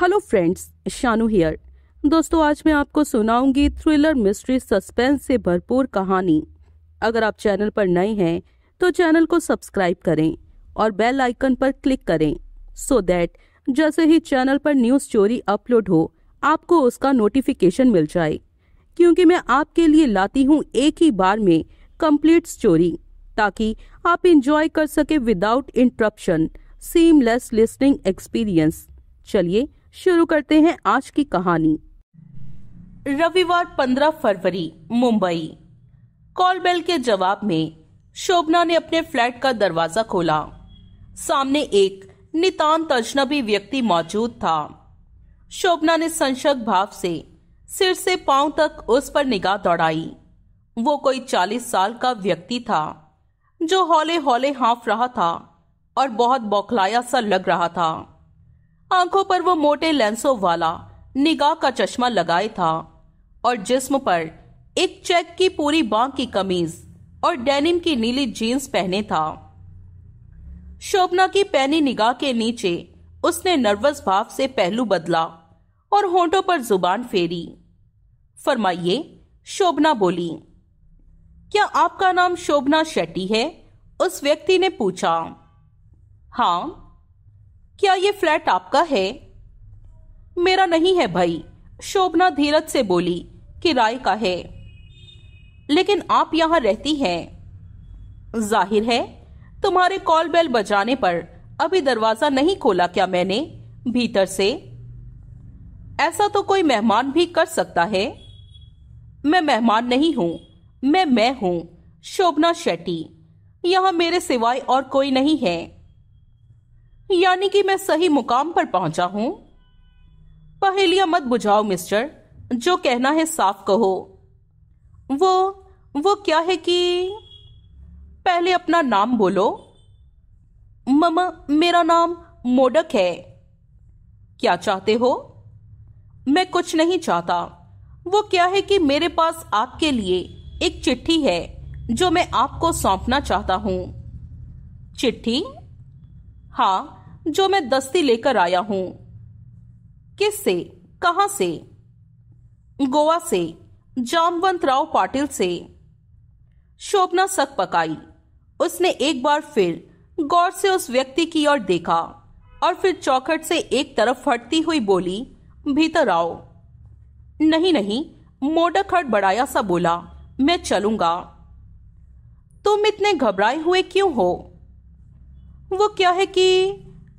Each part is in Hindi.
हेलो फ्रेंड्स शानू हियर दोस्तों आज मैं आपको सुनाऊंगी थ्रिलर मिस्ट्री सस्पेंस से भरपूर कहानी अगर आप चैनल पर नए हैं तो चैनल को सब्सक्राइब करें और बेल आइकन पर क्लिक करें सो so दैट जैसे ही चैनल पर न्यूज स्टोरी अपलोड हो आपको उसका नोटिफिकेशन मिल जाए क्योंकि मैं आपके लिए लाती हूँ एक ही बार में कंप्लीट स्टोरी ताकि आप इंजॉय कर सके without interruption seamless listening experience चलिए शुरू करते हैं आज की कहानी रविवार 15 फरवरी मुंबई कॉल बेल के जवाब में शोभना ने अपने फ्लैट का दरवाजा खोला सामने एक नितांत अजनबी व्यक्ति मौजूद था शोभना ने संशक भाव से सिर से पांव तक उस पर निगाह दौड़ाई वो कोई चालीस साल का व्यक्ति था जो हौले हौले हाफ रहा था और बहुत बौखलाया सा लग रहा था आंखों पर वो मोटे लेंसों वाला निगाह का चश्मा लगाए था और जिस्म पर एक चेक की पूरी बांग की कमीज और डेनिम की नीली जींस पहने था शोभना की पैनी निगाह के नीचे उसने नर्वस भाव से पहलू बदला और होंठों पर जुबान फेरी फरमाइए शोभना बोली क्या आपका नाम शोभना शेट्टी है उस व्यक्ति ने पूछा हाँ क्या ये फ्लैट आपका है मेरा नहीं है भाई शोभना धीरज से बोली किराए का है लेकिन आप यहां रहती हैं जाहिर है तुम्हारे कॉल बेल बजाने पर अभी दरवाजा नहीं खोला क्या मैंने भीतर से ऐसा तो कोई मेहमान भी कर सकता है मैं मेहमान नहीं हूं मैं मैं हूं शोभना शेट्टी यहां मेरे सिवाय और कोई नहीं है यानी कि मैं सही मुकाम पर पहुंचा हूं पहेलियां मत बुझाओ मिस्टर जो कहना है साफ कहो वो वो क्या है कि पहले अपना नाम बोलो ममा मेरा नाम मोडक है क्या चाहते हो मैं कुछ नहीं चाहता वो क्या है कि मेरे पास आपके लिए एक चिट्ठी है जो मैं आपको सौंपना चाहता हूं चिट्ठी हाँ जो मैं दस्ती लेकर आया हूं किस से कहां से गोवा से जामवंत राव पाटिल से शोभना सक पकाई उसने एक बार फिर गौर से उस व्यक्ति की ओर देखा और फिर चौखट से एक तरफ फटती हुई बोली भीतर आओ नहीं नहीं मोडक खट बड़ाया सा बोला मैं चलूंगा तुम इतने घबराए हुए क्यों हो वो क्या है कि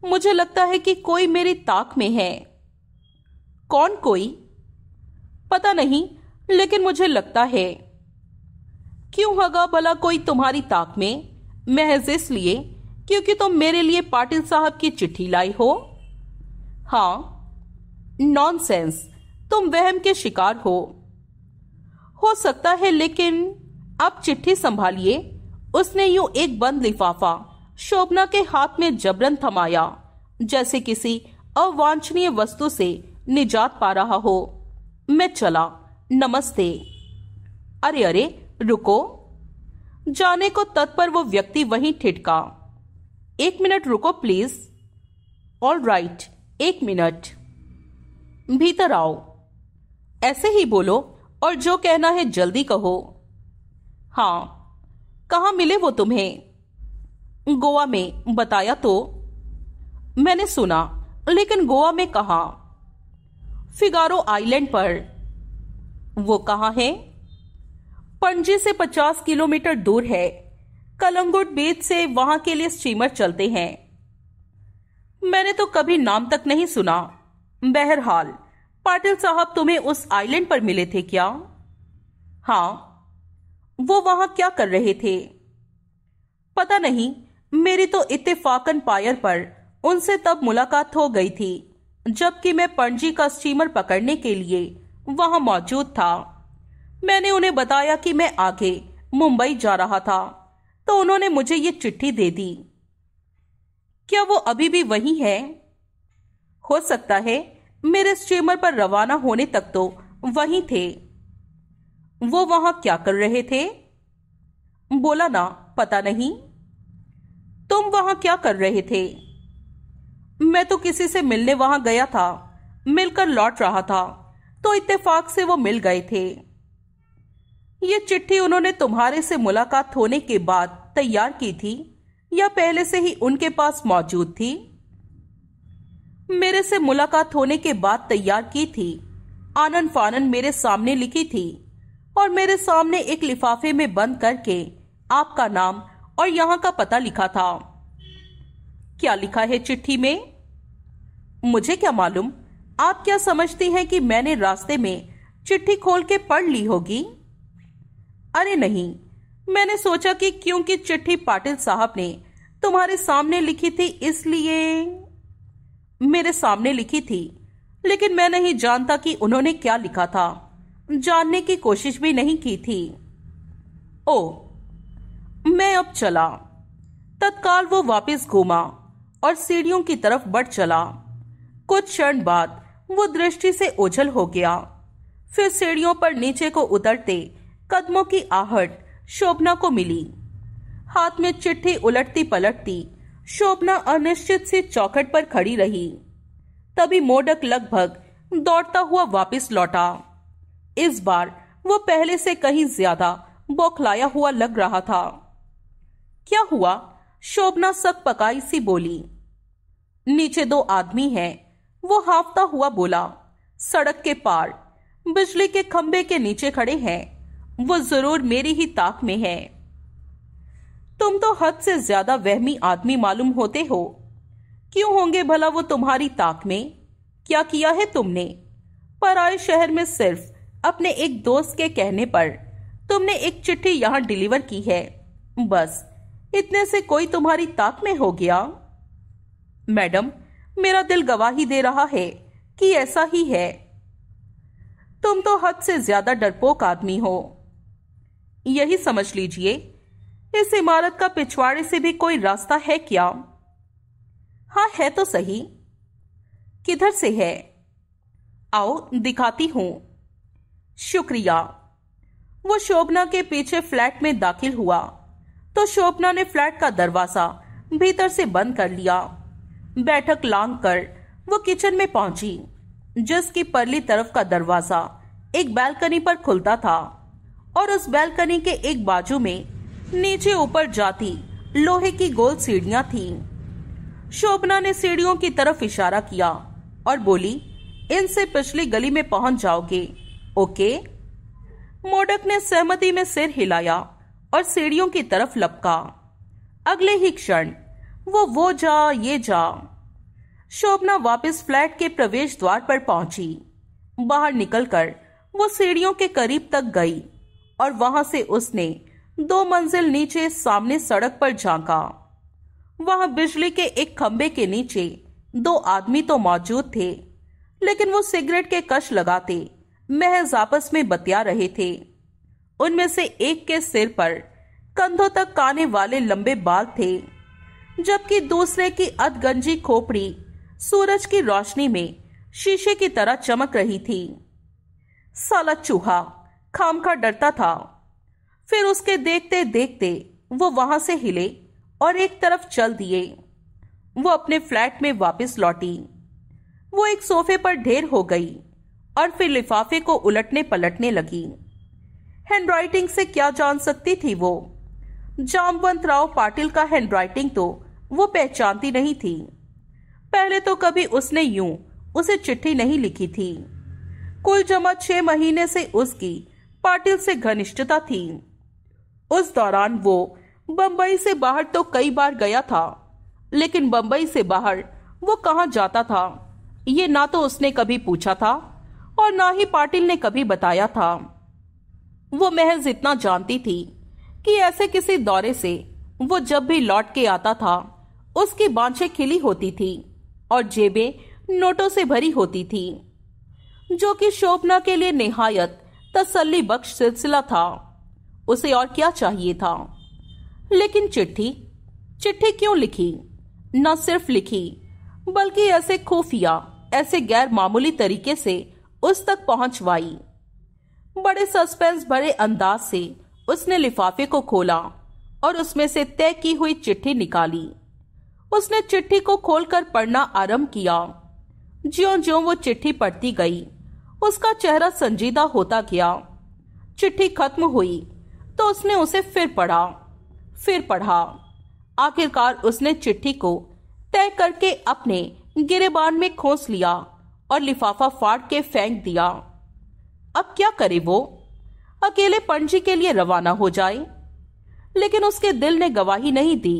मुझे लगता है कि कोई मेरी ताक में है कौन कोई पता नहीं लेकिन मुझे लगता है क्यों होगा भला कोई तुम्हारी ताक में महज इसलिए क्योंकि तुम मेरे लिए पाटिल साहब की चिट्ठी लाई हो हाँ नॉनसेंस तुम वहम के शिकार हो हो सकता है लेकिन अब चिट्ठी संभालिए उसने यूं एक बंद लिफाफा शोभना के हाथ में जबरन थमाया जैसे किसी अवांछनीय वस्तु से निजात पा रहा हो मैं चला नमस्ते अरे अरे रुको जाने को तत्पर वो व्यक्ति वहीं ठिठका एक मिनट रुको प्लीज ऑल राइट एक मिनट भीतर आओ ऐसे ही बोलो और जो कहना है जल्दी कहो हाँ कहा मिले वो तुम्हें गोवा में बताया तो मैंने सुना लेकिन गोवा में कहा फिगारो आइलैंड पर वो कहा है पणजी से पचास किलोमीटर दूर है कलंगुट बीच से वहां के लिए स्टीमर चलते हैं मैंने तो कभी नाम तक नहीं सुना बहरहाल पाटिल साहब तुम्हें उस आइलैंड पर मिले थे क्या हाँ वो वहां क्या कर रहे थे पता नहीं मेरी तो इतफाकन पायर पर उनसे तब मुलाकात हो गई थी जबकि मैं पणजी का स्टीमर पकड़ने के लिए वहां मौजूद था मैंने उन्हें बताया कि मैं आगे मुंबई जा रहा था तो उन्होंने मुझे ये चिट्ठी दे दी क्या वो अभी भी वही है हो सकता है मेरे स्टीमर पर रवाना होने तक तो वही थे वो वहां क्या कर रहे थे बोला ना पता नहीं तुम वहां क्या कर रहे थे मैं तो किसी से मिलने वहां गया था मिलकर लौट रहा था तो इत्तेफाक से वो मिल गए थे ये चिट्ठी उन्होंने तुम्हारे से मुलाकात होने के बाद तैयार की थी या पहले से ही उनके पास मौजूद थी मेरे से मुलाकात होने के बाद तैयार की थी आनन फानन मेरे सामने लिखी थी और मेरे सामने एक लिफाफे में बंद करके आपका नाम और यहां का पता लिखा था क्या लिखा है चिट्ठी में मुझे क्या मालूम आप क्या समझती हैं कि मैंने रास्ते में चिट्ठी खोल के पढ़ ली होगी अरे नहीं मैंने सोचा कि क्योंकि चिट्ठी पाटिल साहब ने तुम्हारे सामने लिखी थी इसलिए मेरे सामने लिखी थी लेकिन मैं नहीं जानता कि उन्होंने क्या लिखा था जानने की कोशिश भी नहीं की थी ओ मैं अब चला तत्काल वो वापस घूमा और सीढ़ियों की तरफ बढ़ चला कुछ क्षण बाद वो दृष्टि से ओझल हो गया फिर सीढ़ियों पर नीचे को उतरते कदमों की आहट शोभना को मिली हाथ में चिट्ठी उलटती पलटती शोभना अनिश्चित से चौखट पर खड़ी रही तभी मोडक लगभग दौड़ता हुआ वापस लौटा इस बार वो पहले से कहीं ज्यादा बौखलाया हुआ लग रहा था क्या हुआ शोभना सक पकाई सी बोली नीचे दो आदमी हैं वो हाफता हुआ बोला सड़क के पार बिजली के खंबे के नीचे खड़े हैं वो जरूर मेरी ही ताक में है तुम तो हद से ज्यादा वहमी आदमी मालूम होते हो क्यों होंगे भला वो तुम्हारी ताक में क्या किया है तुमने पर आए शहर में सिर्फ अपने एक दोस्त के कहने पर तुमने एक चिट्ठी यहां डिलीवर की है बस इतने से कोई तुम्हारी ताक में हो गया मैडम मेरा दिल गवाही दे रहा है कि ऐसा ही है तुम तो हद से ज्यादा डरपोक आदमी हो यही समझ लीजिए इस इमारत का पिछवाड़े से भी कोई रास्ता है क्या हाँ है तो सही किधर से है आओ दिखाती हूं शुक्रिया वो शोभना के पीछे फ्लैट में दाखिल हुआ तो शोभना ने फ्लैट का दरवाजा भीतर से बंद कर लिया बैठक लांग कर वो किचन में पहुंची जिसकी परली तरफ का दरवाजा एक बैलकनी पर खुलता था और उस बैलकनी के एक बाजू में नीचे ऊपर जाती लोहे की गोल सीढ़ियां थी शोभना ने सीढ़ियों की तरफ इशारा किया और बोली इनसे पिछली गली में पहुंच जाओगे ओके मोडक ने सहमति में सिर हिलाया और सीढ़ियों की तरफ लपका अगले ही क्षण वो वो जा ये जा शोभना वापस फ्लैट के प्रवेश द्वार पर पहुंची बाहर निकलकर वो सीढ़ियों के करीब तक गई और वहां से उसने दो मंजिल नीचे सामने सड़क पर झांका वहां बिजली के एक खंबे के नीचे दो आदमी तो मौजूद थे लेकिन वो सिगरेट के कश लगाते महज आपस में बतिया रहे थे उनमें से एक के सिर पर कंधों तक काने वाले लंबे बाल थे जबकि दूसरे की अधगंजी खोपड़ी सूरज की रोशनी में शीशे की तरह चमक रही थी साला चूहा खाम डरता था फिर उसके देखते देखते वो वहां से हिले और एक तरफ चल दिए वो अपने फ्लैट में वापस लौटी वो एक सोफे पर ढेर हो गई और फिर लिफाफे को उलटने पलटने लगी हैंडराइटिंग से क्या जान सकती थी वो जामवंत राव पाटिल का हैंडराइटिंग तो वो पहचानती नहीं थी पहले तो कभी उसने यूं उसे चिट्ठी नहीं लिखी थी कुल जमा छह महीने से उसकी पाटिल से घनिष्ठता थी उस दौरान वो बंबई से बाहर तो कई बार गया था लेकिन बंबई से बाहर वो कहाँ जाता था ये ना तो उसने कभी पूछा था और ना ही पाटिल ने कभी बताया था वो महज इतना जानती थी कि ऐसे किसी दौरे से वो जब भी लौट के आता था उसकी बांछे खिली होती थी और जेबें नोटों से भरी होती थी जो कि शोभना के लिए निहायत तसल्ली बख्श सिलसिला था उसे और क्या चाहिए था लेकिन चिट्ठी चिट्ठी क्यों लिखी न सिर्फ लिखी बल्कि ऐसे खुफिया ऐसे गैर मामूली तरीके से उस तक पहुंचवाई बड़े सस्पेंस भरे अंदाज से उसने लिफाफे को खोला और उसमें से तय की हुई चिट्ठी निकाली उसने चिट्ठी को खोलकर पढ़ना आरंभ किया ज्यो ज्यो वो चिट्ठी पढ़ती गई उसका चेहरा संजीदा होता गया चिट्ठी खत्म हुई तो उसने उसे फिर पढ़ा फिर पढ़ा आखिरकार उसने चिट्ठी को तय करके अपने गिरेबान में खोस लिया और लिफाफा फाड़ के फेंक दिया अब क्या करे वो अकेले पणजी के लिए रवाना हो जाए लेकिन उसके दिल ने गवाही नहीं दी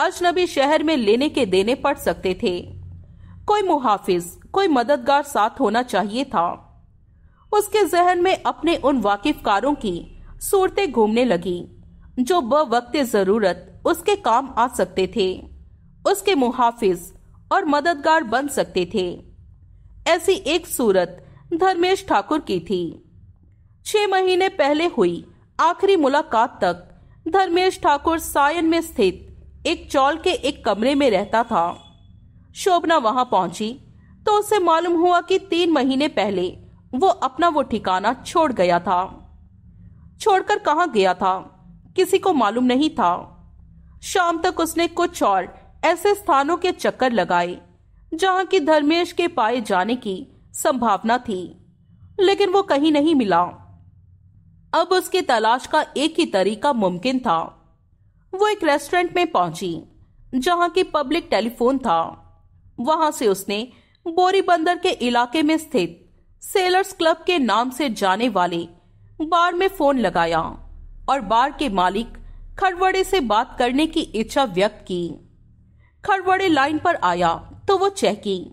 अजनबी शहर में लेने के देने पड़ सकते थे कोई मुहाफिज कोई मददगार साथ होना चाहिए था उसके जहन में अपने उन वाकिफकारों की सूरतें घूमने लगी जो ब वक्त जरूरत उसके काम आ सकते थे उसके मुहाफिज और मददगार बन सकते थे ऐसी एक सूरत धर्मेश ठाकुर की थी छह महीने पहले हुई आखिरी मुलाकात तक धर्मेश ठाकुर सायन में स्थित एक चौल के एक कमरे में रहता था शोभना वहां पहुंची तो उसे मालूम हुआ कि तीन महीने पहले वो अपना वो ठिकाना छोड़ गया था छोड़कर कहा गया था किसी को मालूम नहीं था शाम तक उसने कुछ और ऐसे स्थानों के चक्कर लगाए जहां की धर्मेश के पाए जाने की संभावना थी लेकिन वो कहीं नहीं मिला अब उसकी तलाश का एक ही तरीका मुमकिन था वो एक रेस्टोरेंट में पहुंची जहां की पब्लिक टेलीफोन था वहां से उसने बोरी बंदर के इलाके में स्थित सेलर्स क्लब के नाम से जाने वाले बार में फोन लगाया और बार के मालिक खड़वड़े से बात करने की इच्छा व्यक्त की खड़वड़े लाइन पर आया तो वो चेकिंग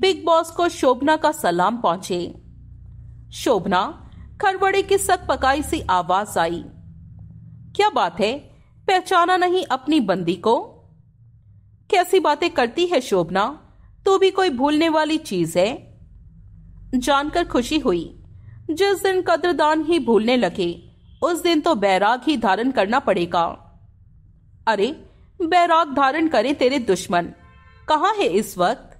बिग बॉस को शोभना का सलाम पहुंचे शोभना खरबड़े की सक पकाई सी आवाज आई क्या बात है पहचाना नहीं अपनी बंदी को कैसी बातें करती है शोभना तो भी कोई भूलने वाली चीज है जानकर खुशी हुई जिस दिन कदरदान ही भूलने लगे उस दिन तो बैराग ही धारण करना पड़ेगा अरे बैराग धारण करे तेरे दुश्मन कहा है इस वक्त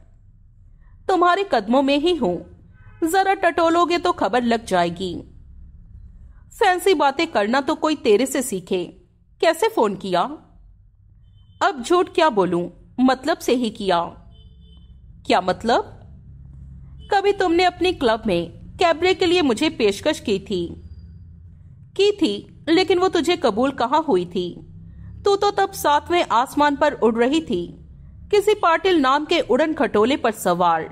तुम्हारे कदमों में ही हूं जरा टटोलोगे तो खबर लग जाएगी फैंसी बातें करना तो कोई तेरे से सीखे कैसे फोन किया अब झूठ क्या बोलूं मतलब से ही किया क्या मतलब कभी तुमने अपने क्लब में कैबरे के लिए मुझे पेशकश की थी की थी लेकिन वो तुझे कबूल कहां हुई थी तू तो तब सातवें आसमान पर उड़ रही थी किसी पाटिल नाम के उड़न खटोले पर सवार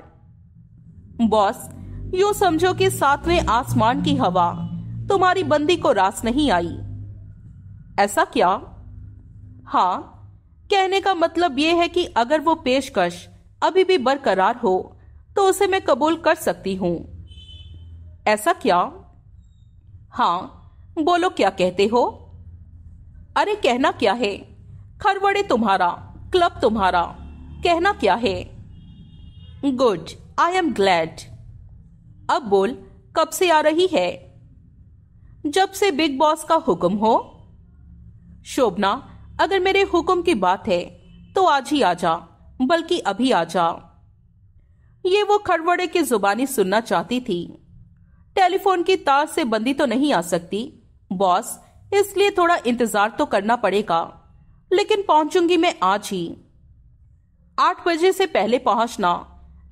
बॉस यू समझो कि सातवें आसमान की हवा तुम्हारी बंदी को रास नहीं आई ऐसा क्या हाँ कहने का मतलब यह है कि अगर वो पेशकश अभी भी बरकरार हो तो उसे मैं कबूल कर सकती हूं ऐसा क्या हाँ बोलो क्या कहते हो अरे कहना क्या है खरवड़े तुम्हारा क्लब तुम्हारा कहना क्या है गुड आई एम ग्लैड अब बोल कब से आ रही है जब से बिग बॉस का हुक्म हो शोभना अगर मेरे हुक्म की बात है तो आज ही आ जा बल्कि अभी आ जा ये वो खड़बड़े की जुबानी सुनना चाहती थी टेलीफोन की तार से बंदी तो नहीं आ सकती बॉस इसलिए थोड़ा इंतजार तो करना पड़ेगा लेकिन पहुंचूंगी मैं आज ही आठ बजे से पहले पहुंचना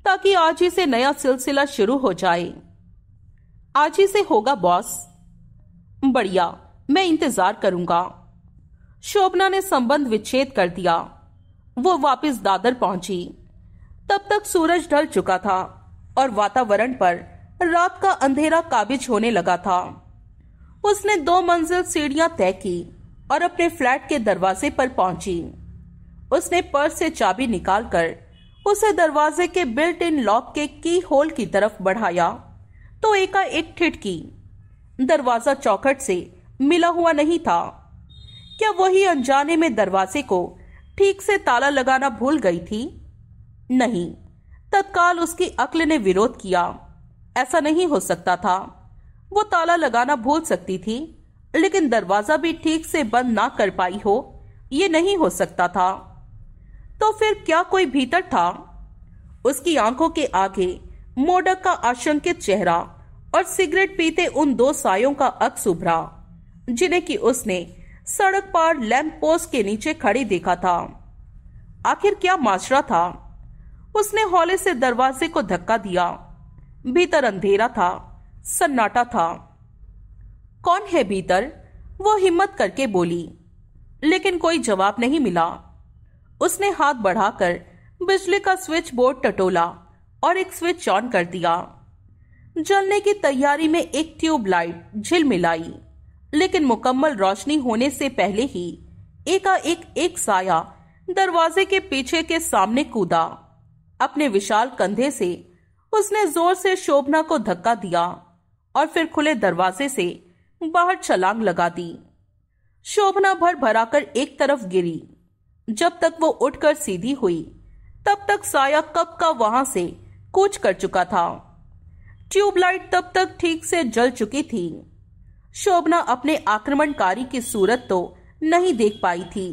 ताकि आज ही से नया सिलसिला शुरू हो जाए आज ही से होगा बॉस बढ़िया मैं इंतजार करूंगा शोभना ने संबंध विच्छेद कर दिया वो वापस दादर पहुंची तब तक सूरज ढल चुका था और वातावरण पर रात का अंधेरा काबिज होने लगा था उसने दो मंजिल सीढ़ियां तय की और अपने फ्लैट के दरवाजे पर पहुंची उसने पर्स से चाबी निकालकर उसे दरवाजे के बिल्ट इन लॉक के की होल की तरफ बढ़ाया तो एकाएक ठिटकी दरवाजा चौखट से मिला हुआ नहीं था क्या वही अनजाने में दरवाजे को ठीक से ताला लगाना भूल गई थी नहीं तत्काल उसकी अक्ल ने विरोध किया ऐसा नहीं हो सकता था वो ताला लगाना भूल सकती थी लेकिन दरवाजा भी ठीक से बंद ना कर पाई हो ये नहीं हो सकता था तो फिर क्या कोई भीतर था उसकी आंखों के आगे मोडक का आशंकित चेहरा और सिगरेट पीते उन दो सायों का अक्स उभरा जिन्हें की उसने सड़क पर लैंप पोस्ट के नीचे खड़ी देखा था आखिर क्या माशरा था उसने हौले से दरवाजे को धक्का दिया भीतर अंधेरा था सन्नाटा था कौन है भीतर वो हिम्मत करके बोली लेकिन कोई जवाब नहीं मिला उसने हाथ बढ़ाकर बिजली का स्विच बोर्ड टटोला और एक स्विच ऑन कर दिया जलने की तैयारी में एक ट्यूबलाइट झिलमिलाई लेकिन मुकम्मल रोशनी होने से पहले ही एकाएक एक साया दरवाजे के पीछे के सामने कूदा अपने विशाल कंधे से उसने जोर से शोभना को धक्का दिया और फिर खुले दरवाजे से बाहर छलांग लगा दी शोभना भर भराकर एक तरफ गिरी जब तक वो उठकर सीधी हुई तब तक साया कब का वहां से कूच कर चुका था ट्यूबलाइट तब तक ठीक से जल चुकी थी शोभना अपने आक्रमणकारी की सूरत तो नहीं देख पाई थी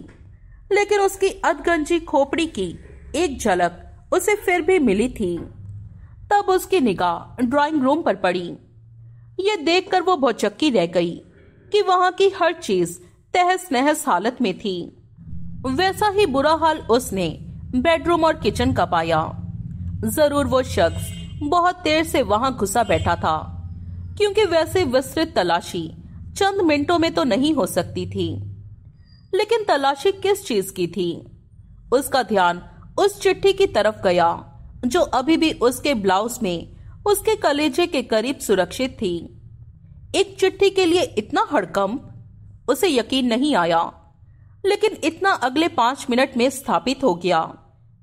लेकिन उसकी अधगंजी खोपड़ी की एक झलक उसे फिर भी मिली थी तब उसकी निगाह ड्राइंग रूम पर पड़ी ये देखकर वो भौचक्की रह गई कि वहां की हर चीज तहस नहस हालत में थी वैसा ही बुरा हाल उसने बेडरूम और किचन का पाया जरूर वो शख्स बहुत देर से वहां घुसा बैठा था क्योंकि वैसे विस्तृत तलाशी चंद मिनटों में तो नहीं हो सकती थी लेकिन तलाशी किस चीज की थी उसका ध्यान उस चिट्ठी की तरफ गया जो अभी भी उसके ब्लाउज में उसके कलेजे के करीब सुरक्षित थी एक चिट्ठी के लिए इतना हड़कंप उसे यकीन नहीं आया लेकिन इतना अगले पांच मिनट में स्थापित हो गया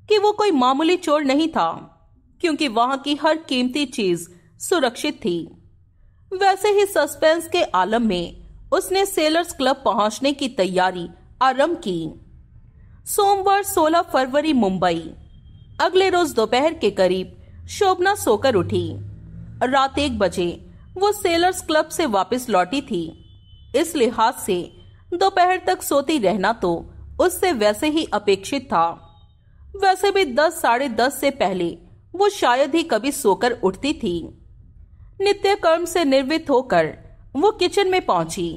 कि वो कोई मामूली चोर नहीं था क्योंकि वहां की हर कीमती चीज सुरक्षित थी वैसे ही सस्पेंस के आलम में उसने सेलर्स क्लब पहुंचने की तैयारी आरंभ की सोमवार 16 फरवरी मुंबई अगले रोज दोपहर के करीब शोभना सोकर उठी रात एक बजे वो सेलर्स क्लब से वापस लौटी थी इस लिहाज से दोपहर तक सोती रहना तो उससे वैसे ही अपेक्षित था वैसे भी दस साढ़े दस से पहले वो शायद ही कभी सोकर उठती थी नित्य कर्म से निर्वृत होकर वो किचन में पहुंची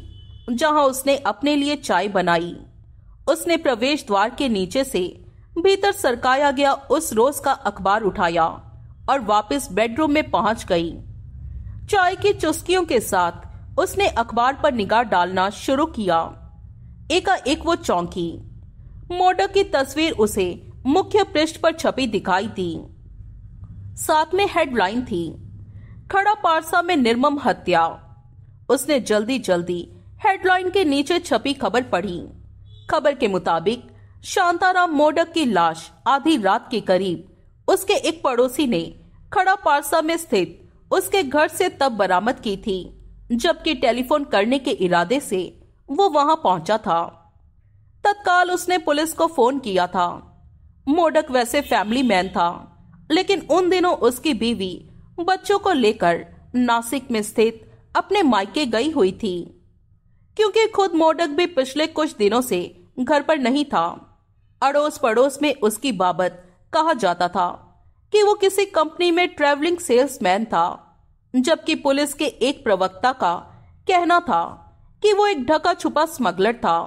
जहां उसने अपने लिए चाय बनाई उसने प्रवेश द्वार के नीचे से भीतर सरकाया गया उस रोज का अखबार उठाया और वापस बेडरूम में पहुंच गई चाय की चुस्कियों के साथ उसने अखबार पर निगाह डालना शुरू किया एकाएक वो चौंकी मोडक की तस्वीर उसे मुख्य पृष्ठ पर छपी दिखाई दी साथ में हेडलाइन थी खड़ा पारसा में निर्मम हत्या उसने जल्दी जल्दी हेडलाइन के नीचे छपी खबर पढ़ी खबर के मुताबिक शांताराम मोडक की लाश आधी रात के करीब उसके एक पड़ोसी ने खड़ा पारसा में स्थित उसके घर से तब बरामद की थी जबकि टेलीफोन करने के इरादे से वो वहां पहुंचा था तत्काल उसने पुलिस को फोन किया था मोडक वैसे फैमिली मैन था लेकिन उन दिनों उसकी बीवी बच्चों को लेकर नासिक में स्थित अपने मायके गई हुई थी क्योंकि खुद मोडक भी पिछले कुछ दिनों से घर पर नहीं था अड़ोस पड़ोस में उसकी बाबत कहा जाता था कि वो किसी कंपनी में ट्रेवलिंग सेल्समैन था जबकि पुलिस के एक प्रवक्ता का कहना था कि वो एक ढका छुपा स्मगलर था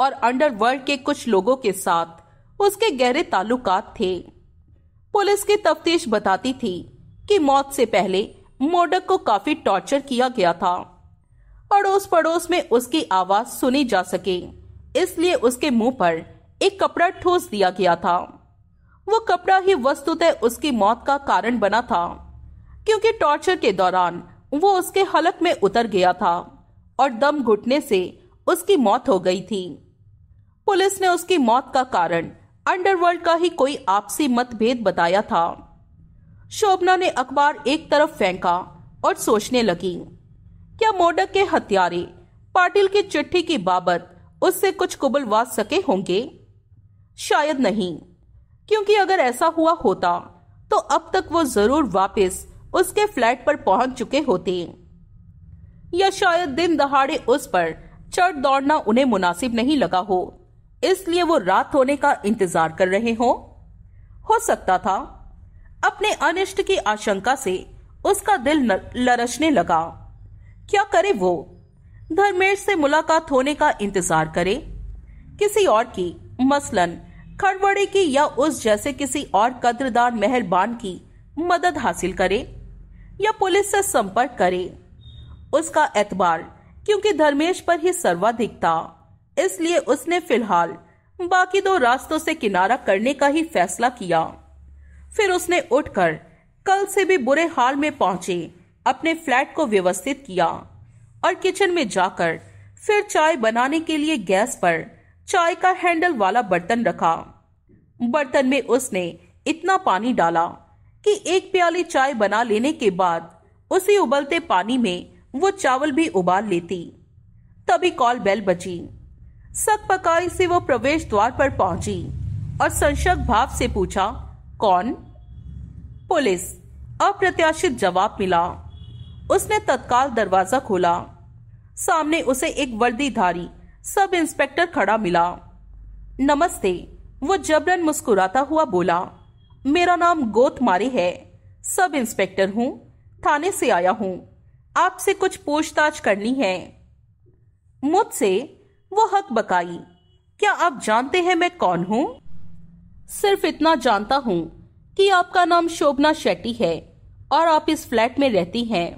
और अंडरवर्ल्ड के कुछ लोगों के साथ उसके गहरे ताल्लुकात थे पुलिस की तफ्तीश बताती थी कि मौत से पहले मोडक को काफी टॉर्चर किया गया था अड़ोस पड़ोस में उसकी आवाज सुनी जा सके इसलिए उसके मुंह पर एक कपड़ा ठोस दिया गया था वो कपड़ा ही वस्तुतः उसकी मौत का कारण बना था क्योंकि टॉर्चर के दौरान वो उसके हलक में उतर गया था और दम घुटने से उसकी मौत हो गई थी पुलिस ने उसकी मौत का कारण अंडरवर्ल्ड का ही कोई आपसी मतभेद बताया था शोभना ने अखबार एक तरफ फेंका और सोचने लगी क्या मोडक के हत्यारे पाटिल की चिट्ठी की बाबत उससे कुछ कुबलवा सके होंगे शायद नहीं क्योंकि अगर ऐसा हुआ होता तो अब तक वो जरूर वापस उसके फ्लैट पर पहुंच चुके होते या शायद दिन दहाड़े उस पर चढ़ दौड़ना उन्हें मुनासिब नहीं लगा हो इसलिए वो रात होने का इंतजार कर रहे हो हो सकता था अपने अनिष्ट की आशंका से उसका दिल लरचने लगा क्या करे वो धर्मेश से मुलाकात होने का इंतजार करे किसी और की मसलन खड़बड़े की या उस जैसे किसी और कद्रदार मेहरबान की मदद हासिल करे या पुलिस से संपर्क करे उसका एतबार क्योंकि धर्मेश पर ही सर्वाधिक था इसलिए उसने फिलहाल बाकी दो रास्तों से किनारा करने का ही फैसला किया फिर उसने उठकर कल से भी बुरे हाल में पहुंचे अपने फ्लैट को व्यवस्थित किया और किचन में जाकर फिर चाय बनाने के लिए गैस पर चाय का हैंडल वाला बर्तन रखा बर्तन में उसने इतना पानी डाला कि एक प्याली चाय बना लेने के बाद उसी उबलते पानी में वो चावल भी उबाल लेती तभी कॉल बेल बची सक पकाई से वो प्रवेश द्वार पर पहुंची और संशक भाव से पूछा कौन पुलिस अप्रत्याशित जवाब मिला उसने तत्काल दरवाजा खोला सामने उसे एक वर्दीधारी सब इंस्पेक्टर खड़ा मिला नमस्ते वो जबरन मुस्कुराता हुआ बोला मेरा नाम गोतमारी है सब इंस्पेक्टर हूँ थाने से आया हूँ आपसे कुछ पूछताछ करनी है मुझसे वो हक बकाई क्या आप जानते हैं मैं कौन हूँ सिर्फ इतना जानता हूँ कि आपका नाम शोभना शेट्टी है और आप इस फ्लैट में रहती हैं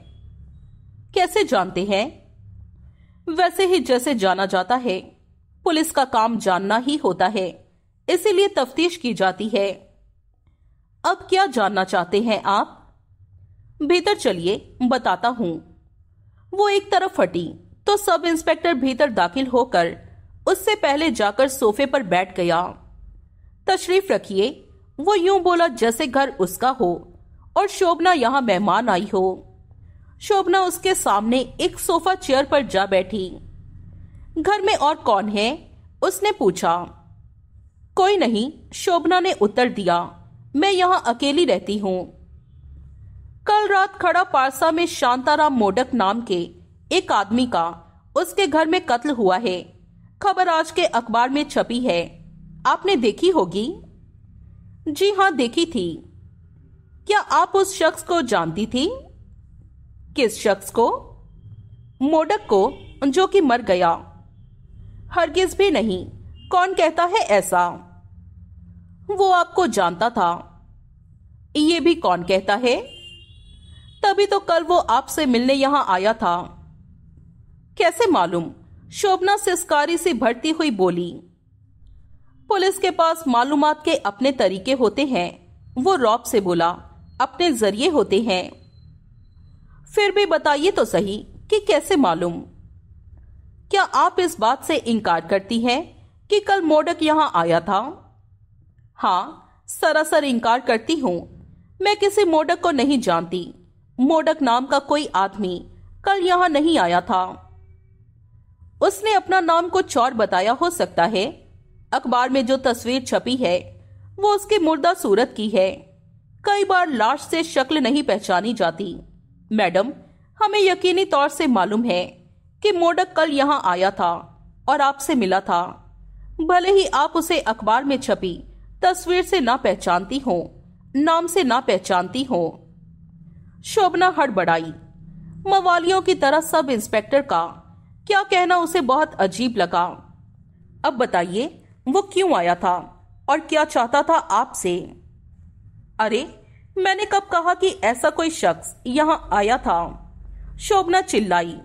कैसे जानते हैं वैसे ही जैसे जाना जाता है पुलिस का काम जानना ही होता है इसीलिए तफ्तीश की जाती है अब क्या जानना चाहते हैं आप भीतर चलिए बताता हूं वो एक तरफ हटी तो सब इंस्पेक्टर भीतर दाखिल होकर उससे पहले जाकर सोफे पर बैठ गया तशरीफ रखिए वो यूं बोला जैसे घर उसका हो और शोभना यहां मेहमान आई हो शोभना उसके सामने एक सोफा चेयर पर जा बैठी घर में और कौन है उसने पूछा कोई नहीं शोभना ने उत्तर दिया मैं यहाँ अकेली रहती हूँ कल रात खड़ा पारसा में शांताराम मोडक नाम के एक आदमी का उसके घर में कत्ल हुआ है खबर आज के अखबार में छपी है आपने देखी होगी जी हाँ देखी थी क्या आप उस शख्स को जानती थी किस शख्स को मोडक को जो कि मर गया हरगिज भी नहीं कौन कहता है ऐसा वो आपको जानता था ये भी कौन कहता है तभी तो कल वो आपसे मिलने यहां आया था कैसे मालूम शोभना सिस्कारी से भरती हुई बोली पुलिस के पास मालूम के अपने तरीके होते हैं वो रॉब से बोला अपने जरिए होते हैं फिर भी बताइए तो सही कि कैसे मालूम क्या आप इस बात से इनकार करती हैं कि कल मोडक यहां आया था हाँ सरासर इनकार करती हूँ मैं किसी मोडक को नहीं जानती मोडक नाम का कोई आदमी कल यहाँ नहीं आया था उसने अपना नाम को चौर बताया हो सकता है अखबार में जो तस्वीर छपी है वो उसके मुर्दा सूरत की है कई बार लाश से शक्ल नहीं पहचानी जाती मैडम हमें यकीनी तौर से मालूम है कि मोडक कल यहाँ आया था और आपसे मिला था भले ही आप उसे अखबार में छपी तस्वीर से ना पहचानती हो नाम से ना पहचानती हो शोभना हड़बड़ाई मवालियों की तरह सब इंस्पेक्टर का क्या कहना उसे बहुत अजीब लगा अब बताइए वो क्यों आया था और क्या चाहता था आपसे अरे मैंने कब कहा कि ऐसा कोई शख्स यहाँ आया था शोभना चिल्लाई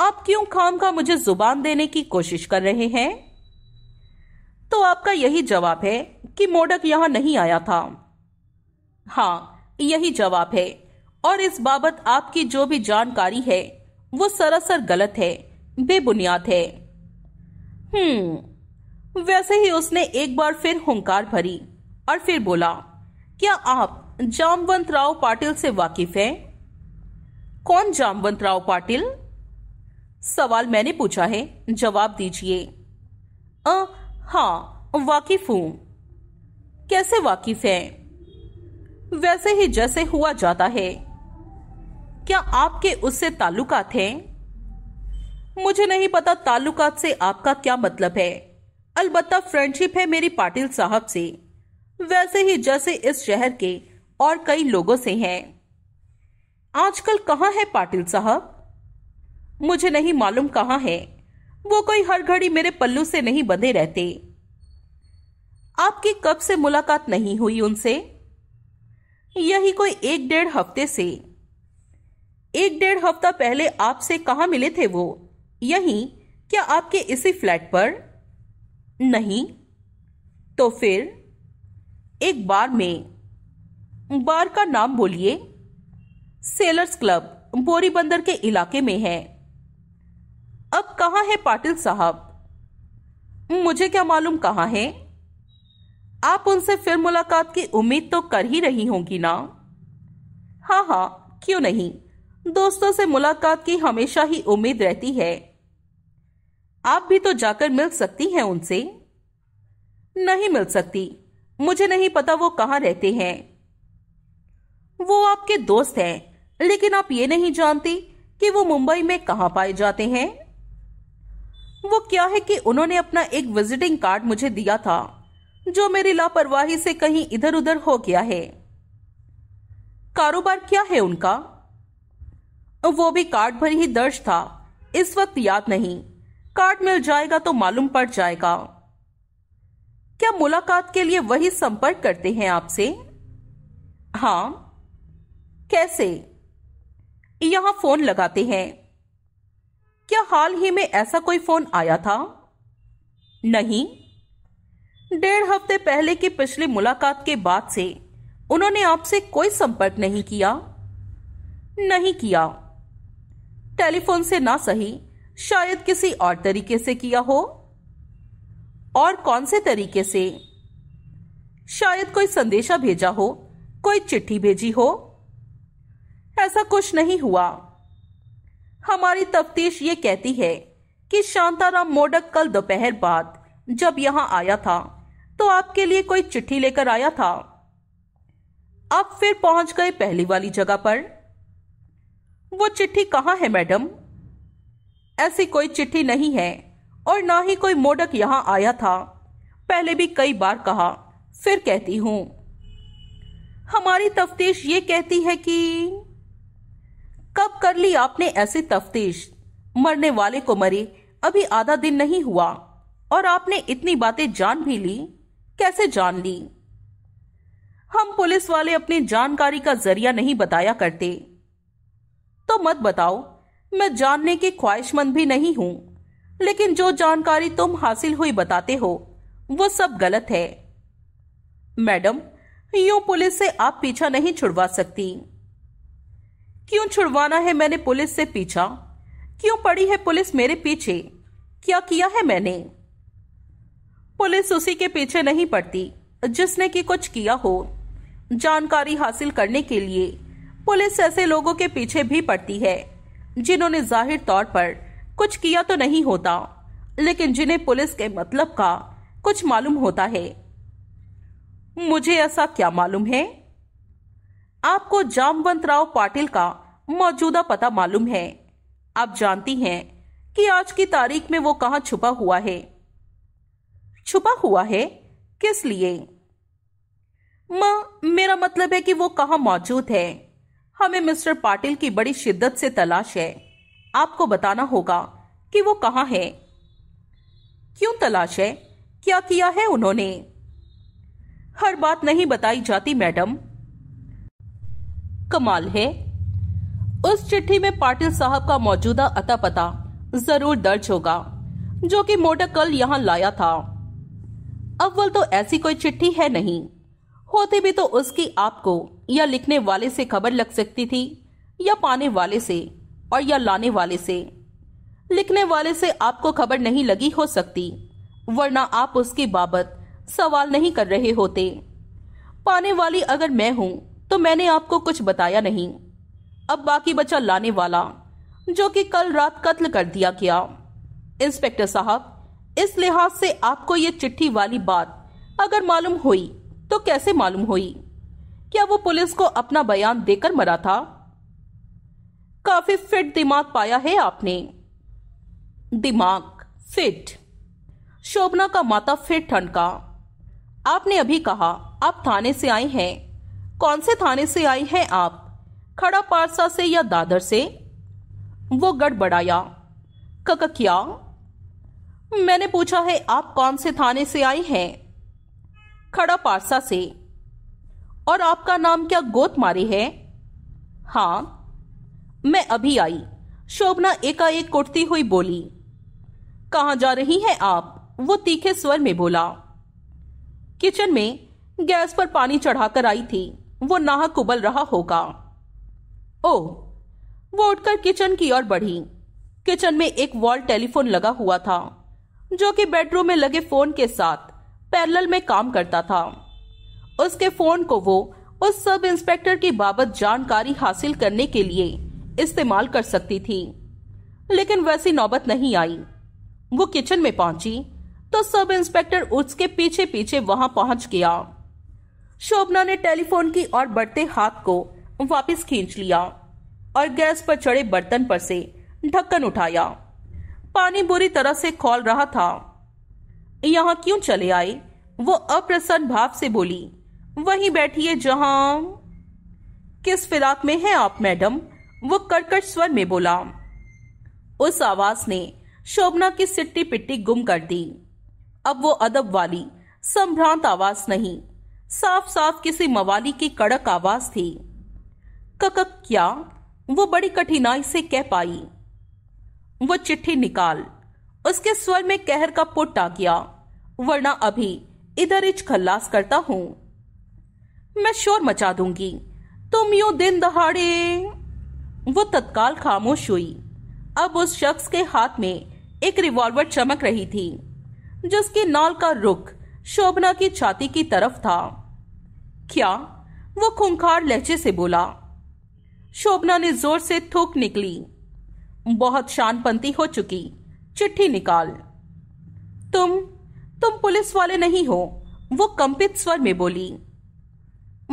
आप क्यों खाम का मुझे जुबान देने की कोशिश कर रहे हैं तो आपका यही जवाब है कि मोडक यहां नहीं आया था हाँ यही जवाब है और इस बाबत आपकी जो भी जानकारी है वो सरासर गलत है बेबुनियाद है हम्म वैसे ही उसने एक बार फिर हंकार भरी और फिर बोला क्या आप जामवंत राव पाटिल से वाकिफ हैं कौन जामवंत राव पाटिल सवाल मैंने पूछा है जवाब दीजिए हाँ वाकिफ हूं कैसे वाकिफ हैं वैसे ही जैसे हुआ जाता है क्या आपके उससे ताल्लुकात हैं मुझे नहीं पता ताल्लुकात से आपका क्या मतलब है अलबत्ता फ्रेंडशिप है मेरी पाटिल साहब से वैसे ही जैसे इस शहर के और कई लोगों से हैं आजकल कहाँ है पाटिल साहब मुझे नहीं मालूम कहाँ है वो कोई हर घड़ी मेरे पल्लू से नहीं बंधे रहते आपकी कब से मुलाकात नहीं हुई उनसे यही कोई एक डेढ़ हफ्ते से एक डेढ़ हफ्ता पहले आपसे कहा मिले थे वो यही क्या आपके इसी फ्लैट पर नहीं तो फिर एक बार में बार का नाम बोलिए सेलर्स क्लब बोरीबंदर के इलाके में है अब कहाँ है पाटिल साहब मुझे क्या मालूम कहाँ है आप उनसे फिर मुलाकात की उम्मीद तो कर ही रही होंगी ना हाँ हाँ क्यों नहीं दोस्तों से मुलाकात की हमेशा ही उम्मीद रहती है आप भी तो जाकर मिल सकती हैं उनसे नहीं मिल सकती मुझे नहीं पता वो कहाँ रहते हैं वो आपके दोस्त हैं लेकिन आप ये नहीं जानती कि वो मुंबई में कहाँ पाए जाते हैं वो क्या है कि उन्होंने अपना एक विजिटिंग कार्ड मुझे दिया था जो मेरी लापरवाही से कहीं इधर उधर हो गया है कारोबार क्या है उनका वो भी कार्ड पर ही दर्ज था इस वक्त याद नहीं कार्ड मिल जाएगा तो मालूम पड़ जाएगा क्या मुलाकात के लिए वही संपर्क करते हैं आपसे हाँ कैसे यहां फोन लगाते हैं क्या हाल ही में ऐसा कोई फोन आया था नहीं डेढ़ हफ्ते पहले की पिछली मुलाकात के बाद से उन्होंने आपसे कोई संपर्क नहीं किया नहीं किया टेलीफोन से ना सही शायद किसी और तरीके से किया हो और कौन से तरीके से शायद कोई संदेशा भेजा हो कोई चिट्ठी भेजी हो ऐसा कुछ नहीं हुआ हमारी तफ्तीश ये कहती है कि शांताराम मोडक कल दोपहर बाद जब यहां आया था तो आपके लिए कोई चिट्ठी लेकर आया था आप फिर पहुंच गए पहली वाली जगह पर वो चिट्ठी कहां है मैडम ऐसी कोई चिट्ठी नहीं है और ना ही कोई मोडक यहां आया था पहले भी कई बार कहा फिर कहती हूं हमारी तफ्तीश ये कहती है कि कब कर ली आपने ऐसी तफ्तीश मरने वाले को मरे अभी आधा दिन नहीं हुआ और आपने इतनी बातें जान भी ली कैसे जान ली हम पुलिस वाले अपनी जानकारी का जरिया नहीं बताया करते तो मत बताओ मैं जानने की ख्वाहिशमंद भी नहीं हूं लेकिन जो जानकारी तुम हासिल हुई बताते हो वो सब गलत है मैडम यू पुलिस से आप पीछा नहीं छुड़वा सकती क्यों छुड़वाना है मैंने पुलिस से पीछा क्यों पड़ी है पुलिस मेरे पीछे क्या किया है मैंने पुलिस उसी के पीछे नहीं पड़ती जिसने कि कुछ किया हो जानकारी हासिल करने के लिए पुलिस ऐसे लोगों के पीछे भी पड़ती है जिन्होंने जाहिर तौर पर कुछ किया तो नहीं होता लेकिन जिन्हें पुलिस के मतलब का कुछ मालूम होता है मुझे ऐसा क्या मालूम है आपको जामवंत राव पाटिल का मौजूदा पता मालूम है आप जानती हैं कि आज की तारीख में वो कहा छुपा हुआ है छुपा हुआ है किस लिए मां मेरा मतलब है कि वो कहाँ मौजूद है हमें मिस्टर पाटिल की बड़ी शिद्दत से तलाश है आपको बताना होगा कि वो कहा है क्यों तलाश है क्या किया है उन्होंने हर बात नहीं बताई जाती मैडम कमाल है उस चिट्ठी में पाटिल साहब का मौजूदा अता पता जरूर दर्ज होगा जो कि मोटर कल यहाँ लाया था अव्वल तो ऐसी कोई चिट्ठी है नहीं होती भी तो उसकी आपको या लिखने वाले से खबर लग सकती थी या पाने वाले से और या लाने वाले से लिखने वाले से आपको खबर नहीं लगी हो सकती वरना आप उसकी बाबत सवाल नहीं कर रहे होते पाने वाली अगर मैं हूं तो मैंने आपको कुछ बताया नहीं अब बाकी बचा लाने वाला जो कि कल रात कत्ल कर दिया गया इंस्पेक्टर साहब इस लिहाज से आपको ये चिट्ठी वाली बात अगर मालूम हुई तो कैसे मालूम हुई क्या वो पुलिस को अपना बयान देकर मरा था काफी फिट दिमाग पाया है आपने दिमाग फिट शोभना का माता फिर का आपने अभी कहा आप थाने से आए हैं कौन से थाने से आई हैं आप खड़ा पारसा से या दादर से वो गड़बड़ाया क्या मैंने पूछा है आप कौन से थाने से आए हैं खड़ा पारसा से और आपका नाम क्या गोत मारी है हाँ मैं अभी आई शोभना एकाएक कुटती हुई बोली कहाँ जा रही हैं आप वो तीखे स्वर में बोला किचन में गैस पर पानी चढ़ाकर आई थी वो नाहक उबल रहा होगा ओ वो उठकर किचन की ओर बढ़ी किचन में एक वॉल टेलीफोन लगा हुआ था जो कि बेडरूम में लगे फोन के साथ पैरल में काम करता था उसके फोन को वो उस सब इंस्पेक्टर की बाबत जानकारी हासिल करने के लिए इस्तेमाल कर सकती थी लेकिन वैसी नौबत नहीं आई वो किचन में पहुंची तो सब इंस्पेक्टर उसके पीछे पीछे वहां पहुंच गया शोभना ने टेलीफोन की और बढ़ते हाथ को वापस खींच लिया और गैस पर चढ़े बर्तन पर से ढक्कन उठाया पानी बुरी तरह से खोल रहा था यहाँ क्यों चले आए वो अप्रसन्न भाव से बोली वहीं बैठिए जहां किस फिराक में हैं आप मैडम वो कड़कट स्वर में बोला उस आवाज ने शोभना की सिट्टी पिट्टी गुम कर दी अब वो अदब वाली संभ्रांत आवाज नहीं साफ साफ किसी मवाली की कड़क आवाज थी ककक क्या वो बड़ी कठिनाई से कह पाई वो चिट्ठी निकाल उसके स्वर में कहर का पुट आ गया वरना अभी इधर इच खल्लास करता हूं मैं शोर मचा दूंगी तुम यू दिन दहाड़े वो तत्काल खामोश हुई अब उस शख्स के हाथ में एक रिवॉल्वर चमक रही थी जिसकी नाल का रुख शोभना की छाती की तरफ था क्या वो खूंखार लहजे से बोला शोभना ने जोर से थूक निकली बहुत शानपंती हो चुकी चिट्ठी निकाल तुम तुम पुलिस वाले नहीं हो वो कंपित स्वर में बोली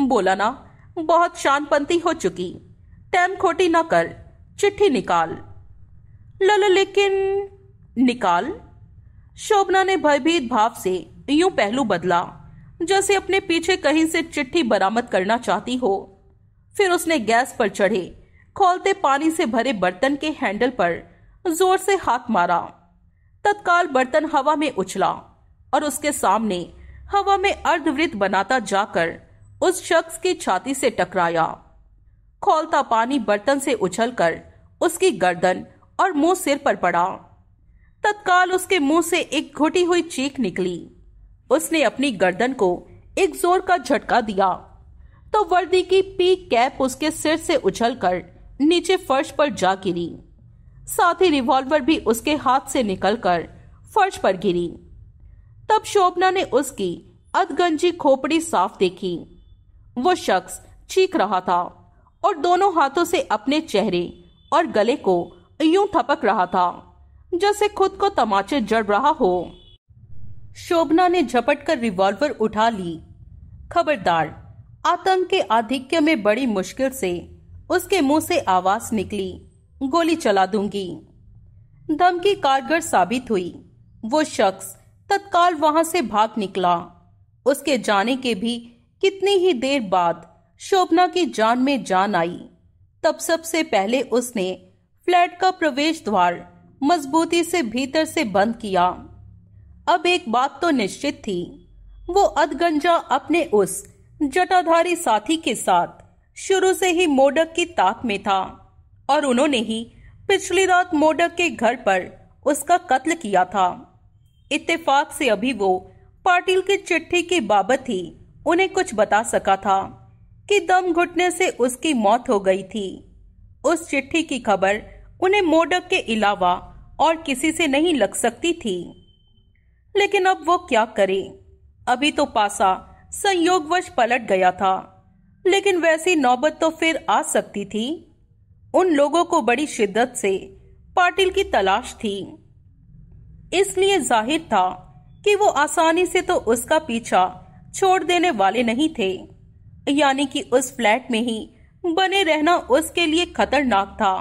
बोला ना बहुत शानपंती हो चुकी टैम खोटी ना कर चिट्ठी निकाल ललो लेकिन निकाल शोभना ने भयभीत भाव से यूं पहलू बदला जैसे अपने पीछे कहीं से चिट्ठी बरामद करना चाहती हो फिर उसने गैस पर चढ़े खोलते पानी से भरे बर्तन के हैंडल पर जोर से हाथ मारा तत्काल बर्तन हवा में उछला और उसके सामने हवा में अर्धवृत्त बनाता जाकर उस शख्स की छाती से टकराया खोलता पानी बर्तन से उछलकर उसकी गर्दन और मुंह सिर पर पड़ा तत्काल उसके मुंह से एक घुटी हुई चीख निकली उसने अपनी गर्दन को एक जोर का झटका दिया तो वर्दी की पी कैप उसके सिर से उछलकर नीचे फर्श पर जा गिरी साथ ही रिवॉल्वर भी उसके हाथ से निकलकर फर्श पर गिरी तब शोभना ने उसकी अधगंजी खोपड़ी साफ देखी वो शख्स चीख रहा था और दोनों हाथों से अपने चेहरे और गले को यूं थपक रहा था जैसे खुद को तमाचे जड़ रहा हो शोभना ने झपट कर रिवॉल्वर उठा ली खबरदार आतंक के आधिक्य में बड़ी मुश्किल से उसके मुंह से आवाज निकली गोली चला दूंगी धमकी कारगर साबित हुई वो शख्स तत्काल वहां से भाग निकला उसके जाने के भी कितनी ही देर बाद शोभना की जान में जान आई तब सबसे पहले उसने फ्लैट का प्रवेश द्वार मजबूती से भीतर से बंद किया अब एक बात तो निश्चित थी वो अधगंजा अपने उस जटाधारी साथी के साथ शुरू से ही मोडक की ताक में था और उन्होंने ही पिछली रात मोडक के घर पर उसका कत्ल किया था इत्तेफाक से अभी वो पाटिल की चिट्ठी के बाबत ही उन्हें कुछ बता सका था कि दम घुटने से उसकी मौत हो गई थी उस चिट्ठी की खबर उन्हें मोडक के अलावा और किसी से नहीं लग सकती थी लेकिन अब वो क्या करे अभी तो पासा संयोगवश पलट गया था लेकिन वैसी नौबत तो फिर आ सकती थी उन लोगों को बड़ी शिद्दत से पाटिल की तलाश थी इसलिए जाहिर था कि वो आसानी से तो उसका पीछा छोड़ देने वाले नहीं थे यानी कि उस फ्लैट में ही बने रहना उसके लिए खतरनाक था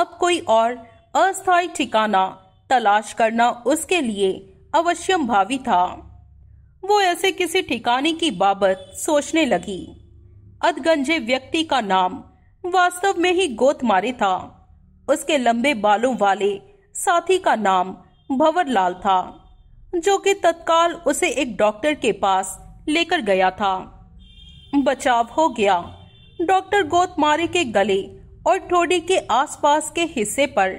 अब कोई और अस्थायी ठिकाना तलाश करना उसके लिए भावी था वो ऐसे किसी ठिकाने की बाबत सोचने लगी अधगंजे व्यक्ति का नाम वास्तव में ही गोतमारी था उसके लंबे बालों वाले साथी का नाम भंवरलाल था जो कि तत्काल उसे एक डॉक्टर के पास लेकर गया था बचाव हो गया डॉक्टर गोतमारी के गले और ठोड़ी के आसपास के हिस्से पर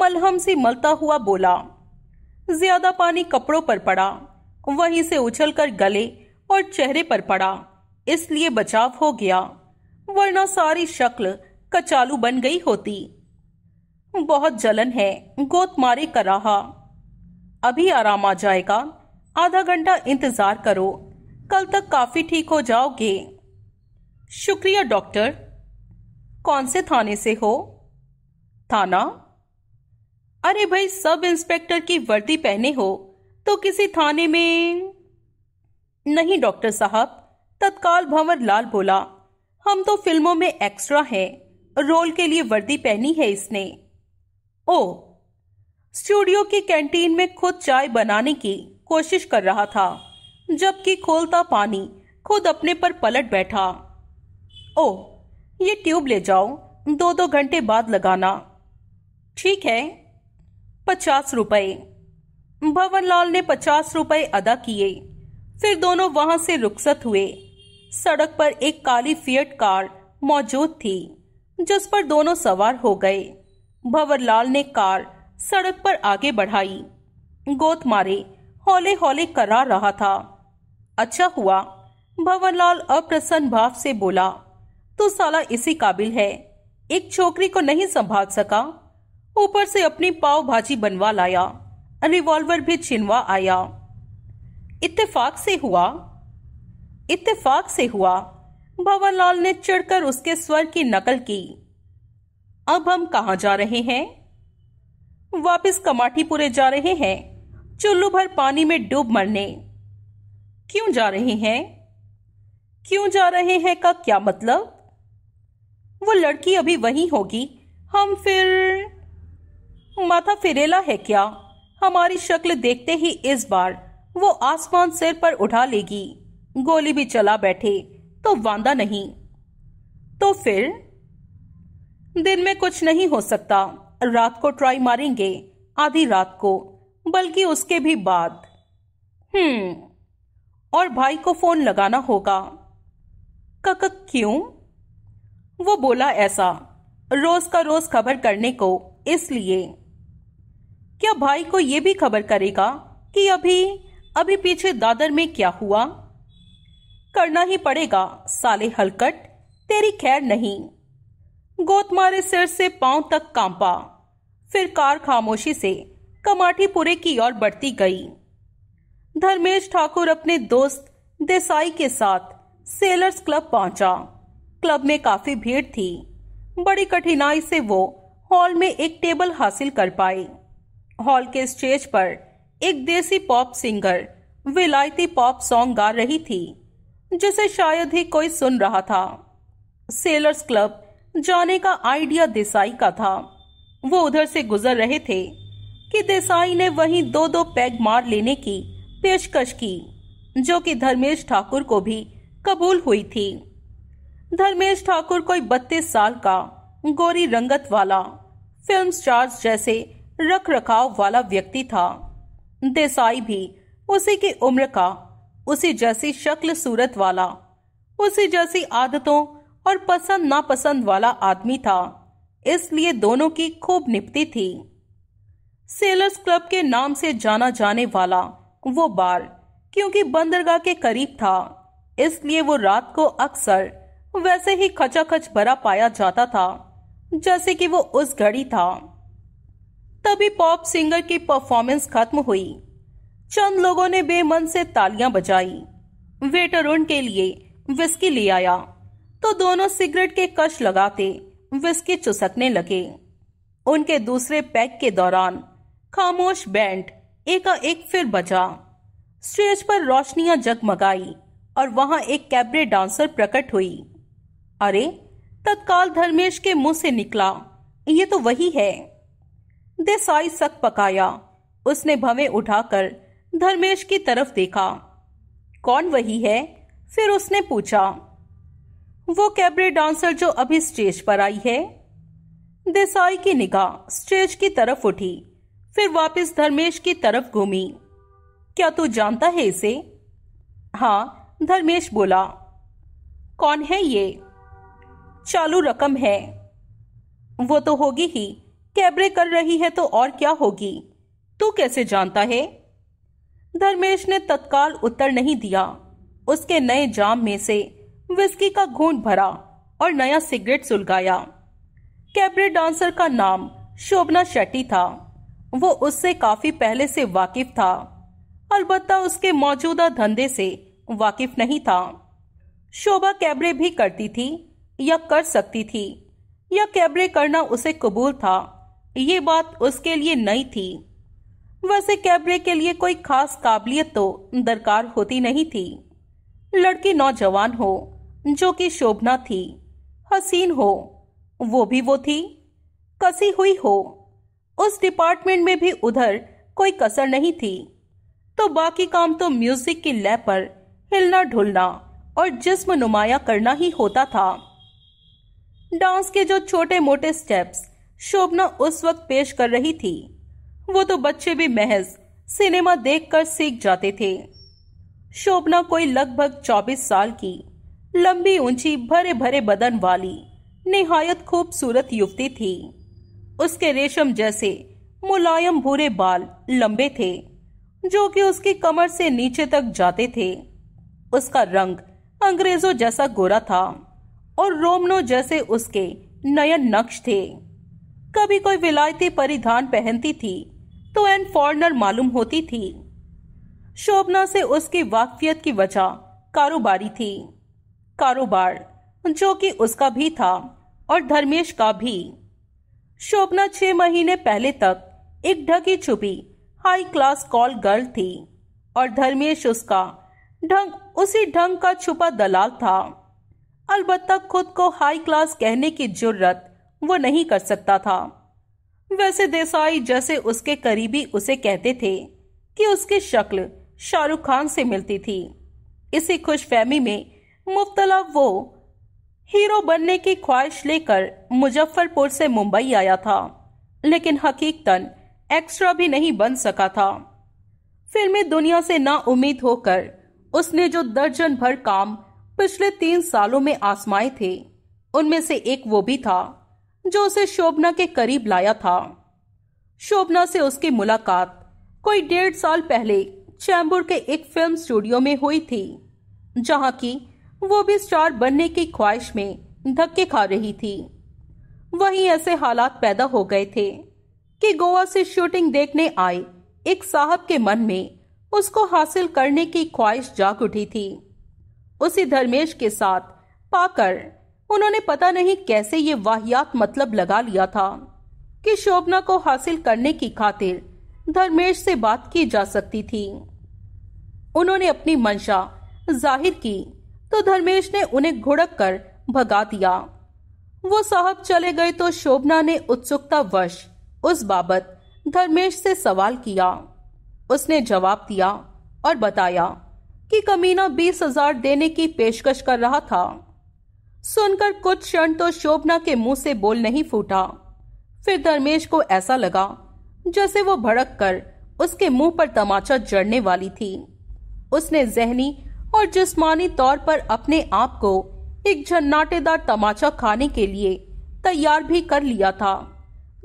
मलहम से मलता हुआ बोला ज्यादा पानी कपड़ों पर पड़ा वहीं से उछलकर गले और चेहरे पर पड़ा इसलिए बचाव हो गया वरना सारी शक्ल कचालू बन गई होती बहुत जलन है गोत मारे कर रहा अभी आराम आ जाएगा आधा घंटा इंतजार करो कल तक काफी ठीक हो जाओगे शुक्रिया डॉक्टर कौन से थाने से हो थाना अरे भाई सब इंस्पेक्टर की वर्दी पहने हो तो किसी थाने में नहीं डॉक्टर साहब तत्काल भंवर लाल बोला हम तो फिल्मों में एक्स्ट्रा हैं रोल के लिए वर्दी पहनी है इसने ओ स्टूडियो की कैंटीन में खुद चाय बनाने की कोशिश कर रहा था जबकि खोलता पानी खुद अपने पर पलट बैठा ओ ये ट्यूब ले जाओ दो दो घंटे बाद लगाना ठीक है पचास रुपए भवनलाल ने पचास रुपए अदा किए फिर दोनों वहां से रुखसत हुए सड़क पर एक काली फियट कार मौजूद थी जिस पर दोनों सवार हो गए भंवरलाल ने कार सड़क पर आगे बढ़ाई गोत मारे हौले हौले करा रहा था अच्छा हुआ भंवरलाल अप्रसन्न भाव से बोला तो साला इसी काबिल है एक छोकरी को नहीं संभाल सका ऊपर से अपनी पाव भाजी बनवा लाया रिवॉल्वर भी छिनवा आया इत्तेफाक से हुआ इत्तेफाक से हुआ लाल ने चढ़कर उसके स्वर की नकल की अब हम कहा जा रहे हैं वापस कमाठीपुरे जा रहे हैं चुल्लू भर पानी में डूब मरने क्यों जा रहे हैं क्यों जा रहे हैं का क्या मतलब वो लड़की अभी वही होगी हम फिर माथा फिरेला है क्या हमारी शक्ल देखते ही इस बार वो आसमान सिर पर उठा लेगी गोली भी चला बैठे तो वादा नहीं तो फिर दिन में कुछ नहीं हो सकता रात को ट्राई मारेंगे आधी रात को बल्कि उसके भी बाद हम्म और भाई को फोन लगाना होगा कक क्यों वो बोला ऐसा रोज का रोज खबर करने को इसलिए क्या भाई को यह भी खबर करेगा कि अभी अभी पीछे दादर में क्या हुआ करना ही पड़ेगा साले हलकट तेरी खैर नहीं गोत मारे सिर से पांव तक कांपा फिर कार खामोशी से कमाठीपुरे की ओर बढ़ती गई धर्मेश ठाकुर अपने दोस्त देसाई के साथ सेलर्स क्लब पहुंचा क्लब में काफी भीड़ थी बड़ी कठिनाई से वो हॉल में एक टेबल हासिल कर पाए हॉल के स्टेज पर एक देसी पॉप सिंगर विलायती पॉप सॉन्ग गा रही थी जिसे शायद ही कोई सुन रहा था सेलर्स क्लब जाने का आइडिया देसाई का था वो उधर से गुजर रहे थे कि देसाई ने वहीं दो दो पैग मार लेने की पेशकश की जो कि धर्मेश ठाकुर को भी कबूल हुई थी धर्मेश ठाकुर कोई बत्तीस साल का गोरी रंगत वाला फिल्म स्टार्स जैसे रख रखाव वाला व्यक्ति था देसाई भी उसी की उम्र का उसी जैसी शक्ल सूरत वाला उसी जैसी आदतों और पसंद नापसंद वाला आदमी था इसलिए दोनों की खूब निपटी थी सेलर्स क्लब के नाम से जाना जाने वाला वो बार क्योंकि बंदरगाह के करीब था इसलिए वो रात को अक्सर वैसे ही खचाखच भरा पाया जाता था जैसे कि वो उस घड़ी था तभी पॉप सिंगर की परफॉर्मेंस खत्म हुई चंद लोगों ने बेमन से तालियां बजाई वेटर उनके लिए विस्की ले आया तो दोनों सिगरेट के कश लगाते विस्की चुसकने लगे उनके दूसरे पैक के दौरान खामोश बैंड एकाएक फिर बजा स्टेज पर रोशनियां जगमगाई और वहां एक कैबरे डांसर प्रकट हुई अरे तत्काल धर्मेश के मुंह से निकला ये तो वही है देसाई सक पकाया उसने भवे उठाकर धर्मेश की तरफ देखा कौन वही है फिर उसने पूछा वो कैबरे डांसर जो अभी स्टेज पर आई है देसाई की निगाह स्टेज की तरफ उठी फिर वापस धर्मेश की तरफ घूमी क्या तू जानता है इसे हाँ धर्मेश बोला कौन है ये चालू रकम है वो तो होगी ही कैबरे कर रही है तो और क्या होगी तू कैसे जानता है धर्मेश ने तत्काल उत्तर नहीं दिया उसके नए जाम में से विस्की का घूंट भरा और नया सिगरेट सुलगाया कैबरेट डांसर का नाम शोभना शेट्टी था वो उससे काफी पहले से वाकिफ था अलबत्ता उसके मौजूदा धंधे से वाकिफ नहीं था शोभा कैबरे भी करती थी या कर सकती थी या कैबरे करना उसे कबूल था ये बात उसके लिए नई थी वैसे कैबरे के लिए कोई खास काबिलियत तो दरकार होती नहीं थी लड़की नौजवान हो जो कि शोभना थी हसीन हो वो भी वो थी कसी हुई हो उस डिपार्टमेंट में भी उधर कोई कसर नहीं थी तो बाकी काम तो म्यूजिक की लय पर हिलना ढुलना और जिस्म नुमाया करना ही होता था डांस के जो छोटे मोटे स्टेप्स शोभना उस वक्त पेश कर रही थी वो तो बच्चे भी महज सिनेमा देखकर सीख जाते थे शोभना कोई लगभग चौबीस साल की लंबी ऊंची भरे भरे बदन वाली निहायत खूबसूरत युवती थी उसके रेशम जैसे मुलायम भूरे बाल लंबे थे जो कि उसकी कमर से नीचे तक जाते थे उसका रंग अंग्रेजों जैसा गोरा था और रोमनो जैसे उसके नयन नक्श थे कभी कोई विलायती परिधान पहनती थी तो एन फॉरनर मालूम होती थी शोभना से उसकी वाकफियत की वजह कारोबारी थी कारोबार जो कि उसका भी था और धर्मेश का भी शोभना छह महीने पहले तक एक ढकी छुपी हाई क्लास कॉल गर्ल थी और धर्मेश उसका ढंग उसी ढंग का छुपा दलाल था अलबत्ता खुद को हाई क्लास कहने की जरूरत वो नहीं कर सकता था वैसे देसाई जैसे उसके करीबी उसे कहते थे कि उसकी शक्ल शाहरुख खान से मिलती थी इसी खुशफहमी में मुफ्तला वो हीरो बनने की ख्वाहिश लेकर मुजफ्फरपुर से मुंबई आया था लेकिन हकीकतन एक्स्ट्रा भी नहीं बन सका था फिल्मी दुनिया से ना उम्मीद होकर उसने जो दर्जन भर काम पिछले तीन सालों में आसमाए थे उनमें से एक वो भी था जो उसे शोभना के करीब लाया था शोभना से उसकी मुलाकात कोई डेढ़ साल पहले चैम्बूर के एक फिल्म स्टूडियो में हुई थी जहां की वो भी स्टार बनने की ख्वाहिश में धक्के खा रही थी वहीं ऐसे हालात पैदा हो गए थे कि गोवा से शूटिंग देखने आए एक साहब के मन में उसको हासिल करने की ख्वाहिश जाग उठी थी उसी धर्मेश के साथ पाकर उन्होंने पता नहीं कैसे ये वाहियात मतलब लगा लिया था कि शोभना को हासिल करने की खातिर धर्मेश से बात की जा सकती थी उन्होंने अपनी मंशा जाहिर की तो धर्मेश ने उन्हें घुड़क कर भगा दिया वो साहब चले गए तो शोभना ने उत्सुकता वश उस बाबत धर्मेश से सवाल किया उसने जवाब दिया और बताया कि कमीना बीस हजार देने की पेशकश कर रहा था सुनकर कुछ क्षण तो शोभना के मुंह से बोल नहीं फूटा फिर धर्मेश को ऐसा लगा जैसे वो भड़क कर उसके मुंह पर तमाचा जड़ने वाली थी उसने जहनी और जिस्मानी तौर पर अपने आप को एक झन्नाटेदार तमाचा खाने के लिए तैयार भी कर लिया था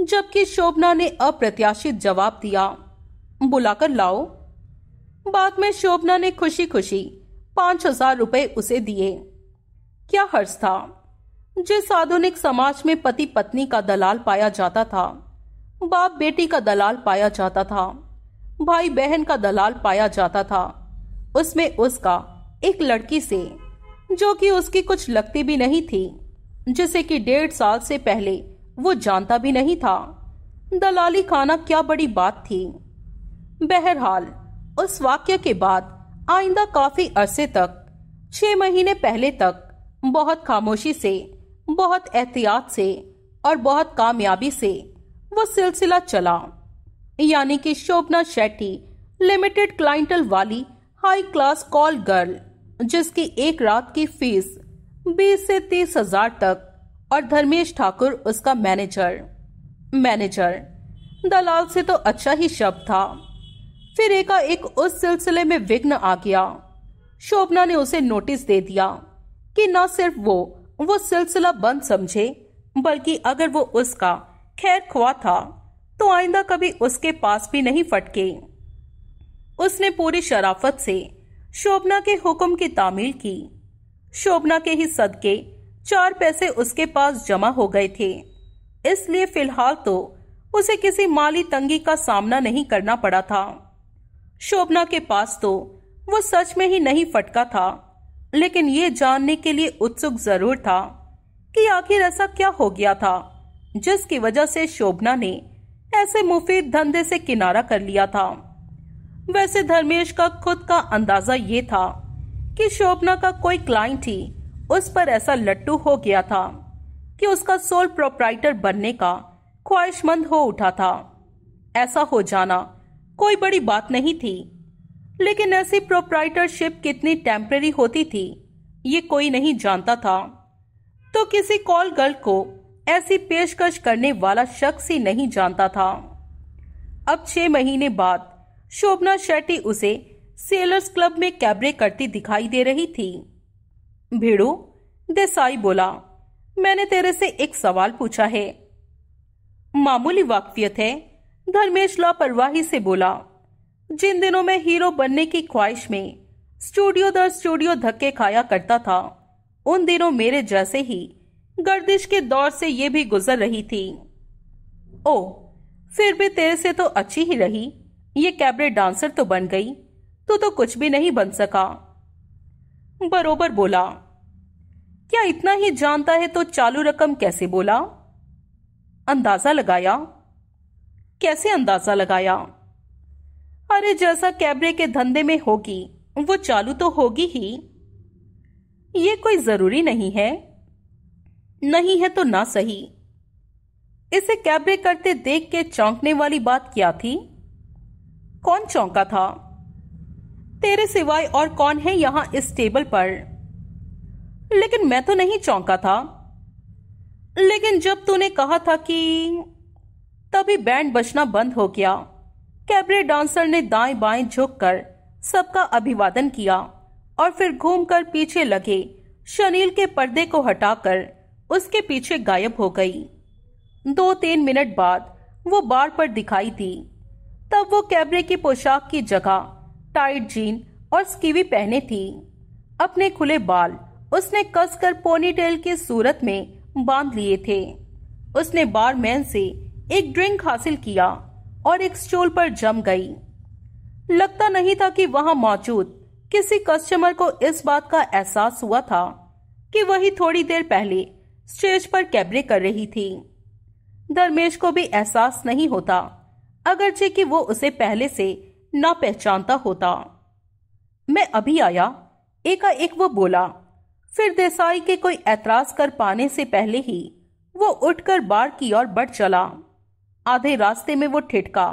जबकि शोभना ने अप्रत्याशित जवाब दिया बुलाकर लाओ बाद में शोभना ने खुशी खुशी पांच हजार रुपए उसे दिए क्या हर्ष था जिस आधुनिक समाज में पति पत्नी का दलाल पाया जाता था बाप बेटी का दलाल पाया जाता था भाई बहन का दलाल पाया जाता था उसमें उसका एक लड़की से जो कि उसकी कुछ लगती भी नहीं थी जिसे कि डेढ़ साल से पहले वो जानता भी नहीं था दलाली खाना क्या बड़ी बात थी बहरहाल उस वाक्य के बाद आइंदा काफी अरसे तक छह महीने पहले तक बहुत खामोशी से बहुत एहतियात से और बहुत कामयाबी से वो सिलसिला चला यानी कि शोभना शेट्टी लिमिटेड क्लाइंटल वाली हाई क्लास कॉल गर्ल जिसकी एक रात की फीस बीस से तीस हजार तक और धर्मेश ठाकुर उसका मैनेजर मैनेजर दलाल से तो अच्छा ही शब्द था फिर एक उस सिलसिले में विघ्न आ गया शोभना ने उसे नोटिस दे दिया कि न सिर्फ वो वो सिलसिला बंद समझे बल्कि अगर वो उसका खैर खुआ था तो आइंदा कभी उसके पास भी नहीं फटके उसने पूरी शराफत से शोभना के हुक्म की तामील की शोभना के ही सदके चार पैसे उसके पास जमा हो गए थे इसलिए फिलहाल तो उसे किसी माली तंगी का सामना नहीं करना पड़ा था शोभना के पास तो वो सच में ही नहीं फटका था लेकिन ये जानने के लिए उत्सुक जरूर था कि आखिर ऐसा क्या हो गया था जिसकी वजह से शोभना ने ऐसे मुफीद धंधे से किनारा कर लिया था वैसे धर्मेश का खुद का अंदाजा ये था कि शोभना का कोई क्लाइंट ही उस पर ऐसा लट्टू हो गया था कि उसका सोल प्रोपराइटर बनने का ख्वाहिशमंद हो उठा था ऐसा हो जाना कोई बड़ी बात नहीं थी लेकिन ऐसी प्रोप्राइटरशिप कितनी टेम्परेरी होती थी ये कोई नहीं जानता था तो किसी कॉल गर्ल को ऐसी पेशकश करने वाला शख्स ही नहीं जानता था अब छह महीने बाद शोभना शेट्टी उसे सेलर्स क्लब में कैबरे करती दिखाई दे रही थी भिड़ो देसाई बोला मैंने तेरे से एक सवाल पूछा है मामूली वाकफियत है धर्मेश लापरवाही से बोला जिन दिनों मैं हीरो बनने की ख्वाहिश में स्टूडियो दर स्टूडियो धक्के खाया करता था उन दिनों मेरे जैसे ही गर्दिश के दौर से ये भी गुजर रही थी ओ फिर भी तेरे से तो अच्छी ही रही ये कैबरे डांसर तो बन गई तू तो कुछ भी नहीं बन सका बरोबर बोला क्या इतना ही जानता है तो चालू रकम कैसे बोला अंदाजा लगाया कैसे अंदाजा लगाया अरे जैसा कैबरे के धंधे में होगी वो चालू तो होगी ही ये कोई जरूरी नहीं है नहीं है तो ना सही इसे कैबरे करते देख के चौंकने वाली बात क्या थी कौन चौंका था तेरे सिवाय और कौन है यहां इस टेबल पर लेकिन मैं तो नहीं चौंका था लेकिन जब तूने कहा था कि तभी बैंड बजना बंद हो गया कैबरे डांसर ने दाएं बाएं झुककर सबका अभिवादन किया और फिर घूमकर पीछे लगे शनील के पर्दे को हटाकर उसके पीछे गायब हो गई दो तीन मिनट बाद वो बार पर दिखाई दी तब वो कैबरे की पोशाक की जगह टाइट जीन और स्कीवी पहने थी अपने खुले बाल उसने कसकर पोनीटेल की सूरत में बांध लिए थे उसने बारमैन से एक ड्रिंक हासिल किया और एक स्टूल पर जम गई लगता नहीं था कि वहां मौजूद किसी कस्टमर को इस बात का एहसास हुआ था कि वही थोड़ी देर पहले स्टेज पर कैबरे कर रही थी धर्मेश को भी एहसास नहीं होता अगर अगरचे कि वो उसे पहले से ना पहचानता होता मैं अभी आया एकाएक वो बोला फिर देसाई के कोई एतराज कर पाने से पहले ही वो उठकर बार की ओर बढ़ चला आधे रास्ते में वो ठिठका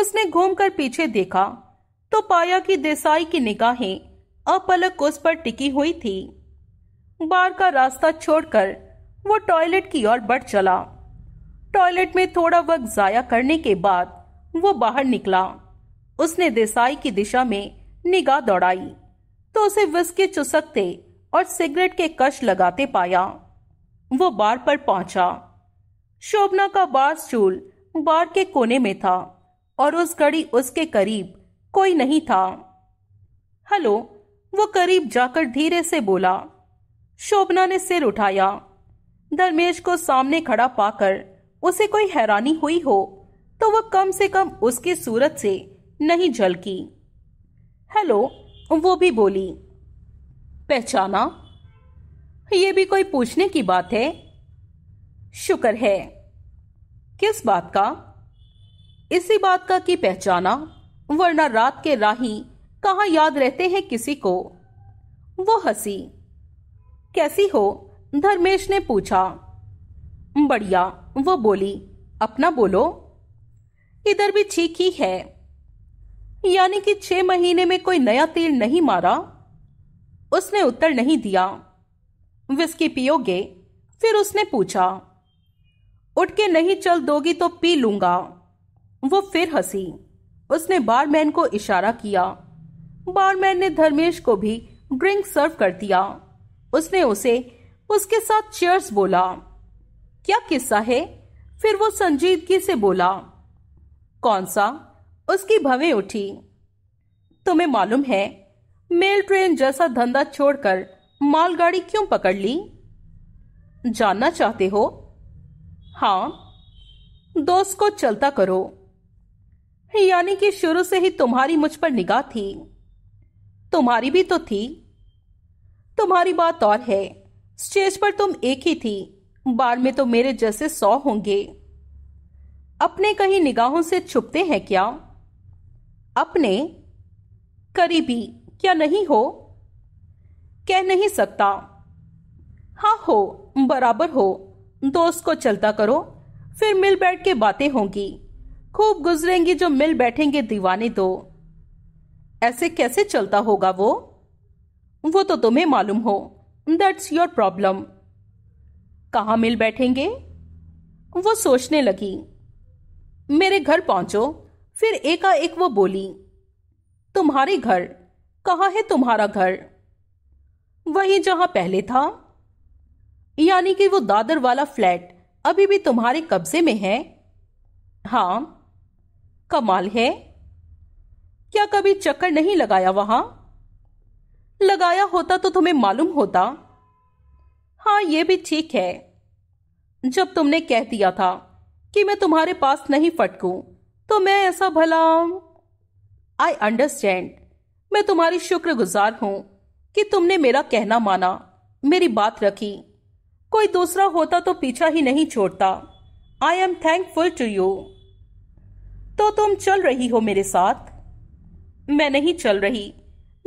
उसने घूमकर पीछे देखा तो पाया कि देसाई की निगाहें अपलक उस पर टिकी हुई थी बार का रास्ता छोड़कर वो टॉयलेट की ओर बढ़ चला टॉयलेट में थोड़ा वक्त जाया करने के बाद वो बाहर निकला उसने देसाई की दिशा में निगाह दौड़ाई तो उसे विस्की चुसकते और सिगरेट के कश लगाते पाया वो बार पर पहुंचा शोभना का बार स्टूल बार के कोने में था और उस घड़ी उसके करीब कोई नहीं था हेलो वो करीब जाकर धीरे से बोला शोभना ने सिर उठाया धर्मेश को सामने खड़ा पाकर उसे कोई हैरानी हुई हो तो वह कम से कम उसकी सूरत से नहीं झलकी हेलो वो भी बोली पहचाना ये भी कोई पूछने की बात है शुक्र है किस बात का इसी बात का कि पहचाना वरना रात के राही कहा याद रहते हैं किसी को वो हसी कैसी हो धर्मेश ने पूछा बढ़िया वो बोली अपना बोलो इधर भी ठीक ही है यानी कि छह महीने में कोई नया तीर नहीं मारा उसने उत्तर नहीं दिया विस्की पियोगे फिर उसने पूछा उठ के नहीं चल दोगी तो पी लूंगा वो फिर हंसी उसने बारमैन को इशारा किया बारमैन ने धर्मेश को भी ड्रिंक सर्व कर दिया उसने उसे उसके साथ चेयर्स बोला क्या किस्सा है फिर वो संजीदगी से बोला कौन सा उसकी भवें उठी तुम्हें मालूम है मेल ट्रेन जैसा धंधा छोड़कर मालगाड़ी क्यों पकड़ ली जानना चाहते हो हाँ दोस्त को चलता करो यानी कि शुरू से ही तुम्हारी मुझ पर निगाह थी तुम्हारी भी तो थी तुम्हारी बात और है स्टेज पर तुम एक ही थी बार में तो मेरे जैसे सौ होंगे अपने कहीं निगाहों से छुपते हैं क्या अपने करीबी क्या नहीं हो कह नहीं सकता हाँ हो बराबर हो दोस्त को चलता करो फिर मिल बैठ के बातें होंगी खूब गुजरेंगी जो मिल बैठेंगे दीवाने दो ऐसे कैसे चलता होगा वो वो तो तुम्हें मालूम हो दैट्स योर प्रॉब्लम कहाँ मिल बैठेंगे वो सोचने लगी मेरे घर पहुंचो फिर एकाएक वो बोली तुम्हारे घर कहाँ है तुम्हारा घर वही जहां पहले था यानी कि वो दादर वाला फ्लैट अभी भी तुम्हारे कब्जे में है हाँ कमाल है क्या कभी चक्कर नहीं लगाया वहां लगाया होता तो तुम्हें मालूम होता हाँ ये भी ठीक है जब तुमने कह दिया था कि मैं तुम्हारे पास नहीं फटकू तो मैं ऐसा भला आई अंडरस्टैंड मैं तुम्हारी शुक्रगुजार हूं कि तुमने मेरा कहना माना मेरी बात रखी कोई दूसरा होता तो पीछा ही नहीं छोड़ता I am thankful to you तो तुम चल रही हो मेरे साथ मैं नहीं चल रही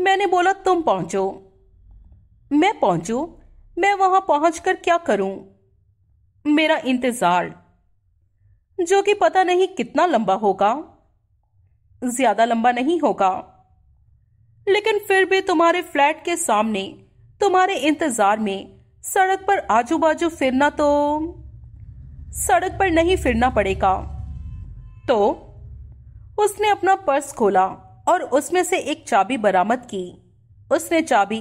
मैंने बोला तुम पहुंचो मैं पहुंचू मैं वहां पहुंचकर क्या करूं मेरा इंतजार जो कि पता नहीं कितना लंबा होगा ज्यादा लंबा नहीं होगा लेकिन फिर भी तुम्हारे फ्लैट के सामने तुम्हारे इंतजार में सड़क पर आजू बाजू फिरना तो सड़क पर नहीं फिरना पड़ेगा तो उसने अपना पर्स खोला और उसमें से एक चाबी बरामद की उसने चाबी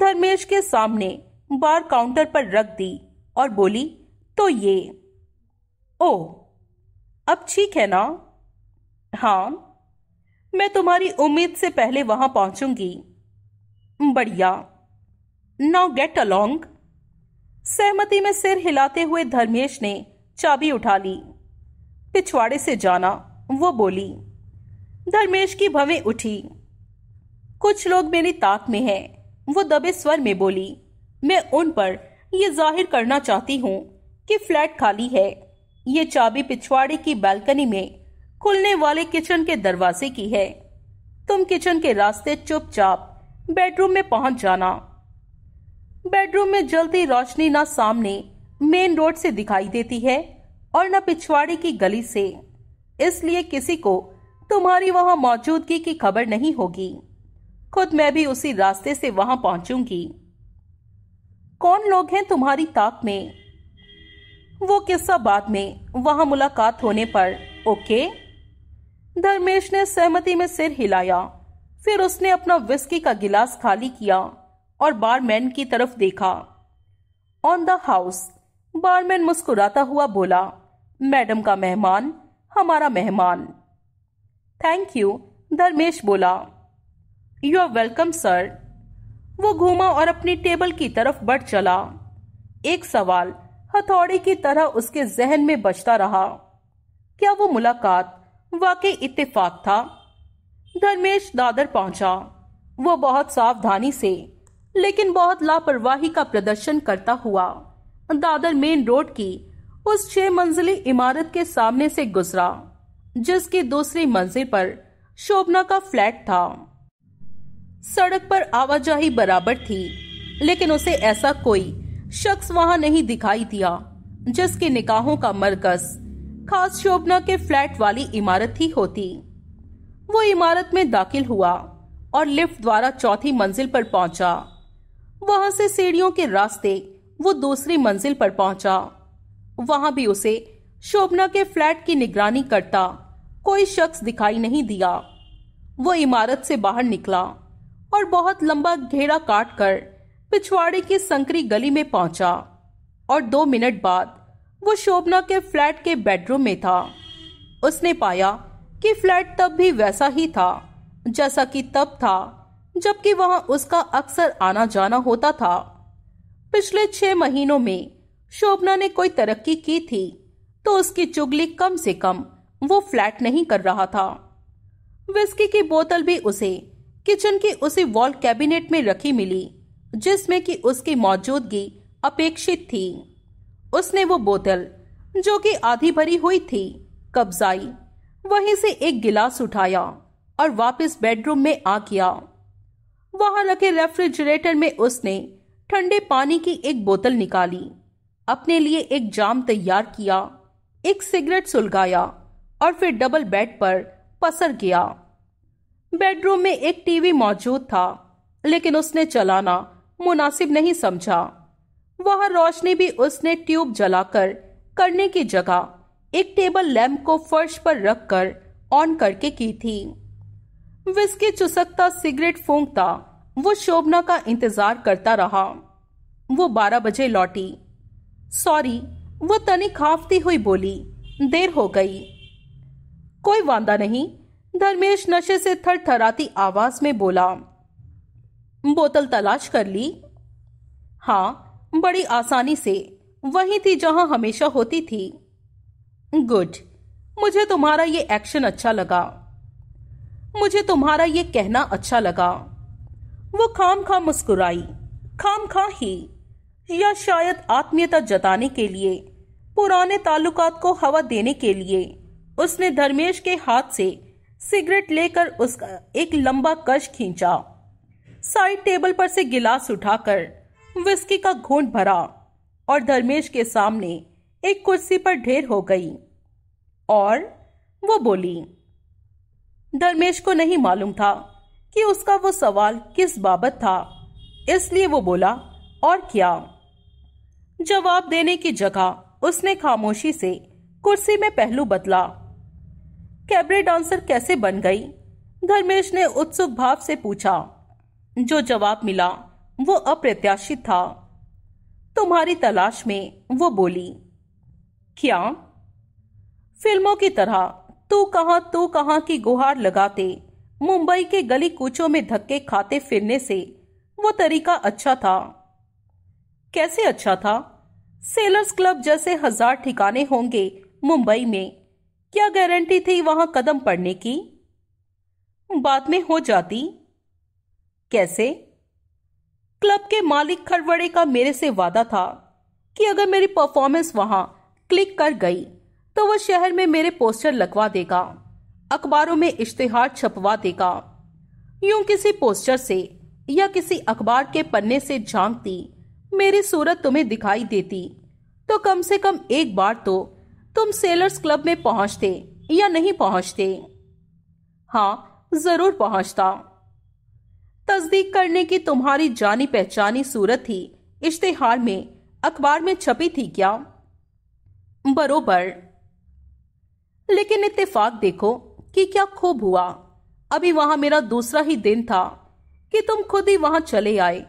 धर्मेश के सामने बार काउंटर पर रख दी और बोली तो ये ओ अब ठीक है ना हाँ मैं तुम्हारी उम्मीद से पहले वहां पहुंचूंगी बढ़िया नाउ गेट अलोंग सहमति में सिर हिलाते हुए धर्मेश ने चाबी उठा ली पिछवाड़े से जाना वो बोली धर्मेश की भवे उठी कुछ लोग मेरी ताक में हैं वो दबे स्वर में बोली मैं उन पर ये जाहिर करना चाहती हूँ कि फ्लैट खाली है ये चाबी पिछवाड़े की बालकनी में खुलने वाले किचन के दरवाजे की है तुम किचन के रास्ते चुपचाप बेडरूम में पहुंच जाना बेडरूम में जलती रोशनी ना सामने मेन रोड से दिखाई देती है और न पिछवाड़े की गली से इसलिए किसी को तुम्हारी वहां मौजूदगी की खबर नहीं होगी खुद मैं भी उसी रास्ते से वहां पहुंचूंगी कौन लोग हैं तुम्हारी ताक में वो किस्सा बाद में वहां मुलाकात होने पर ओके धर्मेश ने सहमति में सिर हिलाया फिर उसने अपना विस्की का गिलास खाली किया और बारमैन की तरफ देखा ऑन द हाउस बारमैन मुस्कुराता हुआ बोला मैडम का मेहमान हमारा मेहमान थैंक यू धर्मेश बोला यू आर वेलकम सर वो घूमा और अपनी टेबल की तरफ बढ़ चला एक सवाल हथौड़ी की तरह उसके जहन में बचता रहा क्या वो मुलाकात वाकई इत्तेफाक था धर्मेश दादर पहुंचा वो बहुत सावधानी से लेकिन बहुत लापरवाही का प्रदर्शन करता हुआ दादर मेन रोड की उस छह मंजिली इमारत के सामने से गुजरा जिसकी दूसरी मंजिल पर शोभना का फ्लैट था सड़क पर आवाजाही बराबर थी लेकिन उसे ऐसा कोई शख्स वहां नहीं दिखाई दिया जिसके निकाहों का मरकज खास शोभना के फ्लैट वाली इमारत ही होती वो इमारत में दाखिल हुआ और लिफ्ट द्वारा चौथी मंजिल पर पहुंचा वहां से सीढ़ियों के रास्ते वो दूसरी मंजिल पर पहुंचा वहां भी उसे शोभना के फ्लैट की निगरानी करता कोई शख्स दिखाई नहीं दिया वो इमारत से बाहर निकला और बहुत लंबा घेरा काट कर पिछवाड़े की संकरी गली में पहुंचा और दो मिनट बाद वो शोभना के फ्लैट के बेडरूम में था उसने पाया कि फ्लैट तब भी वैसा ही था जैसा कि तब था जबकि वहां उसका अक्सर आना जाना होता था पिछले छह महीनों में शोभना ने कोई तरक्की की थी तो उसकी चुगली कम से कम वो फ्लैट नहीं कर रहा था विस्की की बोतल भी उसे किचन की उसी वॉल कैबिनेट में रखी मिली जिसमें कि उसकी मौजूदगी अपेक्षित थी उसने वो बोतल जो कि आधी भरी हुई थी कब्जाई वहीं से एक गिलास उठाया और वापस बेडरूम में आ गया वहां रखे रेफ्रिजरेटर में उसने ठंडे पानी की एक बोतल निकाली अपने लिए एक जाम तैयार किया एक सिगरेट सुलगाया और फिर डबल बेड पर पसर गया बेडरूम में एक टीवी मौजूद था लेकिन उसने चलाना मुनासिब नहीं समझा वह रोशनी भी उसने ट्यूब जलाकर करने की जगह एक टेबल लैम्प को फर्श पर रखकर ऑन करके की थी विस्की चुसकता सिगरेट फूंकता वो शोभना का इंतजार करता रहा वो बारह बजे लौटी सॉरी वो तनिक हाफती हुई बोली देर हो गई कोई वादा नहीं धर्मेश नशे से थरथराती आवाज में बोला बोतल तलाश कर ली हाँ बड़ी आसानी से वही थी जहां हमेशा होती थी गुड मुझे तुम्हारा ये एक्शन अच्छा लगा मुझे तुम्हारा ये कहना अच्छा लगा वो खाम खा मुस्कुराई खाम खा ही या शायद आत्मीयता जताने के लिए पुराने ताल्लुकात को हवा देने के लिए उसने धर्मेश के हाथ से सिगरेट लेकर उसका एक लंबा कश खींचा साइड टेबल पर से गिलास उठाकर विस्की का घूंट भरा और धर्मेश के सामने एक कुर्सी पर ढेर हो गई और वो बोली धर्मेश को नहीं मालूम था कि उसका वो सवाल किस बाबत था इसलिए वो बोला और क्या जवाब देने की जगह उसने खामोशी से कुर्सी में पहलू बदला कैबरे डांसर कैसे बन गई धर्मेश ने उत्सुक भाव से पूछा जो जवाब मिला वो अप्रत्याशित था तुम्हारी तलाश में वो बोली क्या फिल्मों की तरह तू कहा तू कहा की गुहार लगाते मुंबई के गली कूचों में धक्के खाते फिरने से वो तरीका अच्छा था कैसे अच्छा था सेलर्स क्लब जैसे हजार ठिकाने होंगे मुंबई में क्या गारंटी थी वहां कदम पड़ने की बाद में हो जाती कैसे क्लब के मालिक खरवड़े का मेरे से वादा था कि अगर मेरी परफॉर्मेंस वहां क्लिक कर गई तो वो शहर में मेरे पोस्टर लगवा देगा अखबारों में इश्तेहार छपवा देगा यूं किसी पोस्टर से या किसी अखबार के पन्ने से झांकती मेरी सूरत तुम्हें दिखाई देती तो कम से कम एक बार तो तुम सेलर्स क्लब में पहुंचते या नहीं पहुंचते हाँ जरूर पहुंचता तस्दीक करने की तुम्हारी जानी पहचानी सूरत ही इश्तेहार में अखबार में छपी थी क्या बरोबर लेकिन इत्तेफाक देखो कि क्या खूब हुआ अभी वहां मेरा दूसरा ही दिन था कि तुम खुद ही वहां चले आए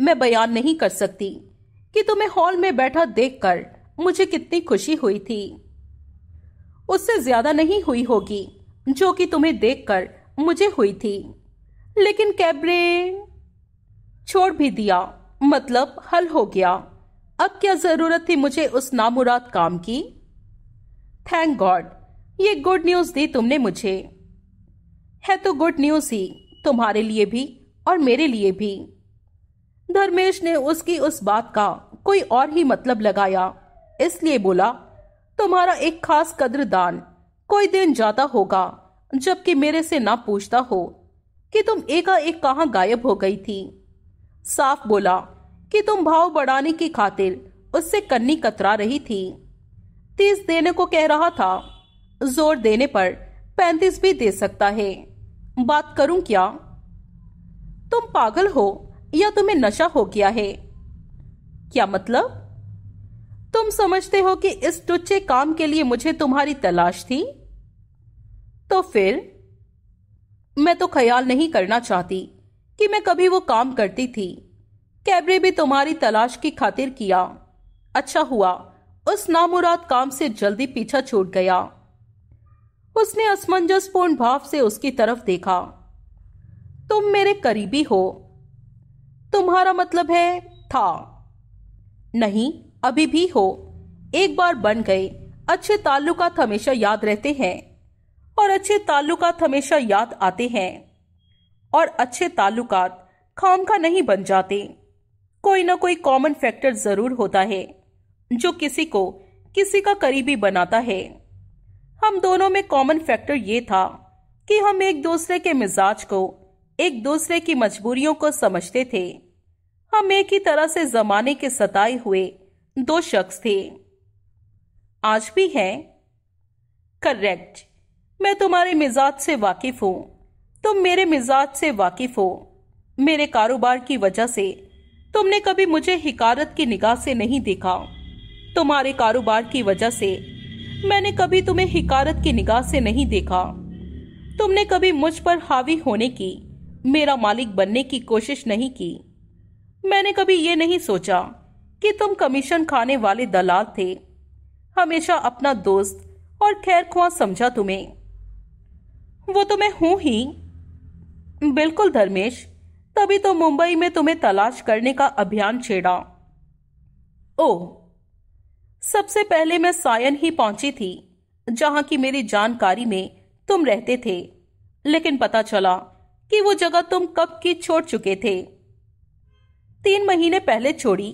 मैं बयान नहीं कर सकती कि तुम्हें हॉल में बैठा देखकर मुझे कितनी खुशी हुई थी उससे ज्यादा नहीं हुई होगी जो कि तुम्हें देखकर मुझे हुई थी लेकिन कैबरे छोड़ भी दिया मतलब हल हो गया अब क्या जरूरत थी मुझे उस नामुराद काम की थैंक गॉड ये गुड न्यूज दी तुमने मुझे है तो गुड न्यूज ही तुम्हारे लिए भी और मेरे लिए भी धर्मेश ने उसकी उस बात का कोई और ही मतलब लगाया इसलिए बोला तुम्हारा एक खास कद्रदान कोई दिन जाता होगा जबकि मेरे से ना पूछता हो कि तुम एकाएक कहां गायब हो गई थी साफ बोला कि तुम भाव बढ़ाने की खातिर उससे कन्नी कतरा रही थी तीस देने को कह रहा था जोर देने पर पैंतीस भी दे सकता है बात करूं क्या तुम पागल हो या तुम्हें नशा हो गया है क्या मतलब तुम समझते हो कि इस टुच्चे काम के लिए मुझे तुम्हारी तलाश थी तो फिर मैं तो ख्याल नहीं करना चाहती कि मैं कभी वो काम करती थी कैबरे भी तुम्हारी तलाश की खातिर किया अच्छा हुआ उस नामुराद काम से जल्दी पीछा छूट गया उसने असमंजसपूर्ण भाव से उसकी तरफ देखा तुम मेरे करीबी हो तुम्हारा मतलब है था नहीं अभी भी हो एक बार बन गए अच्छे ताल्लुकात हमेशा याद रहते हैं और अच्छे ताल्लुकात हमेशा याद आते हैं और अच्छे ताल्लुकात खाम खा नहीं बन जाते कोई ना कोई कॉमन फैक्टर जरूर होता है जो किसी को किसी का करीबी बनाता है हम दोनों में कॉमन फैक्टर ये था कि हम एक दूसरे के मिजाज को एक दूसरे की मजबूरियों को समझते थे हम एक ही तरह से जमाने के सताए हुए दो शख्स थे आज भी है करेक्ट मैं तुम्हारे मिजाज से वाकिफ हूं तुम मेरे मिजाज से वाकिफ हो मेरे कारोबार की वजह से तुमने कभी मुझे हिकारत की निगाह से नहीं देखा तुम्हारे कारोबार की वजह से मैंने कभी तुम्हें हिकारत की निगाह से नहीं देखा तुमने कभी मुझ पर हावी होने की मेरा मालिक बनने की कोशिश नहीं की मैंने कभी ये नहीं सोचा कि तुम कमीशन खाने वाले दलाल थे हमेशा अपना दोस्त और खैर खुआ समझा तुम्हें वो तो मैं हूं ही बिल्कुल धर्मेश तभी तो मुंबई में तुम्हें तलाश करने का अभियान छेड़ा ओह सबसे पहले मैं सायन ही पहुंची थी जहां की मेरी जानकारी में तुम रहते थे लेकिन पता चला कि वो जगह तुम कब की छोड़ चुके थे तीन महीने पहले छोड़ी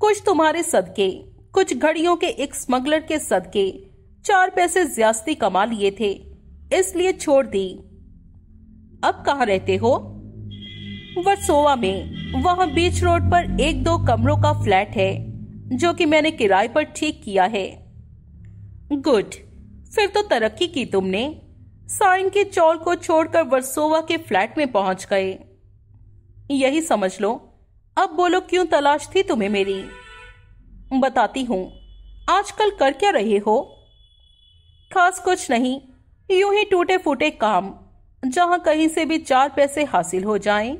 कुछ तुम्हारे सदके कुछ घड़ियों के एक स्मगलर के सदके चार पैसे ज्यादा कमा लिए थे इसलिए छोड़ दी अब कहा रहते हो वर्सोवा में वहां बीच रोड पर एक दो कमरों का फ्लैट है जो कि मैंने किराए पर ठीक किया है गुड फिर तो तरक्की की तुमने साइन के चौल को छोड़कर वर्सोवा के फ्लैट में पहुंच गए यही समझ लो अब बोलो क्यों तलाश थी तुम्हें मेरी बताती हूं आजकल कर क्या रहे हो खास कुछ नहीं यूं ही टूटे फूटे काम जहां कहीं से भी चार पैसे हासिल हो जाएं।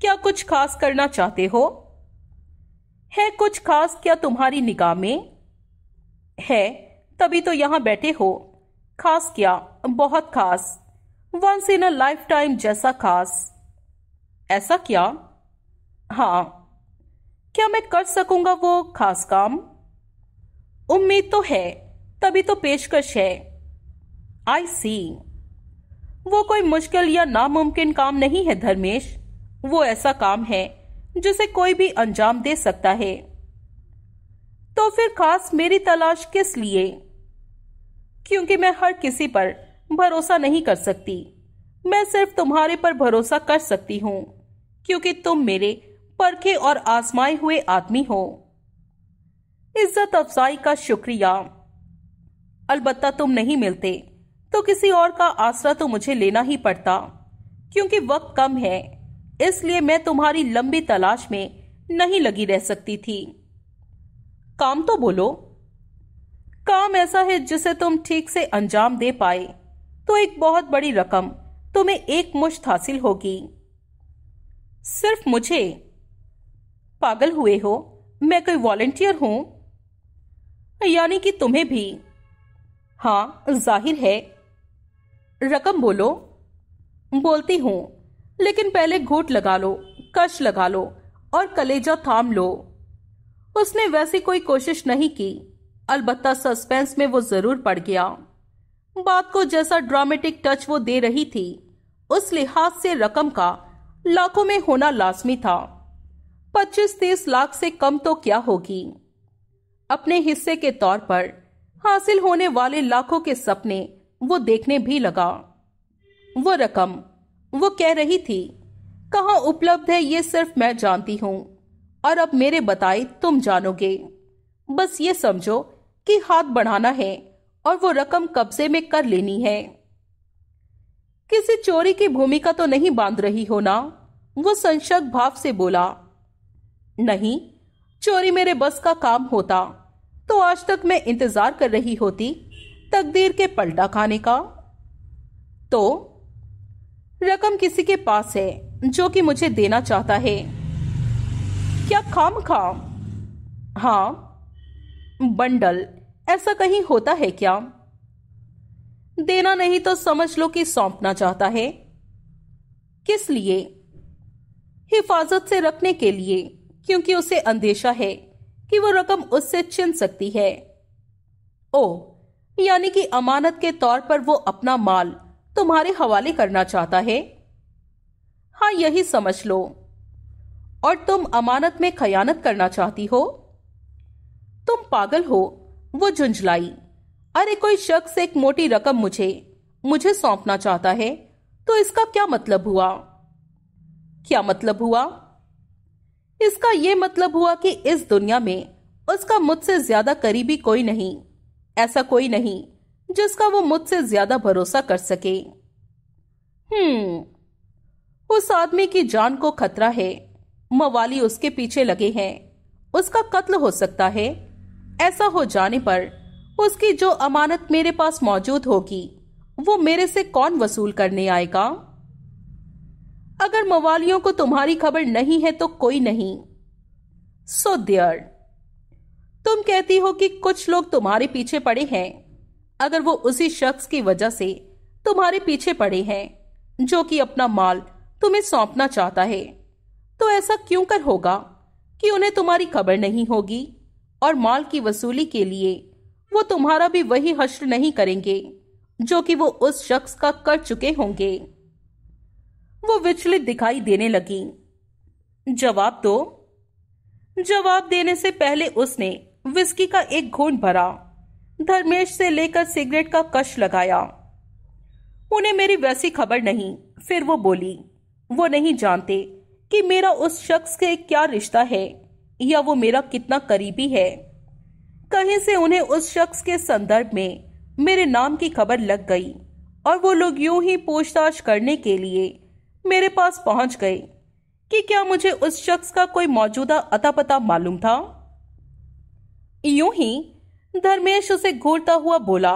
क्या कुछ खास करना चाहते हो है कुछ खास क्या तुम्हारी निगाह में है तभी तो यहां बैठे हो खास क्या बहुत खास once in a lifetime जैसा खास ऐसा क्या हाँ क्या मैं कर सकूंगा वो खास काम उम्मीद तो है तभी तो पेशकश है आई सी वो कोई मुश्किल या नामुमकिन काम नहीं है धर्मेश वो ऐसा काम है जिसे कोई भी अंजाम दे सकता है तो फिर खास मेरी तलाश किस लिए क्योंकि मैं हर किसी पर भरोसा नहीं कर सकती मैं सिर्फ तुम्हारे पर भरोसा कर सकती हूँ क्योंकि तुम मेरे परखे और आसमाए हुए आदमी हो इज्जत अफजाई का शुक्रिया अलबत्ता तुम नहीं मिलते तो किसी और का आसरा तो मुझे लेना ही पड़ता क्योंकि वक्त कम है इसलिए मैं तुम्हारी लंबी तलाश में नहीं लगी रह सकती थी काम तो बोलो काम ऐसा है जिसे तुम ठीक से अंजाम दे पाए तो एक बहुत बड़ी रकम तुम्हें एक मुश्त हासिल होगी सिर्फ मुझे पागल हुए हो मैं कोई वॉलेंटियर हूं यानी कि तुम्हें भी हाँ जाहिर है रकम बोलो बोलती हूं लेकिन पहले घूट लगा लो कश लगा लो और कलेजा थाम लो उसने वैसी कोई कोशिश नहीं की अलबत्ता सस्पेंस में वो जरूर पड़ गया बात को जैसा ड्रामेटिक टच वो दे रही थी उस लिहाज से रकम का लाखों में होना लाजमी था पच्चीस तीस लाख से कम तो क्या होगी अपने हिस्से के तौर पर हासिल होने वाले लाखों के सपने वो देखने भी लगा वो रकम वो कह रही थी कहा उपलब्ध है ये सिर्फ मैं जानती हूं और अब मेरे बताए तुम जानोगे बस ये समझो कि हाथ बढ़ाना है और वो रकम कब्जे में कर लेनी है किसी चोरी की भूमिका तो नहीं बांध रही हो ना वो संशक भाव से बोला नहीं चोरी मेरे बस का काम होता तो आज तक मैं इंतजार कर रही होती तकदीर के पलटा खाने का तो रकम किसी के पास है जो कि मुझे देना चाहता है क्या खाम खाम हाँ बंडल ऐसा कहीं होता है क्या देना नहीं तो समझ लो कि सौंपना चाहता है किस लिए हिफाजत से रखने के लिए क्योंकि उसे अंदेशा है कि वो रकम उससे छिन सकती है ओ यानी कि अमानत के तौर पर वो अपना माल तुम्हारे हवाले करना चाहता है हाँ यही समझ लो और तुम अमानत में खयानत करना चाहती हो तुम पागल हो वो झुंझलाई अरे कोई शख्स एक मोटी रकम मुझे मुझे सौंपना चाहता है तो इसका क्या मतलब हुआ क्या मतलब हुआ इसका यह मतलब हुआ कि इस दुनिया में उसका मुझसे ज्यादा करीबी कोई नहीं ऐसा कोई नहीं जिसका वो मुझसे ज्यादा भरोसा कर सके हम्म उस आदमी की जान को खतरा है मवाली उसके पीछे लगे हैं उसका कत्ल हो सकता है ऐसा हो जाने पर उसकी जो अमानत मेरे पास मौजूद होगी वो मेरे से कौन वसूल करने आएगा अगर मवालियों को तुम्हारी खबर नहीं है तो कोई नहीं सो so दियर तुम कहती हो कि कुछ लोग तुम्हारे पीछे पड़े हैं अगर वो उसी शख्स की वजह से तुम्हारे पीछे पड़े हैं जो कि अपना माल तुम्हें सौंपना चाहता है तो ऐसा क्यों कर होगा कि उन्हें तुम्हारी खबर नहीं होगी और माल की वसूली के लिए वो तुम्हारा भी वही हश्र नहीं करेंगे जो कि वो उस शख्स का कर चुके होंगे वो विचलित दिखाई देने लगी जवाब दो जवाब देने से पहले उसने विस्की का एक घूंट भरा धर्मेश से लेकर सिगरेट का कश लगाया उन्हें मेरी वैसी खबर नहीं फिर वो बोली वो नहीं जानते कि मेरा उस शख्स के क्या रिश्ता है या वो मेरा कितना करीबी है कहीं से उन्हें उस शख्स के संदर्भ में मेरे नाम की खबर लग गई और वो लोग यूं ही पूछताछ करने के लिए मेरे पास पहुंच गए कि क्या मुझे उस शख्स का कोई मौजूदा अता पता मालूम था यूं ही धर्मेश उसे घूरता हुआ बोला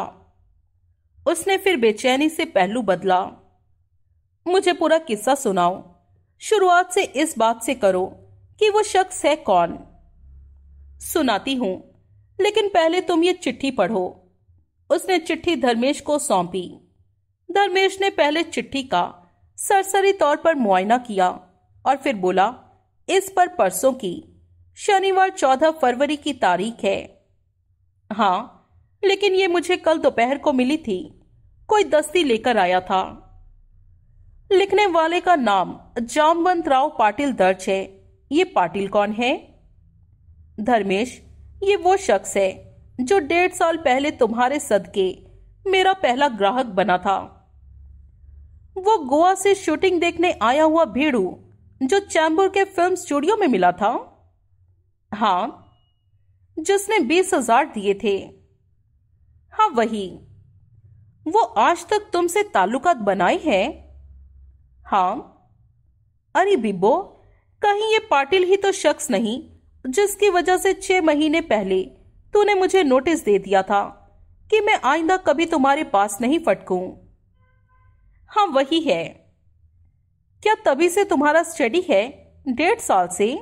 उसने फिर बेचैनी से पहलू बदला मुझे पूरा किस्सा सुनाओ शुरुआत से इस बात से करो कि वो शख्स है कौन सुनाती हूं लेकिन पहले तुम ये चिट्ठी पढ़ो उसने चिट्ठी धर्मेश को सौंपी धर्मेश ने पहले चिट्ठी का सरसरी तौर पर मुआयना किया और फिर बोला इस पर परसों की शनिवार चौदह फरवरी की तारीख है हाँ लेकिन ये मुझे कल दोपहर को मिली थी कोई दस्ती लेकर आया था लिखने वाले का नाम जामवंत राव पाटिल दर्ज है ये पाटिल कौन है धर्मेश ये वो शख्स है जो डेढ़ साल पहले तुम्हारे सदके मेरा पहला ग्राहक बना था वो गोवा से शूटिंग देखने आया हुआ भेड़ू जो चैम्बूर के फिल्म स्टूडियो में मिला था हाँ जिसने बीस हजार दिए थे हाँ वही वो आज तक तुमसे ताल्लुकात बनाए हैं हाँ अरे बिबो कहीं ये पाटिल ही तो शख्स नहीं जिसकी वजह से छह महीने पहले तूने मुझे नोटिस दे दिया था कि मैं आइंदा कभी तुम्हारे पास नहीं फटकू हाँ वही है क्या तभी से तुम्हारा स्टडी है डेढ़ साल से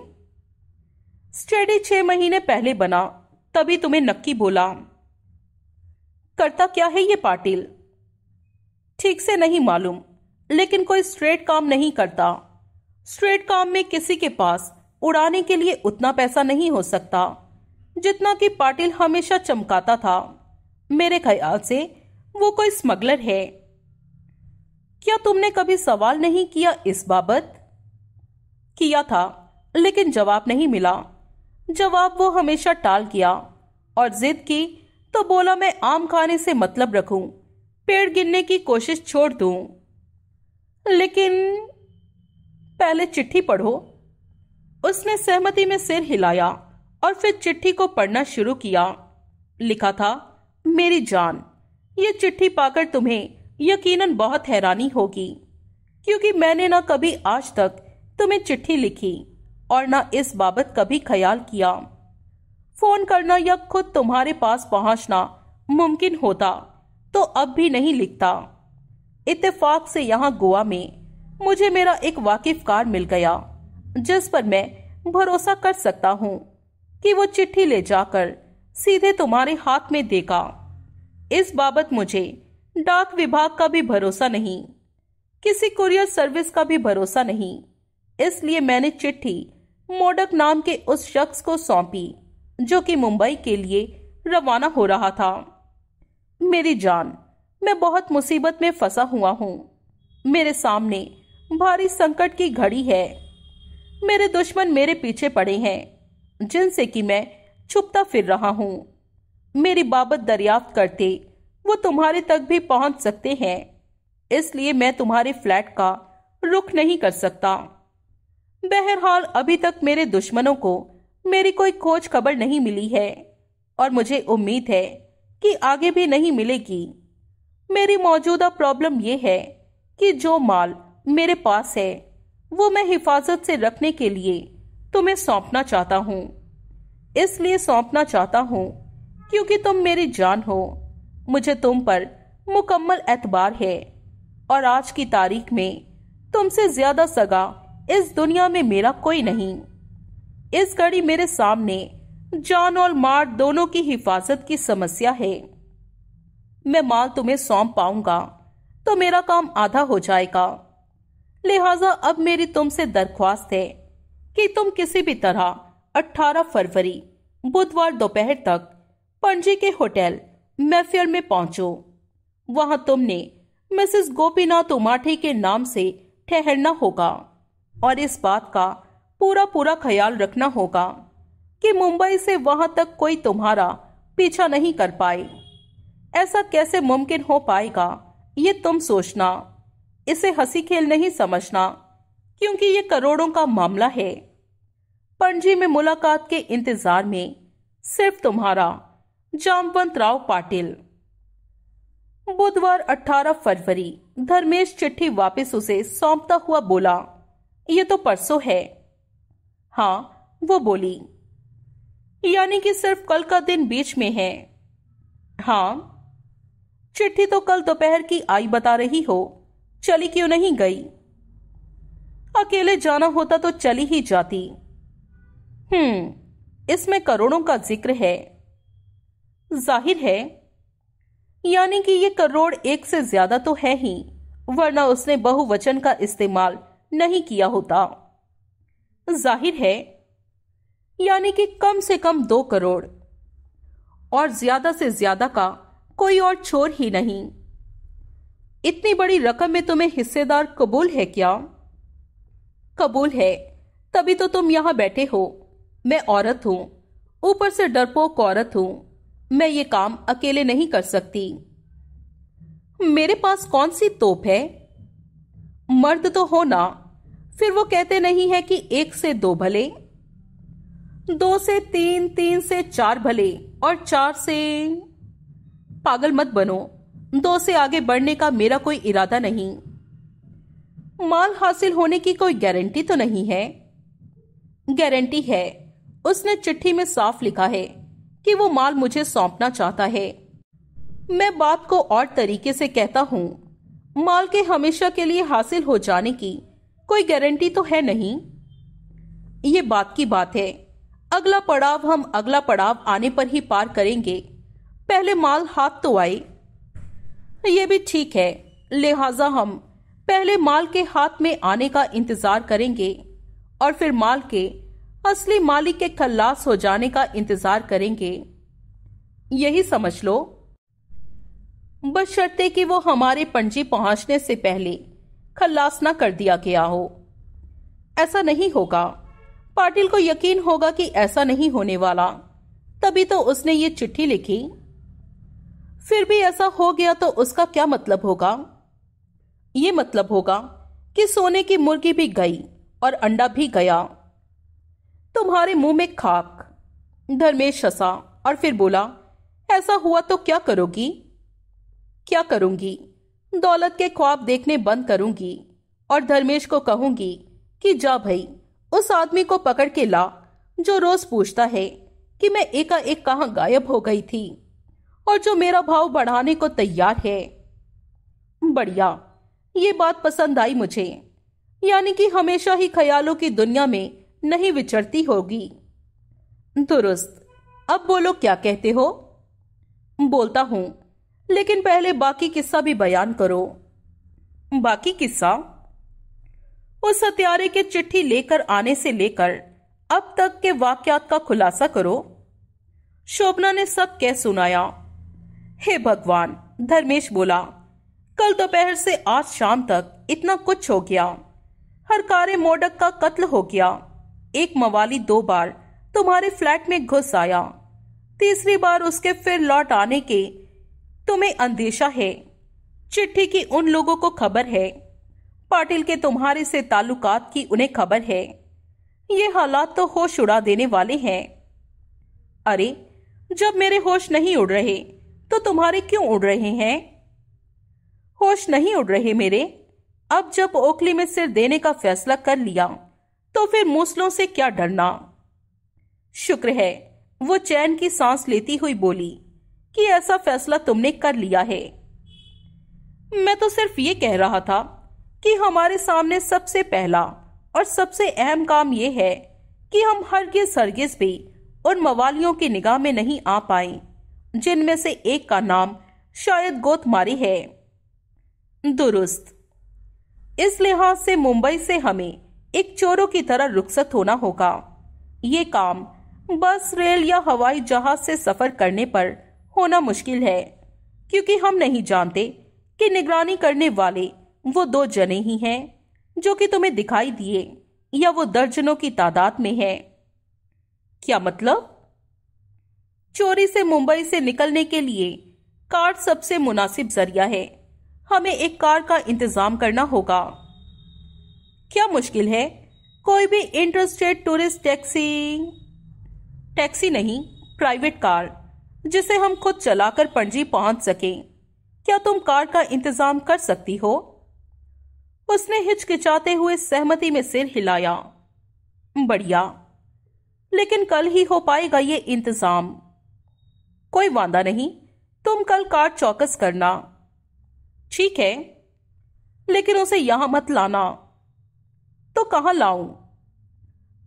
स्टडी छह महीने पहले बना तभी तुम्हें नक्की बोला करता क्या है ये पाटिल ठीक से नहीं मालूम लेकिन कोई स्ट्रेट काम नहीं करता स्ट्रेट काम में किसी के पास उड़ाने के लिए उतना पैसा नहीं हो सकता जितना कि पाटिल हमेशा चमकाता था मेरे ख्याल से वो कोई स्मगलर है क्या तुमने कभी सवाल नहीं किया इस बाबत किया था लेकिन जवाब नहीं मिला जवाब वो हमेशा टाल किया और जिद की तो बोला मैं आम खाने से मतलब रखूं, पेड़ गिनने की कोशिश छोड़ दूं। लेकिन पहले चिट्ठी पढ़ो उसने सहमति में सिर हिलाया और फिर चिट्ठी को पढ़ना शुरू किया लिखा था मेरी जान ये चिट्ठी पाकर तुम्हें यकीनन बहुत हैरानी होगी क्योंकि मैंने ना कभी आज तक तुम्हें चिट्ठी लिखी और न इस बाबत कभी ख्याल किया फोन करना या खुद तुम्हारे पास पहुंचना मुमकिन होता तो अब भी नहीं लिखता इत्तेफाक से यहाँ गोवा में मुझे मेरा एक वाकिफ कार मिल गया जिस पर मैं भरोसा कर सकता हूँ कि वो चिट्ठी ले जाकर सीधे तुम्हारे हाथ में देगा इस बाबत मुझे डाक विभाग का भी भरोसा नहीं किसी कुरियर सर्विस का भी भरोसा नहीं इसलिए मैंने चिट्ठी मोडक नाम के उस शख्स को सौंपी जो कि मुंबई के लिए रवाना हो रहा था मेरी जान मैं बहुत मुसीबत में फंसा हुआ हूँ मेरे सामने भारी संकट की घड़ी है मेरे दुश्मन मेरे पीछे पड़े हैं जिनसे कि मैं छुपता फिर रहा हूँ मेरी बाबत दरियाफ्त करते वो तुम्हारे तक भी पहुंच सकते हैं इसलिए मैं तुम्हारे फ्लैट का रुख नहीं कर सकता बहरहाल अभी तक मेरे दुश्मनों को मेरी कोई खोज खबर नहीं मिली है और मुझे उम्मीद है कि आगे भी नहीं मिलेगी मेरी मौजूदा प्रॉब्लम यह है कि जो माल मेरे पास है वो मैं हिफाजत से रखने के लिए तुम्हें सौंपना चाहता हूँ इसलिए सौंपना चाहता हूँ क्योंकि तुम मेरी जान हो मुझे तुम पर मुकम्मल एतबार है और आज की तारीख में तुमसे ज्यादा सगा इस दुनिया में मेरा कोई नहीं इस घड़ी मेरे सामने जान और मार्ट दोनों की हिफाजत की समस्या है मैं माल तुम्हें सौंप पाऊंगा तो मेरा काम आधा हो जाएगा लिहाजा अब मेरी तुमसे दरख्वास्त है कि तुम किसी भी तरह 18 फरवरी बुधवार दोपहर तक पणजी के होटल मैफियर में पहुंचो वहां तुमने मिसेस गोपीनाथ उमाठी के नाम से ठहरना होगा और इस बात का पूरा पूरा ख्याल रखना होगा कि मुंबई से वहां तक कोई तुम्हारा पीछा नहीं कर पाए ऐसा कैसे मुमकिन हो पाएगा ये तुम सोचना इसे हंसी खेल नहीं समझना क्योंकि ये करोड़ों का मामला है पणजी में मुलाकात के इंतजार में सिर्फ तुम्हारा जामवंत राव पाटिल बुधवार 18 फरवरी धर्मेश चिट्ठी वापस उसे सौंपता हुआ बोला ये तो परसों है हाँ वो बोली यानी कि सिर्फ कल का दिन बीच में है हाँ चिट्ठी तो कल दोपहर की आई बता रही हो चली क्यों नहीं गई अकेले जाना होता तो चली ही जाती हम्म इसमें करोड़ों का जिक्र है जाहिर है यानी कि ये करोड़ एक से ज्यादा तो है ही वरना उसने बहुवचन का इस्तेमाल नहीं किया होता जाहिर है यानी कि कम से कम दो करोड़ और ज्यादा से ज्यादा का कोई और छोर ही नहीं इतनी बड़ी रकम में तुम्हें हिस्सेदार कबूल है क्या कबूल है तभी तो तुम यहां बैठे हो मैं औरत हूं ऊपर से डरपोक औरत हूं मैं ये काम अकेले नहीं कर सकती मेरे पास कौन सी तोप है मर्द तो होना फिर वो कहते नहीं है कि एक से दो भले दो से तीन तीन से चार भले और चार से पागल मत बनो दो से आगे बढ़ने का मेरा कोई इरादा नहीं माल हासिल होने की कोई गारंटी तो नहीं है गारंटी है उसने चिट्ठी में साफ लिखा है कि वो माल मुझे सौंपना चाहता है मैं बात को और तरीके से कहता हूं माल के हमेशा के लिए हासिल हो जाने की कोई गारंटी तो है नहीं ये बात की बात है अगला पड़ाव हम अगला पड़ाव आने पर ही पार करेंगे पहले माल हाथ तो आए ये भी ठीक है लिहाजा हम पहले माल के हाथ में आने का इंतजार करेंगे और फिर माल के असली मालिक के खल्लास हो जाने का इंतजार करेंगे यही समझ लो बशर्ते कि वो हमारे पणजी पहुंचने से पहले खल्लास ना कर दिया गया हो ऐसा नहीं होगा पाटिल को यकीन होगा कि ऐसा नहीं होने वाला तभी तो उसने ये चिट्ठी लिखी फिर भी ऐसा हो गया तो उसका क्या मतलब होगा ये मतलब होगा कि सोने की मुर्गी भी गई और अंडा भी गया तुम्हारे मुंह में खाक धर्मेश हंसा और फिर बोला ऐसा हुआ तो क्या करोगी क्या करूंगी दौलत के ख्वाब देखने बंद करूंगी और धर्मेश को कहूंगी कि जा भाई उस आदमी को पकड़ के ला जो रोज पूछता है कि मैं एकाएक कहा गायब हो गई थी और जो मेरा भाव बढ़ाने को तैयार है बढ़िया ये बात पसंद आई मुझे यानी कि हमेशा ही ख्यालों की दुनिया में नहीं विचरती होगी दुरुस्त अब बोलो क्या कहते हो बोलता हूं लेकिन पहले बाकी किस्सा भी बयान करो बाकी किस्सा उस हत्यारे के चिट्ठी लेकर आने से लेकर अब तक के वाक्यात का खुलासा करो शोभना ने सब कह सुनाया हे भगवान धर्मेश बोला कल दोपहर से आज शाम तक इतना कुछ हो गया हर कार्य मोडक का कत्ल हो गया एक मवाली दो बार तुम्हारे फ्लैट में घुस आया तीसरी बार उसके फिर लौट आने के तुम्हें अंदेशा है चिट्ठी की उन लोगों को खबर है पाटिल के तुम्हारे से ताल्लुकात की उन्हें खबर है ये हालात तो होश उड़ा देने वाले हैं अरे जब मेरे होश नहीं उड़ रहे तो तुम्हारे क्यों उड़ रहे हैं होश नहीं उड़ रहे मेरे अब जब ओखली में सिर देने का फैसला कर लिया तो फिर मूसलों से क्या डरना शुक्र है वो चैन की सांस लेती हुई बोली कि ऐसा फैसला तुमने कर लिया है मैं तो सिर्फ ये कह रहा था कि हमारे सामने सबसे पहला और सबसे अहम काम यह है कि हम हरगिज हरगिज भी उन मवालियों की निगाह में नहीं आ पाए जिनमें से एक का नाम शायद गोतमारी है दुरुस्त इस लिहाज से मुंबई से हमें एक चोरों की तरह रुखसत होना होगा ये काम बस रेल या हवाई जहाज से सफर करने पर होना मुश्किल है क्योंकि हम नहीं जानते कि निगरानी करने वाले वो दो जने ही हैं जो कि तुम्हें दिखाई दिए या वो दर्जनों की तादाद में है क्या मतलब चोरी से मुंबई से निकलने के लिए कार सबसे मुनासिब जरिया है हमें एक कार का इंतजाम करना होगा क्या मुश्किल है कोई भी इंटरेस्टेड टूरिस्ट टैक्सी टैक्सी नहीं प्राइवेट कार जिसे हम खुद चलाकर पणजी पहुंच सकें क्या तुम कार का इंतजाम कर सकती हो उसने हिचकिचाते हुए सहमति में सिर हिलाया बढ़िया लेकिन कल ही हो पाएगा ये इंतजाम कोई वादा नहीं तुम कल कार चौकस करना ठीक है लेकिन उसे यहां मत लाना तो कहां लाऊं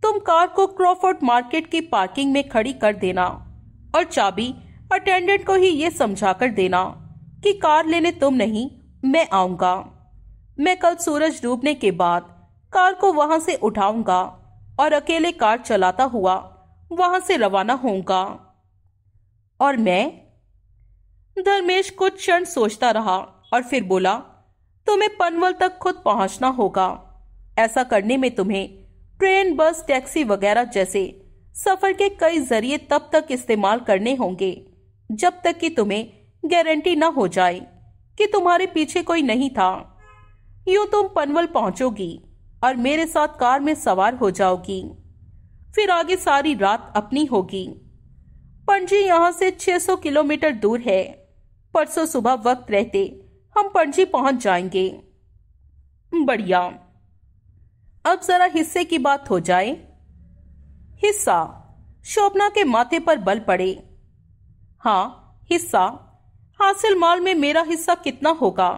तुम कार को क्रॉफोर्ड मार्केट की पार्किंग में खड़ी कर देना और चाबी अटेंडेंट को ही ये समझा कर देना कि कार लेने तुम नहीं मैं आऊंगा मैं कल सूरज डूबने के बाद कार को वहां से उठाऊंगा और अकेले कार चलाता हुआ वहां से रवाना होऊंगा और मैं धर्मेश कुछ क्षण सोचता रहा और फिर बोला तुम्हें पनवल तक खुद पहुंचना होगा ऐसा करने में तुम्हें ट्रेन बस टैक्सी वगैरह जैसे सफर के कई जरिए तब तक इस्तेमाल करने होंगे जब तक कि तुम्हें गारंटी न हो जाए कि तुम्हारे पीछे कोई नहीं था यूं तुम पनवल पहुंचोगी और मेरे साथ कार में सवार हो जाओगी फिर आगे सारी रात अपनी होगी पणजी यहां से 600 किलोमीटर दूर है परसों सुबह वक्त रहते हम पणजी पहुंच जाएंगे बढ़िया अब जरा हिस्से की बात हो जाए हिस्सा शोभना के माथे पर बल पड़े हाँ हिस्सा हासिल माल में मेरा हिस्सा कितना होगा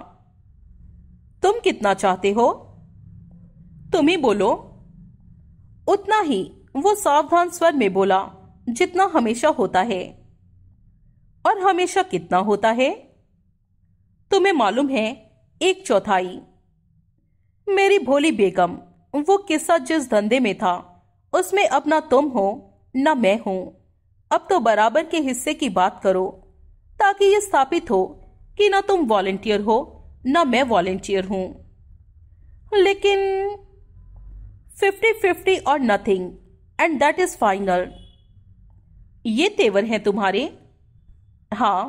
तुम कितना चाहते हो तुम ही बोलो उतना ही वो सावधान स्वर में बोला जितना हमेशा होता है और हमेशा कितना होता है तुम्हें मालूम है एक चौथाई मेरी भोली बेगम वो किस्सा जिस धंधे में था उसमें अपना तुम हो ना मैं हूं अब तो बराबर के हिस्से की बात करो ताकि ये स्थापित हो कि ना तुम वॉलेंटियर हो ना मैं वॉलेंटियर हूं लेकिन फिफ्टी फिफ्टी और nothing and that is final ये तेवर हैं तुम्हारे हाँ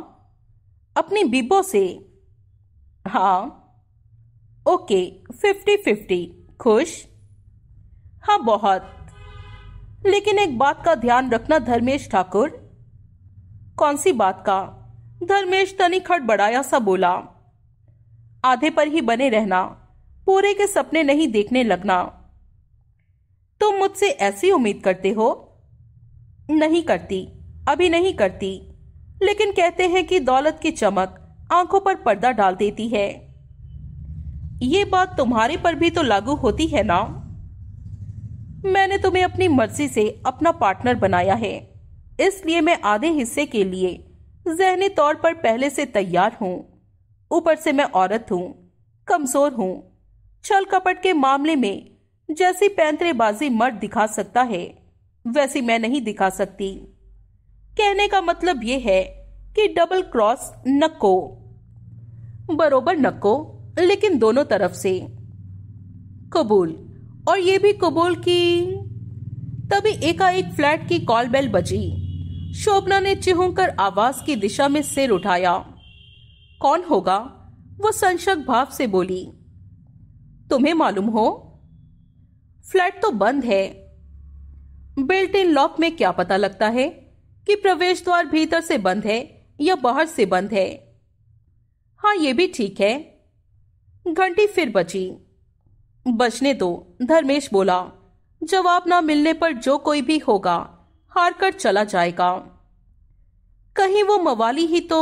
अपनी बीबो से हाँ ओके फिफ्टी फिफ्टी खुश हाँ बहुत लेकिन एक बात का ध्यान रखना धर्मेश ठाकुर कौन सी बात का धर्मेश तनिक हड़बड़ाया सा बोला आधे पर ही बने रहना पूरे के सपने नहीं देखने लगना तुम मुझसे ऐसी उम्मीद करते हो नहीं करती अभी नहीं करती लेकिन कहते हैं कि दौलत की चमक आंखों पर पर्दा डाल देती है ये बात तुम्हारे पर भी तो लागू होती है ना मैंने तुम्हें अपनी मर्जी से अपना पार्टनर बनाया है इसलिए मैं आधे हिस्से के लिए जहनी तौर पर पहले से तैयार हूँ ऊपर से मैं औरत हूँ कमजोर हूँ छल कपट के मामले में जैसी पैंतरेबाजी मर्द दिखा सकता है वैसी मैं नहीं दिखा सकती कहने का मतलब ये है कि डबल क्रॉस नक्को बरोबर नक्को लेकिन दोनों तरफ से कबूल और ये भी कबूल की तभी एकाएक फ्लैट की कॉल बेल बजी शोभना ने कर आवाज की दिशा में सिर उठाया कौन होगा वो संशक भाव से बोली तुम्हें मालूम हो फ्लैट तो बंद है बिल्ट इन लॉक में क्या पता लगता है कि प्रवेश द्वार भीतर से बंद है या बाहर से बंद है हाँ ये भी ठीक है घंटी फिर बची बचने दो धर्मेश बोला जवाब ना मिलने पर जो कोई भी होगा हार कर चला जाएगा कहीं वो मवाली ही तो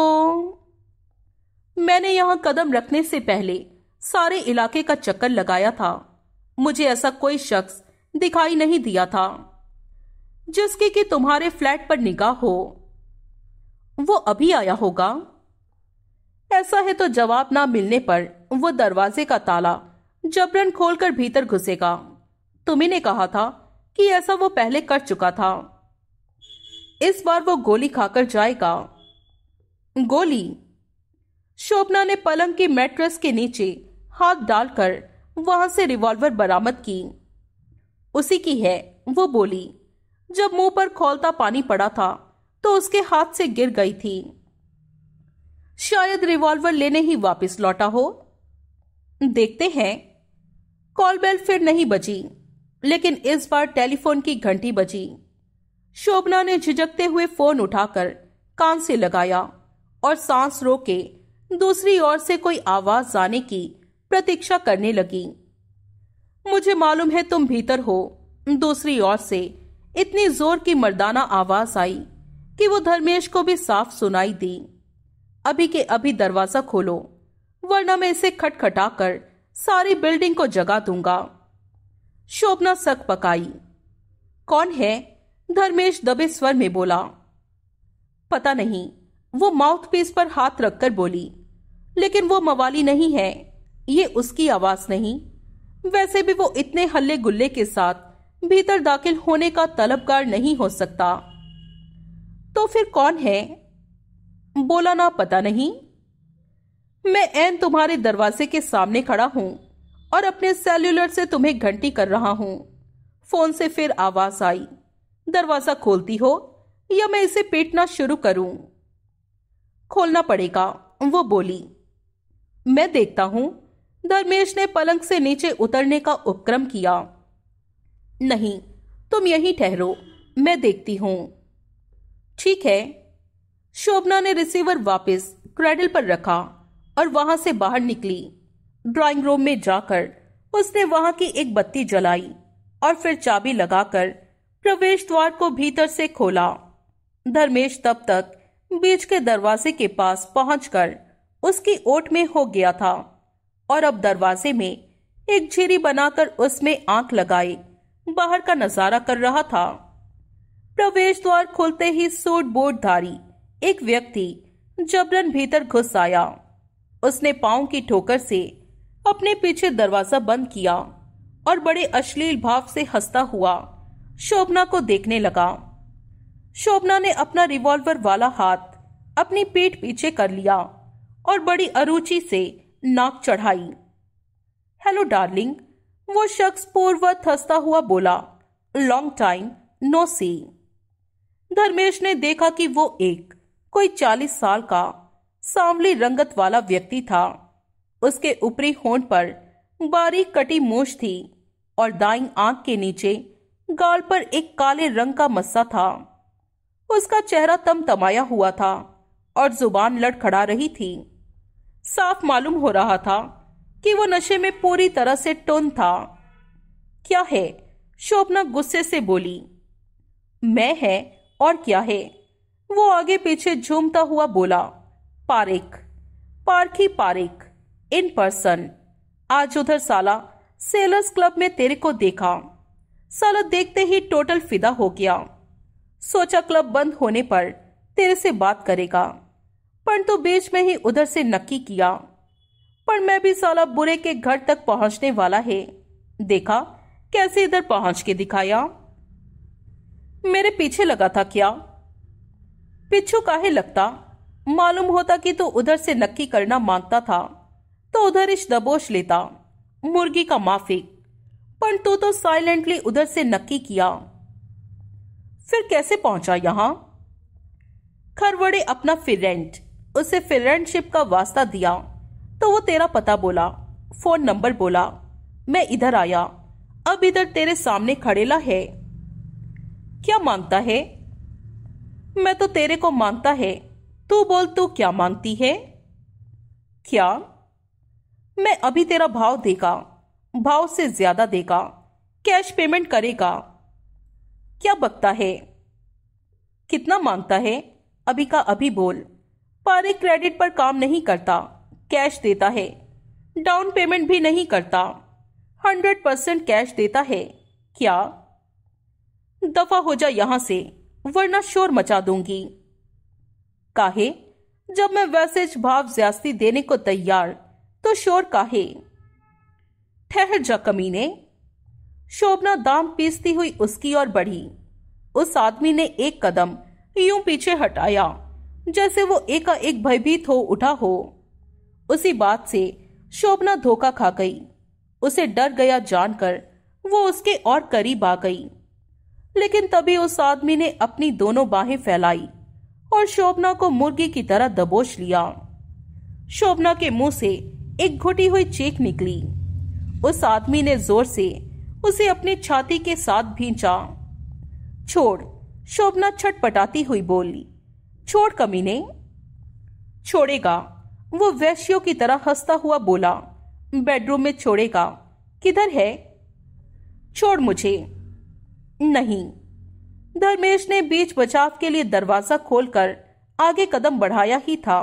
मैंने यहां कदम रखने से पहले सारे इलाके का चक्कर लगाया था मुझे ऐसा कोई शख्स दिखाई नहीं दिया था जिसकी कि तुम्हारे फ्लैट पर निगाह हो वो अभी आया होगा ऐसा है तो जवाब ना मिलने पर वो दरवाजे का ताला जबरन खोलकर भीतर घुसेगा तुम्ही ने कहा था कि ऐसा वो पहले कर चुका था इस बार वो गोली खाकर जाएगा गोली शोभना ने पलंग की मेट्रस के नीचे हाथ डालकर वहां से रिवॉल्वर बरामद की उसी की है वो बोली जब मुंह पर खोलता पानी पड़ा था तो उसके हाथ से गिर गई थी शायद रिवॉल्वर लेने ही वापस लौटा हो देखते हैं कॉल बेल फिर नहीं बजी लेकिन इस बार टेलीफोन की घंटी बजी शोभना ने झिझकते हुए फोन उठाकर कान से लगाया और सांस रोके दूसरी ओर से कोई आवाज जाने की प्रतीक्षा करने लगी मुझे मालूम है तुम भीतर हो दूसरी ओर से इतनी जोर की मर्दाना आवाज आई कि वो धर्मेश को भी साफ सुनाई दी अभी के अभी दरवाजा खोलो वरना मैं इसे खटखटाकर सारी बिल्डिंग को जगा दूंगा शोभना सक पकाई कौन है धर्मेश दबे स्वर में बोला पता नहीं वो माउथपीस पर हाथ रखकर बोली लेकिन वो मवाली नहीं है ये उसकी आवाज नहीं वैसे भी वो इतने हल्ले गुल्ले के साथ भीतर दाखिल होने का तलबगार नहीं हो सकता तो फिर कौन है बोला ना पता नहीं मैं एन तुम्हारे दरवाजे के सामने खड़ा हूँ और अपने सेल्यूलर से तुम्हें घंटी कर रहा हूँ फोन से फिर आवाज आई दरवाजा खोलती हो या मैं इसे पीटना शुरू करूं खोलना पड़ेगा वो बोली मैं देखता हूं धर्मेश ने पलंग से नीचे उतरने का उपक्रम किया नहीं तुम यहीं ठहरो मैं देखती हूं ठीक है शोभना ने रिसीवर वापस क्रेडल पर रखा और वहां से बाहर निकली ड्राइंग रूम में जाकर उसने वहां की एक बत्ती जलाई और फिर चाबी लगाकर प्रवेश द्वार को भीतर से खोला धर्मेश तब तक बीच के दरवाजे के पास पहुंचकर उसकी ओट में हो गया था और अब दरवाजे में एक झिरी बनाकर उसमें आंख लगाए बाहर का नजारा कर रहा था प्रवेश द्वार खोलते ही सूट धारी एक व्यक्ति जबरन भीतर घुस आया उसने पांव की ठोकर से अपने पीछे दरवाजा बंद किया और बड़े अश्लील भाव से हंसता हुआ शोभना को देखने लगा शोभना ने अपना रिवॉल्वर वाला हाथ अपनी पीठ पीछे कर लिया और बड़ी अरुचि से नाक चढ़ाई हेलो डार्लिंग वो शख्स पूर्वत हंसता हुआ बोला long time no see Dharmesh ने देखा कि वो एक कोई चालीस साल का सांवली रंगत वाला व्यक्ति था उसके ऊपरी होंठ पर बारीक कटी मोश थी और दाई आंख के नीचे गाल पर एक काले रंग का मस्सा था उसका चेहरा तम तमाया हुआ था और जुबान लड़खड़ा रही थी साफ मालूम हो रहा था कि वो नशे में पूरी तरह से टोन था क्या है शोभना गुस्से से बोली मैं है और क्या है वो आगे पीछे झूमता हुआ बोला पारेख पारखी पारेख इन पर्सन आज उधर साला सेलर्स क्लब में तेरे को देखा साला देखते ही टोटल फिदा हो गया सोचा क्लब बंद होने पर तेरे से बात करेगा पर तो बीच में ही उधर से नक्की किया पर मैं भी साला बुरे के घर तक पहुंचने वाला है देखा कैसे इधर पहुंच के दिखाया मेरे पीछे लगा था क्या पिछू काहे लगता मालूम होता कि तू उधर से नक्की करना मांगता था तो उधर इश दबोच लेता मुर्गी का माफिक पर तू तो साइलेंटली उधर से नक्की किया फिर कैसे पहुंचा यहां खरवड़े अपना फिरेंट उसे फिरेंटशिप का वास्ता दिया तो वो तेरा पता बोला फोन नंबर बोला मैं इधर आया अब इधर तेरे सामने खड़ेला है क्या मांगता है मैं तो तेरे को मांगता है तो बोल तू क्या मांगती है क्या मैं अभी तेरा भाव देगा भाव से ज्यादा देगा कैश पेमेंट करेगा क्या बकता है कितना मांगता है अभी का अभी बोल पारे क्रेडिट पर काम नहीं करता कैश देता है डाउन पेमेंट भी नहीं करता हंड्रेड परसेंट कैश देता है क्या दफा हो जा यहां से वरना शोर मचा दूंगी काहे जब मैं वैसे भाव ज्यास्ती देने को तैयार तो शोर काहे ठहर जा कमीने शोभना दाम पीसती हुई उसकी ओर बढ़ी उस आदमी ने एक कदम यूं पीछे हटाया जैसे वो एकाएक भयभीत हो उठा हो उसी बात से शोभना धोखा खा गई उसे डर गया जानकर वो उसके और करीब आ गई लेकिन तभी उस आदमी ने अपनी दोनों बाहें फैलाई और शोभना को मुर्गी की तरह दबोच लिया शोभना के मुंह से एक घुटी हुई चीख निकली उस आदमी ने जोर से उसे अपनी छाती के साथ भींचा छोड़ शोभना छटपटाती हुई बोली छोड़ कमीने छोड़ेगा वो वैश्यों की तरह हंसता हुआ बोला बेडरूम में छोड़ेगा किधर है छोड़ मुझे नहीं धर्मेश ने बीच बचाव के लिए दरवाजा खोलकर आगे कदम बढ़ाया ही था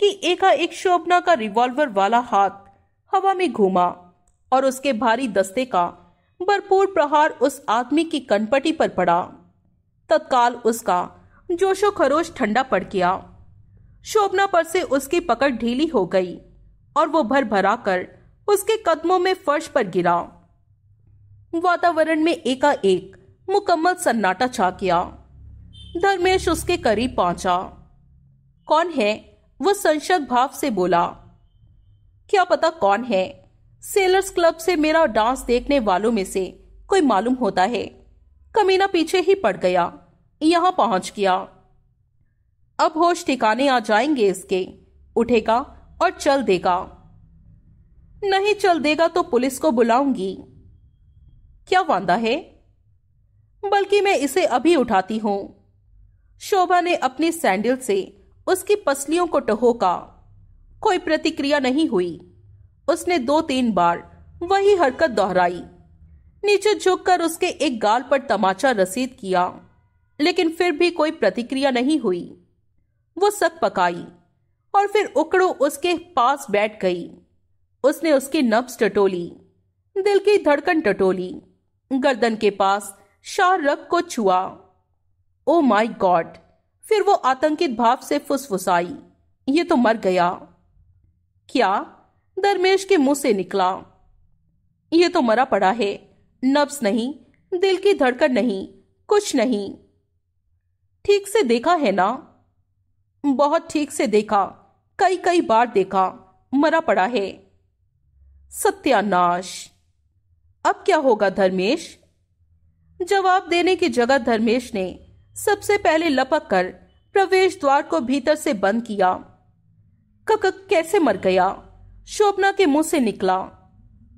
कि एकाएक शोभना का रिवॉल्वर वाला हाथ हवा में घूमा और उसके भारी दस्ते का भरपूर प्रहार उस आदमी की कनपटी पर पड़ा तत्काल उसका जोशो खरोश ठंडा पड़ गया शोभना पर से उसकी पकड़ ढीली हो गई और वो भर भरा कर उसके कदमों में फर्श पर गिरा वातावरण में एकाएक मुकम्मल सन्नाटा छा गया धर्मेश उसके करीब पहुंचा कौन है वह संशक भाव से बोला क्या पता कौन है सेलर्स क्लब से मेरा डांस देखने वालों में से कोई मालूम होता है कमीना पीछे ही पड़ गया यहां पहुंच गया अब होश ठिकाने आ जाएंगे इसके उठेगा और चल देगा नहीं चल देगा तो पुलिस को बुलाऊंगी क्या वादा है बल्कि मैं इसे अभी उठाती हूं शोभा ने अपनी सैंडल से उसकी पसलियों को टहोका कोई प्रतिक्रिया नहीं हुई उसने दो तीन बार वही हरकत दोहराई नीचे झुककर उसके एक गाल पर तमाचा रसीद किया लेकिन फिर भी कोई प्रतिक्रिया नहीं हुई वो सक पकाई और फिर उकड़ू उसके पास बैठ गई उसने उसकी नब्स टटोली दिल की धड़कन टटोली गर्दन के पास शाहरख को छुआ ओ माई गॉड फिर वो आतंकित भाव से फुसफुसाई ये तो मर गया क्या दरमेश के मुंह से निकला ये तो मरा पड़ा है नब्स नहीं दिल की धड़कन नहीं कुछ नहीं ठीक से देखा है ना बहुत ठीक से देखा कई कई बार देखा मरा पड़ा है सत्यानाश अब क्या होगा धर्मेश जवाब देने की जगह धर्मेश ने सबसे पहले लपक कर प्रवेश द्वार को भीतर से बंद किया कक कैसे मर गया शोभना के मुंह से निकला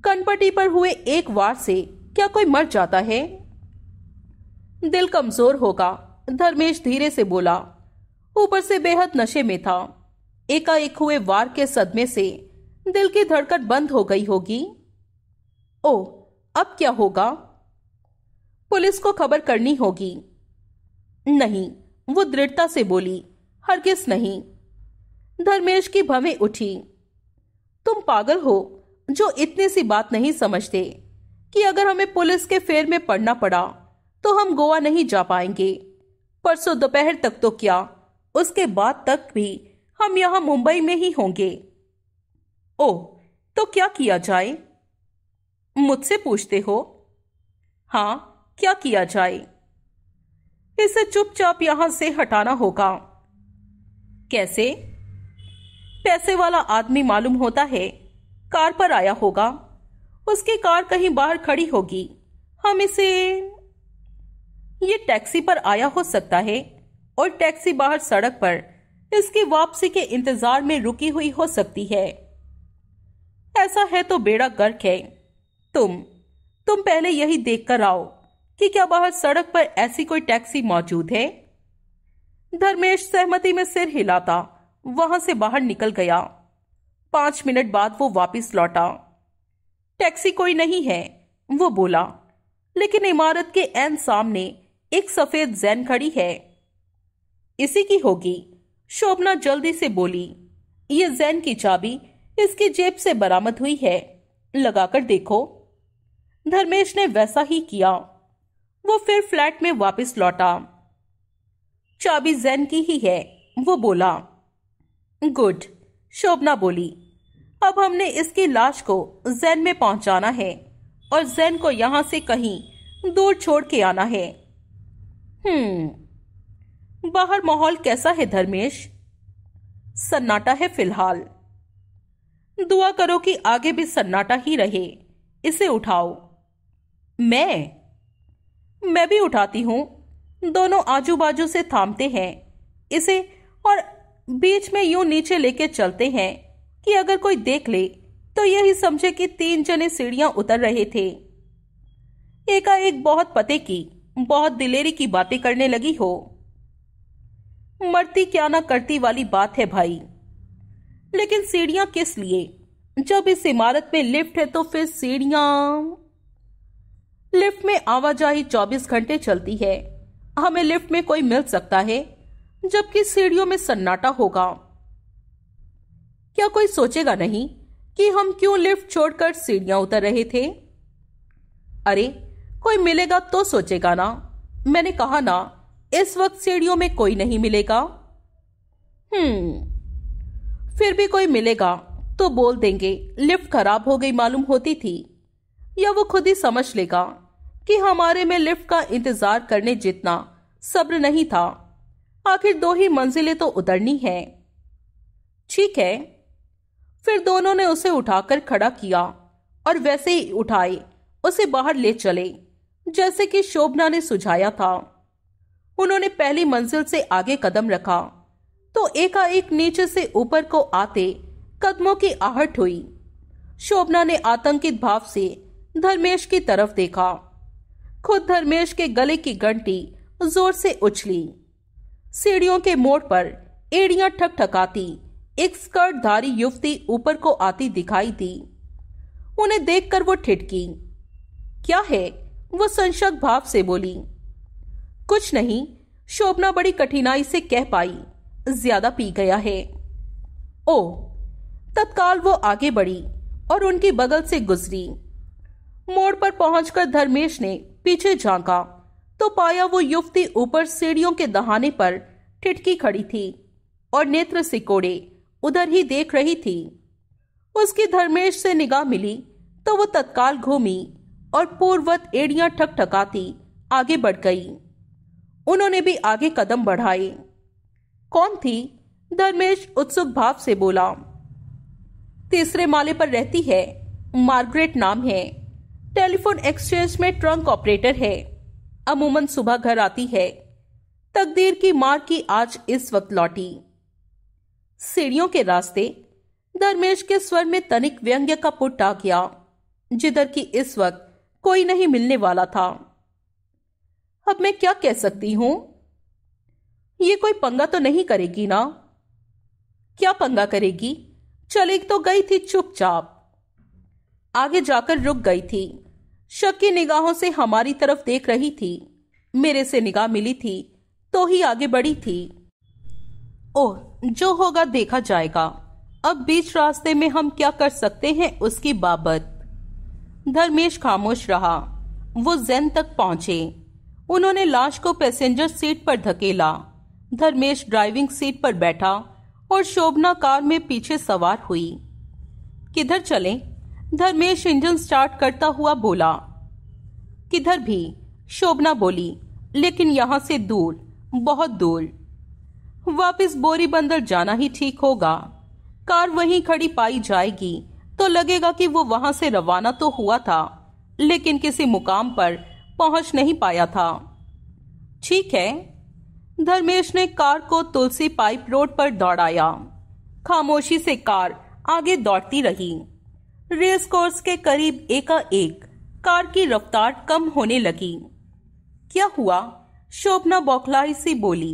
कनपटी पर हुए एक वार से क्या कोई मर जाता है दिल कमजोर होगा धर्मेश धीरे से बोला ऊपर से बेहद नशे में था एकाएक हुए वार के सदमे से दिल की धड़कन बंद हो गई होगी ओ अब क्या होगा पुलिस को खबर करनी होगी नहीं वो दृढ़ता से बोली हरगिज नहीं धर्मेश की भवें उठी तुम पागल हो जो इतनी सी बात नहीं समझते कि अगर हमें पुलिस के फेर में पड़ना पड़ा तो हम गोवा नहीं जा पाएंगे परसों दोपहर तक तो क्या उसके बाद तक भी हम यहां मुंबई में ही होंगे ओह तो क्या किया जाए मुझसे पूछते हो हाँ क्या किया जाए इसे चुपचाप यहां से हटाना होगा कैसे पैसे वाला आदमी मालूम होता है कार पर आया होगा उसकी कार कहीं बाहर खड़ी होगी हम इसे ये टैक्सी पर आया हो सकता है और टैक्सी बाहर सड़क पर इसकी वापसी के इंतजार में रुकी हुई हो सकती है ऐसा है तो बेड़ा गर्क है तुम तुम पहले यही देखकर आओ कि क्या बाहर सड़क पर ऐसी कोई टैक्सी मौजूद है धर्मेश सहमति में सिर हिलाता वहां से बाहर निकल गया पांच मिनट बाद वो वापस लौटा टैक्सी कोई नहीं है वो बोला लेकिन इमारत के एन सामने एक सफेद जैन खड़ी है इसी की होगी शोभना जल्दी से बोली ये जैन की चाबी इसकी जेब से बरामद हुई है लगाकर देखो धर्मेश ने वैसा ही किया वो फिर फ्लैट में वापस लौटा चाबी जैन की ही है वो बोला गुड शोभना बोली अब हमने इसकी लाश को जैन में पहुंचाना है और जैन को यहां से कहीं दूर छोड़ के आना है हम्म बाहर माहौल कैसा है धर्मेश सन्नाटा है फिलहाल दुआ करो कि आगे भी सन्नाटा ही रहे इसे उठाओ मैं मैं भी उठाती हूँ दोनों आजू बाजू से थामते हैं इसे और बीच में यूं नीचे लेके चलते हैं कि अगर कोई देख ले तो यही समझे कि तीन जने सीढ़ियां उतर रहे थे एकाएक बहुत पते की बहुत दिलेरी की बातें करने लगी हो मरती क्या ना करती वाली बात है भाई लेकिन सीढ़ियां किस लिए जब इस इमारत में लिफ्ट है तो फिर सीढ़ियां लिफ्ट में आवाजाही 24 घंटे चलती है हमें लिफ्ट में कोई मिल सकता है जबकि सीढ़ियों में सन्नाटा होगा क्या कोई सोचेगा नहीं कि हम क्यों लिफ्ट छोड़कर सीढ़ियां उतर रहे थे अरे कोई मिलेगा तो सोचेगा ना मैंने कहा ना इस वक्त सीढ़ियों में कोई नहीं मिलेगा हम्म फिर भी कोई मिलेगा तो बोल देंगे लिफ्ट खराब हो गई मालूम होती थी या वो खुद ही समझ लेगा कि हमारे में लिफ्ट का इंतजार करने जितना सब्र नहीं था आखिर दो ही मंजिलें तो उतरनी है ठीक है फिर दोनों ने उसे उठाकर खड़ा किया और वैसे ही उठाए उसे बाहर ले चले जैसे कि शोभना ने सुझाया था उन्होंने पहली मंजिल से आगे कदम रखा तो एकाएक नीचे से ऊपर को आते कदमों की आहट हुई शोभना ने आतंकित भाव से धर्मेश की तरफ देखा खुद धर्मेश के गले की घंटी जोर से उछली सीढ़ियों के मोड़ पर एड़ियां ठकठकाती एक स्कर्ट धारी युवती ऊपर को आती दिखाई दी उन्हें देखकर वो ठिठकी क्या है वो संशक भाव से बोली कुछ नहीं शोभना बड़ी कठिनाई से कह पाई ज्यादा पी गया है ओ तत्काल वो आगे बढ़ी और उनकी बगल से गुजरी मोड़ पर पहुंचकर धर्मेश ने पीछे झांका तो पाया वो युवती ऊपर सीढ़ियों के दहाने पर ठिटकी खड़ी थी और नेत्र सिकोड़े उधर ही देख रही थी उसकी धर्मेश से निगाह मिली तो वो तत्काल घूमी और पूर्वत एड़ियां ठकठकाती आगे बढ़ गई उन्होंने भी आगे कदम बढ़ाए कौन थी धर्मेश उत्सुक भाव से बोला तीसरे माले पर रहती है मार्गरेट नाम है टेलीफोन एक्सचेंज में ट्रंक ऑपरेटर है अमूमन सुबह घर आती है तकदीर की मार की आज इस वक्त लौटी सीढ़ियों के रास्ते दरमेश के स्वर में तनिक व्यंग्य का पुट आ गया जिधर की इस वक्त कोई नहीं मिलने वाला था अब मैं क्या कह सकती हूं ये कोई पंगा तो नहीं करेगी ना क्या पंगा करेगी चलेगी तो गई थी चुपचाप आगे जाकर रुक गई थी शक की निगाहों से हमारी तरफ देख रही थी मेरे से निगाह मिली थी तो ही आगे बढ़ी थी ओह जो होगा देखा जाएगा अब बीच रास्ते में हम क्या कर सकते हैं उसकी बाबत धर्मेश खामोश रहा वो जैन तक पहुंचे उन्होंने लाश को पैसेंजर सीट पर धकेला धर्मेश ड्राइविंग सीट पर बैठा और शोभना कार में पीछे सवार हुई किधर चलें धर्मेश इंजन स्टार्ट करता हुआ बोला किधर भी शोभना बोली लेकिन यहां से दूर बहुत दूर वापस बोरी बंदर जाना ही ठीक होगा कार वहीं खड़ी पाई जाएगी तो लगेगा कि वो वहां से रवाना तो हुआ था लेकिन किसी मुकाम पर पहुंच नहीं पाया था ठीक है धर्मेश ने कार को तुलसी पाइप रोड पर दौड़ाया खामोशी से कार आगे दौड़ती रही रेस कोर्स के करीब एकाएक कार की रफ्तार कम होने लगी क्या हुआ शोभना बौखलाई से बोली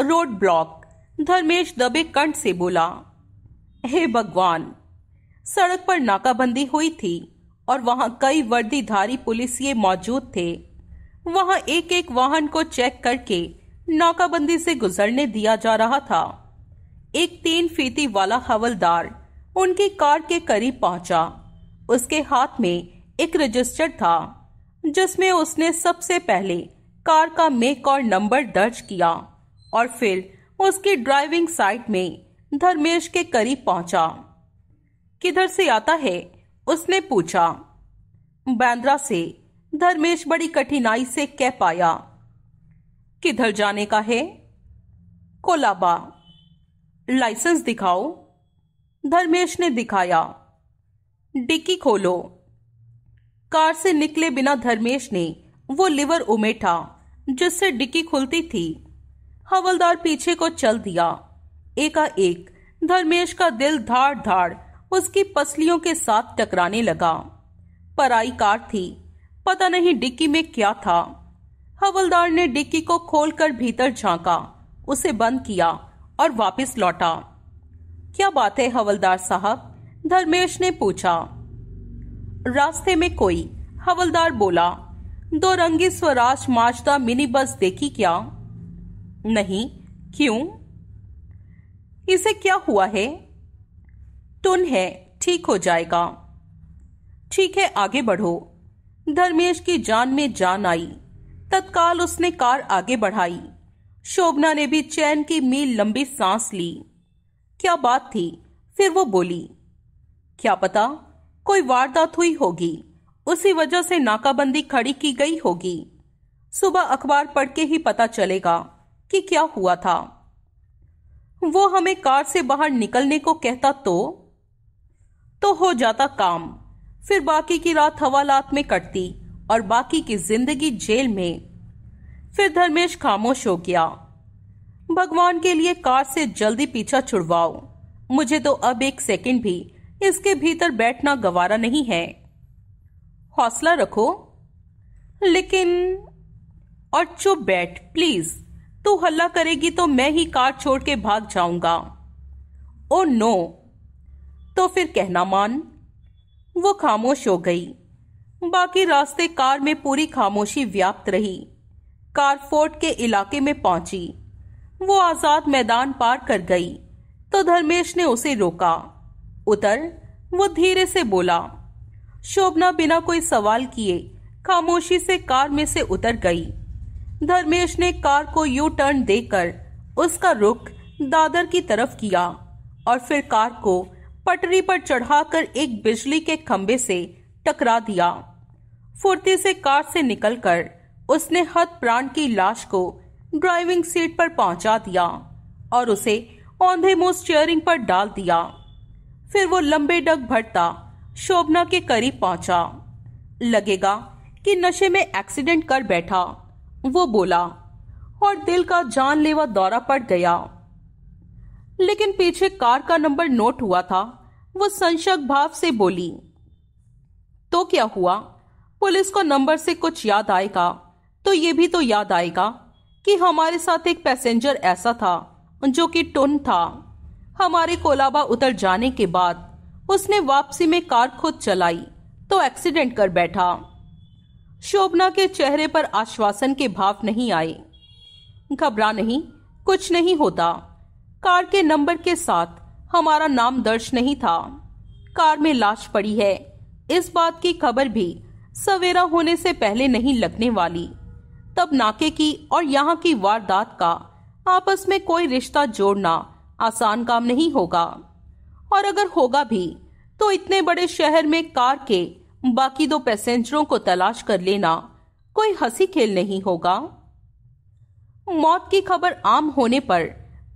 रोड ब्लॉक धर्मेश दबे कंठ से बोला हे भगवान सड़क पर नाकाबंदी हुई थी और वहां कई वर्दीधारी ये मौजूद थे वहां एक एक वाहन को चेक करके नाकाबंदी से गुजरने दिया जा रहा था एक तीन फीती वाला हवलदार उनकी कार के करीब पहुंचा उसके हाथ में एक रजिस्टर था जिसमें उसने सबसे पहले कार का मेक और नंबर दर्ज किया और फिर उसकी ड्राइविंग साइट में धर्मेश के करीब पहुंचा किधर से आता है उसने पूछा बांद्रा से धर्मेश बड़ी कठिनाई से कह पाया किधर जाने का है कोलाबा लाइसेंस दिखाओ धर्मेश ने दिखाया डिक्की खोलो कार से निकले बिना धर्मेश ने वो लिवर उमेटा जिससे डिक्की खुलती थी हवलदार पीछे को चल दिया एकाएक धर्मेश का दिल धाड़ धाड़ उसकी पसलियों के साथ टकराने लगा पराई कार थी पता नहीं डिक्की में क्या था हवलदार ने डिक्की को खोलकर भीतर झांका उसे बंद किया और वापस लौटा क्या बात है हवलदार साहब धर्मेश ने पूछा रास्ते में कोई हवलदार बोला दो रंगी स्वराज माजदा मिनी बस देखी क्या नहीं क्यों इसे क्या हुआ है टुन है ठीक हो जाएगा ठीक है आगे बढ़ो धर्मेश की जान में जान आई तत्काल उसने कार आगे बढ़ाई शोभना ने भी चैन की मील लंबी सांस ली क्या बात थी फिर वो बोली क्या पता कोई वारदात हुई होगी उसी वजह से नाकाबंदी खड़ी की गई होगी सुबह अखबार पढ़ के ही पता चलेगा कि क्या हुआ था वो हमें कार से बाहर निकलने को कहता तो तो हो जाता काम फिर बाकी की रात हवालात में कटती और बाकी की जिंदगी जेल में फिर धर्मेश खामोश हो गया भगवान के लिए कार से जल्दी पीछा छुड़वाओ मुझे तो अब एक सेकंड भी इसके भीतर बैठना गवारा नहीं है हौसला रखो लेकिन और चुप बैठ प्लीज तू हल्ला करेगी तो मैं ही कार छोड़ के भाग जाऊंगा ओ नो तो फिर कहना मान वो खामोश हो गई बाकी रास्ते कार में पूरी खामोशी व्याप्त रही कार फोर्ट के इलाके में पहुंची वो आजाद मैदान पार कर गई तो धर्मेश ने उसे रोका उतर वो धीरे से बोला शोभना बिना कोई सवाल किए खामोशी से कार में से उतर गई धर्मेश ने कार को यू टर्न देकर उसका रुख दादर की तरफ किया और फिर कार को पटरी पर चढ़ाकर एक बिजली के खम्बे से टकरा दिया फुर्ती से कार से निकलकर उसने हत प्राण की लाश को ड्राइविंग सीट पर पहुंचा दिया और उसे औंधे मुंह स्टीयरिंग पर डाल दिया फिर वो लंबे डग भरता शोभना के करीब पहुंचा लगेगा कि नशे में एक्सीडेंट कर बैठा वो बोला और दिल का जानलेवा दौरा पड़ गया लेकिन पीछे कार का नंबर नोट हुआ था वो संशक भाव से बोली तो क्या हुआ पुलिस को नंबर से कुछ याद आएगा तो ये भी तो याद आएगा कि हमारे साथ एक पैसेंजर ऐसा था जो कि टुन था हमारे कोलाबा उतर जाने के बाद उसने वापसी में कार खुद चलाई तो एक्सीडेंट कर बैठा शोभना के चेहरे पर आश्वासन के भाव नहीं आए घबरा नहीं कुछ नहीं होता कार के नंबर के साथ हमारा नाम दर्ज नहीं था कार में लाश पड़ी है इस बात की खबर भी सवेरा होने से पहले नहीं लगने वाली तब नाके की और यहाँ की वारदात का आपस में कोई रिश्ता जोड़ना आसान काम नहीं होगा और अगर होगा भी तो इतने बड़े शहर में कार के बाकी दो पैसेंजरों को तलाश कर लेना कोई हंसी खेल नहीं होगा मौत की खबर आम होने पर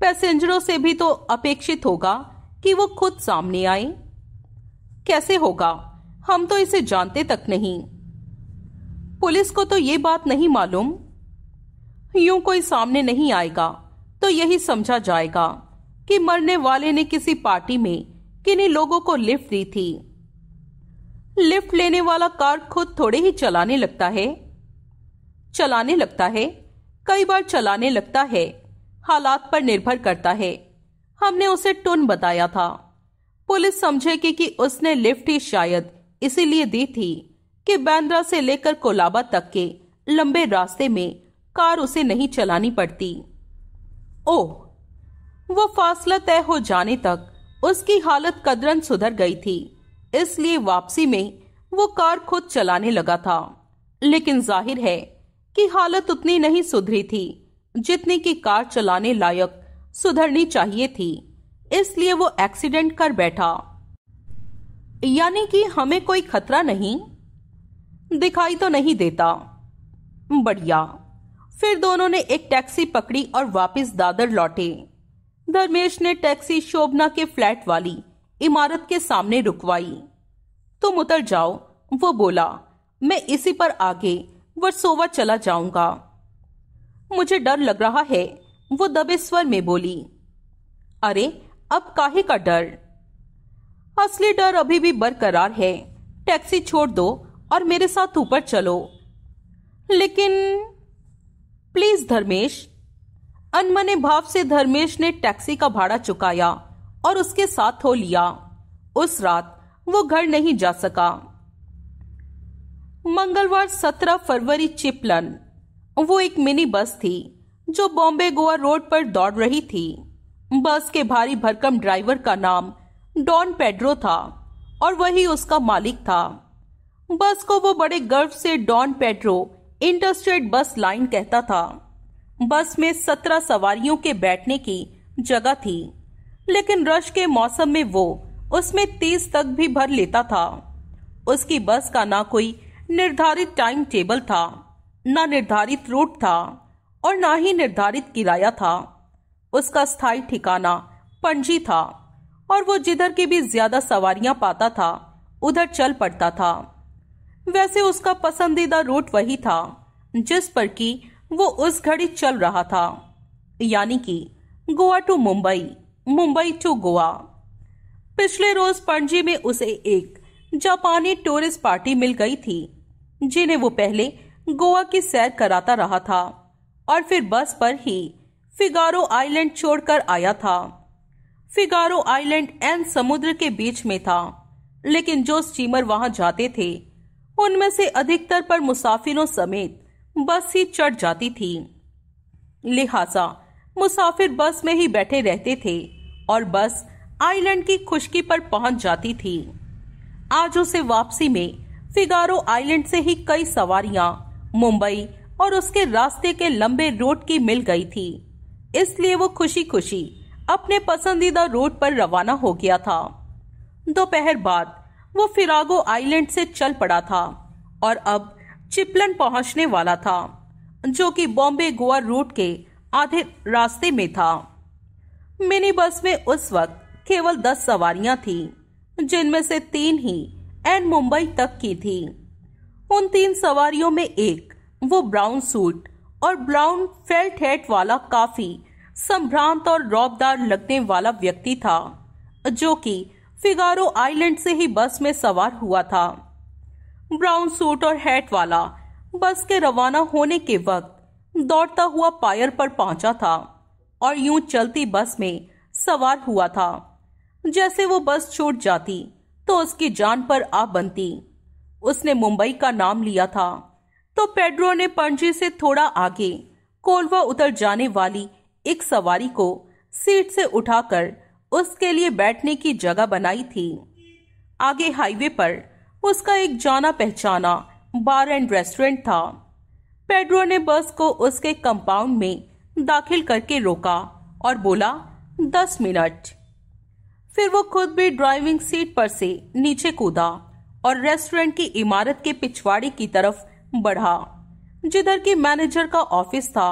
पैसेंजरों से भी तो अपेक्षित होगा कि वो खुद सामने आए कैसे होगा हम तो इसे जानते तक नहीं पुलिस को तो ये बात नहीं मालूम यूं कोई सामने नहीं आएगा तो यही समझा जाएगा कि मरने वाले ने किसी पार्टी में किन्हीं लोगों को लिफ्ट दी थी लिफ्ट लेने वाला कार खुद थोड़े ही चलाने लगता है चलाने लगता है कई बार चलाने लगता है हालात पर निर्भर करता है हमने उसे टुन बताया था पुलिस समझेगी कि उसने लिफ्ट ही शायद इसीलिए दी थी कि बैंद्रा से लेकर कोलाबा तक के लंबे रास्ते में कार उसे नहीं चलानी पड़ती ओह वो फासला तय हो जाने तक उसकी हालत कदरन सुधर गई थी इसलिए वापसी में वो कार खुद चलाने लगा था लेकिन जाहिर है कि हालत उतनी नहीं सुधरी थी जितनी की कार चलाने लायक सुधरनी चाहिए थी इसलिए वो एक्सीडेंट कर बैठा यानी कि हमें कोई खतरा नहीं दिखाई तो नहीं देता बढ़िया फिर दोनों ने एक टैक्सी पकड़ी और वापस दादर लौटे धर्मेश ने टैक्सी शोभना के फ्लैट वाली इमारत के सामने रुकवाई तुम उतर जाओ वो बोला मैं इसी पर आगे वर्सोवा चला जाऊंगा मुझे डर लग रहा है वो दबे स्वर में बोली अरे अब काहे का डर असली डर अभी भी बरकरार है टैक्सी छोड़ दो और मेरे साथ ऊपर चलो लेकिन प्लीज धर्मेश अनमने भाव से धर्मेश ने टैक्सी का भाड़ा चुकाया और उसके साथ हो लिया उस रात वो घर नहीं जा सका मंगलवार सत्रह फरवरी चिपलन वो एक मिनी बस थी जो बॉम्बे गोवा रोड पर दौड़ रही थी बस के भारी भरकम ड्राइवर का नाम डॉन पेड्रो था और वही उसका मालिक था बस को वो बड़े गर्व से Don Pedro interstate bus line कहता था बस में सत्रह सवारियों के बैठने की जगह थी लेकिन रश के मौसम में वो उसमें तीस तक भी भर लेता था उसकी बस का ना कोई निर्धारित टाइम टेबल था ना निर्धारित रूट था और ना ही निर्धारित किराया था उसका स्थायी ठिकाना पणजी था और वो जिधर की भी ज्यादा सवारियां पाता था उधर चल पड़ता था वैसे उसका पसंदीदा रूट वही था जिस पर कि वो उस घड़ी चल रहा था यानी कि गोवा टू मुंबई मुंबई टू गोवा पिछले रोज पणजी में उसे एक जापानी टूरिस्ट पार्टी मिल गई थी जिन्हें वो पहले गोवा की सैर कराता रहा था और फिर बस पर ही फिगारो आइलैंड छोड़कर आया था फिगारो आइलैंड एंड समुद्र के बीच में था लेकिन जो स्टीमर वहां जाते थे उनमें से अधिकतर पर मुसाफिरों समेत बस ही चढ़ जाती थी लिहाजा मुसाफिर बस में ही बैठे रहते थे और बस आइलैंड की खुशकी पर पहुंच जाती थी आज उसे वापसी में फिगारो आइलैंड से ही कई सवारियां मुंबई और उसके रास्ते के लंबे रोड की मिल गई थी इसलिए वो खुशी खुशी अपने पसंदीदा रोड पर रवाना हो गया था दोपहर बाद वो फिरागो आइलैंड से चल पड़ा था और अब चिपलन पहुंचने वाला था जो कि बॉम्बे गोवा रूट के आधे रास्ते में था मिनी बस में उस वक्त केवल दस सवारियां थी जिनमें से तीन ही एंड मुंबई तक की थी उन तीन सवारियों में एक वो ब्राउन सूट और ब्राउन फेल्ट हेट वाला काफी संभ्रांत और रौबदार लगने वाला व्यक्ति था जो कि फिगारो आइलैंड से ही बस में सवार हुआ था ब्राउन सूट और हैट वाला बस के रवाना होने के वक्त दौड़ता हुआ पायर पर पहुंचा था और यूं चलती बस में सवार हुआ था जैसे वो बस छूट जाती तो उसकी जान पर आ बनती उसने मुंबई का नाम लिया था तो पेड्रो ने पणजी से थोड़ा आगे कोलवा उतर जाने वाली एक सवारी को सीट से उठाकर उसके लिए बैठने की जगह बनाई थी आगे हाईवे पर उसका एक जाना पहचाना बार एंड रेस्टोरेंट था पेड्रो ने बस को उसके कंपाउंड में दाखिल करके रोका और बोला दस मिनट फिर वो खुद भी ड्राइविंग सीट पर से नीचे कूदा और रेस्टोरेंट की इमारत के पिछवाड़े की तरफ बढ़ा जिधर के मैनेजर का ऑफिस था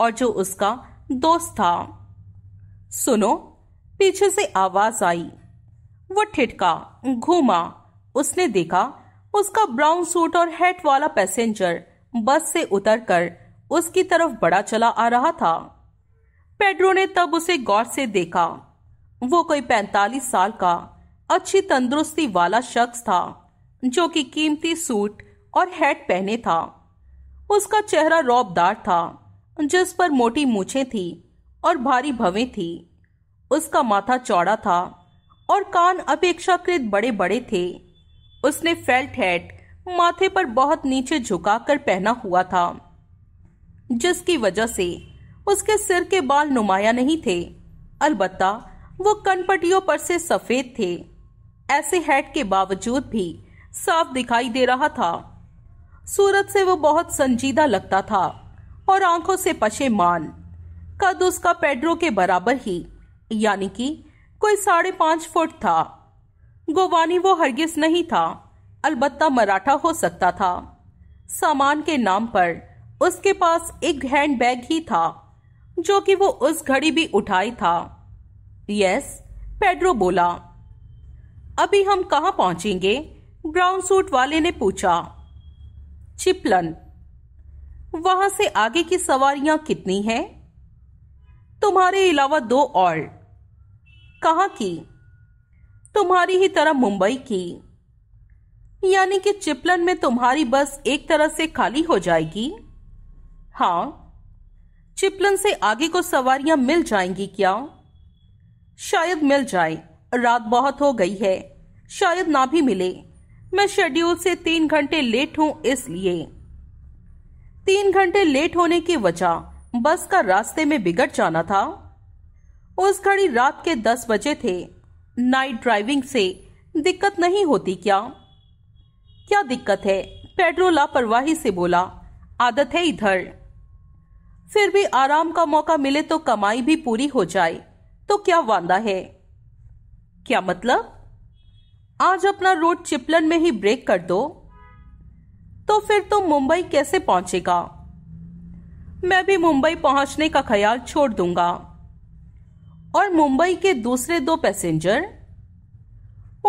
और जो उसका दोस्त था सुनो पीछे से आवाज आई वह ठिठका घूमा उसने देखा उसका ब्राउन सूट और हैट वाला पैसेंजर बस से उतरकर उसकी तरफ बड़ा चला आ रहा था पेड्रो ने तब उसे गौर से देखा वो कोई पैंतालीस साल का अच्छी तंदुरुस्ती वाला शख्स था जो कि कीमती सूट और हैट पहने था उसका चेहरा रौबदार था जिस पर मोटी मूछें थी और भारी भवें थी उसका माथा चौड़ा था और कान अपेक्षाकृत बड़े बड़े थे उसने फेल्ट हैट माथे पर बहुत नीचे झुकाकर पहना हुआ था जिसकी वजह से उसके सिर के बाल नुमाया नहीं थे अलबत्ता वो कनपटियों पर से सफेद थे ऐसे हैट के बावजूद भी साफ दिखाई दे रहा था सूरत से वो बहुत संजीदा लगता था और आंखों से पशे मान कद उसका पेड्रो के बराबर ही यानी कि कोई साढ़े पांच फुट था गोवानी वो हरगिज नहीं था अलबत्ता मराठा हो सकता था सामान के नाम पर उसके पास एक हैंड बैग ही था जो कि वो उस घड़ी भी उठाई था यस पेड्रो बोला अभी हम कहा पहुंचेंगे ब्राउन सूट वाले ने पूछा चिपलन वहां से आगे की सवारियां कितनी हैं तुम्हारे अलावा दो और कहा की तुम्हारी ही तरह मुंबई की यानी कि चिपलन में तुम्हारी बस एक तरह से खाली हो जाएगी हाँ चिपलन से आगे को सवारियां मिल जाएंगी क्या शायद मिल जाए रात बहुत हो गई है शायद ना भी मिले मैं शेड्यूल से तीन घंटे लेट हूं इसलिए तीन घंटे लेट होने की वजह बस का रास्ते में बिगड़ जाना था उस घड़ी रात के दस बजे थे नाइट ड्राइविंग से दिक्कत नहीं होती क्या क्या दिक्कत है पेट्रोल लापरवाही से बोला आदत है इधर फिर भी आराम का मौका मिले तो कमाई भी पूरी हो जाए तो क्या वादा है क्या मतलब आज अपना रोड चिपलन में ही ब्रेक कर दो तो फिर तुम तो मुंबई कैसे पहुंचेगा मैं भी मुंबई पहुंचने का ख्याल छोड़ दूंगा और मुंबई के दूसरे दो पैसेंजर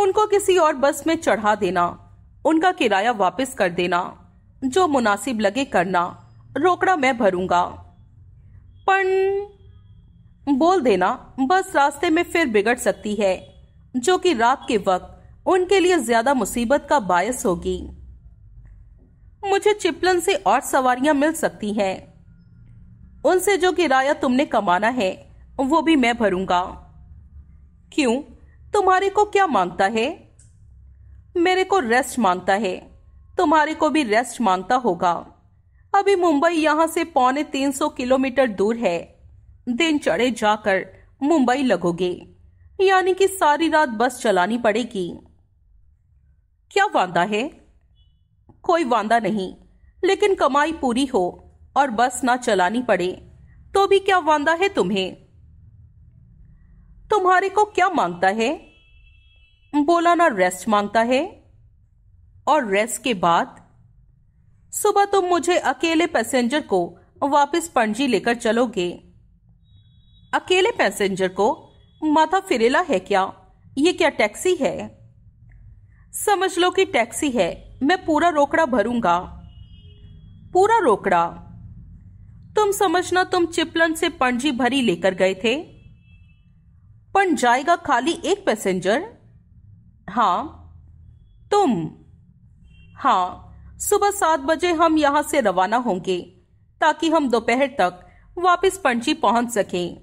उनको किसी और बस में चढ़ा देना उनका किराया वापस कर देना जो मुनासिब लगे करना रोकड़ा मैं भरूंगा पर बोल देना बस रास्ते में फिर बिगड़ सकती है जो कि रात के वक्त उनके लिए ज्यादा मुसीबत का बायस होगी मुझे चिपलन से और सवारियां मिल सकती हैं उनसे जो किराया तुमने कमाना है वो भी मैं भरूंगा क्यों तुम्हारे को क्या मांगता है मेरे को रेस्ट मांगता है तुम्हारे को भी रेस्ट मांगता होगा अभी मुंबई यहां से पौने तीन सौ किलोमीटर दूर है दिन चढ़े जाकर मुंबई लगोगे यानी कि सारी रात बस चलानी पड़ेगी क्या वादा है कोई वादा नहीं लेकिन कमाई पूरी हो और बस ना चलानी पड़े तो भी क्या वादा है तुम्हें तुम्हारे को क्या मांगता है बोला ना रेस्ट मांगता है और रेस्ट के बाद सुबह तुम मुझे अकेले पैसेंजर को वापस पणजी लेकर चलोगे अकेले पैसेंजर को माथा फिरेला है क्या ये क्या टैक्सी है समझ लो कि टैक्सी है मैं पूरा रोकड़ा भरूंगा पूरा रोकड़ा तुम समझना तुम चिपलन से पणजी भरी लेकर गए थे पण जाएगा खाली एक पैसेंजर हा तुम हां सुबह सात बजे हम यहां से रवाना होंगे ताकि हम दोपहर तक वापस पणजी पहुंच सकें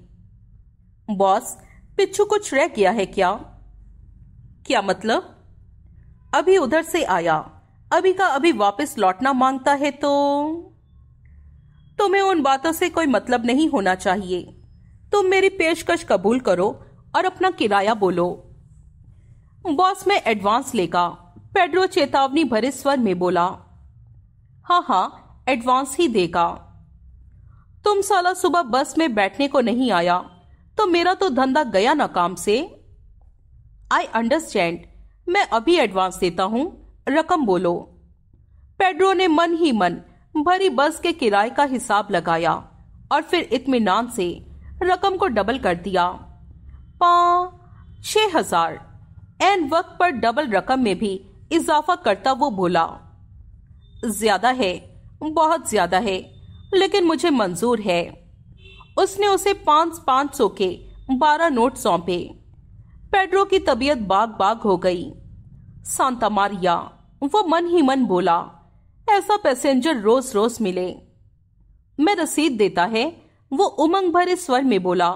बॉस पिच्छू कुछ रह गया है क्या क्या मतलब अभी उधर से आया अभी का अभी वापस लौटना मांगता है तो तुम्हें उन बातों से कोई मतलब नहीं होना चाहिए तुम मेरी पेशकश कबूल करो और अपना किराया बोलो बॉस में एडवांस लेगा पेड्रो चेतावनी भरे स्वर में बोला हाँ हाँ एडवांस ही देगा तुम साला सुबह बस में बैठने को नहीं आया तो मेरा तो धंधा गया ना काम से आई अंडरस्टैंड मैं अभी एडवांस देता हूं रकम बोलो पेड्रो ने मन ही मन भरी बस के किराए का हिसाब लगाया और फिर इतमान से रकम को डबल कर दिया पा छ हजार एन वक्त पर डबल रकम में भी इजाफा करता वो बोला ज्यादा है बहुत ज्यादा है लेकिन मुझे मंजूर है उसने उसे पांच पांच सौ के बारह नोट सौंपे पेड्रो की तबीयत बाग बाग हो गई सांता मारिया वो मन ही मन बोला ऐसा पैसेंजर रोज रोज मिले मैं रसीद देता है वो उमंग भरे स्वर में बोला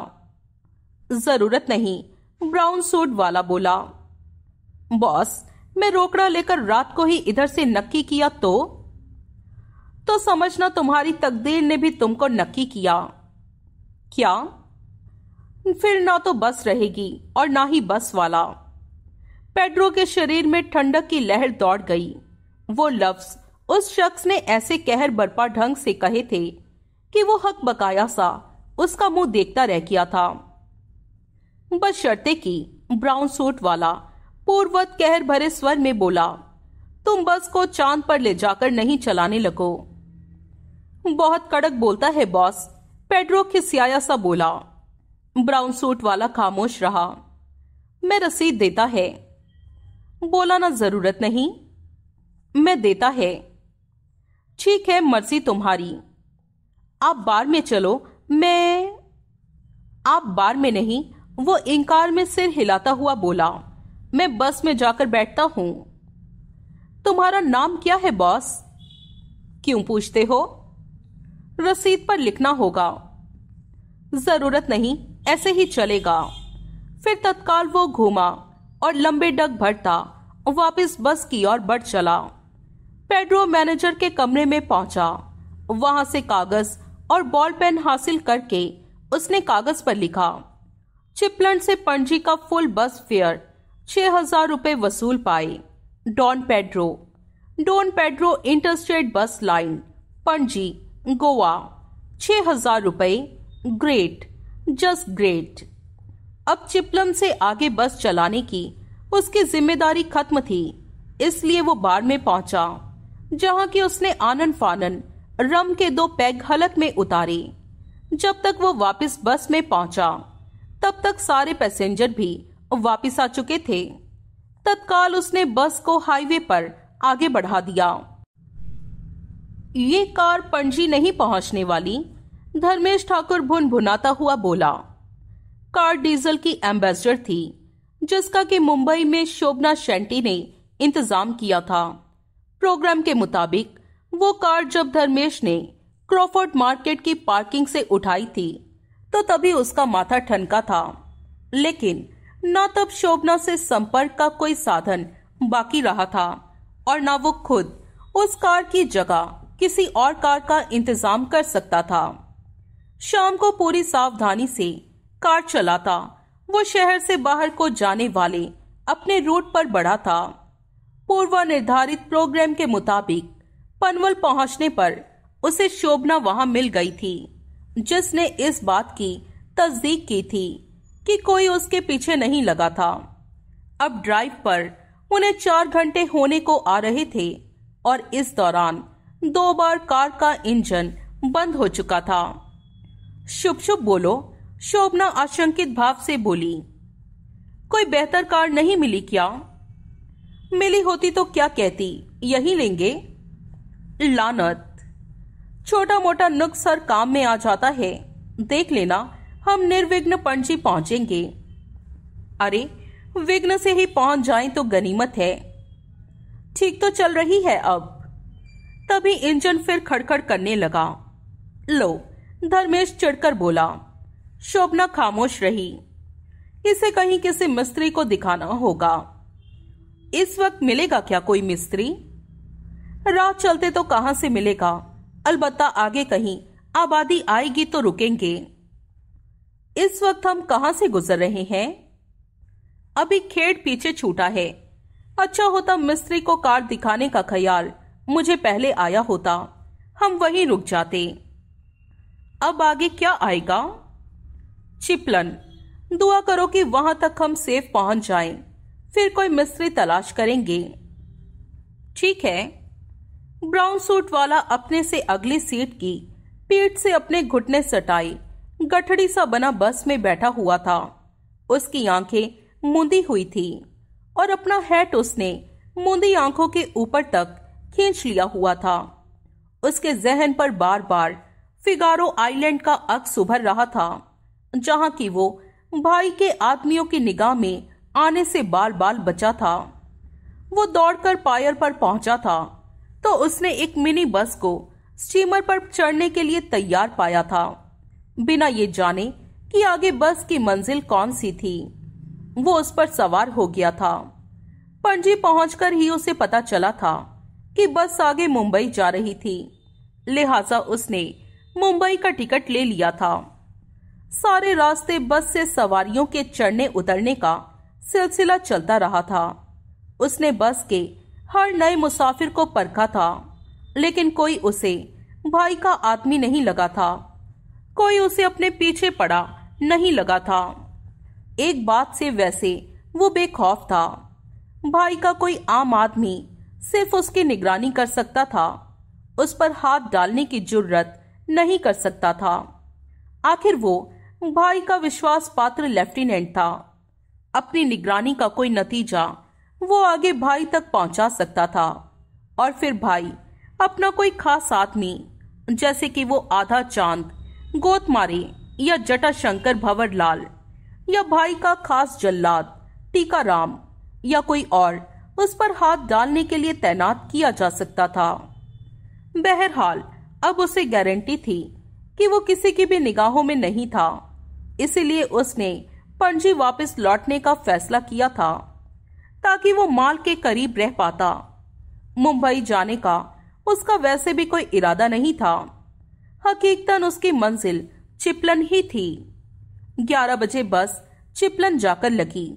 जरूरत नहीं ब्राउन सूट वाला बोला बॉस मैं रोकड़ा लेकर रात को ही इधर से नक्की किया तो तो समझना तुम्हारी तकदीर ने भी तुमको नक्की किया क्या फिर ना तो बस रहेगी और ना ही बस वाला पेड्रो के शरीर में ठंडक की लहर दौड़ गई वो लफ्ज उस शख्स ने ऐसे कहर बरपा ढंग से कहे थे कि वो हक बकाया सा उसका मुंह देखता रह गया था शर्ते कि ब्राउन सूट वाला पूर्वत कहर भरे स्वर में बोला तुम बस को चांद पर ले जाकर नहीं चलाने लगो बहुत कड़क बोलता है बॉस पेड्रो खिसियाया सा बोला ब्राउन सूट वाला खामोश रहा मैं रसीद देता है बोला ना जरूरत नहीं मैं देता है ठीक है मर्जी तुम्हारी आप बार में चलो मैं आप बार में नहीं वो इंकार में सिर हिलाता हुआ बोला मैं बस में जाकर बैठता हूं तुम्हारा नाम क्या है बॉस क्यों पूछते हो रसीद पर लिखना होगा जरूरत नहीं ऐसे ही चलेगा फिर तत्काल वो घूमा और लंबे डग भरता वापस बस की ओर बढ़ चला पेड्रो मैनेजर के कमरे में पहुंचा वहां से कागज और बॉल पेन हासिल करके उसने कागज पर लिखा चिपलन से पणजी का फुल बस फेयर छह हजार रूपए वसूल पाए Don Pedro Don Pedro interstate bus line Panaji Goa छह हजार रूपए ग्रेट जस्ट ग्रेट अब चिपलम से आगे बस चलाने की उसकी जिम्मेदारी खत्म थी इसलिए वो बार में पहुंचा जहां की उसने आनन फानन रम के दो पैग हलक में उतारे जब तक वो वापस बस में पहुंचा तब तक सारे पैसेंजर भी वापस आ चुके थे तत्काल उसने बस को हाईवे पर आगे बढ़ा दिया ये कार पणजी नहीं पहुंचने वाली धर्मेश ठाकुर भुन भुनाता हुआ बोला कार डीजल की एम्बेसडर थी जिसका कि मुंबई में शोभना शेंटी ने इंतजाम किया था प्रोग्राम के मुताबिक वो कार जब धर्मेश ने क्रॉफर्ड मार्केट की पार्किंग से उठाई थी तो तभी उसका माथा ठनका था लेकिन न तब शोभना से संपर्क का कोई साधन बाकी रहा था और न वो खुद उस कार की जगह किसी और कार का इंतजाम कर सकता था शाम को पूरी सावधानी से कार चलाता वो शहर से बाहर को जाने वाले अपने रूट पर बढ़ा था पूर्व निर्धारित प्रोग्राम के मुताबिक पनवल पहुंचने पर उसे शोभना वहां मिल गई थी जिसने इस बात की तस्दीक की थी कि कोई उसके पीछे नहीं लगा था अब ड्राइव पर उन्हें चार घंटे होने को आ रहे थे और इस दौरान दो बार कार का इंजन बंद हो चुका था शुभ शुभ बोलो शोभना आशंकित भाव से बोली कोई बेहतर कार नहीं मिली क्या मिली होती तो क्या कहती यही लेंगे लानत छोटा मोटा नुक्स हर काम में आ जाता है देख लेना हम निर्विघ्न पणजी पहुंचेंगे अरे विघ्न से ही पहुंच जाए तो गनीमत है ठीक तो चल रही है अब तभी इंजन फिर खड़खड़ करने लगा लो धर्मेश चिड़कर बोला शोभना खामोश रही इसे कहीं किसी मिस्त्री को दिखाना होगा इस वक्त मिलेगा क्या कोई मिस्त्री राह चलते तो कहां से मिलेगा अलबत्ता आगे कहीं आबादी आएगी तो रुकेंगे इस वक्त हम कहां से गुजर रहे हैं अभी खेड़ पीछे छूटा है अच्छा होता मिस्त्री को कार दिखाने का ख्याल मुझे पहले आया होता हम वहीं रुक जाते अब आगे क्या आएगा चिपलन दुआ करो कि वहां तक हम सेफ पहुंच जाएं। फिर कोई मिस्त्री तलाश करेंगे ठीक है ब्राउन सूट वाला अपने से अगली सीट की पीठ से अपने घुटने सटाई गठड़ी सा बना बस में बैठा हुआ था उसकी आंखें मुंदी हुई थी और अपना हैट उसने मुंदी आंखों के ऊपर तक खींच लिया हुआ था उसके जहन पर बार बार फिगारो आइलैंड का अक्स उभर रहा था जहां की वो भाई के आदमियों की निगाह में आने से बाल बाल बचा था वो दौड़कर पायर पर पहुंचा था तो उसने एक मिनी बस को स्टीमर पर चढ़ने के लिए तैयार पाया था बिना ये जाने कि आगे बस की मंजिल कौन सी थी वो उस पर सवार हो गया था पणजी पहुंचकर ही उसे पता चला था कि बस आगे मुंबई जा रही थी लिहाजा उसने मुंबई का टिकट ले लिया था सारे रास्ते बस से सवारियों के चढ़ने उतरने का सिलसिला चलता रहा था उसने बस के हर नए मुसाफिर को परखा था लेकिन कोई उसे भाई का आदमी नहीं लगा था कोई उसे अपने पीछे पड़ा नहीं लगा था एक बात से वैसे वो बेखौफ था भाई का कोई आम आदमी सिर्फ उसकी निगरानी कर सकता था उस पर हाथ डालने की जरूरत नहीं कर सकता था आखिर वो भाई का विश्वास पात्र लेफ्टिनेंट था अपनी निगरानी का कोई नतीजा वो आगे भाई तक पहुंचा सकता था और फिर भाई अपना कोई खास आदमी जैसे कि वो आधा चांद गोतमारी या जटा शंकर लाल या भाई का खास जल्लाद टीकाराम या कोई और उस पर हाथ डालने के लिए तैनात किया जा सकता था बहरहाल अब उसे गारंटी थी कि वो किसी की भी निगाहों में नहीं था इसीलिए उसने पणजी वापस लौटने का फैसला किया था ताकि वो माल के करीब रह पाता मुंबई जाने का उसका वैसे भी कोई इरादा नहीं था हकीकतन उसकी मंजिल चिपलन ही थी 11 बजे बस चिपलन जाकर लगी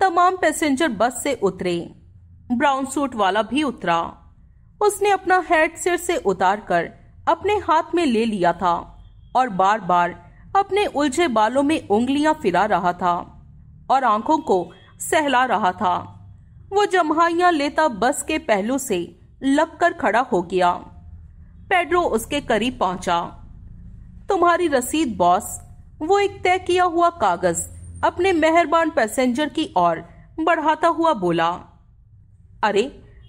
तमाम पैसेंजर बस से उतरे ब्राउन सूट वाला भी उतरा उसने अपना हेड सिर से उतार कर अपने हाथ में ले लिया था और बार बार अपने उलझे बालों में उंगलियां फिरा रहा था और आंखों को सहला रहा था वो जम्हाइया लेता बस के पहलू से लगकर खड़ा हो गया पेड्रो उसके करीब पहुंचा तुम्हारी रसीद बॉस वो एक तय किया हुआ कागज अपने मेहरबान पैसेंजर की ओर बढ़ाता हुआ बोला अरे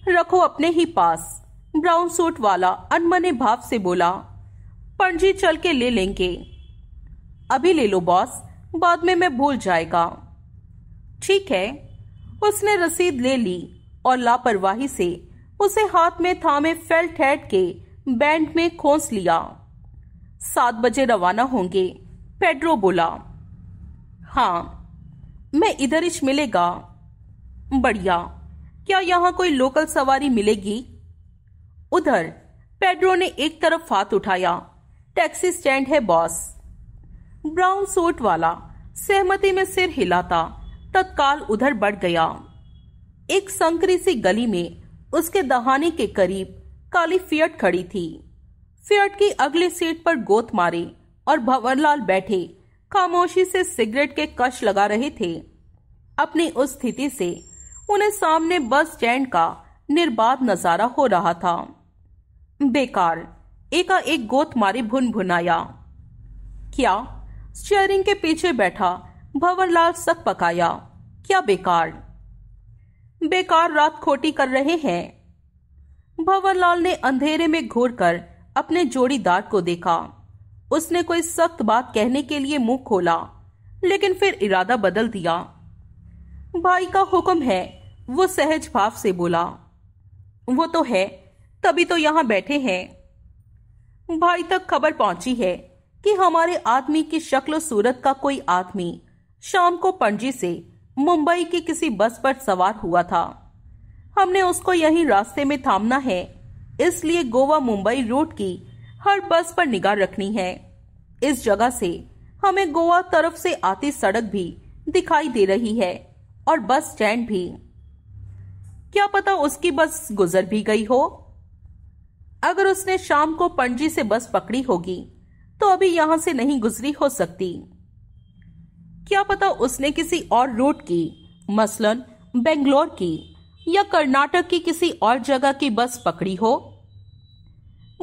रखो अपने ही पास ब्राउन सूट वाला अनमने भाव से बोला पणजी चल के ले लेंगे अभी ले लो बॉस बाद में मैं भूल जाएगा ठीक है उसने रसीद ले ली और लापरवाही से उसे हाथ में थामे फेल्ट हेड के बैंड में खोस लिया सात बजे रवाना होंगे पेड्रो बोला हाँ मैं इधर इच मिलेगा बढ़िया क्या यहाँ कोई लोकल सवारी मिलेगी उधर पेड्रो ने एक तरफ हाथ उठाया टैक्सी स्टैंड है बॉस ब्राउन सूट वाला सहमति में सिर हिलाता तत्काल उधर बढ़ गया एक संकरी सी गली में उसके दहाने के करीब काली फियट खड़ी थी फियट की अगली सीट पर गोत मारे और भंवरलाल बैठे खामोशी से सिगरेट के कश लगा रहे थे अपनी उस स्थिति से उन्हें सामने बस स्टैंड का निर्बाध नजारा हो रहा था बेकार एका एक गोत मारे भुन भुनाया क्या स्टीयरिंग के पीछे बैठा भंवरलाल सक पकाया क्या बेकार बेकार रात खोटी कर रहे हैं भंवरलाल ने अंधेरे में कर अपने जोड़ीदार को देखा उसने कोई सख्त बात कहने के लिए मुंह खोला लेकिन फिर इरादा बदल दिया भाई का हुक्म है वो सहज भाव से बोला वो तो है तभी तो यहां बैठे हैं भाई तक खबर पहुंची है कि हमारे आदमी की शक्ल सूरत का कोई आदमी शाम को पणजी से मुंबई की किसी बस पर सवार हुआ था हमने उसको यही रास्ते में थामना है इसलिए गोवा मुंबई रूट की हर बस पर निगाह रखनी है इस जगह से हमें गोवा तरफ से आती सड़क भी दिखाई दे रही है और बस स्टैंड भी क्या पता उसकी बस गुजर भी गई हो अगर उसने शाम को पणजी से बस पकड़ी होगी तो अभी यहां से नहीं गुजरी हो सकती क्या पता उसने किसी और रूट की मसलन बेंगलोर की या कर्नाटक की किसी और जगह की बस पकड़ी हो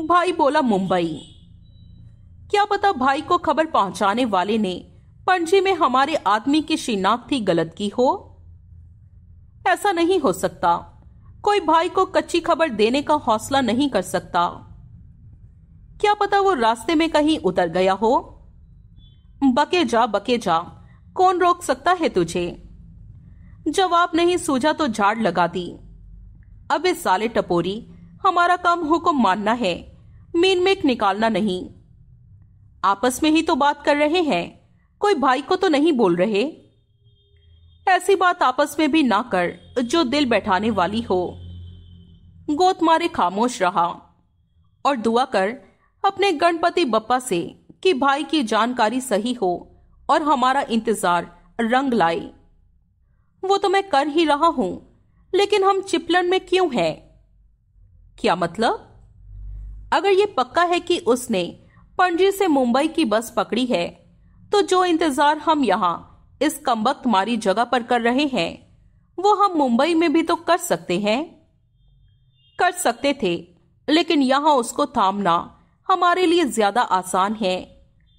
भाई बोला मुंबई क्या पता भाई को खबर पहुंचाने वाले ने पंजी में हमारे आदमी की शिनाख्ती गलत की हो ऐसा नहीं हो सकता कोई भाई को कच्ची खबर देने का हौसला नहीं कर सकता क्या पता वो रास्ते में कहीं उतर गया हो बके जा बके जा कौन रोक सकता है तुझे जवाब नहीं सूझा तो झाड़ लगा दी अब इस साले टपोरी हमारा काम हुक्म मानना है मीन मेक निकालना नहीं आपस में ही तो बात कर रहे हैं कोई भाई को तो नहीं बोल रहे ऐसी बात आपस में भी ना कर जो दिल बैठाने वाली हो गोत मारे खामोश रहा और दुआ कर अपने गणपति बप्पा से कि भाई की जानकारी सही हो और हमारा इंतजार रंग लाए वो तो मैं कर ही रहा हूं लेकिन हम चिपलन में क्यों हैं क्या मतलब अगर ये पक्का है कि उसने पणजी से मुंबई की बस पकड़ी है तो जो इंतजार हम यहां इस कमबख्त मारी जगह पर कर रहे हैं वो हम मुंबई में भी तो कर सकते हैं कर सकते थे लेकिन यहां उसको थामना हमारे लिए ज्यादा आसान है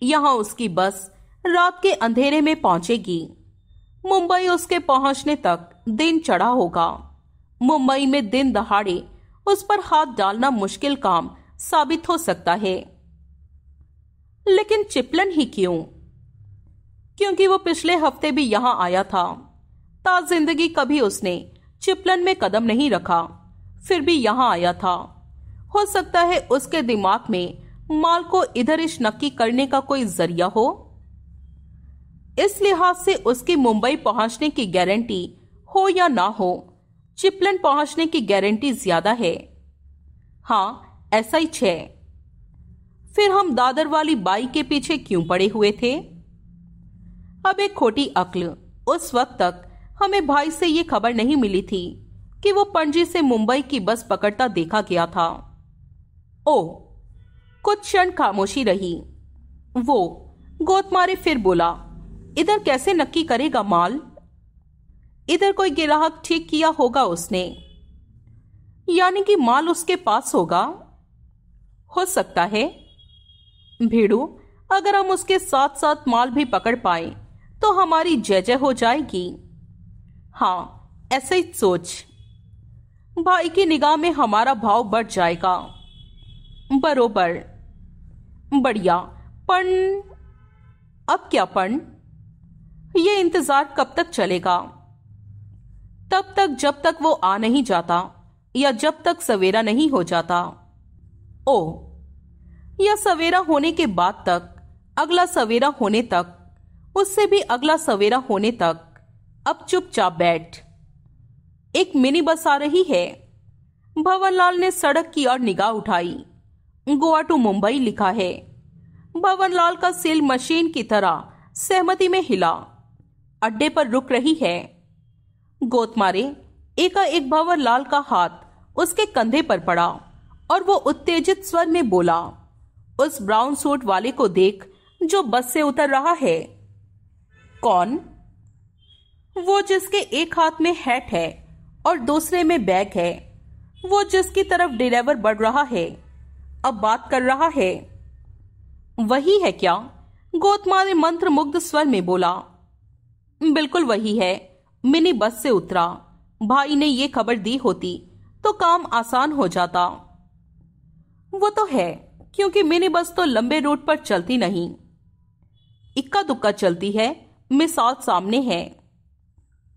यहाँ उसकी बस रात के अंधेरे में पहुंचेगी मुंबई उसके पहुंचने तक दिन चढ़ा होगा मुंबई में दिन दहाड़े उस पर हाथ डालना मुश्किल काम साबित हो सकता है लेकिन चिपलन ही क्यों क्योंकि वो पिछले हफ्ते भी यहां आया था ताज जिंदगी कभी उसने चिपलन में कदम नहीं रखा फिर भी यहां आया था हो सकता है उसके दिमाग में माल को इधर इश नक्की करने का कोई जरिया हो इस लिहाज से उसकी मुंबई पहुंचने की गारंटी हो या ना हो चिपलन पहुंचने की गारंटी ज्यादा है हाँ ऐसा ही छे फिर हम दादर वाली बाई के पीछे क्यों पड़े हुए थे अब एक खोटी अक्ल उस वक्त तक हमें भाई से ये खबर नहीं मिली थी कि वो पणजी से मुंबई की बस पकड़ता देखा गया था ओ कुछ क्षण खामोशी रही वो गोत मारे फिर बोला इधर कैसे नक्की करेगा माल इधर कोई गिराहक ठीक किया होगा उसने यानी कि माल उसके पास होगा हो सकता है भेड़ू अगर हम उसके साथ साथ माल भी पकड़ पाए तो हमारी जय जय हो जाएगी हाँ ऐसे ही सोच भाई की निगाह में हमारा भाव बढ़ जाएगा बरोबर बढ़िया पण अब क्या पण ये इंतजार कब तक चलेगा तब तक जब तक वो आ नहीं जाता या जब तक सवेरा नहीं हो जाता ओ या सवेरा होने के बाद तक अगला सवेरा होने तक उससे भी अगला सवेरा होने तक अब चुपचाप बैठ एक मिनी बस आ रही है भवनलाल ने सड़क की ओर निगाह उठाई गोवा टू मुंबई लिखा है भवनलाल का सिल मशीन की तरह सहमति में हिला अड्डे पर रुक रही है गोत मारे भवन लाल का हाथ उसके कंधे पर पड़ा और वो उत्तेजित स्वर में बोला उस ब्राउन सूट वाले को देख जो बस से उतर रहा है कौन वो जिसके एक हाथ में हैट है और दूसरे में बैग है वो जिसकी तरफ डिलेवर बढ़ रहा है अब बात कर रहा है वही है क्या गौतमा ने मंत्र मुग्ध स्वर में बोला बिल्कुल वही है मिनी बस से उतरा भाई ने ये खबर दी होती तो काम आसान हो जाता वो तो है क्योंकि मिनी बस तो लंबे रूट पर चलती नहीं इक्का दुक्का चलती है मिसाल सामने है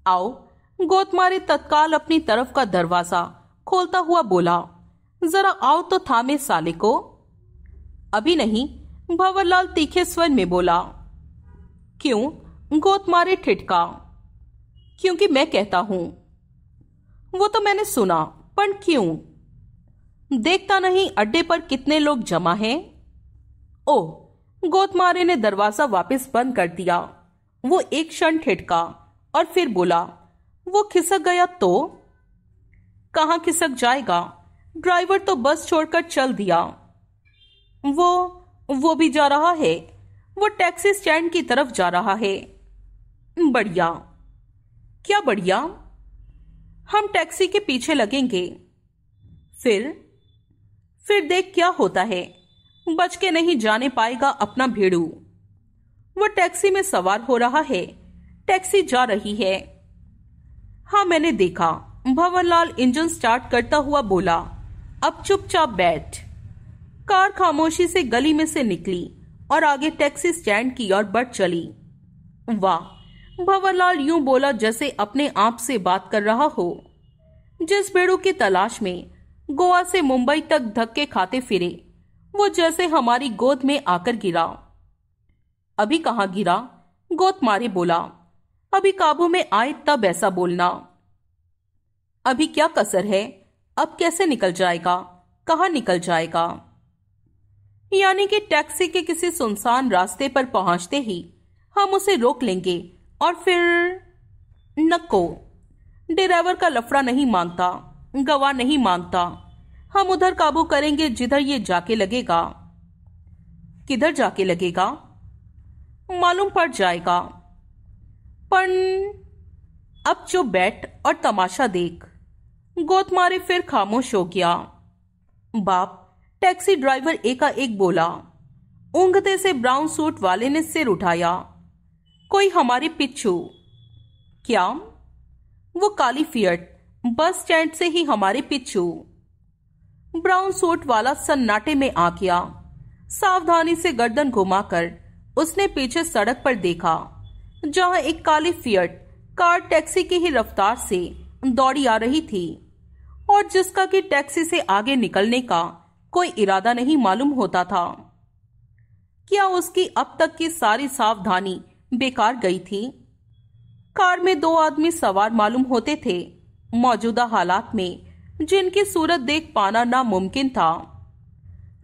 आओ गोतमारे तत्काल अपनी तरफ का दरवाजा खोलता हुआ बोला जरा आओ तो थामे साले को अभी नहीं भंवरलाल तीखे स्वर में बोला क्यों गोत मारे ठिटका क्योंकि मैं कहता हूं वो तो मैंने सुना पर क्यों देखता नहीं अड्डे पर कितने लोग जमा हैं ओ गोतमारे ने दरवाजा वापस बंद कर दिया वो एक क्षण ठिटका और फिर बोला वो खिसक गया तो कहा खिसक जाएगा ड्राइवर तो बस छोड़कर चल दिया वो वो भी जा रहा है वो टैक्सी स्टैंड की तरफ जा रहा है बढ़िया क्या बढ़िया हम टैक्सी के पीछे लगेंगे फिर फिर देख क्या होता है बच के नहीं जाने पाएगा अपना भेड़ू वो टैक्सी में सवार हो रहा है टैक्सी जा रही है हाँ मैंने देखा भवनलाल इंजन स्टार्ट करता हुआ बोला अब चुपचाप बैठ कार खामोशी से गली में से निकली और आगे टैक्सी स्टैंड की ओर बढ़ चली वाह भंवरलाल यूं बोला जैसे अपने आप से बात कर रहा हो जिस बेड़ू की तलाश में गोवा से मुंबई तक धक्के खाते फिरे वो जैसे हमारी गोद में आकर गिरा अभी कहा गिरा गोद मारे बोला अभी काबू में आए तब ऐसा बोलना अभी क्या कसर है अब कैसे निकल जाएगा कहा निकल जाएगा यानी कि टैक्सी के किसी सुनसान रास्ते पर पहुंचते ही हम उसे रोक लेंगे और फिर नको ड्राइवर का लफड़ा नहीं मांगता गवाह नहीं मांगता हम उधर काबू करेंगे जिधर ये जाके लगेगा किधर जाके लगेगा मालूम पड़ जाएगा पर अब जो बैठ और तमाशा देख गोत मारे फिर खामोश हो गया बाप टैक्सी ड्राइवर एकाएक बोला ऊंघते से ब्राउन सूट वाले ने सिर उठाया कोई हमारे पिच्छू क्या वो काली फियट बस स्टैंड से ही हमारे पिच्छू ब्राउन सूट वाला सन्नाटे में आ गया सावधानी से गर्दन घुमाकर उसने पीछे सड़क पर देखा जहां एक काली फियट कार टैक्सी की ही रफ्तार से दौड़ी आ रही थी और जिसका कि टैक्सी से आगे निकलने का कोई इरादा नहीं मालूम होता था क्या उसकी अब तक की सारी सावधानी बेकार गई थी कार में दो आदमी सवार मालूम होते थे मौजूदा हालात में जिनकी सूरत देख पाना नामुमकिन था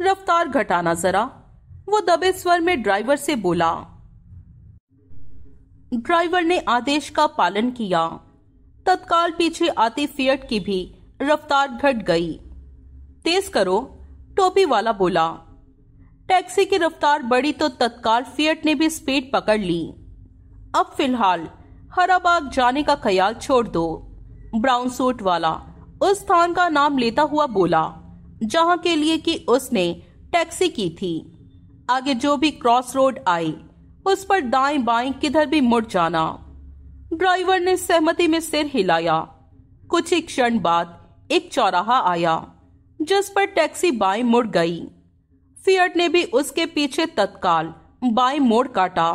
रफ्तार घटाना जरा वो दबे स्वर में ड्राइवर से बोला ड्राइवर ने आदेश का पालन किया तत्काल पीछे आती फियट की भी रफ्तार घट गई तेज करो टोपी वाला बोला टैक्सी की रफ्तार बढ़ी तो तत्काल फियट ने भी स्पीड पकड़ ली अब फिलहाल हराबाग जाने का ख्याल छोड़ दो ब्राउन सूट वाला उस स्थान का नाम लेता हुआ बोला जहां के लिए कि उसने टैक्सी की थी आगे जो भी क्रॉस रोड आई उस पर दाएं बाएं किधर भी मुड़ जाना ड्राइवर ने सहमति में सिर हिलाया कुछ ही क्षण बाद एक चौराहा आया जिस पर टैक्सी बाएं मुड़ गई फियट ने भी उसके पीछे तत्काल बाएं मोड़ काटा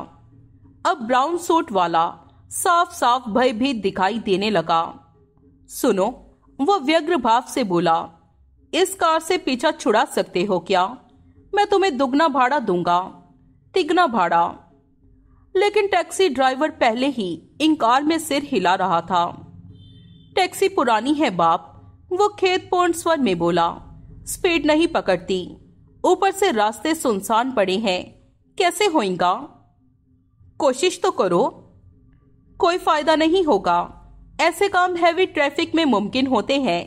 अब ब्राउन सूट वाला साफ साफ भयभीत दिखाई देने लगा सुनो वो व्यग्र भाव से बोला इस कार से पीछा छुड़ा सकते हो क्या मैं तुम्हें दुगना भाड़ा दूंगा तिगना भाड़ा लेकिन टैक्सी ड्राइवर पहले ही इंकार में सिर हिला रहा था टैक्सी पुरानी है बाप वो खेत पोर्ट स्वर में बोला स्पीड नहीं पकड़ती ऊपर से रास्ते सुनसान पड़े हैं कैसे होएगा कोशिश तो करो कोई फायदा नहीं होगा ऐसे काम हैवी ट्रैफिक में मुमकिन होते हैं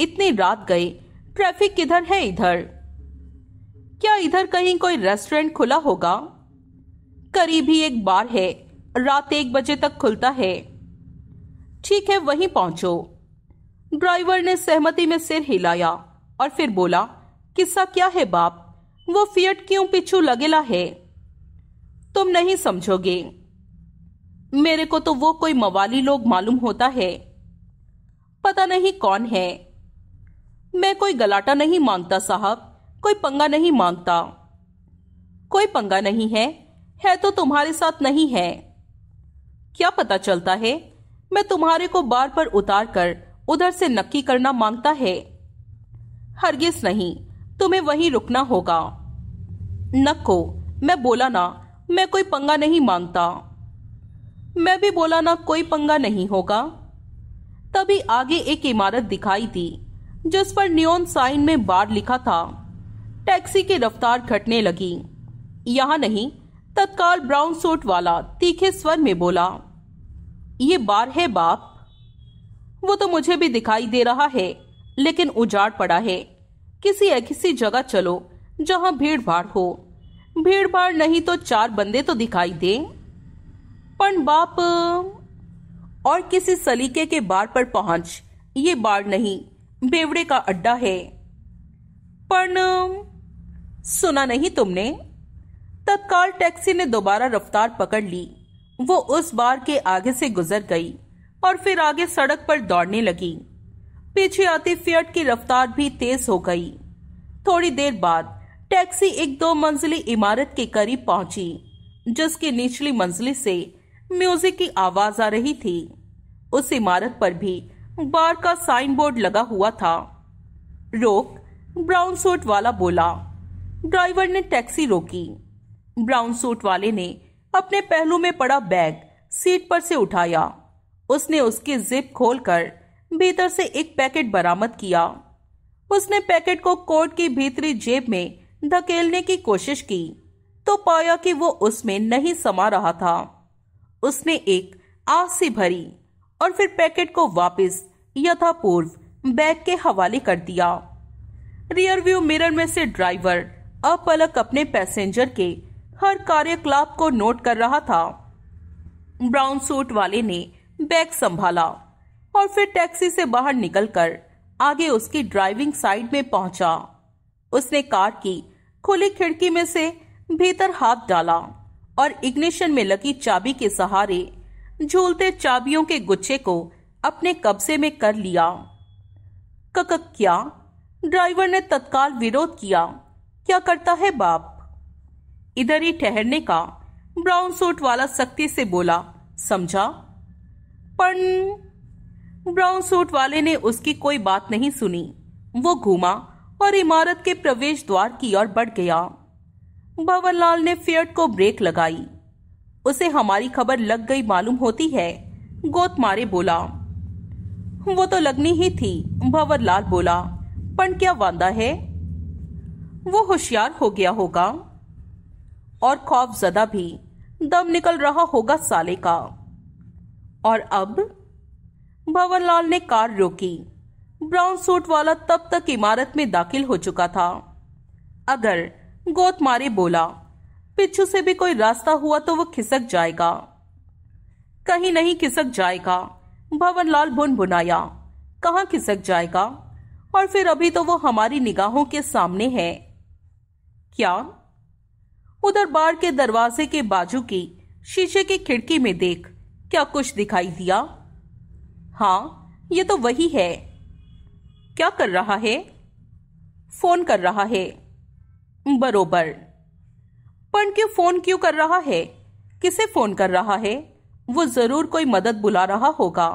इतनी रात गए ट्रैफिक किधर है इधर क्या इधर कहीं कोई रेस्टोरेंट खुला होगा करीब ही एक बार है रात एक बजे तक खुलता है ठीक है वहीं पहुंचो ड्राइवर ने सहमति में सिर हिलाया और फिर बोला किस्सा क्या है बाप वो फियट क्यों पिछू लगेला है तुम नहीं समझोगे मेरे को तो वो कोई मवाली लोग मालूम होता है पता नहीं कौन है मैं कोई गलाटा नहीं मांगता साहब कोई पंगा नहीं मांगता कोई पंगा नहीं है है तो तुम्हारे साथ नहीं है क्या पता चलता है मैं तुम्हारे को बार पर उतार कर उधर से नक्की करना मांगता है हरगिज नहीं तुम्हें वहीं रुकना होगा नको मैं बोला ना मैं कोई पंगा नहीं मांगता मैं भी बोला ना कोई पंगा नहीं होगा तभी आगे एक इमारत दिखाई दी जिस पर नियोन साइन में बार लिखा था टैक्सी की रफ्तार घटने लगी यहां नहीं तत्काल ब्राउन सूट वाला तीखे स्वर में बोला ये बार है बाप वो तो मुझे भी दिखाई दे रहा है लेकिन उजाड़ पड़ा है किसी ऐसी जगह चलो जहाँ भीड़ भाड़ हो भीड़ भाड़ नहीं तो चार बंदे तो दिखाई दे पन बाप और किसी सलीके के बार पर पहुंच ये बार नहीं बेवड़े का अड्डा है पर सुना नहीं तुमने तत्काल टैक्सी ने दोबारा रफ्तार पकड़ ली वो उस बार के आगे से गुजर गई और फिर आगे सड़क पर दौड़ने लगी पीछे आते फियट की रफ्तार भी तेज हो गई थोड़ी देर बाद टैक्सी एक दो मंजिली इमारत के करीब पहुंची जिसकी निचली मंजिली से म्यूजिक की आवाज आ रही थी उस इमारत पर भी बार का साइन बोर्ड लगा हुआ था रोक ब्राउन सूट वाला बोला ड्राइवर ने टैक्सी रोकी ब्राउन सूट वाले ने अपने पहलू में पड़ा बैग सीट पर से उठाया उसने उसकी जिप खोलकर भीतर से एक पैकेट बरामद किया उसने पैकेट को कोट की भीतरी जेब में धकेलने की कोशिश की तो पाया कि वो उसमें नहीं समा रहा था उसने एक आसी भरी और फिर पैकेट को वापस यथापूर्व बैग के हवाले कर दिया रियर व्यू मिरर में से ड्राइवर अपलक अपने पैसेंजर के हर कार्यकलाप को नोट कर रहा था ब्राउन सूट वाले ने बैग संभाला और फिर टैक्सी से बाहर निकलकर आगे उसकी ड्राइविंग साइड में पहुंचा उसने कार की खुली खिड़की में से भीतर हाथ डाला और इग्निशन में लगी चाबी के सहारे झूलते चाबियों के गुच्छे को अपने कब्जे में कर लिया ककक क्या ड्राइवर ने तत्काल विरोध किया क्या करता है बाप इधर ही ठहरने का ब्राउन सूट वाला सख्ती से बोला समझा पन ब्राउन सूट वाले ने उसकी कोई बात नहीं सुनी वो घूमा और इमारत के प्रवेश द्वार की ओर बढ़ गया भवनलाल ने फियर्ट को ब्रेक लगाई उसे हमारी खबर लग गई मालूम होती है गोत मारे बोला वो तो लगनी ही थी भंवरलाल बोला पर क्या वादा है वो होशियार हो गया होगा और खौफ ज्यादा भी दम निकल रहा होगा साले का और अब भवनलाल ने कार रोकी ब्राउन सूट वाला तब तक इमारत में दाखिल हो चुका था अगर गोत मारे बोला पिछू से भी कोई रास्ता हुआ तो वो खिसक जाएगा कहीं नहीं खिसक जाएगा भवनलाल भुन भुनाया कहा खिसक जाएगा और फिर अभी तो वो हमारी निगाहों के सामने है क्या उधर बार के दरवाजे के बाजू की शीशे की खिड़की में देख क्या कुछ दिखाई दिया हाँ ये तो वही है क्या कर रहा है फोन कर रहा है बरोबर पर क्यों फोन क्यों कर रहा है किसे फोन कर रहा है वो जरूर कोई मदद बुला रहा होगा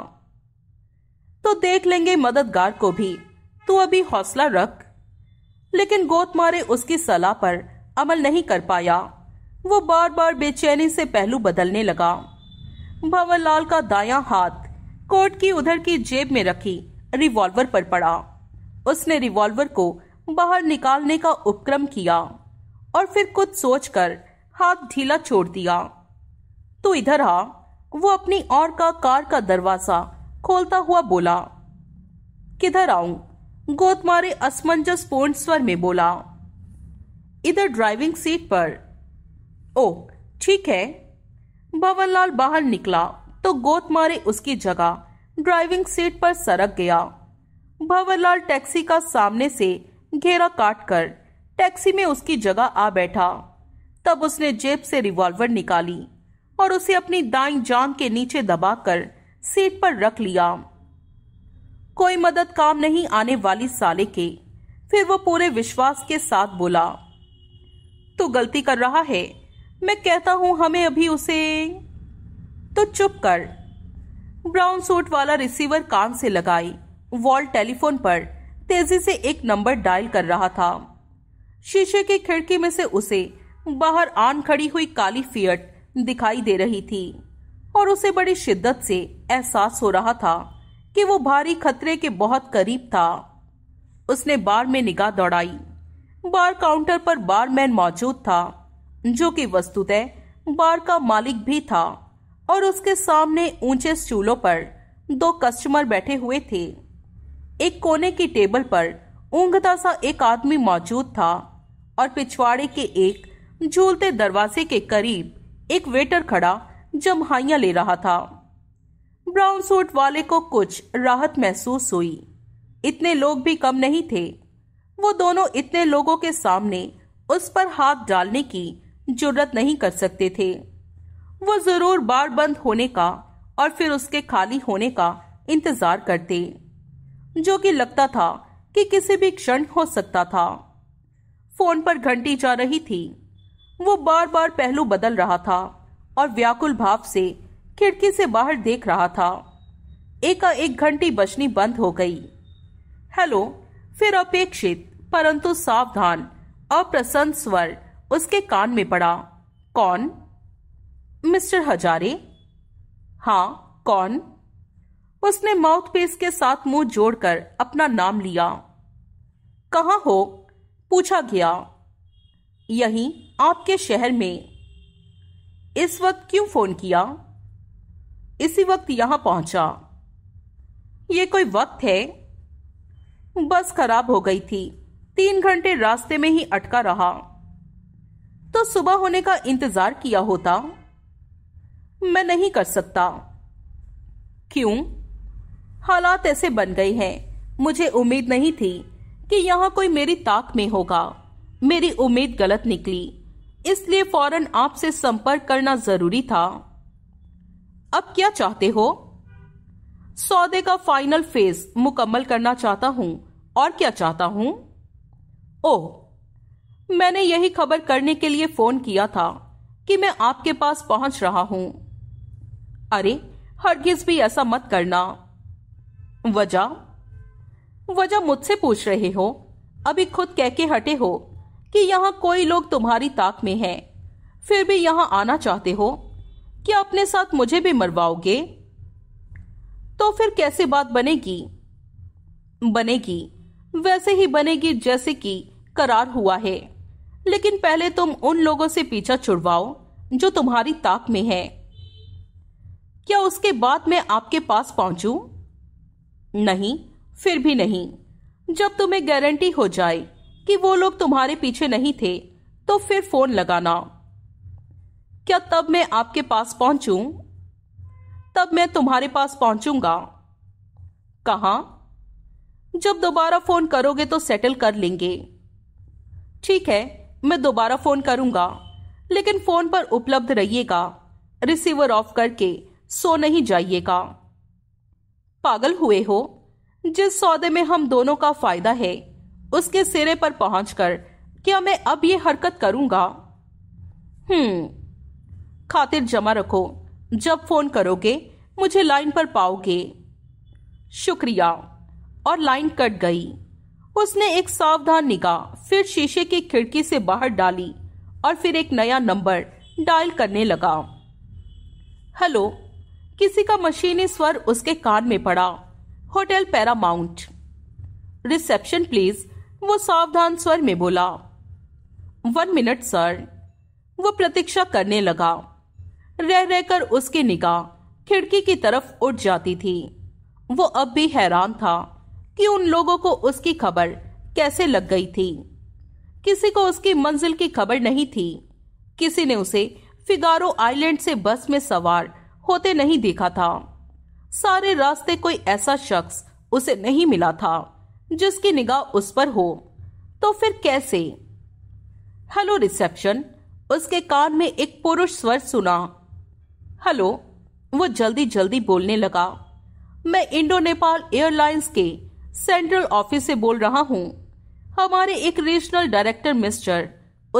तो देख लेंगे मददगार को भी तू अभी हौसला रख लेकिन गोत मारे उसकी सलाह पर अमल नहीं कर पाया वो बार बार बेचैनी से पहलू बदलने लगा भंवरलाल का दायां हाथ कोट की उधर की जेब में रखी रिवॉल्वर पर पड़ा उसने रिवॉल्वर को बाहर निकालने का उपक्रम किया और फिर कुछ सोचकर हाथ ढीला छोड़ दिया तो इधर आ वो अपनी और का कार का दरवाजा खोलता हुआ बोला किधर आऊं गोद मारे असमंजस पूर्ण स्वर में बोला इधर ड्राइविंग सीट पर ओ ठीक है भवनलाल बाहर निकला तो गोत मारे उसकी जगह ड्राइविंग सीट पर सरक गया भवनलाल टैक्सी का सामने से घेरा काट कर टैक्सी में उसकी जगह आ बैठा तब उसने जेब से रिवॉल्वर निकाली और उसे अपनी दाई जांग के नीचे दबाकर सीट पर रख लिया कोई मदद काम नहीं आने वाली साले के फिर वो पूरे विश्वास के साथ बोला तू गलती कर रहा है मैं कहता हूं हमें अभी उसे तो चुप कर ब्राउन सूट वाला रिसीवर कान से लगाई वॉल टेलीफोन पर तेजी से एक नंबर डायल कर रहा था शीशे की खिड़की में से उसे बाहर आन खड़ी हुई काली फियट दिखाई दे रही थी और उसे बड़ी शिद्दत से एहसास हो रहा था कि वो भारी खतरे के बहुत करीब था उसने बार में निगाह दौड़ाई बार काउंटर पर बारमैन मौजूद था जो कि वस्तुतः बार का मालिक भी था और उसके सामने ऊंचे स्टूलों पर दो कस्टमर बैठे हुए थे एक कोने की टेबल पर ऊंगता सा एक आदमी मौजूद था और पिछवाड़े के एक झूलते दरवाजे के करीब एक वेटर खड़ा जमहाइया ले रहा था ब्राउन सूट वाले को कुछ राहत महसूस हुई इतने लोग भी कम नहीं थे वो दोनों इतने लोगों के सामने उस पर हाथ डालने की जुर्रत नहीं कर सकते थे वो जरूर बार बंद होने का और फिर उसके खाली होने का इंतजार करते जो कि लगता था कि किसी भी क्षण हो सकता था फोन पर घंटी जा रही थी वो बार बार पहलू बदल रहा था और व्याकुल भाव से खिड़की से बाहर देख रहा था एकाएक घंटी बजनी बंद हो गई हेलो फिर अपेक्षित परंतु सावधान अप्रसन्न स्वर उसके कान में पड़ा कौन मिस्टर हजारे हाँ कौन उसने माउथ पेस के साथ मुंह जोड़कर अपना नाम लिया कहा हो पूछा गया यही आपके शहर में इस वक्त क्यों फोन किया इसी वक्त यहां पहुंचा ये कोई वक्त है बस खराब हो गई थी तीन घंटे रास्ते में ही अटका रहा तो सुबह होने का इंतजार किया होता मैं नहीं कर सकता क्यों हालात ऐसे बन गए हैं मुझे उम्मीद नहीं थी कि यहां कोई मेरी ताक में होगा मेरी उम्मीद गलत निकली इसलिए फौरन आपसे संपर्क करना जरूरी था अब क्या चाहते हो सौदे का फाइनल फेज मुकम्मल करना चाहता हूं और क्या चाहता हूं ओह मैंने यही खबर करने के लिए फोन किया था कि मैं आपके पास पहुंच रहा हूं अरे हरगिज भी ऐसा मत करना वजह वजह मुझसे पूछ रहे हो अभी खुद कह के हटे हो कि यहाँ कोई लोग तुम्हारी ताक में हैं फिर भी यहाँ आना चाहते हो कि अपने साथ मुझे भी मरवाओगे तो फिर कैसे बात बनेगी बनेगी वैसे ही बनेगी जैसे कि करार हुआ है लेकिन पहले तुम उन लोगों से पीछा छुड़वाओ जो तुम्हारी ताक में है क्या उसके बाद मैं आपके पास पहुंचू नहीं फिर भी नहीं जब तुम्हें गारंटी हो जाए कि वो लोग तुम्हारे पीछे नहीं थे तो फिर फोन लगाना क्या तब मैं आपके पास पहुंचू तब मैं तुम्हारे पास पहुंचूंगा कहा जब दोबारा फोन करोगे तो सेटल कर लेंगे ठीक है मैं दोबारा फोन करूंगा लेकिन फोन पर उपलब्ध रहिएगा रिसीवर ऑफ करके सो नहीं जाइएगा पागल हुए हो जिस सौदे में हम दोनों का फायदा है उसके सिरे पर पहुंचकर क्या मैं अब ये हरकत करूंगा हम्म खातिर जमा रखो जब फोन करोगे मुझे लाइन पर पाओगे शुक्रिया और लाइन कट गई उसने एक सावधान निगाह फिर शीशे की खिड़की से बाहर डाली और फिर एक नया नंबर डायल करने लगा हेलो किसी का मशीनी स्वर उसके कान में पड़ा होटल पैरामाउंट रिसेप्शन प्लीज वो सावधान स्वर में बोला वन मिनट सर वो प्रतीक्षा करने लगा रह रहकर उसकी निगाह खिड़की की तरफ उठ जाती थी वो अब भी हैरान था कि उन लोगों को उसकी खबर कैसे लग गई थी किसी को उसकी मंजिल की खबर नहीं थी किसी ने उसे फिगारो आइलैंड से बस में सवार होते नहीं देखा था सारे रास्ते कोई ऐसा शख्स उसे नहीं मिला था जिसकी निगाह उस पर हो तो फिर कैसे हेलो रिसेप्शन उसके कान में एक पुरुष स्वर सुना हेलो वो जल्दी जल्दी बोलने लगा मैं इंडो नेपाल एयरलाइंस के सेंट्रल ऑफिस से बोल रहा हूँ हमारे एक रीजनल डायरेक्टर मिस्टर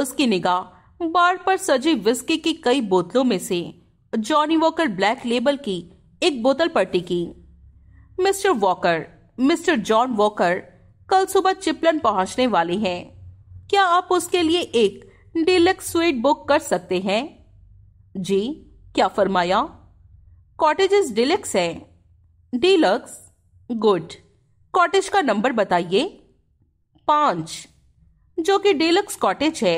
उसकी निगाह बार पर सजी विस्की की कई बोतलों में से जॉनी वॉकर ब्लैक लेबल की एक बोतल पर टिकी mister Walker mister John Walker कल सुबह चिपलन पहुंचने वाले हैं क्या आप उसके लिए एक डीलक्स स्वीट बुक कर सकते हैं जी क्या फरमाया कॉटेजेस डिलक्स है डीलक्स गुड कॉटेज का नंबर बताइए पांच जो कि डीलक्स कॉटेज है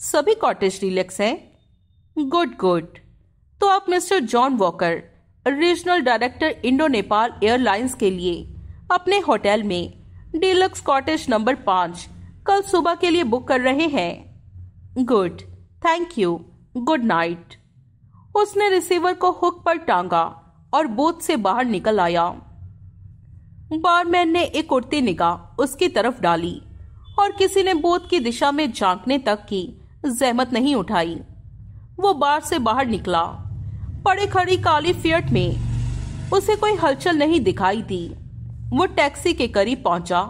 सभी कॉटेज डीलक्स हैं गुड गुड तो आप mister John Walker regional director Indo Nepal airlines के लिए अपने होटल में डीलक्स कॉटेज नंबर पांच कल सुबह के लिए बुक कर रहे हैं good thank you good night उसने रिसीवर को हुक पर टांगा और बोथ से बाहर निकल आया बारमैन ने एक उड़ती निगाह उसकी तरफ डाली और किसी ने बोध की दिशा में झांकने तक की जहमत नहीं उठाई वो बार से बाहर निकला पड़े खड़ी काली फियट में उसे कोई हलचल नहीं दिखाई दी वो टैक्सी के करीब पहुंचा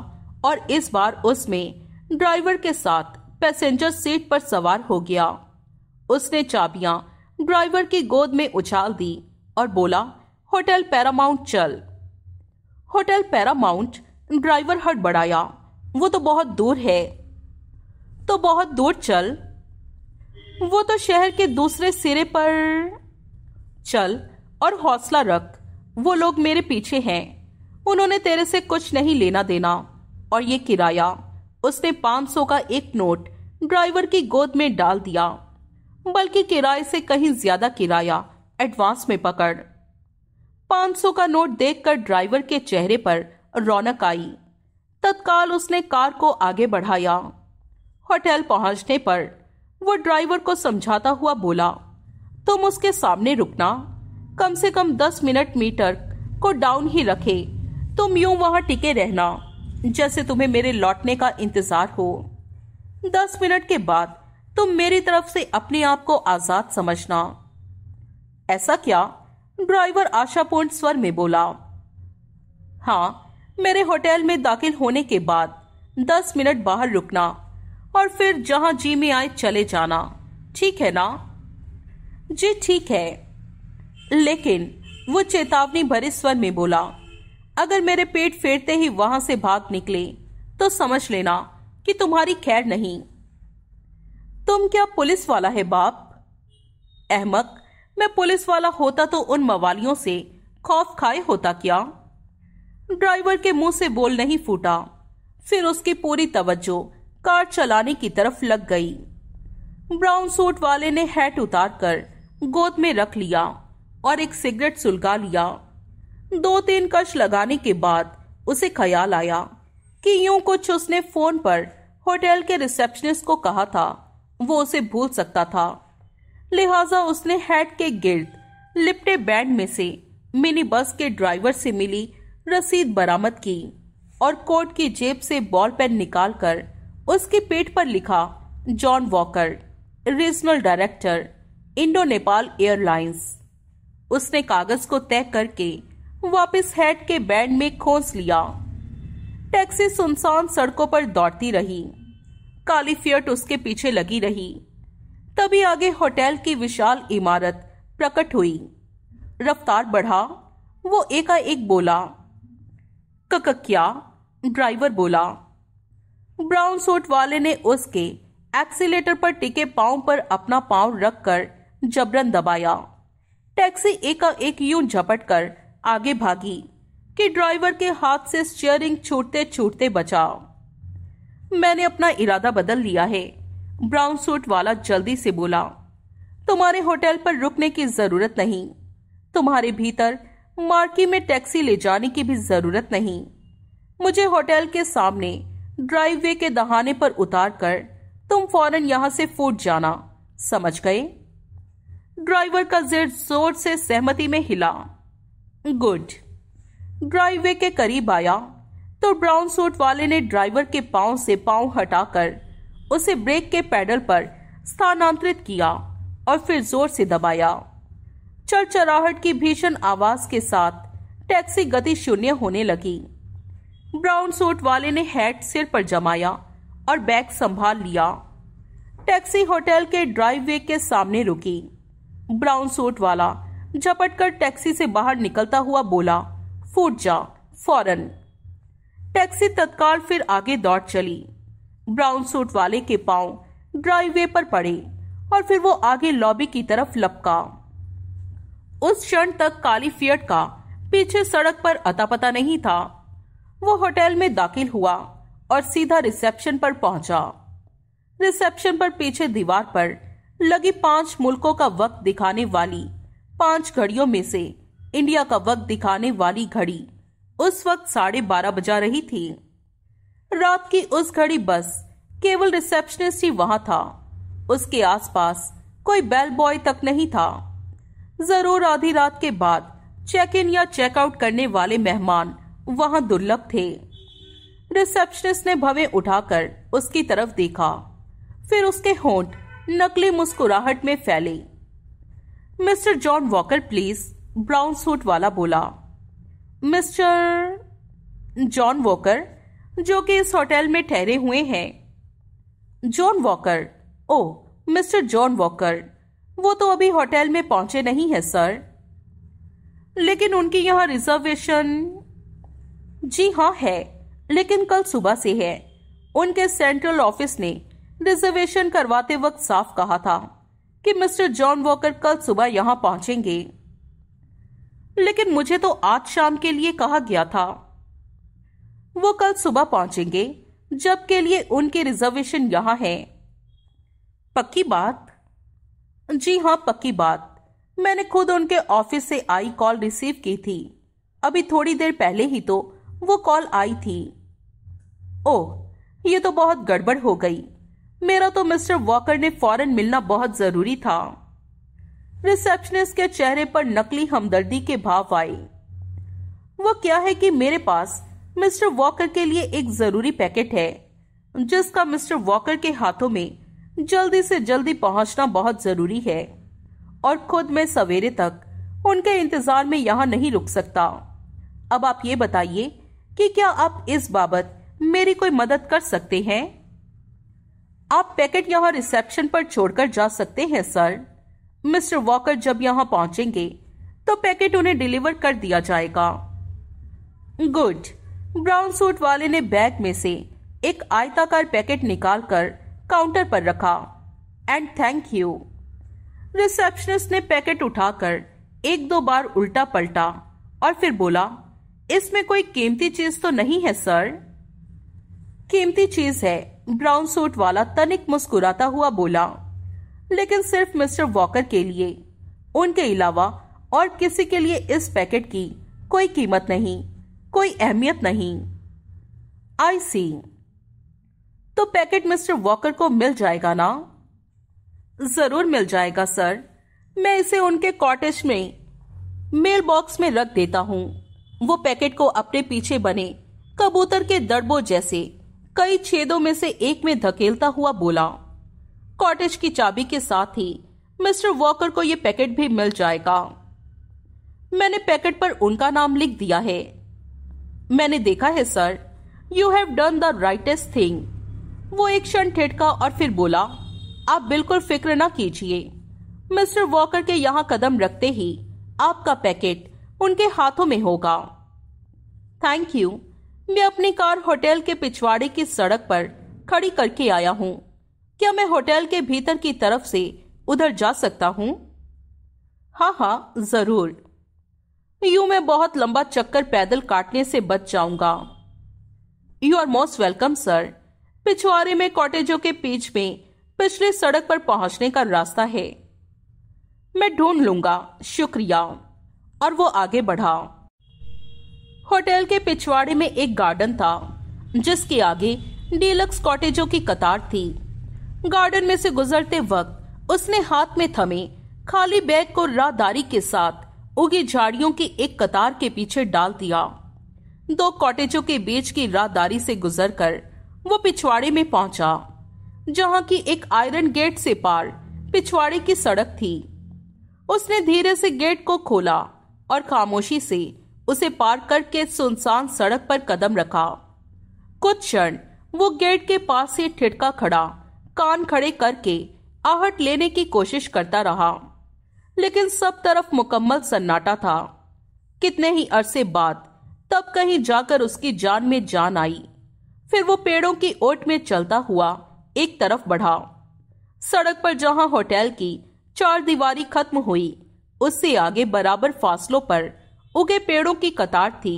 और इस बार उसमें ड्राइवर के साथ पैसेंजर सीट पर सवार हो गया उसने चाबियां ड्राइवर की गोद में उछाल दी और बोला होटल पैरामाउंट चल होटल पैरामाउंट ड्राइवर बढ़ाया वो तो बहुत दूर है तो बहुत दूर चल वो तो शहर के दूसरे सिरे पर चल और हौसला रख वो लोग मेरे पीछे हैं उन्होंने तेरे से कुछ नहीं लेना देना और ये किराया उसने 500 का एक नोट ड्राइवर की गोद में डाल दिया बल्कि किराए से कहीं ज्यादा किराया एडवांस में पकड़ 500 का नोट देखकर ड्राइवर के चेहरे पर रौनक आई तत्काल उसने कार को आगे बढ़ाया होटल पहुंचने पर वो ड्राइवर को समझाता हुआ बोला तुम उसके सामने रुकना कम से कम दस मिनट मीटर को डाउन ही रखे तुम यूं वहां टिके रहना जैसे तुम्हें मेरे लौटने का इंतजार हो दस मिनट के बाद तुम मेरी तरफ से अपने आप को आजाद समझना ऐसा क्या ड्राइवर आशापूर्ण स्वर में बोला हाँ मेरे होटल में दाखिल होने के बाद दस मिनट बाहर रुकना और फिर जहां जी में आए चले जाना ठीक है ना जी ठीक है लेकिन वो चेतावनी भरे स्वर में बोला अगर मेरे पेट फेरते ही वहां से भाग निकले तो समझ लेना कि तुम्हारी खैर नहीं तुम क्या पुलिस वाला है बाप अहमक मैं पुलिस वाला होता तो उन मवालियों से खौफ खाए होता क्या ड्राइवर के मुंह से बोल नहीं फूटा फिर उसकी पूरी तवज्जो कार चलाने की तरफ लग गई ब्राउन सूट वाले ने हैट उतारकर गोद में रख लिया और एक सिगरेट सुलगा लिया दो तीन कश लगाने के बाद उसे ख्याल आया कि यूं कुछ उसने फोन पर होटल के रिसेप्शनिस्ट को कहा था वो उसे भूल सकता था लिहाजा उसने हेड के गिर्द लिपटे बैंड में से मिनी बस के ड्राइवर से मिली रसीद बरामद की और कोट की जेब से बॉल पेन निकालकर उसके पेट पर लिखा John Walker regional director Indo Nepal airlines उसने कागज को तय करके वापस हेड के बैंड में खोज लिया टैक्सी सुनसान सड़कों पर दौड़ती रही काली फियट उसके पीछे लगी रही तभी आगे होटल की विशाल इमारत प्रकट हुई रफ्तार बढ़ा वो एकाएक बोला ककक्या ड्राइवर बोला ब्राउन सूट वाले ने उसके एक्सीटर पर टिके पांव पर अपना पांव रखकर जबरन दबाया टैक्सी एकाएक यूं झपट कर आगे भागी कि ड्राइवर के हाथ से स्टीयरिंग छूटते छूटते बचा मैंने अपना इरादा बदल लिया है ब्राउन सूट वाला जल्दी से बोला तुम्हारे होटल पर रुकने की जरूरत नहीं तुम्हारे भीतर मार्की में टैक्सी ले जाने की भी जरूरत नहीं मुझे होटल के सामने ड्राइववे के दहाने पर उतार कर तुम फौरन यहां से फूट जाना समझ गए ड्राइवर का जेर जोर से सहमति में हिला गुड ड्राइववे के करीब आया तो ब्राउन सूट वाले ने ड्राइवर के पांव से पांव हटाकर उसे ब्रेक के पैडल पर स्थानांतरित किया और फिर जोर से दबाया चरचराहट की भीषण आवाज के साथ टैक्सी गति शून्य होने लगी ब्राउन सूट वाले ने हैट सिर पर जमाया और बैग संभाल लिया टैक्सी होटल के ड्राइववे के सामने रुकी ब्राउन सूट वाला झपटकर टैक्सी से बाहर निकलता हुआ बोला फूट जा फौरन टैक्सी तत्काल फिर आगे दौड़ चली ब्राउन सूट वाले के पांव ड्राइवे पर पड़े और फिर वो आगे लॉबी की तरफ लपका उस क्षण तक काली फियट का पीछे सड़क पर अता पता नहीं था वो होटल में दाखिल हुआ और सीधा रिसेप्शन पर पहुंचा रिसेप्शन पर पीछे दीवार पर लगी पांच मुल्कों का वक्त दिखाने वाली पांच घड़ियों में से इंडिया का वक्त दिखाने वाली घड़ी उस वक्त साढ़े बारह बजा रही थी रात की उस घड़ी बस केवल रिसेप्शनिस्ट ही वहां था उसके आसपास कोई बेल बॉय तक नहीं था जरूर आधी रात के बाद चेक इन या चेकआउट करने वाले मेहमान वहां दुर्लभ थे रिसेप्शनिस्ट ने भवे उठाकर उसकी तरफ देखा फिर उसके होंठ नकली मुस्कुराहट में फैले mister John Walker please brown suit वाला बोला मिस्टर जॉन वॉकर जो कि इस होटल में ठहरे हुए हैं John Walker oh mister John Walker वो तो अभी होटल में पहुंचे नहीं है सर लेकिन उनकी यहाँ रिजर्वेशन जी हाँ है लेकिन कल सुबह से है उनके सेंट्रल ऑफिस ने रिजर्वेशन करवाते वक्त साफ कहा था कि मिस्टर जॉन वॉकर कल सुबह यहाँ पहुंचेंगे लेकिन मुझे तो आज शाम के लिए कहा गया था वो कल सुबह पहुंचेंगे जब के लिए उनके रिजर्वेशन यहां है पक्की बात जी हाँ पक्की बात मैंने खुद उनके ऑफिस से आई कॉल रिसीव की थी अभी थोड़ी देर पहले ही तो वो कॉल आई थी ओह ये तो बहुत गड़बड़ हो गई मेरा तो मिस्टर वॉकर ने फौरन मिलना बहुत जरूरी था रिसेप्शनिस्ट के चेहरे पर नकली हमदर्दी के भाव आए वो क्या है कि मेरे पास मिस्टर वॉकर के लिए एक जरूरी पैकेट है जिसका मिस्टर वॉकर के हाथों में जल्दी से जल्दी पहुंचना बहुत जरूरी है और खुद मैं सवेरे तक उनके इंतजार में यहाँ नहीं रुक सकता अब आप ये बताइए कि क्या आप इस बाबत मेरी कोई मदद कर सकते हैं आप पैकेट यहाँ रिसेप्शन पर छोड़कर जा सकते हैं सर मिस्टर वॉकर जब यहाँ पहुंचेंगे तो पैकेट उन्हें डिलीवर कर दिया जाएगा गुड ब्राउन सूट वाले ने बैग में से एक आयताकार पैकेट निकालकर काउंटर पर रखा एंड थैंक यू रिसेप्शनिस्ट ने पैकेट उठाकर एक दो बार उल्टा पलटा और फिर बोला इसमें कोई कीमती चीज तो नहीं है सर कीमती चीज है ब्राउन सूट वाला तनिक मुस्कुराता हुआ बोला लेकिन सिर्फ मिस्टर वॉकर के लिए उनके अलावा और किसी के लिए इस पैकेट की कोई कीमत नहीं कोई अहमियत नहीं आई सी तो पैकेट मिस्टर वॉकर को मिल जाएगा ना जरूर मिल जाएगा सर मैं इसे उनके कॉटेज में मेल बॉक्स में रख देता हूं वो पैकेट को अपने पीछे बने कबूतर के दड़बों जैसे कई छेदों में से एक में धकेलता हुआ बोला कॉटेज की चाबी के साथ ही मिस्टर वॉकर को यह पैकेट भी मिल जाएगा मैंने पैकेट पर उनका नाम लिख दिया है मैंने देखा है sir you have done the rightest thing वो एक क्षण ठिटका और फिर बोला आप बिल्कुल फिक्र ना कीजिए मिस्टर वॉकर के यहाँ कदम रखते ही आपका पैकेट उनके हाथों में होगा थैंक यू मैं अपनी कार होटल के पिछवाड़े की सड़क पर खड़ी करके आया हूँ क्या मैं होटल के भीतर की तरफ से उधर जा सकता हूँ हाँ हाँ जरूर यू मैं बहुत लंबा चक्कर पैदल काटने से बच जाऊंगा you are most welcome sir पिछवाड़े में कॉटेजों के बीच में पिछले सड़क पर पहुंचने का रास्ता है मैं ढूंढ लूंगा शुक्रिया और वो आगे बढ़ा होटल के पिछवाड़े में एक गार्डन था जिसके आगे डीलक्स कॉटेजों की कतार थी गार्डन में से गुजरते वक्त उसने हाथ में थमे खाली बैग को राहदारी के साथ उगी झाड़ियों की एक कतार के पीछे डाल दिया दो कॉटेजों के बीच की राहदारी से गुजरकर वो पिछवाड़े में पहुंचा जहां की एक आयरन गेट से पार पिछवाड़े की सड़क थी उसने धीरे से गेट को खोला और खामोशी से उसे पार करके सुनसान सड़क पर कदम रखा कुछ क्षण वो गेट के पास से ठिटका खड़ा कान खड़े करके आहट लेने की कोशिश करता रहा लेकिन सब तरफ मुकम्मल सन्नाटा था कितने ही अरसे बाद तब कहीं जाकर उसकी जान में जान आई फिर वो पेड़ों की ओट में चलता हुआ एक तरफ बढ़ा सड़क पर जहां होटल की चार दीवारी खत्म हुई उससे आगे बराबर फासलों पर उगे पेड़ों की कतार थी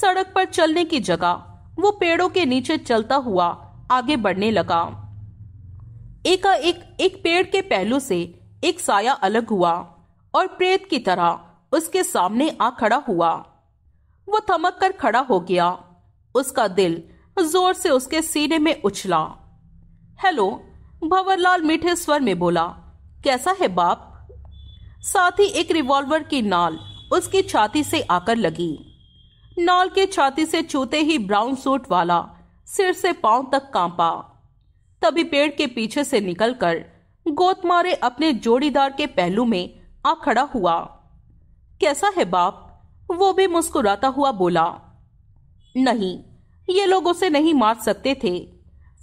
सड़क पर चलने की जगह वो पेड़ों के नीचे चलता हुआ आगे बढ़ने लगा एकाएक एक, एक पेड़ के पहलू से एक साया अलग हुआ और प्रेत की तरह उसके सामने आ खड़ा हुआ वो थमक कर खड़ा हो गया उसका दिल जोर से उसके सीने में उछला हेलो भंवरलाल मीठे स्वर में बोला कैसा है बाप साथ ही एक रिवॉल्वर की नाल उसकी छाती से आकर लगी नाल के छाती से छूते ही ब्राउन सूट वाला सिर से पांव तक कांपा तभी पेड़ के पीछे से निकलकर गोतमारे अपने जोड़ीदार के पहलू में आ खड़ा हुआ कैसा है बाप वो भी मुस्कुराता हुआ बोला नहीं ये लोग उसे नहीं मार सकते थे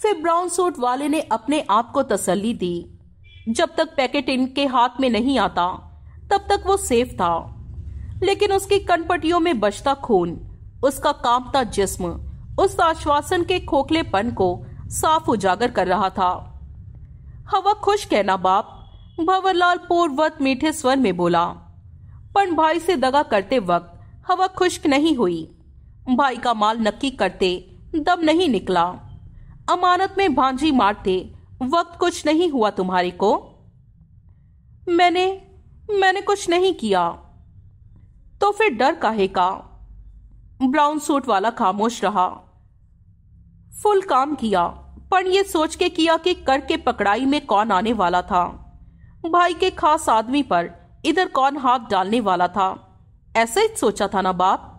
फिर ब्राउन सूट वाले ने अपने आप को तसल्ली दी जब तक पैकेट इनके हाथ में नहीं आता तब तक वो सेफ था लेकिन उसकी कनपटियों में बचता खून उसका कांपता जिस्म उस आश्वासन के खोखलेपन को साफ उजागर कर रहा था हवा खुश कहना बाप लाल पूर्वत मीठे स्वर में बोला पर भाई से दगा करते वक्त हवा खुश्क नहीं हुई भाई का माल नक्की करते दम नहीं निकला अमानत में भांजी मारते वक्त कुछ नहीं हुआ तुम्हारे को मैंने मैंने कुछ नहीं किया तो फिर डर काहे का ब्राउन सूट वाला खामोश रहा फुल काम किया पर यह सोच के किया कि कर के पकड़ाई में कौन आने वाला था भाई के खास आदमी पर इधर कौन हाथ डालने वाला था ऐसा ही सोचा था ना बाप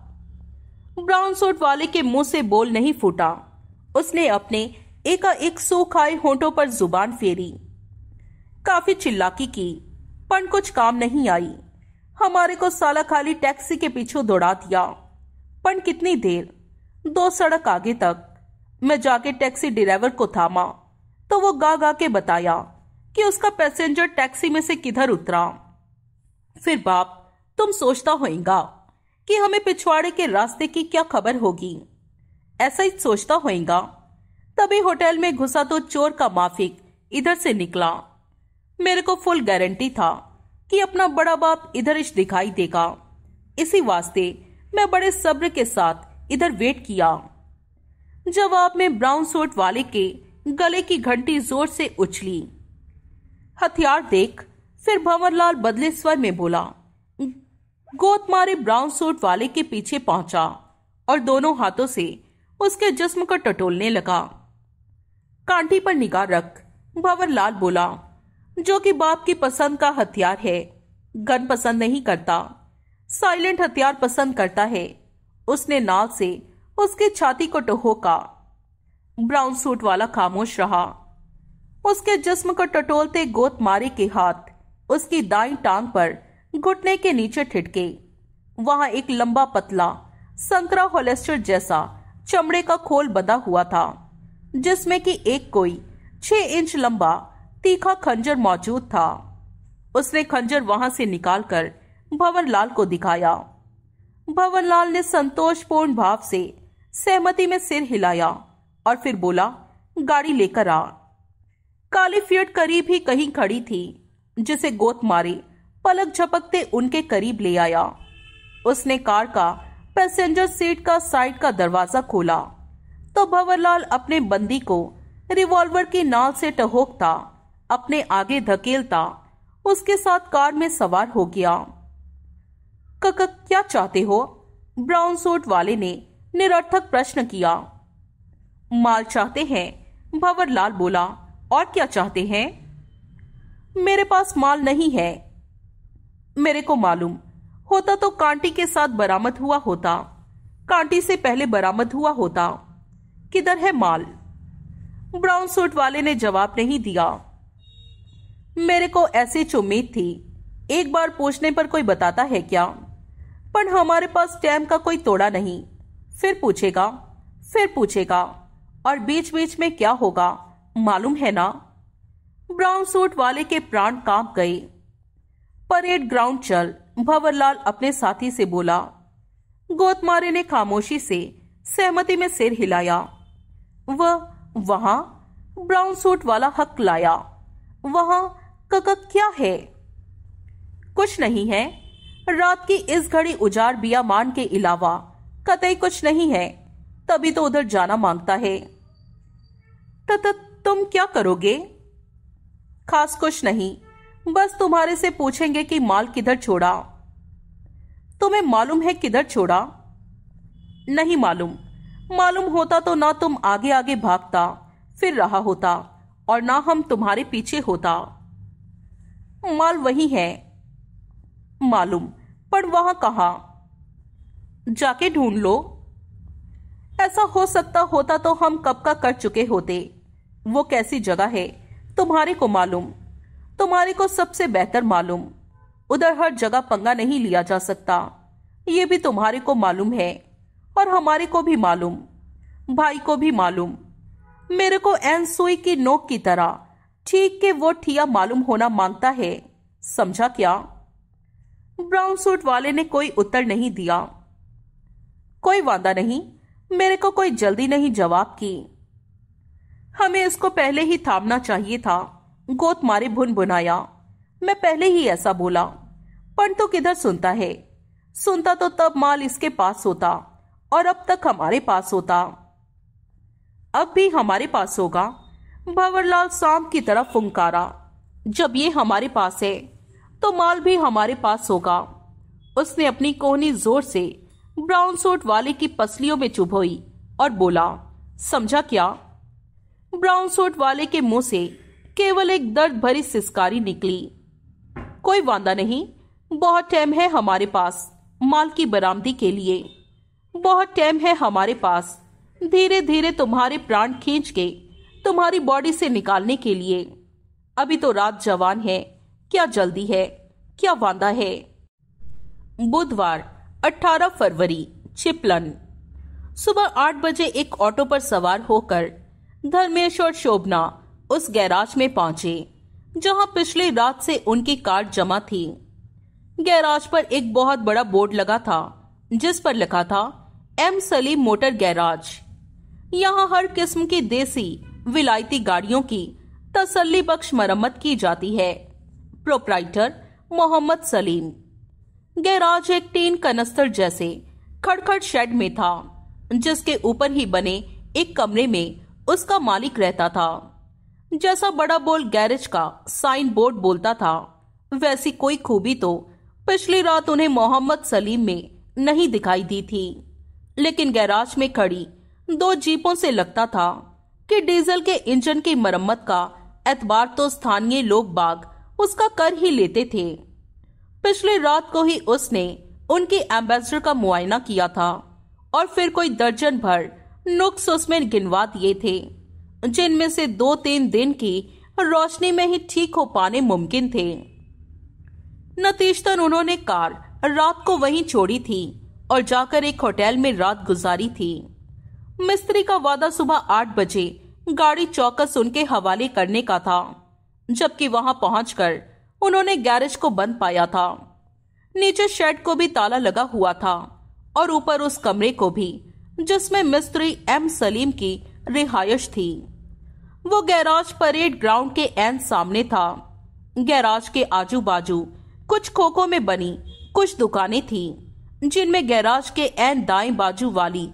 ब्राउन सूट वाले के मुंह से बोल नहीं फूटा उसने अपने एकाएक सूखाए होंठों पर जुबान फेरी काफी चिल्लाकी की पर कुछ काम नहीं आई हमारे को साला खाली टैक्सी के पीछे दौड़ा दिया पर कितनी देर दो सड़क आगे तक मैं जाके टैक्सी ड्राइवर को थामा तो वो गा गा के बताया कि उसका पैसेंजर टैक्सी में से किधर उतरा फिर बाप तुम सोचता होएगा कि हमें पिछवाड़े के रास्ते की क्या खबर होगी ऐसा ही सोचता होएगा तभी होटल में घुसा तो चोर का माफिक इधर से निकला मेरे को फुल गारंटी था कि अपना बड़ा बाप इधर इश दिखाई देगा इसी वास्ते मैं बड़े सब्र के साथ इधर वेट किया जवाब में ब्राउन सूट वाले के गले की घंटी जोर से उछली हथियार देख फिर भंवरलाल बदले स्वर में बोला गोत मारे ब्राउन सूट वाले के पीछे पहुंचा और दोनों हाथों से उसके जिस्म को टटोलने लगा कांटी पर निगाह रख भंवरलाल बोला जो कि बाप की पसंद का हथियार है गन पसंद नहीं करता साइलेंट हथियार पसंद करता है उसने नाल से उसकी छाती को टहोका ब्राउन सूट वाला खामोश रहा उसके जिस्म को टटोलते गोत मारे के हाथ उसकी दाई टांग पर घुटने के नीचे ठिटके वहां एक लंबा पतला संकरा होलेस्टर जैसा चमड़े का खोल बदा हुआ था जिसमें कि एक कोई छह इंच लंबा तीखा खंजर मौजूद था उसने खंजर वहां से निकालकर भवनलाल को दिखाया भवनलाल ने संतोषपूर्ण भाव से सहमति में सिर हिलाया और फिर बोला गाड़ी लेकर आ काली फियट करीब ही कहीं खड़ी थी जिसे गोत मारे पलक झपकते उनके करीब ले आया उसने कार का पैसेंजर सीट का साइड का दरवाजा खोला तो भंवरलाल अपने बंदी को रिवॉल्वर की नाल से टहोकता अपने आगे धकेलता उसके साथ कार में सवार हो गया कक क्या चाहते हो ब्राउन सूट वाले ने निरर्थक प्रश्न किया माल चाहते हैं भंवरलाल बोला और क्या चाहते हैं मेरे पास माल नहीं है मेरे को मालूम होता तो कांटी के साथ बरामद हुआ होता कांटी से पहले बरामद हुआ होता किधर है माल ब्राउन सूट वाले ने जवाब नहीं दिया मेरे को ऐसे उम्मीद थी एक बार पूछने पर कोई बताता है क्या पर हमारे पास टैम का कोई तोड़ा नहीं फिर पूछेगा फिर पूछेगा और बीच बीच में क्या होगा मालूम है ना ब्राउन सूट वाले के प्राण कांप गए परेड ग्राउंड चल भंवरलाल अपने साथी से बोला गोतमारे ने खामोशी से सहमति में सिर हिलाया वह वहां ब्राउन सूट वाला हक लाया वहां ककक क्या है कुछ नहीं है रात की इस घड़ी उजाड़ बिया मान के अलावा कतई कुछ नहीं है तभी तो उधर जाना मांगता है तो, तो तुम क्या करोगे खास कुछ नहीं बस तुम्हारे से पूछेंगे कि माल किधर छोड़ा तुम्हें मालूम है किधर छोड़ा नहीं मालूम मालूम होता तो ना तुम आगे आगे भागता फिर रहा होता और ना हम तुम्हारे पीछे होता माल वही है मालूम पर वहां कहा जाके ढूंढ लो ऐसा हो सकता होता तो हम कब का कर चुके होते वो कैसी जगह है तुम्हारे को मालूम तुम्हारे को सबसे बेहतर मालूम उधर हर जगह पंगा नहीं लिया जा सकता ये भी तुम्हारे को मालूम है और हमारे को भी मालूम भाई को भी मालूम मेरे को एन सुई की नोक की तरह ठीक के वो ठिया मालूम होना मांगता है समझा क्या ब्राउन सूट वाले ने कोई उत्तर नहीं दिया कोई वादा नहीं मेरे को कोई जल्दी नहीं जवाब की हमें इसको पहले ही थामना चाहिए था गोत मारे भुन बुनाया मैं पहले ही ऐसा बोला तो किधर सुनता है सुनता तो तब माल इसके पास होता और अब तक हमारे पास होता अब भी हमारे पास होगा भंवरलाल शाम की तरफ फुंकारा जब ये हमारे पास है तो माल भी हमारे पास होगा उसने अपनी कोहनी जोर से ब्राउन सूट वाले की पसलियों में चुभ हुई और बोला समझा क्या ब्राउन सूट वाले के मुंह से केवल एक दर्द भरी सिस्कारी निकली कोई वादा नहीं बहुत टाइम है हमारे पास माल की बरामदी के लिए बहुत टाइम है हमारे पास धीरे धीरे तुम्हारे प्राण खींच के तुम्हारी बॉडी से निकालने के लिए अभी तो रात जवान है क्या जल्दी है क्या वादा है बुधवार 18 फरवरी चिपलन सुबह आठ बजे एक ऑटो पर सवार होकर धर्मेश और शोभना उस गैराज में पहुंचे जहां पिछली रात से उनकी कार जमा थी गैराज पर एक बहुत बड़ा बोर्ड लगा था जिस पर लिखा था एम सलीम मोटर गैराज यहाँ हर किस्म की देसी विलायती गाड़ियों की तसल्ली बख्श मरम्मत की जाती है प्रोप्राइटर मोहम्मद सलीम गैराज एक टीन कनस्तर जैसे खड़खड़ शेड में था जिसके ऊपर ही बने एक कमरे में उसका मालिक रहता था जैसा बड़ा बोल गैरेज का साइन बोर्ड बोलता था वैसी कोई खूबी तो पिछली रात उन्हें मोहम्मद सलीम में नहीं दिखाई दी थी लेकिन गैराज में खड़ी दो जीपों से लगता था कि डीजल के इंजन की मरम्मत का एतबार तो स्थानीय लोग बाग उसका कर ही लेते थे पिछले रात को ही उसने उनके एम्बेसडर का मुआयना किया था और फिर कोई दर्जन भर नुक्स उसमें गिनवा दिए थे जिनमें से दो तीन दिन की रोशनी में ही ठीक हो पाने मुमकिन थे नतीजतन उन्होंने कार रात को वहीं छोड़ी थी और जाकर एक होटल में रात गुजारी थी मिस्त्री का वादा सुबह आठ बजे गाड़ी चौकस उनके हवाले करने का था जबकि वहां पहुंचकर उन्होंने गैरेज को बंद पाया था नीचे शेड को भी ताला लगा हुआ था और ऊपर उस कमरे को भी जिसमें मिस्त्री एम सलीम की रिहायश थी वो गैराज परेड ग्राउंड के एन सामने था गैराज के आजू बाजू कुछ खोखों में बनी कुछ दुकानें थी जिनमें गैराज के एन दाएं बाजू वाली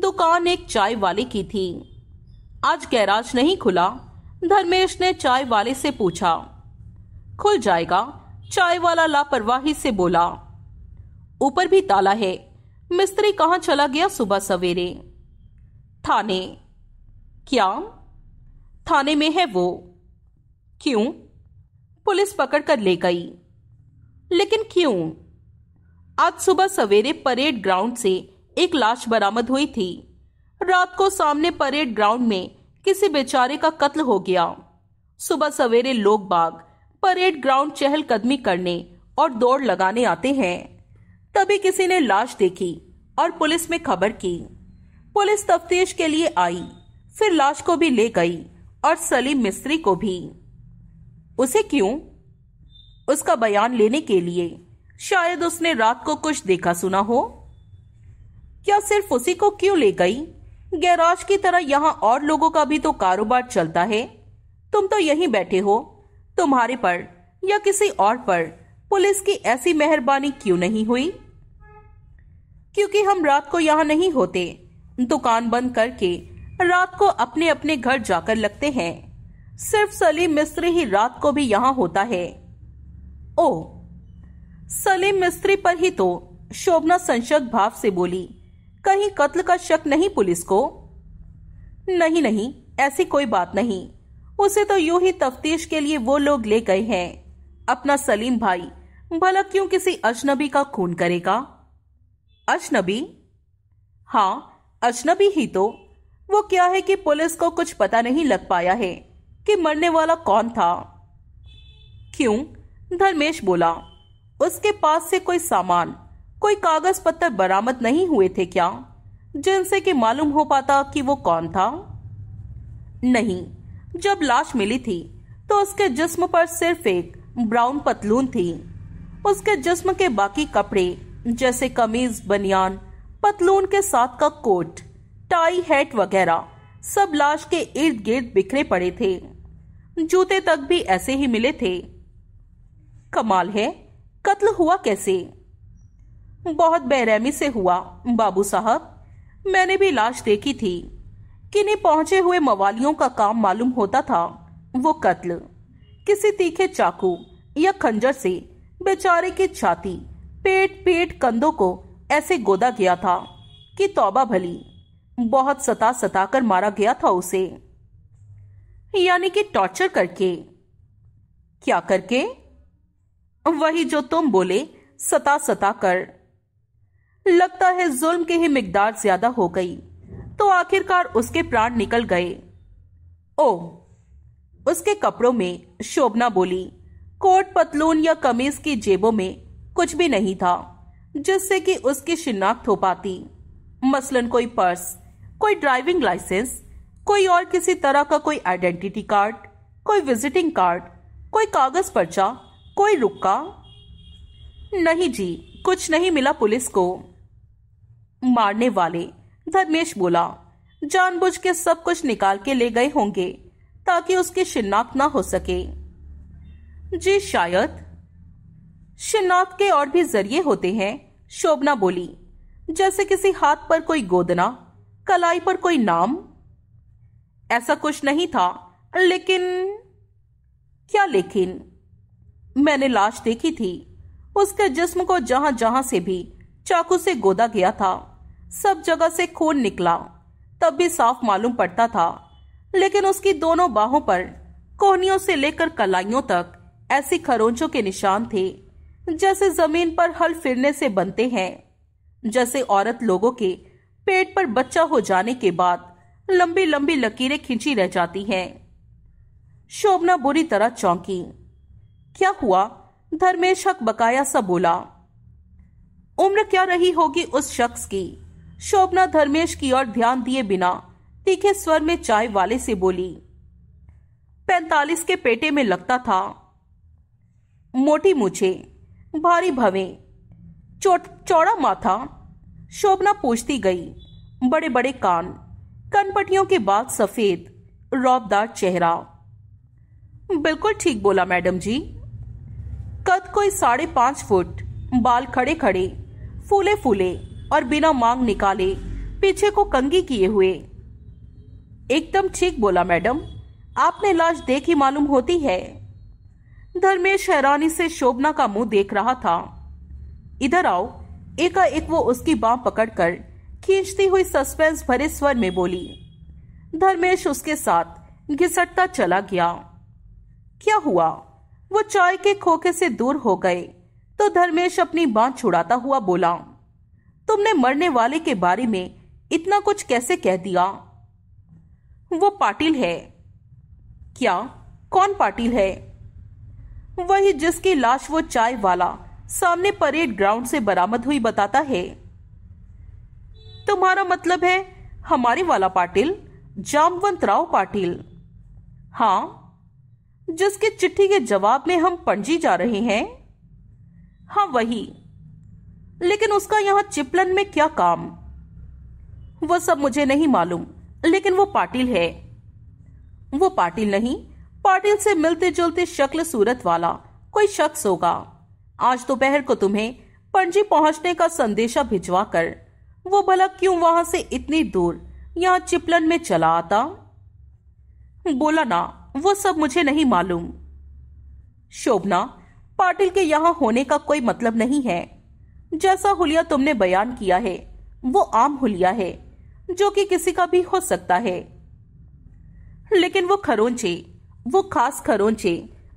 दुकान एक चाय वाले की थी आज गैराज नहीं खुला धर्मेश ने चाय वाले से पूछा खुल जाएगा चाय वाला लापरवाही से बोला ऊपर भी ताला है मिस्त्री कहा चला गया सुबह सवेरे थाने क्या थाने में है वो क्यों पुलिस पकड़ कर ले गई लेकिन क्यों आज सुबह सवेरे परेड ग्राउंड से एक लाश बरामद हुई थी रात को सामने परेड ग्राउंड में किसी बेचारे का कत्ल हो गया सुबह सवेरे लोग बाग परेड ग्राउंड चहलकदमी करने और दौड़ लगाने आते हैं तभी किसी ने लाश देखी और पुलिस में खबर की पुलिस तफ्तीश के लिए आई फिर लाश को भी ले गई और सलीम मिस्त्री को भी उसे क्यों उसका बयान लेने के लिए शायद उसने रात को कुछ देखा सुना हो क्या सिर्फ उसी को क्यों ले गई गैराज की तरह यहाँ और लोगों का भी तो कारोबार चलता है तुम तो यहीं बैठे हो तुम्हारे पर या किसी और पर पुलिस की ऐसी मेहरबानी क्यों नहीं हुई क्योंकि हम रात को यहाँ नहीं होते दुकान बंद करके रात को अपने अपने घर जाकर लगते हैं सिर्फ सलीम मिस्त्री ही रात को भी यहाँ होता है ओ सलीम मिस्त्री पर ही तो शोभना संशक भाव से बोली कहीं कत्ल का शक नहीं पुलिस को नहीं नहीं ऐसी कोई बात नहीं उसे तो यूं ही तफ्तीश के लिए वो लोग ले गए हैं अपना सलीम भाई भला क्यों किसी अजनबी का खून करेगा अजनबी हाँ अजनबी ही तो वो क्या है कि पुलिस को कुछ पता नहीं लग पाया है कि मरने वाला कौन था क्यों धर्मेश बोला उसके पास से कोई सामान कोई कागज पत्थर बरामद नहीं हुए थे क्या जिनसे कि मालूम हो पाता कि वो कौन था नहीं जब लाश मिली थी तो उसके जिस्म पर सिर्फ एक ब्राउन पतलून थी उसके जिस्म के बाकी कपड़े जैसे कमीज बनियान पतलून के साथ का कोट टाई हैट वगैरह सब लाश के इर्द गिर्द बिखरे पड़े थे जूते तक भी ऐसे ही मिले थे कमाल है कत्ल हुआ कैसे बहुत बेरहमी से हुआ बाबू साहब मैंने भी लाश देखी थी किन्हीं पहुंचे हुए मवालियों का काम मालूम होता था वो कत्ल किसी तीखे चाकू या खंजर से बेचारे की छाती पेट पेट कंधों को ऐसे गोदा गया था कि तौबा भली बहुत सता सता कर मारा गया था उसे यानी कि टॉर्चर करके क्या करके वही जो तुम बोले सता सता कर लगता है जुल्म के ही मिकदार ज्यादा हो गई तो आखिरकार उसके प्राण निकल गए ओ उसके कपड़ों में शोभना बोली कोट पतलून या कमीज की जेबों में कुछ भी नहीं था जिससे कि उसकी शिनाख्त हो पाती मसलन कोई पर्स कोई ड्राइविंग लाइसेंस कोई और किसी तरह का कोई आइडेंटिटी कार्ड कोई विजिटिंग कार्ड कोई कागज पर्चा कोई रुक्का नहीं जी कुछ नहीं मिला पुलिस को मारने वाले धर्मेश बोला जानबूझ के सब कुछ निकाल के ले गए होंगे ताकि उसकी शिनाख्त ना हो सके जी शायद शिनाख्त के और भी जरिए होते हैं शोभना बोली जैसे किसी हाथ पर कोई गोदना कलाई पर कोई नाम ऐसा कुछ नहीं था लेकिन क्या लेकिन मैंने लाश देखी थी उसके जिस्म को जहां जहां से भी चाकू से गोदा गया था सब जगह से खून निकला तब भी साफ मालूम पड़ता था लेकिन उसकी दोनों बाहों पर कोहनियों से लेकर कलाइयों तक ऐसी खरोंचों के निशान थे जैसे जमीन पर हल फिरने से बनते हैं जैसे औरत लोगों के पेट पर बच्चा हो जाने के बाद लंबी लंबी लकीरें खींची रह जाती हैं शोभना बुरी तरह चौंकी क्या हुआ धर्मेश हक बकाया सा बोला उम्र क्या रही होगी उस शख्स की शोभना धर्मेश की ओर ध्यान दिए बिना तीखे स्वर में चाय वाले से बोली पैंतालीस के पेटे में लगता था मोटी मुझे भारी भवे चौड़ा माथा शोभना पूछती गई बड़े बड़े कान कनपटियों के बाद सफेद रौबदार चेहरा बिल्कुल ठीक बोला मैडम जी कद कोई साढ़े पांच फुट बाल खड़े खड़े फूले फूले और बिना मांग निकाले पीछे को कंगी किए हुए एकदम ठीक बोला मैडम आपने लाश देखी मालूम होती है धर्मेश हैरानी से शोभना का मुंह देख रहा था इधर आओ एका एक वो उसकी बांह पकड़कर खींचती हुई सस्पेंस भरे स्वर में बोली धर्मेश उसके साथ घिसटता चला गया क्या हुआ वो चाय के खोखे से दूर हो गए तो धर्मेश अपनी बांह छुड़ाता हुआ बोला तुमने मरने वाले के बारे में इतना कुछ कैसे कह दिया वो पाटिल है क्या कौन पाटिल है वही जिसकी लाश वो चाय वाला सामने परेड ग्राउंड से बरामद हुई बताता है तुम्हारा मतलब है हमारे वाला पाटिल जामवंत राव पाटिल हाँ जिसकी चिट्ठी के जवाब में हम पणजी जा रहे हैं हाँ वही लेकिन उसका यहाँ चिपलन में क्या काम वो सब मुझे नहीं मालूम लेकिन वो पाटिल है वो पाटिल नहीं पाटिल से मिलते जुलते शक्ल सूरत वाला कोई शख्स होगा आज दोपहर को तुम्हें पणजी पहुंचने का संदेशा भिजवा कर वो भला क्यों वहां से इतनी दूर यहाँ चिपलन में चला आता बोला ना वो सब मुझे नहीं मालूम शोभना पाटिल के यहाँ होने का कोई मतलब नहीं है जैसा हुलिया तुमने बयान किया है वो आम हुलिया है जो कि किसी का भी हो सकता है लेकिन वो खरोंचे वो खास खरोंचे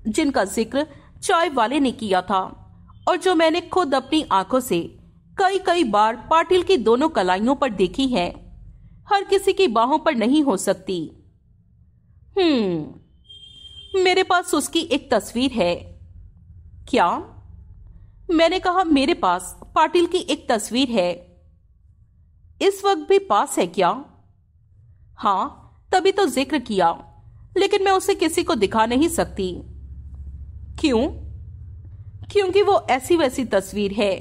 जिनका जिक्र चाय वाले ने किया था और जो मैंने खुद अपनी आंखों से कई कई बार पाटिल की दोनों कलाइयों पर देखी है हर किसी की बाहों पर नहीं हो सकती हम्म मेरे पास उसकी एक तस्वीर है क्या मैंने कहा मेरे पास पाटिल की एक तस्वीर है इस वक्त भी पास है क्या हाँ तभी तो जिक्र किया लेकिन मैं उसे किसी को दिखा नहीं सकती क्यों क्योंकि वो ऐसी वैसी तस्वीर है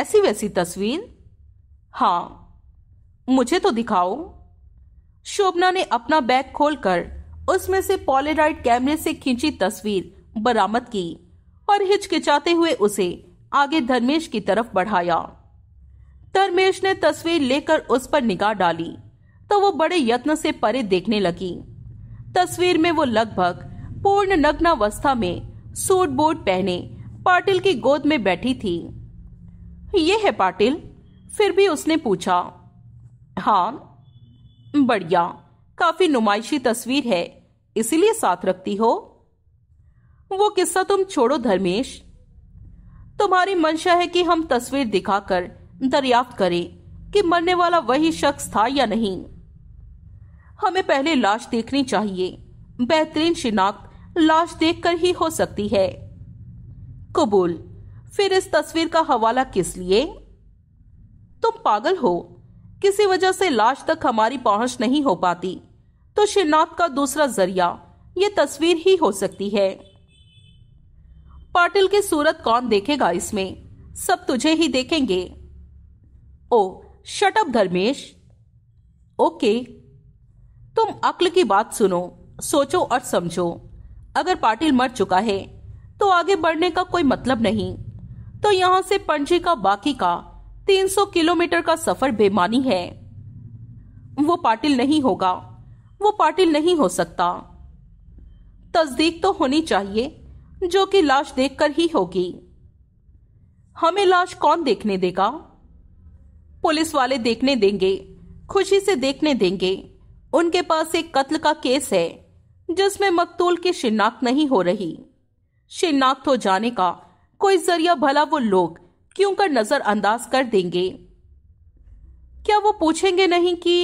ऐसी वैसी तस्वीर हाँ मुझे तो दिखाओ शोभना ने अपना बैग खोलकर उसमें से पॉलेराइड कैमरे से खींची तस्वीर बरामद की और हिचकिचाते हुए उसे आगे धर्मेश की तरफ बढ़ाया धर्मेश ने तस्वीर लेकर उस पर निगाह डाली तो वो बड़े यत्न से परे देखने लगी तस्वीर में वो लगभग पूर्ण नग्नावस्था में सूट बोट पहने पाटिल की गोद में बैठी थी ये है पाटिल फिर भी उसने पूछा हाँ बढ़िया काफी नुमाइशी तस्वीर है इसीलिए साथ रखती हो वो किस्सा तुम छोड़ो धर्मेश तुम्हारी मंशा है कि हम तस्वीर दिखाकर दरियाफ्त करें कि मरने वाला वही शख्स था या नहीं हमें पहले लाश देखनी चाहिए बेहतरीन शिनाख्त लाश देखकर ही हो सकती है कबूल फिर इस तस्वीर का हवाला किस लिए तुम पागल हो किसी वजह से लाश तक हमारी पहुंच नहीं हो पाती तो शिनाख्त का दूसरा जरिया ये तस्वीर ही हो सकती है पाटिल की सूरत कौन देखेगा इसमें सब तुझे ही देखेंगे oh shut up Dharmesh okay तुम अक्ल की बात सुनो सोचो और समझो अगर पाटिल मर चुका है तो आगे बढ़ने का कोई मतलब नहीं तो यहां से पणजी का बाकी का 300 किलोमीटर का सफर बेमानी है वो पाटिल नहीं होगा वो पाटिल नहीं हो सकता तस्दीक तो होनी चाहिए जो कि लाश देखकर ही होगी हमें लाश कौन देखने देगा पुलिस वाले देखने देंगे खुशी से देखने देंगे उनके पास एक कत्ल का केस है जिसमें मकतूल की शिनाख्त नहीं हो रही शिनाख्त हो जाने का कोई जरिया भला वो लोग क्यों कर नजरअंदाज कर देंगे क्या वो पूछेंगे नहीं कि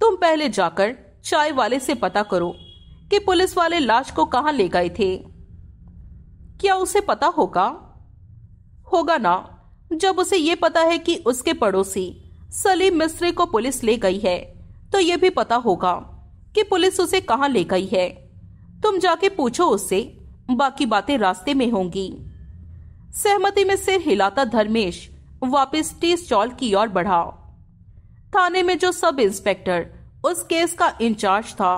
तुम पहले जाकर चाय वाले से पता करो कि पुलिस वाले लाश को कहां ले गए थे क्या उसे पता होगा होगा ना जब उसे यह पता है कि उसके पड़ोसी सलीम मिस्त्री को पुलिस ले गई है तो यह भी पता होगा कि पुलिस उसे कहां ले गई है तुम जाके पूछो उससे बाकी बातें रास्ते में होंगी सहमति में सिर हिलाता धर्मेश वापस टी स्टॉल की ओर बढ़ा थाने में जो सब इंस्पेक्टर उस केस का इंचार्ज था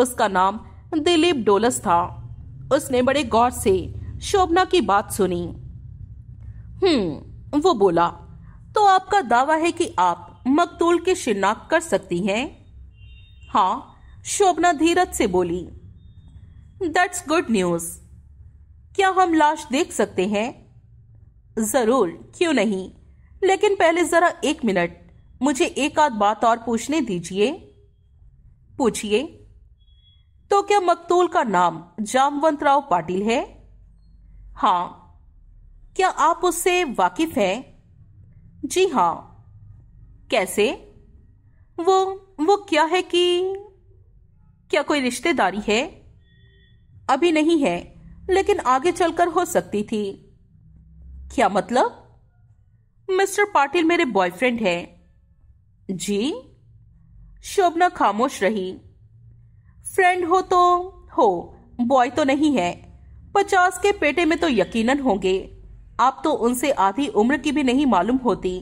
उसका नाम दिलीप डोलस था उसने बड़े गौर से शोभना की बात सुनी हम्म वो बोला तो आपका दावा है कि आप मकतूल की शिनाख्त कर सकती हैं हाँ शोभना धीरज से बोली दैट्स गुड न्यूज क्या हम लाश देख सकते हैं जरूर क्यों नहीं लेकिन पहले जरा एक मिनट मुझे एक आध बात और पूछने दीजिए पूछिए तो क्या मकतूल का नाम जामवंत राव पाटिल है हाँ क्या आप उससे वाकिफ हैं जी हाँ कैसे वो वो क्या है कि क्या कोई रिश्तेदारी है अभी नहीं है लेकिन आगे चलकर हो सकती थी क्या मतलब मिस्टर पाटिल मेरे बॉयफ्रेंड हैं जी शोभना खामोश रही फ्रेंड हो तो हो बॉय तो नहीं है पचास के पेटे में तो यकीनन होंगे आप तो उनसे आधी उम्र की भी नहीं मालूम होती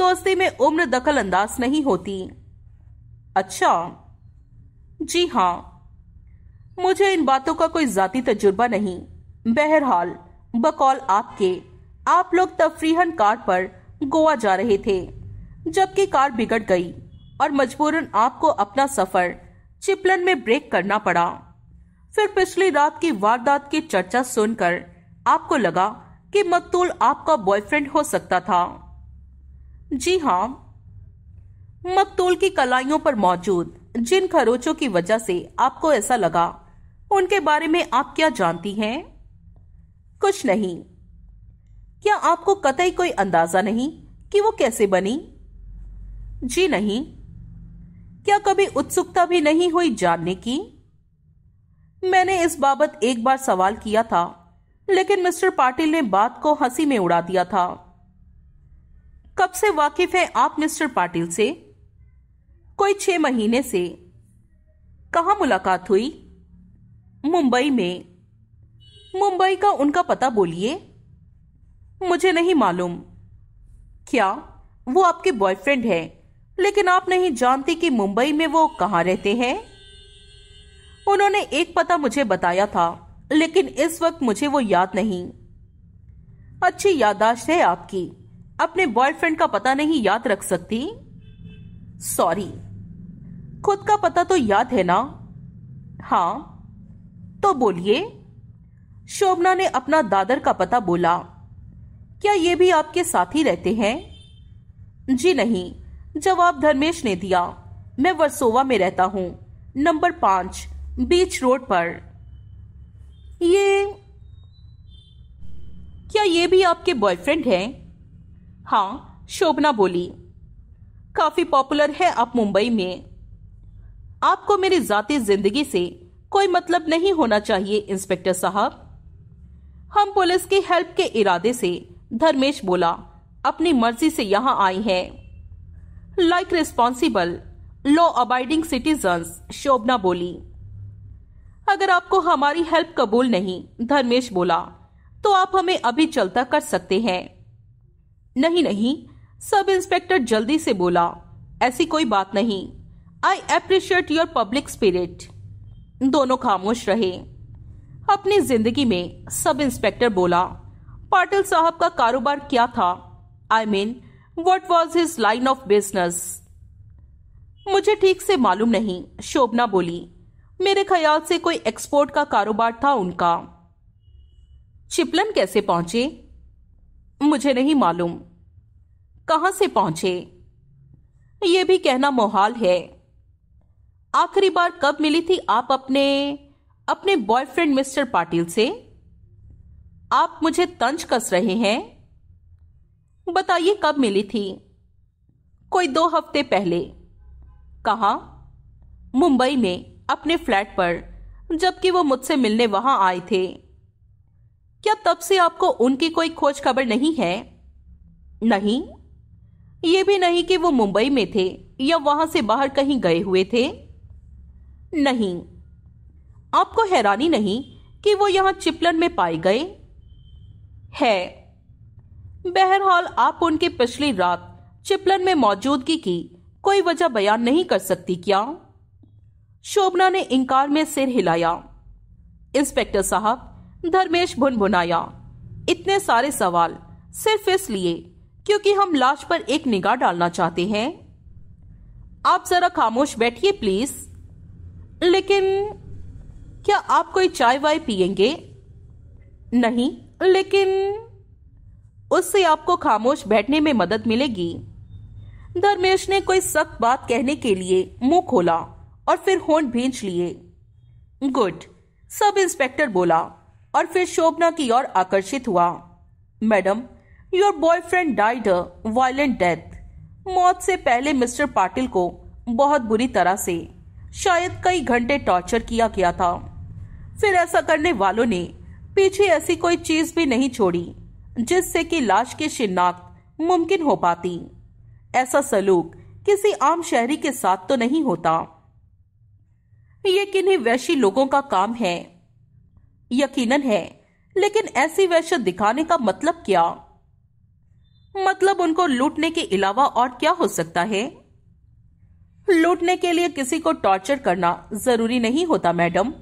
दोस्ती में उम्र दखल अंदाज नहीं होती अच्छा जी हाँ मुझे इन बातों का कोई जाती तजुर्बा नहीं बहरहाल बकौल आपके आप लोग तफरीहन कार पर गोवा जा रहे थे जबकि कार बिगड़ गई और मजबूरन आपको अपना सफर चिपलन में ब्रेक करना पड़ा फिर पिछली रात की वारदात की चर्चा सुनकर आपको लगा कि मकतूल आपका बॉयफ्रेंड हो सकता था जी हाँ मकतूल की कलाइयों पर मौजूद जिन खरोचों की वजह से आपको ऐसा लगा उनके बारे में आप क्या जानती हैं कुछ नहीं क्या आपको कतई कोई अंदाजा नहीं कि वो कैसे बनी जी नहीं क्या कभी उत्सुकता भी नहीं हुई जानने की मैंने इस बाबत एक बार सवाल किया था लेकिन मिस्टर पाटिल ने बात को हंसी में उड़ा दिया था कब से वाकिफ है आप मिस्टर पाटिल से कोई छह महीने से कहा मुलाकात हुई मुंबई में मुंबई का उनका पता बोलिए मुझे नहीं मालूम क्या वो आपके बॉयफ्रेंड है लेकिन आप नहीं जानती कि मुंबई में वो कहाँ रहते हैं उन्होंने एक पता मुझे बताया था लेकिन इस वक्त मुझे वो याद नहीं अच्छी यादाश्त है आपकी अपने बॉयफ्रेंड का पता नहीं याद रख सकती सॉरी खुद का पता तो याद है ना हाँ तो बोलिए शोभना ने अपना दादर का पता बोला क्या ये भी आपके साथ ही रहते हैं जी नहीं जवाब धर्मेश ने दिया मैं वर्सोवा में रहता हूँ नंबर पांच बीच रोड पर ये क्या ये भी आपके बॉयफ्रेंड हैं हाँ शोभना बोली काफ़ी पॉपुलर है आप मुंबई में आपको मेरी जाती जिंदगी से कोई मतलब नहीं होना चाहिए इंस्पेक्टर साहब हम पुलिस की हेल्प के इरादे से धर्मेश बोला अपनी मर्जी से यहाँ आई हैं like responsible law abiding citizen Shobhana बोली अगर आपको हमारी हेल्प कबूल नहीं धर्मेश बोला तो आप हमें अभी चलता कर सकते हैं नहीं नहीं सब इंस्पेक्टर जल्दी से बोला ऐसी कोई बात नहीं I appreciate your public spirit दोनों खामोश रहे अपनी जिंदगी में सब इंस्पेक्टर बोला पाटिल साहब का कारोबार क्या था I I mean mean, what was his line of business मुझे ठीक से मालूम नहीं शोभना बोली मेरे ख्याल से कोई एक्सपोर्ट का कारोबार था उनका चिपलन कैसे पहुंचे मुझे नहीं मालूम कहां से पहुंचे यह भी कहना मोहाल है आखिरी बार कब मिली थी आप अपने अपने बॉयफ्रेंड मिस्टर पाटिल से आप मुझे तंज कस रहे हैं बताइए कब मिली थी कोई दो हफ्ते पहले कहा मुंबई में अपने फ्लैट पर जबकि वो मुझसे मिलने वहां आए थे क्या तब से आपको उनकी कोई खोज खबर नहीं है नहीं ये भी नहीं कि वो मुंबई में थे या वहां से बाहर कहीं गए हुए थे नहीं आपको हैरानी नहीं कि वो यहां चिपलन में पाए गए है बहरहाल आप उनके पिछली रात चिपलन में मौजूदगी की कोई वजह बयान नहीं कर सकती क्या शोभना ने इंकार में सिर हिलाया इंस्पेक्टर साहब धर्मेश भुनभुनाया इतने सारे सवाल सिर्फ इसलिए क्योंकि हम लाश पर एक निगाह डालना चाहते हैं आप जरा खामोश बैठिए प्लीज लेकिन क्या आप कोई चाय वाय पियेंगे नहीं लेकिन उससे आपको खामोश बैठने में मदद मिलेगी धर्मेश ने कोई सख्त बात कहने के लिए मुंह खोला और फिर होंठ भींच लिए गुड सब इंस्पेक्टर बोला और फिर शोभना की ओर आकर्षित हुआ madam your boyfriend died violent death मौत से पहले मिस्टर पाटिल को बहुत बुरी तरह से शायद कई घंटे टॉर्चर किया गया था फिर ऐसा करने वालों ने पीछे ऐसी कोई चीज भी नहीं छोड़ी जिससे कि लाश की शिनाख्त मुमकिन हो पाती ऐसा सलूक किसी आम शहरी के साथ तो नहीं होता ये किन्हीं वैशी लोगों का काम है यकीनन है लेकिन ऐसी वैश्य दिखाने का मतलब क्या मतलब उनको लूटने के अलावा और क्या हो सकता है लूटने के लिए किसी को टॉर्चर करना जरूरी नहीं होता मैडम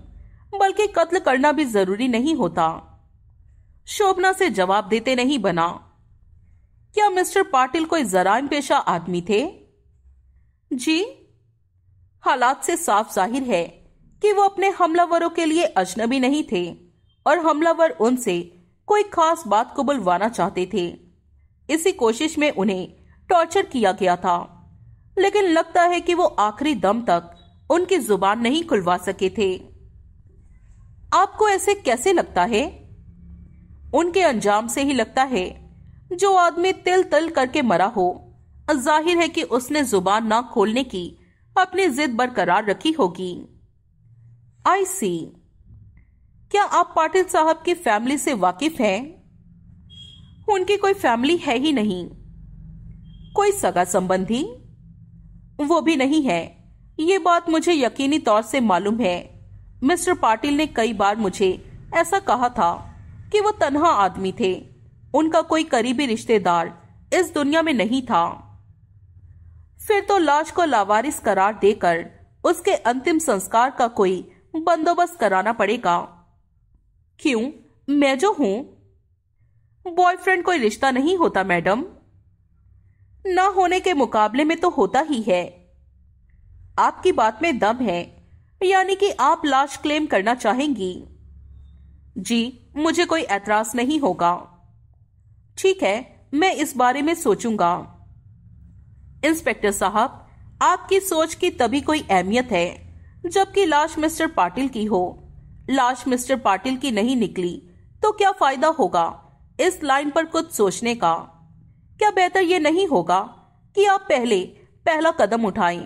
बल्कि कत्ल करना भी जरूरी नहीं होता शोभना से जवाब देते नहीं बना क्या मिस्टर पाटिल कोई जराइम पेशा आदमी थे जी हालात से साफ जाहिर है कि वो अपने हमलावरों के लिए अजनबी नहीं थे और हमलावर उनसे कोई खास बात को बुलवाना चाहते थे इसी कोशिश में उन्हें टॉर्चर किया गया था लेकिन लगता है कि वो आखिरी दम तक उनकी जुबान नहीं खुलवा सके थे आपको ऐसे कैसे लगता है उनके अंजाम से ही लगता है जो आदमी तिल तिल करके मरा हो जाहिर है कि उसने जुबान ना खोलने की अपनी जिद बरकरार रखी होगी आई सी क्या आप पाटिल साहब की फैमिली से वाकिफ हैं उनकी कोई फैमिली है ही नहीं कोई सगा संबंधी वो भी नहीं है ये बात मुझे यकीनी तौर से मालूम है मिस्टर पाटिल ने कई बार मुझे ऐसा कहा था कि वो तनहा आदमी थे उनका कोई करीबी रिश्तेदार इस दुनिया में नहीं था फिर तो लाश को लावारिस करार देकर उसके अंतिम संस्कार का कोई बंदोबस्त कराना पड़ेगा क्यों मैं जो हूं बॉयफ्रेंड कोई रिश्ता नहीं होता मैडम ना होने के मुकाबले में तो होता ही है आपकी बात में दम है यानी कि आप लाश क्लेम करना चाहेंगी जी मुझे कोई एतराज नहीं होगा ठीक है मैं इस बारे में सोचूंगा इंस्पेक्टर साहब आपकी सोच की तभी कोई अहमियत है जबकि लाश मिस्टर पाटिल की हो लाश मिस्टर पाटिल की नहीं निकली तो क्या फायदा होगा इस लाइन पर कुछ सोचने का क्या बेहतर ये नहीं होगा कि आप पहले पहला कदम उठाएं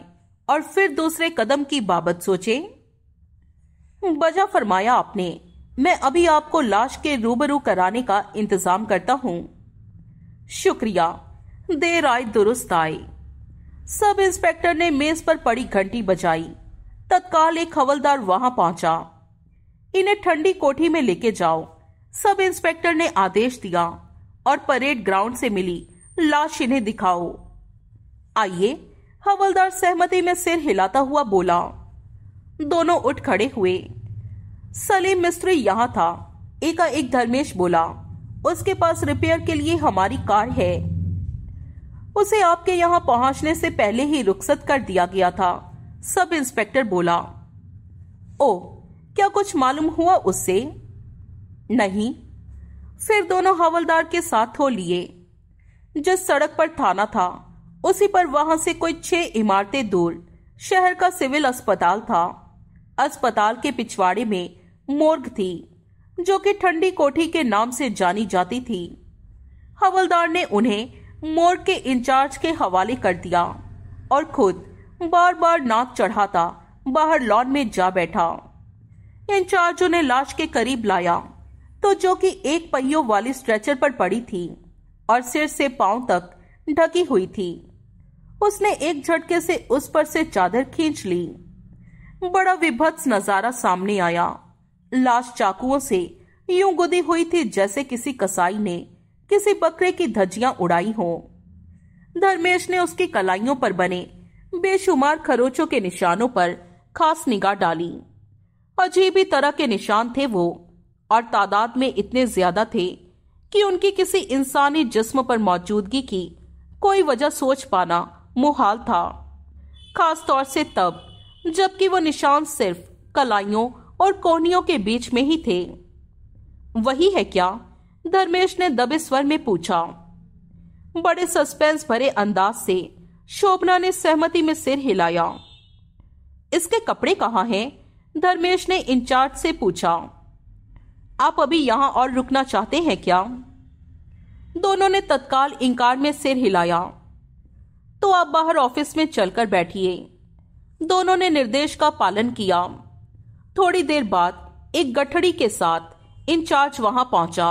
और फिर दूसरे कदम की बाबत सोचें? बजा फरमाया आपने मैं अभी आपको लाश के रूबरू कराने का इंतजाम करता हूँ शुक्रिया देर आए दुरुस्त आए सब इंस्पेक्टर ने मेज पर पड़ी घंटी बजाई तत्काल एक हवलदार वहां पहुंचा इन्हें ठंडी कोठी में लेके जाओ सब इंस्पेक्टर ने आदेश दिया और परेड ग्राउंड से मिली लाश इन्हें दिखाओ आइए हवलदार सहमति में सिर हिलाता हुआ बोला दोनों उठ खड़े हुए सलीम मिस्त्री यहाँ था एकाएक धर्मेश बोला उसके पास रिपेयर के लिए हमारी कार है उसे आपके यहाँ पहुंचने से पहले ही रुखसत कर दिया गया था सब इंस्पेक्टर बोला ओ क्या कुछ मालूम हुआ उससे नहीं फिर दोनों हवलदार के साथ हो लिए जिस सड़क पर थाना था उसी पर वहां से कोई छह इमारतें दूर शहर का सिविल अस्पताल था अस्पताल के पिछवाड़े में मोर्ग थी जो कि ठंडी कोठी के नाम से जानी जाती थी हवलदार ने उन्हें मोर्ग के इंचार्ज के हवाले कर दिया और खुद बार बार नाक चढ़ाता बाहर लॉन में जा बैठा इंचार्ज उन्हें लाश के करीब लाया तो जो कि एक पहियों वाली स्ट्रेचर पर पड़ी थी और सिर से पांव तक ढकी हुई थी उसने एक झटके से उस पर से चादर खींच ली बड़ा विभत्स नजारा सामने आया लाश चाकुओं से यूं गुदी हुई थी जैसे किसी कसाई ने किसी बकरे की धज्जियां उड़ाई हो धर्मेश ने उसकी कलाइयों पर बने बेशुमार खरोचों के निशानों पर खास निगाह डाली अजीब ही तरह के निशान थे वो और तादाद में इतने ज्यादा थे कि उनकी किसी इंसानी जिस्म पर मौजूदगी की कोई वजह सोच पाना मुहाल था खास तौर से तब जबकि वो निशान सिर्फ कलाइयों और कोहनियों के बीच में ही थे वही है क्या धर्मेश ने दबे स्वर में पूछा बड़े सस्पेंस भरे अंदाज से शोभना ने सहमति में सिर हिलाया इसके कपड़े कहाँ हैं धर्मेश ने इंचार्ज से पूछा आप अभी यहां और रुकना चाहते हैं क्या दोनों ने तत्काल इंकार में सिर हिलाया तो आप बाहर ऑफिस में चलकर बैठिए दोनों ने निर्देश का पालन किया थोड़ी देर बाद एक गठड़ी के साथ इंचार्ज वहां पहुंचा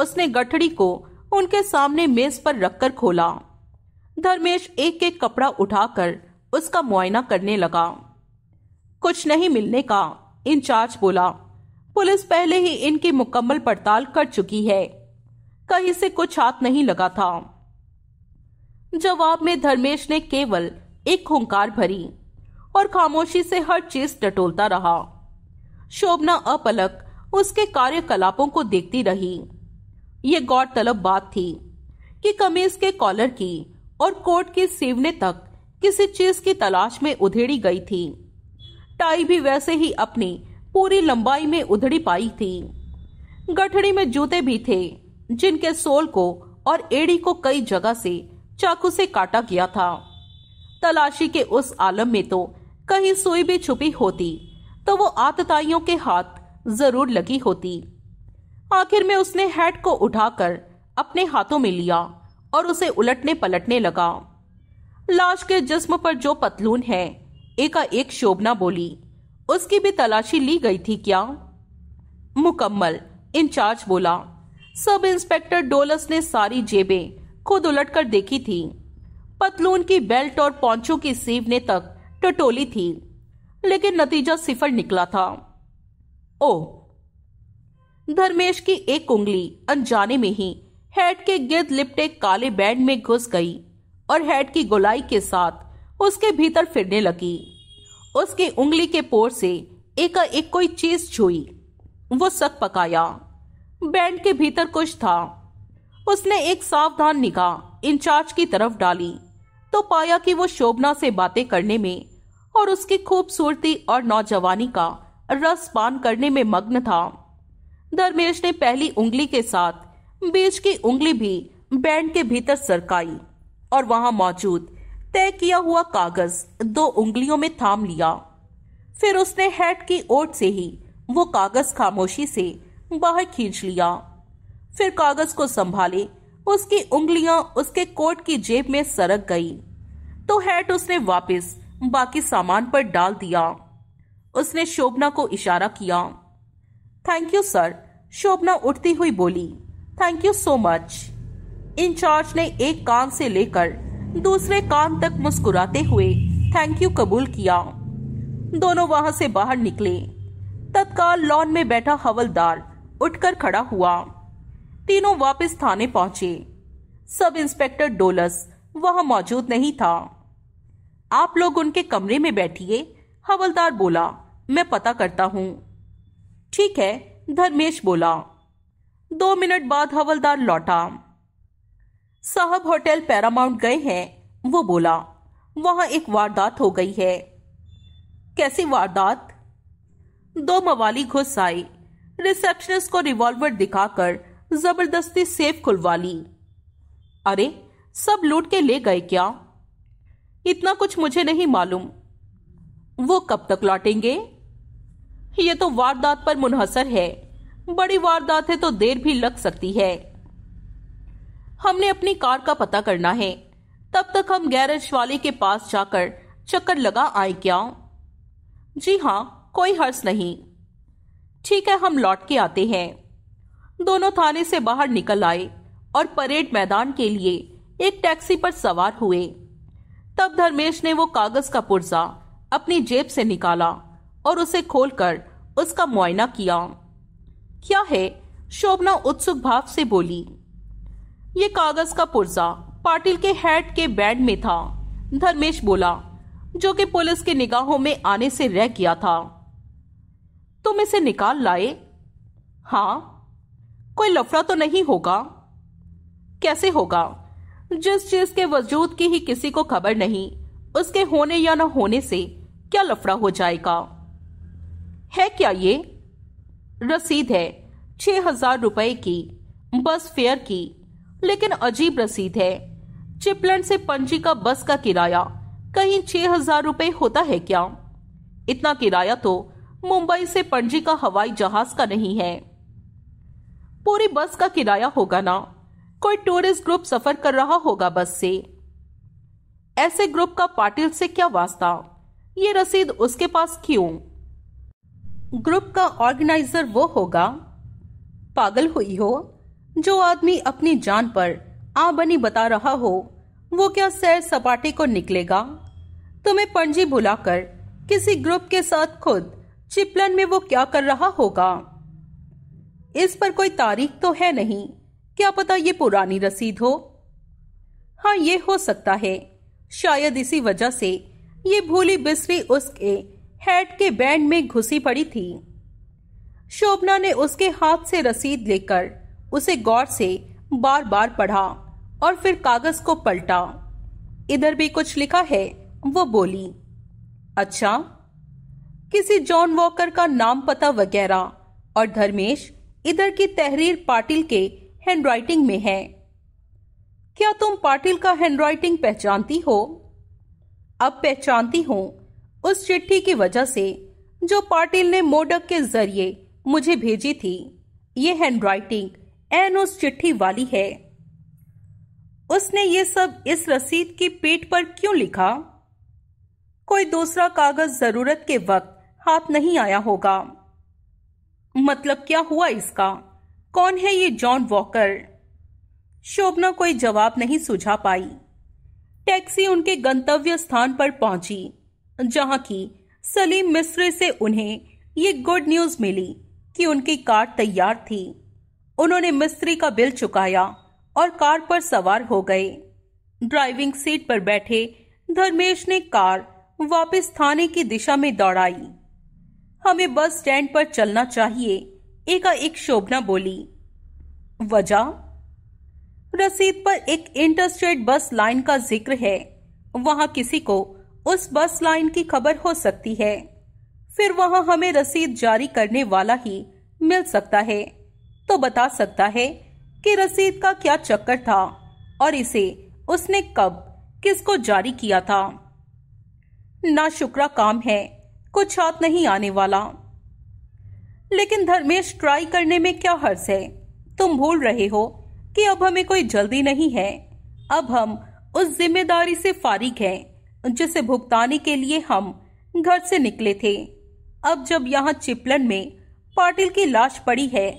उसने गठड़ी को उनके सामने मेज पर रखकर खोला धर्मेश एक एक कपड़ा उठाकर उसका मुआयना करने लगा कुछ नहीं मिलने का इंचार्ज बोला पुलिस पहले ही इनकी मुकम्मल पड़ताल कर चुकी है कहीं से कुछ हाथ नहीं लगा था जवाब में धर्मेश ने केवल एक हुंकार भरी और खामोशी से हर चीज टटोलता रहा शोभना अपलक उसके कार्यकलापों को देखती रही ये गौरतलब बात थी कि कमीज के कॉलर की और कोट के सीवने तक किसी चीज की तलाश में उधेड़ी गई थी टाई भी वैसे ही अपनी पूरी लंबाई में उधड़ी पाई थी गठड़ी में जूते भी थे जिनके सोल को और एड़ी को कई जगह से चाकू से काटा गया था तलाशी के उस आलम में तो कहीं सुई भी छुपी होती तो वो आतताइयों के हाथ जरूर लगी होती आखिर में उसने हेड को उठाकर अपने हाथों में लिया और उसे उलटने पलटने लगा लाश के जिस्म पर जो पतलून है एकाएक शोभना बोली उसकी भी तलाशी ली गई थी क्या मुकम्मल इंचार्ज बोला सब इंस्पेक्टर डोलस ने सारी जेबें खुद उलट कर देखी थी पतलून की बेल्ट और पौचों की सीवने तक टटोली थी लेकिन नतीजा सिफर निकला था ओ धर्मेश की एक उंगली अनजाने में ही हेड के गिर्द लिपटे काले बैंड में घुस गई और हेड की गोलाई के साथ उसके भीतर फिरने लगी उसकी उंगली के पोर से एक, एक कोई चीज छुई वो सक पकाया बैंड के भीतर कुछ था उसने एक सावधान निगाह इंचार्ज की तरफ डाली तो पाया कि वो शोभना से बातें करने में और उसकी खूबसूरती और नौजवानी का रस पान करने में मग्न था धर्मेश ने पहली उंगली के साथ बीच की उंगली भी बैंड के भीतर सरकाई और वहां मौजूद तय किया हुआ कागज दो उंगलियों में थाम लिया फिर उसने हेड की ओट से ही वो कागज खामोशी से बाहर खींच लिया फिर कागज को संभाले उसकी उंगलियां उसके कोट की जेब में सरक गई तो हेड उसने वापस बाकी सामान पर डाल दिया उसने शोभना को इशारा किया थैंक यू सर शोभना उठती हुई बोली thank you so much incharge ने एक कान से लेकर दूसरे कान तक मुस्कुराते हुए थैंक यू कबूल किया दोनों वहां से बाहर निकले तत्काल लॉन में बैठा हवलदार उठकर खड़ा हुआ तीनों वापस थाने पहुंचे सब इंस्पेक्टर डोलस वहां मौजूद नहीं था आप लोग उनके कमरे में बैठिए हवलदार बोला मैं पता करता हूं ठीक है धर्मेश बोला दो मिनट बाद हवलदार लौटा साहब होटल पैरामाउंट गए हैं वो बोला वहां एक वारदात हो गई है कैसी वारदात दो मवाली घुस आए रिसेप्शनिस्ट को रिवॉल्वर दिखाकर जबरदस्ती सेफ खुलवा ली अरे सब लूट के ले गए क्या इतना कुछ मुझे नहीं मालूम वो कब तक लौटेंगे ये तो वारदात पर मुनहसर है बड़ी वारदात है तो देर भी लग सकती है हमने अपनी कार का पता करना है तब तक हम गैरेज वाले के पास जाकर चक्कर लगा आए क्या जी हाँ कोई हर्ष नहीं ठीक है हम लौट के आते हैं दोनों थाने से बाहर निकल आए और परेड मैदान के लिए एक टैक्सी पर सवार हुए तब धर्मेश ने वो कागज का पुर्जा अपनी जेब से निकाला और उसे खोलकर उसका मुआयना किया क्या है शोभना उत्सुक भाव से बोली ये कागज का पुर्जा पाटिल के हेड के बैंड में था धर्मेश बोला जो कि पुलिस की निगाहों में आने से रह गया था तुम इसे निकाल लाए हाँ कोई लफड़ा तो नहीं होगा कैसे होगा जिस चीज के वजूद की ही किसी को खबर नहीं उसके होने या न होने से क्या लफड़ा हो जाएगा है क्या ये रसीद है छह हजार रुपए की बस फेयर की लेकिन अजीब रसीद है चिपलन से पंजी का बस का किराया कहीं छह हजार रुपए होता है क्या इतना किराया तो मुंबई से पणजी का हवाई जहाज का नहीं है पूरी बस का किराया होगा ना कोई टूरिस्ट ग्रुप सफर कर रहा होगा बस से ऐसे ग्रुप का पाटिल से क्या वास्ता ये रसीद उसके पास क्यों ग्रुप का ऑर्गेनाइजर वो होगा पागल हुई हो जो आदमी अपनी जान पर आ बनी बता रहा हो वो क्या सैर सपाटे को निकलेगा तुम्हें पंजी बुलाकर किसी ग्रुप के साथ खुद चिपलन में वो क्या कर रहा होगा इस पर कोई तारीख तो है नहीं क्या पता ये पुरानी रसीद हो हाँ ये हो सकता है शायद इसी वजह से ये भूली बिसरी उसके हेड के बैंड में घुसी पड़ी थी शोभना ने उसके हाथ से रसीद लेकर उसे गौर से बार बार पढ़ा और फिर कागज को पलटा इधर भी कुछ लिखा है वो बोली अच्छा किसी जॉन वॉकर का नाम पता वगैरह और धर्मेश इधर की तहरीर पाटिल के हैंडराइटिंग में है क्या तुम पाटिल का हैंडराइटिंग पहचानती हो अब पहचानती हूँ उस चिट्ठी की वजह से जो पाटिल ने मोडक के जरिए मुझे भेजी थी ये हैंडराइटिंग एन उस चिट्ठी वाली है उसने ये सब इस रसीद की पेट पर क्यों लिखा कोई दूसरा कागज जरूरत के वक्त हाथ नहीं आया होगा मतलब क्या हुआ इसका कौन है ये जॉन वॉकर शोभना कोई जवाब नहीं सुझा पाई टैक्सी उनके गंतव्य स्थान पर पहुंची जहां की सलीम मिस्र से उन्हें ये गुड न्यूज मिली कि उनकी कार तैयार थी उन्होंने मिस्त्री का बिल चुकाया और कार पर सवार हो गए ड्राइविंग सीट पर बैठे धर्मेश ने कार वापस थाने की दिशा में दौड़ाई हमें बस स्टैंड पर चलना चाहिए एकाएक शोभना बोली वजह रसीद पर एक इंटरस्टेट बस लाइन का जिक्र है वहां किसी को उस बस लाइन की खबर हो सकती है फिर वहां हमें रसीद जारी करने वाला ही मिल सकता है तो बता सकता है कि रसीद का क्या चक्कर था और इसे उसने कब किसको जारी किया था ना शुक्रा काम है कुछ हाथ नहीं आने वाला लेकिन धर्मेश ट्राई करने में क्या हर्ष है तुम भूल रहे हो कि अब हमें कोई जल्दी नहीं है अब हम उस जिम्मेदारी से फारिग हैं जिसे भुगताने के लिए हम घर से निकले थे अब जब यहाँ चिपलन में पाटिल की लाश पड़ी है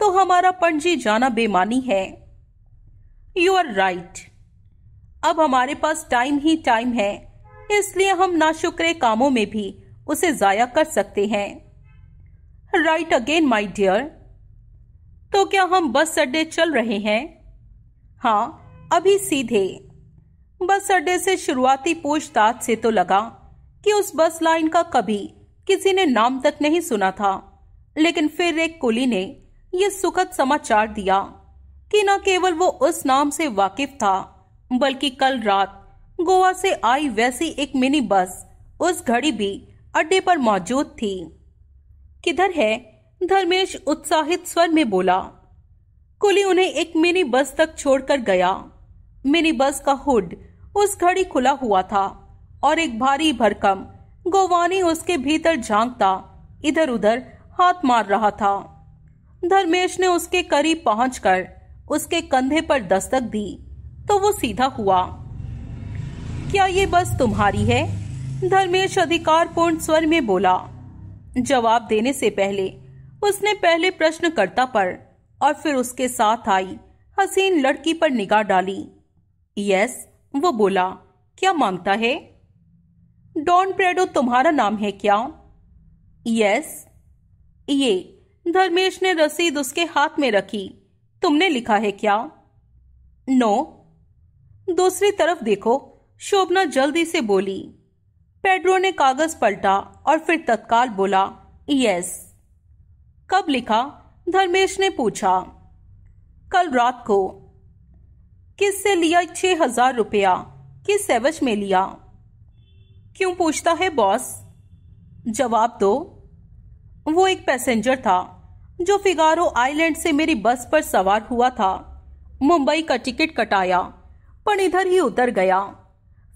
तो हमारा पणजी जाना बेमानी है यू आर राइट अब हमारे पास टाइम ही टाइम है इसलिए हम नाशुक्रे कामों में भी उसे जाया कर सकते हैं राइट अगेन माई डियर तो क्या हम बस अड्डे चल रहे हैं हाँ अभी सीधे बस अड्डे से शुरुआती पूछताछ से तो लगा कि उस बस लाइन का कभी किसी ने नाम तक नहीं सुना था लेकिन फिर एक कुली ने यह सुखद समाचार दिया कि न केवल वो उस नाम से वाकिफ था बल्कि कल रात गोवा से आई वैसी एक मिनी बस उस घड़ी भी अड्डे पर मौजूद थी किधर है धर्मेश उत्साहित स्वर में बोला कुली उन्हें एक मिनी बस तक छोड़कर गया मिनी बस का हुड उस घड़ी खुला हुआ था और एक भारी भरकम गोवानी उसके भीतर झांकता इधर उधर हाथ मार रहा था धर्मेश ने उसके करीब पहुंचकर उसके कंधे पर दस्तक दी तो वो सीधा हुआ क्या ये बस तुम्हारी है धर्मेश अधिकार पूर्ण स्वर में बोला जवाब देने से पहले उसने पहले प्रश्नकर्ता पर और फिर उसके साथ आई हसीन लड़की पर निगाह डाली यस वो बोला क्या मांगता है डॉन प्रेडो तुम्हारा नाम है क्या यस ये धर्मेश ने रसीद उसके हाथ में रखी तुमने लिखा है क्या नो दूसरी तरफ देखो शोभना जल्दी से बोली पेड्रो ने कागज पलटा और फिर तत्काल बोला यस कब लिखा धर्मेश ने पूछा कल रात को किस से लिया छह हजार रुपया किस एवज में लिया क्यों पूछता है बॉस जवाब दो वो एक पैसेंजर था जो फिगारो आइलैंड से मेरी बस पर सवार हुआ था मुंबई का टिकट कटाया पर इधर ही उतर गया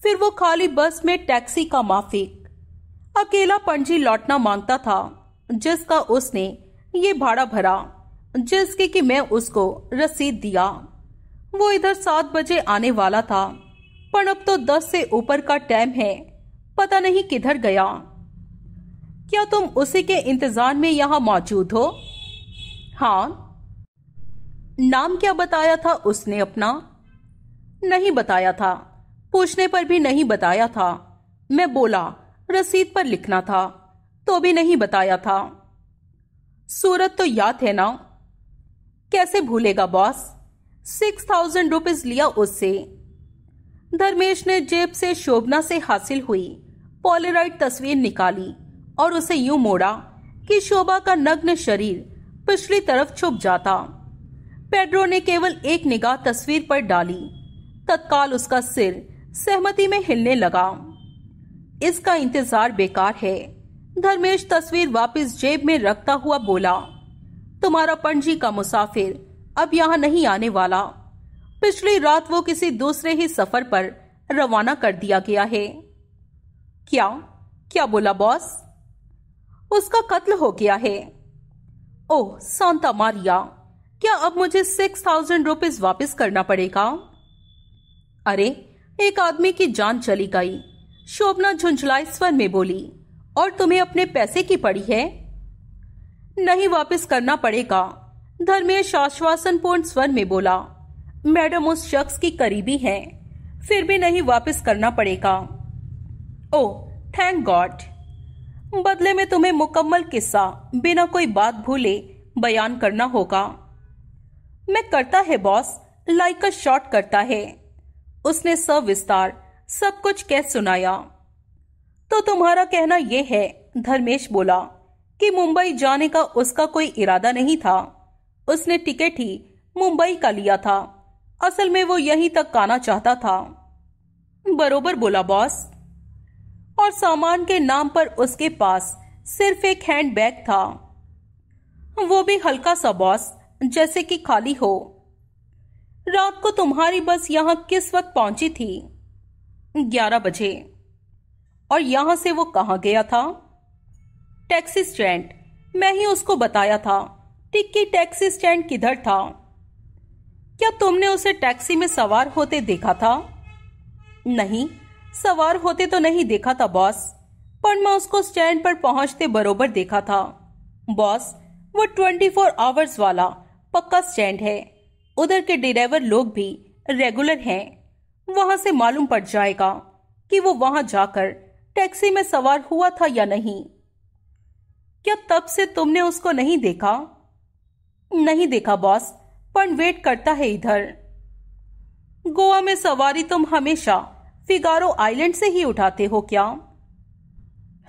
फिर वो खाली बस में टैक्सी का माफिक अकेला पणजी लौटना मांगता था जिसका उसने ये भाड़ा भरा जिसके कि मैं उसको रसीद दिया वो इधर सात बजे आने वाला था पर अब तो दस से ऊपर का टाइम है पता नहीं किधर गया क्या तुम उसी के इंतजार में यहाँ मौजूद हो हाँ नाम क्या बताया था उसने अपना नहीं बताया था पूछने पर भी नहीं बताया था मैं बोला रसीद पर लिखना था तो भी नहीं बताया था सूरत तो याद है ना कैसे भूलेगा बॉस सिक्स थाउजेंड रुपीज लिया उससे धर्मेश ने जेब से शोभना से हासिल हुई पॉलेराइड तस्वीर निकाली और उसे यूं मोड़ा कि शोभा का नग्न शरीर पिछली तरफ छुप जाता पेड्रो ने केवल एक निगाह तस्वीर पर डाली तत्काल उसका सिर सहमति में हिलने लगा इसका इंतजार बेकार है धर्मेश तस्वीर वापस जेब में रखता हुआ बोला तुम्हारा पणजी का मुसाफिर अब यहाँ नहीं आने वाला पिछली रात वो किसी दूसरे ही सफर पर रवाना कर दिया गया है क्या क्या बोला बॉस उसका कत्ल हो गया है ओह सांता मारिया क्या अब मुझे सिक्स थाउजेंड रुपीज वापिस करना पड़ेगा अरे एक आदमी की जान चली गई शोभना झुंझुलाई स्वर में बोली और तुम्हें अपने पैसे की पड़ी है नहीं वापस करना पड़ेगा धर्मेश आश्वासन पूर्ण स्वर में बोला मैडम उस शख्स की करीबी है फिर भी नहीं वापस करना पड़ेगा ओ थैंक गॉड बदले में तुम्हें मुकम्मल किस्सा बिना कोई बात भूले बयान करना होगा मैं करता है बॉस लाइक अ शॉट करता है उसने सब विस्तार सब कुछ कह सुनाया तो तुम्हारा कहना यह है धर्मेश बोला कि मुंबई जाने का उसका कोई इरादा नहीं था उसने टिकट ही मुंबई का लिया था असल में वो यहीं तक आना चाहता था बरोबर बोला बॉस और सामान के नाम पर उसके पास सिर्फ एक हैंडबैग था वो भी हल्का सा बॉस जैसे कि खाली हो रात को तुम्हारी बस यहां किस वक्त पहुंची थी ग्यारह बजे और यहां से वो कहा गया था टैक्सी स्टैंड मैं ही उसको बताया था टिक्की टैक्सी स्टैंड किधर था क्या तुमने उसे टैक्सी में सवार होते देखा था नहीं सवार होते तो नहीं देखा था बॉस पर मैं उसको स्टैंड पर पहुंचते बरोबर देखा था बॉस वो ट्वेंटी फोर आवर्स वाला पक्का स्टैंड है उधर के डिराइवर लोग भी रेगुलर हैं वहां से मालूम पड़ जाएगा कि वो वहां जाकर टैक्सी में सवार हुआ था या नहीं क्या तब से तुमने उसको नहीं देखा नहीं देखा बॉस पर वेट करता है इधर गोवा में सवारी तुम हमेशा फिगारो आइलैंड से ही उठाते हो क्या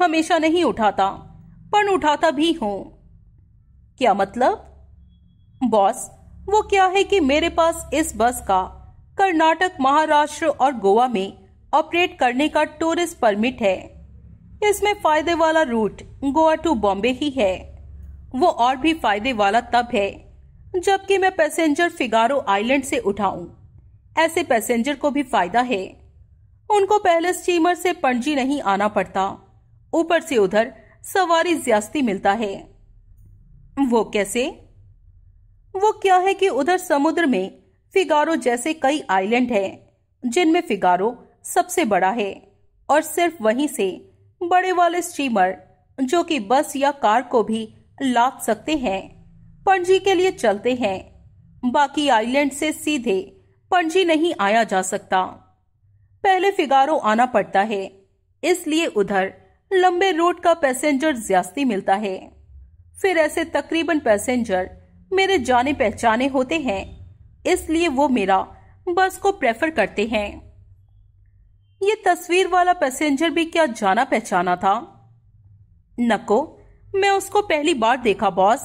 हमेशा नहीं उठाता पर उठाता भी हूं क्या मतलब बॉस वो क्या है कि मेरे पास इस बस का कर्नाटक महाराष्ट्र और गोवा में ऑपरेट करने का टूरिस्ट परमिट है इसमें फायदे वाला रूट गोवा टू बॉम्बे ही है वो और भी फायदे वाला तब है जबकि मैं पैसेंजर फिगारो आइलैंड से उठाऊं ऐसे पैसेंजर को भी फायदा है उनको पहले स्टीमर से पणजी नहीं आना पड़ता ऊपर से उधर सवारी ज्यास्ती मिलता है वो कैसे वो क्या है कि उधर समुद्र में फिगारो जैसे कई आइलैंड हैं जिनमें फिगारो सबसे बड़ा है और सिर्फ वहीं से बड़े वाले स्टीमर जो कि बस या कार को भी लाद सकते हैं पणजी के लिए चलते हैं बाकी आइलैंड से सीधे पणजी नहीं आया जा सकता पहले फिगारो आना पड़ता है इसलिए उधर लंबे रूट का पैसेंजर ज्यास्ती मिलता है फिर ऐसे तकरीबन पैसेंजर मेरे जाने पहचाने होते हैं इसलिए वो मेरा बस को प्रेफर करते हैं ये तस्वीर वाला पैसेंजर भी क्या जाना पहचाना था नको मैं उसको पहली बार देखा बॉस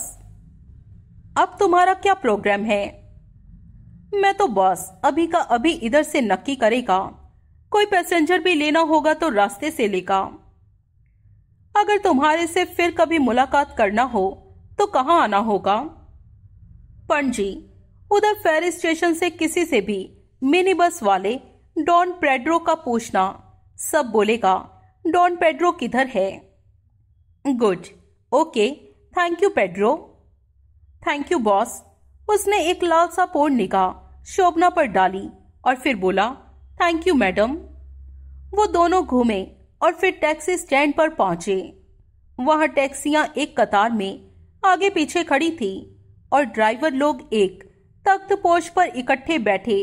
अब तुम्हारा क्या प्रोग्राम है मैं तो बॉस अभी का अभी इधर से नक्की करेगा कोई पैसेंजर भी लेना होगा तो रास्ते से लेगा अगर तुम्हारे से फिर कभी मुलाकात करना हो तो कहाँ आना होगा पणजी उधर फेरी स्टेशन से किसी से भी मिनी बस वाले डॉन पेड्रो का पूछना सब बोलेगा डॉन पेड्रो किधर है good okay thank you Pedro thank you boss उसने एक लाल सा पोर्ड निकाह शोभना पर डाली और फिर बोला थैंक यू मैडम वो दोनों घूमे और फिर टैक्सी स्टैंड पर पहुंचे वहां टैक्सियां एक कतार में आगे पीछे खड़ी थी और ड्राइवर लोग एक तख्त पोष पर इकट्ठे बैठे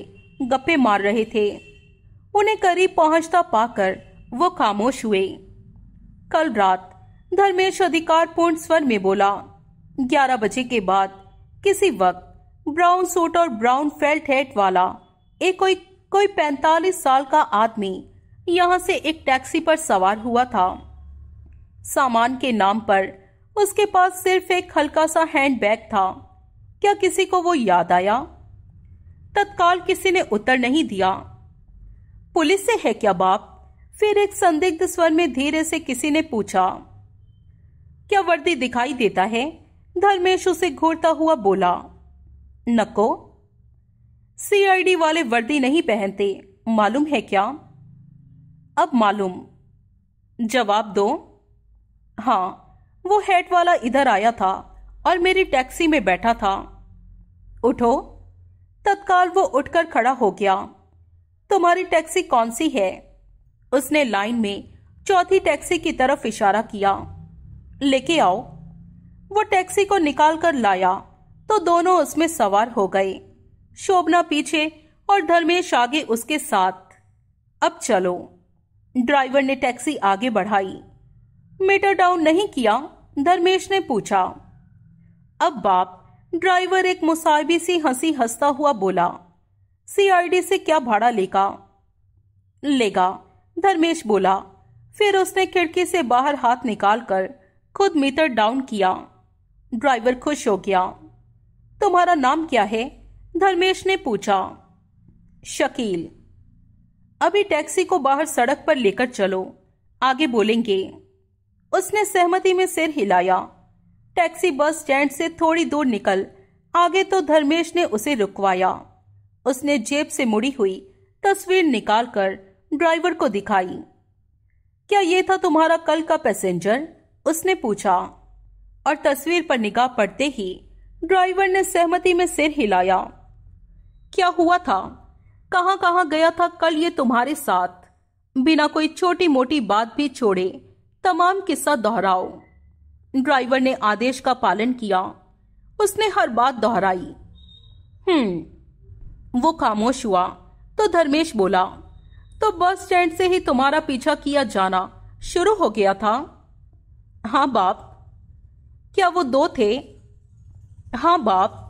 गप्पे मार रहे थे उन्हें करीब पहुंचता पाकर वो खामोश हुए कल रात धर्मेश पूर्ण स्वर में बोला ग्यारह बजे के बाद किसी वक्त ब्राउन सूट और ब्राउन फेल्ट हेट वाला एक कोई कोई पैंतालीस साल का आदमी यहाँ से एक टैक्सी पर सवार हुआ था सामान के नाम पर उसके पास सिर्फ एक हल्का सा हैंडबैग था क्या किसी को वो याद आया तत्काल किसी ने उत्तर नहीं दिया पुलिस से है क्या बाप फिर एक संदिग्ध स्वर में धीरे से किसी ने पूछा क्या वर्दी दिखाई देता है धर्मेश उसे घूरता हुआ बोला नको सीआईडी वाले वर्दी नहीं पहनते मालूम है क्या अब मालूम जवाब दो हाँ वो हेट वाला इधर आया था और मेरी टैक्सी में बैठा था उठो तत्काल वो उठकर खड़ा हो गया तुम्हारी टैक्सी कौन सी है उसने लाइन में चौथी टैक्सी की तरफ इशारा किया लेके आओ वो टैक्सी को निकाल कर लाया तो दोनों उसमें सवार हो गए शोभना पीछे और धर्मेश आगे उसके साथ अब चलो ड्राइवर ने टैक्सी आगे बढ़ाई मीटर डाउन नहीं किया धर्मेश ने पूछा अब बाप ड्राइवर एक मुसाहबी सी हंसी हंसता हुआ बोला सीआईडी से क्या भाड़ा लेगा लेगा धर्मेश बोला फिर उसने खिड़की से बाहर हाथ निकालकर खुद मीटर डाउन किया ड्राइवर खुश हो गया तुम्हारा नाम क्या है धर्मेश ने पूछा शकील अभी टैक्सी को बाहर सड़क पर लेकर चलो आगे बोलेंगे उसने सहमति में सिर हिलाया टैक्सी बस स्टैंड से थोड़ी दूर निकल आगे तो धर्मेश ने उसे रुकवाया उसने जेब से मुड़ी हुई तस्वीर निकालकर ड्राइवर को दिखाई क्या ये था तुम्हारा कल का पैसेंजर उसने पूछा और तस्वीर पर निगाह पड़ते ही ड्राइवर ने सहमति में सिर हिलाया क्या हुआ था कहां कहां गया था कल ये तुम्हारे साथ बिना कोई छोटी मोटी बात भी छोड़े तमाम किस्सा दोहराओ ड्राइवर ने आदेश का पालन किया उसने हर बात दोहराई हम्म वो खामोश हुआ तो धर्मेश बोला तो बस स्टैंड से ही तुम्हारा पीछा किया जाना शुरू हो गया था हाँ बाप क्या वो दो थे हाँ बाप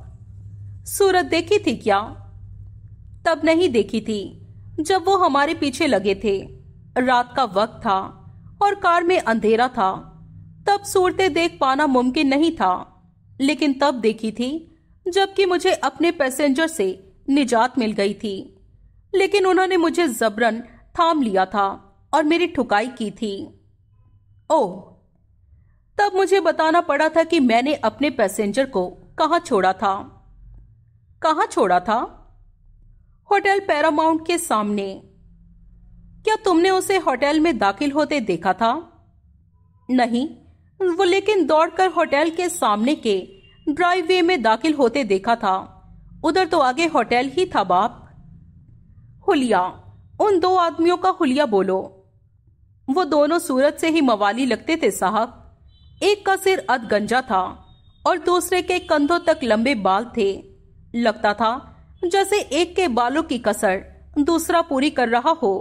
सूरत देखी थी क्या तब नहीं देखी थी जब वो हमारे पीछे लगे थे रात का वक्त था और कार में अंधेरा था तब सूरतें देख पाना मुमकिन नहीं था लेकिन तब देखी थी जबकि मुझे अपने पैसेंजर से निजात मिल गई थी लेकिन उन्होंने मुझे जबरन थाम लिया था और मेरी ठुकाई की थी ओ तब मुझे बताना पड़ा था कि मैंने अपने पैसेंजर को कहा छोड़ा था कहा छोड़ा था होटल पैरामाउंट के सामने क्या तुमने उसे होटल में दाखिल होते देखा था नहीं वो लेकिन दौड़कर होटल के सामने के ड्राइववे में दाखिल होते देखा था उधर तो आगे होटल ही था बाप हुलिया उन दो आदमियों का हुलिया बोलो वो दोनों सूरत से ही मवाली लगते थे साहब एक का सिर अदगंजा था और दूसरे के कंधों तक लंबे बाल थे लगता था जैसे एक के बालों की कसर दूसरा पूरी कर रहा हो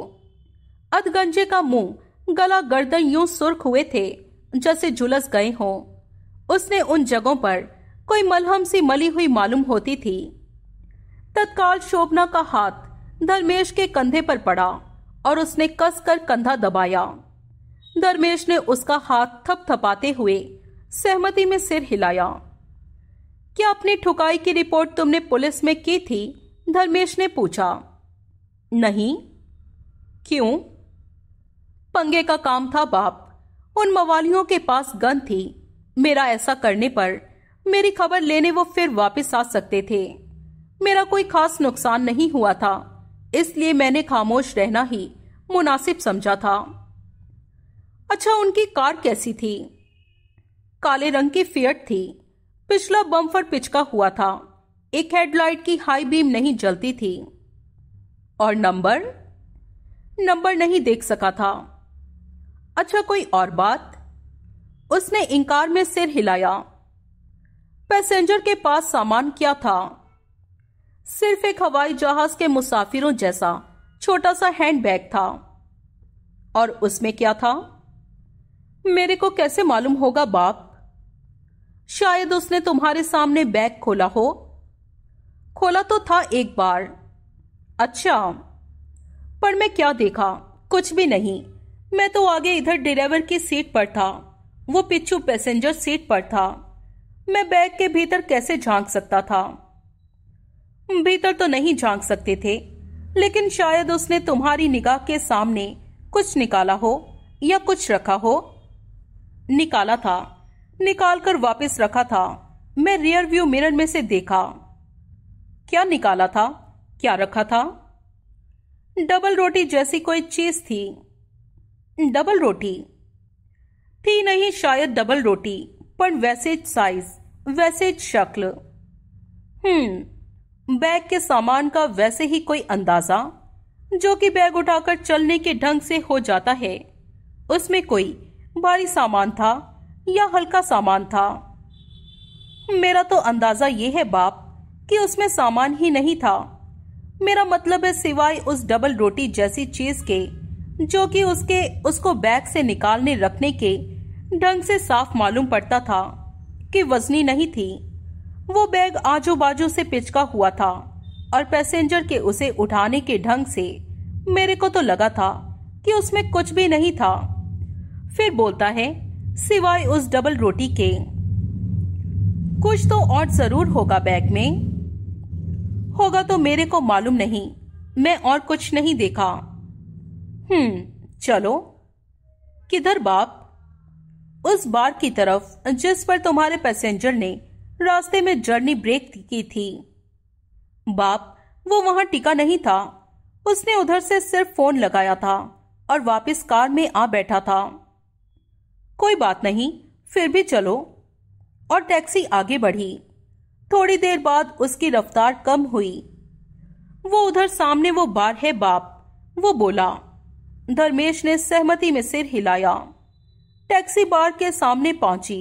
अधगंजे का मुंह गला गर्दन यूं सुर्ख हुए थे जैसे झुलस गए हों उसने उन जगहों पर कोई मलहम सी मली हुई मालूम होती थी तत्काल शोभना का हाथ धर्मेश के कंधे पर पड़ा और उसने कसकर कंधा दबाया धर्मेश ने उसका हाथ थपथपाते हुए सहमति में सिर हिलाया क्या अपनी ठुकाई की रिपोर्ट तुमने पुलिस में की थी धर्मेश ने पूछा नहीं क्यों पंगे का काम था बाप उन मवालियों के पास गन थी मेरा ऐसा करने पर मेरी खबर लेने वो फिर वापस आ सकते थे मेरा कोई खास नुकसान नहीं हुआ था इसलिए मैंने खामोश रहना ही मुनासिब समझा था अच्छा उनकी कार कैसी थी काले रंग की फियट थी पिछला बम्फर पिचका हुआ था एक हेडलाइट की हाई बीम नहीं जलती थी और नंबर नंबर नहीं देख सका था अच्छा कोई और बात उसने इंकार में सिर हिलाया पैसेंजर के पास सामान क्या था सिर्फ एक हवाई जहाज के मुसाफिरों जैसा छोटा सा हैंडबैग था और उसमें क्या था मेरे को कैसे मालूम होगा बाप शायद उसने तुम्हारे सामने बैग खोला हो खोला तो था एक बार अच्छा पर मैं क्या देखा कुछ भी नहीं मैं तो आगे इधर ड्राइवर की सीट पर था वो पिछू पैसेंजर सीट पर था मैं बैग के भीतर कैसे झांक सकता था भीतर तो नहीं झांक सकते थे लेकिन शायद उसने तुम्हारी निगाह के सामने कुछ निकाला हो या कुछ रखा हो निकाला था निकालकर वापस रखा था मैं रियर व्यू मिरर में से देखा क्या निकाला था क्या रखा था डबल रोटी जैसी कोई चीज थी डबल रोटी थी नहीं शायद डबल रोटी पर वैसे साइज वैसे शक्ल हम्म बैग के सामान का वैसे ही कोई अंदाजा जो कि बैग उठाकर चलने के ढंग से हो जाता है उसमें कोई भारी सामान था या हल्का सामान था मेरा तो अंदाजा यह है बाप कि उसमें सामान ही नहीं था मेरा मतलब है सिवाय उस डबल रोटी जैसी चीज के जो कि उसके उसको बैग से निकालने रखने के ढंग से साफ मालूम पड़ता था कि वजनी नहीं थी वो बैग आजू बाजू से पिचका हुआ था और पैसेंजर के उसे उठाने के ढंग से मेरे को तो लगा था कि उसमें कुछ भी नहीं था फिर बोलता है सिवाय उस डबल रोटी के कुछ तो और जरूर होगा बैग में होगा तो मेरे को मालूम नहीं मैं और कुछ नहीं देखा हम्म चलो किधर बाप उस बार की तरफ जिस पर तुम्हारे पैसेंजर ने रास्ते में जर्नी ब्रेक की थी बाप वो वहां टिका नहीं था उसने उधर से सिर्फ फोन लगाया था और वापस कार में आ बैठा था कोई बात नहीं फिर भी चलो और टैक्सी आगे बढ़ी थोड़ी देर बाद उसकी रफ्तार कम हुई वो उधर सामने वो बार है बाप वो बोला धर्मेश ने सहमति में सिर हिलाया टैक्सी बार के सामने पहुंची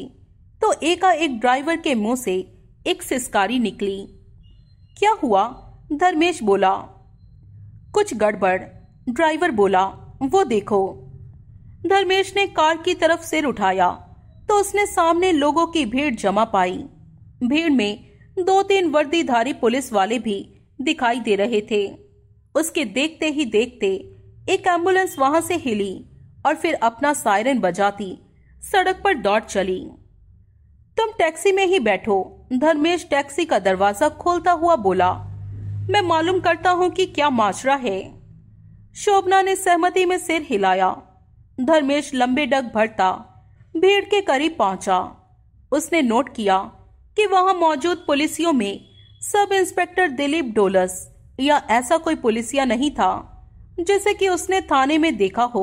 तो एकाएक ड्राइवर के मुंह से एक सिस्कारी निकली क्या हुआ धर्मेश बोला कुछ गड़बड़ ड्राइवर बोला वो देखो धर्मेश ने कार की तरफ सिर उठाया तो उसने सामने लोगों की भीड़ जमा पाई भीड़ में दो तीन वर्दीधारी पुलिस वाले भी दिखाई दे रहे थे उसके देखते ही देखते एक एम्बुलेंस वहां से हिली और फिर अपना सायरन बजाती सड़क पर दौड़ चली तुम टैक्सी में ही बैठो धर्मेश टैक्सी का दरवाजा खोलता हुआ बोला मैं मालूम करता हूँ कि क्या माजरा है शोभना ने सहमति में सिर हिलाया धर्मेश लंबे डग भरता भीड़ के करीब पहुंचा उसने नोट किया कि वहां मौजूद पुलिसियों में सब इंस्पेक्टर दिलीप डोलस या ऐसा कोई पुलिसिया नहीं था जैसे कि उसने थाने में देखा हो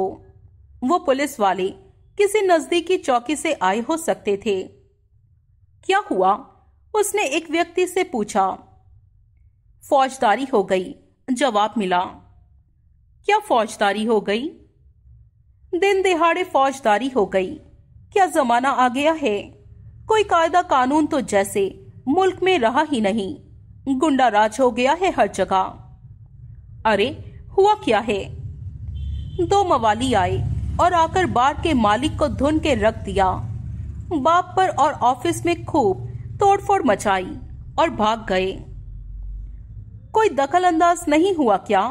वो पुलिस वाले किसी नजदीकी चौकी से आए हो सकते थे क्या हुआ उसने एक व्यक्ति से पूछा फौजदारी हो गई जवाब मिला क्या फौजदारी हो गई दिन दिहाड़े फौजदारी हो गई क्या जमाना आ गया है कोई कायदा कानून तो जैसे मुल्क में रहा ही नहीं गुंडा राज हो गया है हर जगह अरे हुआ क्या है दो मवाली आए और आकर बार के मालिक को धुन के रख दिया बाप पर और ऑफिस में खूब तोड़फोड़ मचाई और भाग गए कोई दखल अंदाज नहीं हुआ क्या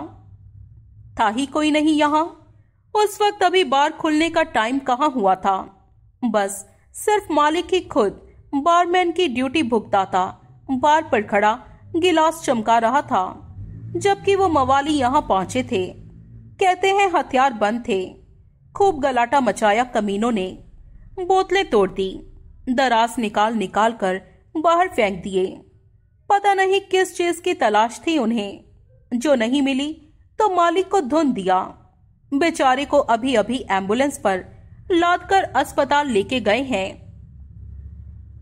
था ही कोई नहीं यहाँ उस वक्त अभी बार खुलने का टाइम कहा हुआ था बस सिर्फ मालिक ही खुद बारमैन की ड्यूटी भुगता था बार पर खड़ा गिलास चमका रहा था जबकि वो मवाली यहाँ पहुंचे थे कहते हैं हथियार बंद थे खूब गलाटा मचाया कमीनों ने बोतलें तोड़ दी दराज निकाल निकाल कर बाहर फेंक दिए पता नहीं किस चीज की तलाश थी उन्हें जो नहीं मिली तो मालिक को धुन दिया बेचारे को अभी अभी एम्बुलेंस पर लाद कर अस्पताल लेके गए हैं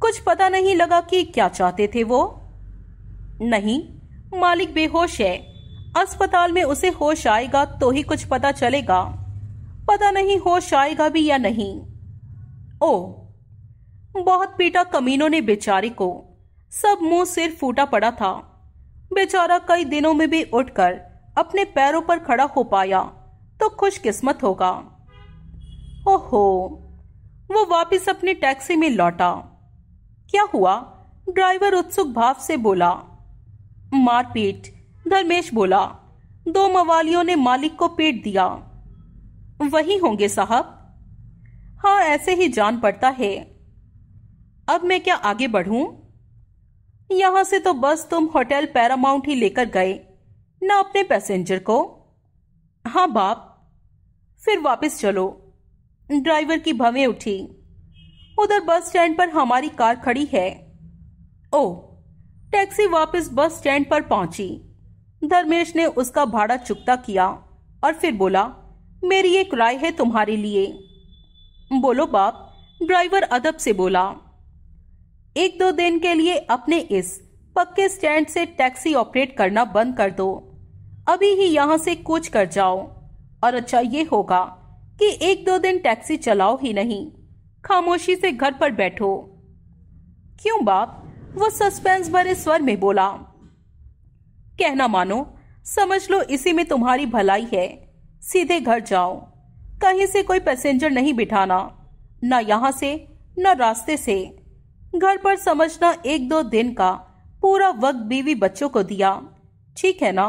कुछ पता नहीं लगा कि क्या चाहते थे वो नहीं मालिक बेहोश है अस्पताल में उसे होश आएगा तो ही कुछ पता चलेगा पता नहीं होश आएगा भी या नहीं ओ बहुत पीटा कमीनों ने बेचारे को सब मुंह सिर फूटा पड़ा था बेचारा कई दिनों में भी उठकर अपने पैरों पर खड़ा हो पाया तो खुशकिस्मत होगा ओहो वो वापस अपनी टैक्सी में लौटा क्या हुआ ड्राइवर उत्सुक भाव से बोला मारपीट धर्मेश बोला दो मवालियों ने मालिक को पेट दिया वही होंगे साहब हाँ ऐसे ही जान पड़ता है अब मैं क्या आगे बढ़ू यहां से तो बस तुम होटल पैरामाउंट ही लेकर गए ना अपने पैसेंजर को हाँ बाप फिर वापस चलो ड्राइवर की भवें उठी उधर बस स्टैंड पर हमारी कार खड़ी है ओ टैक्सी वापस बस स्टैंड पर पहुंची धर्मेश ने उसका भाड़ा चुकता किया और फिर बोला मेरी एक राय है तुम्हारे लिए बोलो बाप ड्राइवर अदब से बोला एक दो दिन के लिए अपने इस पक्के स्टैंड से टैक्सी ऑपरेट करना बंद कर दो अभी ही यहाँ से कूच कर जाओ और अच्छा ये होगा कि एक दो दिन टैक्सी चलाओ ही नहीं खामोशी से घर पर बैठो क्यों बाप वह सस्पेंस भरे स्वर में बोला कहना मानो समझ लो इसी में तुम्हारी भलाई है सीधे घर जाओ कहीं से कोई पैसेंजर नहीं बिठाना न यहां से न रास्ते से घर पर समझना एक दो दिन का पूरा वक्त बीवी बच्चों को दिया ठीक है ना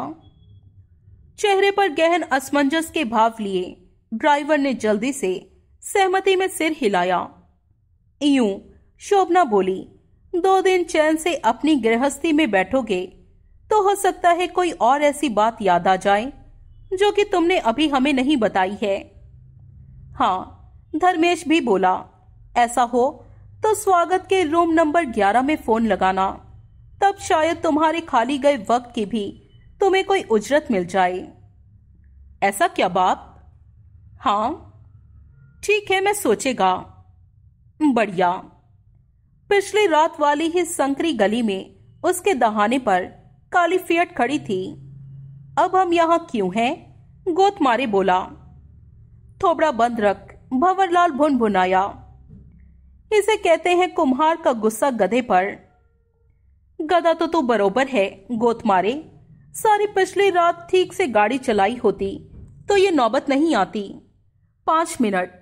चेहरे पर गहन असमंजस के भाव लिए ड्राइवर ने जल्दी से सहमति में सिर हिलाया यूं शोभना बोली दो दिन चैन से अपनी गृहस्थी में बैठोगे तो हो सकता है कोई और ऐसी बात याद आ जाए जो कि तुमने अभी हमें नहीं बताई है हाँ धर्मेश भी बोला ऐसा हो तो स्वागत के रूम नंबर ग्यारह में फोन लगाना तब शायद तुम्हारे खाली गए वक्त की भी तुम्हें कोई उजरत मिल जाए ऐसा क्या बाप हाँ ठीक है मैं सोचेगा बढ़िया पिछली रात वाली ही संकरी गली में उसके दहाने पर काली फियट खड़ी थी अब हम यहाँ क्यों हैं गोत मारे बोला थोबड़ा बंद रख भंवरलाल भुन भुनाया इसे कहते हैं कुम्हार का गुस्सा गधे पर गधा तो तू बरोबर है गोत मारे सारी पिछली रात ठीक से गाड़ी चलाई होती तो ये नौबत नहीं आती पांच मिनट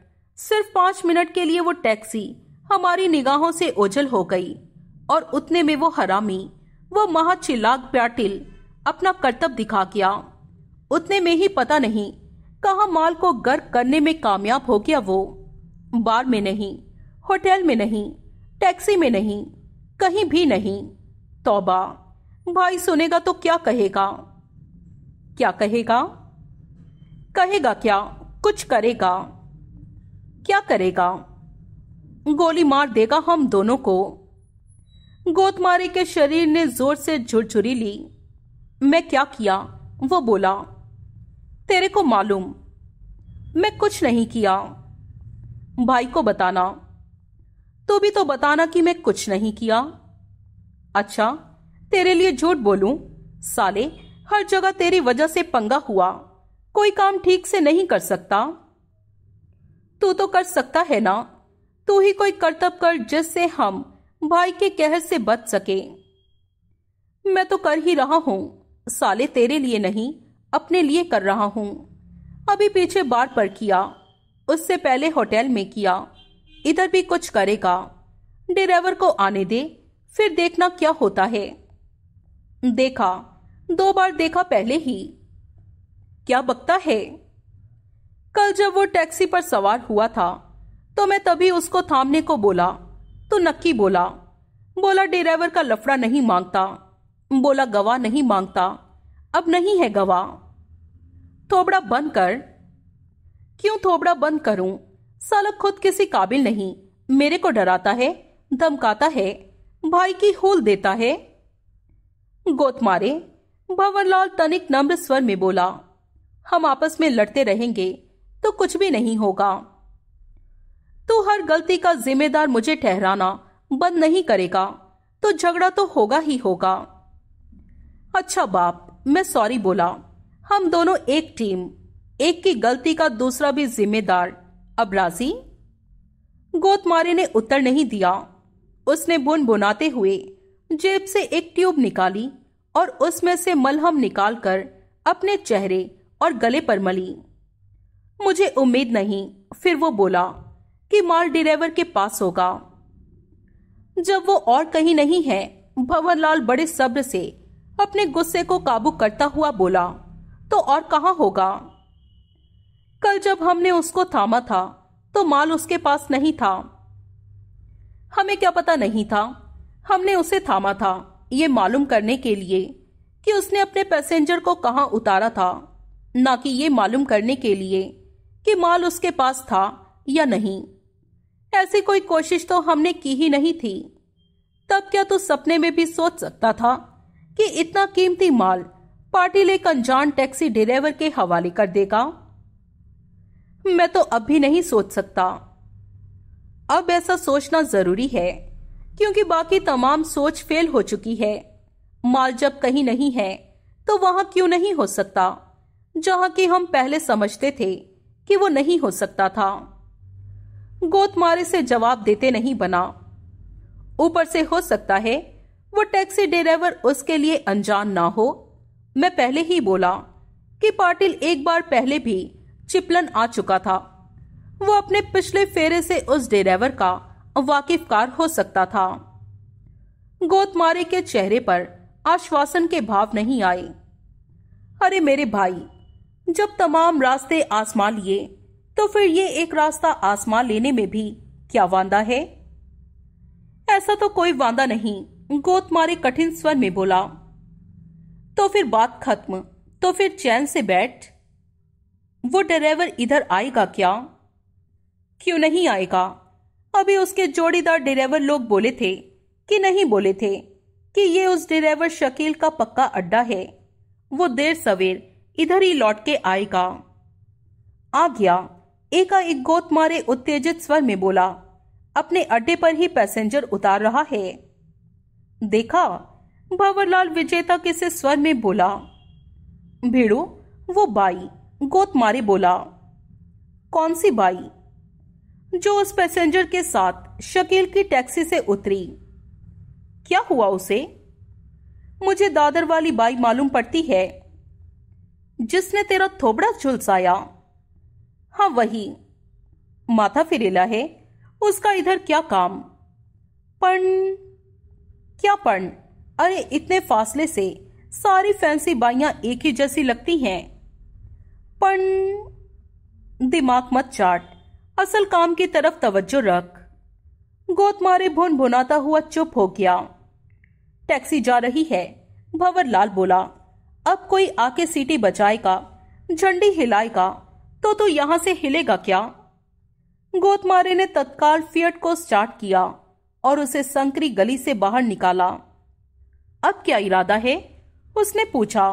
सिर्फ पांच मिनट के लिए वो टैक्सी हमारी निगाहों से ओझल हो गई और उतने में वो हरामी वो महाचिलाग प्याटिल अपना कर्तव्य दिखा गया उतने में ही पता नहीं कहा माल को गर्क करने में कामयाब हो गया वो बार में नहीं होटल में नहीं टैक्सी में नहीं कहीं भी नहीं तौबा भाई सुनेगा तो क्या कहेगा क्या कहेगा कहेगा क्या कुछ करेगा क्या करेगा गोली मार देगा हम दोनों को गोतमारी के शरीर ने जोर से झुरझुरी ली मैं क्या किया वो बोला तेरे को मालूम मैं कुछ नहीं किया भाई को बताना तो भी तो बताना कि मैं कुछ नहीं किया अच्छा तेरे लिए झूठ बोलू साले हर जगह तेरी वजह से पंगा हुआ कोई काम ठीक से नहीं कर सकता तू तो कर सकता है ना तू ही कोई करतब कर जिससे हम भाई के कहर से बच सके मैं तो कर ही रहा हूं साले तेरे लिए नहीं अपने लिए कर रहा हूं अभी पीछे बार पर किया उससे पहले होटल में किया इधर भी कुछ करेगा ड्राइवर को आने दे फिर देखना क्या होता है देखा दो बार देखा पहले ही क्या बकता है कल जब वो टैक्सी पर सवार हुआ था तो मैं तभी उसको थामने को बोला तो नक्की बोला बोला ड्राइवर का लफड़ा नहीं मांगता बोला गवाह नहीं मांगता अब नहीं है गवाह थोबड़ा बंद कर क्यों थोबड़ा बंद करूं सलक खुद किसी काबिल नहीं मेरे को डराता है धमकाता है भाई की होल देता है गोत मारे भंवरलाल तनिक नम्र स्वर में बोला हम आपस में लड़ते रहेंगे तो कुछ भी नहीं होगा तो हर गलती का जिम्मेदार मुझे ठहराना बंद नहीं करेगा तो झगड़ा तो होगा ही होगा अच्छा बाप मैं सॉरी बोला हम दोनों एक टीम एक की गलती का दूसरा भी जिम्मेदार अब राजी गोतमारे ने उत्तर नहीं दिया उसने बुन बुनाते हुए जेब से एक ट्यूब निकाली और उसमें से मलहम निकालकर अपने चेहरे और गले पर मली मुझे उम्मीद नहीं फिर वो बोला कि माल ड्राइवर के पास होगा जब वो और कहीं नहीं है भंवरलाल बड़े सब्र से अपने गुस्से को काबू करता हुआ बोला तो और कहा होगा कल जब हमने उसको थामा था तो माल उसके पास नहीं था हमें क्या पता नहीं था हमने उसे थामा था ये मालूम करने के लिए कि उसने अपने पैसेंजर को कहा उतारा था ना कि ये मालूम करने के लिए कि माल उसके पास था या नहीं ऐसी कोई कोशिश तो हमने की ही नहीं थी तब क्या तू सपने में भी सोच सकता था कि इतना कीमती माल पार्टी लेकर अनजान टैक्सी ड्राइवर के हवाले कर देगा मैं तो अब भी नहीं सोच सकता अब ऐसा सोचना जरूरी है क्योंकि बाकी तमाम सोच फेल हो चुकी है माल जब कहीं नहीं है तो वहां क्यों नहीं हो सकता जहां कि हम पहले समझते थे कि वो नहीं हो सकता था गोतमारे से जवाब देते नहीं बना ऊपर से हो सकता है वो टैक्सी ड्राइवर उसके लिए अनजान ना हो मैं पहले ही बोला कि पाटिल एक बार पहले भी चिपलन आ चुका था वो अपने पिछले फेरे से उस ड्राइवर का वाकिफकार हो सकता था गोतमारे के चेहरे पर आश्वासन के भाव नहीं आए अरे मेरे भाई जब तमाम रास्ते आसमान लिए तो फिर ये एक रास्ता आसमान लेने में भी क्या वादा है ऐसा तो कोई वादा नहीं गोत मारे कठिन स्वर में बोला तो फिर बात खत्म तो फिर चैन से बैठ वो ड्राइवर इधर आएगा क्या क्यों नहीं आएगा अभी उसके जोड़ीदार ड्राइवर लोग बोले थे कि नहीं बोले थे कि ये उस ड्राइवर शकील का पक्का अड्डा है वो देर सवेर इधर ही लौट के आएगा आ गया एकाएक गोत मारे उत्तेजित स्वर में बोला अपने अड्डे पर ही पैसेंजर उतार रहा है देखा भंवरलाल विजेता किसे स्वर में बोला भेड़ो वो बाई गोत मारे बोला कौन सी बाई जो उस पैसेंजर के साथ शकील की टैक्सी से उतरी क्या हुआ उसे मुझे दादर वाली बाई मालूम पड़ती है जिसने तेरा थोबड़ा झुलसाया हाँ वही माथा फिरेला है उसका इधर क्या काम पण क्या पण अरे इतने फासले से सारी फैंसी बाइया एक ही जैसी लगती हैं पण दिमाग मत चाट असल काम की तरफ तवज्जो रख गोत मारे भुन भुनाता हुआ चुप हो गया टैक्सी जा रही है भंवर लाल बोला अब कोई आके सीटी बचाएगा झंडी हिलाएगा तो तू यहां से हिलेगा क्या गोतमारे ने तत्काल फियट को स्टार्ट किया और उसे संकरी गली से बाहर निकाला अब क्या इरादा है उसने पूछा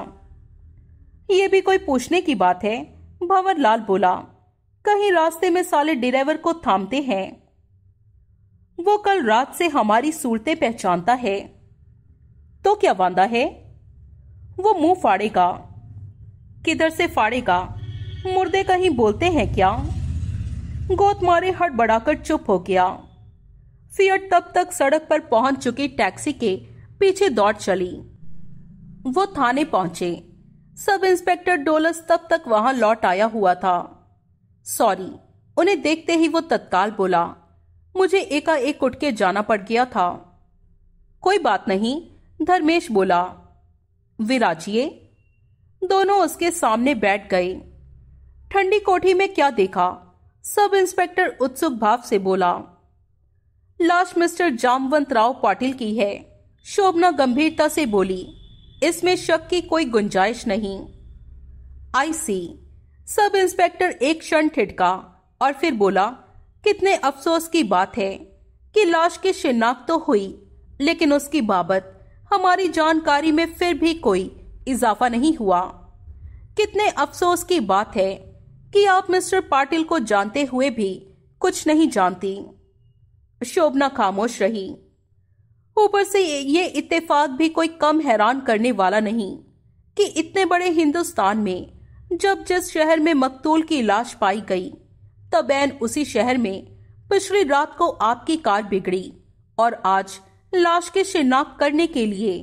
यह भी कोई पूछने की बात है भंवर बोला कहीं रास्ते में साले ड्राइवर को थामते हैं वो कल रात से हमारी सूरतें पहचानता है तो क्या वादा है वो मुंह फाड़ेगा किधर से फाड़ेगा मुर्दे कहीं बोलते हैं क्या गोत मारे बढ़ाकर चुप हो गया फियट तब तक सड़क पर पहुंच चुकी टैक्सी के पीछे दौड़ चली वो थाने पहुंचे सब इंस्पेक्टर डोलस तब तक वहां लौट आया हुआ था सॉरी उन्हें देखते ही वो तत्काल बोला मुझे एकाएक उठ के जाना पड़ गया था कोई बात नहीं धर्मेश बोला विराजिए दोनों उसके सामने बैठ गए ठंडी कोठी में क्या देखा सब इंस्पेक्टर उत्सुक भाव से बोला लाश मिस्टर जामवंत राव पाटिल की है शोभना गंभीरता से बोली इसमें शक की कोई गुंजाइश नहीं आई सी सब इंस्पेक्टर एक क्षण ठिटका और फिर बोला कितने अफसोस की बात है कि लाश की शिनाख्त तो हुई लेकिन उसकी बाबत हमारी जानकारी में फिर भी कोई इजाफा नहीं हुआ कितने अफसोस की बात है कि आप मिस्टर पाटिल को जानते हुए भी कुछ नहीं जानती शोभना खामोश रही ऊपर से ये इत्तेफाक भी कोई कम हैरान करने वाला नहीं कि इतने बड़े हिंदुस्तान में जब जिस शहर में मकतूल की लाश पाई गई तब एन उसी शहर में पिछली रात को आपकी कार बिगड़ी और आज लाश की शिनाख्त करने के लिए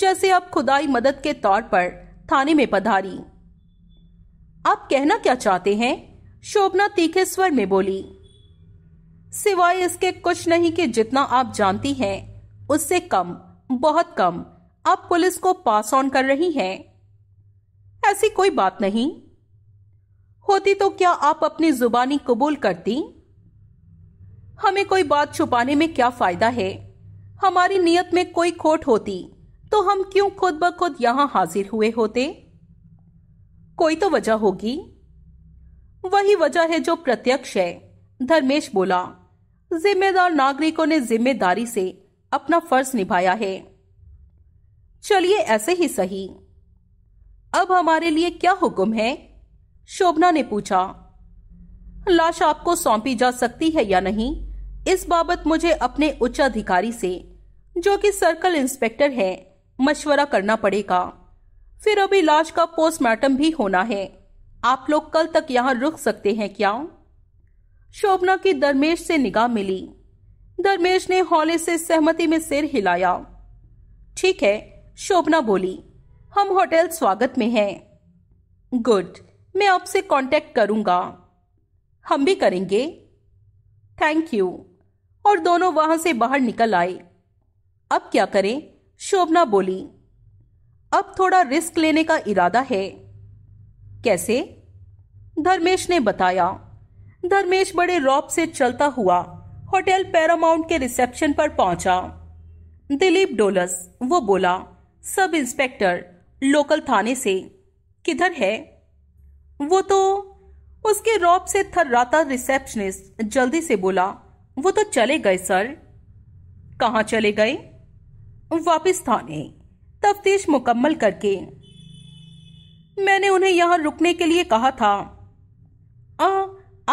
जैसे आप खुदाई मदद के तौर पर थाने में पधारी आप कहना क्या चाहते हैं शोभना तीखे स्वर में बोली सिवाय इसके कुछ नहीं कि जितना आप जानती हैं उससे कम बहुत कम आप पुलिस को पास ऑन कर रही हैं ऐसी कोई बात नहीं होती तो क्या आप अपनी जुबानी कबूल करती हमें कोई बात छुपाने में क्या फायदा है हमारी नियत में कोई खोट होती तो हम क्यों खुद ब खुद यहां हाजिर हुए होते कोई तो वजह होगी वही वजह है जो प्रत्यक्ष है धर्मेश बोला जिम्मेदार नागरिकों ने जिम्मेदारी से अपना फर्ज निभाया है चलिए ऐसे ही सही अब हमारे लिए क्या हुक्म है शोभना ने पूछा लाश आपको सौंपी जा सकती है या नहीं इस बाबत मुझे अपने उच्च अधिकारी से जो कि सर्कल इंस्पेक्टर है मशवरा करना पड़ेगा फिर अभी लाश का पोस्टमार्टम भी होना है आप लोग कल तक यहाँ रुक सकते हैं क्या शोभना की दरमेश से निगाह मिली दरमेश ने हौले से सहमति में सिर हिलाया ठीक है शोभना बोली हम होटल स्वागत में हैं गुड मैं आपसे कांटेक्ट करूंगा हम भी करेंगे थैंक यू और दोनों वहां से बाहर निकल आए अब क्या करें शोभना बोली अब थोड़ा रिस्क लेने का इरादा है कैसे धर्मेश ने बताया धर्मेश बड़े रॉप से चलता हुआ होटल पैरामाउंट के रिसेप्शन पर पहुंचा दिलीप डोलस वो बोला सब इंस्पेक्टर लोकल थाने से किधर है वो तो उसके रॉप से थर्राता रिसेप्शनिस्ट जल्दी से बोला वो तो चले गए सर कहा चले गए वापस थाने तफ्तीश मुकम्मल करके मैंने उन्हें यहां रुकने के लिए कहा था आ,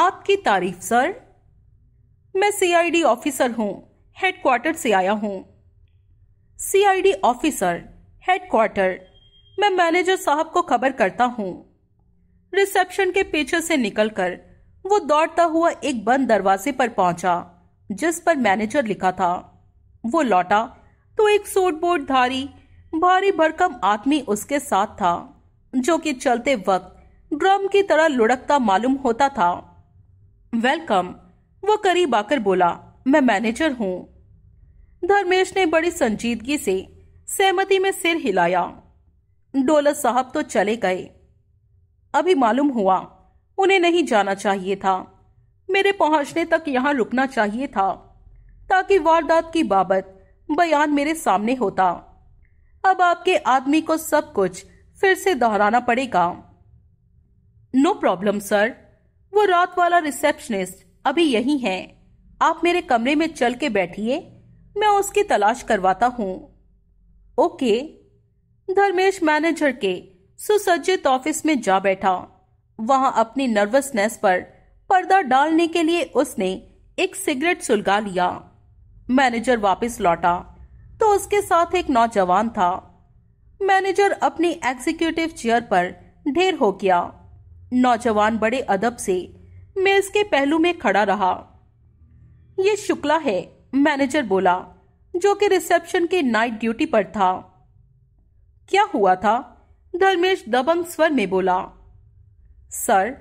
आपकी तारीफ सर मैं सीआईडी ऑफिसर हूं हेडक्वार्टर से आया हूं सीआईडी ऑफिसर हेडक्वार्टर मैं मैनेजर साहब को खबर करता हूं रिसेप्शन के पीछे से निकलकर वो दौड़ता हुआ एक बंद दरवाजे पर पहुंचा जिस पर मैनेजर लिखा था वो लौटा तो एक सूट बोर्ड धारी भारी भरकम आदमी उसके साथ था जो कि चलते वक्त ड्रम की तरह लुढ़कता मालूम होता था वेलकम वो करीब आकर बोला मैं मैनेजर हूँ धर्मेश ने बड़ी संजीदगी से सहमति में सिर हिलाया डोलत साहब तो चले गए अभी मालूम हुआ उन्हें नहीं जाना चाहिए था मेरे पहुंचने तक यहाँ रुकना चाहिए था ताकि वारदात की बाबत बयान मेरे सामने होता अब आपके आदमी को सब कुछ फिर से दोहराना पड़ेगा नो प्रॉब्लम सर वो रात वाला रिसेप्शनिस्ट अभी यही है आप मेरे कमरे में चल के बैठिए मैं उसकी तलाश करवाता हूँ ओके धर्मेश मैनेजर के सुसज्जित ऑफिस में जा बैठा वहां अपनी नर्वसनेस पर पर्दा डालने के लिए उसने एक सिगरेट सुलगा लिया मैनेजर वापस लौटा तो उसके साथ एक नौजवान था मैनेजर अपनी एग्जीक्यूटिव चेयर पर ढेर हो गया नौजवान बड़े अदब से मेज के पहलू में खड़ा रहा ये शुक्ला है मैनेजर बोला जो कि रिसेप्शन की नाइट ड्यूटी पर था क्या हुआ था धर्मेश दबंग स्वर में बोला सर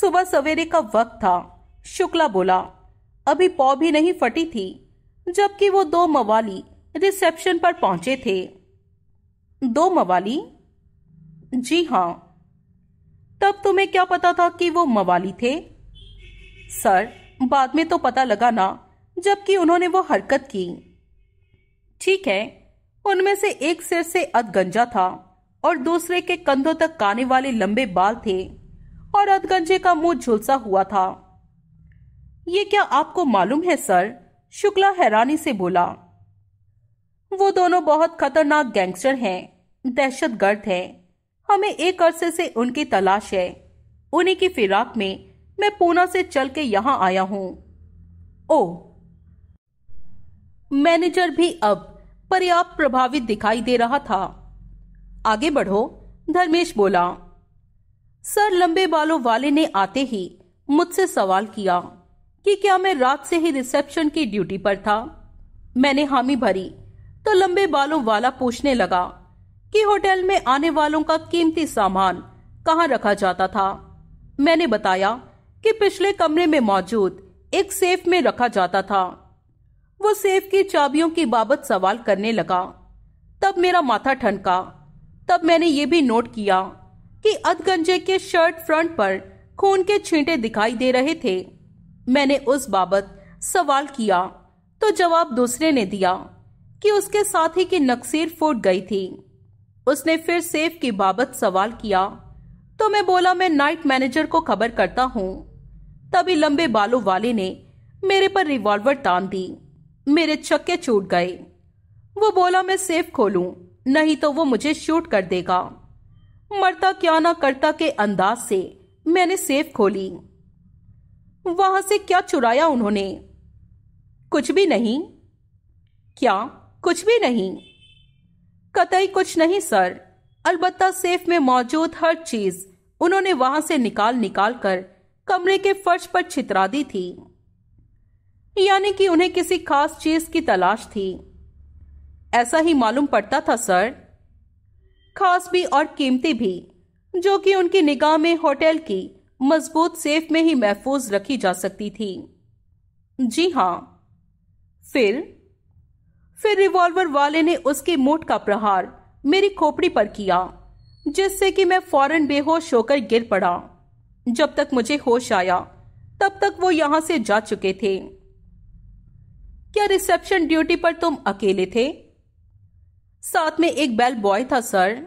सुबह सवेरे का वक्त था शुक्ला बोला अभी पौ भी नहीं फटी थी जबकि वो दो मवाली रिसेप्शन पर पहुंचे थे दो मवाली जी हां तब तुम्हें क्या पता था कि वो मवाली थे सर बाद में तो पता लगा ना जबकि उन्होंने वो हरकत की ठीक है उनमें से एक सिर से अधगंजा था और दूसरे के कंधों तक काने वाले लंबे बाल थे और अधगंजे का मुंह झुलसा हुआ था ये क्या आपको मालूम है सर शुक्ला हैरानी से बोला वो दोनों बहुत खतरनाक गैंगस्टर हैं दहशत गर्द हैं हमें एक अरसे से उनकी तलाश है उन्हीं की फिराक में मैं पूना से चल के यहाँ आया हूँ ओ मैनेजर भी अब पर्याप्त प्रभावित दिखाई दे रहा था आगे बढ़ो धर्मेश बोला सर लंबे बालों वाले ने आते ही मुझसे सवाल किया कि क्या मैं रात से ही रिसेप्शन की ड्यूटी पर था मैंने हामी भरी तो लंबे बालों वाला पूछने लगा कि होटल में आने वालों का कीमती सामान कहाँ रखा जाता था मैंने बताया कि पिछले कमरे में मौजूद एक सेफ में रखा जाता था वो सेफ की चाबियों की बाबत सवाल करने लगा तब मेरा माथा ठनका तब मैंने ये भी नोट किया कि अधगंजे के शर्ट फ्रंट पर खून के छींटे दिखाई दे रहे थे मैंने उस बाबत सवाल किया तो जवाब दूसरे ने दिया कि उसके साथी की नक्सीर फूट गई थी उसने फिर सेफ की बाबत सवाल किया तो मैं बोला मैं नाइट मैनेजर को खबर करता हूं तभी लंबे बालों वाले ने मेरे पर रिवॉल्वर तान दी मेरे छक्के छूट गए वो बोला मैं सेफ खोलूं नहीं तो वो मुझे शूट कर देगा मरता क्या ना करता के अंदाज से मैंने सेफ खोली वहां से क्या चुराया उन्होंने कुछ भी नहीं क्या कुछ भी नहीं कतई कुछ नहीं सर अलबत्ता सेफ में मौजूद हर चीज उन्होंने वहां से निकाल निकाल कर कमरे के फर्श पर छितरा दी थी यानी कि उन्हें किसी खास चीज की तलाश थी ऐसा ही मालूम पड़ता था सर खास भी और कीमती भी जो कि उनकी निगाह में होटल की मजबूत सेफ में ही महफूज रखी जा सकती थी जी हां फिर फिर रिवॉल्वर वाले ने उसके मोट का प्रहार मेरी खोपड़ी पर किया जिससे कि मैं फौरन बेहोश होकर गिर पड़ा जब तक मुझे होश आया तब तक वो यहां से जा चुके थे क्या रिसेप्शन ड्यूटी पर तुम अकेले थे साथ में एक बेल बॉय था सर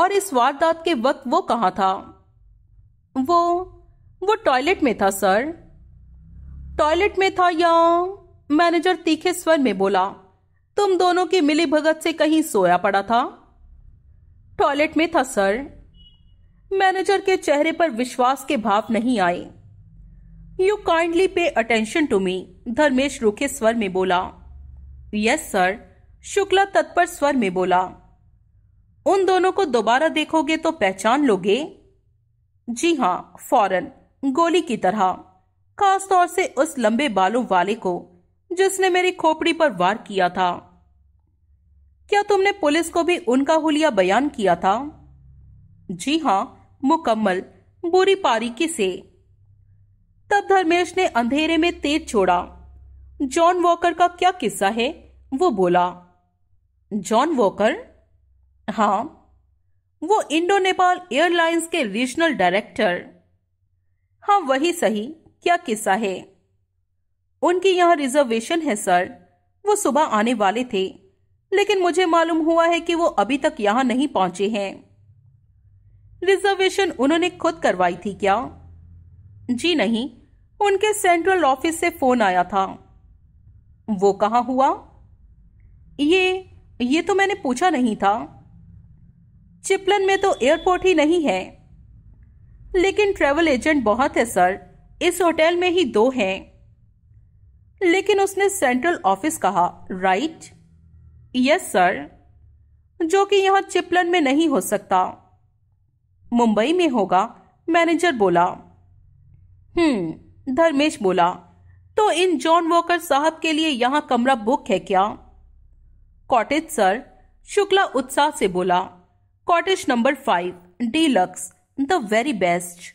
और इस वारदात के वक्त वो कहा था वो वो टॉयलेट में था सर टॉयलेट में था या मैनेजर तीखे स्वर में बोला तुम दोनों की मिली भगत से कहीं सोया पड़ा था टॉयलेट में था सर मैनेजर के चेहरे पर विश्वास के भाव नहीं आए you kindly pay attention to me Dharmesh रूखे स्वर में बोला यस सर शुक्ला तत्पर स्वर में बोला उन दोनों को दोबारा देखोगे तो पहचान लोगे जी हाँ फौरन गोली की तरह खास तौर से उस लंबे बालों वाले को जिसने मेरी खोपड़ी पर वार किया था क्या तुमने पुलिस को भी उनका हुलिया बयान किया था जी हां मुकम्मल बुरी पारीकी से तब धर्मेश ने अंधेरे में तेज छोड़ा जॉन वॉकर का क्या किस्सा है वो बोला जॉन वॉकर हाँ वो इंडो नेपाल एयरलाइंस के रीजनल डायरेक्टर हाँ वही सही क्या किस्सा है उनकी यहाँ रिजर्वेशन है सर वो सुबह आने वाले थे लेकिन मुझे मालूम हुआ है कि वो अभी तक यहाँ नहीं पहुंचे हैं रिजर्वेशन उन्होंने खुद करवाई थी क्या जी नहीं उनके सेंट्रल ऑफिस से फोन आया था वो कहा हुआ ये ये तो मैंने पूछा नहीं था चिपलन में तो एयरपोर्ट ही नहीं है लेकिन ट्रेवल एजेंट बहुत है सर इस होटल में ही दो हैं लेकिन उसने सेंट्रल ऑफिस कहा राइट यस सर जो कि यहां चिपलन में नहीं हो सकता मुंबई में होगा मैनेजर बोला हम्म धर्मेश बोला तो इन जॉन वॉकर साहब के लिए यहां कमरा बुक है क्या कॉटेज सर शुक्ला उत्साह से बोला cottage number five deluxe the very best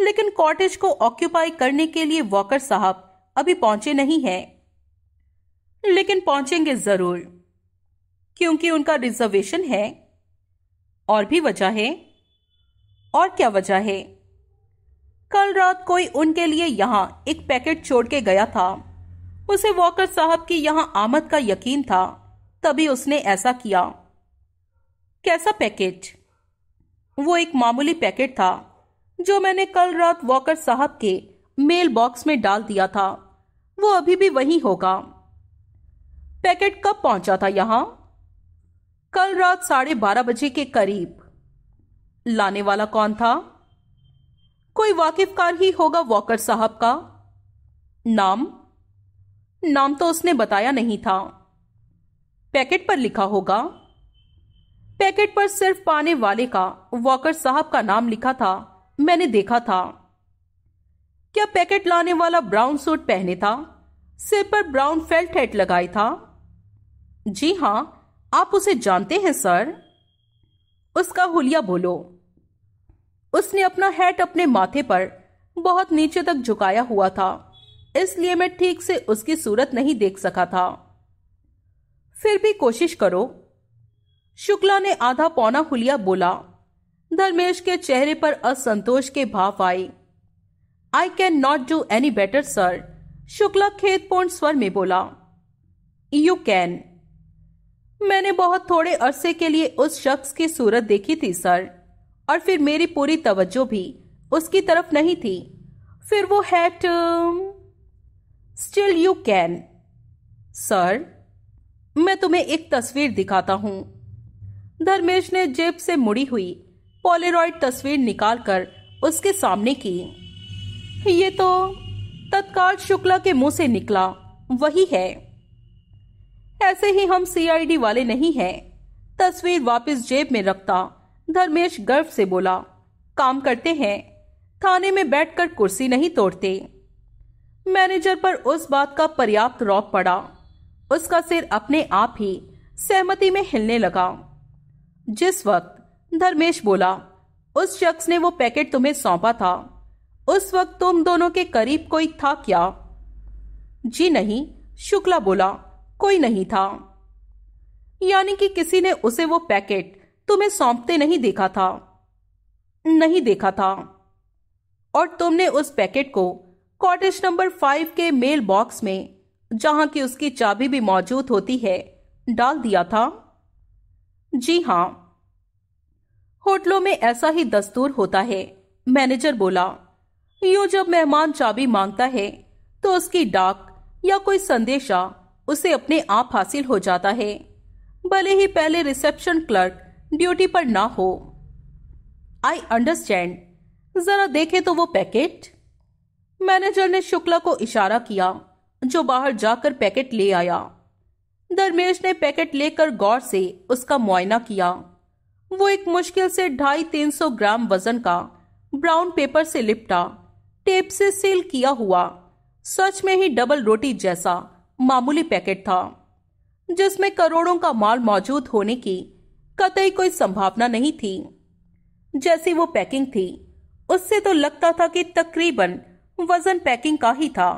लेकिन कॉटेज को ऑक्यूपाई करने के लिए वॉकर साहब अभी पहुंचे नहीं हैं लेकिन पहुंचेंगे जरूर क्योंकि उनका रिजर्वेशन है और भी वजह है और क्या वजह है कल रात कोई उनके लिए यहां एक पैकेट छोड़ के गया था उसे वॉकर साहब की यहां आमद का यकीन था तभी उसने ऐसा किया कैसा पैकेट वो एक मामूली पैकेट था जो मैंने कल रात वॉकर साहब के मेल बॉक्स में डाल दिया था वो अभी भी वही होगा पैकेट कब पहुंचा था यहां कल रात साढ़े बारह बजे के करीब लाने वाला कौन था कोई वाकिफकार ही होगा वॉकर साहब का नाम नाम तो उसने बताया नहीं था पैकेट पर लिखा होगा पैकेट पर सिर्फ पाने वाले का वॉकर साहब का नाम लिखा था मैंने देखा था क्या पैकेट लाने वाला ब्राउन सूट पहने था सिर पर ब्राउन फेल्ट हेट लगाई था जी हाँ आप उसे जानते हैं सर उसका हुलिया बोलो उसने अपना हेट अपने माथे पर बहुत नीचे तक झुकाया हुआ था इसलिए मैं ठीक से उसकी सूरत नहीं देख सका था फिर भी कोशिश करो शुक्ला ने आधा पौना हुलिया बोला धर्मेश के चेहरे पर असंतोष के भाव I I can not do any better sir Shukla खेतपूर्ण स्वर में बोला यू कैन मैंने बहुत थोड़े अरसे के लिए उस शख्स की सूरत देखी थी सर और फिर मेरी पूरी तवज्जो भी उसकी तरफ नहीं थी फिर वो hat still you can sir मैं तुम्हें एक तस्वीर दिखाता हूँ धर्मेश ने जेब से मुड़ी हुई पॉलेरॉइड तस्वीर निकालकर उसके सामने की ये तो तत्काल शुक्ला के मुंह से निकला वही है ऐसे ही हम सीआईडी वाले नहीं हैं तस्वीर वापस जेब में रखता धर्मेश गर्व से बोला काम करते हैं थाने में बैठकर कुर्सी नहीं तोड़ते मैनेजर पर उस बात का पर्याप्त रौब पड़ा उसका सिर अपने आप ही सहमति में हिलने लगा जिस वक्त धर्मेश बोला उस शख्स ने वो पैकेट तुम्हें सौंपा था उस वक्त तुम दोनों के करीब कोई था क्या जी नहीं शुक्ला बोला कोई नहीं था यानी कि किसी ने उसे वो पैकेट तुम्हें सौंपते नहीं देखा था नहीं देखा था और तुमने उस पैकेट को कॉटेज नंबर फाइव के मेल बॉक्स में जहां की उसकी चाबी भी मौजूद होती है डाल दिया था जी हां होटलों में ऐसा ही दस्तूर होता है मैनेजर बोला यू जब मेहमान चाबी मांगता है तो उसकी डाक या कोई संदेशा उसे अपने आप हासिल हो जाता है भले ही पहले रिसेप्शन क्लर्क ड्यूटी पर ना हो आई अंडरस्टैंड जरा देखे तो वो पैकेट मैनेजर ने शुक्ला को इशारा किया जो बाहर जाकर पैकेट ले आया धर्मेश ने पैकेट लेकर गौर से उसका मुआयना किया वो एक मुश्किल से ढाई तीन सौ ग्राम वजन का ब्राउन पेपर से लिपटा टेप से सील किया हुआ सच में ही डबल रोटी जैसा मामूली पैकेट था जिसमें करोड़ों का माल मौजूद होने की कतई कोई संभावना नहीं थी जैसी वो पैकिंग थी उससे तो लगता था कि तकरीबन वजन पैकिंग का ही था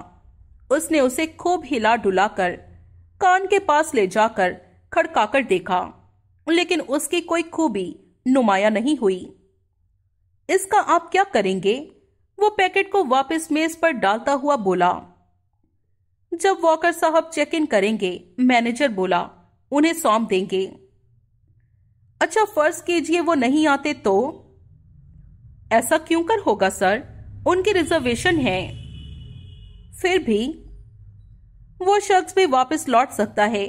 उसने उसे खूब हिला डुलाकर कान के पास ले जाकर खड़काकर देखा लेकिन उसकी कोई खूबी नुमाया नहीं हुई इसका आप क्या करेंगे वो पैकेट को वापस मेज पर डालता हुआ बोला जब वॉकर साहब चेक इन करेंगे मैनेजर बोला उन्हें सौंप देंगे अच्छा फर्ज कीजिए वो नहीं आते तो ऐसा क्यों कर होगा सर उनकी रिजर्वेशन है फिर भी वो शख्स भी वापस लौट सकता है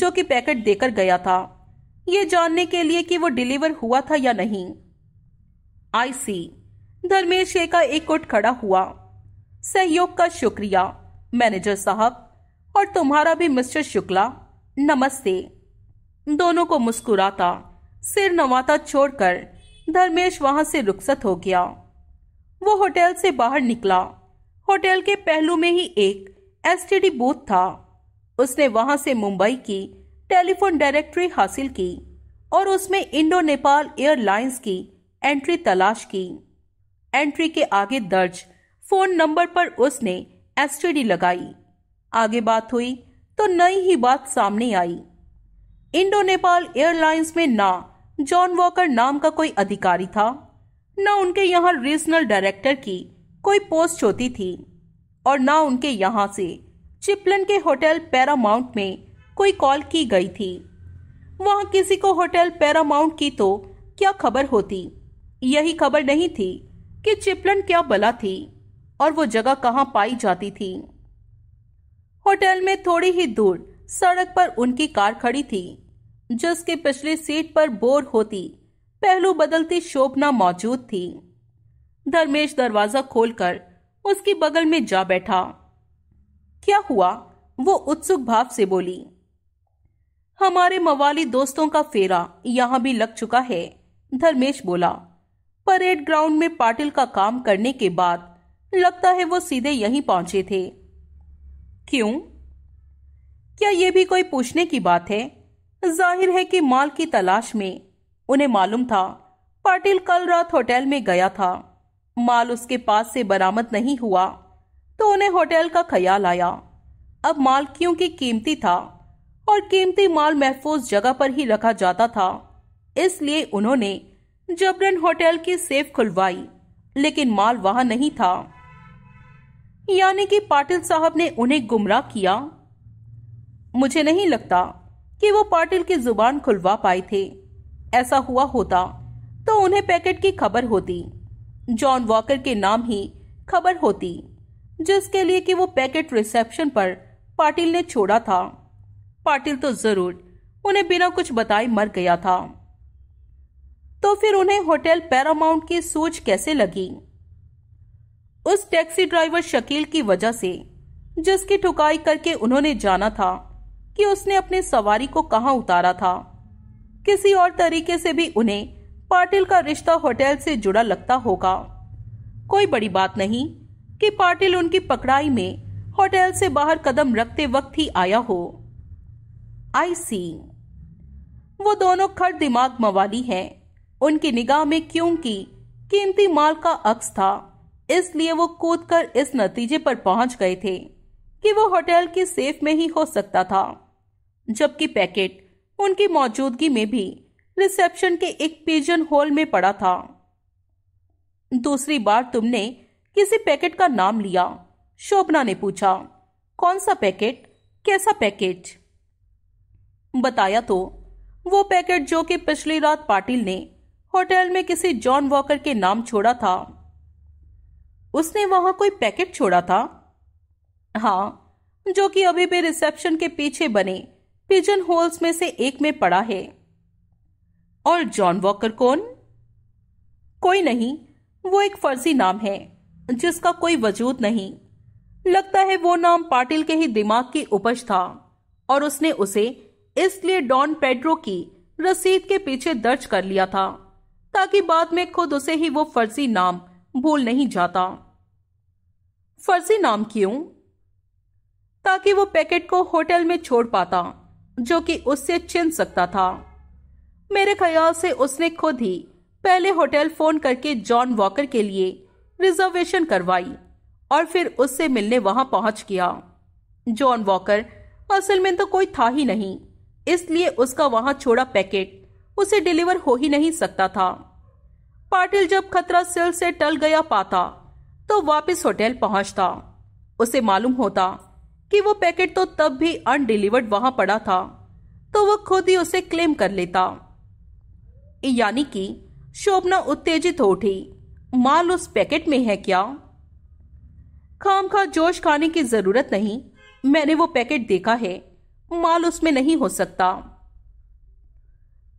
जो कि पैकेट देकर गया था यह जानने के लिए कि वो डिलीवर हुआ था या नहीं आई सी धर्मेश का एक उठ खड़ा हुआ सहयोग का शुक्रिया मैनेजर साहब और तुम्हारा भी मिस्टर शुक्ला नमस्ते दोनों को मुस्कुराता सिर नवाता छोड़कर धर्मेश वहां से रुखसत हो गया वो होटल से बाहर निकला होटल के पहलू में ही एक एसटीडी बूथ था उसने वहां से मुंबई की टेलीफोन डायरेक्टरी हासिल की और उसमें इंडो नेपाल एयरलाइंस की एंट्री तलाश की एंट्री के आगे दर्ज फोन नंबर पर उसने एसटीडी लगाई आगे बात हुई तो नई ही बात सामने आई इंडो नेपाल एयरलाइंस में ना जॉन वॉकर नाम का कोई अधिकारी था ना उनके यहाँ रीजनल डायरेक्टर की कोई पोस्ट होती थी और ना उनके यहाँ से चिपलन के होटल पैरामाउंट में कोई कॉल की गई थी वहाँ किसी को होटल पैरामाउंट की तो क्या खबर होती यही खबर नहीं थी कि चिपलन क्या बला थी और वो जगह कहां पाई जाती थी होटल में थोड़ी ही दूर सड़क पर उनकी कार खड़ी थी जिसके पिछले सीट पर बोर होती पहलू बदलती शोभना मौजूद थी धर्मेश दरवाजा खोलकर उसकी बगल में जा बैठा क्या हुआ वो उत्सुक भाव से बोली हमारे मवाली दोस्तों का फेरा यहां भी लग चुका है धर्मेश बोला परेड ग्राउंड में पाटिल का काम करने के बाद लगता है वो सीधे यहीं पहुंचे थे क्यों क्या यह भी कोई पूछने की बात है जाहिर है कि माल की तलाश में उन्हें मालूम था पाटिल कल रात होटल में गया था माल उसके पास से बरामद नहीं हुआ तो उन्हें होटल का ख्याल आया अब माल क्योंकि कीमती था और कीमती माल महफूज जगह पर ही रखा जाता था इसलिए उन्होंने जबरन होटल की सेफ खुलवाई लेकिन माल वहां नहीं था यानी कि पाटिल साहब ने उन्हें गुमराह किया मुझे नहीं लगता कि वो पाटिल की जुबान खुलवा पाए थे ऐसा हुआ होता तो उन्हें पैकेट की खबर होती जॉन वॉकर के नाम ही खबर होती जिसके लिए कि वो पैकेट रिसेप्शन पर पाटिल ने छोड़ा था पाटिल तो जरूर उन्हें बिना कुछ बताए मर गया था तो फिर उन्हें होटल पैरामाउंट की सूझ कैसे लगी उस टैक्सी ड्राइवर शकील की वजह से जिसकी ठुकाई करके उन्होंने जाना था कि उसने अपने सवारी को कहा उतारा था किसी और तरीके से भी उन्हें पाटिल का रिश्ता होटल से जुड़ा लगता होगा कोई बड़ी बात नहीं कि पाटिल उनकी पकड़ाई में होटल से बाहर कदम रखते वक्त ही आया हो आई सी वो दोनों खर दिमाग मवाली हैं उनकी निगाह में क्योंकि कीमती माल का अक्स था इसलिए वो कूद कर इस नतीजे पर पहुंच गए थे कि वो होटल की सेफ में ही हो सकता था जबकि पैकेट उनकी मौजूदगी में भी रिसेप्शन के एक पिजन होल में पड़ा था दूसरी बार तुमने किसी पैकेट का नाम लिया शोभना ने पूछा कौन सा पैकेट कैसा पैकेट बताया तो वो पैकेट जो कि पिछली रात पाटिल ने होटल में किसी जॉन वॉकर के नाम छोड़ा था उसने वहां कोई पैकेट छोड़ा था हाँ जो कि अभी भी रिसेप्शन के पीछे बने पिजन होल्स में से एक में पड़ा है और जॉन वॉकर कौन कोई नहीं वो एक फर्जी नाम है जिसका कोई वजूद नहीं लगता है वो नाम पाटिल के ही दिमाग की उपज था और उसने उसे इसलिए डॉन पेड्रो की रसीद के पीछे दर्ज कर लिया था ताकि बाद में खुद उसे ही वो फर्जी नाम भूल नहीं जाता फर्जी नाम क्यों ताकि वो पैकेट को होटल में छोड़ पाता जो कि उससे चिन सकता था मेरे ख्याल से उसने खुद ही पहले होटल फोन करके जॉन वॉकर के लिए रिजर्वेशन करवाई और फिर उससे मिलने वहां पहुंच गया जॉन वॉकर असल में तो कोई था ही नहीं इसलिए उसका वहां छोड़ा पैकेट उसे डिलीवर हो ही नहीं सकता था पाटिल जब खतरा सेल से टल गया पाता तो वापस होटल पहुंचता उसे मालूम होता कि वो पैकेट तो तब भी अनडिलीवर्ड वहां पड़ा था तो वो खुद ही उसे क्लेम कर लेता यानी कि शोभना उत्तेजित हो उठी माल उस पैकेट में है क्या खाम खा जोश खाने की जरूरत नहीं मैंने वो पैकेट देखा है माल उसमें नहीं हो सकता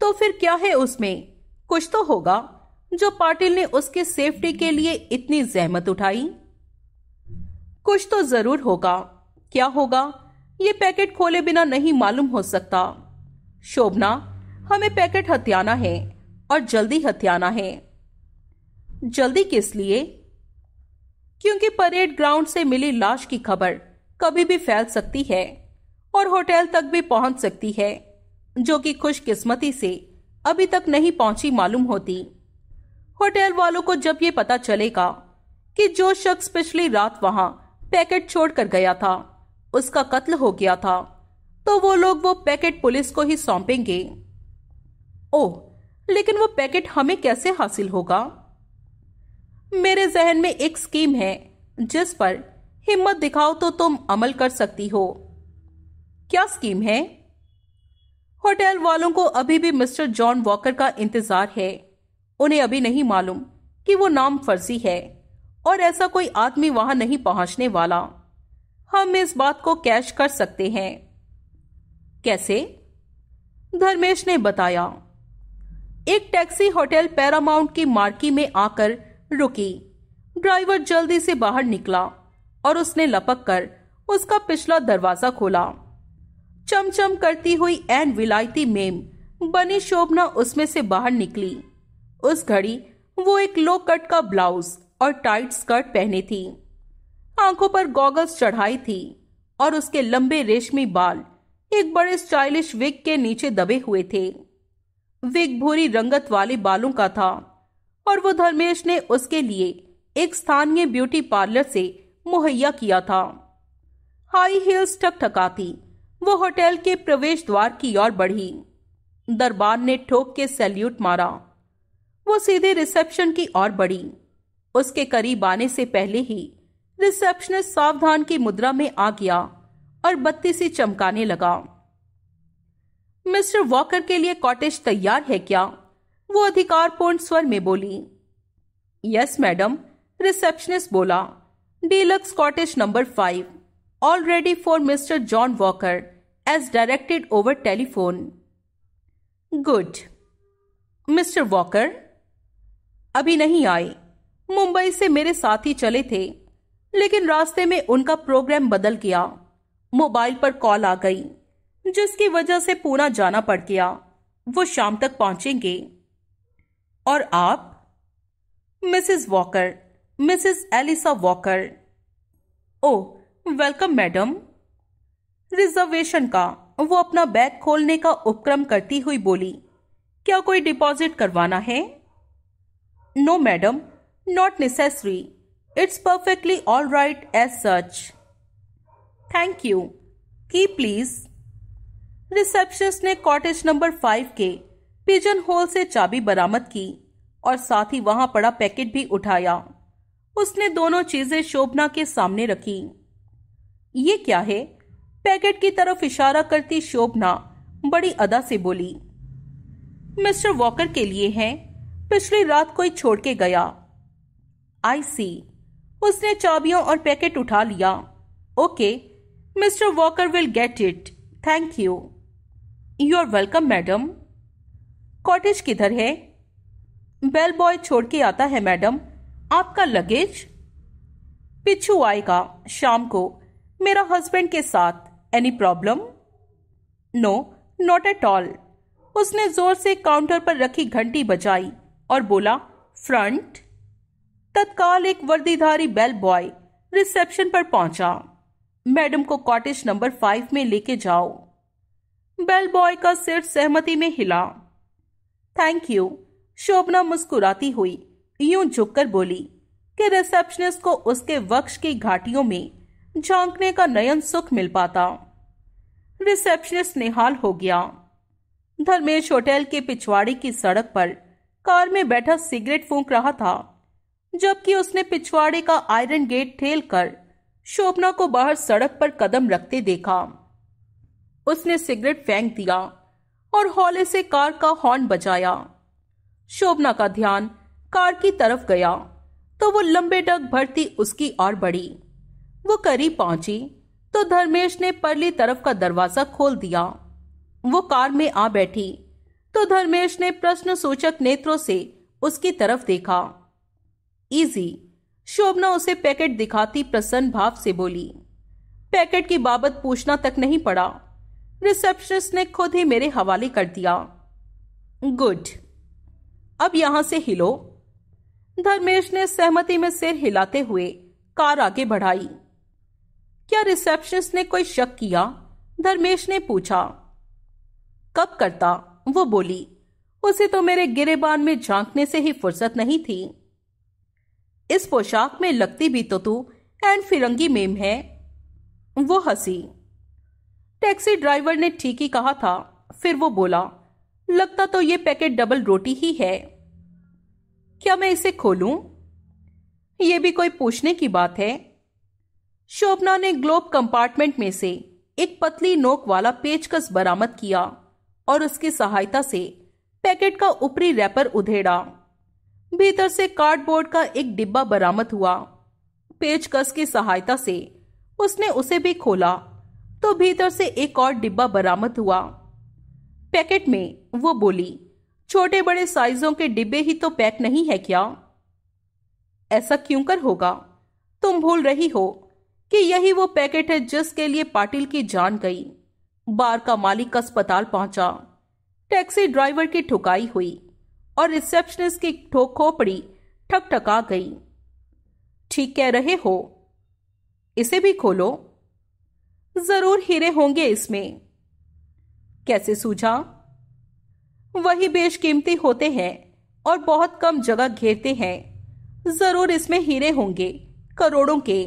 तो फिर क्या है उसमें कुछ तो होगा जो पाटिल ने उसके सेफ्टी के लिए इतनी जहमत उठाई कुछ तो जरूर होगा क्या होगा ये पैकेट खोले बिना नहीं मालूम हो सकता शोभना हमें पैकेट हथियाना है और जल्दी हथियाना है जल्दी किस लिए क्योंकि परेड ग्राउंड से मिली लाश की खबर कभी भी फैल सकती है और होटल तक भी पहुंच सकती है जो कि खुशकिस्मती से अभी तक नहीं पहुंची मालूम होती होटल वालों को जब ये पता चलेगा कि जो शख्स पिछली रात वहां पैकेट छोड़ कर गया था उसका कत्ल हो गया था तो वो लोग वो पैकेट पुलिस को ही सौंपेंगे ओ लेकिन वो पैकेट हमें कैसे हासिल होगा मेरे जहन में एक स्कीम है जिस पर हिम्मत दिखाओ तो तुम अमल कर सकती हो क्या स्कीम है होटल वालों को अभी भी मिस्टर जॉन वॉकर का इंतजार है उन्हें अभी नहीं मालूम कि वो नाम फर्जी है और ऐसा कोई आदमी वहां नहीं पहुंचने वाला हम इस बात को कैश कर सकते हैं कैसे धर्मेश ने बताया एक टैक्सी होटल पैरामाउंट की मार्की में आकर रुकी ड्राइवर जल्दी से बाहर निकला और उसने लपक कर उसका पिछला दरवाजा खोला चमचम करती हुई एन विलायती मेम बनी शोभना उसमें से बाहर निकली उस घड़ी वो एक लो कट का ब्लाउज और टाइट स्कर्ट पहनी थी आंखों पर गॉगल्स चढ़ाई थी और उसके लंबे रेशमी बाल एक बड़े स्टाइलिश विग के नीचे दबे हुए थे विग भूरी रंगत वाले बालों का था और वो धर्मेश ने उसके लिए एक स्थानीय ब्यूटी पार्लर से मुहैया किया था हाई हील्स ठकठकाती वो होटल के प्रवेश द्वार की ओर बढ़ी दरबार ने ठोक के सैल्यूट मारा वो सीधे रिसेप्शन की ओर बढ़ी उसके करीब आने से पहले ही रिसेप्शनिस्ट सावधान की मुद्रा में आ गया और बत्ती से चमकाने लगा मिस्टर वॉकर के लिए कॉटेज तैयार है क्या वो अधिकारपूर्ण स्वर में बोली यस मैडम रिसेप्शनिस्ट बोला deluxe cottage number five already for mister John Walker as directed over telephone good mister Walker अभी नहीं आए मुंबई से मेरे साथी चले थे लेकिन रास्ते में उनका प्रोग्राम बदल गया मोबाइल पर कॉल आ गई जिसकी वजह से पूना जाना पड़ गया वो शाम तक पहुंचेंगे और आप missus Walker missus Elisa Walker oh welcome madam reservation का वो अपना बैग खोलने का उपक्रम करती हुई बोली क्या कोई डिपॉजिट करवाना है no madam not necessary it's perfectly all right as such thank you key please receptionist ने कॉटेज नंबर फाइव के पिजन होल से चाबी बरामद की और साथ ही वहां पड़ा पैकेट भी उठाया उसने दोनों चीजें शोभना के सामने रखी ये क्या है पैकेट की तरफ इशारा करती शोभना बड़ी अदा से बोली मिस्टर वॉकर के लिए है पिछली रात कोई छोड़ के गया आई सी उसने चाबियों और पैकेट उठा लिया okay mister Walker will get it thank you you are welcome madam cottage किधर है बेल बॉय छोड़ के आता है मैडम आपका लगेज पिछू आएगा शाम को मेरा हस्बैंड के साथ any problem no not at all उसने जोर से काउंटर पर रखी घंटी बजाई और बोला फ्रंट तत्काल एक वर्दीधारी बेल बॉय रिसेप्शन पर पहुंचा मैडम को कॉटेज नंबर फाइव में लेके जाओ बेल बॉय का सिर सहमति में हिला थैंक यू शोभना मुस्कुराती हुई यूं झुककर बोली कि रिसेप्शनिस्ट को उसके वक्ष की घाटियों में झांकने का नयन सुख मिल पाता रिसेप्शनिस्ट निहाल हो गया धर्मेश होटल के पिछवाड़े की सड़क पर कार में बैठा सिगरेट फूंक रहा था जबकि उसने पिछवाड़े का आयरन गेट ठेल कर शोभना को बाहर सड़क पर कदम रखते देखा उसने सिगरेट फेंक दिया और हौले से कार का हॉर्न बजाया शोभना का ध्यान कार की तरफ गया तो वो लंबे डग भरती उसकी ओर बढ़ी वो करीब पहुंची तो धर्मेश ने परली तरफ का दरवाजा खोल दिया वो कार में आ बैठी तो धर्मेश ने प्रश्न सूचक नेत्रों से उसकी तरफ देखा इजी शोभना उसे पैकेट दिखाती प्रसन्न भाव से बोली पैकेट की बाबत पूछना तक नहीं पड़ा रिसेप्शनिस्ट ने खुद ही मेरे हवाले कर दिया गुड अब यहां से हिलो धर्मेश ने सहमति में सिर हिलाते हुए कार आगे बढ़ाई क्या रिसेप्शनिस्ट ने कोई शक किया धर्मेश ने पूछा कब करता वो बोली उसे तो मेरे गिरेबान में झांकने से ही फुर्सत नहीं थी इस पोशाक में लगती भी तो तू एंड फिरंगी मेम है वो हंसी टैक्सी ड्राइवर ने ठीक ही कहा था फिर वो बोला लगता तो ये पैकेट डबल रोटी ही है क्या मैं इसे खोलूं? ये भी कोई पूछने की बात है शोभना ने ग्लोब कंपार्टमेंट में से एक पतली नोक वाला पेचकस बरामद किया और उसकी सहायता से पैकेट का ऊपरी रैपर उधेड़ा भीतर से कार्डबोर्ड का एक डिब्बा बरामद हुआ पेचकस की सहायता से उसने उसे भी खोला तो भीतर से एक और डिब्बा बरामद हुआ पैकेट में वो बोली छोटे बड़े साइजों के डिब्बे ही तो पैक नहीं है क्या ऐसा क्यों कर होगा तुम भूल रही हो कि यही वो पैकेट है जिसके लिए पाटिल की जान गई बार का मालिक अस्पताल पहुंचा टैक्सी ड्राइवर की ठुकाई हुई और रिसेप्शनिस्ट की ठोक खोपड़ी ठकठका गई ठीक कह रहे हो इसे भी खोलो जरूर हीरे होंगे इसमें कैसे सूझा वही बेशकीमती होते हैं और बहुत कम जगह घेरते हैं जरूर इसमें हीरे होंगे करोड़ों के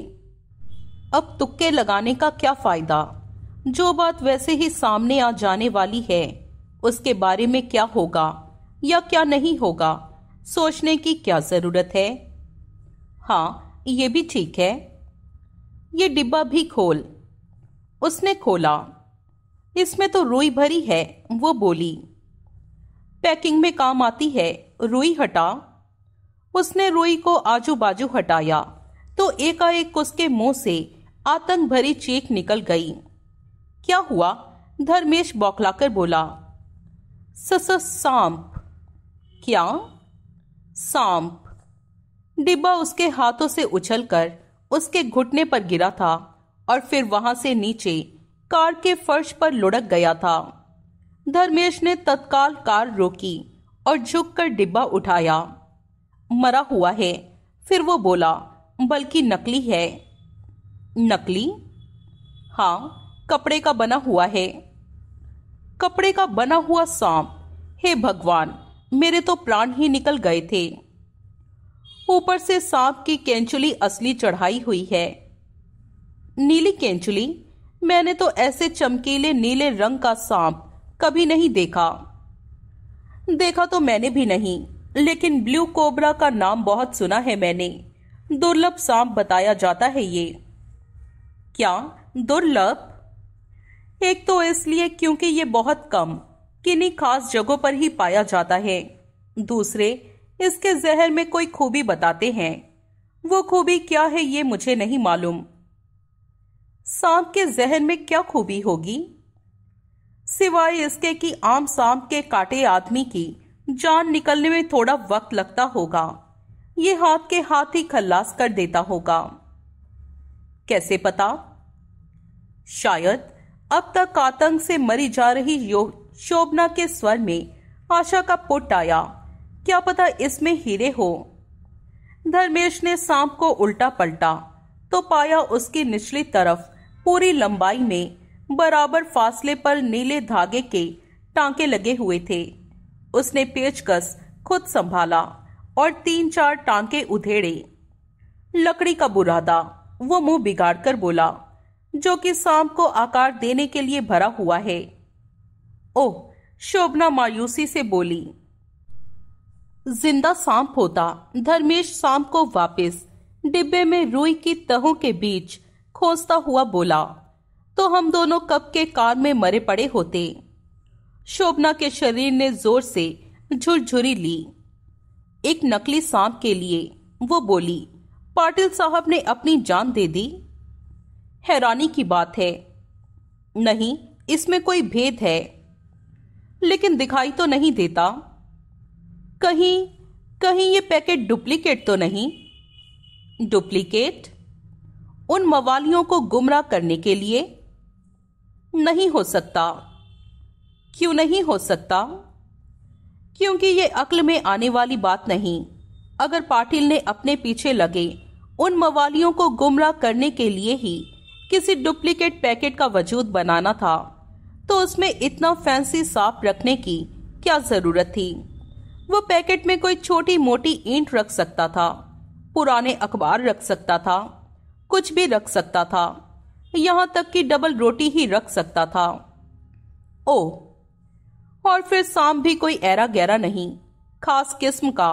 अब तुक्के लगाने का क्या फायदा जो बात वैसे ही सामने आ जाने वाली है उसके बारे में क्या होगा या क्या नहीं होगा सोचने की क्या जरूरत है हाँ ये भी ठीक है ये डिब्बा भी खोल उसने खोला इसमें तो रुई भरी है वो बोली पैकिंग में काम आती है रुई हटा उसने रुई को आजू बाजू हटाया तो एकाएक उसके मुंह से आतंक भरी चीख निकल गई क्या हुआ धर्मेश बौखलाकर बोला सस सांप क्या सांप डिब्बा उसके हाथों से उछलकर उसके घुटने पर गिरा था और फिर वहां से नीचे कार के फर्श पर लुढ़क गया था धर्मेश ने तत्काल कार रोकी और झुककर डिब्बा उठाया मरा हुआ है फिर वो बोला बल्कि नकली है नकली हाँ कपड़े का बना हुआ है कपड़े का बना हुआ सांप हे भगवान मेरे तो प्राण ही निकल गए थे ऊपर से सांप की कैंचुली असली चढ़ाई हुई है नीली कैंचुली मैंने तो ऐसे चमकीले नीले रंग का सांप कभी नहीं देखा देखा तो मैंने भी नहीं लेकिन ब्लू कोबरा का नाम बहुत सुना है मैंने दुर्लभ सांप बताया जाता है ये क्या दुर्लभ एक तो इसलिए क्योंकि ये बहुत कम किन्हीं खास जगहों पर ही पाया जाता है दूसरे इसके जहर में कोई खूबी बताते हैं वो खूबी क्या है ये मुझे नहीं मालूम सांप के जहर में क्या खूबी होगी सिवाय इसके कि आम सांप के काटे आदमी की जान निकलने में थोड़ा वक्त लगता होगा ये हाथ के हाथ ही खल्लास कर देता होगा कैसे पता शायद अब तक आतंक से मरी जा रही शोभना के स्वर में आशा का पुट आया क्या पता इसमें हीरे हो धर्मेश ने सांप को उल्टा पलटा तो पाया उसकी निचली तरफ पूरी लंबाई में बराबर फासले पर नीले धागे के टांके लगे हुए थे उसने पेचकस खुद संभाला और तीन चार टांके उधेड़े लकड़ी का बुरादा वो मुंह बिगाड़कर बोला जो कि सांप को आकार देने के लिए भरा हुआ है ओह शोभना मायूसी से बोली जिंदा सांप होता धर्मेश सांप को वापस डिब्बे में रुई की तहों के बीच खोजता हुआ बोला तो हम दोनों कब के कार में मरे पड़े होते शोभना के शरीर ने जोर से झुरझुरी ली एक नकली सांप के लिए वो बोली पाटिल साहब ने अपनी जान दे दी हैरानी की बात है नहीं इसमें कोई भेद है लेकिन दिखाई तो नहीं देता कहीं कहीं ये पैकेट डुप्लीकेट तो नहीं डुप्लीकेट उन मवालियों को गुमराह करने के लिए नहीं हो सकता क्यों नहीं हो सकता क्योंकि ये अक्ल में आने वाली बात नहीं अगर पाटिल ने अपने पीछे लगे उन मवालियों को गुमराह करने के लिए ही किसी डुप्लीकेट पैकेट का वजूद बनाना था तो उसमें इतना फैंसी सांप रखने की क्या जरूरत थी वो पैकेट में कोई छोटी मोटी ईंट रख सकता था पुराने अखबार रख सकता था कुछ भी रख सकता था यहाँ तक कि डबल रोटी ही रख सकता था ओ और फिर सांप भी कोई ऐरा गहरा नहीं खास किस्म का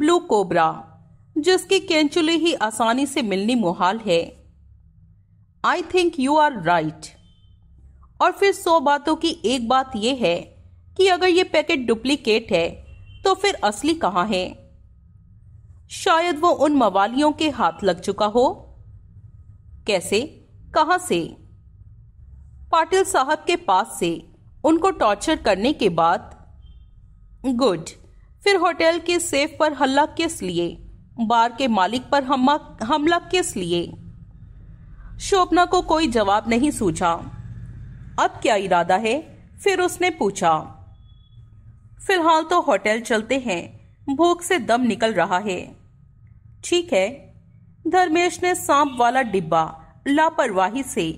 ब्लू कोबरा जिसकी केंचुली ही आसानी से मिलनी मुहाल है I think you are right और फिर सौ बातों की एक बात यह है कि अगर ये पैकेट डुप्लीकेट है तो फिर असली कहाँ है शायद वो उन मवालियों के हाथ लग चुका हो कैसे कहा से पाटिल साहब के पास से उनको टॉर्चर करने के बाद गुड फिर होटल के सेफ पर हल्ला किस लिए बार के मालिक पर हमला किस लिए शोभना को कोई जवाब नहीं सूझा अब क्या इरादा है फिर उसने पूछा फिलहाल तो होटल चलते हैं भूख से दम निकल रहा है ठीक है धर्मेश ने सांप वाला डिब्बा लापरवाही से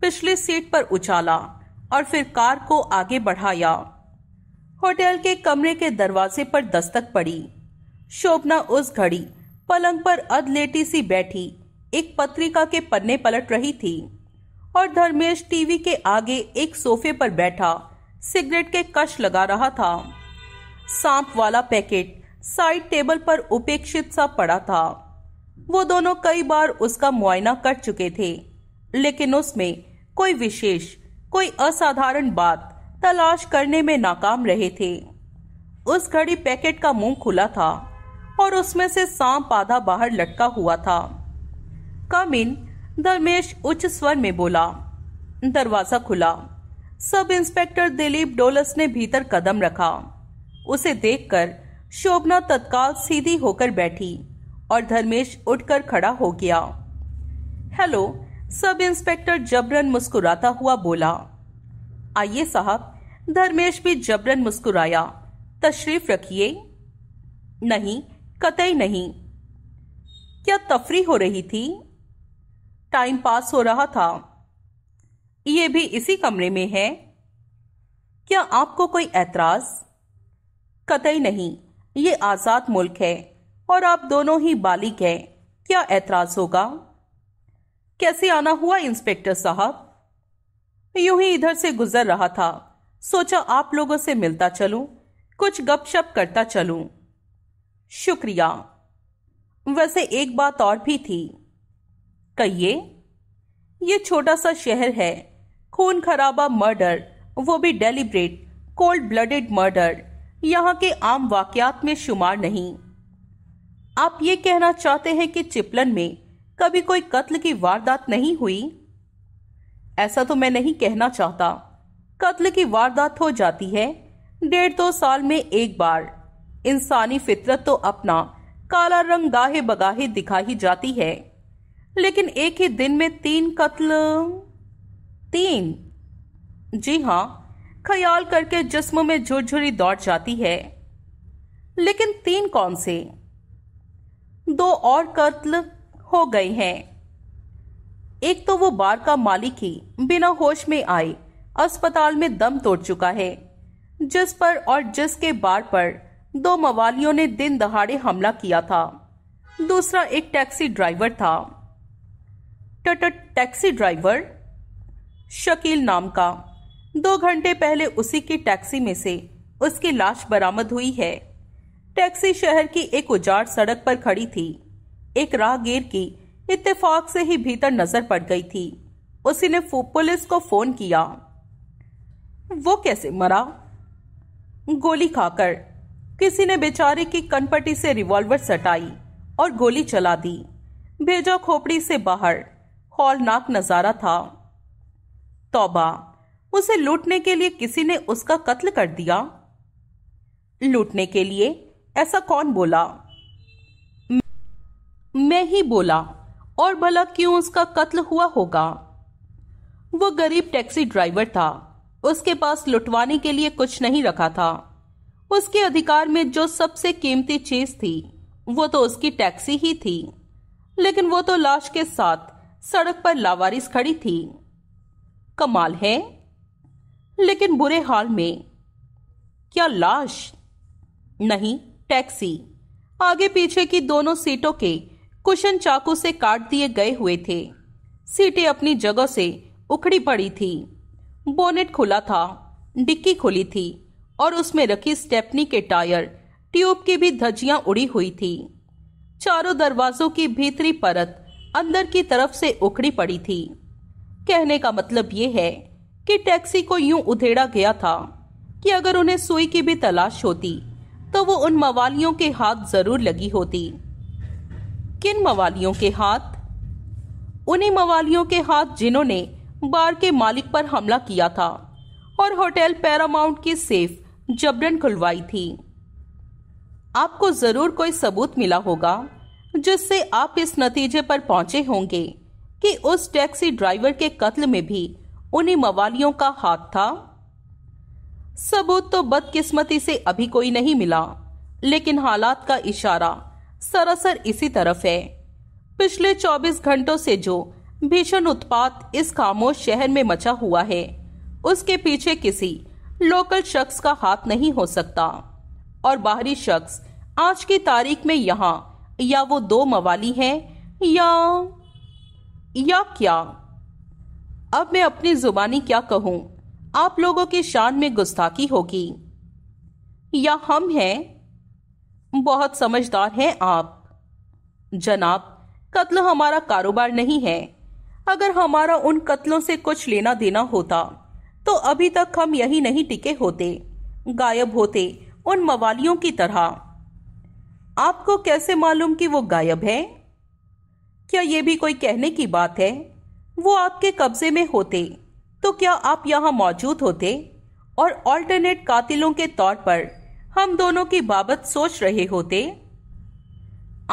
पिछली सीट पर उछाला और फिर कार को आगे बढ़ाया होटल के कमरे के दरवाजे पर दस्तक पड़ी शोभना उस घड़ी पलंग पर अधलेटी सी बैठी एक पत्रिका के पन्ने पलट रही थी और धर्मेश टीवी के आगे एक सोफे पर बैठा सिगरेट के कश लगा रहा था सांप वाला पैकेट साइड टेबल पर उपेक्षित सा पड़ा था वो दोनों कई बार उसका मुआयना कर चुके थे लेकिन उसमें कोई विशेष कोई असाधारण बात तलाश करने में नाकाम रहे थे उस घड़ी पैकेट का मुंह खुला था और उसमें से सांप आधा बाहर लटका हुआ था कम इन धर्मेश उच्च स्वर में बोला दरवाजा खुला सब इंस्पेक्टर दिलीप डोलस ने भीतर कदम रखा उसे देखकर शोभना तत्काल सीधी होकर बैठी और धर्मेश उठकर खड़ा हो गया हेलो सब इंस्पेक्टर जबरन मुस्कुराता हुआ बोला आइए साहब धर्मेश भी जबरन मुस्कुराया तशरीफ रखिए नहीं कतई नहीं क्या तफरी हो रही थी टाइम पास हो रहा था ये भी इसी कमरे में है क्या आपको कोई ऐतराज कतई नहीं ये आज़ाद मुल्क है और आप दोनों ही बालिक हैं क्या ऐतराज होगा कैसे आना हुआ इंस्पेक्टर साहब यूं ही इधर से गुजर रहा था सोचा आप लोगों से मिलता चलूं कुछ गपशप करता चलूं शुक्रिया वैसे एक बात और भी थी कहिए ये छोटा सा शहर है खून खराबा मर्डर वो भी डेलिब्रेट कोल्ड ब्लडेड मर्डर यहाँ के आम वाकयात में शुमार नहीं आप ये कहना चाहते हैं कि चिपलन में कभी कोई कत्ल की वारदात नहीं हुई ऐसा तो मैं नहीं कहना चाहता कत्ल की वारदात हो जाती है डेढ़ दो साल में एक बार इंसानी फितरत तो अपना काला रंग गाहे बगाहे दिखा ही जाती है लेकिन एक ही दिन में तीन कत्ल तीन जी हाँ ख्याल करके जिस्म में झुरझुरी दौड़ जाती है लेकिन तीन कौन से दो और कत्ल हो गए हैं एक तो वो बार का मालिक ही बिना होश में आए अस्पताल में दम तोड़ चुका है जिस पर और जिसके बार पर दो मवालियों ने दिन दहाड़े हमला किया था दूसरा एक टैक्सी ड्राइवर था टैक्सी ड्राइवर शकील नाम का दो घंटे पहले उसी की टैक्सी में से उसकी लाश बरामद हुई है टैक्सी शहर की एक उजाड़ सड़क पर खड़ी थी एक राहगीर की इत्तेफाक से ही भीतर नजर पड़ गई थी उसी ने पुलिस को फोन किया वो कैसे मरा गोली खाकर किसी ने बेचारे की कनपट्टी से रिवॉल्वर सटाई और गोली चला दी भेजा खोपड़ी से बाहर हौलनाक नज़ारा था तौबा उसे लूटने के लिए किसी ने उसका कत्ल कर दिया लूटने के लिए ऐसा कौन बोला मैं ही बोला और भला क्यों उसका कत्ल हुआ होगा वो गरीब टैक्सी ड्राइवर था उसके पास लुटवाने के लिए कुछ नहीं रखा था उसके अधिकार में जो सबसे कीमती चीज थी वो तो उसकी टैक्सी ही थी लेकिन वो तो लाश के साथ सड़क पर लावारिस खड़ी थी कमाल है लेकिन बुरे हाल में क्या लाश नहीं टैक्सी आगे पीछे की दोनों सीटों के कुशन चाकू से काट दिए गए हुए थे सीटें अपनी जगह से उखड़ी पड़ी थी बोनेट खुला था डिक्की खुली थी और उसमें रखी स्टेपनी के टायर ट्यूब की भी धज्जियां उड़ी हुई थी चारों दरवाजों की भीतरी परत अंदर की तरफ से उखड़ी पड़ी थी कहने का मतलब ये है कि टैक्सी को यूं उधेड़ा गया था कि अगर उन्हें सुई की भी तलाश होती तो वो उन मवालियों के हाथ जरूर लगी होती किन मवालियों के हाथ उन्हीं मवालियों के हाथ जिन्होंने बार के मालिक पर हमला किया था और होटल पैरामाउंट की सेफ जबरन खुलवाई थी आपको जरूर कोई सबूत मिला होगा जिससे आप इस नतीजे पर पहुंचे होंगे कि उस टैक्सी ड्राइवर के कत्ल में भी उन्हीं मवालियों का हाथ था सबूत तो बदकिस्मती से अभी कोई नहीं मिला लेकिन हालात का इशारा सरासर इसी तरफ है पिछले 24 घंटों से जो भीषण उत्पात इस खामोश शहर में मचा हुआ है उसके पीछे किसी लोकल शख्स का हाथ नहीं हो सकता और बाहरी शख्स आज की तारीख में यहाँ या वो दो मवाली हैं या या क्या अब मैं अपनी जुबानी क्या कहूं आप लोगों की शान में गुस्ताखी होगी या हम हैं बहुत समझदार हैं आप जनाब कत्ल हमारा कारोबार नहीं है अगर हमारा उन कत्लों से कुछ लेना देना होता तो अभी तक हम यही नहीं टिके होते गायब होते उन मवालियों की तरह आपको कैसे मालूम कि वो गायब है क्या ये भी कोई कहने की बात है वो आपके कब्जे में होते तो क्या आप यहां मौजूद होते और ऑल्टरनेट कातिलों के तौर पर हम दोनों की बाबत सोच रहे होते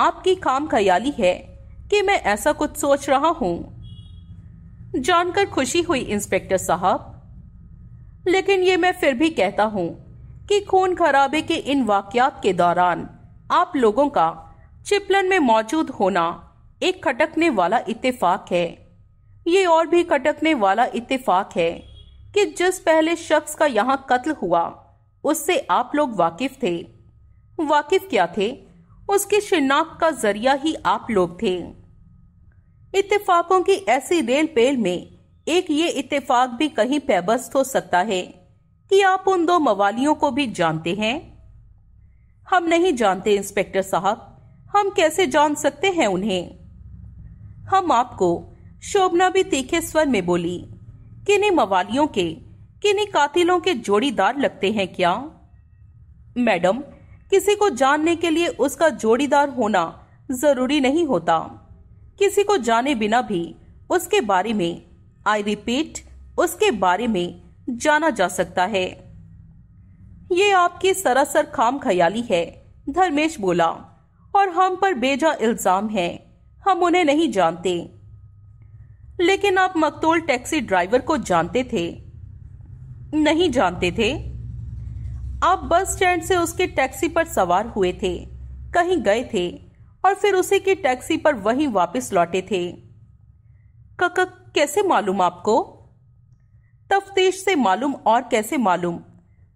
आपकी खाम ख्याली है कि मैं ऐसा कुछ सोच रहा हूं जानकर खुशी हुई इंस्पेक्टर साहब लेकिन ये मैं फिर भी कहता हूं कि खून खराबे के इन वाकयात के दौरान आप लोगों का चिपलन में मौजूद होना एक खटकने वाला इत्तेफाक है ये और भी खटकने वाला इत्तेफाक है कि जिस पहले शख्स का यहाँ कत्ल हुआ उससे आप लोग वाकिफ थे वाकिफ क्या थे उसकी शिनाख्त का जरिया ही आप लोग थे इत्तेफाकों की ऐसी रेल पेल में एक ये इत्तेफाक भी कहीं पैबस्त हो सकता है कि आप उन दो मवालियों को भी जानते हैं हम नहीं जानते इंस्पेक्टर साहब हम कैसे जान सकते हैं उन्हें हम आपको शोभना भी तीखे स्वर में बोली किन्हीं मवालियों के किन्हीं कातिलों के जोड़ीदार लगते हैं क्या मैडम किसी को जानने के लिए उसका जोड़ीदार होना जरूरी नहीं होता किसी को जाने बिना भी उसके बारे में आई रिपीट उसके बारे में जाना जा सकता है ये आपकी सरासर खाम खयाली है धर्मेश बोला और हम पर बेजा इल्जाम है हम उन्हें नहीं जानते लेकिन आप मकतोल टैक्सी ड्राइवर को जानते थे नहीं जानते थे आप बस स्टैंड से उसके टैक्सी पर सवार हुए थे कहीं गए थे और फिर उसी की टैक्सी पर वहीं वापस लौटे थे कक कैसे मालूम आपको तफ्तीश से मालूम और कैसे मालूम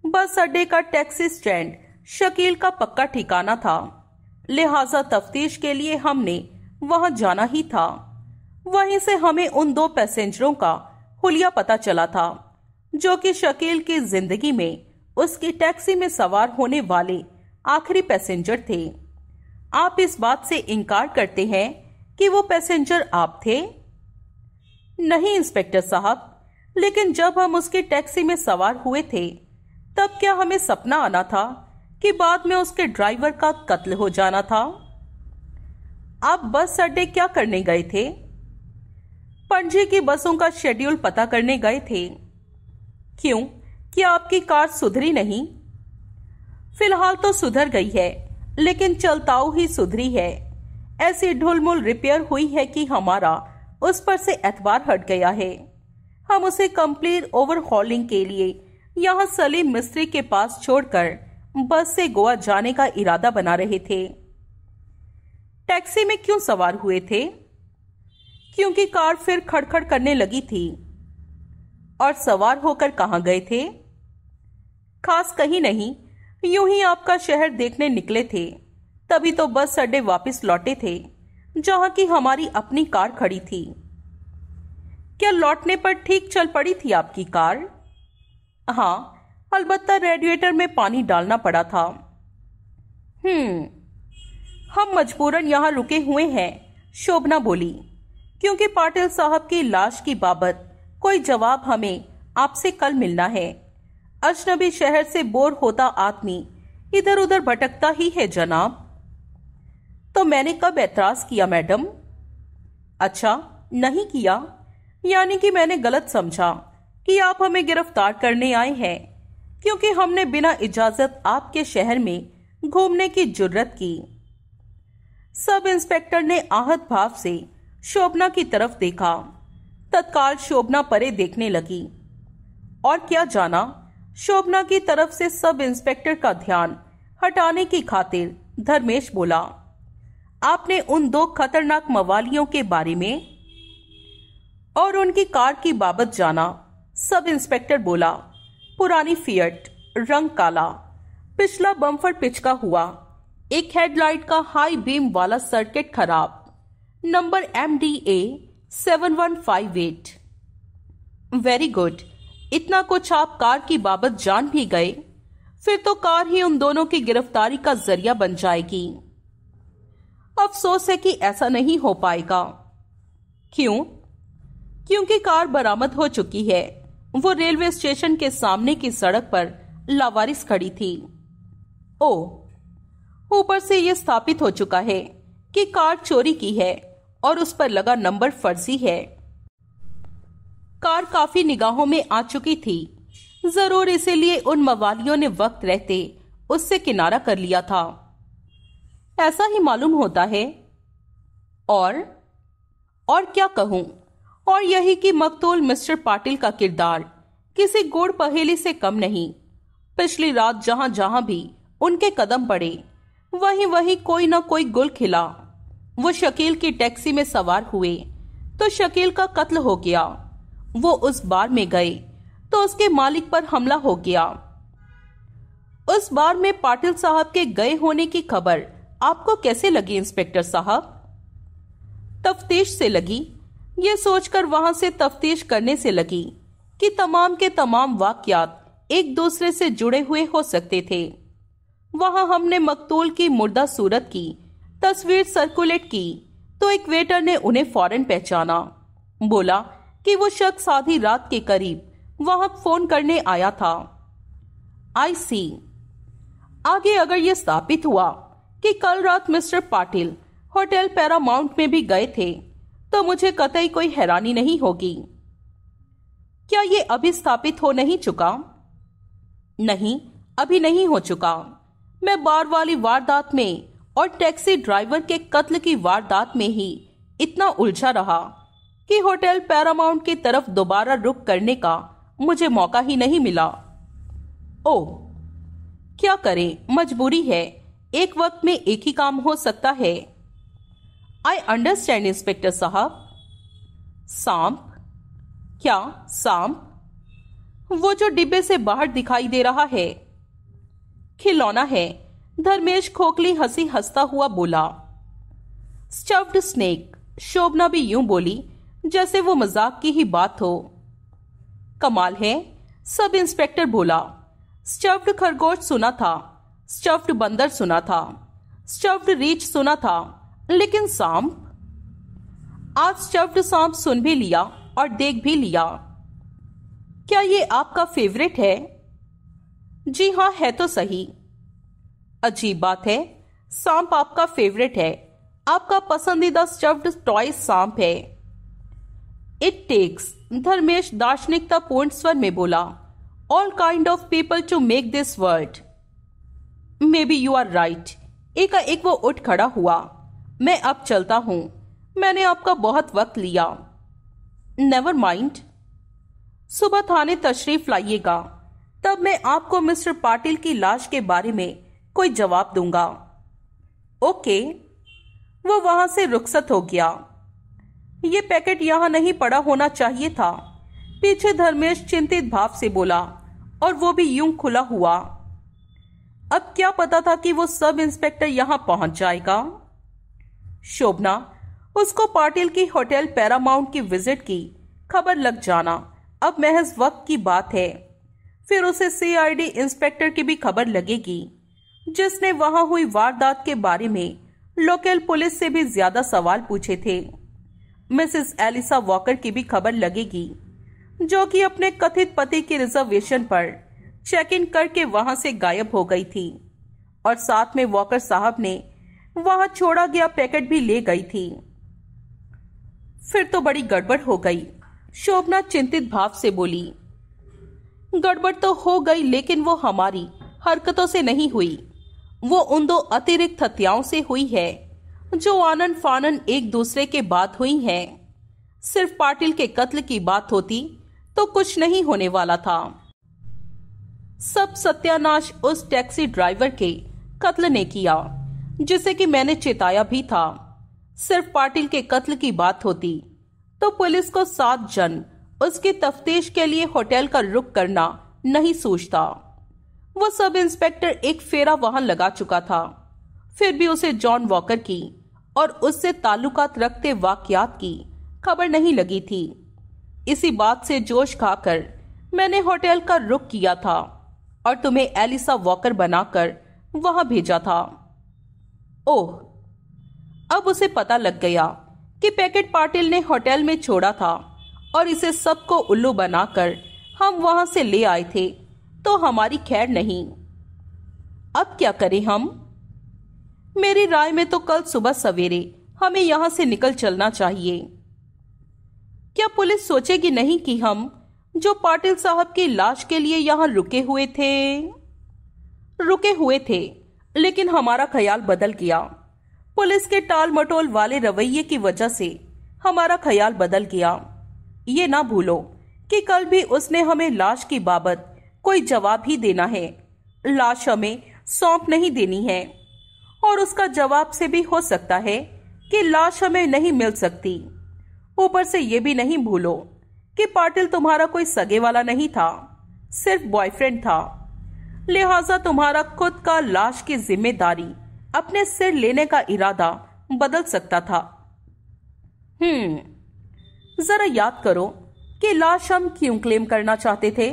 बस अड्डे का टैक्सी स्टैंड शकील का पक्का ठिकाना था लिहाजा तफ्तीश के लिए हमने वहां जाना ही था वहीं से हमें उन दो पैसेंजरों का हुलिया पता चला था जो कि शकील की जिंदगी में उसकी टैक्सी में सवार होने वाले आखिरी पैसेंजर थे आप इस बात से इनकार करते हैं कि वो पैसेंजर आप थे नहीं इंस्पेक्टर साहब लेकिन जब हम उसकी टैक्सी में सवार हुए थे तब क्या हमें सपना आना था कि बाद में उसके ड्राइवर का कत्ल हो जाना था आप बस अड्डे क्या करने गए थे पणजी की बसों का शेड्यूल पता करने गए थे क्यों क्या आपकी कार सुधरी नहीं फिलहाल तो सुधर गई है लेकिन चलताऊ ही सुधरी है ऐसी ढुलमुल रिपेयर हुई है कि हमारा उस पर से एतबार हट गया है हम उसे कंप्लीट ओवरहॉलिंग के लिए यहाँ सलीम मिस्त्री के पास छोड़कर बस से गोवा जाने का इरादा बना रहे थे टैक्सी में क्यों सवार हुए थे क्योंकि कार फिर खड़खड़ करने लगी थी और सवार होकर कहाँ गए थे खास कहीं नहीं यूं ही आपका शहर देखने निकले थे तभी तो बस अड्डे वापस लौटे थे जहां की हमारी अपनी कार खड़ी थी क्या लौटने पर ठीक चल पड़ी थी आपकी कार हाँ अलबत्ता रेडिएटर में पानी डालना पड़ा था हम्म हम मजबूरन यहाँ रुके हुए हैं शोभना बोली क्योंकि पाटिल साहब की लाश की बाबत कोई जवाब हमें आपसे कल मिलना है अजनबी शहर से बोर होता आदमी इधर उधर भटकता ही है जनाब तो मैंने कब एतराज किया मैडम अच्छा नहीं किया यानी कि मैंने गलत समझा कि आप हमें गिरफ्तार करने आए हैं क्योंकि हमने बिना इजाजत आपके शहर में घूमने की जरूरत की सब इंस्पेक्टर ने आहत भाव से शोभना की तरफ देखा तत्काल शोभना परे देखने लगी और क्या जाना शोभना की तरफ से सब इंस्पेक्टर का ध्यान हटाने की खातिर धर्मेश बोला आपने उन दो खतरनाक मवालियों के बारे में और उनकी कार की बाबत जाना सब इंस्पेक्टर बोला पुरानी फियट रंग काला पिछला बम्फर पिचका हुआ एक हेडलाइट का हाई बीम वाला सर्किट खराब number M D A seven one five eight very good इतना कुछ आप कार की बाबत जान भी गए फिर तो कार ही उन दोनों की गिरफ्तारी का जरिया बन जाएगी अफसोस है कि ऐसा नहीं हो पाएगा क्यों क्योंकि कार बरामद हो चुकी है वो रेलवे स्टेशन के सामने की सड़क पर लावारिस खड़ी थी ओ ऊपर से यह स्थापित हो चुका है कि कार चोरी की है और उस पर लगा नंबर फर्जी है कार काफी निगाहों में आ चुकी थी जरूर इसीलिए उन मवालियों ने वक्त रहते उससे किनारा कर लिया था ऐसा ही मालूम होता है और और क्या कहूं और यही कि मकतूल मिस्टर पाटिल का किरदार किसी गुड़ पहेली से कम नहीं पिछली रात जहां जहां भी उनके कदम पड़े वहीं वहीं कोई ना कोई गुल खिला वो शकील की टैक्सी में सवार हुए तो शकील का कत्ल हो गया वो उस बार में गए तो उसके मालिक पर हमला हो गया उस बार में पाटिल साहब के गए होने की खबर आपको कैसे लगी इंस्पेक्टर साहब तफ्तीश से लगी ये सोचकर वहां से तफ्तीश करने से लगी कि तमाम के तमाम वाकयात एक दूसरे से जुड़े हुए हो सकते थे वहां हमने मकतूल की मुर्दा सूरत की तस्वीर सर्कुलेट की तो एक वेटर ने उन्हें फौरन पहचाना बोला कि वो शख्स आधी रात के करीब वहां फोन करने आया था आई सी आगे अगर ये स्थापित हुआ कि कल रात मिस्टर पाटिल होटल पैरामाउंट में भी गए थे तो मुझे कतई कोई हैरानी नहीं होगी क्या ये अभी स्थापित हो नहीं चुका नहीं अभी नहीं हो चुका मैं बार वाली वारदात में और टैक्सी ड्राइवर के कत्ल की वारदात में ही इतना उलझा रहा कि होटल पैरामाउंट की तरफ दोबारा रुक करने का मुझे मौका ही नहीं मिला ओ क्या करें मजबूरी है एक वक्त में एक ही काम हो सकता है आई अंडरस्टैंड इंस्पेक्टर साहब सांप क्या सांप वो जो डिब्बे से बाहर दिखाई दे रहा है खिलौना है धर्मेश खोखली हंसी हंसता हुआ बोला स्टफ्ड स्नेक शोभना भी यूं बोली जैसे वो मजाक की ही बात हो कमाल है सब इंस्पेक्टर बोला स्टफ्ड खरगोश सुना था स्टफ्ड बंदर सुना था स्टफ्ड रीच सुना था लेकिन सांप आज शब्द सांप सुन भी लिया और देख भी लिया क्या ये आपका फेवरेट है जी हाँ है तो सही अजीब बात है सांप आपका फेवरेट है आपका पसंदीदा शब्द टॉय सांप है इट टेक्स धर्मेश दार्शनिकता पूर्ण स्वर में बोला all kind of people to make this world maybe you are right एकाएक वो उठ खड़ा हुआ मैं अब चलता हूं मैंने आपका बहुत वक्त लिया नेवर माइंड सुबह थाने तशरीफ लाइएगा तब मैं आपको मिस्टर पाटिल की लाश के बारे में कोई जवाब दूंगा ओके वो वहां से रुखसत हो गया ये पैकेट यहां नहीं पड़ा होना चाहिए था पीछे धर्मेश चिंतित भाव से बोला और वो भी यूं खुला हुआ अब क्या पता था कि वो सब इंस्पेक्टर यहां पहुंच जाएगा शोभना उसको पाटिल की होटल पैरामाउंट की विजिट की खबर लग जाना अब महज वक्त की बात है फिर उसे सीआईडी इंस्पेक्टर की भी खबर लगेगी जिसने वहां हुई वारदात के बारे में लोकल पुलिस से भी ज्यादा सवाल पूछे थे मिसेस एलिसा वॉकर की भी खबर लगेगी जो कि अपने कथित पति के रिजर्वेशन पर चेक इन करके वहां से गायब हो गई थी और साथ में वॉकर साहब ने वह छोड़ा गया पैकेट भी ले गई थी फिर तो बड़ी गड़बड़ हो गई शोभना चिंतित भाव से बोली गड़बड़ तो हो गई लेकिन वो हमारी हरकतों से नहीं हुई वो उन दो अतिरिक्त हत्याओं से हुई है जो आनंद फानन एक दूसरे के बाद हुई है सिर्फ पाटिल के कत्ल की बात होती तो कुछ नहीं होने वाला था सब सत्यानाश उस टैक्सी ड्राइवर के कत्ल ने किया जिसे कि मैंने चेताया भी था सिर्फ पाटिल के कत्ल की बात होती तो पुलिस को सात जन उसकी तफ्तीश के लिए होटल का रुख करना नहीं सोचता वो सब इंस्पेक्टर एक फेरा वहां लगा चुका था फिर भी उसे जॉन वॉकर की और उससे ताल्लुकात रखते वाकयात की खबर नहीं लगी थी इसी बात से जोश खाकर मैंने होटल का रुख किया था और तुम्हें एलिसा वॉकर बनाकर वहां भेजा था ओह अब उसे पता लग गया कि पैकेट पाटिल ने होटल में छोड़ा था और इसे सबको उल्लू बनाकर हम वहां से ले आए थे तो हमारी खैर नहीं अब क्या करें हम मेरी राय में तो कल सुबह सवेरे हमें यहां से निकल चलना चाहिए क्या पुलिस सोचेगी नहीं कि हम जो पाटिल साहब की लाश के लिए यहां रुके हुए थे रुके हुए थे लेकिन हमारा ख्याल बदल गया पुलिस के टाल मटोल वाले रवैये की वजह से हमारा ख्याल बदल गया ये ना भूलो कि कल भी उसने हमें लाश की बाबत कोई जवाब ही देना है लाश हमें सौंप नहीं देनी है और उसका जवाब से भी हो सकता है कि लाश हमें नहीं मिल सकती ऊपर से ये भी नहीं भूलो कि पाटिल तुम्हारा कोई सगे वाला नहीं था सिर्फ बॉयफ्रेंड था लिहाजा तुम्हारा खुद का लाश की जिम्मेदारी अपने सिर लेने का इरादा बदल सकता था हम्म जरा याद करो कि लाश हम क्यों क्लेम करना चाहते थे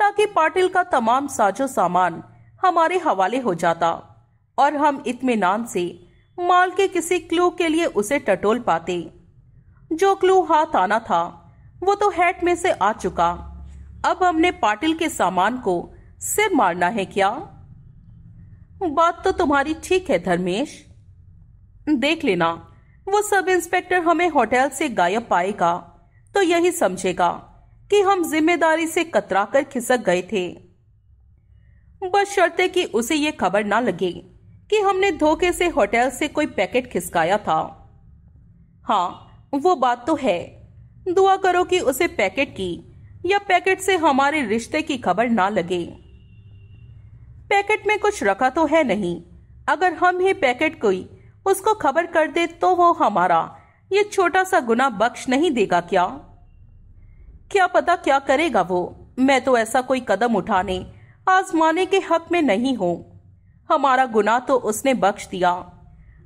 ताकि पाटिल का तमाम साजो सामान हमारे हवाले हो जाता और हम इतमान से माल के किसी क्लू के लिए उसे टटोल पाते जो क्लू हाथ आना था वो तो हैट में से आ चुका अब हमने पाटिल के सामान को सिर मारना है क्या बात तो तुम्हारी ठीक है धर्मेश देख लेना वो सब इंस्पेक्टर हमें होटल से गायब पाएगा तो यही समझेगा कि हम जिम्मेदारी से कतरा कर खिसक गए थे बस शर्ते कि उसे ये खबर ना लगे कि हमने धोखे से होटल से कोई पैकेट खिसकाया था हाँ वो बात तो है दुआ करो कि उसे पैकेट की या पैकेट से हमारे रिश्ते की खबर ना लगे पैकेट में कुछ रखा तो है नहीं अगर हम ही पैकेट कोई उसको खबर कर दे तो वो हमारा ये छोटा सा गुना बख्श नहीं देगा क्या क्या पता क्या करेगा वो मैं तो ऐसा कोई कदम उठाने आजमाने के हक में नहीं हूं हमारा गुना तो उसने बख्श दिया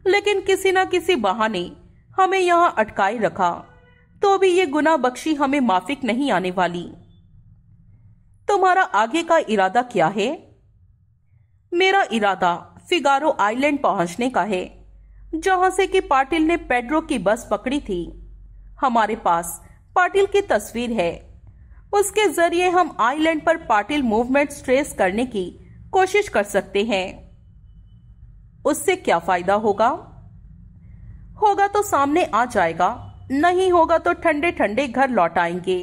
लेकिन किसी ना किसी बहाने हमें यहाँ अटकाए रखा तो भी ये गुना बख्शी हमें माफिक नहीं आने वाली तुम्हारा आगे का इरादा क्या है मेरा इरादा फिगारो आइलैंड पहुंचने का है जहां से कि पाटिल ने पेड्रो की बस पकड़ी थी हमारे पास पाटिल की तस्वीर है उसके जरिए हम आइलैंड पर पाटिल मूवमेंट ट्रेस करने की कोशिश कर सकते हैं उससे क्या फायदा होगा होगा तो सामने आ जाएगा नहीं होगा तो ठंडे ठंडे घर लौट आएंगे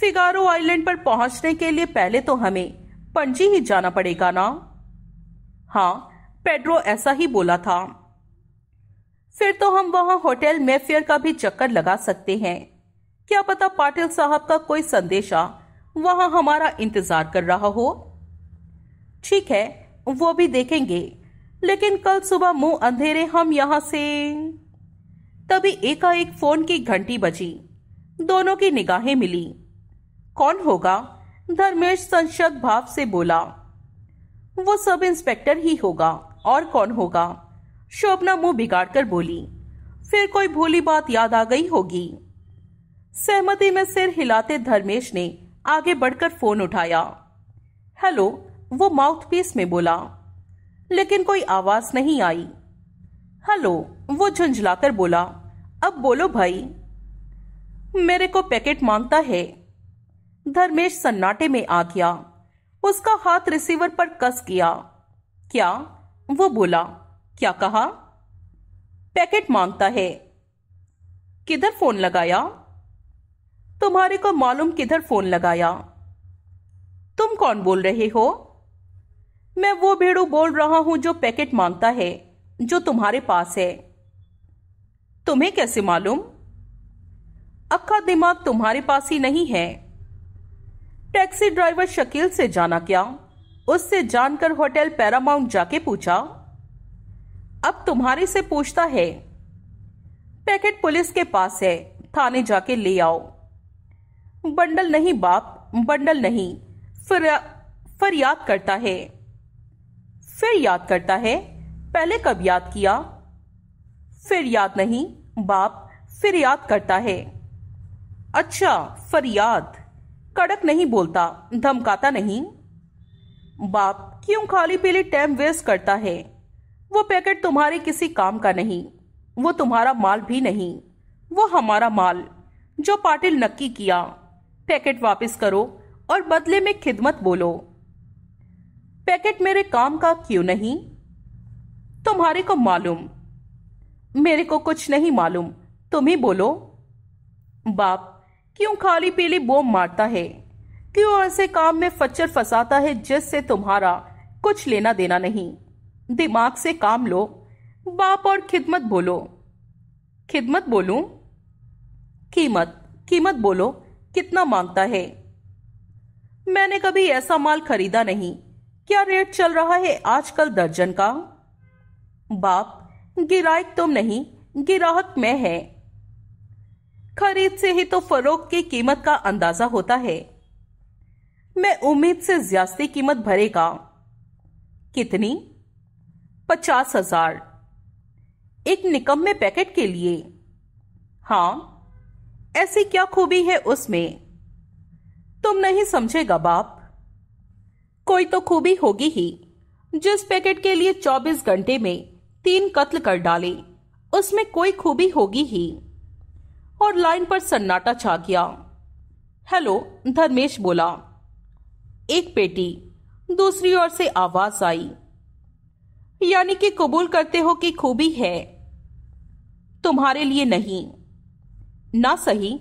फिगारो आइलैंड पर पहुंचने के लिए पहले तो हमें पणजी ही जाना पड़ेगा ना हाँ पेड्रो ऐसा ही बोला था फिर तो हम वहां होटल मेफेयर का भी चक्कर लगा सकते हैं क्या पता पाटिल साहब का कोई संदेशा वहां हमारा इंतजार कर रहा हो ठीक है वो भी देखेंगे लेकिन कल सुबह मुंह अंधेरे हम यहां से तभी एकाएक फोन की घंटी बजी दोनों की निगाहें मिली कौन होगा धर्मेश संशत भाव से बोला वो सब इंस्पेक्टर ही होगा और कौन होगा शोभना मुंह बिगाड़कर बोली फिर कोई भोली बात याद आ गई होगी सहमति में सिर हिलाते धर्मेश ने आगे बढ़कर फोन उठाया हेलो वो माउथपीस में बोला लेकिन कोई आवाज नहीं आई हेलो वो झुंझलाकर बोला अब बोलो भाई मेरे को पैकेट मांगता है धर्मेश सन्नाटे में आ गया उसका हाथ रिसीवर पर कस किया क्या वो बोला क्या कहा पैकेट मांगता है किधर फोन लगाया तुम्हारे को मालूम किधर फोन लगाया तुम कौन बोल रहे हो मैं वो भेड़ू बोल रहा हूं जो पैकेट मांगता है जो तुम्हारे पास है तुम्हें कैसे मालूम अक्का दिमाग तुम्हारे पास ही नहीं है टैक्सी ड्राइवर शकील से जाना क्या उससे जानकर होटल पैरामाउंट जाके पूछा अब तुम्हारे से पूछता है पैकेट पुलिस के पास है थाने जाके ले आओ बंडल नहीं बाप बंडल नहीं फिर फरियाद करता है फिर याद करता है पहले कब याद किया फिर याद नहीं बाप फिर याद करता है अच्छा फरियाद कड़क नहीं बोलता धमकाता नहीं बाप क्यों खाली पीली टाइम वेस्ट करता है वो पैकेट तुम्हारे किसी काम का नहीं वो तुम्हारा माल भी नहीं वो हमारा माल जो पाटिल नक्की किया पैकेट वापस करो और बदले में खिदमत बोलो पैकेट मेरे काम का क्यों नहीं तुम्हारे को मालूम मेरे को कुछ नहीं मालूम तुम ही बोलो बाप क्यों काली पीली बोम मारता है क्यों ऐसे काम में फच्चर फसाता है जिससे तुम्हारा कुछ लेना देना नहीं दिमाग से काम लो बाप और खिदमत बोलो खिदमत बोलू कीमत कीमत बोलो कितना मांगता है मैंने कभी ऐसा माल खरीदा नहीं क्या रेट चल रहा है आजकल दर्जन का बाप गिराक तुम नहीं गिराहक मैं है खरीद से ही तो फरोख्त की कीमत का अंदाजा होता है मैं उम्मीद से ज्यादा कीमत भरेगा कितनी पचास हजार एक में पैकेट के लिए हां ऐसी क्या खूबी है उसमें तुम नहीं समझेगा बाप कोई तो खूबी होगी ही जिस पैकेट के लिए चौबीस घंटे में तीन कत्ल कर डाले उसमें कोई खूबी होगी ही और लाइन पर सन्नाटा छा गया हेलो धर्मेश बोला एक पेटी दूसरी ओर से आवाज आई यानी कि कबूल करते हो कि खूबी है तुम्हारे लिए नहीं ना सही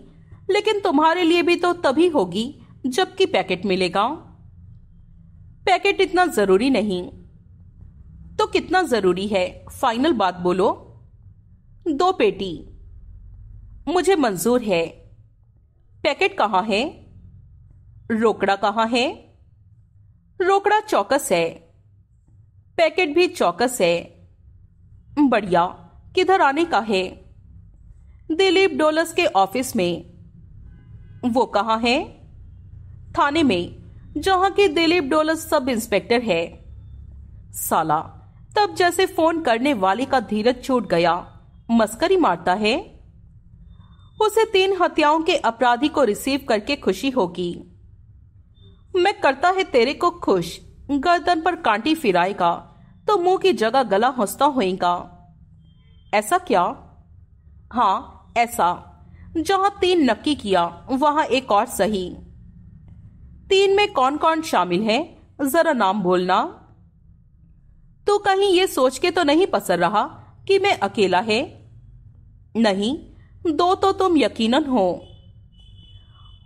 लेकिन तुम्हारे लिए भी तो तभी होगी जबकि पैकेट मिलेगा पैकेट इतना जरूरी नहीं तो कितना जरूरी है फाइनल बात बोलो दो पेटी मुझे मंजूर है पैकेट कहाँ है रोकड़ा कहाँ है रोकड़ा चौकस है पैकेट भी चौकस है बढ़िया किधर आने का है दिलीप डोलस के ऑफिस में वो कहाँ है थाने में जहां की दिलीप डोलस सब इंस्पेक्टर है साला तब जैसे फोन करने वाले का धीरज छूट गया मस्करी मारता है उसे तीन हत्याओं के अपराधी को रिसीव करके खुशी होगी मैं करता है तेरे को खुश गर्दन पर कांटी फिराएगा तो मुंह की जगह गला हंसता होएगा ऐसा क्या हाँ ऐसा जहां तीन नक्की किया वहां एक और सही तीन में कौन कौन शामिल है जरा नाम बोलना तू कहीं ये सोच के तो नहीं पसर रहा कि मैं अकेला है नहीं दो तो तुम यकीनन हो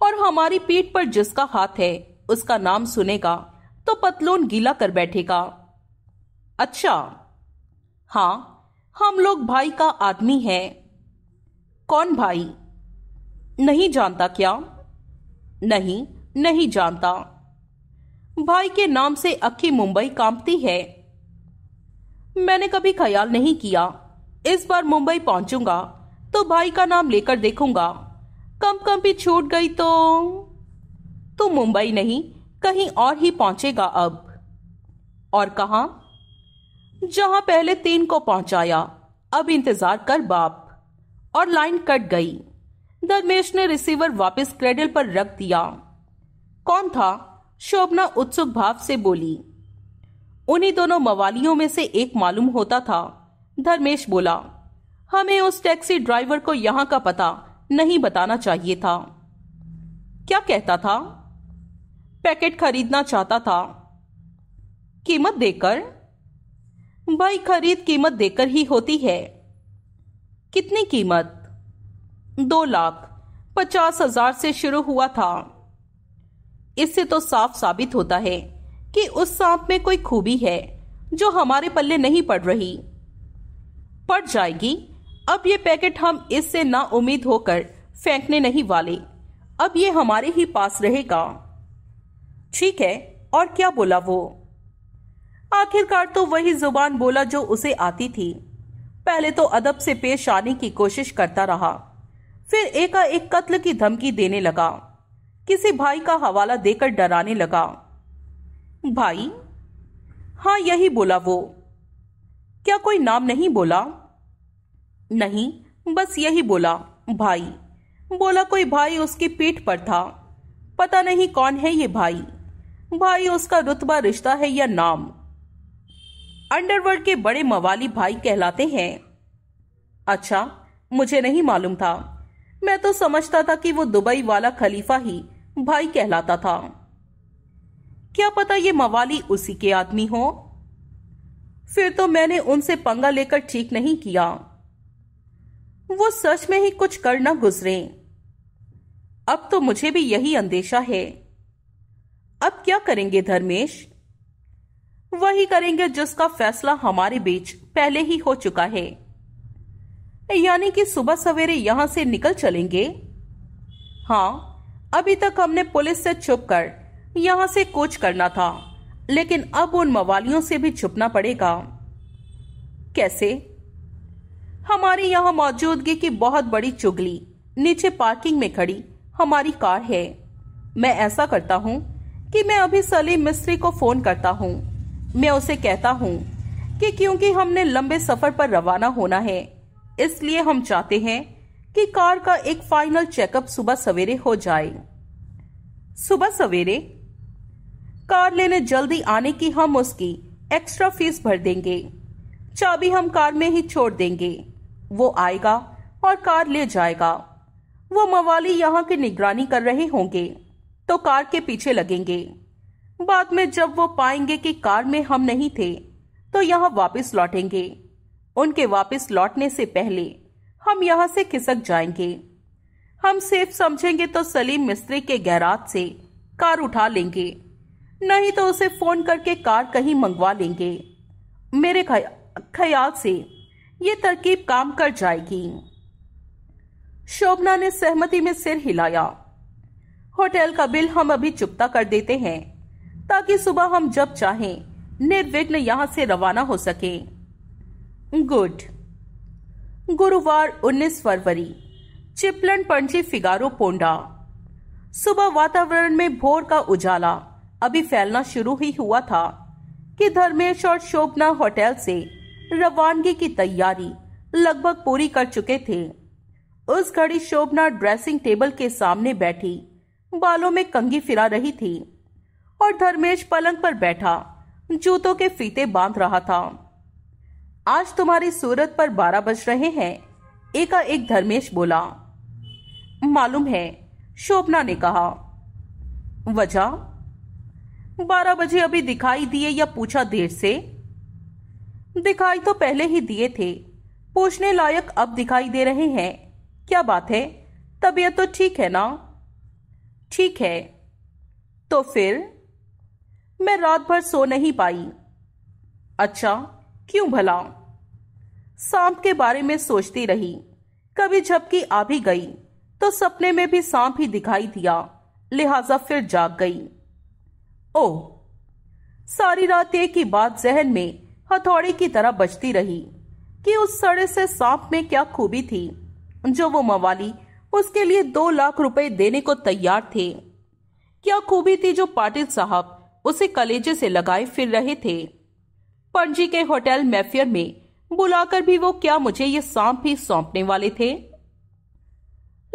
और हमारी पीठ पर जिसका हाथ है उसका नाम सुनेगा तो पतलून गीला कर बैठेगा अच्छा हाँ हम लोग भाई का आदमी है कौन भाई नहीं जानता क्या नहीं नहीं जानता भाई के नाम से अखी मुंबई कांपती है मैंने कभी ख्याल नहीं किया इस बार मुंबई पहुंचूंगा तो भाई का नाम लेकर देखूंगा कम कम भी छूट गई तो तू मुंबई नहीं कहीं और ही पहुंचेगा अब और कहा जहां पहले तीन को पहुंचाया अब इंतजार कर बाप और लाइन कट गई धर्मेश ने रिसीवर वापस क्रेडल पर रख दिया कौन था शोभना उत्सुक भाव से बोली उन्हीं दोनों मवालियों में से एक मालूम होता था धर्मेश बोला हमें उस टैक्सी ड्राइवर को यहां का पता नहीं बताना चाहिए था क्या कहता था पैकेट खरीदना चाहता था कीमत देकर भाई खरीद कीमत देकर ही होती है कितनी कीमत दो लाख पचास हजार से शुरू हुआ था इससे तो साफ साबित होता है कि उस सांप में कोई खूबी है जो हमारे पल्ले नहीं पड़ रही पड़ जाएगी अब ये पैकेट हम इससे ना उम्मीद होकर फेंकने नहीं वाले अब ये हमारे ही पास रहेगा ठीक है और क्या बोला वो आखिरकार तो वही जुबान बोला जो उसे आती थी पहले तो अदब से पेश आने की कोशिश करता रहा फिर एकाएक कत्ल की धमकी देने लगा किसी भाई का हवाला देकर डराने लगा भाई हाँ यही बोला वो क्या कोई नाम नहीं बोला नहीं बस यही बोला भाई बोला कोई भाई उसकी पीठ पर था पता नहीं कौन है ये भाई भाई उसका रुतबा रिश्ता है या नाम अंडरवर्ल्ड के बड़े मवाली भाई कहलाते हैं अच्छा मुझे नहीं मालूम था मैं तो समझता था कि वो दुबई वाला खलीफा ही भाई कहलाता था क्या पता ये मवाली उसी के आदमी हो फिर तो मैंने उनसे पंगा लेकर ठीक नहीं किया वो सच में ही कुछ कर न गुजरे अब तो मुझे भी यही अंदेशा है अब क्या करेंगे धर्मेश वही करेंगे जिसका फैसला हमारे बीच पहले ही हो चुका है यानी कि सुबह सवेरे यहां से निकल चलेंगे हाँ अभी तक हमने पुलिस से छुप कर यहां से कोच करना था लेकिन अब उन मवालियों से भी छुपना पड़ेगा कैसे हमारे यहाँ मौजूदगी की बहुत बड़ी चुगली नीचे पार्किंग में खड़ी हमारी कार है मैं ऐसा करता हूँ कि मैं अभी सलीम मिस्त्री को फोन करता हूँ मैं उसे कहता हूँ कि क्योंकि हमने लंबे सफर पर रवाना होना है इसलिए हम चाहते हैं कि कार का एक फाइनल चेकअप सुबह सवेरे हो जाए सुबह सवेरे कार लेने जल्दी आने की हम उसकी एक्स्ट्रा फीस भर देंगे चाबी हम कार में ही छोड़ देंगे वो आएगा और कार ले जाएगा वो मवाली यहाँ की निगरानी कर रहे होंगे तो कार के पीछे लगेंगे बाद में जब वो पाएंगे कि कार में हम नहीं थे तो यहाँ वापस लौटेंगे उनके वापस लौटने से पहले हम यहाँ से खिसक जाएंगे हम सेफ समझेंगे तो सलीम मिस्त्री के गैराज से कार उठा लेंगे नहीं तो उसे फोन करके कार कहीं मंगवा लेंगे मेरे ख्याल से ये तरकीब काम कर जाएगी शोभना ने सहमति में सिर हिलाया होटल का बिल हम अभी चुपता कर देते हैं ताकि सुबह हम जब चाहें निर्विघ्न यहां से रवाना हो सके गुड गुरुवार 19 फरवरी चिपलन पंची फिगारो पोंडा सुबह वातावरण में भोर का उजाला अभी फैलना शुरू ही हुआ था कि धर्मेश और शोभना होटल से रवानगी की तैयारी लगभग पूरी कर चुके थे उस घड़ी शोभना ड्रेसिंग टेबल के सामने बैठी बालों में कंगी फिरा रही थी और धर्मेश पलंग पर बैठा जूतों के फीते बांध रहा था आज तुम्हारी सूरत पर बारह बज रहे हैं एकाएक धर्मेश बोला मालूम है शोभना ने कहा वजह बारह बजे अभी दिखाई दिए या पूछा देर से दिखाई तो पहले ही दिए थे पूछने लायक अब दिखाई दे रहे हैं क्या बात है तबीयत तो ठीक है ना ठीक है तो फिर मैं रात भर सो नहीं पाई अच्छा क्यों भला सांप के बारे में सोचती रही कभी झपकी आ भी गई तो सपने में भी सांप ही दिखाई दिया लिहाजा फिर जाग गई ओह सारी रात एक ही बात जहन में हथौड़ी की तरह बचती रही कि उस सड़े से सांप में क्या खूबी थी जो वो मवाली उसके लिए दो लाख रुपए देने को तैयार थे क्या खूबी थी जो पाटिल साहब उसे कलेजे से लगाए फिर रहे थे पणजी के होटल मैफियर में बुलाकर भी वो क्या मुझे ये सांप ही सौंपने वाले थे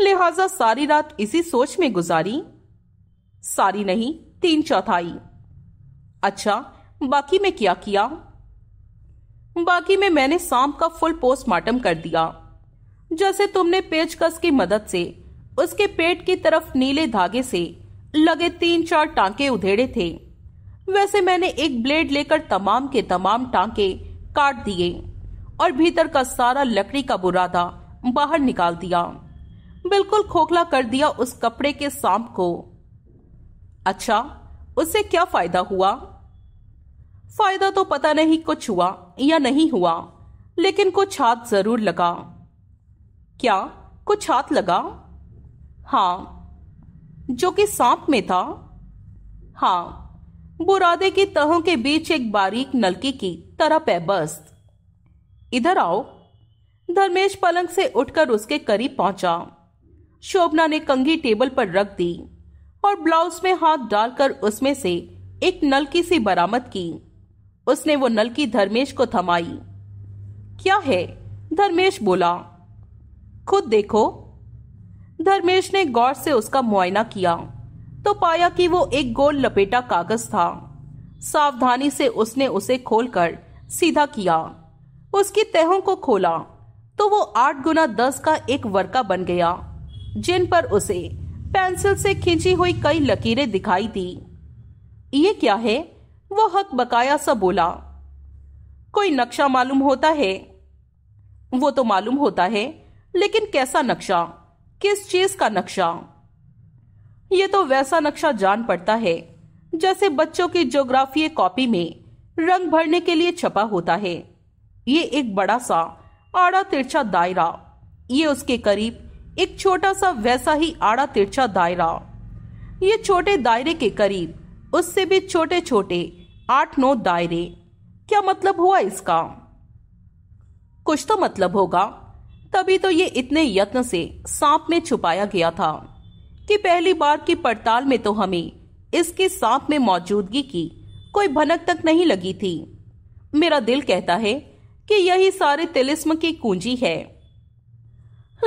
लिहाजा सारी रात इसी सोच में गुजारी सारी नहीं तीन चौथाई अच्छा बाकी में क्या किया बाकी में मैंने सांप का फुल पोस्टमार्टम कर दिया जैसे तुमने पेचकस की मदद से उसके पेट की तरफ नीले धागे से लगे तीन चार टांके उधेड़े थे वैसे मैंने एक ब्लेड लेकर तमाम के तमाम टांके काट दिए और भीतर का सारा लकड़ी का बुरादा बाहर निकाल दिया बिल्कुल खोखला कर दिया उस कपड़े के सांप को अच्छा उससे क्या फायदा हुआ फायदा तो पता नहीं कुछ हुआ या नहीं हुआ लेकिन कुछ हाथ जरूर लगा क्या कुछ हाथ लगा हाँ जो कि सांप में था हाँ बुरादे की तहों के बीच एक बारीक नलकी की तरह पैबस्त इधर आओ धर्मेश पलंग से उठकर उसके करीब पहुंचा शोभना ने कंघी टेबल पर रख दी और ब्लाउज में हाथ डालकर उसमें से एक नलकी सी बरामद की उसने वो नलकी धर्मेश को थमाई क्या है धर्मेश बोला खुद देखो धर्मेश ने गौर से उसका मुआयना किया तो पाया कि वो एक गोल लपेटा कागज था सावधानी से उसने उसे खोलकर सीधा किया उसकी तहों को खोला तो वो आठ गुना दस का एक वर्का बन गया जिन पर उसे पेंसिल से खींची हुई कई लकीरें दिखाई दी ये क्या है वो हक बकाया सा बोला कोई नक्शा मालूम होता है वो तो मालूम होता है लेकिन कैसा नक्शा किस चीज का नक्शा ये तो वैसा नक्शा जान पड़ता है जैसे बच्चों की ज्योग्राफी कॉपी में रंग भरने के लिए छपा होता है ये एक बड़ा सा आड़ा तिरछा दायरा ये उसके करीब एक छोटा सा वैसा ही आड़ा तिरछा दायरा ये छोटे दायरे के करीब उससे भी छोटे छोटे आठ नौ दायरे क्या मतलब हुआ इसका कुछ तो मतलब होगा तभी तो ये इतने यत्न से सांप में छुपाया गया था कि पहली बार की पड़ताल में तो हमें इसके सांप में मौजूदगी की कोई भनक तक नहीं लगी थी मेरा दिल कहता है कि यही सारे तिलिस्म की कुंजी है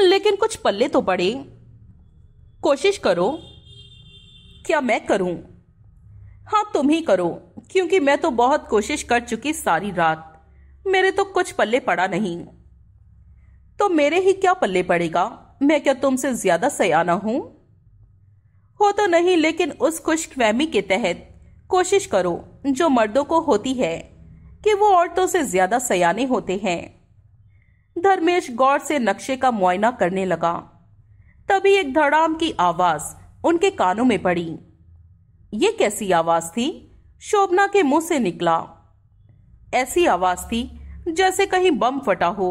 लेकिन कुछ पल्ले तो पड़े कोशिश करो क्या मैं करूं हाँ तुम ही करो क्योंकि मैं तो बहुत कोशिश कर चुकी सारी रात मेरे तो कुछ पल्ले पड़ा नहीं तो मेरे ही क्या पल्ले पड़ेगा मैं क्या तुमसे ज्यादा सयाना हूं हो तो नहीं लेकिन उस फहमी के तहत कोशिश करो जो मर्दों को होती है कि वो औरतों से ज्यादा सयाने होते हैं धर्मेश गौर से नक्शे का मुआयना करने लगा तभी एक धड़ाम की आवाज उनके कानों में पड़ी ये कैसी आवाज थी शोभना के मुंह से निकला ऐसी आवाज थी जैसे कहीं बम फटा हो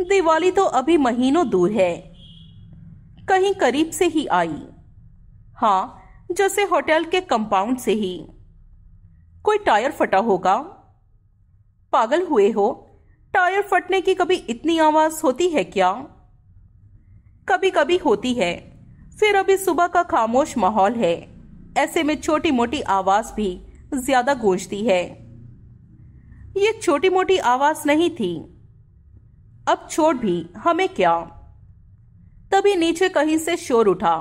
दिवाली तो अभी महीनों दूर है कहीं करीब से ही आई हाँ जैसे होटल के कंपाउंड से ही कोई टायर फटा होगा पागल हुए हो टायर फटने की कभी इतनी आवाज होती है क्या कभी कभी होती है फिर अभी सुबह का खामोश माहौल है ऐसे में छोटी मोटी आवाज भी ज्यादा गूंजती है ये छोटी मोटी आवाज नहीं थी अब छोड़ भी हमें क्या तभी नीचे कहीं से शोर उठा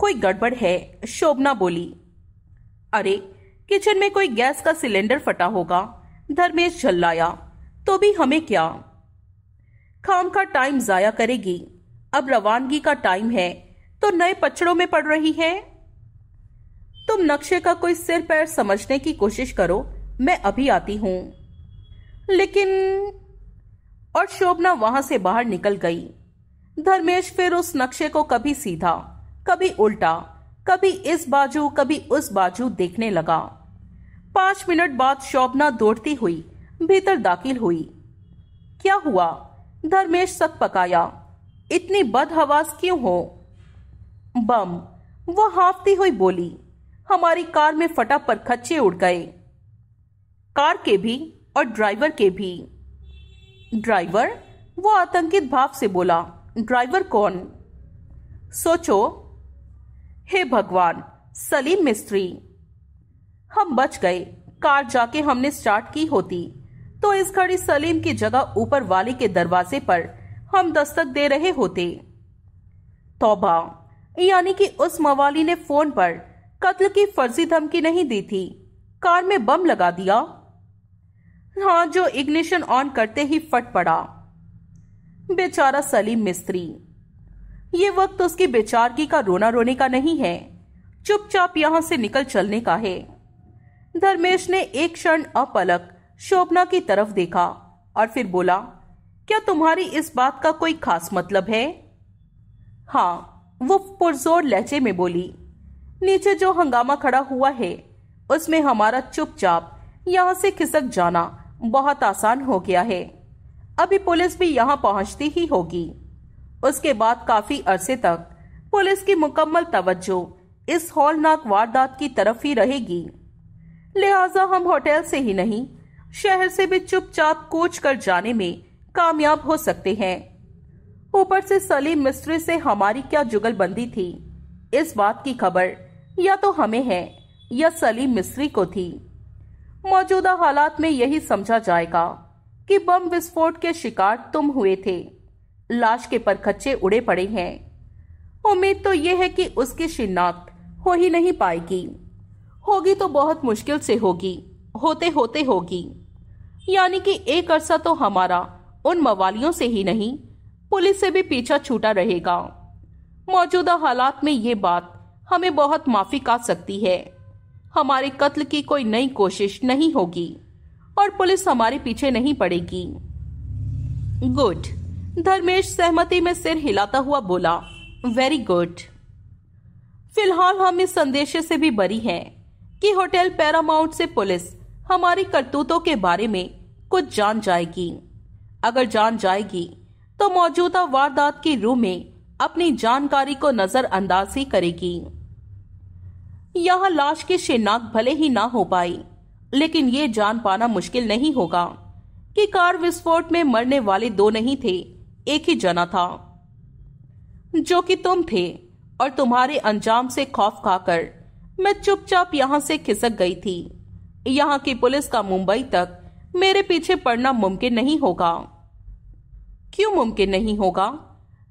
कोई गड़बड़ है शोभना बोली अरे किचन में कोई गैस का सिलेंडर फटा होगा धर्मेश झल्लाया तो भी हमें क्या खाम का टाइम जाया करेगी अब रवानगी का टाइम है तो नए पचड़ों में पड़ रही है तुम नक्शे का कोई सिर पैर समझने की कोशिश करो मैं अभी आती हूं लेकिन और शोभना वहां से बाहर निकल गई धर्मेश फिर उस नक्शे को कभी सीधा कभी उल्टा कभी इस बाजू कभी उस बाजू देखने लगा पांच मिनट बाद शोभना दौड़ती हुई भीतर दाखिल हुई क्या हुआ धर्मेश सब पकाया इतनी बदहवास क्यों हो बम वो हाफती हुई बोली हमारी कार में फटा खच्चे उड़ गए कार के भी और ड्राइवर के भी ड्राइवर वो आतंकित भाव से बोला ड्राइवर कौन सोचो हे भगवान सलीम मिस्त्री हम बच गए कार जाके हमने स्टार्ट की होती तो इस घड़ी सलीम की जगह ऊपर वाले के दरवाजे पर हम दस्तक दे रहे होते तौबा यानी कि उस मवाली ने फोन पर कत्ल की फर्जी धमकी नहीं दी थी कार में बम लगा दिया हाँ जो इग्निशन ऑन करते ही फट पड़ा बेचारा सलीम मिस्त्री ये वक्त तो उसकी बेचारगी का रोना रोने का नहीं है चुपचाप यहां से निकल चलने का है धर्मेश ने एक क्षण अपलक शोभना की तरफ देखा और फिर बोला क्या तुम्हारी इस बात का कोई खास मतलब है हाँ वो पुरजोर लहजे में बोली नीचे जो हंगामा खड़ा हुआ है उसमें हमारा चुपचाप यहाँ से खिसक जाना बहुत आसान हो गया है अभी पुलिस भी यहाँ पहुंचती ही होगी उसके बाद काफी अरसे तक पुलिस की मुकम्मल तवज्जो इस हॉलनाक वारदात की तरफ ही रहेगी लिहाजा हम होटल से ही नहीं शहर से भी चुपचाप कूच कर जाने में कामयाब हो सकते हैं ऊपर से सलीम मिस्त्री से हमारी क्या जुगलबंदी थी इस बात की खबर या तो हमें है या सलीम मिस्री को थी मौजूदा हालात में यही समझा जाएगा कि बम विस्फोट के शिकार तुम हुए थे लाश के परखच्चे उड़े पड़े हैं उम्मीद तो यह है कि उसकी शिनाख्त हो ही नहीं पाएगी होगी तो बहुत मुश्किल से होगी होते होते होगी यानी कि एक अरसा तो हमारा उन मवालियों से ही नहीं पुलिस से भी पीछा छूटा रहेगा मौजूदा हालात में ये बात हमें बहुत माफी का सकती है हमारे कत्ल की कोई नई कोशिश नहीं होगी और पुलिस हमारे पीछे नहीं पड़ेगी गुड धर्मेश सहमति में सिर हिलाता हुआ बोला वेरी गुड फिलहाल हम इस संदेश से भी बरी हैं कि होटल पैरामाउंट से पुलिस हमारी करतूतों के बारे में कुछ जान जाएगी अगर जान जाएगी तो मौजूदा वारदात के रूह में अपनी जानकारी को नजरअंदाज ही करेगी यहाँ लाश की शिनाख्त भले ही ना हो पाई लेकिन ये जान पाना मुश्किल नहीं होगा कि कार विस्फोट में मरने वाले दो नहीं थे एक ही जना था जो कि तुम थे और तुम्हारे अंजाम से खौफ खाकर मैं चुपचाप यहाँ से खिसक गई थी यहाँ की पुलिस का मुंबई तक मेरे पीछे पड़ना मुमकिन नहीं होगा क्यों मुमकिन नहीं होगा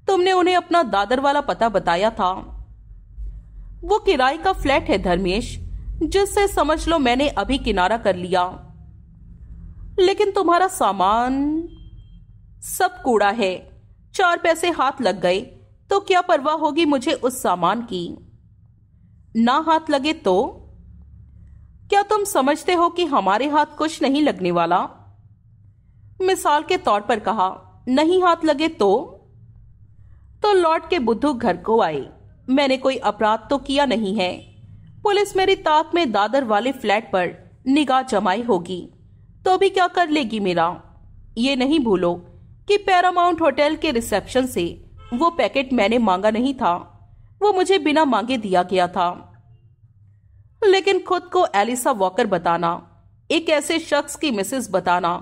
तुमने उन्हें अपना दादर वाला पता बताया था वो किराए का फ्लैट है धर्मेश जिससे समझ लो मैंने अभी किनारा कर लिया लेकिन तुम्हारा सामान सब कूड़ा है चार पैसे हाथ लग गए तो क्या परवाह होगी मुझे उस सामान की ना हाथ लगे तो क्या तुम समझते हो कि हमारे हाथ कुछ नहीं लगने वाला मिसाल के तौर पर कहा नहीं हाथ लगे तो तो लौट के बुद्धू घर को आए मैंने कोई अपराध तो किया नहीं है पुलिस मेरी ताक में दादर वाले फ्लैट पर निगाह जमाई होगी तो भी क्या कर लेगी मेरा ये नहीं भूलो कि पैरामाउंट होटल के रिसेप्शन से वो पैकेट मैंने मांगा नहीं था वो मुझे बिना मांगे दिया गया था लेकिन खुद को एलिसा वॉकर बताना एक ऐसे शख्स की मिसेस बताना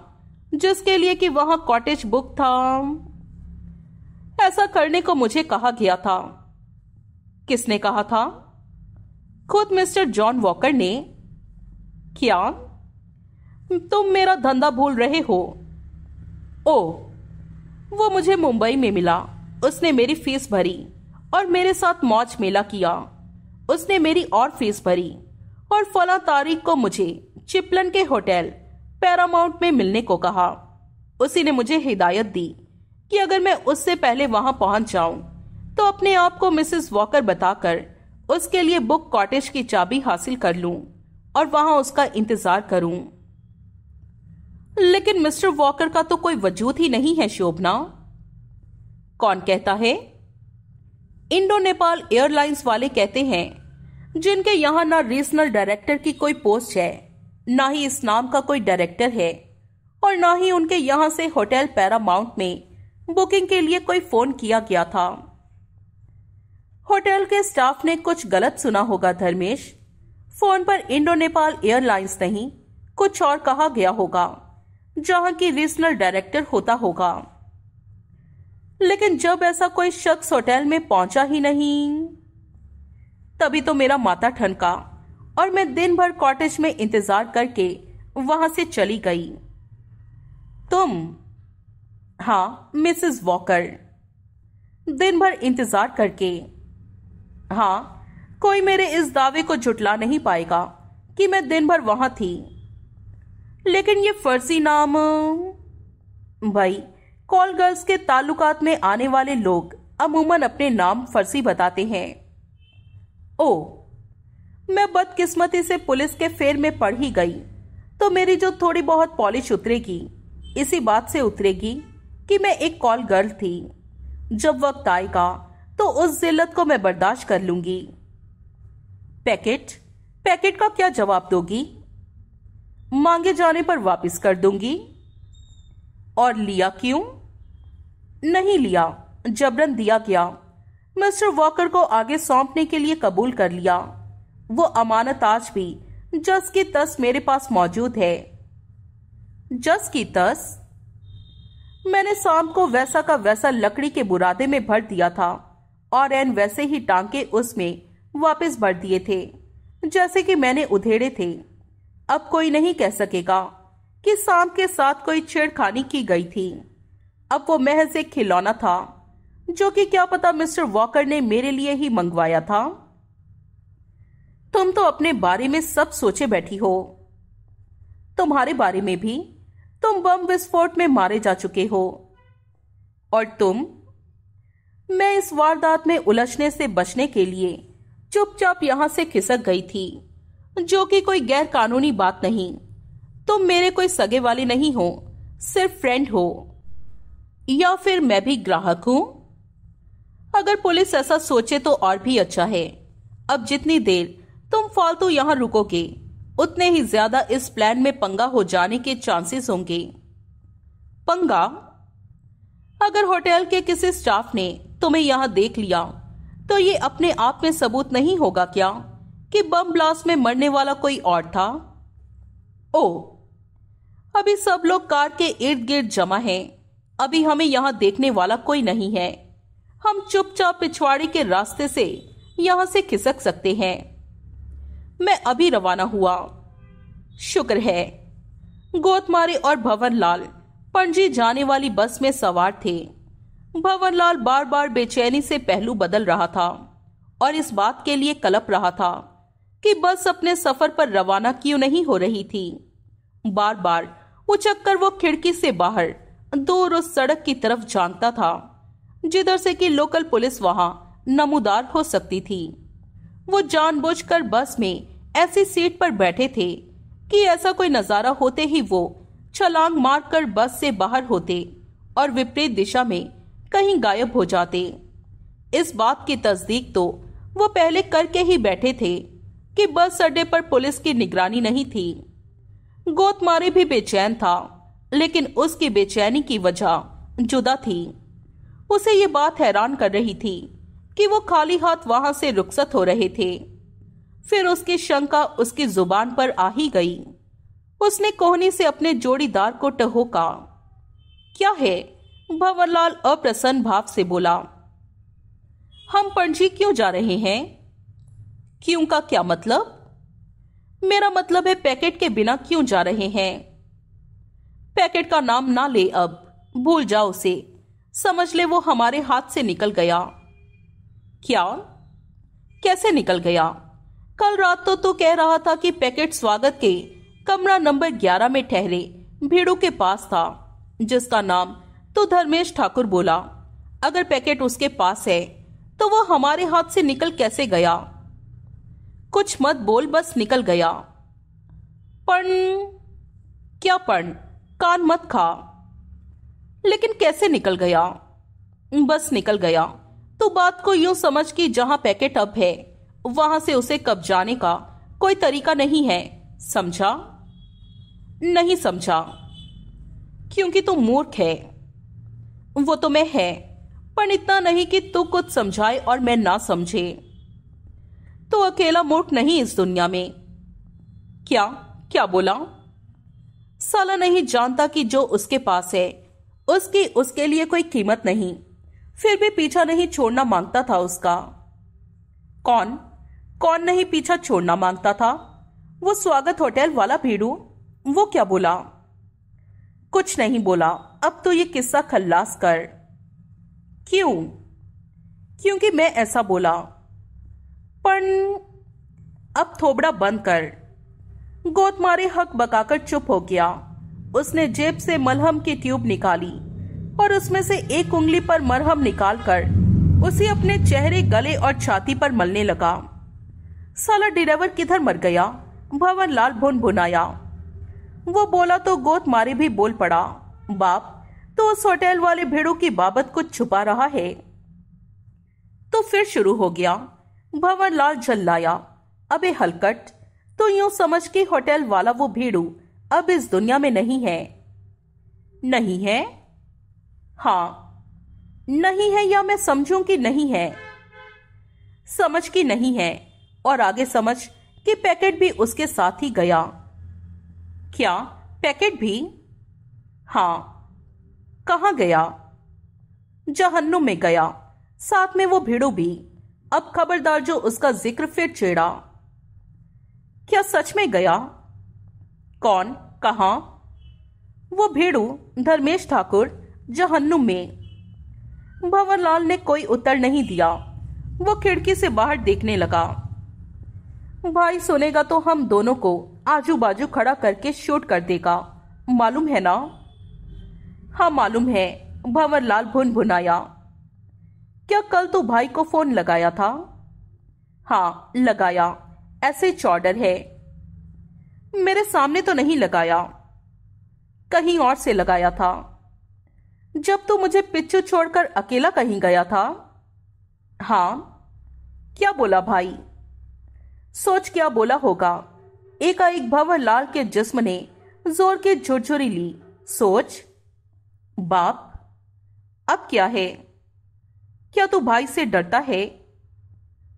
जिसके लिए कि वहां कॉटेज बुक था ऐसा करने को मुझे कहा गया था किसने कहा था खुद मिस्टर जॉन वॉकर ने क्या तुम मेरा धंधा भूल रहे हो ओ वो मुझे मुंबई में मिला उसने मेरी फीस भरी और मेरे साथ मौज मेला किया उसने मेरी और फीस भरी और फला तारीख को मुझे चिपलन के होटल पैरामाउंट में मिलने को कहा उसी ने मुझे हिदायत दी कि अगर मैं उससे पहले वहां पहुंच जाऊं तो अपने आप को मिसेस वॉकर बताकर उसके लिए बुक कॉटेज की चाबी हासिल कर लूं और वहां उसका इंतजार करूं लेकिन मिस्टर वॉकर का तो कोई वजूद ही नहीं है शोभना कौन कहता है इंडो नेपाल एयरलाइंस वाले कहते हैं जिनके यहां ना रीजनल डायरेक्टर की कोई पोस्ट है ना ही इस नाम का कोई डायरेक्टर है और ना ही उनके यहां से होटल पैरामाउंट में बुकिंग के लिए कोई फोन किया गया था होटल के स्टाफ ने कुछ गलत सुना होगा धर्मेश फोन पर इंडो नेपाल एयरलाइंस नहीं कुछ और कहा गया होगा जहां की रीजनल डायरेक्टर होता होगा लेकिन जब ऐसा कोई शख्स होटल में पहुंचा ही नहीं तभी तो मेरा माथा ठनका और मैं दिन भर कॉटेज में इंतजार करके वहां से चली गई तुम हाँ मिसेस वॉकर दिन भर इंतजार करके हाँ कोई मेरे इस दावे को झुटला नहीं पाएगा कि मैं दिन भर वहां थी लेकिन ये फर्जी नाम भाई कॉल गर्ल्स के ताल्लुकात में आने वाले लोग अमूमन अपने नाम फर्जी बताते हैं ओ मैं बदकिस्मती से पुलिस के फेर में पड़ ही गई तो मेरी जो थोड़ी बहुत पॉलिश उतरेगी इसी बात से उतरेगी कि मैं एक कॉल गर्ल थी जब वक्त आएगा तो उस जिल्लत को मैं बर्दाश्त कर लूंगी पैकेट पैकेट का क्या जवाब दोगी मांगे जाने पर वापस कर दूंगी और लिया क्यों नहीं लिया जबरन दिया गया मिस्टर वॉकर को आगे सौंपने के लिए कबूल कर लिया वो अमानत आज भी जस की तस मेरे पास मौजूद है जस की तस मैंने शाम को वैसा का वैसा लकड़ी के बुरादे में भर दिया था और एन वैसे ही टांके उसमें वापस भर दिए थे जैसे कि मैंने उधेड़े थे अब कोई नहीं कह सकेगा कि सांप के साथ कोई छेड़खानी की गई थी अब वो महज एक खिलौना था जो कि क्या पता मिस्टर वॉकर ने मेरे लिए ही मंगवाया था तुम तो अपने बारे में सब सोचे बैठी हो तुम्हारे बारे में भी तुम बम विस्फोट में मारे जा चुके हो और तुम मैं इस वारदात में उलझने से बचने के लिए चुपचाप यहाँ से खिसक गई थी जो कि कोई गैर कानूनी बात नहीं तुम तो मेरे कोई सगे वाले नहीं हो सिर्फ फ्रेंड हो या फिर मैं भी ग्राहक हूं अगर पुलिस ऐसा सोचे तो और भी अच्छा है अब जितनी देर तुम फालतू यहाँ रुकोगे उतने ही ज्यादा इस प्लान में पंगा हो जाने के चांसेस होंगे पंगा अगर होटल के किसी स्टाफ ने तुम्हें यहाँ देख लिया तो ये अपने आप में सबूत नहीं होगा क्या कि बम ब्लास्ट में मरने वाला कोई और था ओ अभी सब लोग कार के इर्द गिर्द जमा हैं अभी हमें यहाँ देखने वाला कोई नहीं है हम चुपचाप पिछवाड़ी के रास्ते से यहाँ से खिसक सकते हैं मैं अभी रवाना हुआ शुक्र है गोतमारे और भवनलाल पणजी जाने वाली बस में सवार थे भंवरलाल बार बार बेचैनी से पहलू बदल रहा था और इस बात के लिए कलप रहा था कि बस अपने सफर पर रवाना क्यों नहीं हो रही थी बार बार उचक कर वो खिड़की से बाहर दूर उस सड़क की तरफ जानता था जिधर से कि लोकल पुलिस वहां नमूदार हो सकती थी वो जानबूझकर बस में ऐसी सीट पर बैठे थे कि ऐसा कोई नजारा होते ही वो छलांग मारकर बस से बाहर होते और विपरीत दिशा में कहीं गायब हो जाते इस बात की तस्दीक तो वो पहले करके ही बैठे थे कि बस अड्डे पर पुलिस की निगरानी नहीं थी गोतमारे भी बेचैन था लेकिन उसकी बेचैनी की वजह जुदा थी उसे ये बात हैरान कर रही थी कि वो खाली हाथ वहां से रुखसत हो रहे थे फिर उसकी शंका उसकी जुबान पर आ ही गई उसने कोहनी से अपने जोड़ीदार को टहोका क्या है भंवरलाल अप्रसन्न भाव से बोला हम पणजी क्यों जा रहे हैं क्यों का क्या मतलब मेरा मतलब है पैकेट के बिना क्यों जा रहे हैं पैकेट का नाम ना ले अब भूल जाओ उसे समझ ले वो हमारे हाथ से निकल गया क्या कैसे निकल गया कल रात तो तू कह रहा था कि पैकेट स्वागत के कमरा नंबर ग्यारह में ठहरे भीड़ू के पास था जिसका नाम तो धर्मेश ठाकुर बोला अगर पैकेट उसके पास है तो वह हमारे हाथ से निकल कैसे गया कुछ मत बोल बस निकल गया पण क्या पण कान मत खा लेकिन कैसे निकल गया बस निकल गया तो बात को यूं समझ कि जहां पैकेट अब है वहां से उसे कब जाने का कोई तरीका नहीं है समझा नहीं समझा क्योंकि तू मूर्ख है वो तो मैं है पर इतना नहीं कि तू कुछ समझाए और मैं ना समझे तो अकेला मूर्ख नहीं इस दुनिया में क्या क्या बोला साला नहीं जानता कि जो उसके पास है उसकी उसके लिए कोई कीमत नहीं फिर भी पीछा नहीं छोड़ना मांगता था उसका कौन कौन नहीं पीछा छोड़ना मांगता था वो स्वागत होटल वाला भीड़ू वो क्या बोला कुछ नहीं बोला अब तो ये किस्सा खल्लास कर क्यों क्योंकि मैं ऐसा बोला पर अब थोबड़ा बंद कर गोत मारे हक बकाकर चुप हो गया उसने जेब से मलहम की ट्यूब निकाली और उसमें से एक उंगली पर मरहम निकालकर उसे अपने चेहरे गले और छाती पर मलने लगा साला ड्राइवर किधर मर गया भवन लाल भुन भुनाया वो बोला तो गोत मारे भी बोल पड़ा बाप तो उस होटल वाले भेड़ू की बाबत कुछ छुपा रहा है तो फिर शुरू हो गया भंवरलाल झल्लाया अबे हलकट तो यूं समझ के होटल वाला वो भेड़ू अब इस दुनिया में नहीं है नहीं है हाँ नहीं है या मैं समझूं कि नहीं है समझ की नहीं है और आगे समझ कि पैकेट भी उसके साथ ही गया क्या पैकेट भी हाँ कहा गया जहन्नुम में गया साथ में वो भिड़ो भी अब खबरदार जो उसका जिक्र फिर छेड़ा क्या सच में गया कौन कहा वो भेड़ू धर्मेश ठाकुर जहन्नुम में भंवरलाल ने कोई उत्तर नहीं दिया वो खिड़की से बाहर देखने लगा भाई सुनेगा तो हम दोनों को आजू बाजू खड़ा करके शूट कर देगा मालूम है ना हाँ मालूम है भंवरलाल भुन भुनाया क्या कल तो भाई को फोन लगाया था हाँ लगाया ऐसे चौडर है मेरे सामने तो नहीं लगाया कहीं और से लगाया था जब तो मुझे पिच्चू छोड़कर अकेला कहीं गया था हाँ क्या बोला भाई सोच क्या बोला होगा एकाएक भंवर लाल के जिस्म ने जोर के झुरझुरी ली सोच बाप अब क्या है क्या तू भाई से डरता है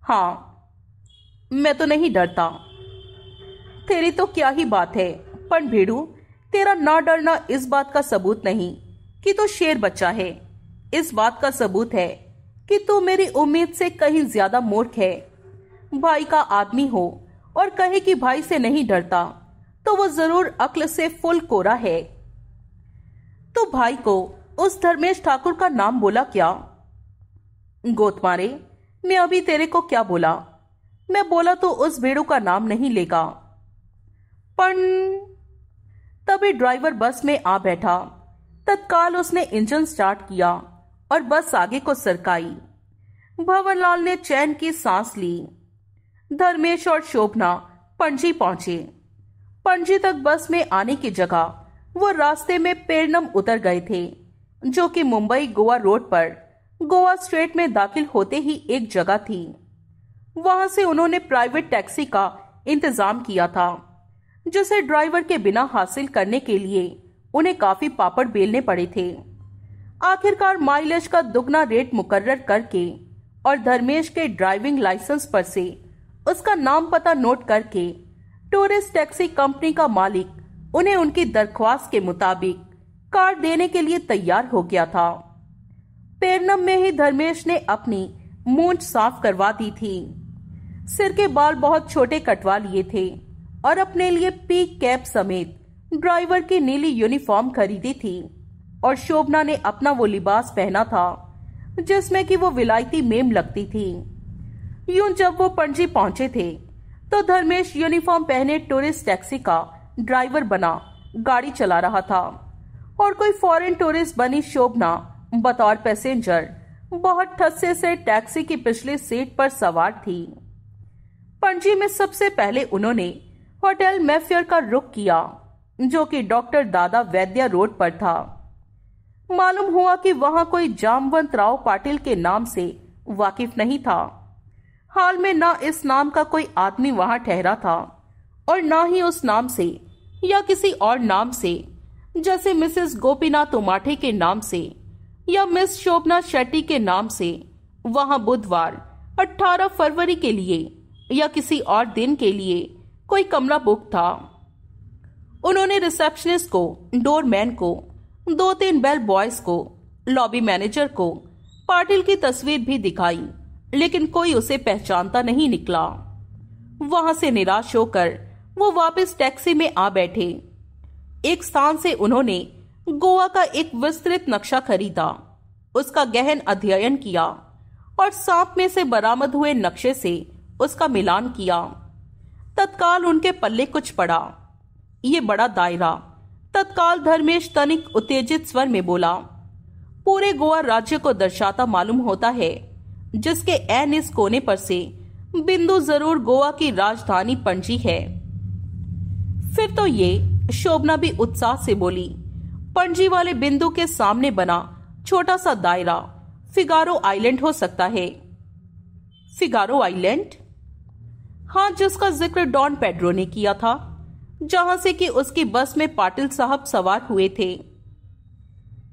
हाँ मैं तो नहीं डरता तेरी तो क्या ही बात है पर भिड़ू तेरा ना डरना इस बात का सबूत नहीं कि तू तो शेर बच्चा है इस बात का सबूत है कि तू तो मेरी उम्मीद से कहीं ज्यादा मूर्ख है भाई का आदमी हो और कहे कि भाई से नहीं डरता तो वो जरूर अक्ल से फुल कोरा है तो भाई को उस धर्मेश ठाकुर का नाम बोला क्या गोतमारे मैं अभी तेरे को क्या बोला मैं बोला तो उस भेड़ू का नाम नहीं लेगा पण तभी ड्राइवर बस में आ बैठा तत्काल उसने इंजन स्टार्ट किया और बस आगे को सरकाई भवनलाल ने चैन की सांस ली धर्मेश और शोभना पणजी पहुंचे पणजी तक बस में आने की जगह वो रास्ते में पेरनम उतर गए थे जो कि मुंबई गोवा रोड पर गोवा स्ट्रेट में दाखिल होते ही एक जगह थी वहां से उन्होंने प्राइवेट टैक्सी का इंतजाम किया था जिसे ड्राइवर के बिना हासिल करने के लिए उन्हें काफी पापड़ बेलने पड़े थे आखिरकार माइलेज का दुगना रेट मुकर्र करके और धर्मेश के ड्राइविंग लाइसेंस पर से उसका नाम पता नोट करके टूरिस्ट टैक्सी कंपनी का मालिक उन्हें उनकी दरख्वास्त के मुताबिक कार्ड देने के लिए तैयार हो गया था पेरनम में ही धर्मेश ने अपनी मूंछ साफ करवा दी थी सिर के बाल बहुत छोटे कटवा लिए थे और अपने लिए पीक कैप समेत ड्राइवर की नीली यूनिफॉर्म खरीदी थी और शोभना ने अपना वो लिबास पहना था जिसमें कि वो विलायती मेम लगती थी यूं जब वो पणजी पहुंचे थे तो धर्मेश यूनिफॉर्म पहने टूरिस्ट टैक्सी का ड्राइवर बना गाड़ी चला रहा था और कोई फॉरेन टूरिस्ट बनी शोभना बतौर पैसेंजर बहुत ठस्से से टैक्सी की पिछले सीट पर सवार थी पणजी में सबसे पहले उन्होंने होटल मेफियर का रुख किया जो कि डॉक्टर दादा वैद्य रोड पर था मालूम हुआ कि वहां कोई जामवंत राव पाटिल के नाम से वाकिफ नहीं था हाल में ना इस नाम का कोई आदमी वहां ठहरा था और ना ही उस नाम से या किसी और नाम से जैसे मिसेस गोपीनाथ उमाठे के नाम से या मिस शोभना शेट्टी के नाम से वहां बुधवार 18 फरवरी के लिए या किसी और दिन के लिए कोई कमरा बुक था उन्होंने रिसेप्शनिस्ट को डोरमैन को दो तीन बेल बॉयज को लॉबी मैनेजर को पाटिल की तस्वीर भी दिखाई लेकिन कोई उसे पहचानता नहीं निकला वहां से निराश होकर वो वापस टैक्सी में आ बैठे एक स्थान से उन्होंने गोवा का एक विस्तृत नक्शा खरीदा उसका गहन अध्ययन किया और सांप में से बरामद हुए नक्शे से उसका मिलान किया तत्काल उनके पल्ले कुछ पड़ा ये बड़ा दायरा तत्काल धर्मेश तनिक उत्तेजित स्वर में बोला पूरे गोवा राज्य को दर्शाता मालूम होता है जिसके एन इस कोने पर से बिंदु जरूर गोवा की राजधानी पणजी है फिर तो ये शोभना भी उत्साह से बोली पणजी वाले बिंदु के सामने बना छोटा सा दायरा फिगारो आइलैंड हो सकता है फिगारो आइलैंड हाँ जिसका जिक्र डॉन पेड्रो ने किया था जहां से कि उसकी बस में पाटिल साहब सवार हुए थे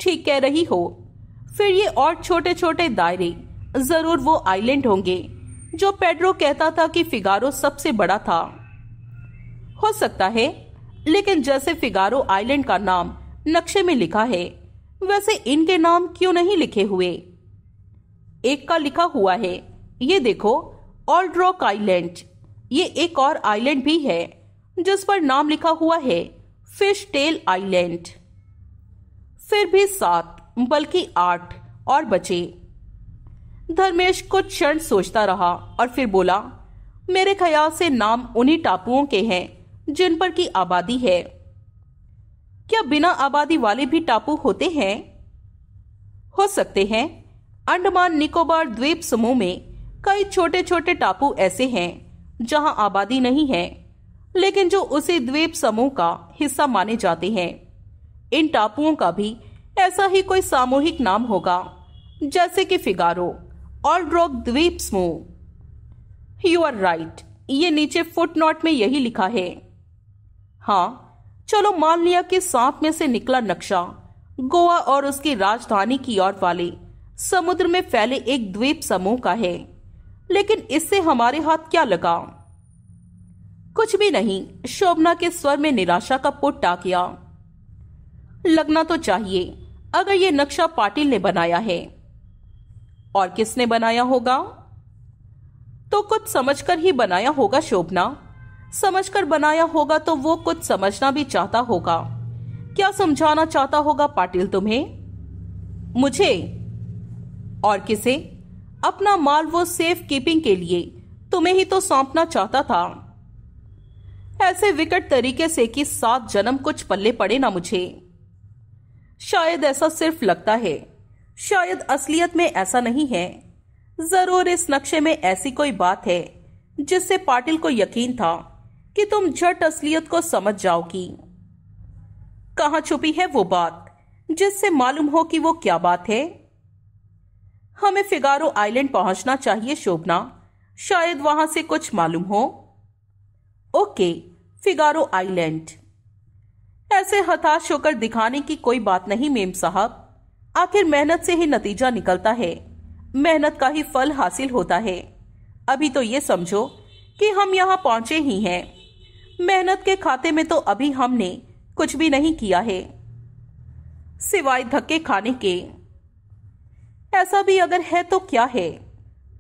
ठीक कह रही हो फिर ये और छोटे छोटे दायरे जरूर वो आइलैंड होंगे जो पेड्रो कहता था कि फिगारो सबसे बड़ा था हो सकता है लेकिन जैसे फिगारो आइलैंड का नाम नक्शे में लिखा है वैसे इनके नाम क्यों नहीं लिखे हुए एक का लिखा हुआ है ये देखो ऑल्ड रॉक आइलैंड ये एक और आइलैंड भी है जिस पर नाम लिखा हुआ है फिश टेल आइलैंड फिर भी सात बल्कि आठ और बचे धर्मेश कुछ क्षण सोचता रहा और फिर बोला मेरे ख्याल से नाम उन्हीं टापुओं के हैं जिन पर की आबादी है क्या बिना आबादी वाले भी टापू होते हैं हो सकते हैं अंडमान निकोबार द्वीप समूह में कई छोटे छोटे टापू ऐसे हैं जहां आबादी नहीं है लेकिन जो उसी द्वीप समूह का हिस्सा माने जाते हैं इन टापुओं का भी ऐसा ही कोई सामूहिक नाम होगा जैसे कि फिगारो और ड्रॉप द्वीप समूह यू आर राइट ये नीचे फुटनोट में यही लिखा है हाँ चलो मान लिया कि सांप में से निकला नक्शा गोवा और उसकी राजधानी की ओर वाले समुद्र में फैले एक द्वीप समूह का है लेकिन इससे हमारे हाथ क्या लगा कुछ भी नहीं शोभना के स्वर में निराशा का पुट टा गया लगना तो चाहिए अगर ये नक्शा पाटिल ने बनाया है और किसने बनाया होगा तो कुछ समझकर ही बनाया होगा शोभना समझकर बनाया होगा तो वो कुछ समझना भी चाहता होगा क्या समझाना चाहता होगा पाटिल तुम्हें मुझे और किसे अपना माल वो सेफ कीपिंग के लिए तुम्हें ही तो सौंपना चाहता था ऐसे विकट तरीके से कि सात जन्म कुछ पल्ले पड़े ना मुझे शायद ऐसा सिर्फ लगता है शायद असलियत में ऐसा नहीं है जरूर इस नक्शे में ऐसी कोई बात है जिससे पाटिल को यकीन था कि तुम झट असलियत को समझ जाओगी कहा छुपी है वो बात जिससे मालूम हो कि वो क्या बात है हमें फिगारो आइलैंड पहुंचना चाहिए शोभना शायद वहां से कुछ मालूम हो ओके फिगारो आइलैंड ऐसे हताश होकर दिखाने की कोई बात नहीं मेम साहब आखिर मेहनत से ही नतीजा निकलता है मेहनत का ही फल हासिल होता है अभी तो ये समझो कि हम यहां पहुंचे ही हैं मेहनत के खाते में तो अभी हमने कुछ भी नहीं किया है सिवाय धक्के खाने के ऐसा भी अगर है तो क्या है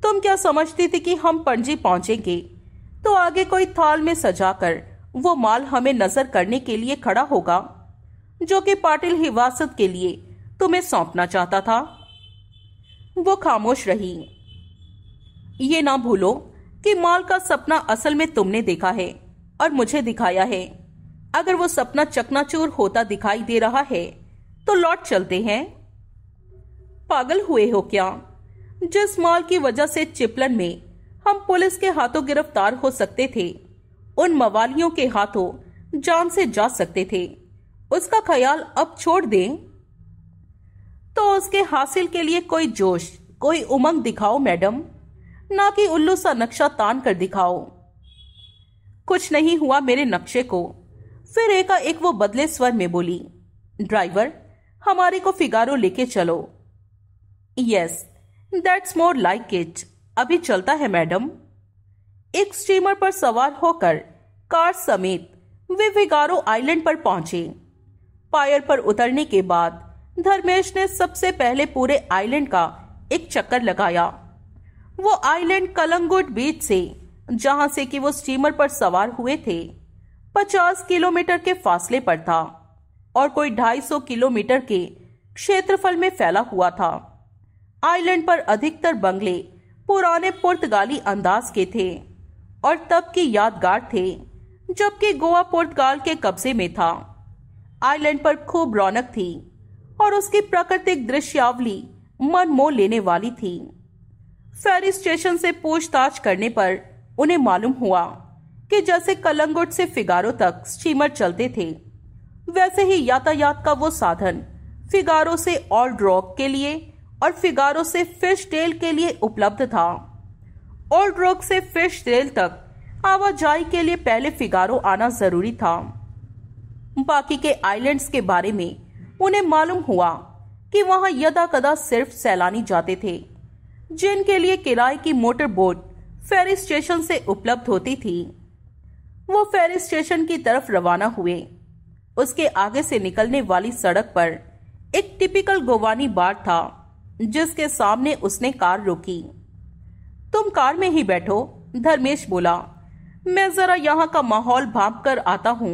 तुम क्या समझती थी कि हम पणजी पहुंचेंगे तो आगे कोई थाल में सजाकर वो माल हमें नजर करने के लिए खड़ा होगा जो कि पाटिल हिवासत के लिए तुम्हें सौंपना चाहता था वो खामोश रही ये ना भूलो कि माल का सपना असल में तुमने देखा है और मुझे दिखाया है अगर वो सपना चकनाचूर होता दिखाई दे रहा है तो लौट चलते हैं पागल हुए हो क्या जिस माल की वजह से चिपलन में हम पुलिस के हाथों गिरफ्तार हो सकते थे उन मवालियों के हाथों जान से जा सकते थे उसका ख्याल अब छोड़ दें तो उसके हासिल के लिए कोई जोश कोई उमंग दिखाओ मैडम ना कि उल्लू सा नक्शा तान कर दिखाओ कुछ नहीं हुआ मेरे नक्शे को फिर एक वो बदले स्वर में बोली ड्राइवर हमारे को फिगारो लेके चलो yes that's more like it अभी चलता है मैडम एक स्टीमर पर सवार होकर कार समेत वे फिगारो आइलैंड पर पहुंचे पायर पर उतरने के बाद धर्मेश ने सबसे पहले पूरे आइलैंड का एक चक्कर लगाया वो आइलैंड कलंगुट बीच से जहां से कि वो स्टीमर पर सवार हुए थे 50 किलोमीटर के फासले पर था और कोई 250 किलोमीटर के क्षेत्रफल में फैला हुआ था आइलैंड पर अधिकतर बंगले पुराने पुर्तगाली अंदाज के थे और तब के यादगार थे जबकि गोवा पुर्तगाल के कब्जे में था आइलैंड पर खूब रौनक थी और उसकी प्राकृतिक दृश्यावली मन मोह लेने वाली थी फेरी स्टेशन से पूछताछ करने पर उन्हें मालूम हुआ कि जैसे कलंगुट से फिगारो तक स्टीमर चलते थे वैसे ही यातायात का वो साधन फिगारो से ओल्ड रॉक के लिए और फिगारो से फिश टेल के लिए उपलब्ध था ओल्ड रॉक से फिश टेल तक आवाजाही के लिए पहले फिगारो आना जरूरी था बाकी के आइलैंड्स के बारे में उन्हें मालूम हुआ कि वहां यदा कदा सिर्फ सैलानी जाते थे जिनके लिए किराए की मोटर बोट फेरी स्टेशन से उपलब्ध होती थी वो फेरी स्टेशन की तरफ रवाना हुए उसके आगे से निकलने वाली सड़क पर एक टिपिकल गोवानी बार था जिसके सामने उसने कार रोकी तुम कार में ही बैठो धर्मेश बोला मैं जरा यहाँ का माहौल भाप कर आता हूँ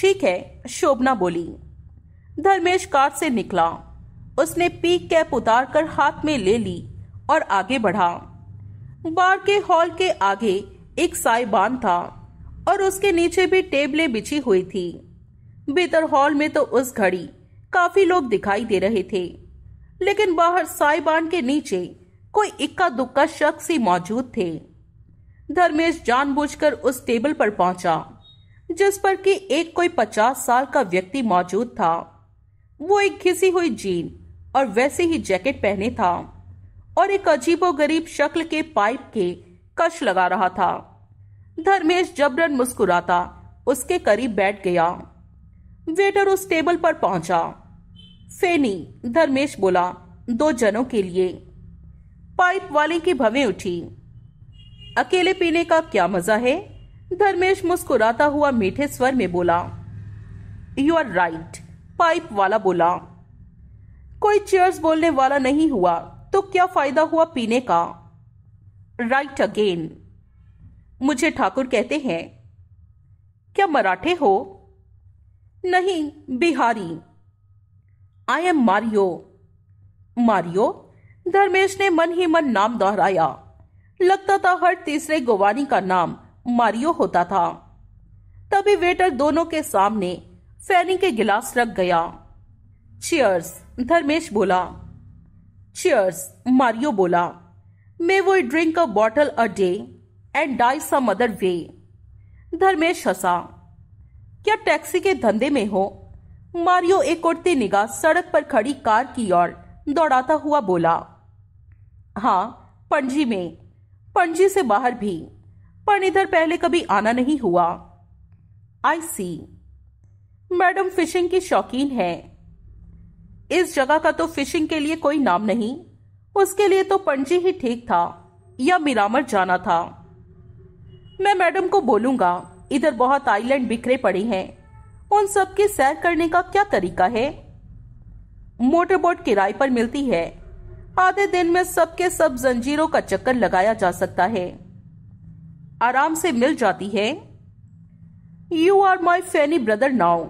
ठीक है शोभना बोली धर्मेश कार से निकला उसने पीक कैप उतार कर हाथ में ले ली और आगे बढ़ा बार के हॉल के आगे एक साइबान था और उसके नीचे भी टेबलें बिछी हुई थी भीतर हॉल में तो उस घड़ी काफी लोग दिखाई दे रहे थे लेकिन बाहर साइबान के नीचे कोई इक्का दुक्का शख्स ही मौजूद थे धर्मेश जानबूझकर उस टेबल पर पहुंचा जिस पर कि एक कोई पचास साल का व्यक्ति मौजूद था वो एक घिसी हुई जीन और वैसे ही जैकेट पहने था और एक अजीबोगरीब शक्ल के पाइप के कश लगा रहा था धर्मेश जबरन मुस्कुराता उसके करीब बैठ गया वेटर उस टेबल पर पहुंचा फेनी धर्मेश बोला दो जनों के लिए पाइप वाले की भवें उठी अकेले पीने का क्या मजा है धर्मेश मुस्कुराता हुआ मीठे स्वर में बोला यू आर राइट पाइप वाला बोला कोई चेयर्स बोलने वाला नहीं हुआ तो क्या फायदा हुआ पीने का राइट अगेन मुझे ठाकुर कहते हैं क्या मराठे हो नहीं Bihari I am Mario Mario Dharmesh ने मन ही मन नाम दोहराया लगता था हर तीसरे गोवानी का नाम मारियो होता था तभी वेटर दोनों के सामने फैनी के गिलास रख गया चियर्स धर्मेश बोला Cheers, मारियो बोला मे वो drink a bottle a day and die some other way Dharmesh हंसा क्या टैक्सी के धंधे में हो मारियो एक उड़ती निगाह सड़क पर खड़ी कार की ओर दौड़ाता हुआ बोला हाँ पणजी में पणजी से बाहर भी पर इधर पहले कभी आना नहीं हुआ आई सी मैडम फिशिंग की शौकीन है इस जगह का तो फिशिंग के लिए कोई नाम नहीं उसके लिए तो पणजी ही ठीक था या मिरामर जाना था मैं मैडम को बोलूंगा इधर बहुत आइलैंड बिखरे पड़े हैं उन सब की सैर करने का क्या तरीका है मोटरबोट किराए पर मिलती है आधे दिन में सबके सब जंजीरों का चक्कर लगाया जा सकता है आराम से मिल जाती है you are my funny brother now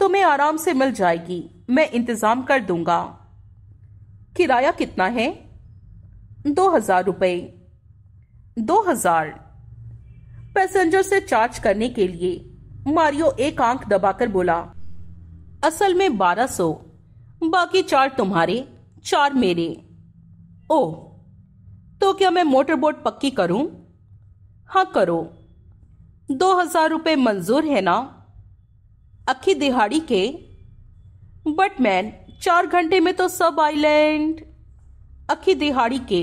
तुम्हें आराम से मिल जाएगी मैं इंतज़ाम कर दूंगा किराया कितना है दो हज़ार रुपये दो हज़ार पैसेंजर से चार्ज करने के लिए मारियो एक आंख दबाकर बोला असल में बारह सौ बाकी चार तुम्हारे चार मेरे ओ तो क्या मैं मोटर बोट पक्की करूं? हाँ करो दो हजार रुपये मंजूर है ना अखी दिहाड़ी के बट मैन चार घंटे में तो सब आइलैंड अखी दिहाड़ी के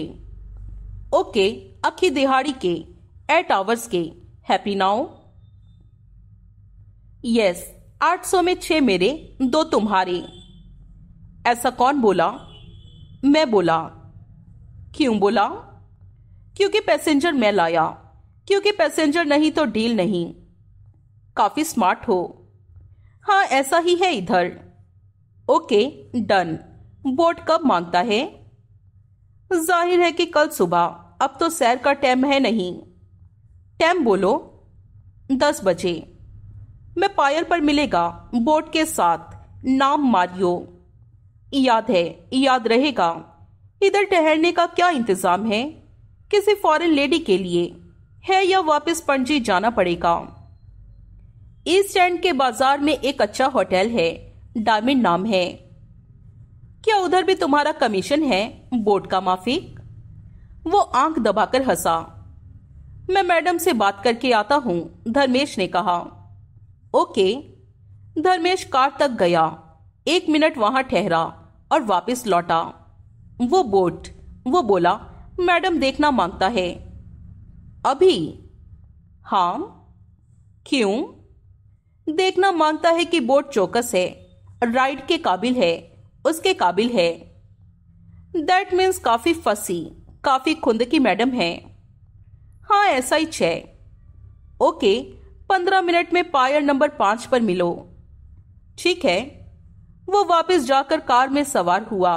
ओके अखी दिहाड़ी के एट आवर्स के हैप्पी नाउ यस आठ सौ में छह मेरे दो तुम्हारे ऐसा कौन बोला मैं बोला क्यों बोला क्योंकि पैसेंजर मैं लाया क्योंकि पैसेंजर नहीं तो डील नहीं काफी स्मार्ट हो हाँ ऐसा ही है इधर ओके डन बोट कब मांगता है जाहिर है कि कल सुबह अब तो सैर का टाइम है नहीं टाइम बोलो दस बजे मैं पायल पर मिलेगा बोट के साथ नाम मारियो याद है याद रहेगा इधर ठहरने का क्या इंतजाम है किसी फॉरेन लेडी के लिए है या वापस पणजी जाना पड़ेगा ईस्ट एंड के बाजार में एक अच्छा होटल है डायमंड नाम है क्या उधर भी तुम्हारा कमीशन है बोर्ड का माफिक वो आंख दबाकर हंसा मैं मैडम से बात करके आता हूं धर्मेश ने कहा ओके धर्मेश कार तक गया एक मिनट वहां ठहरा और वापस लौटा वो बोट वो बोला मैडम देखना मांगता है अभी हाँ क्यों देखना मांगता है कि बोट चौकस है राइड के काबिल है उसके काबिल है दैट मीन्स काफ़ी फसी काफ़ी खुंद की मैडम है हाँ ऐसा ही छे ओके पंद्रह मिनट में पायर नंबर पांच पर मिलो ठीक है वो वापस जाकर कार में सवार हुआ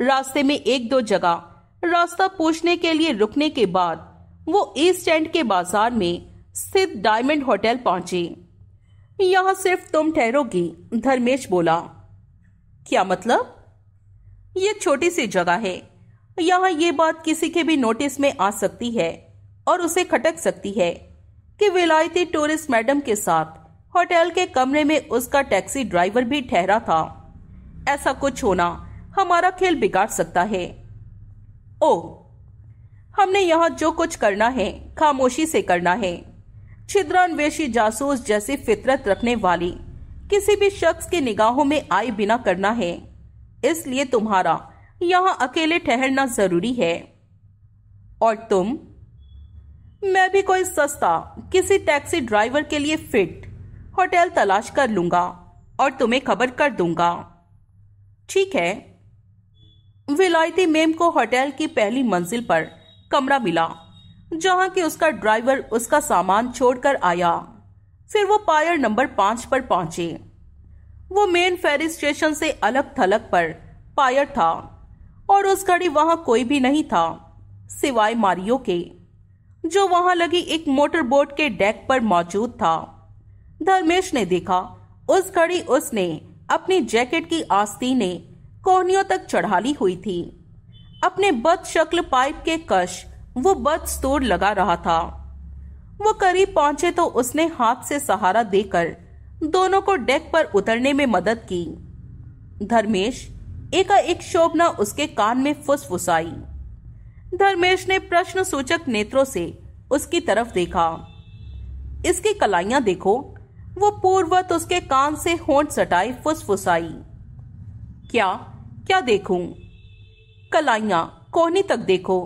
रास्ते में एक दो जगह रास्ता पूछने के लिए रुकने के बाद वो ईस्ट एंड के बाजार में स्थित डायमंड होटल पहुंचे यहां सिर्फ तुम ठहरोगी धर्मेश बोला क्या मतलब ये छोटी सी जगह है यहाँ ये बात किसी के भी नोटिस में आ सकती है और उसे खटक सकती है कि विलायती टूरिस्ट मैडम के साथ होटल के कमरे में उसका टैक्सी ड्राइवर भी ठहरा था ऐसा कुछ होना हमारा खेल बिगाड़ सकता है ओ हमने यहाँ जो कुछ करना है खामोशी से करना है छिद्रन्वेषी जासूस जैसी फितरत रखने वाली किसी भी शख्स की निगाहों में आए बिना करना है इसलिए तुम्हारा यहाँ अकेले ठहरना जरूरी है और तुम मैं भी कोई सस्ता किसी टैक्सी ड्राइवर के लिए फिट होटल तलाश कर लूंगा और तुम्हें खबर कर दूंगा ठीक है विलायती मेम को होटल की पहली मंजिल पर कमरा मिला जहां कि उसका ड्राइवर उसका सामान छोड़कर आया फिर वो पायर नंबर पांच पर पहुंचे वो मेन फेरी स्टेशन से अलग थलग पर पायर था और उस घड़ी वहां कोई भी नहीं था सिवाय मारियो के जो वहां लगी एक मोटर बोट के डेक पर मौजूद था धर्मेश ने देखा उस घड़ी उसने अपनी जैकेट की आस्ती ने कोहनियों तक चढ़ा ली हुई थी अपने बद शक्ल पाइप के कश वो बदस्तूर लगा रहा था वो करीब पहुंचे तो उसने हाथ से सहारा देकर दोनों को डेक पर उतरने में मदद की धर्मेश एक शोभना उसके कान में फुसफुसाई धर्मेश ने प्रश्न सूचक नेत्रों से उसकी तरफ देखा इसकी कलाइया देखो वो पूर्वत उसके कान से होंठ सटाई फुसफुसाई क्या क्या देखूं कलाइया कोहनी तक देखो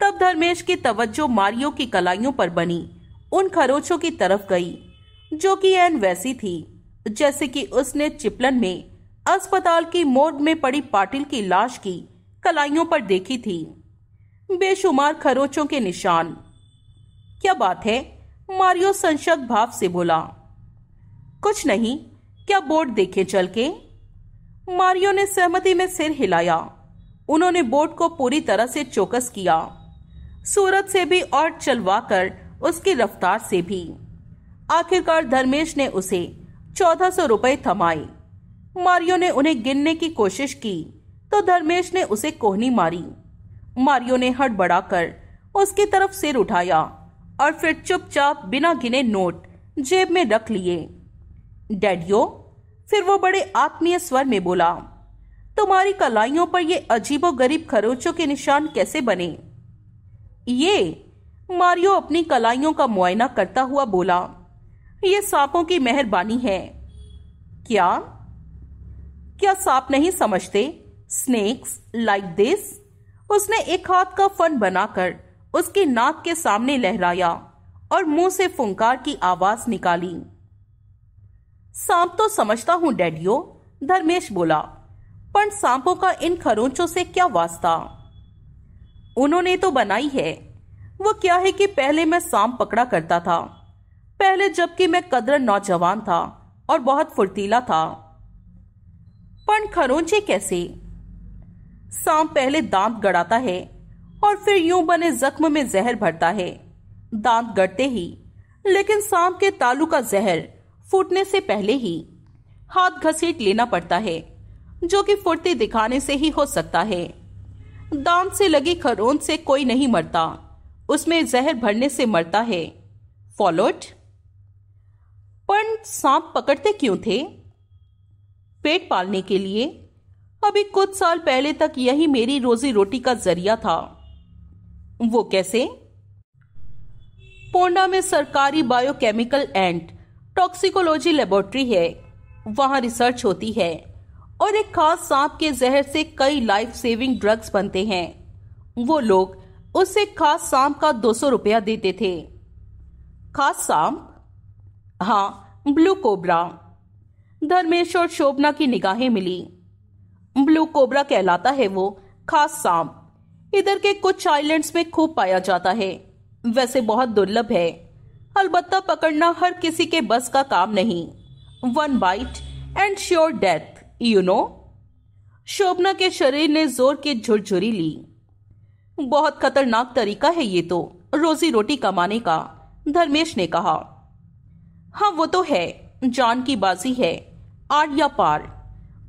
तब धर्मेश की तवज्जो मारियो की कलाइयों पर बनी उन खरोचों की तरफ गई जो कि एन वैसी थी जैसे कि उसने चिपलन में अस्पताल की मोर्ग में पड़ी पाटिल की लाश की कलाइयों पर देखी थी बेशुमार खरोचों के निशान क्या बात है मारियो संशक भाव से बोला कुछ नहीं क्या बोर्ड देखे चल के मारियो ने सहमति में सिर हिलाया उन्होंने बोर्ड को पूरी तरह से चौकस किया सूरत से भी और चलवाकर उसकी रफ्तार से भी आखिरकार धर्मेश ने उसे चौदह सौ रुपए थमाए मारियो ने उन्हें गिनने की कोशिश की तो धर्मेश ने उसे कोहनी मारी मारियो ने हड़बड़ाकर उसकी तरफ सिर उठाया और फिर चुपचाप बिना गिने नोट जेब में रख लिए डैडियो फिर वो बड़े आत्मीय स्वर में बोला तुम्हारी कलाइयों पर ये अजीबो गरीब खरोचों के निशान कैसे बने ये मारियो अपनी कलाइयों का मुआयना करता हुआ बोला ये सांपों की मेहरबानी है क्या क्या सांप नहीं समझते स्नेक्स लाइक दिस उसने एक हाथ का फन बनाकर उसके नाक के सामने लहराया और मुंह से फुंकार की आवाज निकाली सांप तो समझता हूं डैडियो धर्मेश बोला पर सांपों का इन खरोंचों से क्या वास्ता उन्होंने तो बनाई है वो क्या है कि पहले मैं सांप पकड़ा करता था पहले जबकि मैं कदर नौजवान था और बहुत फुर्तीला था पर खरोंचे कैसे सांप पहले दांत गड़ाता है और फिर यूं बने जख्म में जहर भरता है दांत गड़ते ही लेकिन सांप के तालू का जहर फूटने से पहले ही हाथ घसीट लेना पड़ता है जो कि फुर्ती दिखाने से ही हो सकता है दांत से लगी खरोंच से कोई नहीं मरता उसमें जहर भरने से मरता है फॉलोड पर सांप पकड़ते क्यों थे पेट पालने के लिए अभी कुछ साल पहले तक यही मेरी रोजी रोटी का जरिया था वो कैसे पोंडा में सरकारी बायोकेमिकल एंड टॉक्सिकोलॉजी लेबोरेटरी है वहां रिसर्च होती है और एक खास सांप के जहर से कई लाइफ सेविंग ड्रग्स बनते हैं वो लोग उसे खास सांप का दो सौ रुपया देते थे खास सांप हाँ ब्लू कोबरा धर्मेश और शोभना की निगाहें मिली ब्लू कोबरा कहलाता है वो खास सांप इधर के कुछ आइलैंड्स में खूब पाया जाता है वैसे बहुत दुर्लभ है अलबत्ता पकड़ना हर किसी के बस का काम नहीं one bite and sure death you know Shobhana के शरीर ने जोर की झुरझुरी ली बहुत खतरनाक तरीका है ये तो रोजी रोटी कमाने का धर्मेश ने कहा हाँ वो तो है जान की बाजी है आर या पार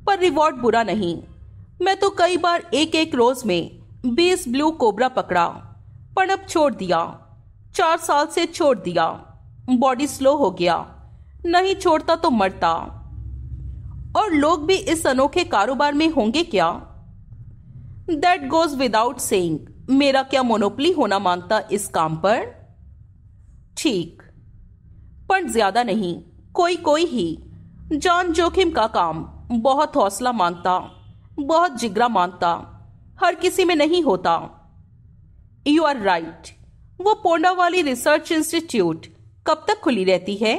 पर रिवॉर्ड बुरा नहीं मैं तो कई बार एक एक रोज में बीस ब्लू कोबरा पकड़ा पर अब छोड़ दिया चार साल से छोड़ दिया बॉडी स्लो हो गया नहीं छोड़ता तो मरता और लोग भी इस अनोखे कारोबार में होंगे क्या दैट गोज विदाउट सेइंग मेरा क्या मोनोपली होना मांगता इस काम पर ठीक पर ज्यादा नहीं कोई कोई ही जान जोखिम का काम बहुत हौसला मांगता बहुत जिगरा मांगता हर किसी में नहीं होता यू आर राइट वो पोंडा वाली रिसर्च इंस्टीट्यूट कब तक खुली रहती है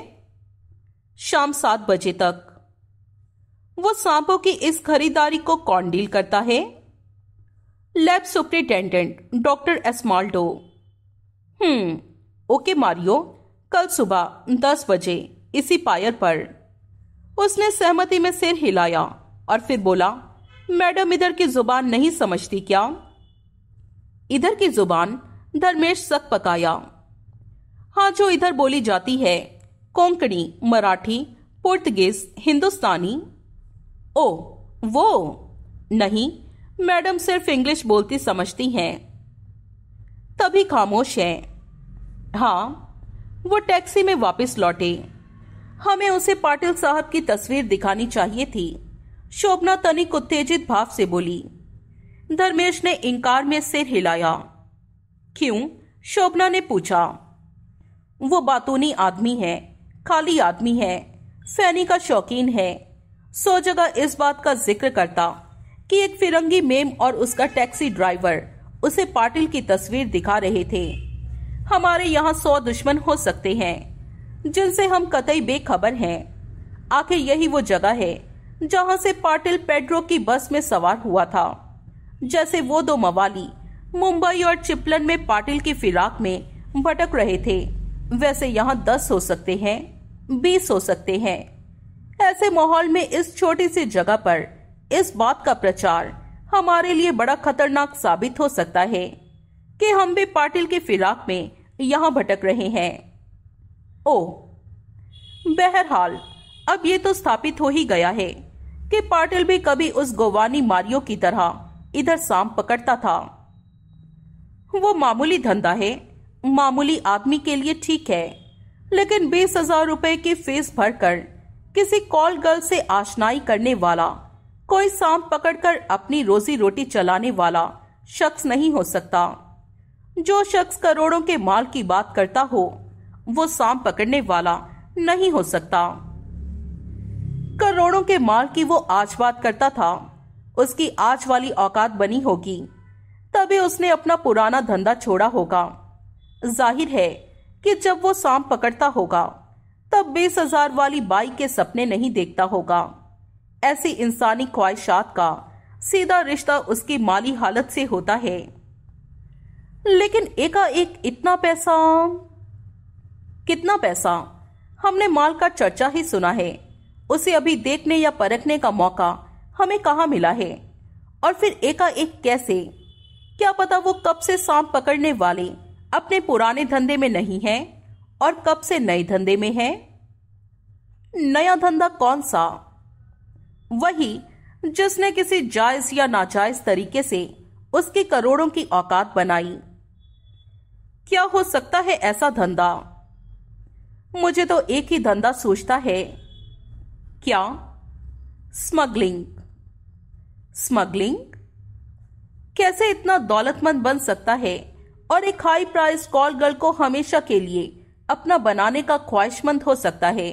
शाम सात बजे तक वो सांपों की इस खरीदारी को कौन डील करता है lab superintendent doctor Esmaldo hmm okay Mario कल सुबह दस बजे इसी पायर पर उसने सहमति में सिर हिलाया और फिर बोला मैडम इधर की जुबान नहीं समझती क्या इधर की जुबान धर्मेश सक पकाया हाँ जो इधर बोली जाती है कोंकणी मराठी पुर्तगीज हिंदुस्तानी ओ वो नहीं मैडम सिर्फ इंग्लिश बोलती समझती हैं तभी खामोश है हाँ वो टैक्सी में वापस लौटे हमें उसे पाटिल साहब की तस्वीर दिखानी चाहिए थी शोभना तनिक उत्तेजित भाव से बोली धर्मेश ने इनकार में सिर हिलाया क्यों शोभना ने पूछा वो बातूनी आदमी है खाली आदमी है फैनी का शौकीन है सो जगह इस बात का जिक्र करता कि एक फिरंगी मेम और उसका टैक्सी ड्राइवर उसे पाटिल की तस्वीर दिखा रहे थे हमारे यहाँ सौ दुश्मन हो सकते हैं जिनसे हम कतई बेखबर हैं आखिर यही वो जगह है जहाँ से पाटिल पेड्रो की बस में सवार हुआ था जैसे वो दो मवाली मुंबई और चिपलन में पाटिल की फिराक में भटक रहे थे वैसे यहाँ दस हो सकते हैं बीस हो सकते हैं ऐसे माहौल में इस छोटी सी जगह पर इस बात का प्रचार हमारे लिए बड़ा खतरनाक साबित हो सकता है कि हम भी पाटिल के फिराक में यहाँ भटक रहे हैं ओ बहरहाल अब ये तो स्थापित हो ही गया है कि पाटिल भी कभी उस गोवानी मारियो की तरह इधर सांप पकड़ता था वो मामूली धंधा है मामूली आदमी के लिए ठीक है लेकिन बीस हजार रुपए की फीस भरकर किसी कॉल गर्ल से आशनाई करने वाला कोई सांप पकड़कर अपनी रोजी रोटी चलाने वाला शख्स नहीं हो सकता जो शख्स करोड़ों के माल की बात करता हो वो सांप पकड़ने वाला नहीं हो सकता करोड़ों के माल की वो आज बात करता था उसकी आज वाली औकात बनी होगी तभी उसने अपना पुराना धंधा छोड़ा होगा जाहिर है कि जब वो सांप पकड़ता होगा तब बीस हजार वाली बाइक के सपने नहीं देखता होगा ऐसी इंसानी ख्वाहिशात का सीधा रिश्ता उसकी माली हालत से होता है लेकिन एकाएक इतना पैसा कितना पैसा हमने माल का चर्चा ही सुना है उसे अभी देखने या परखने का मौका हमें कहा मिला है और फिर एकाएक कैसे क्या पता वो कब से सांप पकड़ने वाले अपने पुराने धंधे में नहीं है और कब से नए धंधे में है नया धंधा कौन सा वही जिसने किसी जायज या नाजायज तरीके से उसकी करोड़ों की औकात बनाई क्या हो सकता है ऐसा धंधा मुझे तो एक ही धंधा सोचता है क्या स्मगलिंग स्मगलिंग कैसे इतना दौलतमंद बन सकता है और एक हाई प्राइस कॉल गर्ल को हमेशा के लिए अपना बनाने का ख्वाहिशमंद हो सकता है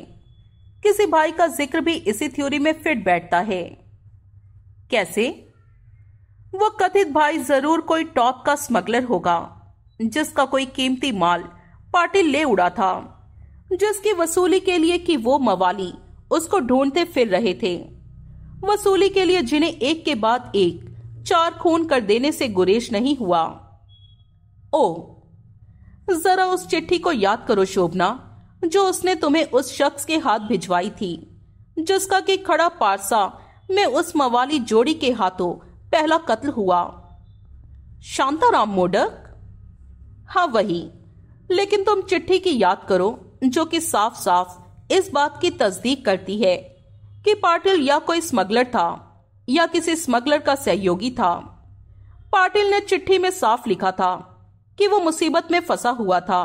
किसी भाई का जिक्र भी इसी थ्योरी में फिट बैठता है कैसे वो कथित भाई जरूर कोई टॉप का स्मगलर होगा जिसका कोई कीमती माल पाटिल ले उड़ा था जिसकी वसूली के लिए कि वो मवाली उसको ढूंढते फिर रहे थे वसूली के लिए जिन्हें एक के बाद एक चार खून कर देने से गुरेज नहीं हुआ ओ जरा उस चिट्ठी को याद करो शोभना जो उसने तुम्हें उस शख्स के हाथ भिजवाई थी जिसका कि खड़ा पारसा में उस मवाली जोड़ी के हाथों पहला कत्ल हुआ शांताराम मोडक हाँ वही लेकिन तुम चिट्ठी की याद करो जो कि साफ साफ इस बात की तस्दीक करती है कि पाटिल या कोई स्मगलर था या किसी स्मगलर का सहयोगी था पाटिल ने चिट्ठी में साफ लिखा था कि वो मुसीबत में फंसा हुआ था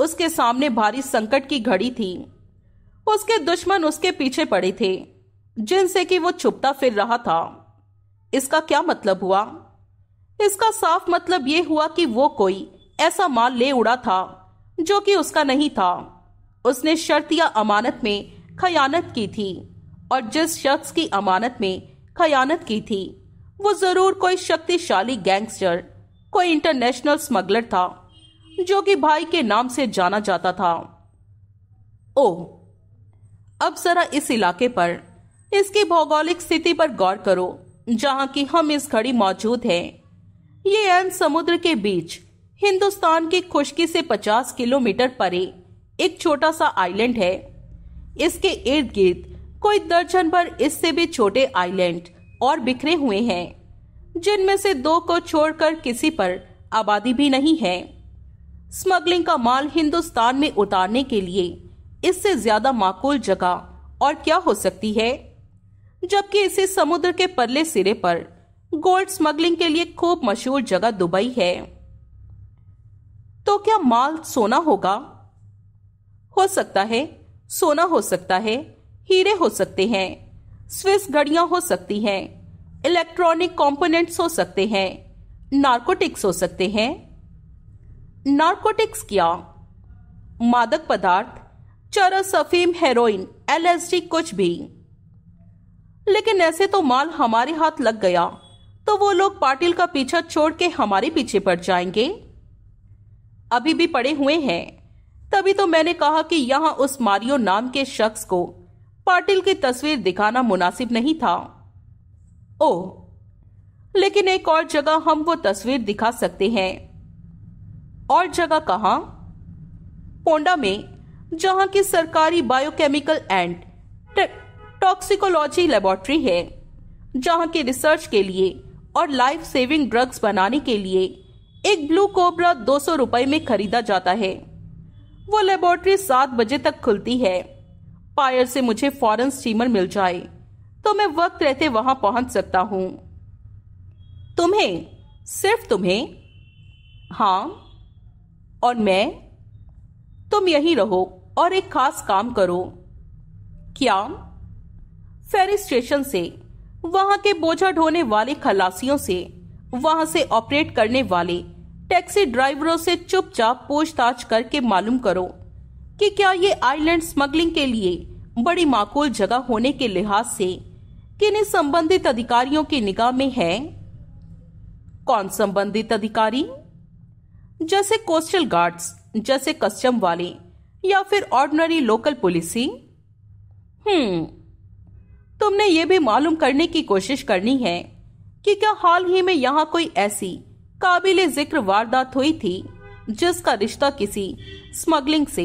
उसके सामने भारी संकट की घड़ी थी उसके दुश्मन उसके पीछे पड़े थे जिनसे कि वो छुपता फिर रहा था इसका क्या मतलब हुआ इसका साफ मतलब यह हुआ कि वो कोई ऐसा माल ले उड़ा था जो कि उसका नहीं था उसने शर्त या अमानत में खयानत की थी और जिस शख्स की अमानत में खयानत की थी वो जरूर कोई शक्तिशाली गैंगस्टर कोई इंटरनेशनल स्मगलर था जो कि भाई के नाम से जाना जाता था ओ अब जरा इस इलाके पर इसकी भौगोलिक स्थिति पर गौर करो जहां की हम इस घड़ी मौजूद हैं ये एन समुद्र के बीच हिंदुस्तान की खुशकी से 50 किलोमीटर परे एक छोटा सा आइलैंड है इसके इर्द गिर्द कोई दर्जन भर इससे भी छोटे आइलैंड और बिखरे हुए हैं जिनमें से दो को छोड़कर किसी पर आबादी भी नहीं है स्मगलिंग का माल हिंदुस्तान में उतारने के लिए इससे ज्यादा माकूल जगह और क्या हो सकती है जबकि इसे समुद्र के परले सिरे पर गोल्ड स्मगलिंग के लिए खूब मशहूर जगह दुबई है तो क्या माल सोना होगा हो सकता है सोना हो सकता है हीरे हो सकते हैं स्विस घड़ियां हो सकती हैं इलेक्ट्रॉनिक कंपोनेंट्स हो सकते हैं नार्कोटिक्स हो सकते हैं नार्कोटिक्स क्या मादक पदार्थ चरस अफीम हेरोइन एलएसडी कुछ भी लेकिन ऐसे तो माल हमारे हाथ लग गया तो वो लोग पाटिल का पीछा छोड़ के हमारे पीछे पड़ जाएंगे अभी भी पड़े हुए हैं तभी तो मैंने कहा कि यहां उस मारियो नाम के शख्स को पाटिल की तस्वीर दिखाना मुनासिब नहीं था ओ लेकिन एक और जगह हम वो तस्वीर दिखा सकते हैं और जगह कहा पोंडा में जहां की सरकारी बायोकेमिकल एंड टॉक्सिकोलॉजी लेबोरेटरी है जहां के रिसर्च के लिए और लाइफ सेविंग ड्रग्स बनाने के लिए एक ब्लू कोबरा दो सौ रुपए में खरीदा जाता है वो लेबोरेटरी सात बजे तक खुलती है पायर से मुझे फॉरन स्टीमर मिल जाए तो मैं वक्त रहते वहां पहुंच सकता हूं तुम्हें सिर्फ तुम्हें हाँ और मैं तुम यहीं रहो और एक खास काम करो क्या फेरी स्टेशन से वहां के बोझा ढोने वाले खलासियों से वहां से ऑपरेट करने वाले टैक्सी ड्राइवरों से चुपचाप पूछताछ करके मालूम करो कि क्या ये आइलैंड स्मगलिंग के लिए बड़ी माकूल जगह होने के लिहाज से किन्हीं संबंधित अधिकारियों की निगाह में है कौन संबंधित अधिकारी जैसे कोस्टल गार्ड्स जैसे कस्टम वाले या फिर ऑर्डनरी लोकल पुलिस हम्म तुमने ये भी मालूम करने की कोशिश करनी है कि क्या हाल ही में यहाँ कोई ऐसी काबिल जिक्र वारदात हुई थी जिसका रिश्ता किसी स्मगलिंग से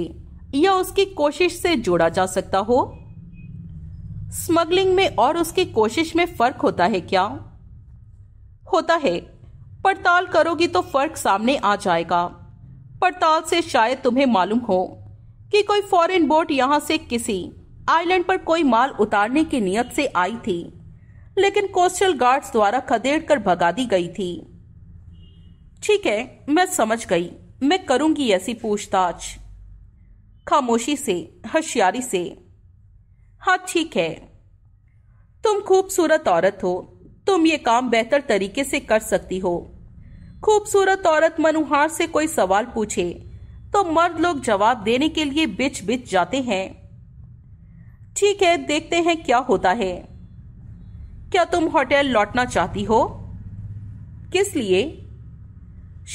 या उसकी कोशिश से जोड़ा जा सकता हो स्मगलिंग में और उसकी कोशिश में फर्क होता है क्या होता है पड़ताल करोगी तो फर्क सामने आ जाएगा पड़ताल से शायद तुम्हें मालूम हो कि कोई फॉरेन बोट यहाँ से किसी आइलैंड पर कोई माल उतारने की नियत से आई थी लेकिन कोस्टल गार्ड्स द्वारा खदेड़ कर भगा दी गई थी ठीक है मैं समझ गई मैं करूंगी ऐसी पूछताछ खामोशी से होशियारी से हाँ ठीक है तुम खूबसूरत औरत हो तुम ये काम बेहतर तरीके से कर सकती हो खूबसूरत औरत मनुहार से कोई सवाल पूछे तो मर्द लोग जवाब देने के लिए बिच बिच जाते हैं ठीक है देखते हैं क्या होता है क्या तुम होटल लौटना चाहती हो किस लिए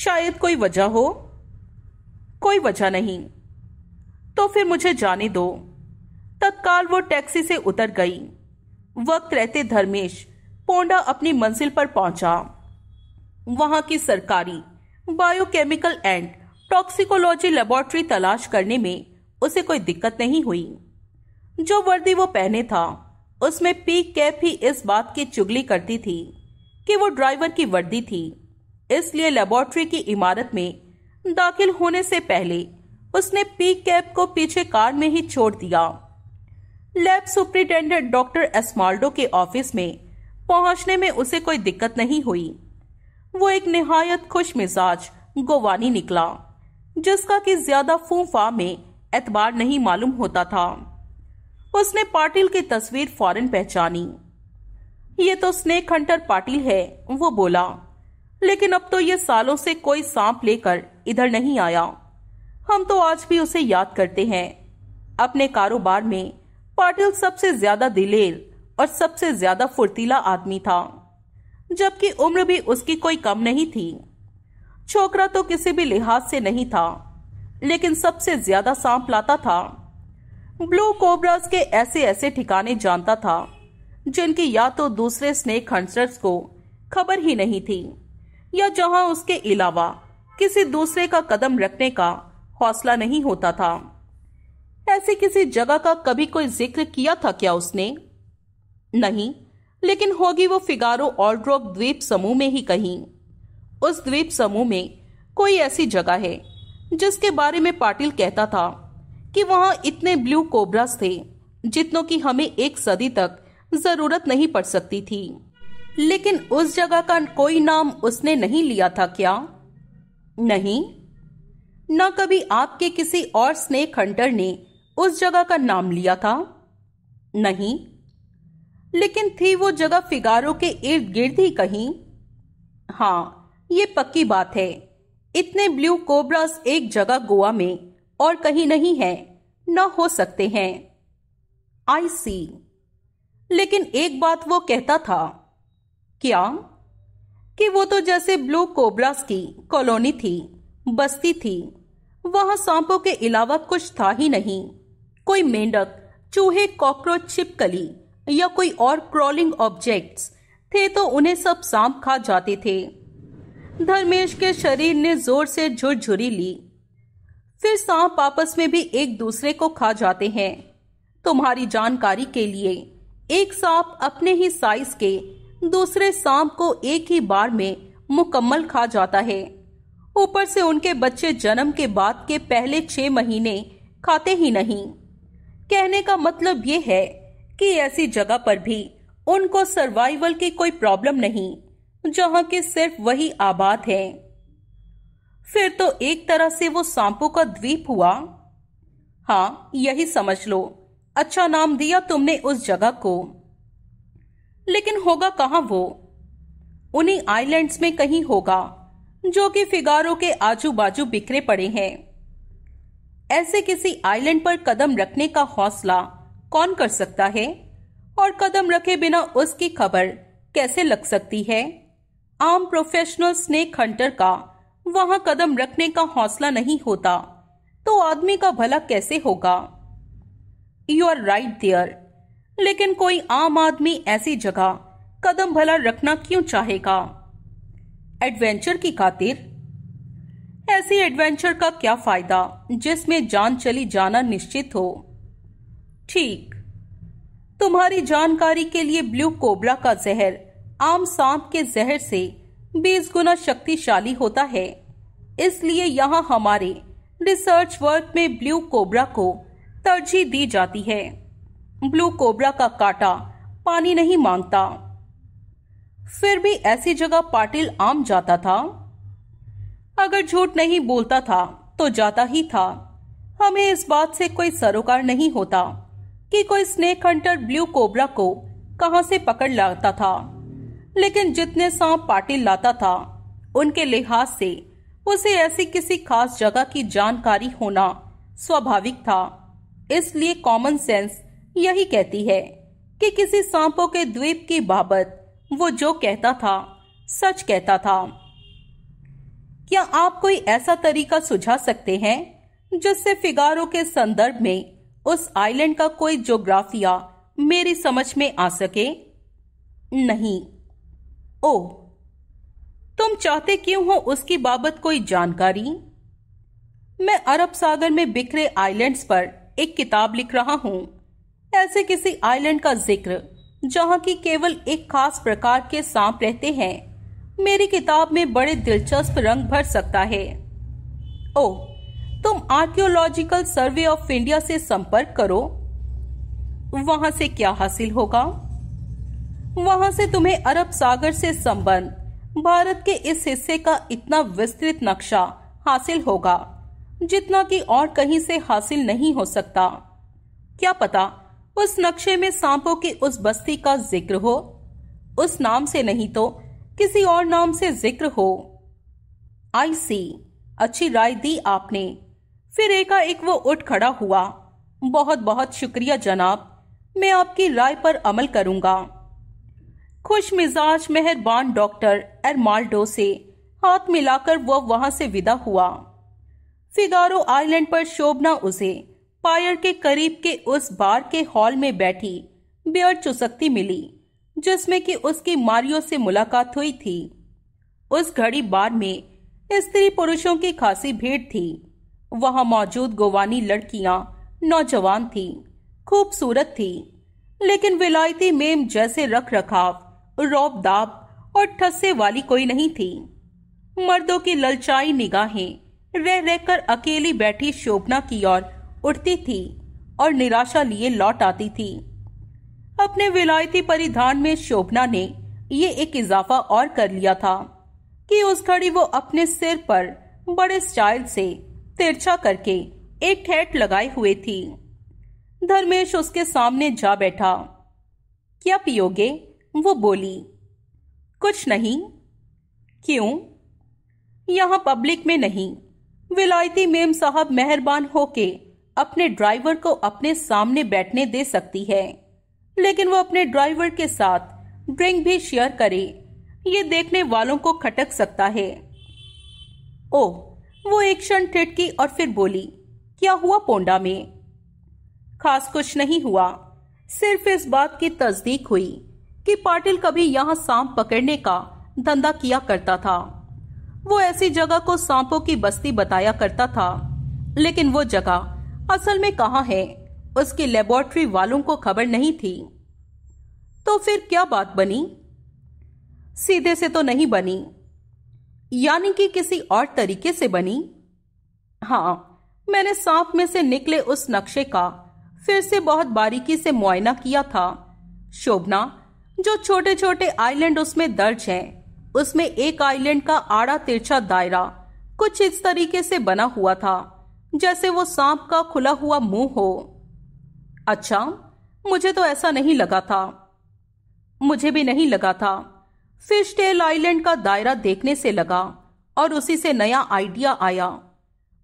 शायद कोई वजह हो कोई वजह नहीं तो फिर मुझे जाने दो तत्काल वो टैक्सी से उतर गई वक्त रहते धर्मेश पोंडा अपनी मंजिल पर पहुंचा वहां की सरकारी बायोकेमिकल एंड टॉक्सिकोलॉजी लेबोरेटरी तलाश करने में उसे कोई दिक्कत नहीं हुई जो वर्दी वो पहने था उसमें पी कैप ही इस बात की चुगली करती थी कि वो ड्राइवर की वर्दी थी इसलिए लेबोरेटरी की इमारत में दाखिल होने से पहले उसने पी कैप को पीछे कार में ही छोड़ दिया लैब सुप्रिंटेंडेंट डॉक्टर एस्माल्डो के ऑफिस में पहुंचने में उसे कोई दिक्कत नहीं हुई वो एक नहायत खुश मिजाज गोवानी निकला जिसका कि ज्यादा फूफा में एतबार नहीं मालूम होता था उसने पाटिल की तस्वीर फौरन पहचानी ये तो स्नेक हंटर पाटिल है वो बोला लेकिन अब तो ये सालों से कोई सांप लेकर इधर नहीं आया हम तो आज भी उसे याद करते हैं अपने कारोबार में पाटिल सबसे ज्यादा दिलेर और सबसे ज्यादा फुर्तीला आदमी था जबकि उम्र भी उसकी कोई कम नहीं थी छोकरा तो किसी भी लिहाज से नहीं था लेकिन सबसे ज्यादा सांप लाता था ब्लू कोबराज के ऐसे ऐसे ठिकाने जानता था जिनकी या तो दूसरे स्नेक हंसर्स को खबर ही नहीं थी या जहां उसके अलावा किसी दूसरे का कदम रखने का हौसला नहीं होता था ऐसी किसी जगह का कभी कोई जिक्र किया था क्या उसने नहीं लेकिन होगी वो फिगारो ऑलड्रोप द्वीप समूह में ही कहीं उस द्वीप समूह में कोई ऐसी जगह है जिसके बारे में पाटिल कहता था कि वहां इतने ब्लू कोबरास थे जितनों की हमें एक सदी तक जरूरत नहीं पड़ सकती थी लेकिन उस जगह का कोई नाम उसने नहीं लिया था क्या नहीं ना कभी आपके किसी और स्नेक हंटर ने उस जगह का नाम लिया था नहीं लेकिन थी वो जगह फिगारों के इर्द गिर्द ही कहीं हाँ ये पक्की बात है इतने ब्लू कोबरास एक जगह गोवा में और कहीं नहीं है न हो सकते हैं आई सी लेकिन एक बात वो कहता था क्या कि वो तो जैसे ब्लू कोबरास की कॉलोनी थी बस्ती थी वहां सांपों के अलावा कुछ था ही नहीं कोई मेंढक चूहे कॉकरोच छिपकली या कोई और क्रॉलिंग ऑब्जेक्ट्स थे तो उन्हें सब सांप खा जाते थे धर्मेश के शरीर ने जोर से झुरझुरी ली फिर सांप आपस में भी एक दूसरे को खा जाते हैं तुम्हारी जानकारी के लिए एक सांप अपने ही साइज के दूसरे सांप को एक ही बार में मुकम्मल खा जाता है ऊपर से उनके बच्चे जन्म के बाद के पहले छह महीने खाते ही नहीं कहने का मतलब ये है कि ऐसी जगह पर भी उनको सर्वाइवल की कोई प्रॉब्लम नहीं जहां के सिर्फ वही आबाद हैं। फिर तो एक तरह से वो सांपों का द्वीप हुआ हाँ यही समझ लो अच्छा नाम दिया तुमने उस जगह को लेकिन होगा कहा वो उन्हीं आइलैंड्स में कहीं होगा जो कि फिगारो के आजू बाजू बिखरे पड़े हैं ऐसे किसी आइलैंड पर कदम रखने का हौसला कौन कर सकता है और कदम रखे बिना उसकी खबर कैसे लग सकती है आम प्रोफेशनल स्नेक हंटर का वहां कदम रखने का हौसला नहीं होता तो आदमी का भला कैसे होगा यू आर राइट देयर लेकिन कोई आम आदमी ऐसी जगह कदम भला रखना क्यों चाहेगा एडवेंचर की खातिर ऐसी एडवेंचर का क्या फायदा जिसमें जान चली जाना निश्चित हो ठीक तुम्हारी जानकारी के लिए ब्लू कोबरा का जहर आम सांप के जहर से बीस गुना शक्तिशाली होता है इसलिए यहाँ हमारे रिसर्च वर्क में ब्लू कोबरा को तरजीह दी जाती है ब्लू कोबरा का काटा पानी नहीं मांगता फिर भी ऐसी जगह पाटिल आम जाता था अगर झूठ नहीं बोलता था तो जाता ही था हमें इस बात से कोई सरोकार नहीं होता कि कोई स्नेक हंटर ब्लू कोबरा को कहां से पकड़ लाता था लेकिन जितने सांप पाटिल लाता था उनके लिहाज से उसे ऐसी किसी खास जगह की जानकारी होना स्वाभाविक था इसलिए कॉमन सेंस यही कहती है कि किसी सांपों के द्वीप की बाबत वो जो कहता था सच कहता था क्या आप कोई ऐसा तरीका सुझा सकते हैं जिससे फिगारों के संदर्भ में उस आइलैंड का कोई जोग्राफिया मेरी समझ में आ सके नहीं ओ तुम चाहते क्यों हो उसकी बाबत कोई जानकारी मैं अरब सागर में बिखरे आइलैंड्स पर एक किताब लिख रहा हूं ऐसे किसी आइलैंड का जिक्र जहां की केवल एक खास प्रकार के सांप रहते हैं मेरी किताब में बड़े दिलचस्प रंग भर सकता है ओ आर्कियोलॉजिकल सर्वे ऑफ इंडिया से संपर्क करो वहां से क्या हासिल होगा वहां से तुम्हें अरब सागर से संबंध भारत के इस हिस्से का इतना विस्तृत नक्शा हासिल होगा जितना कि और कहीं से हासिल नहीं हो सकता क्या पता उस नक्शे में सांपों की उस बस्ती का जिक्र हो उस नाम से नहीं तो किसी और नाम से जिक्र हो आई सी अच्छी राय दी आपने फिर एकाएक वो उठ खड़ा हुआ बहुत बहुत शुक्रिया जनाब मैं आपकी राय पर अमल करूंगा खुश मिजाज मेहरबान डॉक्टर एरमाल्डो से हाथ मिलाकर वह वहां से विदा हुआ फिगारो आइलैंड पर शोभना उसे पायर के करीब के उस बार के हॉल में बैठी बेयर चुसकती मिली जिसमें कि उसकी मारियो से मुलाकात हुई थी उस घड़ी बार में स्त्री पुरुषों की खासी भीड़ थी वहां मौजूद गोवानी लड़कियां नौजवान थी खूबसूरत थी लेकिन विलायती मेम जैसे रख रखाव रोब दाब और ठस्से वाली कोई नहीं थी मर्दों की ललचाई निगाहें रह रहकर अकेली बैठी शोभना की ओर उठती थी और निराशा लिए लौट आती थी अपने विलायती परिधान में शोभना ने ये एक इजाफा और कर लिया था कि उस घड़ी वो अपने सिर पर बड़े स्टाइल से तिरछा करके एक ठेठ लगाए हुए थी धर्मेश उसके सामने जा बैठा क्या पियोगे वो बोली कुछ नहीं क्यों यहां पब्लिक में नहीं विलायती मेम साहब मेहरबान होके अपने ड्राइवर को अपने सामने बैठने दे सकती है लेकिन वो अपने ड्राइवर के साथ ड्रिंक भी शेयर करे ये देखने वालों को खटक सकता है ओ वो एक क्षण ठिटकी और फिर बोली क्या हुआ पोंडा में खास कुछ नहीं हुआ सिर्फ इस बात की तस्दीक हुई कि पाटिल कभी यहां सांप पकड़ने का धंधा किया करता था वो ऐसी जगह को सांपों की बस्ती बताया करता था लेकिन वो जगह असल में कहा है उसकी लेबोरेटरी वालों को खबर नहीं थी तो फिर क्या बात बनी सीधे से तो नहीं बनी यानी कि किसी और तरीके से बनी हाँ मैंने सांप में से निकले उस नक्शे का फिर से बहुत बारीकी से मुआयना किया था शोभना जो छोटे छोटे आइलैंड उसमें दर्ज हैं, उसमें एक आइलैंड का आड़ा तिरछा दायरा कुछ इस तरीके से बना हुआ था जैसे वो सांप का खुला हुआ मुंह हो अच्छा मुझे तो ऐसा नहीं लगा था मुझे भी नहीं लगा था फिश टेल आइलैंड का दायरा देखने से लगा और उसी से नया आइडिया आया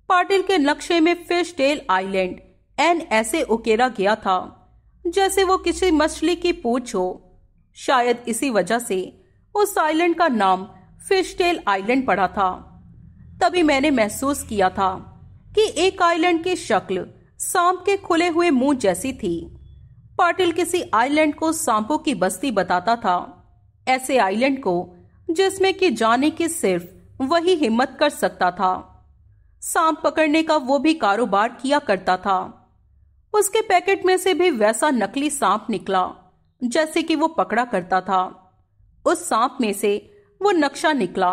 पाटिल के नक्शे में फिश टेल आइलैंड एन ऐसे उकेरा गया था जैसे वो किसी मछली की पूछ हो शायद इसी वजह से उस आइलैंड का नाम फिश टेल आइलैंड पड़ा था तभी मैंने महसूस किया था कि एक आइलैंड की शक्ल सांप के खुले हुए मुंह जैसी थी पाटिल किसी आइलैंड को सांपों की बस्ती बताता था ऐसे आइलैंड को जिसमें कि जाने की सिर्फ वही हिम्मत कर सकता था सांप पकड़ने का वो भी कारोबार किया करता था उसके पैकेट में से भी वैसा नकली सांप निकला जैसे कि वो पकड़ा करता था उस सांप में से वो नक्शा निकला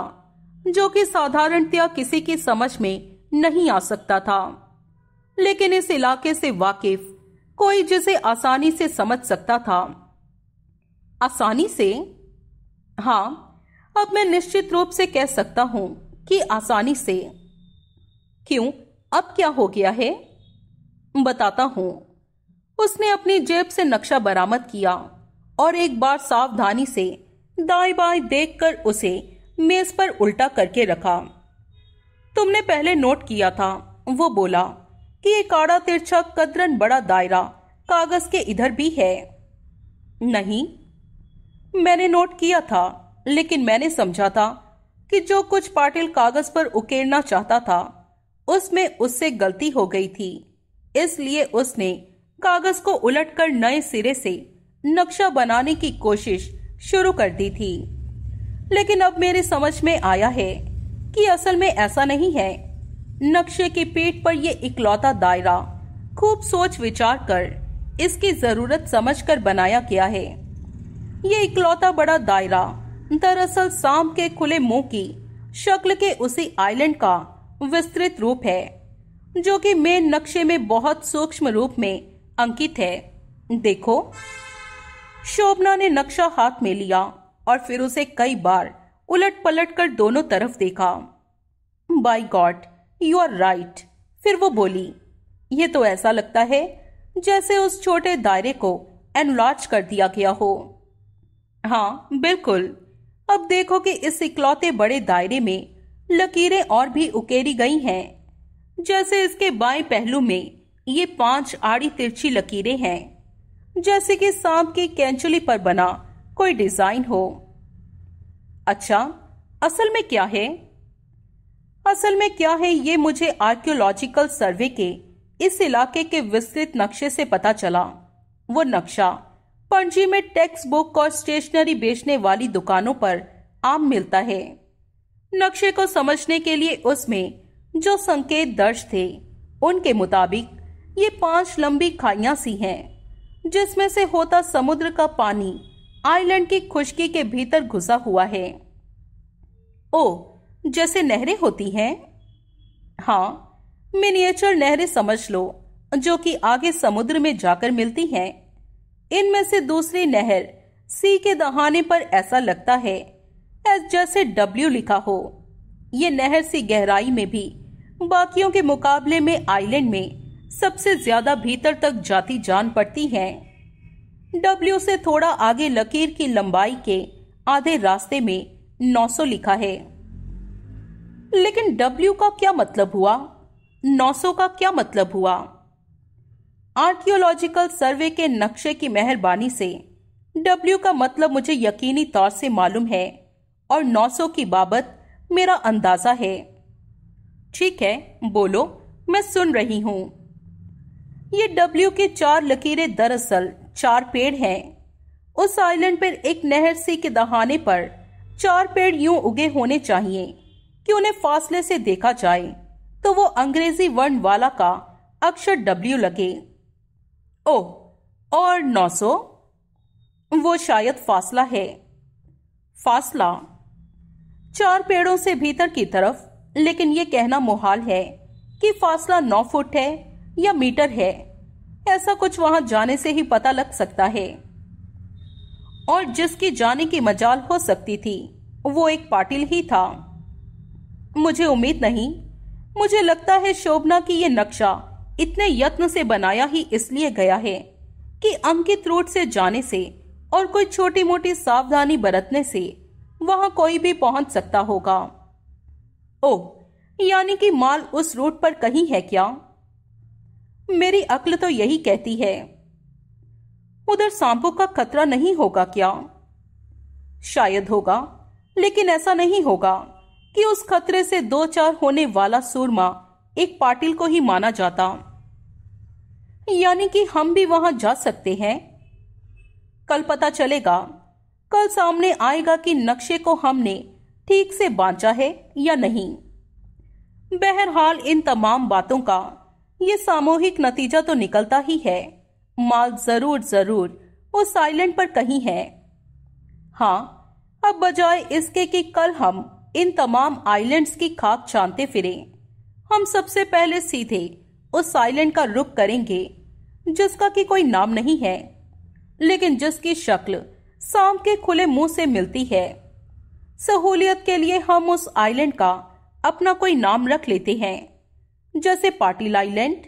जो कि साधारणतया किसी की समझ में नहीं आ सकता था लेकिन इस इलाके से वाकिफ कोई जिसे आसानी से समझ सकता था आसानी से हाँ अब मैं निश्चित रूप से कह सकता हूं कि आसानी से क्यों अब क्या हो गया है बताता हूं उसने अपनी जेब से नक्शा बरामद किया और एक बार सावधानी से दाएं बाएं देखकर उसे मेज पर उल्टा करके रखा तुमने पहले नोट किया था वो बोला कि एक आड़ा तिरछा कदरन बड़ा दायरा कागज के इधर भी है नहीं मैंने नोट किया था लेकिन मैंने समझा था कि जो कुछ पाटिल कागज पर उकेरना चाहता था उसमें उससे गलती हो गई थी इसलिए उसने कागज को उलटकर नए सिरे से नक्शा बनाने की कोशिश शुरू कर दी थी लेकिन अब मेरे समझ में आया है कि असल में ऐसा नहीं है नक्शे के पेट पर यह इकलौता दायरा खूब सोच विचार कर इसकी जरूरत समझकर बनाया गया है ये इकलौता बड़ा दायरा दरअसल सांप के खुले मुंह की शक्ल के उसी आइलैंड का विस्तृत रूप है जो कि मेन नक्शे में बहुत सूक्ष्म रूप में अंकित है देखो शोभना ने नक्शा हाथ में लिया और फिर उसे कई बार उलट पलट कर दोनों तरफ देखा by God you are right फिर वो बोली ये तो ऐसा लगता है जैसे उस छोटे दायरे को एनलाज कर दिया गया हो हाँ बिल्कुल अब देखो कि इस इकलौते बड़े दायरे में लकीरें और भी उकेरी गई हैं जैसे इसके बाएं पहलू में ये पांच आड़ी तिरछी लकीरें हैं जैसे कि सांप के कैंचुली पर बना कोई डिजाइन हो अच्छा असल में क्या है असल में क्या है ये मुझे आर्कियोलॉजिकल सर्वे के इस इलाके के विस्तृत नक्शे से पता चला वो नक्शा पणजी में टेक्स्ट बुक और स्टेशनरी बेचने वाली दुकानों पर आम मिलता है नक्शे को समझने के लिए उसमें जो संकेत दर्ज थे उनके मुताबिक ये पांच लंबी खाइया सी हैं, जिसमें से होता समुद्र का पानी आइलैंड की खुशकी के भीतर घुसा हुआ है ओ जैसे नहरें होती हैं हाँ मिनिएचर नहरें समझ लो जो कि आगे समुद्र में जाकर मिलती हैं इनमें से दूसरी नहर सी के दहाने पर ऐसा लगता है एस जैसे डब्ल्यू लिखा हो ये नहर सी गहराई में भी बाकियों के मुकाबले में आइलैंड में सबसे ज्यादा भीतर तक जाती जान पड़ती है डब्ल्यू से थोड़ा आगे लकीर की लंबाई के आधे रास्ते में 900 लिखा है लेकिन डब्ल्यू का क्या मतलब हुआ 900 का क्या मतलब हुआ आर्कियोलॉजिकल सर्वे के नक्शे की मेहरबानी से डब्ल्यू का मतलब मुझे यकीनी तौर से मालूम है और 900 की बाबत मेरा अंदाजा है ठीक है बोलो मैं सुन रही हूं ये डब्ल्यू के चार लकीरें दरअसल चार पेड़ हैं उस आइलैंड पर एक नहर सी के दहाने पर चार पेड़ यूं उगे होने चाहिए कि उन्हें फासले से देखा जाए तो वो अंग्रेजी वर्ण वाला का अक्षर डब्ल्यू लगे ओ और नौ सौ वो शायद फासला है फासला चार पेड़ों से भीतर की तरफ लेकिन ये कहना मुहाल है कि फासला नौ फुट है या मीटर है ऐसा कुछ वहां जाने से ही पता लग सकता है और जिसकी जाने की मजाल हो सकती थी वो एक पाटिल ही था मुझे उम्मीद नहीं मुझे लगता है शोभना की ये नक्शा इतने यत्न से बनाया ही इसलिए गया है कि अंकित रूट से जाने से और कोई छोटी मोटी सावधानी बरतने से वहां कोई भी पहुंच सकता होगा ओ यानी कि माल उस रूट पर कहीं है क्या मेरी अक्ल तो यही कहती है उधर सांपों का खतरा नहीं होगा क्या शायद होगा लेकिन ऐसा नहीं होगा कि उस खतरे से दो चार होने वाला सूरमा एक पाटिल को ही माना जाता यानी कि हम भी वहां जा सकते हैं कल पता चलेगा कल सामने आएगा कि नक्शे को हमने ठीक से बांचा है या नहीं बहरहाल इन तमाम बातों का यह सामूहिक नतीजा तो निकलता ही है माल जरूर जरूर उस साइलेंट पर कहीं है हाँ अब बजाय इसके कि कल हम इन तमाम आइलैंड्स की खाक छानते फिरें हम सबसे पहले सीधे उस आइलैंड का रुख करेंगे जिसका कि कोई नाम नहीं है लेकिन जिसकी शक्ल शाम के खुले मुंह से मिलती है सहूलियत के लिए हम उस आइलैंड का अपना कोई नाम रख लेते हैं जैसे पाटिल आइलैंड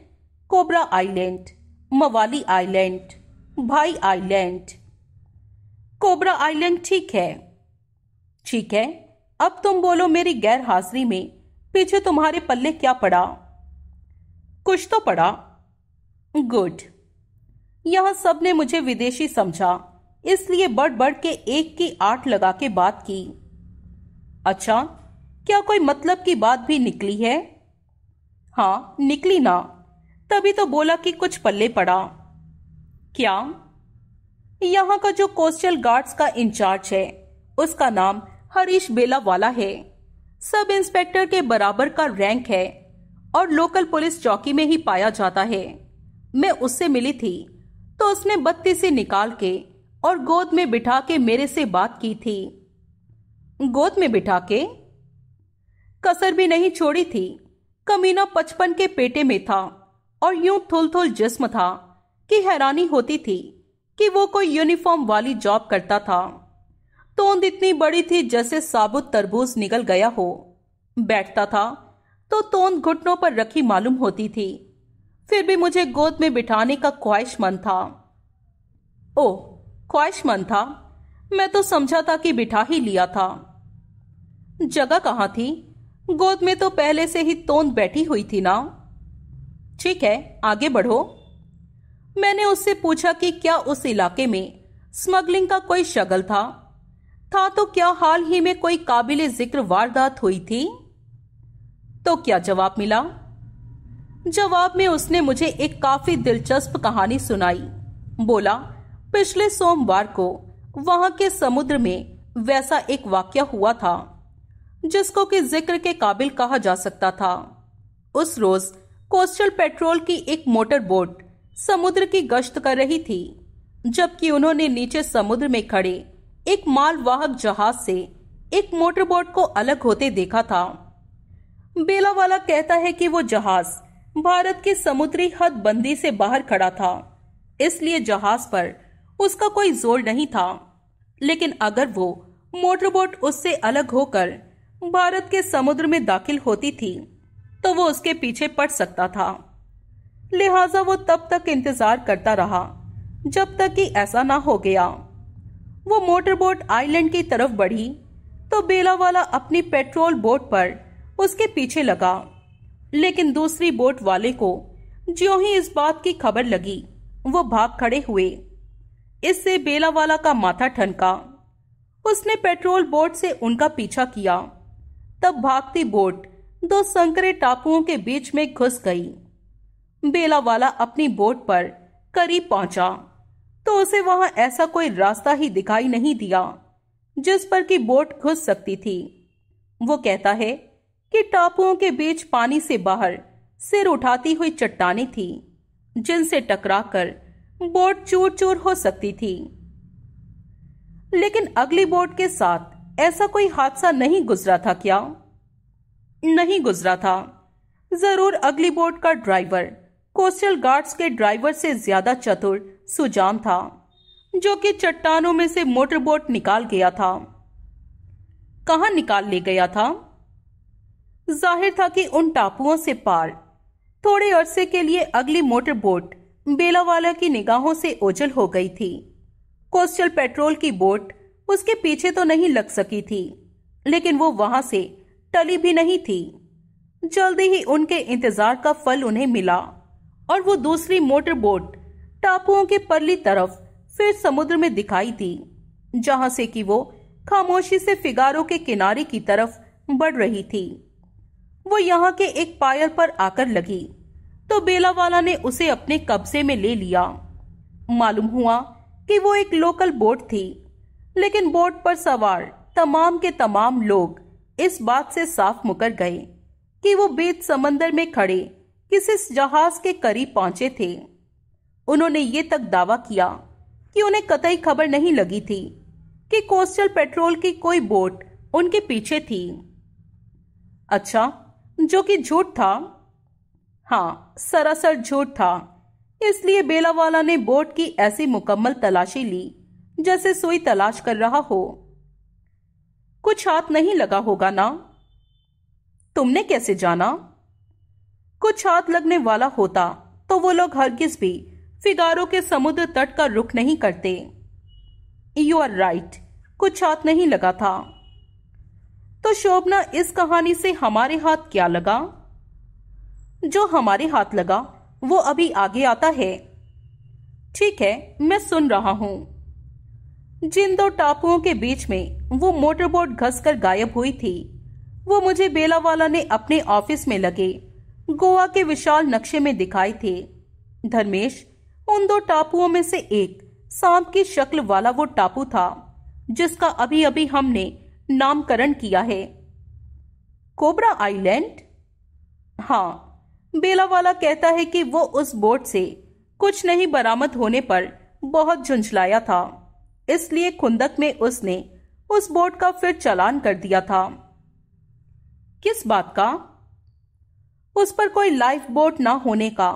कोबरा आइलैंड मवाली आइलैंड भाई आइलैंड कोबरा आइलैंड ठीक है ठीक है अब तुम बोलो मेरी गैर हाजिरी में पीछे तुम्हारे पल्ले क्या पड़ा कुछ तो पड़ा गुड यह सब ने मुझे विदेशी समझा इसलिए बढ़ बढ़ के एक की आठ लगा के बात की अच्छा क्या कोई मतलब की बात भी निकली है हाँ निकली ना तभी तो बोला कि कुछ पल्ले पड़ा क्या यहाँ का जो कोस्टल गार्ड्स का इंचार्ज है उसका नाम हरीश बेला वाला है सब इंस्पेक्टर के बराबर का रैंक है और लोकल पुलिस चौकी में ही पाया जाता है मैं उससे मिली थी तो उसने बत्ती से निकाल के और गोद में बिठा के मेरे से बात की थी गोद में बिठा के कसर भी नहीं छोड़ी थी कमीना पचपन के पेटे में था और यूं थुल थुल जिस्म था कि हैरानी होती थी कि वो कोई यूनिफॉर्म वाली जॉब करता था तोंद इतनी बड़ी थी जैसे साबुत तरबूज निकल गया हो बैठता था तो तोंद घुटनों पर रखी मालूम होती थी फिर भी मुझे गोद में बिठाने का ख्वाहिशमंद था ओ ख्वाहिशमंद था मैं तो समझा था कि बिठा ही लिया था जगह कहाँ थी गोद में तो पहले से ही तोंद बैठी हुई थी ना ठीक है आगे बढ़ो मैंने उससे पूछा कि क्या उस इलाके में स्मगलिंग का कोई शगल था था तो क्या हाल ही में कोई काबिल जिक्र वारदात हुई थी तो क्या जवाब मिला जवाब में उसने मुझे एक काफी दिलचस्प कहानी सुनाई बोला पिछले सोमवार को वहां के समुद्र में वैसा एक वाक्य हुआ था जिसको कि जिक्र के काबिल कहा जा सकता था उस रोज कोस्टल पेट्रोल की एक मोटर बोट समुद्र की गश्त कर रही थी जबकि उन्होंने नीचे समुद्र में खड़े एक मालवाहक जहाज से एक मोटरबोट को अलग होते देखा था बेलावाला कहता है कि वो जहाज भारत की समुद्री हद बंदी से बाहर खड़ा था इसलिए जहाज पर उसका कोई जोर नहीं था लेकिन अगर वो मोटरबोट उससे अलग होकर भारत के समुद्र में दाखिल होती थी तो वो उसके पीछे पड़ सकता था लिहाजा वो तब तक इंतजार करता रहा जब तक कि ऐसा ना हो गया वो मोटरबोट आइलैंड की तरफ बढ़ी तो बेलावाला अपनी पेट्रोल बोट पर उसके पीछे लगा लेकिन दूसरी बोट वाले को जो ही इस बात की खबर लगी वो भाग खड़े हुए इससे वाला का माथा ठनका उसने पेट्रोल बोट से उनका पीछा किया तब भागती बोट दो संकरे टापुओं के बीच में घुस गई बेलावाला अपनी बोट पर करीब पहुंचा तो उसे वहां ऐसा कोई रास्ता ही दिखाई नहीं दिया जिस पर की बोट घुस सकती थी वो कहता है कि टापुओं के बीच पानी से बाहर सिर उठाती हुई चट्टानी थी जिनसे टकराकर बोट चूर चूर हो सकती थी लेकिन अगली बोट के साथ ऐसा कोई हादसा नहीं गुजरा था क्या नहीं गुजरा था जरूर अगली बोट का ड्राइवर कोस्टल गार्ड्स के ड्राइवर से ज्यादा चतुर सुजान था जो कि चट्टानों में से मोटरबोट निकाल गया था कहा निकाल ले गया था जाहिर था कि उन टापुओं से पार थोड़े अरसे के लिए अगली मोटरबोट बेलावाला की निगाहों से ओझल हो गई थी कोस्टल पेट्रोल की बोट उसके पीछे तो नहीं लग सकी थी लेकिन वो वहां से टली भी नहीं थी जल्दी ही उनके इंतजार का फल उन्हें मिला और वो दूसरी मोटर बोट टापुओं के परली तरफ फिर समुद्र में दिखाई थी जहां से कि वो खामोशी से फिगारो के किनारे की तरफ बढ़ रही थी वो यहाँ के एक पायर पर आकर लगी तो बेलावाला ने उसे अपने कब्जे में ले लिया मालूम हुआ कि वो एक लोकल बोट थी लेकिन बोट पर सवार तमाम के तमाम लोग इस बात से साफ मुकर गए कि वो बेत समंदर में खड़े किस इस जहाज के करीब पहुंचे थे उन्होंने ये तक दावा किया कि उन्हें कतई खबर नहीं लगी थी कि कोस्टल पेट्रोल की कोई बोट उनके पीछे थी अच्छा जो कि झूठ था हाँ सरासर झूठ था इसलिए बेलावाला ने बोट की ऐसी मुकम्मल तलाशी ली जैसे सुई तलाश कर रहा हो कुछ हाथ नहीं लगा होगा ना तुमने कैसे जाना कुछ हाथ लगने वाला होता तो वो लोग हर किस भी फिगारो के समुद्र तट का रुख नहीं करते यू आर राइट कुछ हाथ नहीं लगा था तो शोभना इस कहानी से हमारे हाथ क्या लगा जो हमारे हाथ लगा वो अभी आगे आता है ठीक है मैं सुन रहा हूं जिन दो टापुओं के बीच में वो मोटरबोट घसकर गायब हुई थी वो मुझे बेलावाला ने अपने ऑफिस में लगे गोवा के विशाल नक्शे में दिखाए थे धर्मेश उन दो टापुओं में से एक सांप की शक्ल वाला वो टापू था जिसका अभी अभी हमने नामकरण किया है कोबरा आइलैंड हाँ बेला वाला कहता है कि वो उस बोट से कुछ नहीं बरामद होने पर बहुत झुंझलाया था इसलिए खुंदक में उसने उस बोट का फिर चलान कर दिया था किस बात का उस पर कोई लाइफ बोट न होने का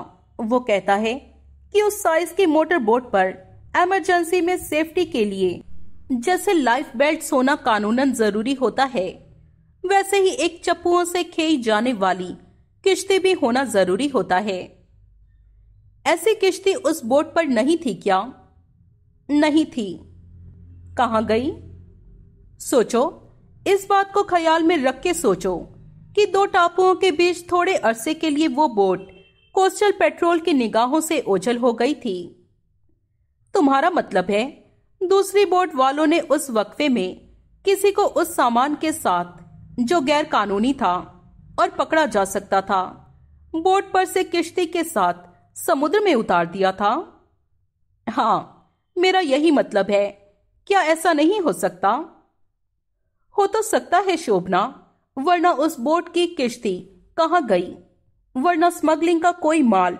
वो कहता है कि उस साइज की मोटर बोट पर एमरजेंसी में सेफ्टी के लिए जैसे लाइफ बेल्ट सोना कानूनन जरूरी होता है वैसे ही एक चप्पुओं से खेई जाने वाली किश्ती भी होना जरूरी होता है ऐसी किश्ती उस बोट पर नहीं थी क्या नहीं थी कहा गई सोचो इस बात को ख्याल में रख के सोचो कि दो टापुओं के बीच थोड़े अरसे के लिए वो बोट कोस्टल पेट्रोल की निगाहों से ओझल हो गई थी तुम्हारा मतलब है दूसरी बोट वालों ने उस वक्फे में किसी को उस सामान के साथ जो गैर कानूनी था और पकड़ा जा सकता था बोट पर से किश्ती के साथ समुद्र में उतार दिया था हाँ मेरा यही मतलब है क्या ऐसा नहीं हो सकता हो तो सकता है शोभना वरना उस बोट की किश्ती कहा गई वरना स्मगलिंग का कोई माल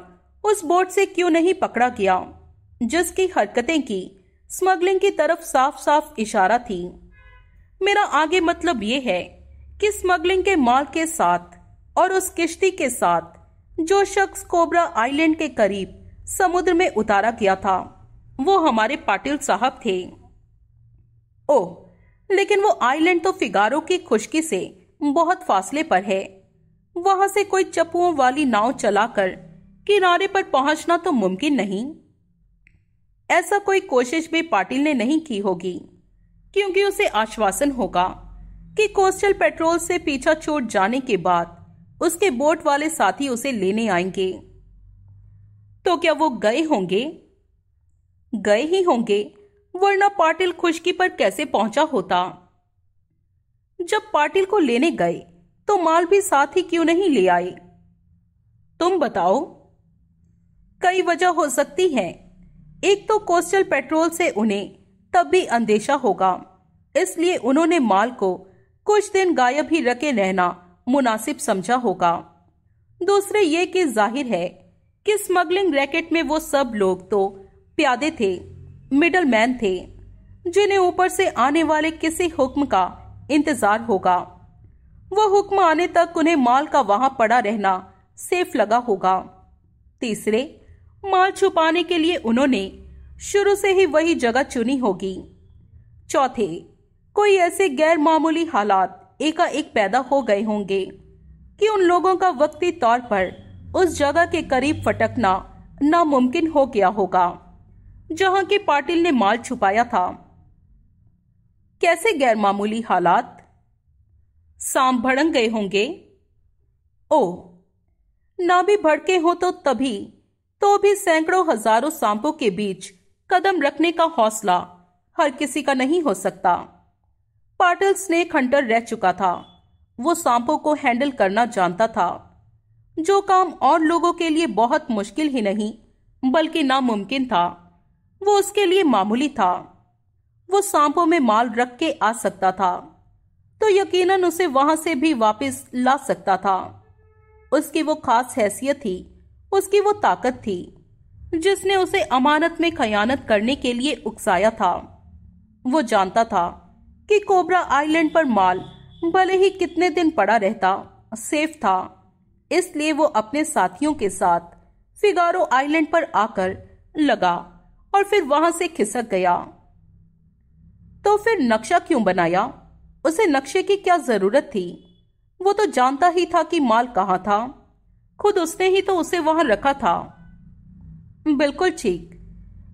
उस बोट से क्यों नहीं पकड़ा गया जिसकी हरकतें की स्मगलिंग की तरफ साफ साफ इशारा थी मेरा आगे मतलब ये है कि स्मगलिंग के माल के साथ और उस किश्ती के साथ जो शख्स कोबरा आइलैंड के करीब समुद्र में उतारा गया था वो हमारे पाटिल साहब थे ओह लेकिन वो आइलैंड तो फिगारो की खुशकी से बहुत फासले पर है वहां से कोई चपुओं वाली नाव चलाकर किनारे पर पहुंचना तो मुमकिन नहीं ऐसा कोई कोशिश भी पाटिल ने नहीं की होगी क्योंकि उसे आश्वासन होगा कि कोस्टल पेट्रोल से पीछा छोड़ जाने के बाद उसके बोट वाले साथी उसे लेने आएंगे तो क्या वो गए होंगे गए ही होंगे वरना पाटिल खुशकी पर कैसे पहुंचा होता जब पाटिल को लेने गए तो माल भी साथ ही क्यों नहीं ले आए तुम बताओ कई वजह हो सकती है एक तो कोस्टल पेट्रोल से उन्हें तब भी अंदेशा होगा इसलिए उन्होंने माल को कुछ दिन गायब ही रखे रहना मुनासिब समझा होगा दूसरे ये कि जाहिर है कि स्मगलिंग रैकेट में वो सब लोग तो प्यादे थे मिडल मैन थे जिन्हें ऊपर से आने वाले किसी हुक्म का इंतजार होगा वह हुक्म आने तक उन्हें माल का वहां पड़ा रहना सेफ लगा होगा तीसरे माल छुपाने के लिए उन्होंने शुरू से ही वही जगह चुनी होगी चौथे कोई ऐसे गैर मामूली हालात एकाएक पैदा हो गए होंगे कि उन लोगों का वक्ती तौर पर उस जगह के करीब फटकना नामुमकिन हो गया होगा जहां की पाटिल ने माल छुपाया था कैसे गैरमामूली हालात सांप भड़ंग गए होंगे ओ ना भी भड़के हो तो तभी तो भी सैकड़ों हजारों सांपों के बीच कदम रखने का हौसला हर किसी का नहीं हो सकता पाटिल स्नेक हंटर रह चुका था वो सांपों को हैंडल करना जानता था जो काम और लोगों के लिए बहुत मुश्किल ही नहीं बल्कि नामुमकिन था वो उसके लिए मामूली था वो सांपों में माल रख के आ सकता था तो यकीनन उसे वहां से भी वापस ला सकता था उसकी वो खास हैसियत थी उसकी वो ताकत थी जिसने उसे अमानत में खयानत करने के लिए उकसाया था वो जानता था कि कोबरा आइलैंड पर माल भले ही कितने दिन पड़ा रहता सेफ था इसलिए वो अपने साथियों के साथ फिगारो आइलैंड पर आकर लगा और फिर वहां से खिसक गया तो फिर नक्शा क्यों बनाया उसे नक्शे की क्या जरूरत थी वो तो जानता ही था कि माल कहाँ था खुद उसने ही तो उसे वहां रखा था बिल्कुल ठीक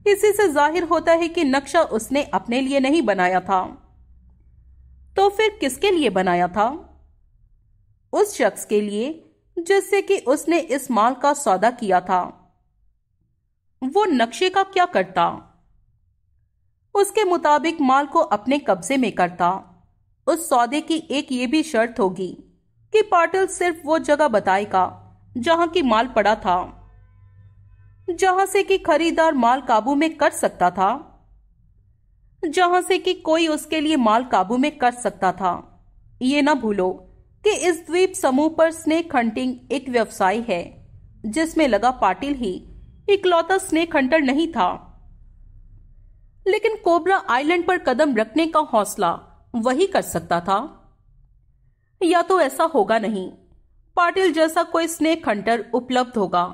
इसी से जाहिर होता है कि नक्शा उसने अपने लिए नहीं बनाया था तो फिर किसके लिए बनाया था उस शख्स के लिए जिससे कि उसने इस माल का सौदा किया था वो नक्शे का क्या करता उसके मुताबिक माल को अपने कब्जे में करता उस सौदे की एक ये भी शर्त होगी कि पाटिल सिर्फ वो जगह बताएगा जहां की माल पड़ा था जहां से कि खरीदार माल काबू में कर सकता था जहां से कि कोई उसके लिए माल काबू में कर सकता था ये ना भूलो कि इस द्वीप समूह पर स्नेक हंटिंग एक व्यवसाय है जिसमें लगा पाटिल ही इकलौता स्नेक हंटर नहीं था लेकिन कोबरा आइलैंड पर कदम रखने का हौसला वही कर सकता था या तो ऐसा होगा नहीं पाटिल जैसा कोई स्नेक हंटर उपलब्ध होगा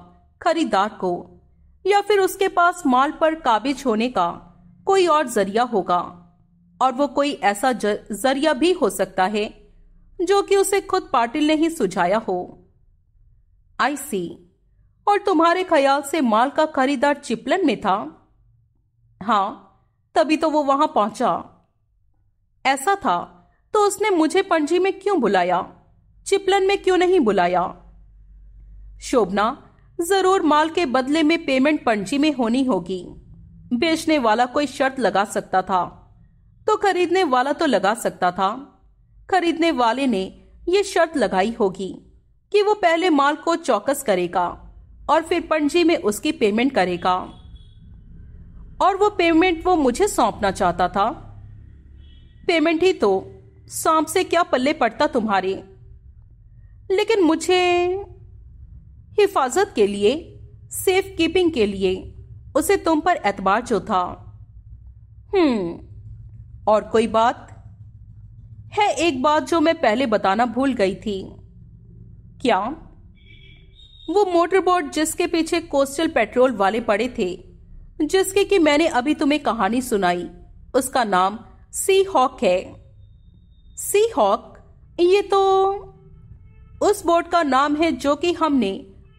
खरीदार को या फिर उसके पास माल पर काबिज होने का कोई और जरिया होगा और वो कोई ऐसा जरिया भी हो सकता है जो कि उसे खुद पाटिल ने ही सुझाया हो आई सी और तुम्हारे ख्याल से माल का खरीदार चिपलन में था हाँ तभी तो वो वहां पहुंचा ऐसा था तो उसने मुझे पणजी में क्यों बुलाया चिपलन में क्यों नहीं बुलाया शोभना जरूर माल के बदले में पेमेंट पणजी में होनी होगी बेचने वाला कोई शर्त लगा सकता था तो खरीदने वाला तो लगा सकता था खरीदने वाले ने ये शर्त लगाई होगी कि वो पहले माल को चौकस करेगा और फिर पणजी में उसकी पेमेंट करेगा और वो पेमेंट वो मुझे सौंपना चाहता था पेमेंट ही तो सांप से क्या पल्ले पड़ता तुम्हारे लेकिन मुझे हिफाजत के लिए सेफ कीपिंग के लिए उसे तुम पर एतबार जो था हम्म और कोई बात है एक बात जो मैं पहले बताना भूल गई थी क्या वो मोटरबोट जिसके पीछे कोस्टल पेट्रोल वाले पड़े थे जिसकी कि मैंने अभी तुम्हें कहानी सुनाई उसका नाम सी हॉक है सी हॉक ये तो उस बोट का नाम है जो कि हमने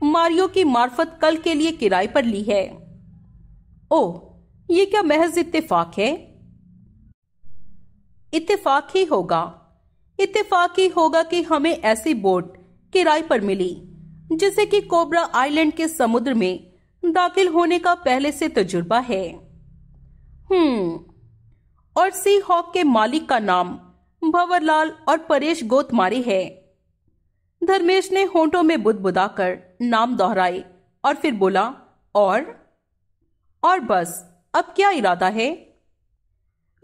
मारियो की मार्फत कल के लिए किराए पर ली है ओ ये क्या महज इत्तेफाक है इत्तेफाक ही होगा इत्तेफाक ही होगा कि हमें ऐसी बोट किराए पर मिली जिसे कि कोबरा आइलैंड के समुद्र में दाखिल होने का पहले से तजुर्बा है हम्म और सी हॉक के मालिक का नाम भवरलाल और परेश गोतमारी है धर्मेश ने होंठों में बुदबुदाकर नाम दोहराए और फिर बोला और और बस अब क्या इरादा है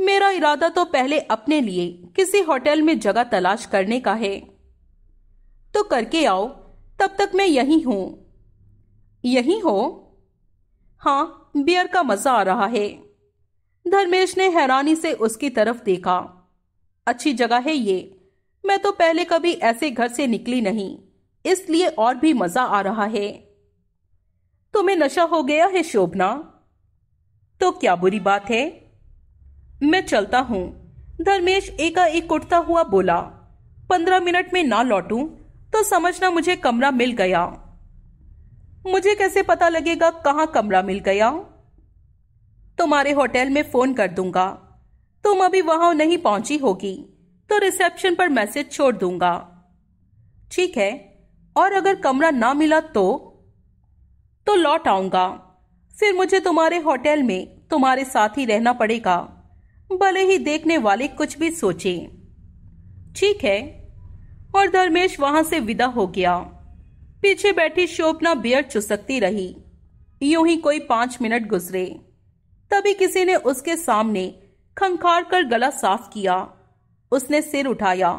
मेरा इरादा तो पहले अपने लिए किसी होटल में जगह तलाश करने का है तो करके आओ तब तक मैं यहीं हूं यहीं हो हाँ बियर का मजा आ रहा है धर्मेश ने हैरानी से उसकी तरफ देखा अच्छी जगह है ये मैं तो पहले कभी ऐसे घर से निकली नहीं इसलिए और भी मजा आ रहा है तुम्हें नशा हो गया है शोभना तो क्या बुरी बात है मैं चलता हूं धर्मेश एकाएक उठता हुआ बोला पंद्रह मिनट में ना लौटूं तो समझना मुझे कमरा मिल गया मुझे कैसे पता लगेगा कहाँ कमरा मिल गया तुम्हारे होटल में फोन कर दूंगा तुम अभी वहां नहीं पहुंची होगी तो रिसेप्शन पर मैसेज छोड़ दूंगा ठीक है और अगर कमरा ना मिला तो तो लौट आऊंगा फिर मुझे तुम्हारे होटल में तुम्हारे साथ ही रहना पड़ेगा भले ही देखने वाले कुछ भी सोचे ठीक है और धर्मेश वहां से विदा हो गया पीछे बैठी शोभना बियर चुसकती रही यूं ही कोई पांच मिनट गुजरे तभी किसी ने उसके सामने खंखार कर गला साफ किया उसने सिर उठाया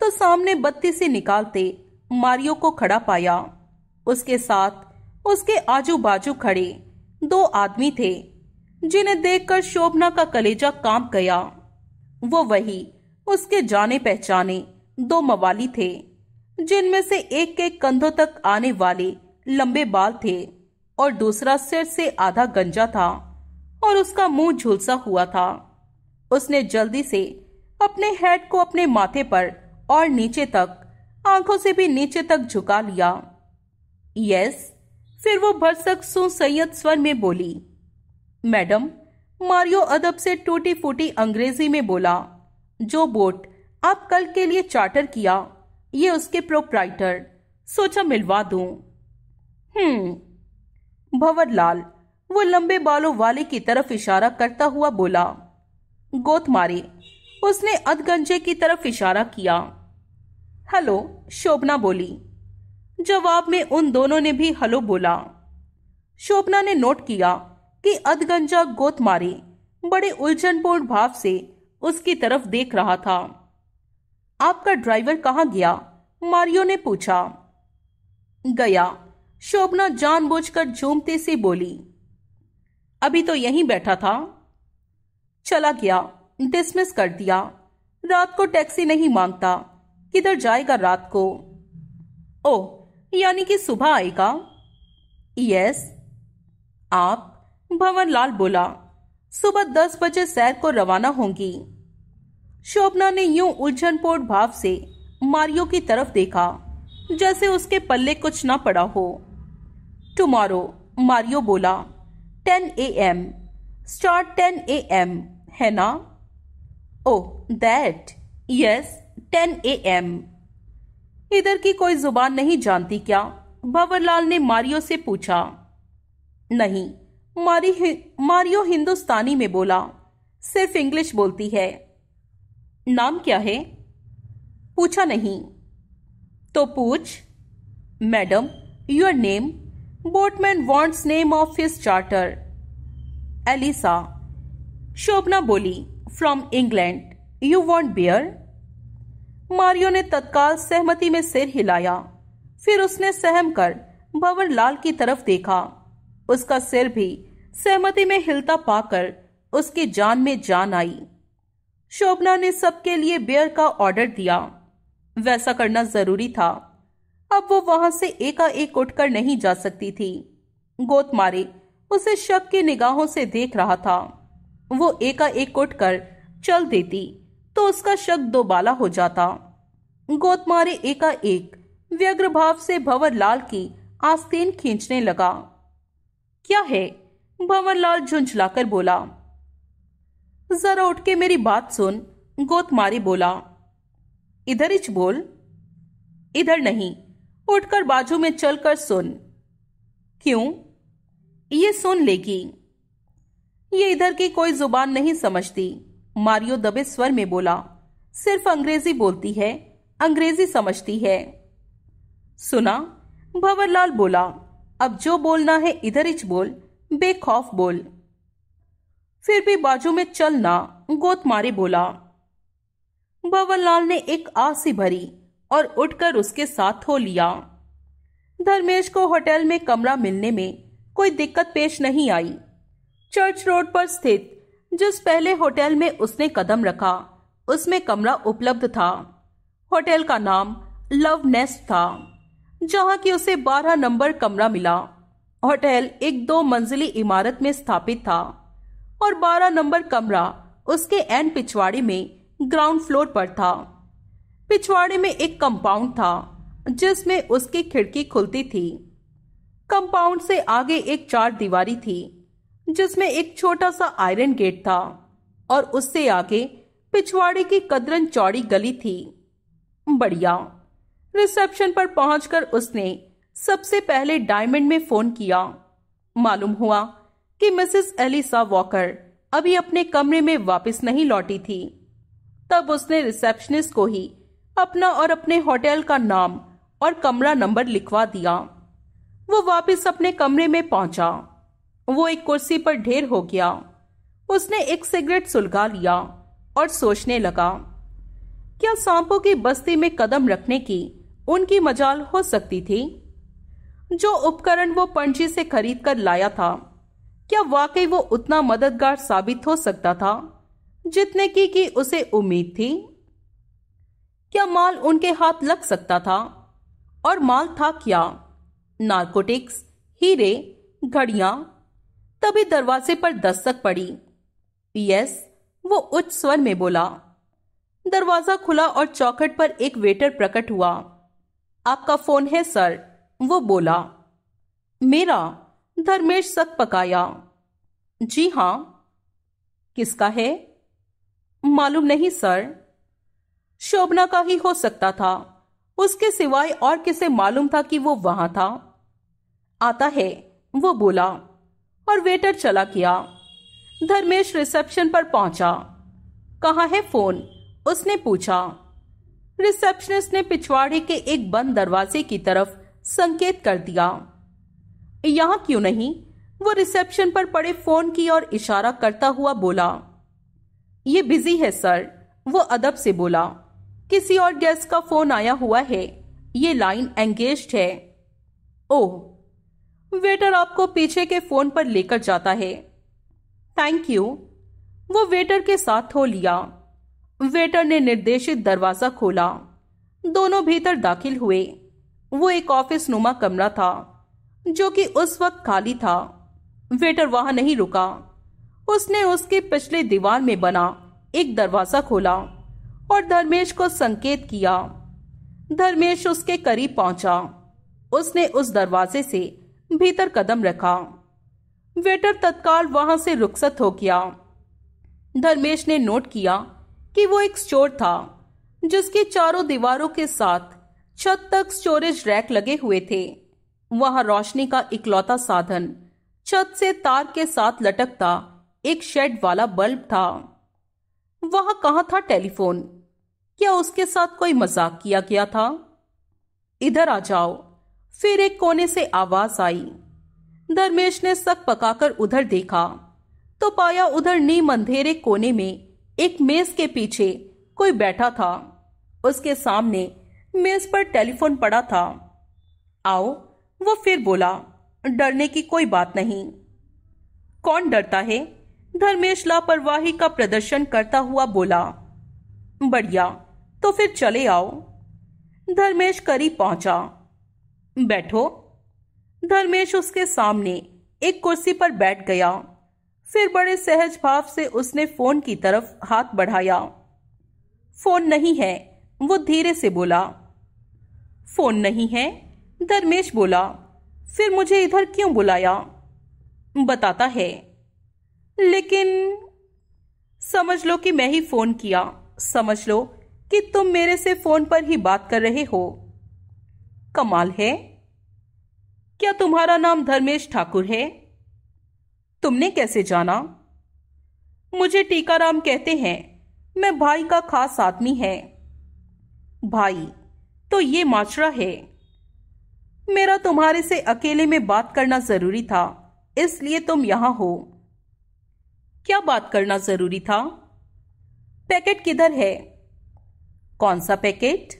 तो सामने बत्ती से निकालते मारियो को खड़ा पाया उसके साथ उसके आजू बाजू खड़े दो आदमी थे जिन्हें देखकर शोभना का कलेजा कांप गया वो वही उसके जाने पहचाने दो मवाली थे जिनमें से एक के कंधों तक आने वाले लंबे बाल थे और दूसरा सिर से आधा गंजा था और उसका मुंह झुलसा हुआ था उसने जल्दी से अपने हेड को अपने माथे पर और नीचे तक आंखों से भी नीचे तक झुका लिया यस फिर वो भरसक सुसैयद स्वर में बोली मैडम मारियो अदब से टूटी फूटी अंग्रेजी में बोला जो बोट आप कल के लिए चार्टर किया ये उसके प्रोप्राइटर सोचा मिलवा दू हम्म भंवरलाल वो लंबे बालों वाले की तरफ इशारा करता हुआ बोला गोत मारे उसने अधगंजे की तरफ इशारा किया हेलो शोभना बोली जवाब में उन दोनों ने भी हलो बोला शोभना ने नोट किया कि अधगंजा गोत मारे बड़े उलझनपूर्ण भाव से उसकी तरफ देख रहा था आपका ड्राइवर कहाँ गया मारियो ने पूछा गया शोभना जानबूझकर झूमते से बोली अभी तो यहीं बैठा था चला गया डिसमिस कर दिया रात को टैक्सी नहीं मांगता किधर जाएगा रात को ओ यानी कि सुबह आएगा यस आप लाल बोला सुबह दस बजे सैर को रवाना होंगी शोभना ने यूं उलझनपूर्ण भाव से मारियो की तरफ देखा जैसे उसके पल्ले कुछ ना पड़ा हो टुमारो मारियो बोला ten A M start ten A M है ना oh that yes ten A M इधर की कोई जुबान नहीं जानती क्या भंवरलाल ने मारियो से पूछा नहीं मारी मारियो हिंदुस्तानी में बोला सिर्फ इंग्लिश बोलती है नाम क्या है पूछा नहीं तो पूछ madam your name boatman wants name of his charter Elisa Shobhana बोली from England you want beer Mario ने तत्काल सहमति में सिर हिलाया फिर उसने सहम कर भवन लाल की तरफ देखा उसका सिर भी सहमति में हिलता पाकर उसकी जान में जान आई शोभना ने सबके लिए बियर का ऑर्डर दिया वैसा करना जरूरी था अब वो वहां से एकाएक उठकर नहीं जा सकती थी गोत मारे उसे शक की निगाहों से देख रहा था वो एकाएक उठकर चल देती तो उसका शक दोबाला हो जाता गोत मारे एकाएक व्यग्र भाव से भंवर लाल की आस्तीन खींचने लगा क्या है भंवर लाल झुंझलाकर बोला जरा उठ के मेरी बात सुन गोत मारी बोला इधर इच बोल इधर नहीं उठकर बाजू में चलकर सुन क्यों ये सुन लेगी ये इधर की कोई जुबान नहीं समझती मारियो दबे स्वर में बोला सिर्फ अंग्रेजी बोलती है अंग्रेजी समझती है सुना भंवरलाल बोला अब जो बोलना है इधर इच बोल बेखौफ बोल फिर भी बाजू में चलना गोत मारे बोला बवनलाल ने एक आसी भरी और उठकर उसके साथ हो लिया धर्मेश को होटल में कमरा मिलने में कोई दिक्कत पेश नहीं आई चर्च रोड पर स्थित जिस पहले होटल में उसने कदम रखा उसमें कमरा उपलब्ध था होटल का नाम लव नेस्ट था जहां की उसे 12 नंबर कमरा मिला होटल एक दो मंजिली इमारत में स्थापित था और बारह नंबर कमरा उसके एन पिछवाड़े में ग्राउंड फ्लोर पर था पिछवाड़े में एक कंपाउंड था जिसमें उसकी खिड़की खुलती थी कंपाउंड से आगे एक चार दीवारी थी जिसमें एक छोटा सा आयरन गेट था और उससे आगे पिछवाड़े की कदरन चौड़ी गली थी बढ़िया रिसेप्शन पर पहुंचकर उसने सबसे पहले डायमंड में फोन किया मालूम हुआ कि मिसेस एलिसा वॉकर अभी अपने कमरे में वापस नहीं लौटी थी तब उसने रिसेप्शनिस्ट को ही अपना और अपने होटल का नाम और कमरा नंबर लिखवा दिया वो वापस अपने कमरे में पहुंचा वो एक कुर्सी पर ढेर हो गया उसने एक सिगरेट सुलगा लिया और सोचने लगा क्या सांपों की बस्ती में कदम रखने की उनकी मजाल हो सकती थी जो उपकरण वो पंजी से खरीद कर लाया था क्या वाकई वो उतना मददगार साबित हो सकता था जितने की कि उसे उम्मीद थी क्या माल उनके हाथ लग सकता था और माल था क्या नार्कोटिक्स हीरे घड़ियां तभी दरवाजे पर दस्तक पड़ी यस वो उच्च स्वर में बोला दरवाजा खुला और चौखट पर एक वेटर प्रकट हुआ आपका फोन है सर वो बोला मेरा धर्मेश सक पकाया जी हां किसका है मालूम नहीं सर शोभना का ही हो सकता था उसके सिवाय और किसे मालूम था कि वो वहां था आता है वो बोला और वेटर चला गया धर्मेश रिसेप्शन पर पहुंचा कहा है फोन उसने पूछा रिसेप्शनिस्ट ने पिछवाड़े के एक बंद दरवाजे की तरफ संकेत कर दिया यहाँ क्यों नहीं वो रिसेप्शन पर पड़े फोन की ओर इशारा करता हुआ बोला ये बिजी है सर वो अदब से बोला किसी और गेस्ट का फोन आया हुआ है ये लाइन एंगेज है ओह वेटर आपको पीछे के फोन पर लेकर जाता है थैंक यू वो वेटर के साथ हो लिया वेटर ने निर्देशित दरवाजा खोला दोनों भीतर दाखिल हुए वो एक ऑफिस नुमा कमरा था जो कि उस वक्त खाली था वेटर वहां नहीं रुका उसने उसके पिछले दीवार में बना एक दरवाजा खोला और धर्मेश को संकेत किया धर्मेश उसके करीब पहुंचा उसने उस दरवाजे से भीतर कदम रखा वेटर तत्काल वहां से रुखसत हो गया धर्मेश ने नोट किया कि वो एक स्टोर था जिसकी चारों दीवारों के साथ छत तक स्टोरेज रैक लगे हुए थे वहां रोशनी का इकलौता साधन छत से तार के साथ लटकता एक शेड वाला बल्ब था वहां कहा था टेलीफोन क्या उसके साथ कोई मजाक किया गया था इधर आ जाओ फिर एक कोने से आवाज आई धर्मेश ने सक पकाकर उधर देखा तो पाया उधर नीम अंधेरे कोने में एक मेज के पीछे कोई बैठा था उसके सामने मेज पर टेलीफोन पड़ा था आओ वो फिर बोला डरने की कोई बात नहीं कौन डरता है धर्मेश लापरवाही का प्रदर्शन करता हुआ बोला बढ़िया तो फिर चले आओ धर्मेश करीब पहुंचा बैठो धर्मेश उसके सामने एक कुर्सी पर बैठ गया फिर बड़े सहज भाव से उसने फोन की तरफ हाथ बढ़ाया फोन नहीं है वो धीरे से बोला फोन नहीं है धर्मेश बोला फिर मुझे इधर क्यों बुलाया बताता है लेकिन समझ लो कि मैं ही फोन किया समझ लो कि तुम मेरे से फोन पर ही बात कर रहे हो कमाल है क्या तुम्हारा नाम धर्मेश ठाकुर है तुमने कैसे जाना मुझे टीकाराम कहते हैं मैं भाई का खास आदमी है भाई तो ये माचरा है मेरा तुम्हारे से अकेले में बात करना जरूरी था इसलिए तुम यहां हो क्या बात करना जरूरी था पैकेट किधर है कौन सा पैकेट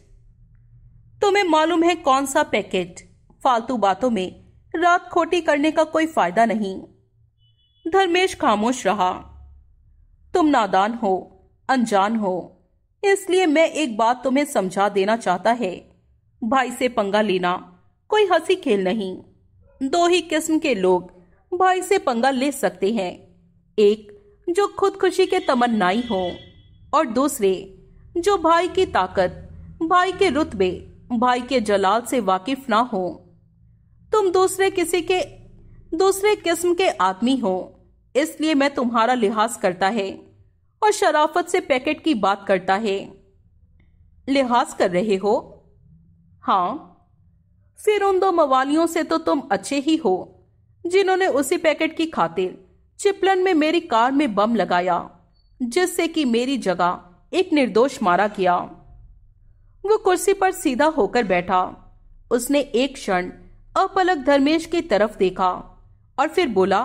तुम्हें मालूम है कौन सा पैकेट फालतू बातों में रात खोटी करने का कोई फायदा नहीं धर्मेश खामोश रहा तुम नादान हो अनजान हो इसलिए मैं एक बात तुम्हें समझा देना चाहता है भाई से पंगा लेना कोई हंसी खेल नहीं दो ही किस्म के लोग भाई से पंगा ले सकते हैं एक जो खुदकुशी के तमन्नाई हो और दूसरे जो भाई की ताकत भाई के रुतबे भाई के जलाल से वाकिफ ना हो तुम दूसरे किसी के दूसरे किस्म के आदमी हो इसलिए मैं तुम्हारा लिहाज करता है और शराफत से पैकेट की बात करता है लिहाज कर रहे हो हाँ फिर उन दो मवालियों से तो तुम अच्छे ही हो जिन्होंने उसी पैकेट की खातिर चिपलन में मेरी कार में बम लगाया जिससे कि मेरी जगह एक निर्दोष मारा गया वो कुर्सी पर सीधा होकर बैठा उसने एक क्षण अपलक धर्मेश की तरफ देखा और फिर बोला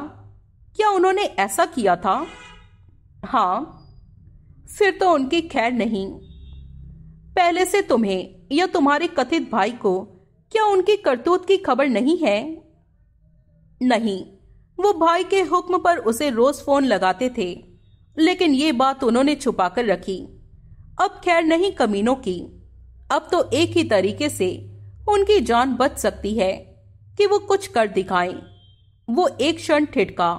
क्या उन्होंने ऐसा किया था हाँ फिर तो उनकी खैर नहीं पहले से तुम्हें या तुम्हारे कथित भाई को क्या उनकी करतूत की खबर नहीं है नहीं वो भाई के हुक्म पर उसे रोज फोन लगाते थे लेकिन ये बात उन्होंने छुपा कर रखी अब खैर नहीं कमीनों की अब तो एक ही तरीके से उनकी जान बच सकती है कि वो कुछ कर दिखाएं। वो एक क्षण ठिटका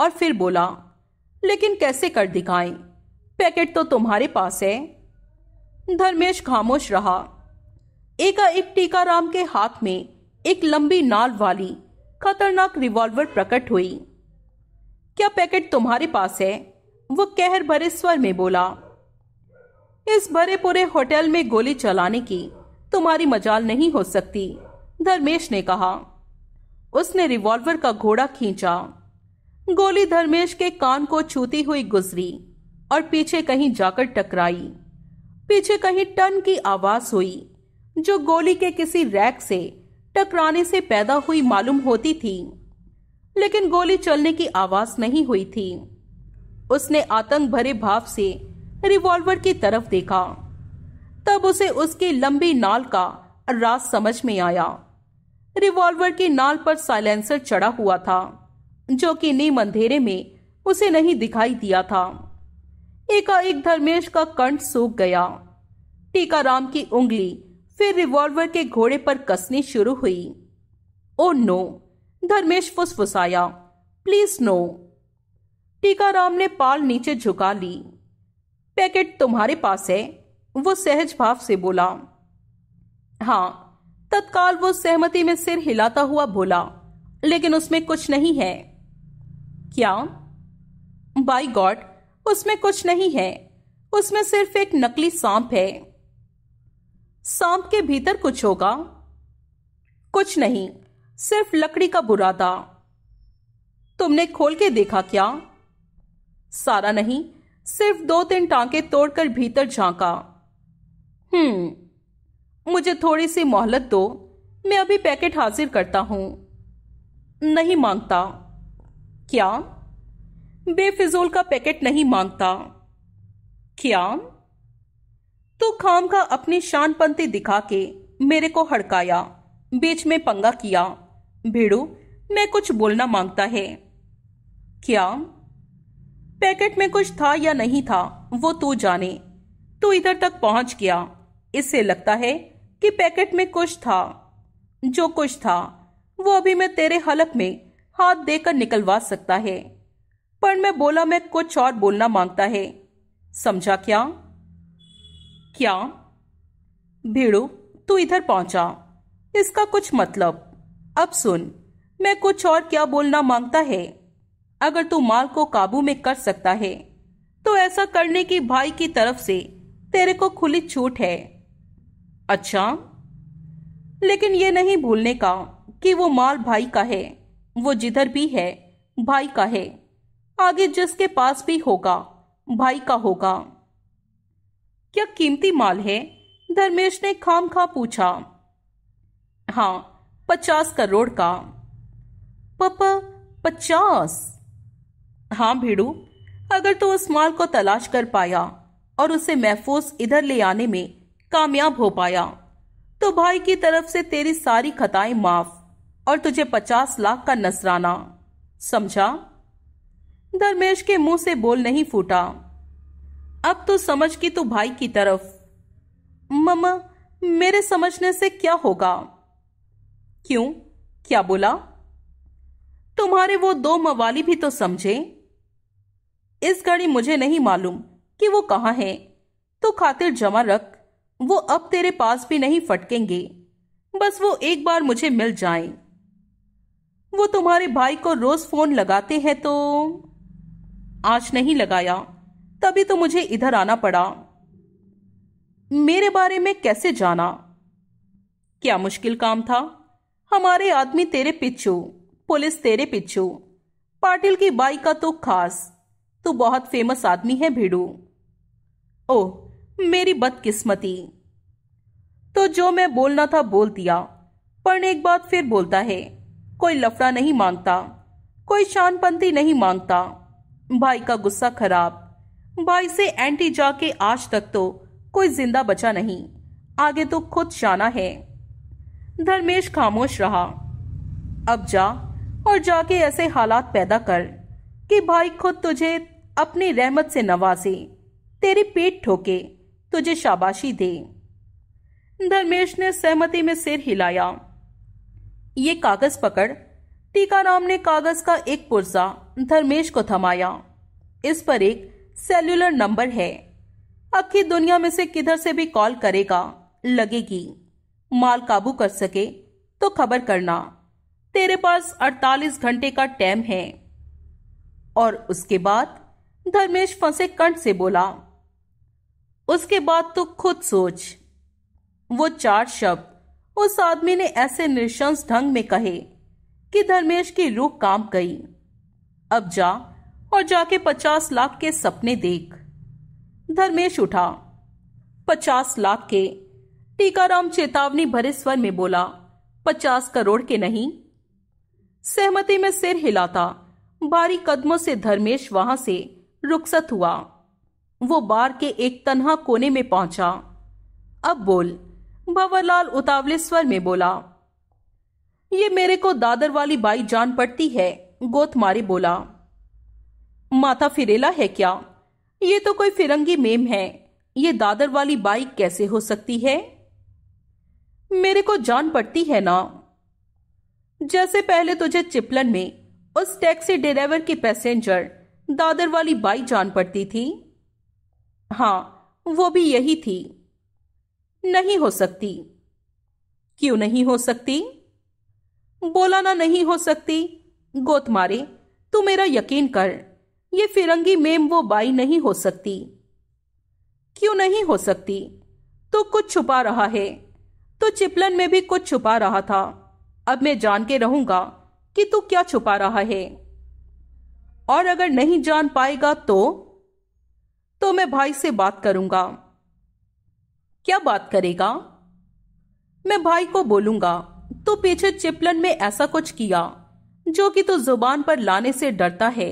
और फिर बोला लेकिन कैसे कर दिखाएं? पैकेट तो तुम्हारे पास है धर्मेश खामोश रहा एकाएक टीकाराम के हाथ में एक लंबी नाल वाली खतरनाक रिवॉल्वर प्रकट हुई क्या पैकेट तुम्हारे पास है वह कहर भरे स्वर में बोला इस भरे पूरे होटल में गोली चलाने की तुम्हारी मजाल नहीं हो सकती धर्मेश ने कहा उसने रिवॉल्वर का घोड़ा खींचा गोली धर्मेश के कान को छूती हुई गुजरी और पीछे कहीं जाकर टकराई पीछे कहीं टन की आवाज हुई जो गोली के किसी रैक से टकराने से पैदा हुई मालूम होती थी लेकिन गोली चलने की आवाज नहीं हुई थी उसने आतंक भरे भाव से रिवॉल्वर की तरफ देखा तब उसे उसकी लंबी नाल का राज समझ में आया रिवॉल्वर की नाल पर साइलेंसर चढ़ा हुआ था जो कि नीम अंधेरे में उसे नहीं दिखाई दिया था एकाएक धर्मेश का कंठ सूख गया टीकाराम की उंगली फिर रिवॉल्वर के घोड़े पर कसनी शुरू हुई ओ नो धर्मेश फुसफुसाया प्लीज नो टीकाराम ने पाल नीचे झुका ली पैकेट तुम्हारे पास है वो सहज भाव से बोला हाँ तत्काल वो सहमति में सिर हिलाता हुआ बोला लेकिन उसमें कुछ नहीं है क्या बाई गॉड उसमें कुछ नहीं है उसमें सिर्फ एक नकली सांप है सांप के भीतर कुछ होगा कुछ नहीं सिर्फ लकड़ी का बुरादा तुमने खोल के देखा क्या सारा नहीं सिर्फ दो तीन टांके तोड़कर भीतर झांका हम्म मुझे थोड़ी सी मोहलत दो मैं अभी पैकेट हाजिर करता हूं नहीं मांगता क्या बेफिजूल का पैकेट नहीं मांगता क्या तो खाम का अपनी शानपंती दिखा के मेरे को हड़काया बीच में पंगा किया भेड़ू मैं कुछ बोलना मांगता है क्या पैकेट में कुछ था या नहीं था वो तू जाने तू इधर तक पहुंच गया इससे लगता है कि पैकेट में कुछ था जो कुछ था वो अभी मैं तेरे हलक में हाथ देकर निकलवा सकता है पर मैं बोला मैं कुछ और बोलना मांगता है समझा क्या क्या भिड़ो तू इधर पहुंचा इसका कुछ मतलब अब सुन मैं कुछ और क्या बोलना मांगता है अगर तू माल को काबू में कर सकता है तो ऐसा करने की भाई की तरफ से तेरे को खुली छूट है अच्छा लेकिन ये नहीं भूलने का कि वो माल भाई का है वो जिधर भी है भाई का है आगे जिसके पास भी होगा भाई का होगा क्या कीमती माल है धर्मेश ने खाम खा पूछा हाँ पचास करोड़ का पापा पचास हाँ भिड़ू अगर तो उस माल को तलाश कर पाया और उसे महफूज इधर ले आने में कामयाब हो पाया तो भाई की तरफ से तेरी सारी खताएं माफ और तुझे पचास लाख का नसराना समझा धर्मेश के मुंह से बोल नहीं फूटा अब तो समझ की तू तो भाई की तरफ ममा मेरे समझने से क्या होगा क्यों क्या बोला तुम्हारे वो दो मवाली भी तो समझे इस घड़ी मुझे नहीं मालूम कि वो कहां है तो खातिर जमा रख वो अब तेरे पास भी नहीं फटकेंगे बस वो एक बार मुझे मिल जाए वो तुम्हारे भाई को रोज फोन लगाते हैं तो आज नहीं लगाया तभी तो मुझे इधर आना पड़ा मेरे बारे में कैसे जाना क्या मुश्किल काम था हमारे आदमी तेरे पिछू पुलिस तेरे पिछू पाटिल की बाई का तो खास तू बहुत फेमस आदमी है भिड़ू ओह मेरी बदकिस्मती तो जो मैं बोलना था बोल दिया पर एक बात फिर बोलता है कोई लफड़ा नहीं मांगता कोई शानपंथी नहीं मांगता भाई का गुस्सा खराब से एंटी जाके आज तक तो कोई जिंदा बचा नहीं आगे तो खुद जाना है धर्मेश खामोश रहा अब जा और जाके ऐसे हालात पैदा कर कि भाई खुद तुझे अपनी रहमत से नवाजे तेरी पेट ठोके तुझे शाबाशी दे धर्मेश ने सहमति में सिर हिलाया ये कागज पकड़ टीकाराम ने कागज का एक पुर्जा धर्मेश को थमाया इस पर एक सेल्यूलर नंबर है अखी दुनिया में से किधर से भी कॉल करेगा लगेगी माल काबू कर सके तो खबर करना तेरे पास 48 घंटे का टाइम है और उसके बाद धर्मेश फंसे कंठ से बोला उसके बाद तो खुद सोच वो चार शब्द उस आदमी ने ऐसे निशंस ढंग में कहे कि धर्मेश की रूह काम गई अब जा और जाके पचास लाख के सपने देख धर्मेश उठा पचास लाख के टीकाराम चेतावनी भरे स्वर में बोला पचास करोड़ के नहीं सहमति में सिर हिलाता भारी कदमों से धर्मेश वहां से रुखसत हुआ वो बार के एक तनहा कोने में पहुंचा अब बोल भवरलाल उतावले स्वर में बोला ये मेरे को दादर वाली बाई जान पड़ती है गोतमारी बोला माता फिरेला है क्या ये तो कोई फिरंगी मेम है ये दादर वाली बाइक कैसे हो सकती है मेरे को जान पड़ती है ना जैसे पहले तुझे चिपलन में उस टैक्सी ड्राइवर की पैसेंजर दादर वाली बाई जान पड़ती थी हाँ वो भी यही थी नहीं हो सकती क्यों नहीं हो सकती बोला ना नहीं हो सकती गोत मारे तू मेरा यकीन कर ये फिरंगी मेम वो बाई नहीं हो सकती क्यों नहीं हो सकती तो कुछ छुपा रहा है तो चिपलन में भी कुछ छुपा रहा था अब मैं जान के रहूंगा कि तू क्या छुपा रहा है और अगर नहीं जान पाएगा तो तो मैं भाई से बात करूंगा क्या बात करेगा मैं भाई को बोलूंगा तो पीछे चिपलन में ऐसा कुछ किया जो कि तू जुबान पर लाने से डरता है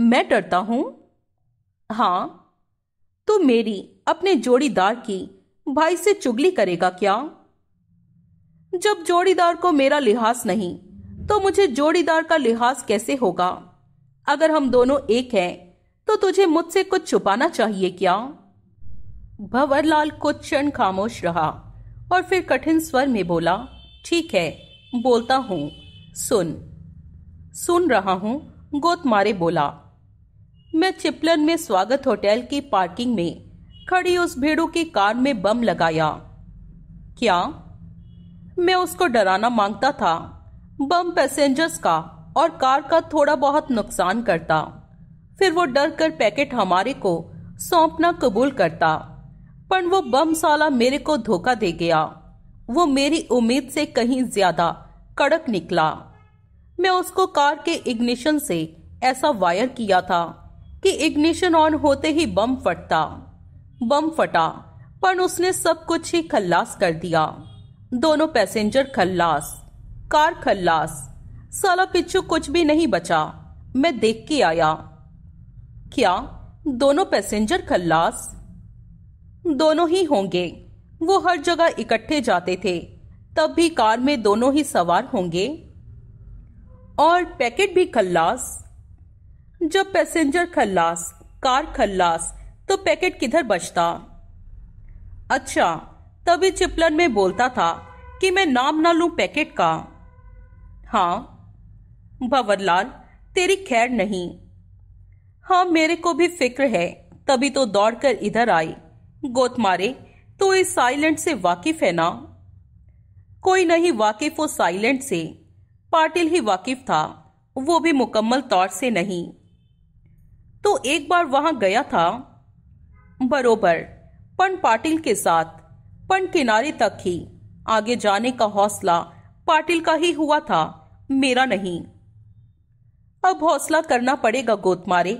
मैं डरता हूं हाँ तो मेरी अपने जोड़ीदार की भाई से चुगली करेगा क्या जब जोड़ीदार को मेरा लिहाज नहीं तो मुझे जोड़ीदार का लिहाज कैसे होगा अगर हम दोनों एक हैं तो तुझे मुझसे कुछ छुपाना चाहिए क्या भंवरलाल कुछ क्षण खामोश रहा और फिर कठिन स्वर में बोला ठीक है बोलता हूँ सुन सुन रहा हूं गोत मारे बोला मैं चिपलन में स्वागत होटल की पार्किंग में खड़ी उस भेड़ू की कार में बम लगाया क्या मैं उसको डराना मांगता था बम पैसेंजर्स का और कार का थोड़ा बहुत नुकसान करता फिर वो डर कर पैकेट हमारे को सौंपना कबूल करता पर वो बम साला मेरे को धोखा दे गया वो मेरी उम्मीद से कहीं ज्यादा कड़क निकला मैं उसको कार के इग्निशन से ऐसा वायर किया था कि इग्निशन ऑन होते ही बम फटता बम फटा पर उसने सब कुछ ही खल्लास कर दिया दोनों पैसेंजर खल्लास कार खल्लास साला पिछू कुछ भी नहीं बचा मैं देख के आया क्या दोनों पैसेंजर खल्लास दोनों ही होंगे वो हर जगह इकट्ठे जाते थे तब भी कार में दोनों ही सवार होंगे और पैकेट भी खल्लास जब पैसेंजर खल्लास कार खल्लास तो पैकेट किधर बचता अच्छा तभी चिपलन में बोलता था कि मैं नाम ना लू पैकेट का हाँ भंवरलाल तेरी खैर नहीं हाँ मेरे को भी फिक्र है तभी तो दौड़कर इधर आई गोत मारे तो इस साइलेंट से वाकिफ है ना कोई नहीं वाकिफ वो साइलेंट से पाटिल ही वाकिफ था वो भी मुकम्मल तौर से नहीं तो एक बार वहां गया था बरोबर पन पाटिल के साथ पन किनारे तक ही आगे जाने का हौसला पाटिल का ही हुआ था मेरा नहीं अब हौसला करना पड़ेगा गोतमारे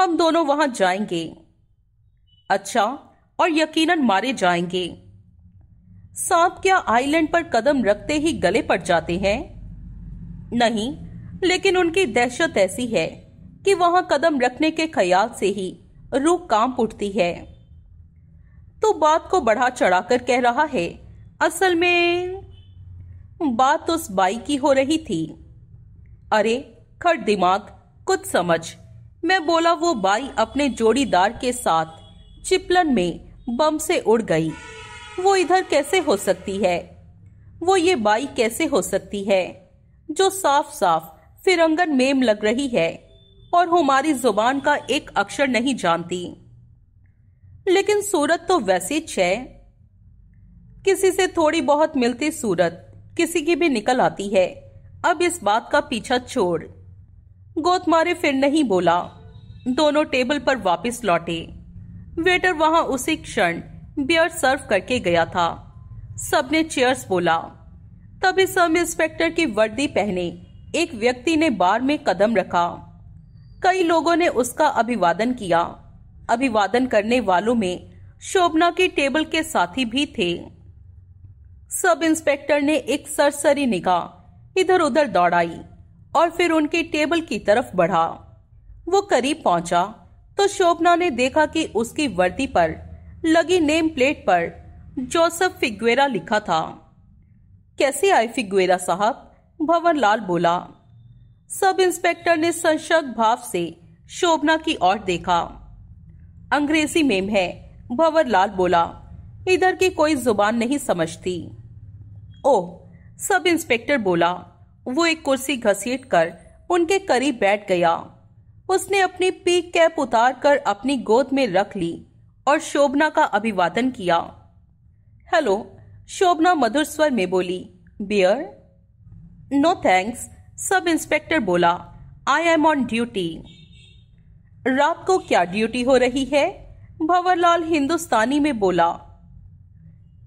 हम दोनों वहां जाएंगे अच्छा और यकीनन मारे जाएंगे सांप क्या आइलैंड पर कदम रखते ही गले पड़ जाते हैं नहीं लेकिन उनकी दहशत ऐसी है कि वहां कदम रखने के ख्याल से ही रूह काम उठती है तो बात को बढ़ा चढ़ाकर कह रहा है असल में बात उस बाई की हो रही थी अरे खट दिमाग कुछ समझ मैं बोला वो बाई अपने जोड़ीदार के साथ चिपलन में बम से उड़ गई वो इधर कैसे हो सकती है वो ये बाई कैसे हो सकती है जो साफ साफ फिरंगन मेम लग रही है और हमारी जुबान का एक अक्षर नहीं जानती लेकिन सूरत तो वैसी छह किसी से थोड़ी बहुत मिलती सूरत किसी की भी निकल आती है अब इस बात का पीछा छोड़ गोत मारे फिर नहीं बोला दोनों टेबल पर वापस लौटे वेटर वहां उसी क्षण बियर सर्व करके गया था सबने चेयर्स बोला तभी सब इंस्पेक्टर की वर्दी पहने एक व्यक्ति ने बार में कदम रखा कई लोगों ने उसका अभिवादन किया अभिवादन करने वालों में शोभना के टेबल के साथी भी थे सब इंस्पेक्टर ने एक सरसरी निगाह इधर उधर दौड़ाई और फिर उनके टेबल की तरफ बढ़ा वो करीब पहुंचा तो शोभना ने देखा कि उसकी वर्दी पर लगी नेम प्लेट पर जोसेफ फिग्वेरा लिखा था कैसे आए फिग्वेरा साहब लाल बोला सब इंस्पेक्टर ने संशक भाव से शोभना की ओर देखा अंग्रेजी मेम है भंवरलाल बोला इधर की कोई जुबान नहीं समझती ओह सब इंस्पेक्टर बोला वो एक कुर्सी घसीट कर उनके करीब बैठ गया उसने अपनी पीक कैप उतार कर अपनी गोद में रख ली और शोभना का अभिवादन किया हेलो शोभना मधुर स्वर में बोली beer no thanks sub inspector बोला आई एम ऑन ड्यूटी रात को क्या ड्यूटी हो रही है भंवरलाल हिंदुस्तानी में बोला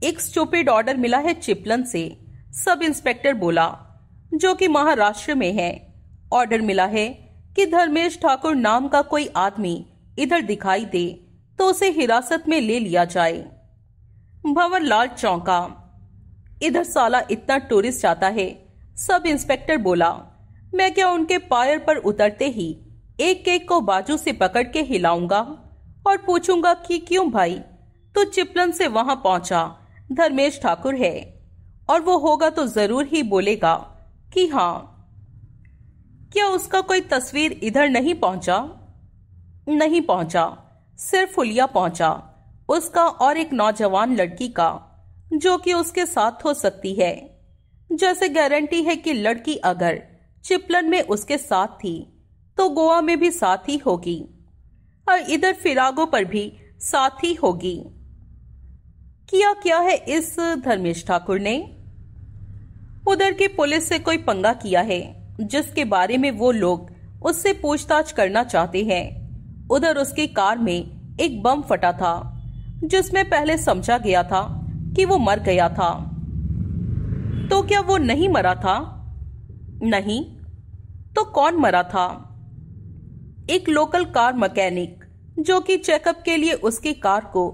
एक स्टूपिड ऑर्डर मिला है चिपलन से सब इंस्पेक्टर बोला जो कि महाराष्ट्र में है ऑर्डर मिला है कि धर्मेश ठाकुर नाम का कोई आदमी इधर दिखाई दे तो उसे हिरासत में ले लिया जाए भंवरलाल चौंका इधर साला इतना टूरिस्ट आता है सब इंस्पेक्टर बोला मैं क्या उनके पायर पर उतरते ही एक केक को बाजू से पकड़ के हिलाऊंगा और पूछूंगा कि क्यों भाई तो चिपलन से वहां पहुंचा धर्मेश ठाकुर है और वो होगा तो जरूर ही बोलेगा कि हाँ क्या उसका कोई तस्वीर इधर नहीं पहुंचा नहीं पहुंचा सिर्फ फुलिया पहुंचा उसका और एक नौजवान लड़की का जो कि उसके साथ हो सकती है जैसे गारंटी है कि लड़की अगर चिपलन में उसके साथ थी तो गोवा में भी साथ ही होगी और इधर फिरागो पर भी साथ ही होगी किया क्या है इस धर्मेश ठाकुर ने उधर की पुलिस से कोई पंगा किया है जिसके बारे में वो लोग उससे पूछताछ करना चाहते हैं उधर उसकी कार में एक बम फटा था जिसमें पहले समझा गया था कि वो मर गया था तो क्या वो नहीं मरा था नहीं तो कौन मरा था एक लोकल कार मैकेनिक जो कि चेकअप के लिए उसकी कार को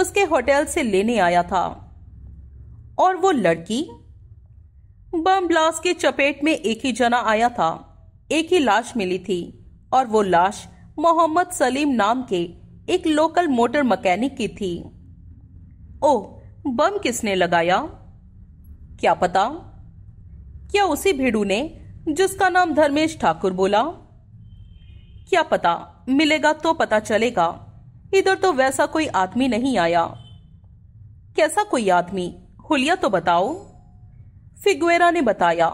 उसके होटल से लेने आया था और वो लड़की बम ब्लास्ट के चपेट में एक ही जना आया था एक ही लाश मिली थी और वो लाश मोहम्मद सलीम नाम के एक लोकल मोटर मैकेनिक की थी ओह बम किसने लगाया क्या पता क्या उसी भिड़ू ने जिसका नाम धर्मेश ठाकुर बोला क्या पता मिलेगा तो पता चलेगा इधर तो वैसा कोई आदमी नहीं आया कैसा कोई आदमी हुलिया तो बताओ फिगुएरा ने बताया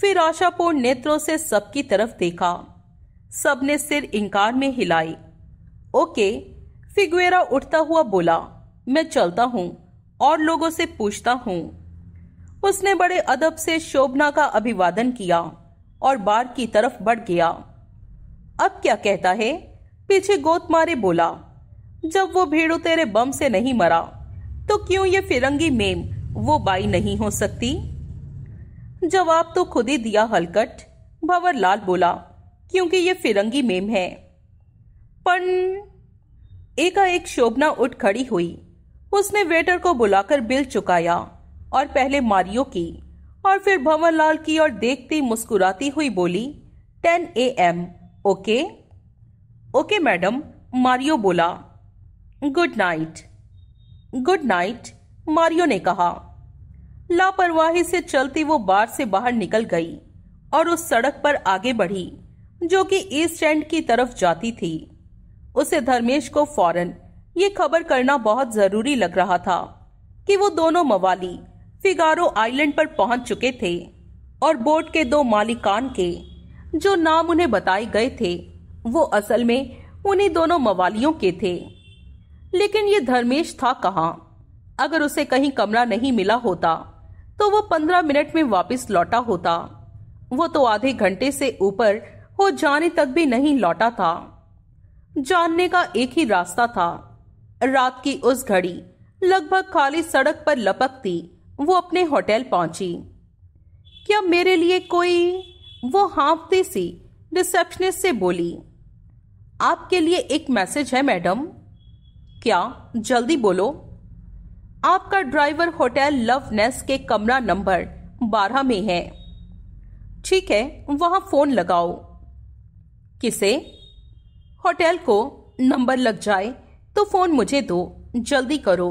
फिर आशापूर्ण नेत्रों से सबकी तरफ देखा सबने सिर इंकार में हिलाए ओके फिगुएरा उठता हुआ बोला मैं चलता हूं और लोगों से पूछता हूँ उसने बड़े अदब से शोभना का अभिवादन किया और बार की तरफ बढ़ गया अब क्या कहता है पीछे गोत मारे बोला जब वो भेड़ो तेरे बम से नहीं मरा तो क्यों ये फिरंगी मेम वो बाई नहीं हो सकती जवाब तो खुद ही दिया हलकट भंवरलाल बोला क्योंकि ये फिरंगी मेम है पन एक शोभना उठ खड़ी हुई उसने वेटर को बुलाकर बिल चुकाया और पहले मारियो की और फिर भंवरलाल की और देखती मुस्कुराती हुई बोली ten A M okay okay madam Mario बोला good night good night Mario ने कहा लापरवाही से चलती वो बार से बाहर निकल गई और उस सड़क पर आगे बढ़ी जो कि ईस्ट एंड की तरफ जाती थी उसे धर्मेश को फौरन ये खबर करना बहुत जरूरी लग रहा था कि वो दोनों मवाली फिगारो आइलैंड पर पहुंच चुके थे और बोट के दो मालिकान के जो नाम उन्हें बताए गए थे वो असल में उन्हीं दोनों मवालियों के थे लेकिन ये धर्मेश था कहा अगर उसे कहीं कमरा नहीं मिला होता तो वो पंद्रह मिनट में वापस लौटा होता वो तो आधे घंटे से ऊपर हो जाने तक भी नहीं लौटा था जानने का एक ही रास्ता था रात की उस घड़ी लगभग खाली सड़क पर लपकती वो अपने होटल पहुंची क्या मेरे लिए कोई वो हाँफती सी रिसेप्शनिस्ट से बोली आपके लिए एक मैसेज है मैडम क्या जल्दी बोलो आपका ड्राइवर होटल लव नेस्ट के कमरा नंबर बारह में है ठीक है वहां फोन लगाओ किसे होटल को नंबर लग जाए तो फोन मुझे दो जल्दी करो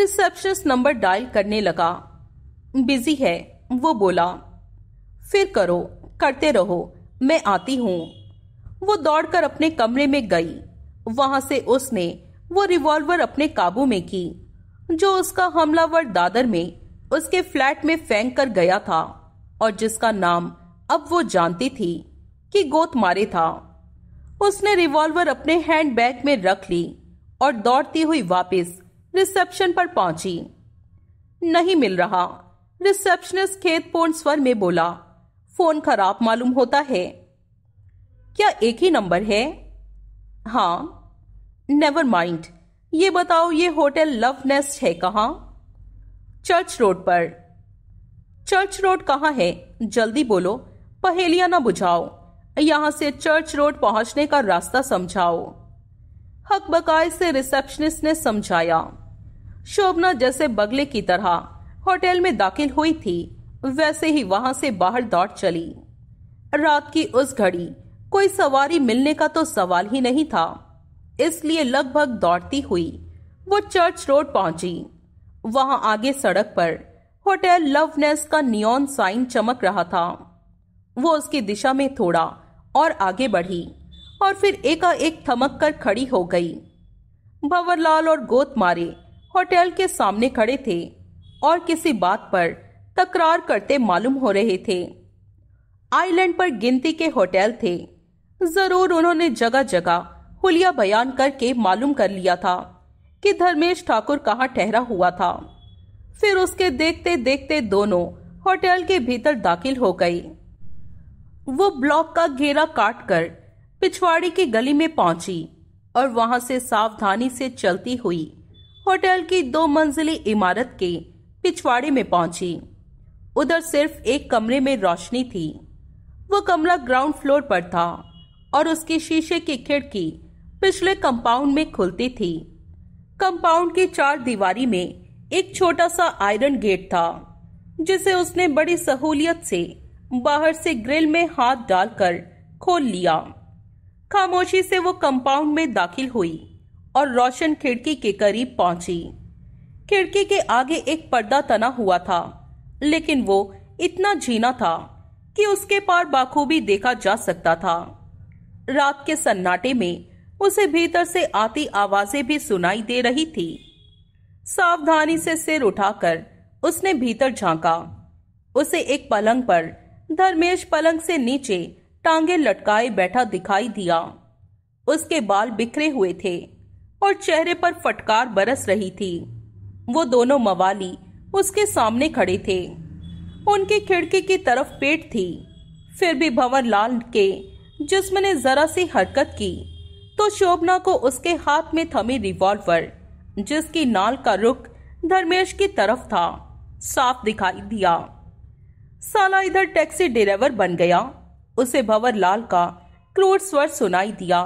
रिसेप्शनिस्ट नंबर डायल करने लगा बिजी है वो बोला फिर करो करते रहो मैं आती हूं वो दौड़कर अपने कमरे में गई वहां से उसने वो रिवॉल्वर अपने काबू में की जो उसका हमलावर दादर में उसके फ्लैट में फेंक कर गया था और जिसका नाम अब वो जानती थी कि गोत मारे था उसने रिवॉल्वर अपने हैंडबैग में रख ली और दौड़ती हुई वापस रिसेप्शन पर पहुंची नहीं मिल रहा रिसेप्शनिस्ट खेतपूर्ण स्वर में बोला फोन खराब मालूम होता है क्या एक ही नंबर है हाँ नेवर माइंड ये बताओ ये होटल लव नेस्ट है कहाँ चर्च रोड पर चर्च रोड कहाँ है जल्दी बोलो पहेलियां ना बुझाओ यहां से चर्च रोड पहुंचने का रास्ता समझाओ हक बकाय से रिसेप्शनिस्ट ने समझाया शोभना जैसे बगले की तरह होटल में दाखिल हुई थी वैसे ही वहां से बाहर दौड़ चली रात की उस घड़ी कोई सवारी मिलने का तो सवाल ही नहीं था इसलिए लगभग दौड़ती हुई वो चर्च रोड पहुंची वहां आगे सड़क पर होटल लवनेस का नियॉन साइन चमक रहा था वो उसकी दिशा में थोड़ा और आगे बढ़ी और फिर एकाएक थमक कर खड़ी हो गई भंवरलाल और गोत मारे होटल के सामने खड़े थे और किसी बात पर तकरार करते मालूम हो रहे थे आइलैंड पर गिनती के होटल थे जरूर उन्होंने जगह जगह हुलिया बयान करके मालूम कर लिया था कि धर्मेश ठाकुर कहाँ ठहरा हुआ था फिर उसके देखते देखते दोनों होटल के भीतर दाखिल हो गए वो ब्लॉक का घेरा काट कर पिछवाड़ी की गली में पहुंची और वहां से सावधानी से चलती हुई होटल की दो मंजिली इमारत के पिछवाड़े में पहुंची उधर सिर्फ एक कमरे में रोशनी थी वो कमरा ग्राउंड फ्लोर पर था और उसके शीशे की खिड़की पिछले कंपाउंड में खुलती थी कंपाउंड की चार दीवारी में एक छोटा सा आयरन गेट था जिसे उसने बड़ी सहूलियत से बाहर से ग्रिल में हाथ डालकर खोल लिया खामोशी से वो कंपाउंड में दाखिल हुई और रोशन खिड़की के करीब पहुंची खिड़की के आगे एक पर्दा तना हुआ था लेकिन वो इतना झीना था कि उसके पार बाखूबी देखा जा सकता था रात के सन्नाटे में उसे भीतर से आती आवाजें भी सुनाई दे रही थी सावधानी से सिर उठाकर उसने भीतर झांका उसे एक पलंग पर धर्मेश पलंग से नीचे टांगे लटकाए बैठा दिखाई दिया उसके बाल बिखरे हुए थे और चेहरे पर फटकार बरस रही थी वो दोनों मवाली उसके सामने खड़े थे उनकी खिड़की की तरफ पेट थी फिर भी भवन लाल के जिसम ने जरा सी हरकत की तो शोभना को उसके हाथ में थमी रिवॉल्वर जिसकी नाल का रुख धर्मेश की तरफ था साफ दिखाई दिया साला इधर टैक्सी ड्राइवर बन गया उसे भवर लाल का क्रूर स्वर सुनाई दिया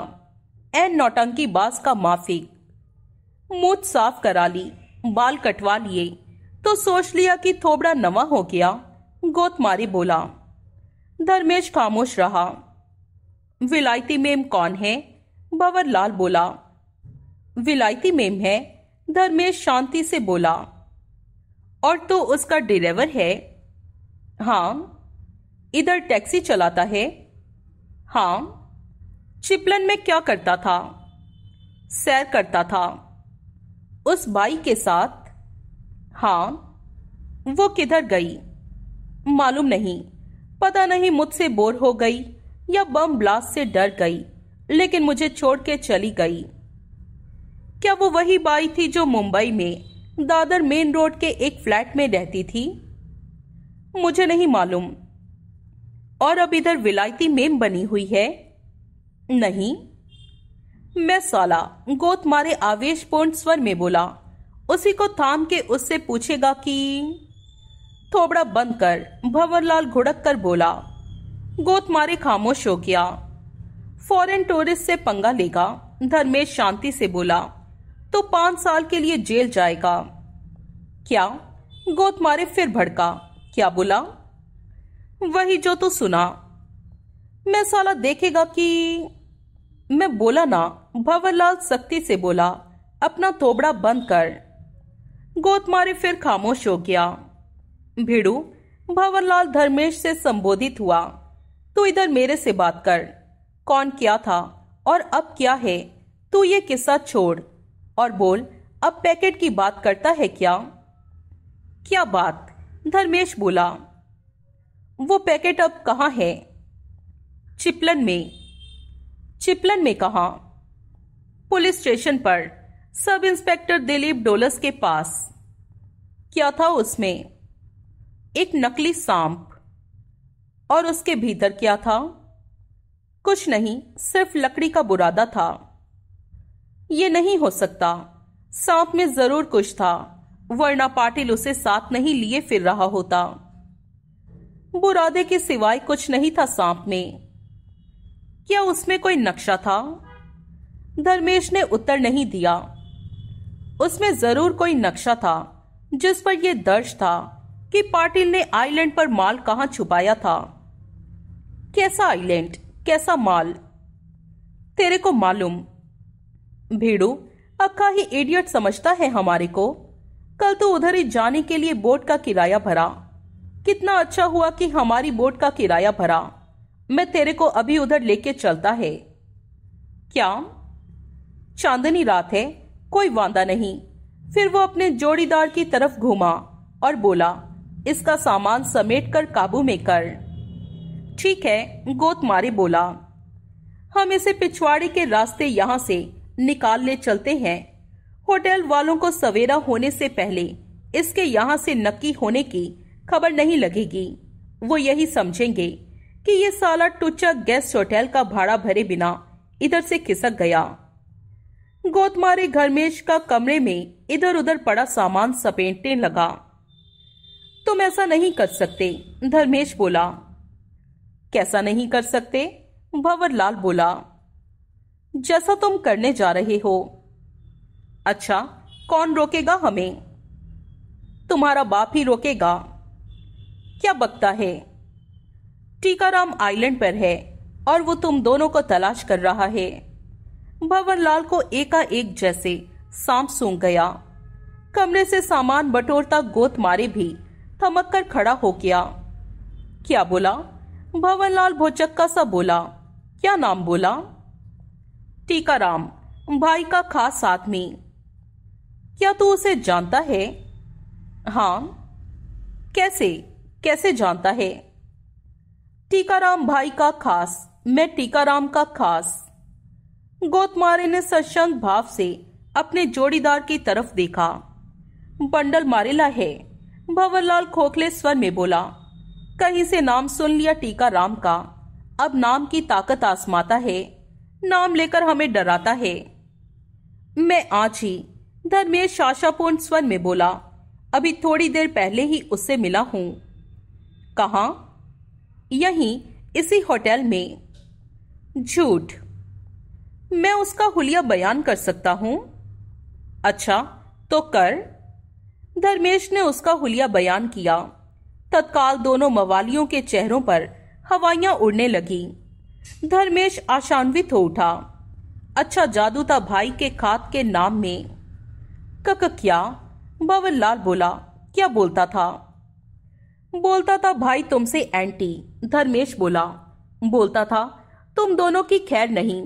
ए नौटंकी बास का माफिक मुझ साफ करा ली बाल कटवा लिए तो सोच लिया कि थोबड़ा नवा हो गया गोत मारी बोला धर्मेश खामोश रहा विलायती मेम कौन है बवर लाल बोला विलायती मेम है धर्मेश शांति से बोला और तो उसका ड्राइवर है हाँ इधर टैक्सी चलाता है हाँ चिपलन में क्या करता था सैर करता था उस बाई के साथ हाँ वो किधर गई मालूम नहीं पता नहीं मुझसे बोर हो गई या बम ब्लास्ट से डर गई लेकिन मुझे छोड़ के चली गई क्या वो वही बाई थी जो मुंबई में दादर मेन रोड के एक फ्लैट में रहती थी मुझे नहीं मालूम और अब इधर विलायती मेम बनी हुई है नहीं मैं साला गोत मारे आवेशपूर्ण स्वर में बोला उसी को थाम के उससे पूछेगा कि थोबड़ा बंद कर भंवरलाल घुड़क कर बोला गोत मारे खामोश हो गया फॉरेन टूरिस्ट से पंगा लेगा धर्मेश शांति से बोला तो पांच साल के लिए जेल जाएगा क्या गोत मारे फिर भड़का क्या बोला वही जो तू सुना मैं साला देखेगा कि मैं बोला ना भंवरलाल सख्ती से बोला अपना तोबड़ा बंद कर गोत मारे फिर खामोश हो गया भिड़ू भंवरलाल धर्मेश से संबोधित हुआ तू इधर मेरे से बात कर कौन क्या था और अब क्या है तू ये किस्सा छोड़ और बोल अब पैकेट की बात करता है क्या क्या बात धर्मेश बोला वो पैकेट अब कहाँ है चिपलन में चिपलन में कहा पुलिस स्टेशन पर सब इंस्पेक्टर दिलीप डोलस के पास क्या था उसमें एक नकली सांप और उसके भीतर क्या था कुछ नहीं सिर्फ लकड़ी का बुरादा था ये नहीं हो सकता सांप में जरूर कुछ था वरना पाटिल उसे साथ नहीं लिए फिर रहा होता बुरादे के सिवाय कुछ नहीं था सांप में क्या उसमें कोई नक्शा था धर्मेश ने उत्तर नहीं दिया उसमें जरूर कोई नक्शा था जिस पर यह दर्ज था कि पाटिल ने आइलैंड पर माल कहाँ छुपाया था कैसा आइलैंड कैसा माल तेरे को मालूम भीड़ू अक्का ही इडियट समझता है हमारे को कल तो उधर ही जाने के लिए बोट का किराया भरा कितना अच्छा हुआ कि हमारी बोट का किराया भरा मैं तेरे को अभी उधर लेके चलता है क्या चांदनी रात है कोई वादा नहीं फिर वो अपने जोड़ीदार की तरफ घूमा और बोला इसका सामान समेट कर काबू में कर ठीक है गोतमारे बोला हम इसे पिछवाड़े के रास्ते यहाँ से निकालने चलते हैं होटल वालों को सवेरा होने से पहले इसके यहाँ से नक्की होने की खबर नहीं लगेगी वो यही समझेंगे कि ये साला टुच्चा गेस्ट होटल का भाड़ा भरे बिना इधर से खिसक गया गोतमारे घरमेश का कमरे में इधर उधर पड़ा सामान सपेटने लगा तुम ऐसा नहीं कर सकते धर्मेश बोला कैसा नहीं कर सकते भंवरलाल बोला जैसा तुम करने जा रहे हो अच्छा कौन रोकेगा हमें तुम्हारा बाप ही रोकेगा क्या बकता है टीकाराम आइलैंड पर है और वो तुम दोनों को तलाश कर रहा है लाल को एकाएक जैसे सांप सूं गया कमरे से सामान बटोरता गोत मारे भी थमक कर खड़ा हो गया क्या बोला भवनलाल भोचक्का सा बोला क्या नाम बोला टीकाराम भाई का खास आदमी क्या तू उसे जानता है हाँ कैसे कैसे जानता है टीकाराम भाई का खास मैं टीकाराम का खास गोतमारे ने सशंक भाव से अपने जोड़ीदार की तरफ देखा बंडल मारेला है भंवरलाल खोखले स्वर में बोला कहीं से नाम सुन लिया टीकाराम का अब नाम की ताकत आसमाता है नाम लेकर हमें डराता है मैं आज ही धर्मेश शाशापूर्ण स्वर में बोला अभी थोड़ी देर पहले ही उससे मिला हूं कहा यहीं इसी होटल में झूठ मैं उसका हुलिया बयान कर सकता हूं अच्छा तो कर धर्मेश ने उसका हुलिया बयान किया तत्काल दोनों मवालियों के चेहरों पर हवाइयां उड़ने लगी धर्मेश आशान्वित हो उठा अच्छा जादू था भाई के खात के नाम में कक क्या लाल बोला क्या बोलता था बोलता था भाई तुमसे एंटी धर्मेश बोला बोलता था तुम दोनों की खैर नहीं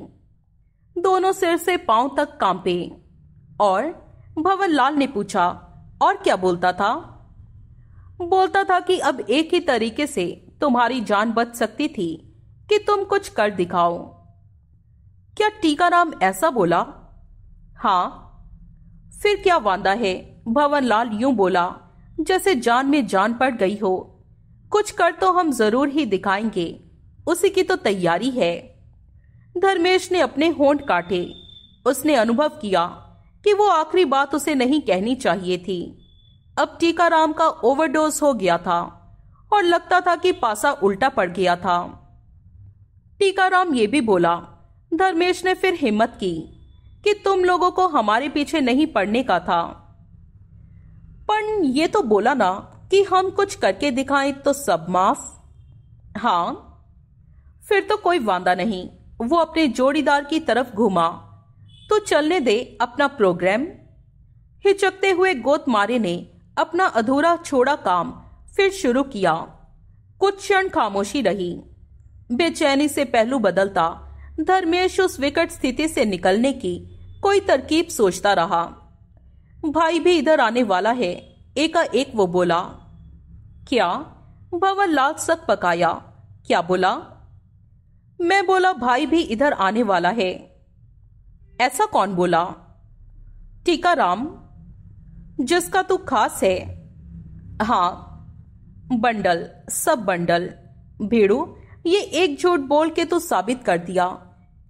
दोनों सिर से पांव तक कांपे और भवन लाल ने पूछा और क्या बोलता था बोलता था कि अब एक ही तरीके से तुम्हारी जान बच सकती थी कि तुम कुछ कर दिखाओ क्या टीकाराम ऐसा बोला हाँ फिर क्या वादा है भवनलाल यूं बोला जैसे जान में जान पड़ गई हो कुछ कर तो हम जरूर ही दिखाएंगे उसी की तो तैयारी है धर्मेश ने अपने होंठ काटे उसने अनुभव किया कि वो आखिरी बात उसे नहीं कहनी चाहिए थी अब टीकाराम का ओवरडोज हो गया था और लगता था कि पासा उल्टा पड़ गया था टीकाराम ये भी बोला धर्मेश ने फिर हिम्मत की कि तुम लोगों को हमारे पीछे नहीं पड़ने का था पर ये तो बोला ना कि हम कुछ करके दिखाएं तो सब माफ हाँ फिर तो कोई वादा नहीं वो अपने जोड़ीदार की तरफ घूमा तो चलने दे अपना प्रोग्राम हिचकते हुए गोत मारे ने अपना अधूरा छोड़ा काम फिर शुरू किया कुछ क्षण खामोशी रही बेचैनी से पहलू बदलता धर्मेश उस विकट स्थिति से निकलने की कोई तरकीब सोचता रहा भाई भी इधर आने वाला है एकाएक वो बोला क्या भवन लाल सक पकाया क्या बोला मैं बोला भाई भी इधर आने वाला है ऐसा कौन बोला टीकाराम जिसका तू खास है हाँ बंडल सब बंडल भेड़ू ये एक झूठ बोल के तू साबित कर दिया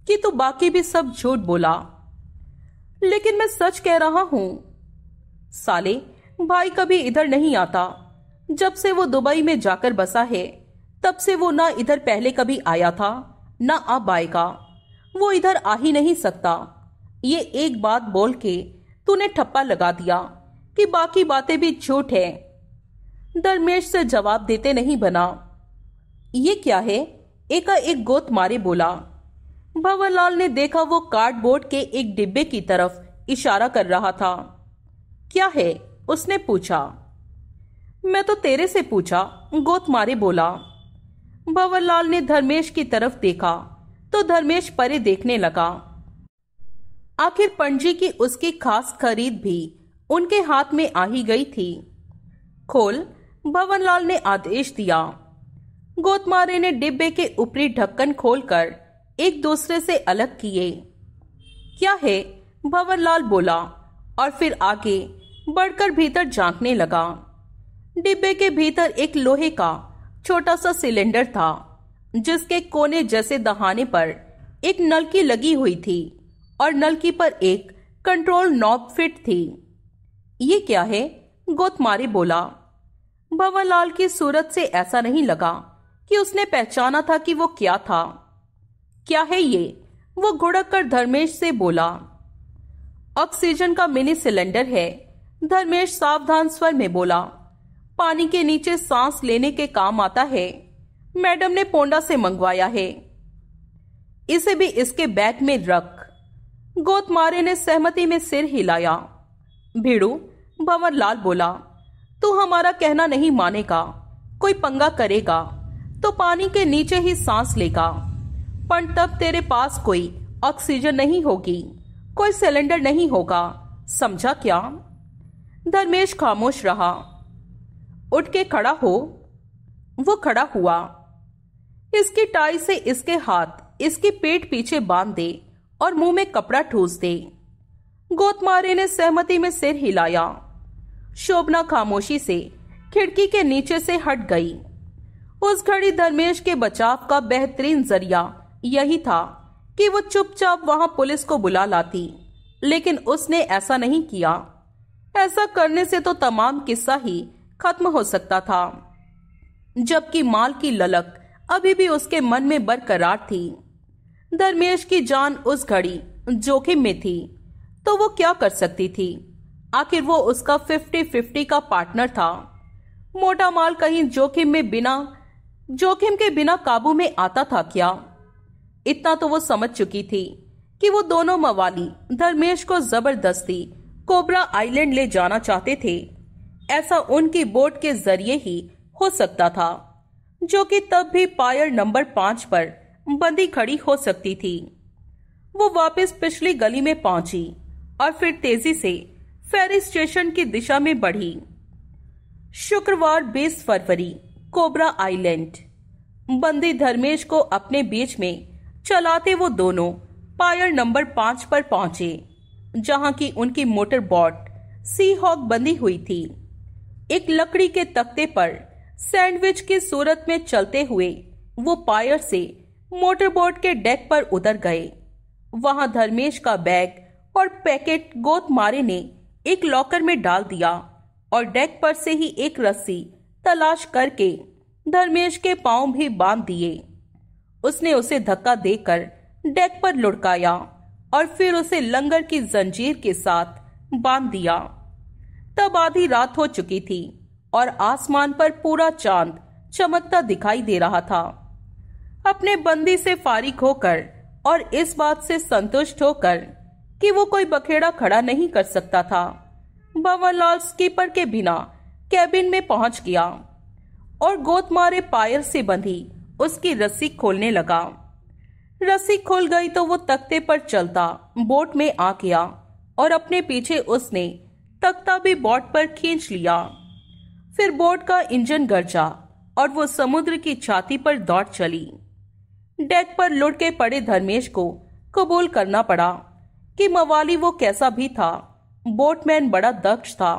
कि तू बाकी भी सब झूठ बोला लेकिन मैं सच कह रहा हूं साले भाई कभी इधर नहीं आता जब से वो दुबई में जाकर बसा है तब से वो ना इधर पहले कभी आया था ना अब आएगा वो इधर आ ही नहीं सकता ये एक बात बोल के तूने ठप्पा लगा दिया कि बाकी बातें भी झूठ है धर्मेश से जवाब देते नहीं बना ये क्या है एका एक गोत मारे बोला भवरलाल ने देखा वो कार्डबोर्ड के एक डिब्बे की तरफ इशारा कर रहा था क्या है उसने पूछा मैं तो तेरे से पूछा गोतमारे बोला भंवरलाल ने धर्मेश की तरफ देखा तो धर्मेश परे देखने लगा आखिर पंजी की उसकी खास खरीद भी उनके हाथ में आ ही गई थी खोल भवनलाल ने आदेश दिया गोतमारे ने डिब्बे के ऊपरी ढक्कन खोलकर एक दूसरे से अलग किए क्या है भवनलाल बोला और फिर आगे बढ़कर भीतर झांकने लगा डिब्बे के भीतर एक लोहे का छोटा सा सिलेंडर था जिसके कोने जैसे दहाने पर एक नलकी लगी हुई थी और नलकी पर एक कंट्रोल नॉब फिट थी ये क्या है गोतमारी बोला भवनलाल की सूरत से ऐसा नहीं लगा कि उसने पहचाना था कि वो क्या था क्या है ये वो घुड़क कर धर्मेश से बोला ऑक्सीजन का मिनी सिलेंडर है धर्मेश सावधान स्वर में बोला पानी के नीचे सांस लेने के काम आता है मैडम ने पोंडा से मंगवाया है इसे भी इसके बैग में रख गोतमारे ने सहमति में सिर हिलाया भिड़ू भंवरलाल बोला तू हमारा कहना नहीं मानेगा कोई पंगा करेगा तो पानी के नीचे ही सांस लेगा पर तब तेरे पास कोई ऑक्सीजन नहीं होगी कोई सिलेंडर नहीं होगा समझा क्या धर्मेश खामोश रहा उठ के खड़ा हो वो खड़ा हुआ इसकी टाई से इसके हाथ इसके पेट पीछे बांध दे और मुंह में कपड़ा ठूस दे गोतमारे ने सहमति में सिर हिलाया शोभना खामोशी से खिड़की के नीचे से हट गई उस घड़ी धर्मेश के बचाव का बेहतरीन जरिया यही था कि वो चुपचाप वहां पुलिस को बुला लाती लेकिन उसने ऐसा नहीं किया ऐसा करने से तो तमाम किस्सा ही खत्म हो सकता था जबकि माल की ललक अभी भी उसके मन में बरकरार थी धर्मेश की जान उस घड़ी जोखिम में थी तो वो क्या कर सकती थी आखिर वो उसका फिफ्टी फिफ्टी का पार्टनर था मोटा माल कहीं जोखिम में बिना जोखिम के बिना काबू में आता था क्या इतना तो वो समझ चुकी थी कि वो दोनों मवाली धर्मेश को जबरदस्ती कोबरा आइलैंड ले जाना चाहते थे ऐसा उनकी बोट के जरिए ही हो सकता था जो कि तब भी पायर नंबर पांच पर बंदी खड़ी हो सकती थी वो वापस पिछली गली में पहुंची और फिर तेजी से फेरी स्टेशन की दिशा में बढ़ी शुक्रवार 20 फरवरी कोबरा आइलैंड बंदी धर्मेश को अपने बीच में चलाते वो दोनों पायर नंबर पांच पर पहुंचे जहां की उनकी मोटर बोट सी हॉक बंधी हुई थी एक लकड़ी के तख्ते पर सैंडविच की सूरत में चलते हुए वो पायर से मोटरबोट के डेक पर उतर गए वहां धर्मेश का बैग और पैकेट गोत मारे ने एक लॉकर में डाल दिया और डेक पर से ही एक रस्सी तलाश करके धर्मेश के पांव भी बांध दिए उसने उसे धक्का देकर डेक पर लुढ़काया और फिर उसे लंगर की जंजीर के साथ बांध दिया तब आधी रात हो चुकी थी और आसमान पर पूरा चांद चमकता दिखाई दे रहा था अपने बंदी से फारिग होकर और इस बात से संतुष्ट होकर कि वो कोई बखेड़ा खड़ा नहीं कर सकता था लाल स्कीपर के बिना कैबिन में पहुंच गया और गोद मारे पायर से बंधी उसकी रस्सी खोलने लगा रस्सी खुल गई तो वो तख्ते पर चलता बोट में आ गया और अपने पीछे उसने तख्ता भी बोट पर खींच लिया फिर बोट का इंजन गरजा और वो समुद्र की छाती पर दौड़ चली डेक पर लुट के पड़े धर्मेश को कबूल करना पड़ा कि मवाली वो कैसा भी था बोटमैन बड़ा दक्ष था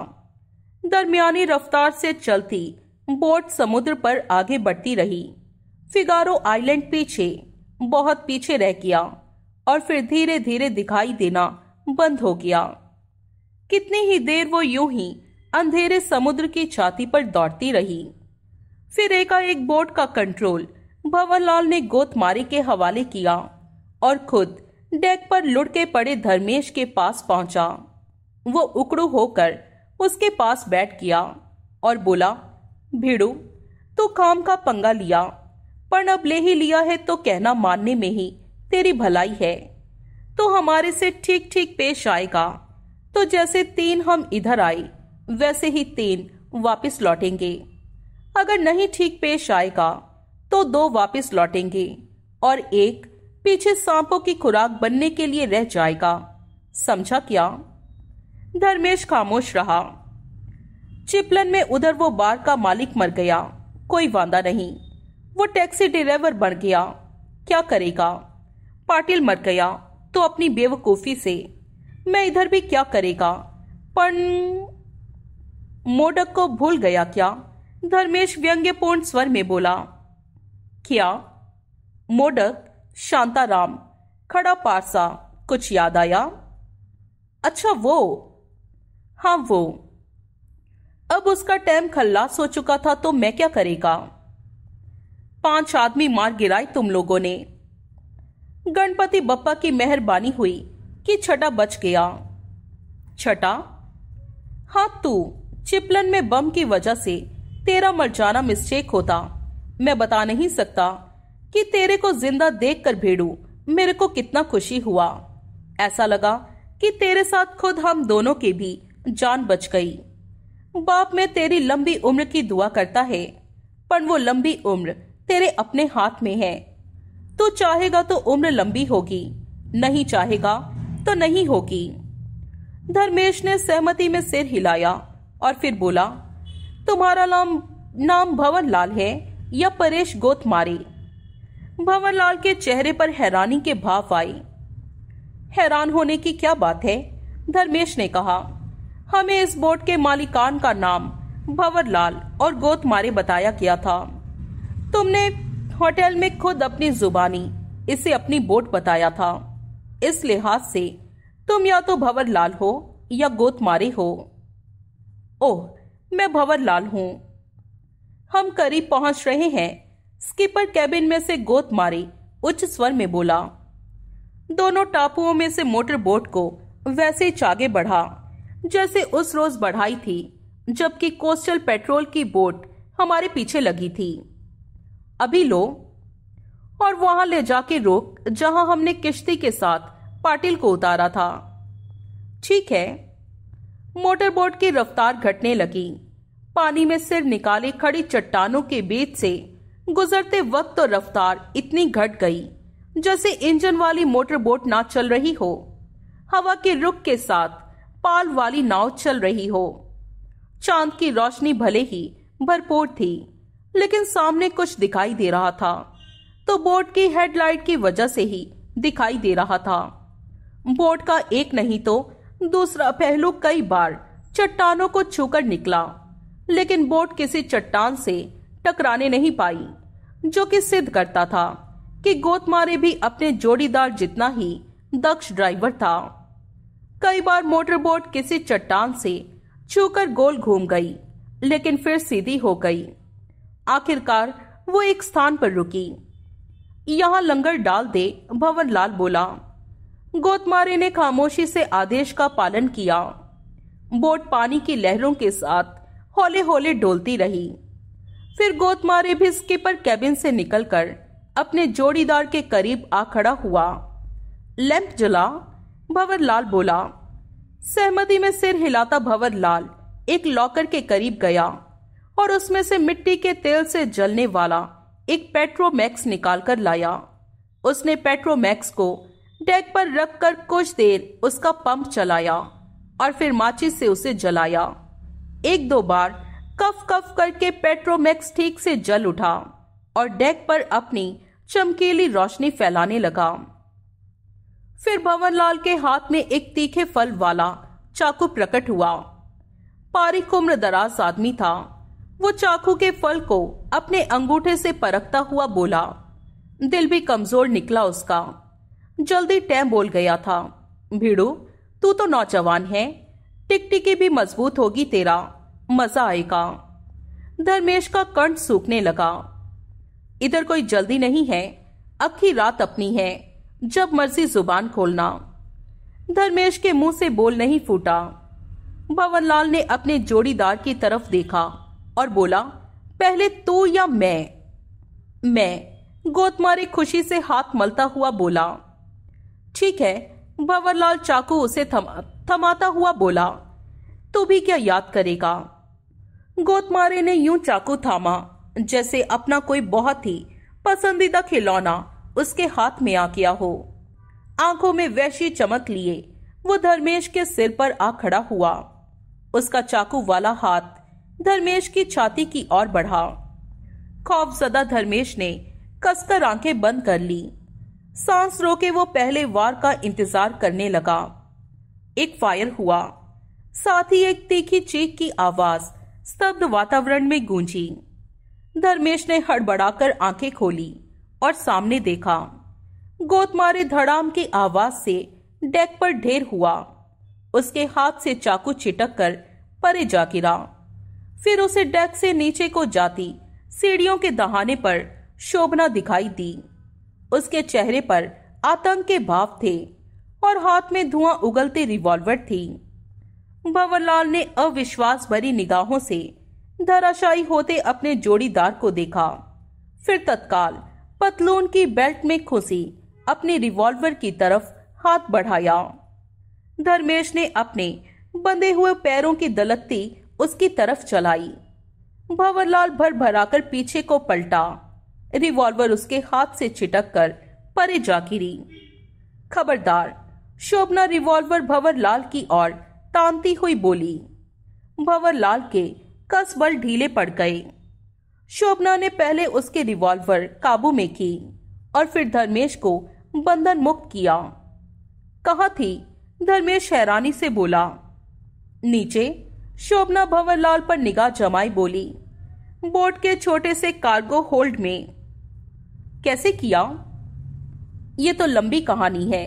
दरमियानी रफ्तार से चलती बोट समुद्र पर आगे बढ़ती रही फिगारो आइलैंड पीछे बहुत पीछे रह गया और फिर धीरे धीरे दिखाई देना बंद हो गया कितनी ही देर वो यूं ही अंधेरे समुद्र की छाती पर दौड़ती रही फिर एकाएक बोट का कंट्रोल भवनलाल ने गोतमारी के हवाले किया और खुद डेक पर लुढ़के पड़े धर्मेश के पास पहुंचा वो उकड़ू होकर उसके पास बैठ गया और बोला भिड़ू तू तो काम का पंगा लिया पर अब ले ही लिया है तो कहना मानने में ही तेरी भलाई है तो हमारे से ठीक ठीक पेश आएगा तो जैसे तीन हम इधर आए वैसे ही तीन वापस लौटेंगे अगर नहीं ठीक पेश आएगा तो दो वापस लौटेंगे और एक पीछे सांपों की खुराक बनने के लिए रह जाएगा समझा क्या धर्मेश खामोश रहा चिपलन में उधर वो बार का मालिक मर गया कोई वादा नहीं वो टैक्सी ड्राइवर बन गया क्या करेगा पाटिल मर गया तो अपनी बेवकूफ़ी से मैं इधर भी क्या करेगा पर मोडक को भूल गया क्या धर्मेश व्यंग्यपूर्ण स्वर में बोला क्या मोडक शांताराम खड़ा पारसा कुछ याद आया अच्छा वो हाँ वो अब उसका टाइम खल्लास हो चुका था तो मैं क्या करेगा पांच आदमी मार गिराए तुम लोगों ने गणपति बप्पा की मेहरबानी हुई कि छटा बच गया छटा हाँ तू चिपलन में बम की वजह से तेरा मर जाना मिस्टेक होता मैं बता नहीं सकता कि तेरे को जिंदा देख कर भेड़ू मेरे को कितना खुशी हुआ ऐसा लगा कि तेरे साथ खुद हम दोनों की भी जान बच गई बाप मैं तेरी लंबी उम्र की दुआ करता है पर वो लंबी उम्र तेरे अपने हाथ में है तू चाहेगा तो उम्र लंबी होगी नहीं चाहेगा तो नहीं होगी धर्मेश ने सहमति में सिर हिलाया और फिर बोला तुम्हारा नाम नाम लाल है या परेश गोत भवन भंवरलाल के चेहरे पर हैरानी के भाव आए हैरान होने की क्या बात है धर्मेश ने कहा हमें इस बोट के मालिकान का नाम लाल और गोतमारे बताया गया था तुमने होटल में खुद अपनी जुबानी इसे अपनी बोट बताया था इस लिहाज से तुम या तो भवर लाल हो या गोत मारे हो ओह मैं भंवर लाल हूं हम करीब पहुंच रहे हैं स्कीपर कैबिन में से गोत मारे उच्च स्वर में बोला दोनों टापुओं में से मोटर बोट को वैसे चागे बढ़ा जैसे उस रोज बढ़ाई थी जबकि कोस्टल पेट्रोल की बोट हमारे पीछे लगी थी अभी लो और वहां ले जाके रोक जहां हमने किश्ती के साथ पाटिल को उतारा था ठीक है मोटरबोट की रफ्तार घटने लगी पानी में सिर निकाले खड़ी चट्टानों के बीच से गुजरते वक्त तो रफ्तार इतनी घट गई जैसे इंजन वाली मोटरबोट ना चल रही हो हवा के रुख के साथ पाल वाली नाव चल रही हो चांद की रोशनी भले ही भरपूर थी लेकिन सामने कुछ दिखाई दे रहा था तो बोट की हेडलाइट की वजह से ही दिखाई दे रहा था बोट का एक नहीं तो दूसरा पहलू कई बार चट्टानों को छूकर निकला लेकिन बोट किसी चट्टान से टकराने नहीं पाई जो कि सिद्ध करता था कि गोतमारे भी अपने जोड़ीदार जितना ही दक्ष ड्राइवर था कई बार मोटर बोट किसी चट्टान से छूकर गोल घूम गई लेकिन फिर सीधी हो गई आखिरकार वो एक स्थान पर रुकी यहां लंगर डाल दे भवनलाल बोला गोतमारे ने खामोशी से आदेश का पालन किया बोट पानी की लहरों के साथ होले होले डोलती रही फिर गोतमारे भी स्कीपर कैबिन से निकलकर अपने जोड़ीदार के करीब आ खड़ा हुआ लैंप जला भंवरलाल बोला सहमति में सिर हिलाता भंवरलाल एक लॉकर के करीब गया और उसमें से मिट्टी के तेल से जलने वाला एक पेट्रोमैक्स निकालकर लाया उसने पेट्रोमैक्स को डेक पर रखकर कुछ देर उसका पंप चलाया और फिर माचिस से उसे जलाया एक दो बार कफ कफ करके पेट्रोमैक्स ठीक से जल उठा और डेक पर अपनी चमकीली रोशनी फैलाने लगा फिर भवनलाल के हाथ में एक तीखे फल वाला चाकू प्रकट हुआ पारिक उम्र दराज आदमी था वो चाकू के फल को अपने अंगूठे से परखता हुआ बोला दिल भी कमजोर निकला उसका जल्दी टैम बोल गया था भिड़ू तू तो नौजवान है टिकटिकी भी मजबूत होगी तेरा मजा आएगा धर्मेश का कंठ सूखने लगा इधर कोई जल्दी नहीं है अक्खी रात अपनी है जब मर्जी जुबान खोलना धर्मेश के मुंह से बोल नहीं फूटा भवनलाल ने अपने जोड़ीदार की तरफ देखा और बोला पहले तू या मैं मैं गोतमारी खुशी से हाथ मलता हुआ बोला ठीक है भंवरलाल चाकू उसे थमा थमाता हुआ बोला तू भी क्या याद करेगा गोतमारे ने यूं चाकू थामा जैसे अपना कोई बहुत ही पसंदीदा खिलौना उसके हाथ में आ गया हो आंखों में वैशी चमक लिए वो धर्मेश के सिर पर आ खड़ा हुआ उसका चाकू वाला हाथ धर्मेश की छाती की ओर बढ़ा खौफजदा धर्मेश ने कसकर आंखें बंद कर ली सांस रोके वो पहले वार का इंतजार करने लगा एक फायर हुआ साथ ही एक तीखी चीख की आवाज स्तब्ध वातावरण में गूंजी धर्मेश ने हड़बड़ाकर आंखें खोली और सामने देखा गोत मारे धड़ाम की आवाज से डेक पर ढेर हुआ उसके हाथ से चाकू छिटक कर परे जा गिरा फिर उसे डेक से नीचे को जाती सीढ़ियों के दहाने पर शोभना दिखाई दी उसके चेहरे पर आतंक के भाव थे और हाथ में धुआं उगलते रिवॉल्वर थी भंवरलाल ने अविश्वास भरी निगाहों से धराशायी होते अपने जोड़ीदार को देखा फिर तत्काल पतलून की बेल्ट में खुसी अपने रिवॉल्वर की तरफ हाथ बढ़ाया धर्मेश ने अपने बंधे हुए पैरों की दलकती उसकी तरफ चलाई भंवरलाल भर भराकर पीछे को पलटा रिवॉल्वर उसके हाथ से छिटक कर परे जा गिरी खबरदार शोभना रिवॉल्वर भंवरलाल की ओर तांती हुई बोली भंवरलाल के कस बल ढीले पड़ गए शोभना ने पहले उसके रिवॉल्वर काबू में की और फिर धर्मेश को बंधन मुक्त किया कहा थी धर्मेश हैरानी से बोला नीचे शोभना भंवरलाल पर निगाह जमाई बोली बोट के छोटे से कार्गो होल्ड में कैसे किया ये तो लंबी कहानी है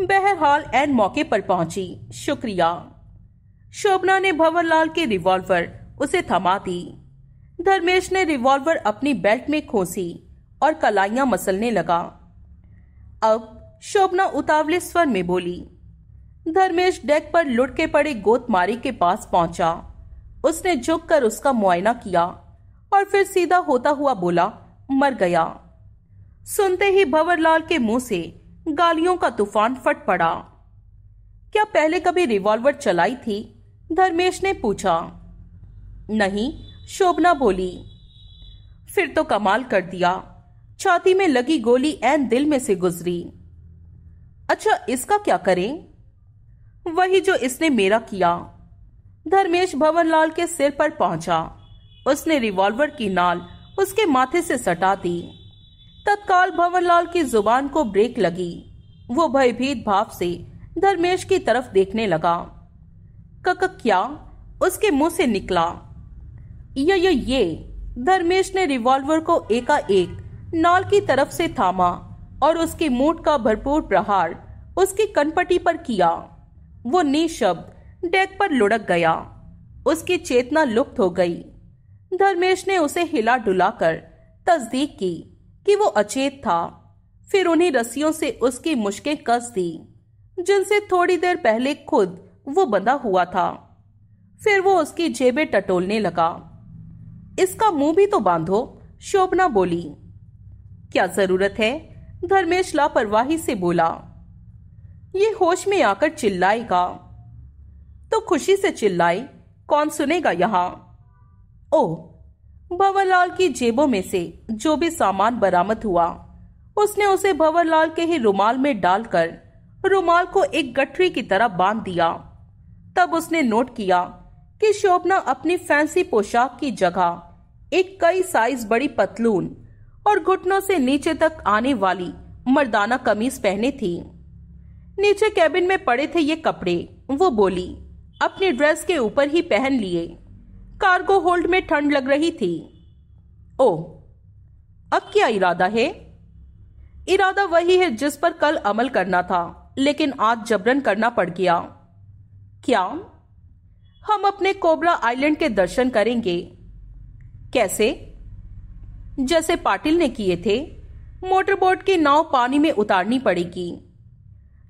बहरहाल एन मौके पर पहुंची शुक्रिया शोभना ने भंवरलाल के रिवॉल्वर उसे थमा दी धर्मेश ने रिवॉल्वर अपनी बेल्ट में खोसी और कलाइयां मसलने लगा अब शोभना उतावले स्वर में बोली धर्मेश डेक पर लुटके पड़े गोतमारी के पास पहुंचा उसने झुककर उसका मुआयना किया और फिर सीधा होता हुआ बोला मर गया सुनते ही भंवरलाल के मुंह से गालियों का तूफान फट पड़ा क्या पहले कभी रिवॉल्वर चलाई थी धर्मेश ने पूछा नहीं शोभना बोली फिर तो कमाल कर दिया छाती में लगी गोली एन दिल में से गुजरी अच्छा इसका क्या करें वही जो इसने मेरा किया धर्मेश भंवरलाल के सिर पर पहुंचा उसने रिवॉल्वर की नाल उसके माथे से सटा दी तत्काल भंवरलाल की जुबान को ब्रेक लगी वो भयभीत भाव से धर्मेश की तरफ देखने लगा कक क्या उसके मुंह से निकला ये ये ये धर्मेश ने रिवॉल्वर को एकाएक नाल की तरफ से थामा और उसके मूठ का भरपूर प्रहार उसकी कनपटी पर किया वो निशब्द डेक पर लुढ़क गया उसकी चेतना लुप्त हो गई धर्मेश ने उसे हिला डुलाकर तस्दीक की कि वो अचेत था फिर उन्हीं रस्सियों से उसकी मुश्कें कस दी जिनसे थोड़ी देर पहले खुद वो बंधा हुआ था फिर वो उसकी जेबें टटोलने लगा इसका मुंह भी तो बांधो शोभना बोली क्या जरूरत है धर्मेश लापरवाही से बोला ये होश में आकर चिल्लाएगा तो खुशी से चिल्लाई कौन सुनेगा यहाँ ओ भंवरलाल की जेबों में से जो भी सामान बरामद हुआ उसने उसे भंवरलाल के ही रुमाल में डालकर रुमाल को एक गठरी की तरह बांध दिया तब उसने नोट किया कि शोभना अपनी फैंसी पोशाक की जगह एक कई साइज बड़ी पतलून और घुटनों से नीचे तक आने वाली मर्दाना कमीज पहने थी नीचे कैबिन में पड़े थे ये कपड़े वो बोली अपनी ड्रेस के ऊपर ही पहन लिए कार्गो होल्ड में ठंड लग रही थी ओ अब क्या इरादा है इरादा वही है जिस पर कल अमल करना था लेकिन आज जबरन करना पड़ गया क्या हम अपने कोबरा आइलैंड के दर्शन करेंगे कैसे जैसे पाटिल ने किए थे मोटरबोट की नाव पानी में उतारनी पड़ेगी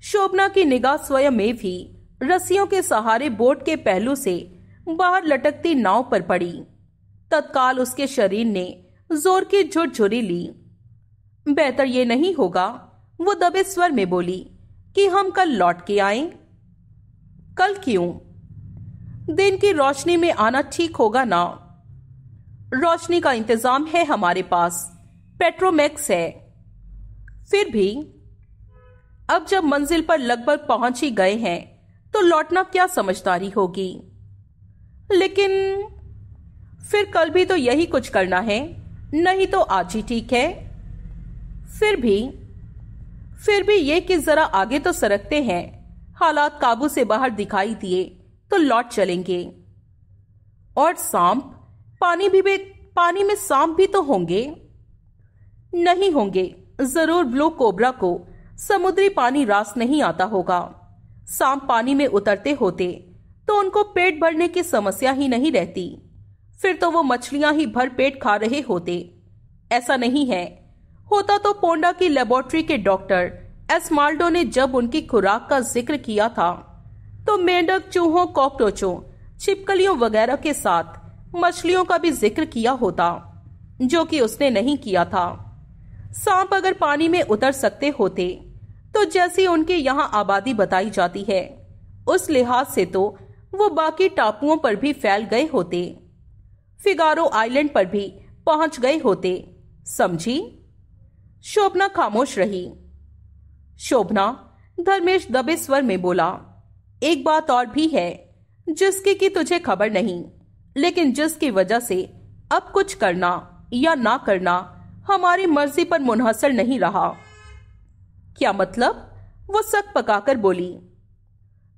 शोभना की निगाह स्वयं में भी रस्सियों के सहारे बोट के पहलू से बाहर लटकती नाव पर पड़ी तत्काल उसके शरीर ने जोर की झुरझुरी ली बेहतर ये नहीं होगा वो दबे स्वर में बोली कि हम कल लौट के आए कल क्यों दिन की रोशनी में आना ठीक होगा ना रोशनी का इंतजाम है हमारे पास पेट्रोमैक्स है फिर भी अब जब मंजिल पर लगभग पहुंच ही गए हैं तो लौटना क्या समझदारी होगी लेकिन फिर कल भी तो यही कुछ करना है नहीं तो आज ही ठीक है फिर भी फिर भी ये कि जरा आगे तो सरकते हैं हालात काबू से बाहर दिखाई दिए तो लौट चलेंगे और सांप पानी भी, पानी में सांप भी तो होंगे नहीं होंगे जरूर ब्लू कोबरा को समुद्री पानी रास नहीं आता होगा सांप पानी में उतरते होते तो उनको पेट भरने की समस्या ही नहीं रहती फिर तो वो मछलियां ही भर पेट खा रहे होते ऐसा नहीं है होता तो पोंडा की लेबोरेटरी के डॉक्टर एसमाल्डो ने जब उनकी खुराक का जिक्र किया था तो मेंढक चूहों कॉकरोचों छिपकलियों वगैरह के साथ मछलियों का भी जिक्र किया होता जो कि उसने नहीं किया था सांप अगर पानी में उतर सकते होते तो जैसी उनके यहाँ आबादी बताई जाती है उस लिहाज से तो वो बाकी टापुओं पर भी फैल गए होते फिगारो आइलैंड पर भी पहुंच गए होते समझी शोभना खामोश रही शोभना धर्मेश दबे स्वर में बोला एक बात और भी है जिसकी की तुझे खबर नहीं लेकिन जिसकी वजह से अब कुछ करना या ना करना हमारी मर्जी पर मुनहसर नहीं रहा क्या मतलब वो सक पकाकर बोली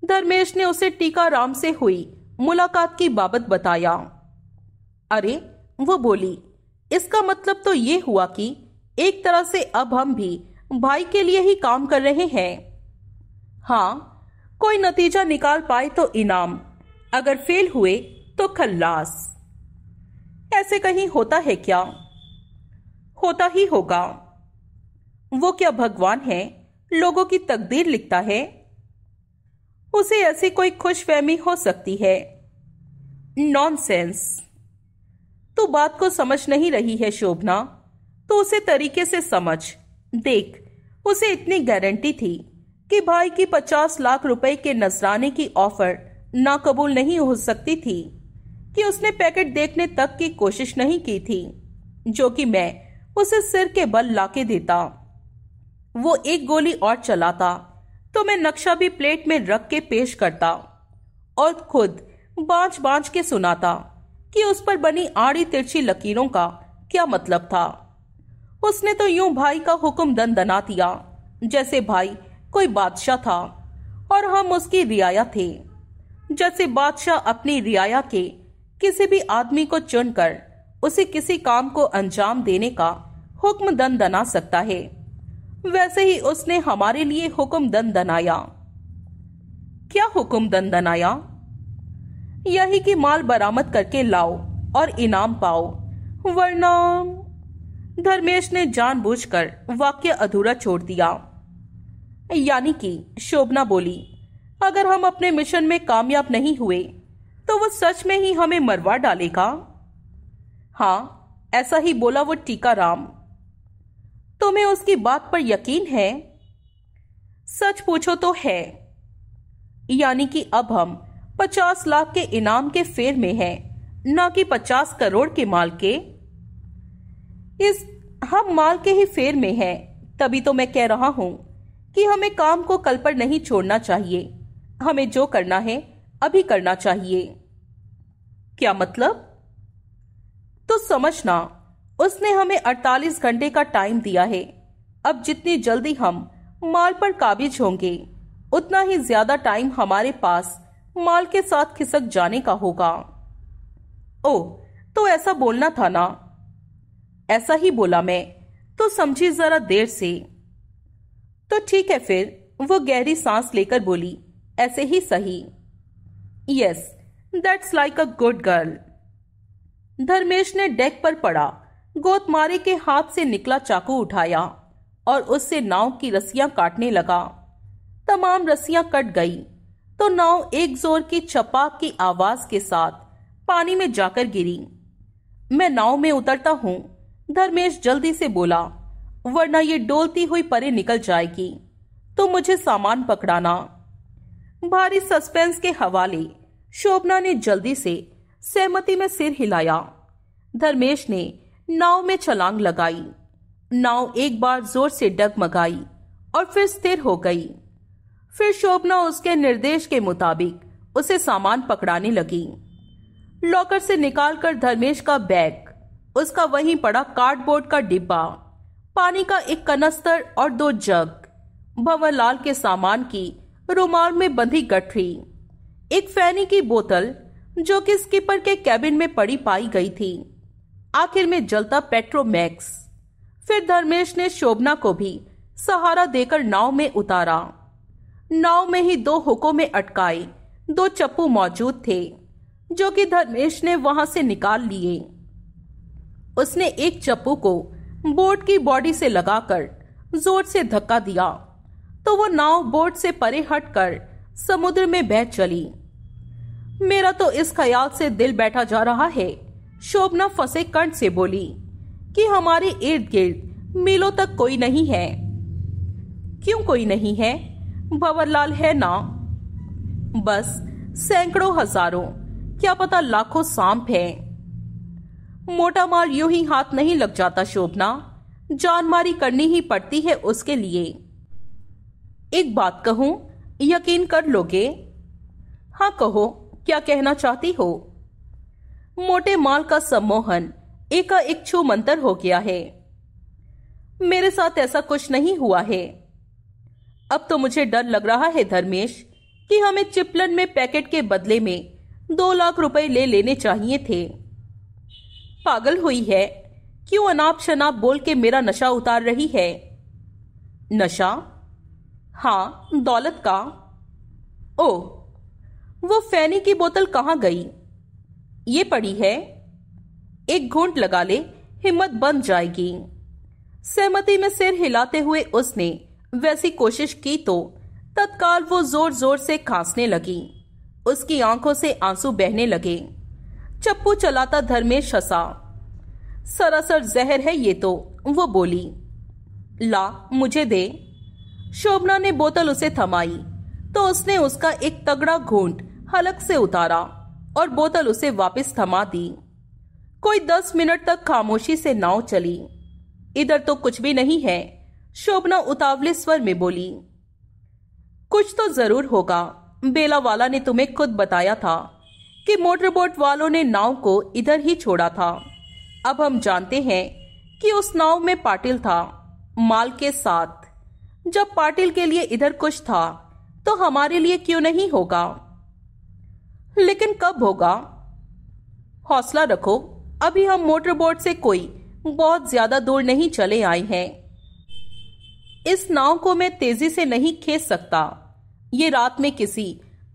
धर्मेश ने उसे टीकाराम से हुई मुलाकात की बाबत बताया अरे वो बोली इसका मतलब तो ये हुआ कि एक तरह से अब हम भी भाई के लिए ही काम कर रहे हैं हाँ कोई नतीजा निकाल पाए तो इनाम अगर फेल हुए तो खल्लास ऐसे कहीं होता है क्या होता ही होगा वो क्या भगवान है लोगों की तकदीर लिखता है उसे ऐसी कोई खुशफहमी हो सकती है नॉनसेंस तू बात को समझ नहीं रही है शोभना तो उसे तरीके से समझ देख उसे इतनी गारंटी थी कि भाई की पचास लाख रुपए के नजराने की ऑफर नाकबूल नहीं हो सकती थी कि उसने पैकेट देखने तक की कोशिश नहीं की थी जो कि मैं उसे सिर के बल लाके देता वो एक गोली और चलाता तो मैं नक्शा भी प्लेट में रख के पेश करता और खुद बांच बांच के सुनाता कि उस पर बनी आड़ी तिरछी लकीरों का क्या मतलब था उसने तो यूं भाई का हुक्म दन दना दिया जैसे भाई कोई बादशाह था और हम उसकी रियाया थे जैसे बादशाह अपनी रियाया के किसी भी आदमी को चुनकर उसे किसी काम को अंजाम देने का हुक्म दन दना सकता है वैसे ही उसने हमारे लिए हुक्म दन दनाया क्या हुक्म दन दनाया यही कि माल बरामद करके लाओ और इनाम पाओ वरना धर्मेश ने जानबूझकर वाक्य अधूरा छोड़ दिया यानी कि शोभना बोली अगर हम अपने मिशन में कामयाब नहीं हुए तो वो सच में ही हमें मरवा डालेगा हाँ ऐसा ही बोला वो टीका राम तुम्हें उसकी बात पर यकीन है सच पूछो तो है यानी कि अब हम पचास लाख के इनाम के फेर में हैं, ना कि पचास करोड़ के माल के इस हम माल के ही फेर में हैं, तभी तो मैं कह रहा हूं कि हमें काम को कल पर नहीं छोड़ना चाहिए हमें जो करना है अभी करना चाहिए क्या मतलब तो समझना उसने हमें 48 घंटे का टाइम दिया है अब जितनी जल्दी हम माल पर काबिज होंगे उतना ही ज्यादा टाइम हमारे पास माल के साथ खिसक जाने का होगा ओ तो ऐसा बोलना था ना ऐसा ही बोला मैं तो समझी जरा देर से तो ठीक है फिर वो गहरी सांस लेकर बोली ऐसे ही सही yes that's like a good girl Dharmesh ने डेक पर पड़ा गोतमारे के हाथ से निकला चाकू उठाया और उससे नाव की रस्सियां काटने लगा तमाम रस्सियां कट गई तो नाव एक जोर की छपाक की आवाज के साथ पानी में जाकर गिरी मैं नाव में उतरता हूं धर्मेश जल्दी से बोला वरना ये डोलती हुई परे निकल जाएगी तो मुझे सामान पकड़ाना भारी सस्पेंस के हवाले शोभना ने जल्दी से सहमति में सिर हिलाया धर्मेश ने नाव में छलांग लगाई नाव एक बार जोर से डगमगाई और फिर स्थिर हो गई फिर शोभना उसके निर्देश के मुताबिक उसे सामान पकड़ाने लगी लॉकर से निकालकर धर्मेश का बैग उसका वहीं पड़ा कार्डबोर्ड का डिब्बा पानी का एक कनस्तर और दो जग लाल के सामान की रुमाल में बंधी गठरी एक फैनी की बोतल जो कि स्कीपर के कैबिन में पड़ी पाई गई थी आखिर में जलता पेट्रोमैक्स फिर धर्मेश ने शोभना को भी सहारा देकर नाव में उतारा नाव में ही दो हुकों में अटकाए दो चप्पू मौजूद थे जो कि धर्मेश ने वहां से निकाल लिए उसने एक चप्पू को बोट की बॉडी से लगाकर जोर से धक्का दिया तो वो नाव बोट से परे हटकर समुद्र में बह चली मेरा तो इस ख्याल से दिल बैठा जा रहा है शोभना फंसे कंट से बोली कि हमारे इर्द गिर्द मिलो तक कोई नहीं है क्यों कोई नहीं है भंवरलाल है ना बस सैकड़ों हजारों क्या पता लाखों सांप हैं मोटा मार यू ही हाथ नहीं लग जाता शोभना जानमारी करनी ही पड़ती है उसके लिए एक बात कहूं यकीन कर लोगे हाँ कहो क्या कहना चाहती हो मोटे माल का सम्मोहन एक छू मंतर हो गया है मेरे साथ ऐसा कुछ नहीं हुआ है अब तो मुझे डर लग रहा है धर्मेश कि हमें चिपलन में पैकेट के बदले में दो लाख रुपए ले लेने चाहिए थे पागल हुई है क्यों अनाप शनाप बोल के मेरा नशा उतार रही है नशा हाँ दौलत का ओ वो फैनी की बोतल कहाँ गई ये पड़ी है एक घूंट लगा ले हिम्मत बन जाएगी सहमति में सिर हिलाते हुए उसने वैसी कोशिश की तो तत्काल वो जोर जोर से खांसने लगी उसकी आंखों से आंसू बहने लगे चप्पू चलाता धर्मेश हंसा सरासर जहर है ये तो वो बोली ला मुझे दे शोभना ने बोतल उसे थमाई तो उसने उसका एक तगड़ा घूंट हलक से उतारा और बोतल उसे वापस थमा दी कोई दस मिनट तक खामोशी से नाव चली इधर तो कुछ भी नहीं है शोभना उतावले स्वर में बोली कुछ तो जरूर होगा बेला वाला ने तुम्हें खुद बताया था कि मोटरबोट वालों ने नाव को इधर ही छोड़ा था अब हम जानते हैं कि उस नाव में पाटिल था माल के साथ जब पाटिल के लिए इधर कुछ था तो हमारे लिए क्यों नहीं होगा लेकिन कब होगा हौसला रखो अभी हम मोटरबोट से कोई बहुत ज्यादा दूर नहीं चले आए हैं इस नाव को मैं तेजी से नहीं खेच सकता ये रात में किसी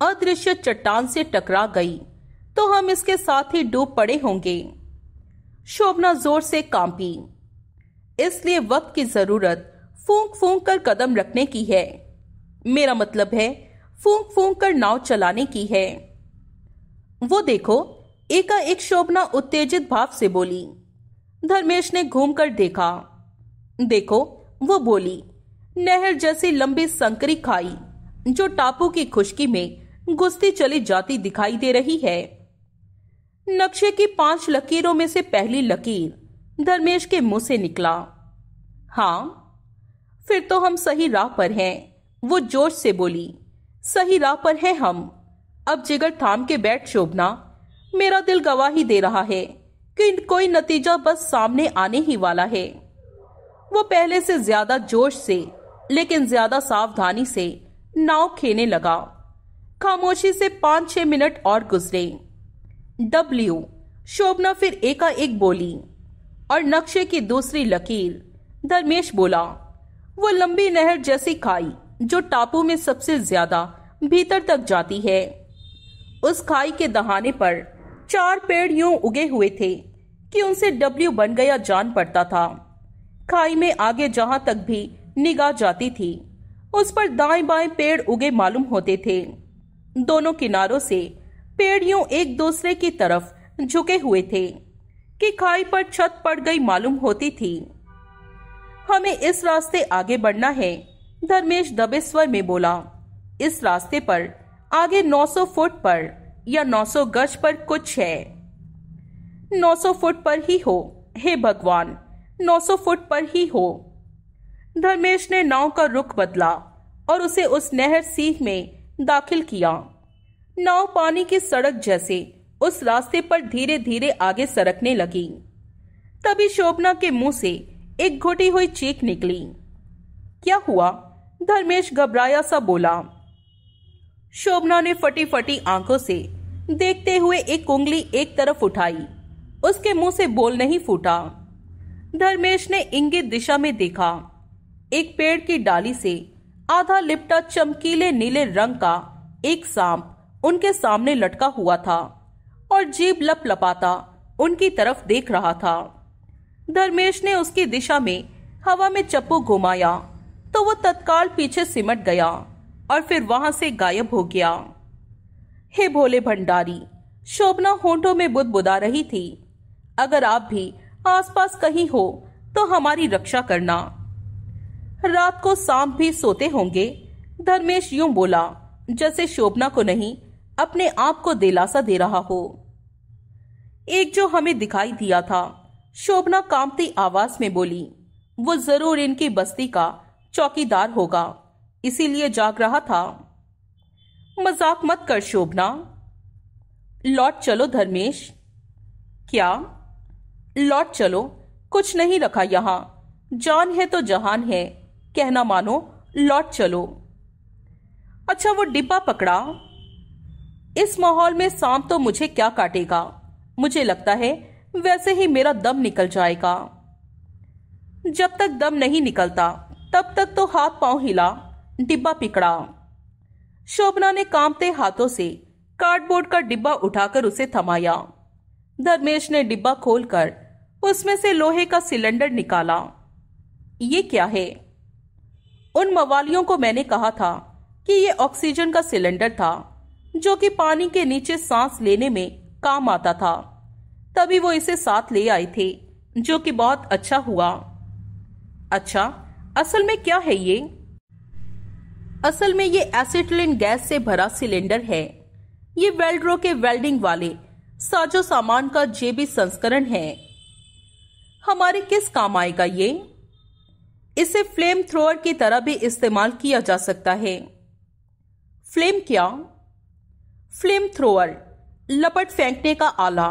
अदृश्य चट्टान से टकरा गई तो हम इसके साथ ही डूब पड़े होंगे शोभना जोर से कांपी इसलिए वक्त की जरूरत फूंक फूंक कर कदम रखने की है मेरा मतलब है फूंक फूंक कर नाव चलाने की है वो देखो एका एक शोभना उत्तेजित भाव से बोली धर्मेश ने घूमकर देखा देखो वो बोली नहर जैसी लंबी संकरी खाई जो टापू की खुशकी में घुसती चली जाती दिखाई दे रही है नक्शे की पांच लकीरों में से पहली लकीर धर्मेश के मुंह से निकला हाँ फिर तो हम सही राह पर हैं वो जोश से बोली सही राह पर हैं हम अब जिगर थाम के बैठ शोभना मेरा दिल गवाही दे रहा है कि कोई नतीजा बस सामने आने ही वाला है वो पहले से ज्यादा जोश से लेकिन ज्यादा सावधानी से नाव खेने लगा खामोशी से पांच छह मिनट और गुजरे डब्ल्यू शोभना फिर एकाएक बोली और नक्शे की दूसरी लकीर धर्मेश बोला वो लंबी नहर जैसी खाई जो टापू में सबसे ज्यादा भीतर तक जाती है उस खाई के दहाने पर चार पेड़ यूं उगे हुए थे कि उनसे डब्ल्यू बन गया जान पड़ता था खाई में आगे जहां तक भी निगाह जाती थी उस पर दाएं बाएं पेड़ उगे मालूम होते थे दोनों किनारों से पेड़ यूं एक दूसरे की तरफ झुके हुए थे कि खाई पर छत पड़ गई मालूम होती थी हमें इस रास्ते आगे बढ़ना है धर्मेश दबे स्वर में बोला इस रास्ते पर आगे 900 फुट पर या 900 गज पर कुछ है 900 फुट पर ही हो हे भगवान 900 फुट पर ही हो धर्मेश ने नाव का रुख बदला और उसे उस नहर सीख में दाखिल किया नाव पानी की सड़क जैसे उस रास्ते पर धीरे धीरे आगे सरकने लगी तभी शोभना के मुंह से एक घुटी हुई चीख निकली क्या हुआ धर्मेश घबराया सा बोला शोभना ने फटी फटी आंखों से देखते हुए एक उंगली एक तरफ उठाई उसके मुंह से बोल नहीं फूटा धर्मेश ने इंगित दिशा में देखा एक पेड़ की डाली से आधा लिपटा चमकीले नीले रंग का एक सांप उनके सामने लटका हुआ था और जीभ लप लपाता उनकी तरफ देख रहा था धर्मेश ने उसकी दिशा में हवा में चप्पू घुमाया तो वो तत्काल पीछे सिमट गया और फिर वहां से गायब हो गया हे भोले भंडारी शोभना होंठों में बुदबुदा रही थी अगर आप भी आसपास कहीं हो तो हमारी रक्षा करना रात को सांप भी सोते होंगे धर्मेश यूं बोला जैसे शोभना को नहीं अपने आप को दिलासा दे रहा हो एक जो हमें दिखाई दिया था शोभना कांपती आवाज में बोली वो जरूर इनकी बस्ती का चौकीदार होगा इसीलिए जाग रहा था मजाक मत कर शोभना लौट चलो धर्मेश क्या लौट चलो कुछ नहीं रखा यहां जान है तो जहान है कहना मानो लौट चलो अच्छा वो डिब्बा पकड़ा इस माहौल में सांप तो मुझे क्या काटेगा मुझे लगता है वैसे ही मेरा दम निकल जाएगा जब तक दम नहीं निकलता तब तक तो हाथ पांव हिला डिब्बा पिकड़ा शोभना ने कांपते हाथों से कार्डबोर्ड का डिब्बा उठाकर उसे थमाया धर्मेश ने डिब्बा खोलकर उसमें से लोहे का सिलेंडर निकाला ये क्या है उन मवालियों को मैंने कहा था कि यह ऑक्सीजन का सिलेंडर था जो कि पानी के नीचे सांस लेने में काम आता था तभी वो इसे साथ ले आए थे जो कि बहुत अच्छा हुआ अच्छा असल में क्या है ये असल में ये एसिटिलिन गैस से भरा सिलेंडर है ये वेल्ड्रो के वेल्डिंग वाले साजो सामान का जेबी संस्करण है हमारे किस काम आएगा ये इसे फ्लेम थ्रोअर की तरह भी इस्तेमाल किया जा सकता है फ्लेम क्या फ्लेम थ्रोअर लपट फेंकने का आला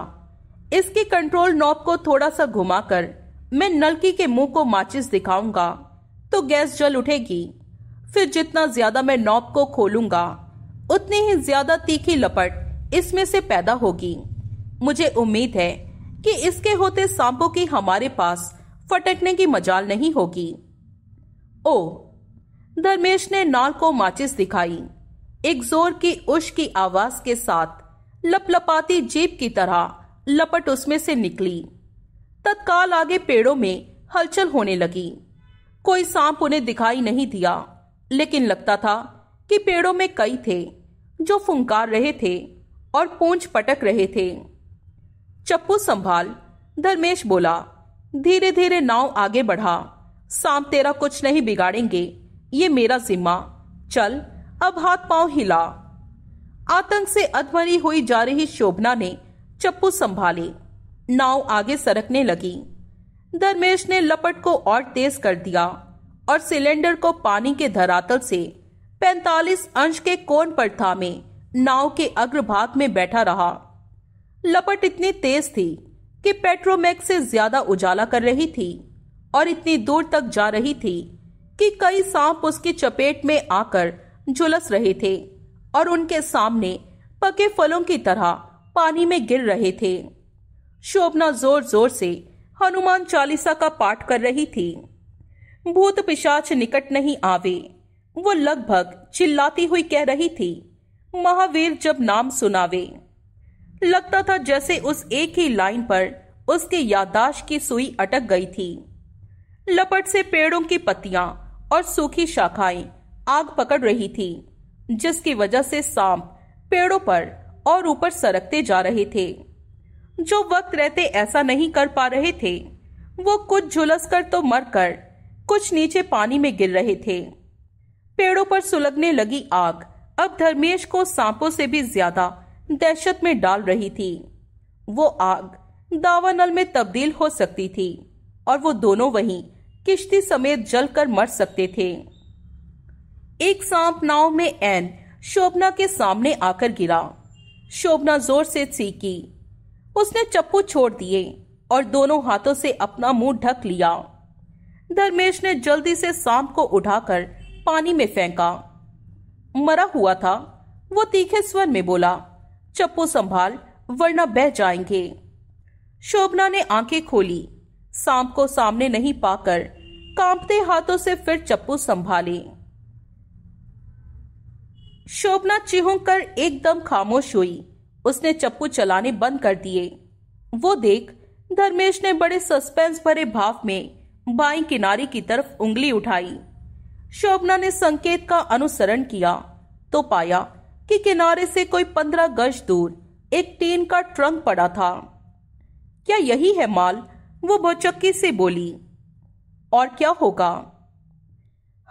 इसके कंट्रोल नॉब को थोड़ा सा घुमाकर मैं नलकी के मुंह को माचिस दिखाऊंगा तो गैस जल उठेगी फिर जितना ज्यादा मैं नॉब को खोलूंगा उतनी ही ज्यादा तीखी लपट इसमें से पैदा होगी मुझे उम्मीद है कि इसके होते सांपों की हमारे पास फटकने की मजाल नहीं होगी ओ धर्मेश ने नाल को माचिस दिखाई एक जोर की उश की आवाज के साथ लपलपाती जीप की तरह लपट उसमें से निकली तत्काल आगे पेड़ों में हलचल होने लगी कोई सांप उन्हें दिखाई नहीं दिया लेकिन लगता था कि पेड़ों में कई थे जो फुंकार रहे थे और पूंछ पटक रहे थे चप्पू संभाल धर्मेश बोला धीरे धीरे नाव आगे बढ़ा सांप तेरा कुछ नहीं बिगाड़ेंगे ये मेरा जिम्मा चल अब हाथ पांव हिला आतंक से अधमरी हुई जा रही शोभना ने चप्पू संभाले नाव आगे सरकने लगी धर्मेश ने लपट को और तेज कर दिया और सिलेंडर को पानी के धरातल से 45 अंश के कोण पर थामे नाव के अग्रभाग में बैठा रहा लपट इतनी तेज थी कि पेट्रोमैक्स से ज्यादा उजाला कर रही थी और इतनी दूर तक जा रही थी कि कई सांप उसकी चपेट में आकर झुलस रहे थे और उनके सामने पके फलों की तरह पानी में गिर रहे थे शोभना जोर जोर से हनुमान चालीसा का पाठ कर रही थी भूत पिशाच निकट नहीं आवे वो लगभग चिल्लाती हुई कह रही थी महावीर जब नाम सुनावे लगता था जैसे उस एक ही लाइन पर उसके याददाश्त की सुई अटक गई थी लपट से पेड़ों की पत्तियां और सूखी शाखाएं आग पकड़ रही थी जिसकी वजह से सांप पेड़ों पर और ऊपर सरकते जा रहे थे जो वक्त रहते ऐसा नहीं कर पा रहे थे वो कुछ झुलस कर तो मर कर कुछ नीचे पानी में गिर रहे थे पेड़ों पर सुलगने लगी आग अब धर्मेश को सांपों से भी ज्यादा दहशत में डाल रही थी वो आग दावानल में तब्दील हो सकती थी और वो दोनों वहीं किश्ती समेत जलकर मर सकते थे एक सांप नाव में एन शोभना के सामने आकर गिरा शोभना जोर से चीखी उसने चप्पू छोड़ दिए और दोनों हाथों से अपना मुंह ढक लिया धर्मेश ने जल्दी से सांप को उठाकर पानी में फेंका मरा हुआ था वो तीखे स्वर में बोला चप्पू संभाल वरना बह जाएंगे शोभना ने आंखें खोली सांप को सामने नहीं पाकर कांपते हाथों से फिर चप्पू संभाले शोभना चिहुक कर एकदम खामोश हुई उसने चप्पू चलाने बंद कर दिए वो देख धर्मेश ने बड़े सस्पेंस भरे भाव में बाई किनारे की तरफ उंगली उठाई शोभना ने संकेत का अनुसरण किया तो पाया कि किनारे से कोई पंद्रह गज दूर एक टीन का ट्रंक पड़ा था क्या यही है माल वो भौचक्की से बोली और क्या होगा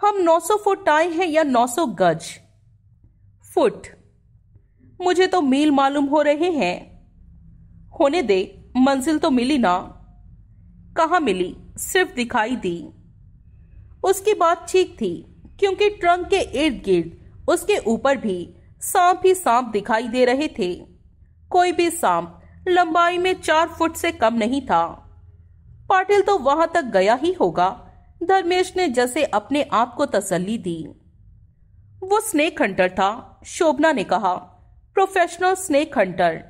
हम 900 फुट आए हैं या 900 गज फुट मुझे तो मील मालूम हो रहे हैं होने दे मंजिल तो मिली ना कहा मिली सिर्फ दिखाई दी उसकी बात ठीक थी क्योंकि ट्रंक के इर्द गिर्द उसके ऊपर भी सांप ही सांप दिखाई दे रहे थे कोई भी सांप लंबाई में चार फुट से कम नहीं था पाटिल तो वहां तक गया ही होगा धर्मेश ने जैसे अपने आप को तसल्ली दी वो स्नेक हंटर था शोभना ने कहा प्रोफेशनल स्नेक हंटर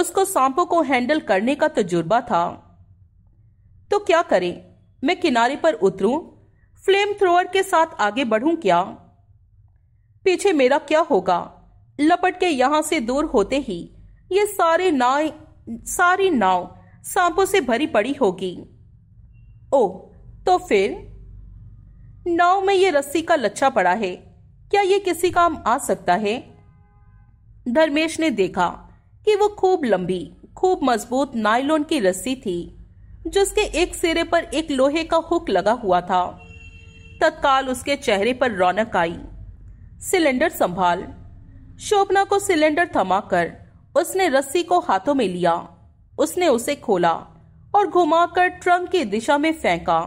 उसको सांपों को हैंडल करने का तजुर्बा था तो क्या करें मैं किनारे पर उतरूं फ्लेम थ्रोअर के साथ आगे बढ़ूं क्या पीछे मेरा क्या होगा लपट के यहां से दूर होते ही ये सारे नाव सारी नाव सांपों से भरी पड़ी होगी ओ तो फिर नाव में ये रस्सी का लच्छा पड़ा है क्या ये किसी काम आ सकता है धर्मेश ने देखा कि वो खूब लंबी खूब मजबूत नाइलोन की रस्सी थी जिसके एक सिरे पर एक लोहे का हुक लगा हुआ था तत्काल उसके चेहरे पर रौनक आई सिलेंडर संभाल शोभना को सिलेंडर थमाकर उसने रस्सी को हाथों में लिया उसने उसे खोला और घुमाकर ट्रंक की दिशा में फेंका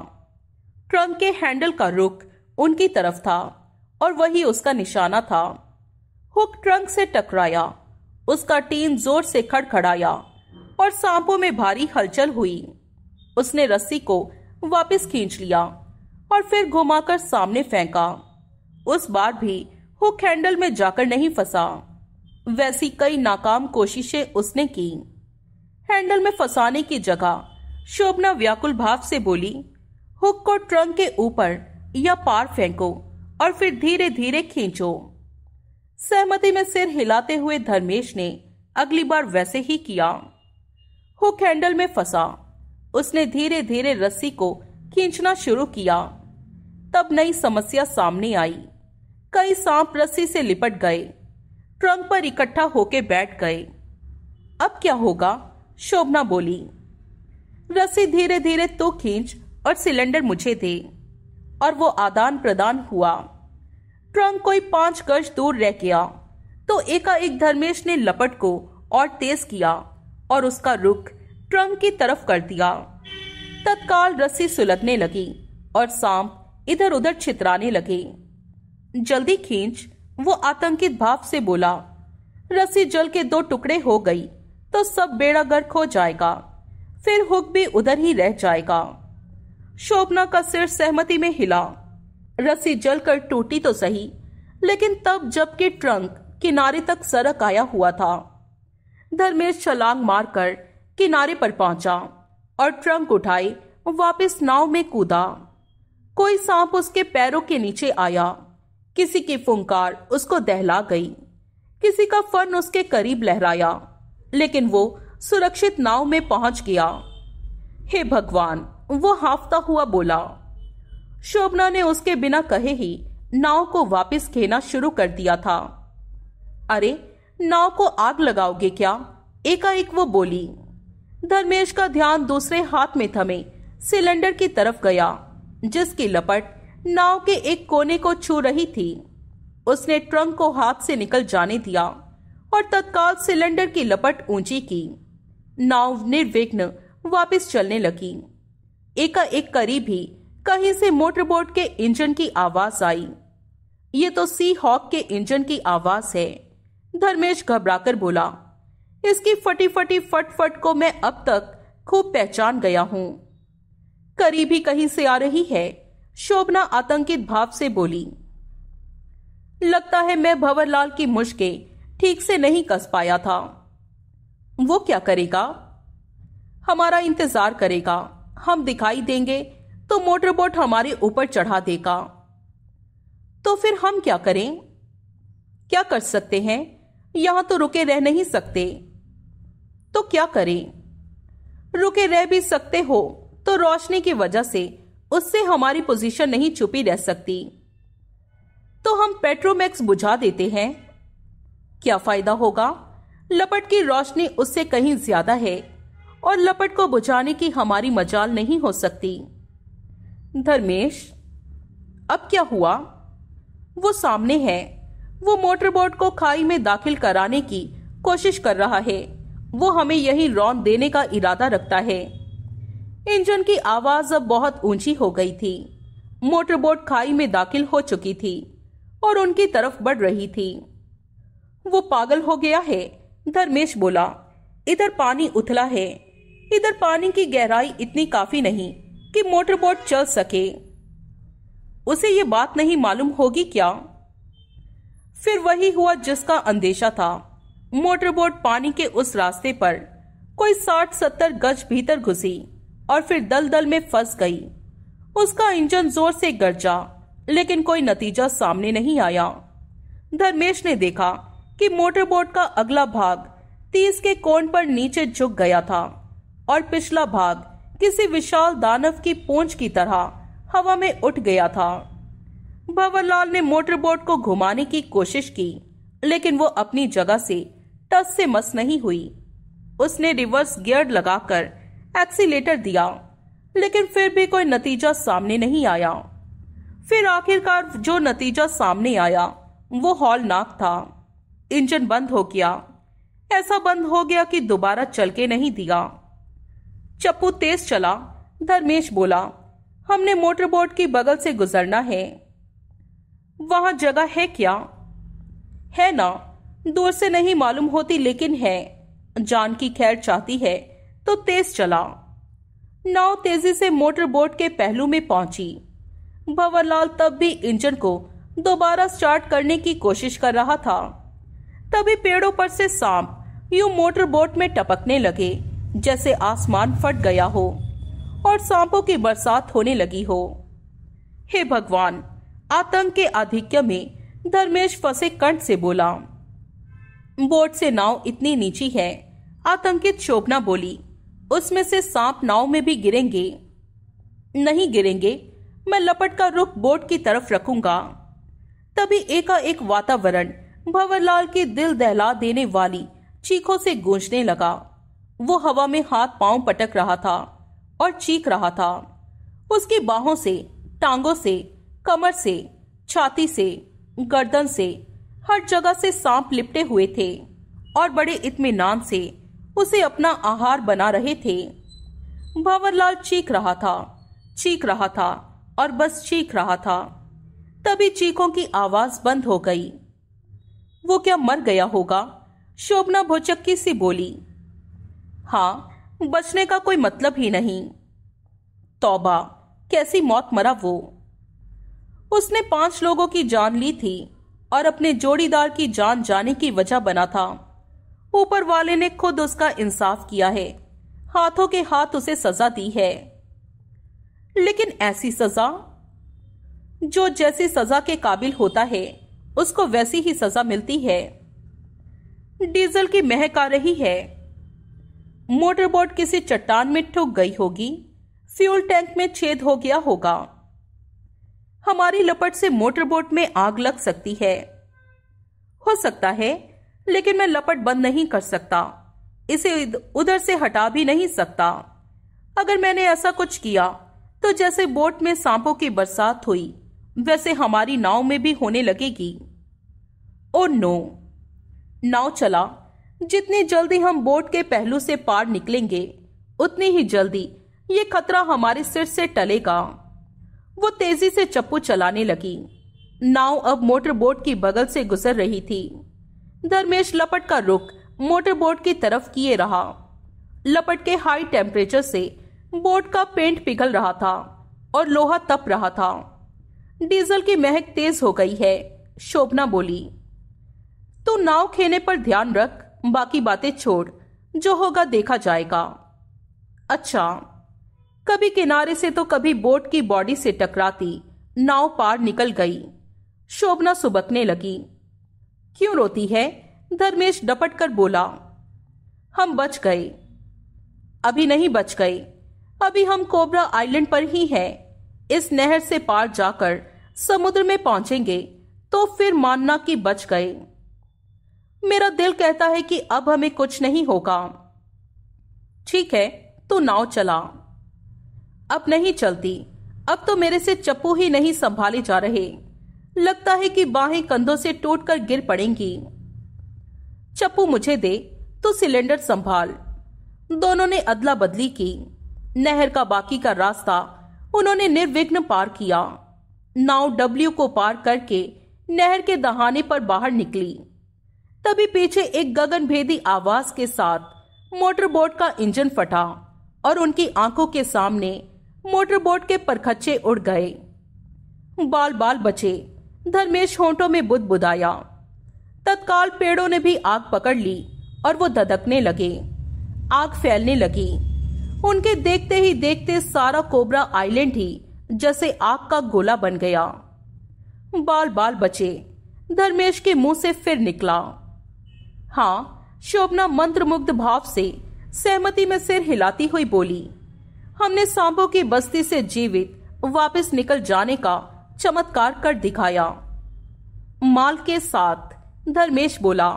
ट्रंक के हैंडल का रुख उनकी तरफ था और वही उसका निशाना था हुक ट्रंक से टकराया उसका टीन जोर से खड़खड़ाया और सांपों में भारी हलचल हुई उसने रस्सी को वापस खींच लिया और फिर घुमाकर सामने फेंका उस बार भी हुक हैंडल में जाकर नहीं फंसा वैसी कई नाकाम कोशिशें उसने की हैंडल में फंसाने की जगह शोभना व्याकुल भाव से बोली हुक को ट्रंक के ऊपर या पार फेंको और फिर धीरे धीरे खींचो सहमति में सिर हिलाते हुए धर्मेश ने अगली बार वैसे ही किया हुक हैंडल में फंसा उसने धीरे धीरे रस्सी को खींचना शुरू किया तब नई समस्या सामने आई कई सांप रस्सी से लिपट गए ट्रंक पर इकट्ठा होके बैठ गए अब क्या होगा शोभना बोली रस्सी धीरे धीरे तो खींच और सिलेंडर मुझे दे और वो आदान प्रदान हुआ ट्रंक कोई पांच गज दूर रह गया तो एकाएक धर्मेश ने लपट को और तेज किया और उसका रुख ट्रंक की तरफ कर दिया तत्काल रस्सी सुलगने लगी और सांप इधर उधर छितराने लगे जल्दी खींच वो आतंकित भाव से बोला रस्सी जल के दो टुकड़े हो गई तो सब बेड़ा गर्क हो जाएगा फिर हुक भी उधर ही रह जाएगा शोभना का सिर सहमति में हिला रस्सी जलकर टूटी तो सही लेकिन तब जबकि ट्रंक किनारे तक सरक आया हुआ था धर्मेश छलांग मारकर किनारे पर पहुंचा और ट्रंक उठाई वापस नाव में कूदा कोई सांप उसके पैरों के नीचे आया किसी की फुंकार उसको दहला गई किसी का फन उसके करीब लहराया लेकिन वो सुरक्षित नाव में पहुंच गया हे भगवान वो हाफता हुआ बोला शोभना ने उसके बिना कहे ही नाव को वापस खेना शुरू कर दिया था अरे नाव को आग लगाओगे क्या एकाएक वो बोली धर्मेश का ध्यान दूसरे हाथ में थमे सिलेंडर की तरफ गया जिसकी लपट नाव के एक कोने को छू रही थी उसने ट्रंक को हाथ से निकल जाने दिया और तत्काल सिलेंडर की लपट ऊंची की नाव निर्विघ्न वापस चलने लगी एकाएक करीब ही कहीं से मोटरबोट के इंजन की आवाज आई ये तो सी हॉक के इंजन की आवाज है धर्मेश घबराकर बोला इसकी फटी फटी फट फट को मैं अब तक खूब पहचान गया हूं करीबी कहीं से आ रही है शोभना आतंकित भाव से बोली लगता है मैं भंवरलाल की मुश्के ठीक से नहीं कस पाया था वो क्या करेगा हमारा इंतजार करेगा हम दिखाई देंगे तो मोटरबोट हमारे ऊपर चढ़ा देगा तो फिर हम क्या करें क्या कर सकते हैं यहां तो रुके रह नहीं सकते तो क्या करें रुके रह भी सकते हो तो रोशनी की वजह से उससे हमारी पोजीशन नहीं छुपी रह सकती तो हम पेट्रोमैक्स बुझा देते हैं क्या फायदा होगा लपट की रोशनी उससे कहीं ज्यादा है और लपट को बुझाने की हमारी मजाल नहीं हो सकती धर्मेश अब क्या हुआ वो सामने है वो मोटरबोट को खाई में दाखिल कराने की कोशिश कर रहा है वो हमें यही रौन देने का इरादा रखता है इंजन की आवाज अब बहुत ऊंची हो गई थी मोटरबोट खाई में दाखिल हो चुकी थी और उनकी तरफ बढ़ रही थी वो पागल हो गया है धर्मेश बोला इधर पानी उथला है इधर पानी की गहराई इतनी काफी नहीं कि मोटरबोट चल सके उसे ये बात नहीं मालूम होगी क्या फिर वही हुआ जिसका अंदेशा था मोटरबोट पानी के उस रास्ते पर कोई साठ सत्तर गज भीतर घुसी और फिर दलदल में फंस गई उसका इंजन जोर से गरजा लेकिन कोई नतीजा सामने नहीं आया धर्मेश ने देखा कि मोटरबोट का अगला भाग तीस के कोण पर नीचे झुक गया था और पिछला भाग किसी विशाल दानव की पूंछ की तरह हवा में उठ गया था भवरलाल ने मोटरबोट को घुमाने की कोशिश की लेकिन वो अपनी जगह से टस से मस नहीं हुई उसने रिवर्स गियर लगाकर एक्सीटर दिया लेकिन फिर भी कोई नतीजा सामने नहीं आया फिर आखिरकार जो नतीजा सामने आया वो हॉलनाक था इंजन बंद हो गया ऐसा बंद हो गया कि दोबारा चल के नहीं दिया चप्पू तेज चला धर्मेश बोला हमने मोटरबोट की बगल से गुजरना है वहां जगह है क्या है ना दूर से नहीं मालूम होती लेकिन है जान की खैर चाहती है तो तेज चला नाव तेजी से मोटर बोट के पहलू में पहुंची भंवरलाल तब भी इंजन को दोबारा स्टार्ट करने की कोशिश कर रहा था तभी पेड़ों पर से सांप यू मोटर बोट में टपकने लगे जैसे आसमान फट गया हो और सांपों की बरसात होने लगी हो हे भगवान आतंक के आधिक्य में धर्मेश फंसे कंठ से बोला बोट से नाव इतनी नीची है आतंकित शोभना बोली उसमें से सांप नाव में भी गिरेंगे नहीं गिरेंगे मैं लपट का रुख बोट की तरफ रखूंगा तभी एकाएक वातावरण भंवरलाल के दिल दहला देने वाली चीखों से गूंजने लगा वो हवा में हाथ पांव पटक रहा था और चीख रहा था उसकी बाहों से टांगों से कमर से छाती से गर्दन से हर जगह से सांप लिपटे हुए थे और बड़े इतमान से उसे अपना आहार बना रहे थे भंवरलाल चीख रहा था चीख रहा था और बस चीख रहा था तभी चीखों की आवाज बंद हो गई वो क्या मर गया होगा शोभना भोचक्की सी बोली हाँ बचने का कोई मतलब ही नहीं तौबा कैसी मौत मरा वो उसने पांच लोगों की जान ली थी और अपने जोड़ीदार की जान जाने की वजह बना था ऊपर वाले ने खुद उसका इंसाफ किया है हाथों के हाथ उसे सजा दी है लेकिन ऐसी सजा जो जैसी सजा के काबिल होता है उसको वैसी ही सजा मिलती है डीजल की महक आ रही है मोटरबोट किसी चट्टान में ठुक गई होगी फ्यूल टैंक में छेद हो गया होगा हमारी लपट से मोटरबोट में आग लग सकती है हो सकता है लेकिन मैं लपट बंद नहीं कर सकता इसे उधर से हटा भी नहीं सकता अगर मैंने ऐसा कुछ किया तो जैसे बोट में सांपों की बरसात हुई वैसे हमारी नाव में भी होने लगेगी ओ नो नाव चला जितनी जल्दी हम बोट के पहलू से पार निकलेंगे उतनी ही जल्दी ये खतरा हमारे सिर से टलेगा वो तेजी से चप्पू चलाने लगी नाव अब मोटरबोट की बगल से गुजर रही थी धर्मेश लपट का रुख मोटरबोट की तरफ किए रहा लपट के हाई टेम्परेचर से बोट का पेंट पिघल रहा था और लोहा तप रहा था डीजल की महक तेज हो गई है शोभना बोली तू तो नाव खेने पर ध्यान रख बाकी बातें छोड़ जो होगा देखा जाएगा अच्छा कभी किनारे से तो कभी बोट की बॉडी से टकराती नाव पार निकल गई शोभना सुबकने लगी क्यों रोती है धर्मेश डपट कर बोला हम बच गए अभी नहीं बच गए अभी हम कोबरा आइलैंड पर ही हैं। इस नहर से पार जाकर समुद्र में पहुंचेंगे तो फिर मानना कि बच गए मेरा दिल कहता है कि अब हमें कुछ नहीं होगा ठीक है तो नाव चला अब नहीं चलती अब तो मेरे से चप्पू ही नहीं संभाले जा रहे लगता है कि बाहें कंधों से टूटकर गिर पड़ेंगी चप्पू मुझे दे तो सिलेंडर संभाल दोनों ने अदला बदली की नहर का बाकी का रास्ता उन्होंने निर्विघ्न पार किया नाव डब्ल्यू को पार करके नहर के दहाने पर बाहर निकली तभी पीछे एक गगनभेदी आवाज के साथ मोटरबोट का इंजन फटा और उनकी आंखों के सामने मोटरबोट के परखच्चे उड़ गए बाल बाल बचे धर्मेश होंठों में बुद बुदाया तत्काल पेड़ों ने भी आग पकड़ ली और वो धधकने लगे आग फैलने लगी उनके देखते ही देखते सारा कोबरा आइलैंड ही जैसे आग का गोला बन गया बाल बाल बचे धर्मेश के मुंह से फिर निकला हाँ शोभना मंत्रमुग्ध भाव से सहमति में सिर हिलाती हुई बोली हमने सांपों की बस्ती से जीवित वापस निकल जाने का चमत्कार कर दिखाया माल के साथ धर्मेश बोला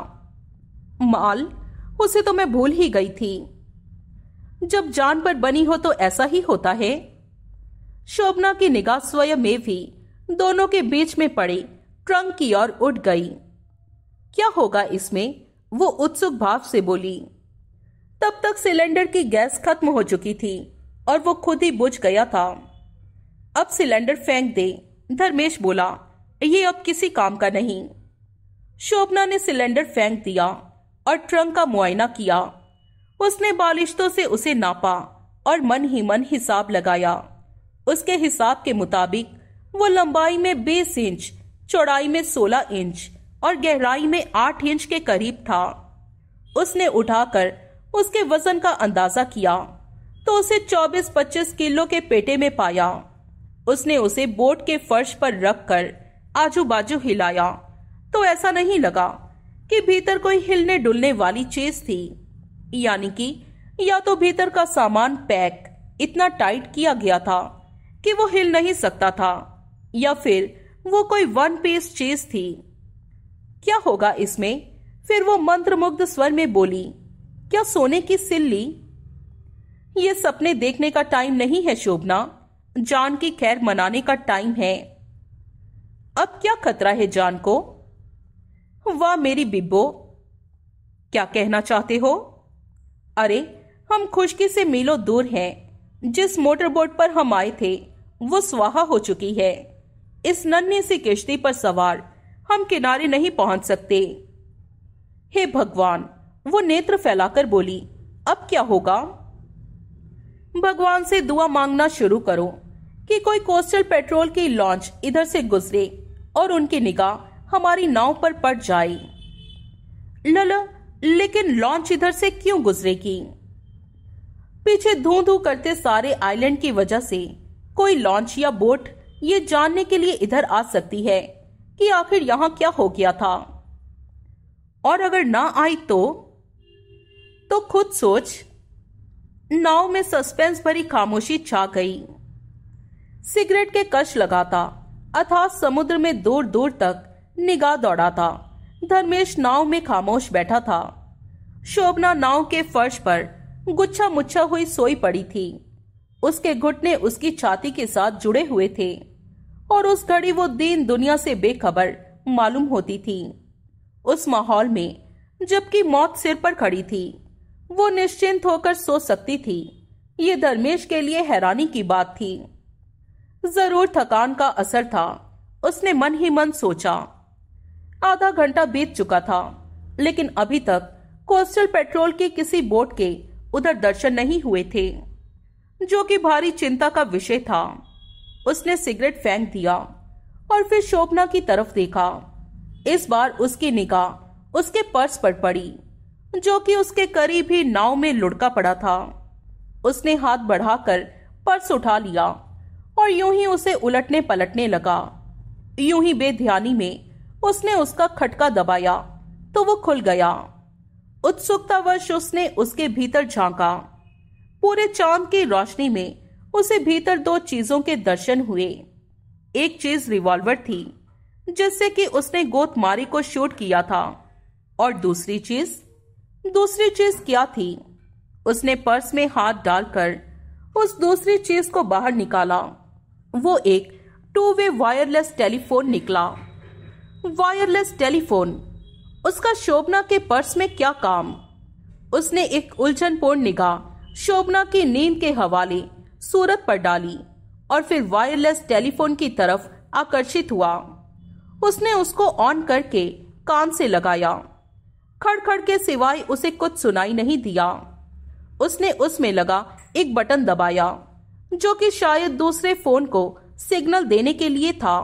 माल उसे तो मैं भूल ही गई थी जब जान पर बनी हो तो ऐसा ही होता है शोभना की निगाह स्वयं में भी दोनों के बीच में पड़े ट्रंक की ओर उठ गई क्या होगा इसमें वो उत्सुक भाव से बोली तब तक सिलेंडर की गैस खत्म हो चुकी थी और वो खुद ही बुझ गया था अब सिलेंडर फेंक दे धर्मेश बोला ये अब किसी काम का नहीं शोभना ने सिलेंडर फेंक दिया और ट्रंक का मुआयना किया उसने बालिश्तों से उसे नापा और मन ही मन हिसाब लगाया उसके हिसाब के मुताबिक वो लंबाई में बीस इंच चौड़ाई में सोलह इंच और गहराई में आठ इंच के करीब था उसने उठाकर उसके वजन का अंदाजा किया तो उसे 24-25 किलो के पेटे में पाया उसने उसे बोट के फर्श पर रखकर आजू बाजू हिलाया तो ऐसा नहीं लगा कि भीतर कोई हिलने डुलने वाली चीज थी यानी कि या तो भीतर का सामान पैक इतना टाइट किया गया था कि वो हिल नहीं सकता था या फिर वो कोई वन पीस चीज थी क्या होगा इसमें फिर वो मंत्रमुग्ध स्वर में बोली क्या सोने की सिल्ली ये सपने देखने का टाइम नहीं है शोभना जान की खैर मनाने का टाइम है अब क्या खतरा है जान को वाह मेरी बिब्बो क्या कहना चाहते हो अरे हम खुशकी से मिलो दूर हैं जिस मोटरबोट पर हम आए थे वो स्वाहा हो चुकी है इस नन्हे सी किश्ती पर सवार हम किनारे नहीं पहुंच सकते हे भगवान वो नेत्र फैलाकर बोली अब क्या होगा भगवान से दुआ मांगना शुरू करो कि कोई कोस्टल पेट्रोल की लॉन्च इधर से गुजरे और उनकी निगाह हमारी नाव पर पड़ जाए लल लेकिन लॉन्च इधर से क्यों गुजरेगी पीछे धू धू करते सारे आइलैंड की वजह से कोई लॉन्च या बोट ये जानने के लिए इधर आ सकती है कि आखिर यहाँ क्या हो गया था और अगर ना आई तो तो खुद सोच नाव में सस्पेंस भरी खामोशी छा गई सिगरेट के कश लगाता अथा समुद्र में दूर दूर तक निगाह दौड़ाता धर्मेश नाव में खामोश बैठा था शोभना नाव के फर्श पर गुच्छा मुच्छा हुई सोई पड़ी थी उसके घुटने उसकी छाती के साथ जुड़े हुए थे और उस घड़ी वो दीन दुनिया से बेखबर मालूम होती थी उस माहौल में जबकि मौत सिर पर खड़ी थी वो निश्चिंत होकर सो सकती थी ये धर्मेश के लिए हैरानी की बात थी जरूर थकान का असर था उसने मन ही मन सोचा आधा घंटा बीत चुका था लेकिन अभी तक कोस्टल पेट्रोल की किसी बोट के उधर दर्शन नहीं हुए थे जो कि भारी चिंता का विषय था उसने सिगरेट फेंक दिया और फिर शोभना की तरफ देखा इस बार उसकी निगाह उसके पर्स पर पड़ी जो कि उसके करीब ही नाव में लुढ़का पड़ा था उसने हाथ बढ़ाकर पर्स उठा लिया और यूं ही उसे उलटने पलटने लगा यूं ही बेध्यानी में उसने उसका खटका दबाया तो वो खुल गया उत्सुकतावश उसने उसके भीतर झांका पूरे चांद की रोशनी में उसे भीतर दो चीजों के दर्शन हुए एक चीज रिवॉल्वर थी जिससे कि उसने गोतमारी को शूट किया था और दूसरी चीज़ दूसरी चीज क्या थी उसने पर्स में हाथ डालकर उस दूसरी चीज को बाहर निकाला वो एक टू वे वायरलेस टेलीफोन निकला वायरलेस टेलीफोन उसका शोभना के पर्स में क्या काम उसने एक उलझनपूर्ण निगाह शोभना की नींद के हवाले सूरत पर डाली और फिर वायरलेस टेलीफोन की तरफ आकर्षित हुआ उसने उसको ऑन करके कान से लगाया खड़खड़ के सिवाय उसे कुछ सुनाई नहीं दिया उसने उसमें लगा एक बटन दबाया जो कि शायद दूसरे फोन को सिग्नल देने के लिए था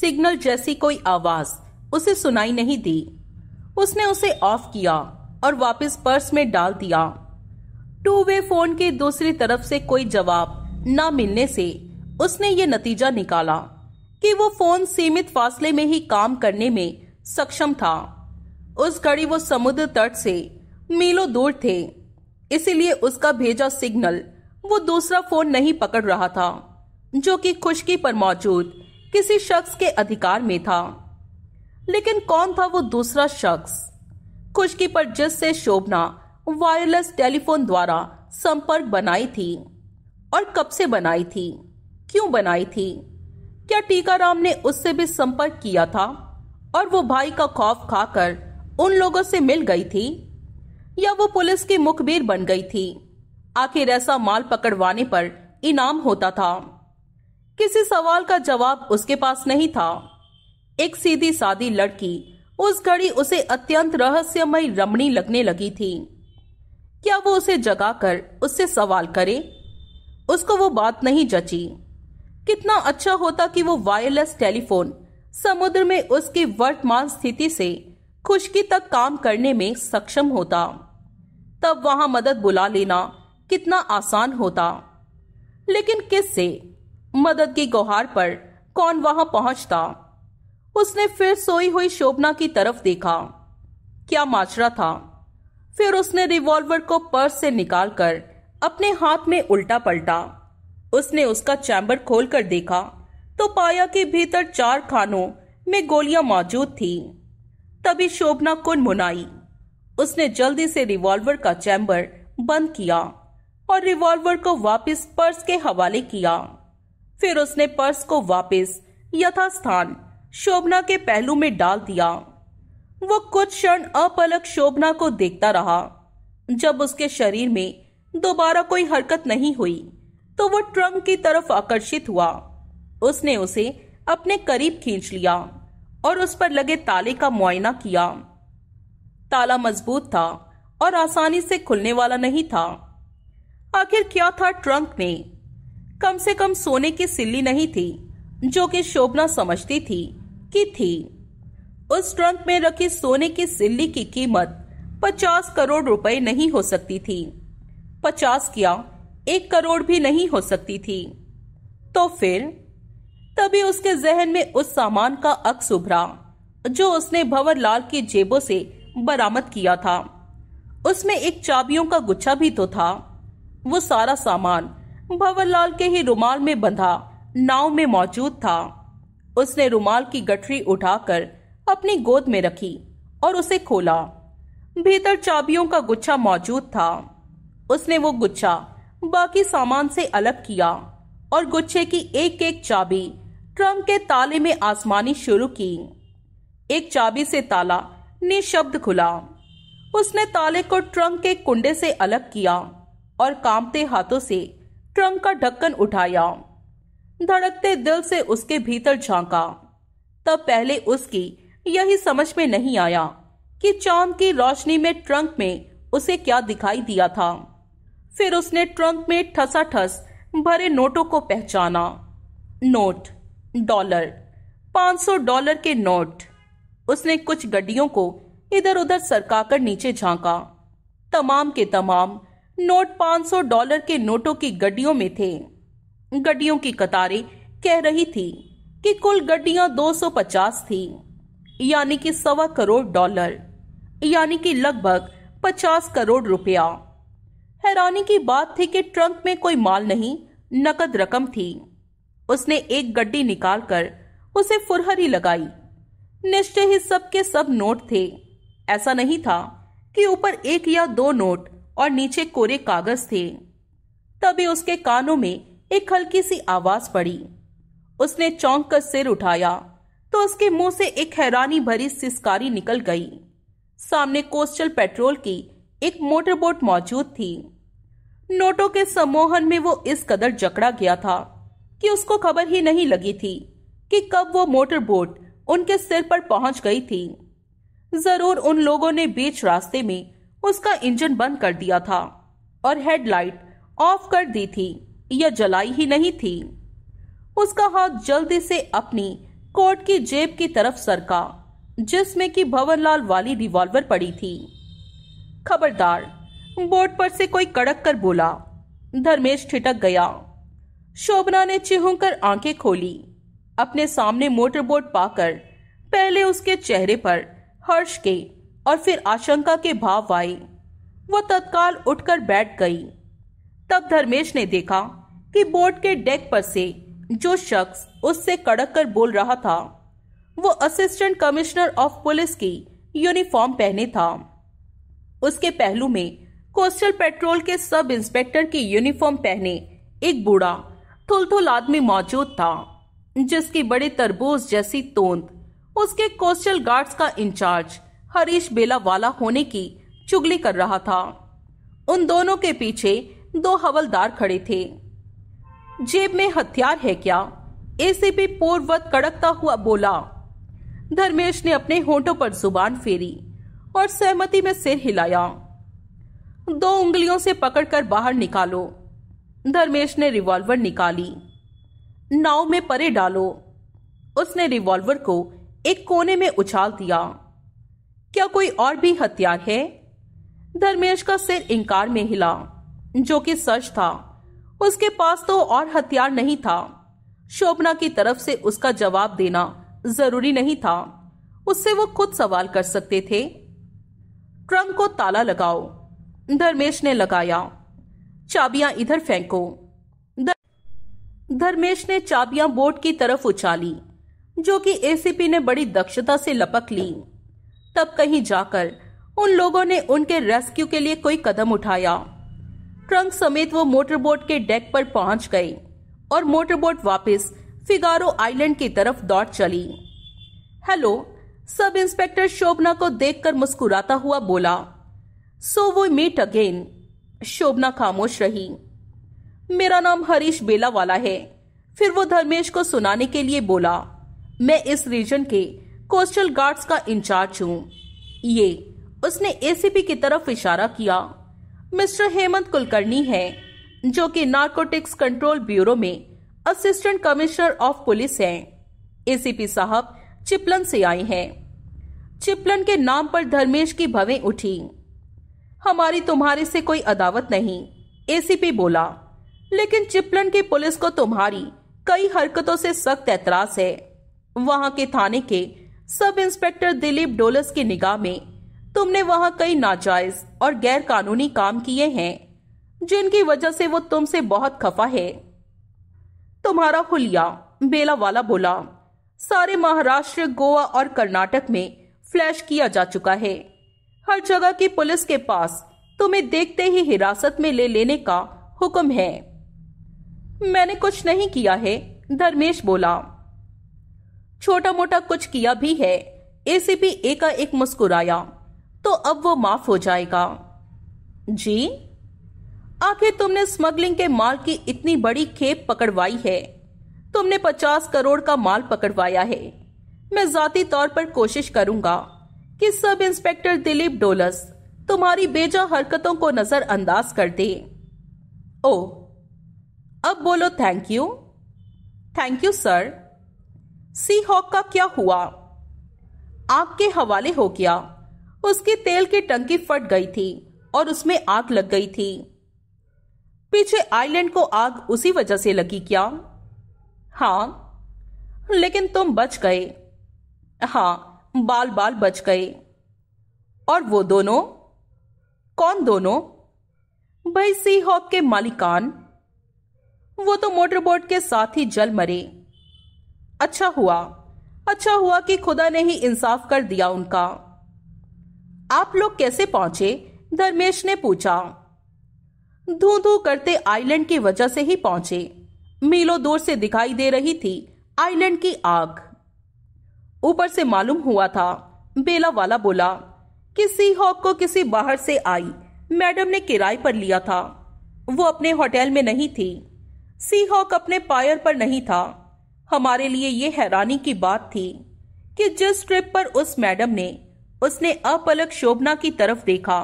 सिग्नल जैसी कोई आवाज उसे सुनाई नहीं दी उसने उसे ऑफ किया और वापस पर्स में डाल दिया टू वे फोन के दूसरी तरफ से कोई जवाब न मिलने से उसने ये नतीजा निकाला कि वो फोन सीमित फासले में ही काम करने में सक्षम था उस घड़ी वो समुद्र तट से मीलों दूर थे इसीलिए उसका भेजा सिग्नल वो दूसरा फोन नहीं पकड़ रहा था जो कि खुशकी पर मौजूद किसी शख्स के अधिकार में था लेकिन कौन था वो दूसरा शख्स खुशकी पर जिससे शोभना वायरलेस टेलीफोन द्वारा संपर्क बनाई थी और कब से बनाई थी क्यों बनाई थी क्या टीकाराम ने उससे भी संपर्क किया था और वो भाई का खौफ खाकर उन लोगों से मिल गई थी या वो पुलिस की मुखबिर बन गई थी आखिर ऐसा माल पकड़वाने पर इनाम होता था किसी सवाल का जवाब उसके पास नहीं था एक सीधी सादी लड़की उस घड़ी उसे अत्यंत रहस्यमय रमणी लगने लगी थी क्या वो उसे जगाकर उससे सवाल करे उसको वो बात नहीं जची कितना अच्छा होता कि वो वायरलेस टेलीफोन समुद्र में उसकी वर्तमान स्थिति से खुशकी तक काम करने में सक्षम होता तब वहां मदद बुला लेना कितना आसान होता लेकिन किससे मदद की गुहार पर कौन वहां पहुंचता उसने फिर सोई हुई शोभना की तरफ देखा क्या माचरा था फिर उसने रिवॉल्वर को पर्स से निकालकर अपने हाथ में उल्टा पलटा उसने उसका चैम्बर खोलकर देखा तो पाया कि भीतर चार खानों में गोलियां मौजूद थीं। तभी शोभना कुनमुनाई उसने जल्दी से रिवॉल्वर का चैम्बर बंद किया और रिवॉल्वर को वापस पर्स के हवाले किया फिर उसने पर्स को वापस यथास्थान शोभना के पहलू में डाल दिया वो कुछ क्षण अपलक शोभना को देखता रहा जब उसके शरीर में दोबारा कोई हरकत नहीं हुई तो वो ट्रंक की तरफ आकर्षित हुआ उसने उसे अपने करीब खींच लिया और उस पर लगे ताले का मुआयना किया ताला मजबूत था और आसानी से खुलने वाला नहीं था आखिर क्या था ट्रंक में कम से कम सोने की सिल्ली नहीं थी जो कि शोभना समझती थी कि थी उस ट्रंक में रखी सोने की सिल्ली की कीमत पचास करोड़ रुपए नहीं हो सकती थी पचास क्या एक करोड़ भी नहीं हो सकती थी तो फिर तभी उसके जहन में उस सामान का अक्स उभरा जो उसने भंवर लाल की जेबों से बरामद किया था उसमें एक चाबियों का गुच्छा भी तो था वो सारा सामान भंवर लाल के ही रुमाल में बंधा नाव में मौजूद था उसने रुमाल की गठरी उठाकर अपनी गोद में रखी और उसे खोला भीतर चाबियों का गुच्छा मौजूद था उसने वो गुच्छा बाकी सामान से अलग किया और गुच्छे की एक एक चाबी ट्रंक के ताले में आसमानी शुरू की एक चाबी से ताला निशब्द खुला उसने ताले को ट्रंक के कुंडे से अलग किया और कामते हाथों से ट्रंक का ढक्कन उठाया धड़कते दिल से उसके भीतर झांका तब पहले उसकी यही समझ में नहीं आया कि चांद की रोशनी में ट्रंक में उसे क्या दिखाई दिया था फिर उसने ट्रंक में ठसा थस भरे नोटों को पहचाना नोट डॉलर 500 डॉलर के नोट उसने कुछ गड्डियों को इधर उधर सरकाकर नीचे झांका तमाम के तमाम नोट 500 डॉलर के नोटों की गड्डियों में थे गड्डियों की कतारें कह रही थी कि कुल गड्डियां 250 थी यानी कि सवा करोड़ डॉलर यानी कि लगभग 50 करोड़ रुपया हैरानी की बात थी कि ट्रंक में कोई माल नहीं नकद रकम थी उसने एक गड्डी निकालकर उसे फुरहरी लगाई निश्चय ही सबके सब नोट थे ऐसा नहीं था कि ऊपर एक या दो नोट और नीचे कोरे कागज थे तभी उसके कानों में एक हल्की सी आवाज पड़ी उसने चौंक कर सिर उठाया तो उसके मुंह से एक हैरानी भरी सिस्कारी निकल गई सामने कोस्टल पेट्रोल की एक मोटरबोट मौजूद थी नोटों के सम्मोहन में वो इस कदर जकड़ा गया था कि उसको खबर ही नहीं लगी थी कि कब वो मोटर बोट उनके सिर पर पहुंच गई थी जरूर उन लोगों ने बीच रास्ते में उसका इंजन बंद कर दिया था और हेडलाइट ऑफ कर दी थी या जलाई ही नहीं थी उसका हाथ जल्दी से अपनी कोट की जेब की तरफ सरका जिसमें कि भवनलाल वाली रिवॉल्वर पड़ी थी खबरदार बोर्ड पर से कोई कड़क कर बोला धर्मेश ठिटक गया शोभना ने कर आंखें खोली अपने सामने मोटरबोट पाकर पहले उसके चेहरे पर हर्ष के और फिर आशंका के भाव आए वह तत्काल उठकर बैठ गई तब धर्मेश ने देखा कि बोट के डेक पर से जो शख्स उससे कड़क कर बोल रहा था वो असिस्टेंट कमिश्नर ऑफ पुलिस की यूनिफॉर्म पहने था उसके पहलू में कोस्टल पेट्रोल के सब इंस्पेक्टर की यूनिफॉर्म पहने एक बूढ़ा थुलथुल आदमी मौजूद था जिसकी बड़े तरबूज जैसी तोंद उसके कोस्टल गार्ड्स का इंचार्ज हरीश वाला होने की चुगली कर रहा था उन दोनों के पीछे दो हवलदार खड़े थे जेब में हथियार है क्या एसीपी पूर्ववत कड़कता हुआ बोला धर्मेश ने अपने होंठों पर जुबान फेरी और सहमति में सिर हिलाया दो उंगलियों से पकड़कर बाहर निकालो धर्मेश ने रिवॉल्वर निकाली नाव में परे डालो उसने रिवॉल्वर को एक कोने में उछाल दिया क्या कोई और भी हथियार है धर्मेश का सिर इंकार में हिला जो कि सच था उसके पास तो और हथियार नहीं था शोभना की तरफ से उसका जवाब देना जरूरी नहीं था उससे वो खुद सवाल कर सकते थे ट्रंक को ताला लगाओ धर्मेश ने लगाया चाबियां इधर फेंको धर्मेश ने चाबियां बोर्ड की तरफ उछाली जो कि एसीपी ने बड़ी दक्षता से लपक ली तब कहीं जाकर उन लोगों ने उनके रेस्क्यू के लिए कोई कदम उठाया ट्रंक समेत वो मोटरबोट के डेक पर पहुंच गए और मोटरबोट वापस फिगारो आइलैंड की तरफ दौड़ चली हेलो सब इंस्पेक्टर शोभना को देखकर मुस्कुराता हुआ बोला सो वो मीट अगेन शोभना खामोश रही मेरा नाम हरीश बेला वाला है फिर वो धर्मेश को सुनाने के लिए बोला मैं इस रीजन के कोस्टल गार्ड्स का इंचार्ज हूँ ये उसने एसीपी की तरफ इशारा किया मिस्टर हेमंत कुलकर्णी है जो कि नार्कोटिक्स कंट्रोल ब्यूरो में असिस्टेंट कमिश्नर ऑफ पुलिस हैं। एसीपी साहब चिपलन से आए हैं चिपलन के नाम पर धर्मेश की भवें उठी हमारी तुम्हारे से कोई अदावत नहीं एसीपी बोला लेकिन चिपलन की पुलिस को तुम्हारी कई हरकतों से सख्त एतराज है वहां के थाने के सब इंस्पेक्टर दिलीप डोलस की निगाह में तुमने वहां कई नाजायज और गैर कानूनी काम किए हैं जिनकी वजह से वो तुमसे बहुत खफा है तुम्हारा हुलिया वाला बोला सारे महाराष्ट्र गोवा और कर्नाटक में फ्लैश किया जा चुका है हर जगह की पुलिस के पास तुम्हें देखते ही हिरासत में ले लेने का हुक्म है मैंने कुछ नहीं किया है धर्मेश बोला छोटा मोटा कुछ किया भी है एसीपी एकाएक मुस्कुराया तो अब वो माफ हो जाएगा जी आखिर तुमने स्मगलिंग के माल की इतनी बड़ी खेप पकड़वाई है तुमने पचास करोड़ का माल पकड़वाया है मैं जाती तौर पर कोशिश करूंगा कि सब इंस्पेक्टर दिलीप डोलस तुम्हारी बेजा हरकतों को नजरअंदाज कर दे ओ अब बोलो thank you thank you sir sea hawk का क्या हुआ आग के हवाले हो गया उसकी तेल की टंकी फट गई थी और उसमें आग लग गई थी पीछे आइलैंड को आग उसी वजह से लगी क्या हाँ लेकिन तुम बच गए हाँ बाल बाल बच गए और वो दोनों कौन दोनों भाई सी हॉक के मालिकान वो तो मोटरबोट के साथ ही जल मरे अच्छा हुआ अच्छा हुआ कि खुदा ने ही इंसाफ कर दिया उनका आप लोग कैसे पहुंचे धर्मेश ने पूछा धू धू करते आइलैंड की वजह से ही पहुंचे मीलों दूर से दिखाई दे रही थी आइलैंड की आग ऊपर से मालूम हुआ था बेला वाला बोला किसी हॉक को किसी बाहर से आई मैडम ने किराए पर लिया था वो अपने होटल में नहीं थी सी हॉक अपने पायर पर नहीं था हमारे लिए ये हैरानी की बात थी कि जिस ट्रिप पर उस मैडम ने उसने अपलक शोभना की तरफ देखा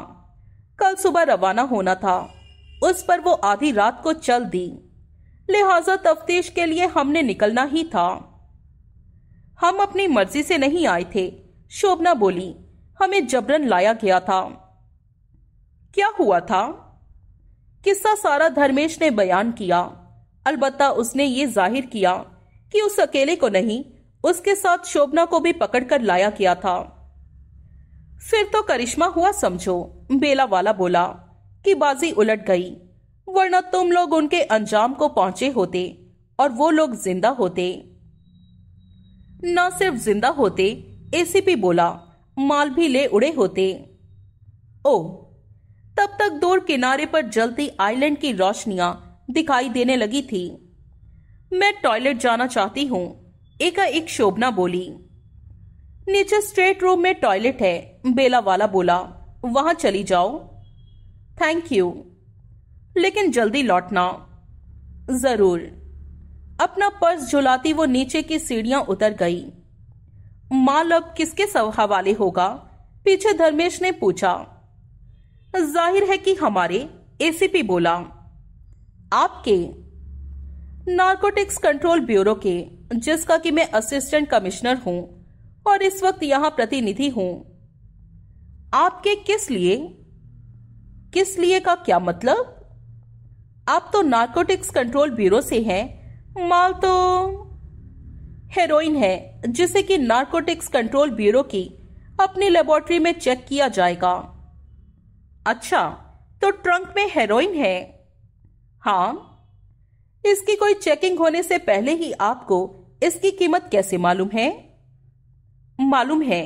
कल सुबह रवाना होना था उस पर वो आधी रात को चल दी लिहाजा तफ्तीश के लिए हमने निकलना ही था हम अपनी मर्जी से नहीं आए थे शोभना बोली हमें जबरन लाया गया था क्या हुआ था किस्सा सारा धर्मेश ने बयान किया अलबत्ता उसने ये जाहिर किया कि उस अकेले को नहीं उसके साथ शोभना को भी पकड़कर लाया गया था फिर तो करिश्मा हुआ समझो बेला वाला बोला कि बाजी उलट गई वरना तुम लोग उनके अंजाम को पहुंचे होते और वो लोग जिंदा होते न सिर्फ जिंदा होते एसीपी बोला माल भी ले उड़े होते ओ तब तक दूर किनारे पर जलती आइलैंड की रोशनियां दिखाई देने लगी थी मैं टॉयलेट जाना चाहती हूँ एका एक शोभना बोली नीचे स्ट्रेट रूम में टॉयलेट है बेला वाला बोला वहां चली जाओ थैंक यू लेकिन जल्दी लौटना जरूर अपना पर्स झुलाती वो नीचे की सीढ़ियां उतर गई माल अब किसके हवाले होगा पीछे धर्मेश ने पूछा जाहिर है कि हमारे एसीपी बोला आपके नार्कोटिक्स कंट्रोल ब्यूरो के जिसका कि मैं असिस्टेंट कमिश्नर हूं और इस वक्त यहां प्रतिनिधि हूं आपके किस लिए किस लिए का क्या मतलब आप तो नार्कोटिक्स कंट्रोल ब्यूरो से हैं माल तो हेरोइन है जिसे कि नार्कोटिक्स कंट्रोल ब्यूरो की अपनी लेबोरेटरी में चेक किया जाएगा अच्छा तो ट्रंक में हेरोइन है हाँ इसकी कोई चेकिंग होने से पहले ही आपको इसकी कीमत कैसे मालूम है मालूम है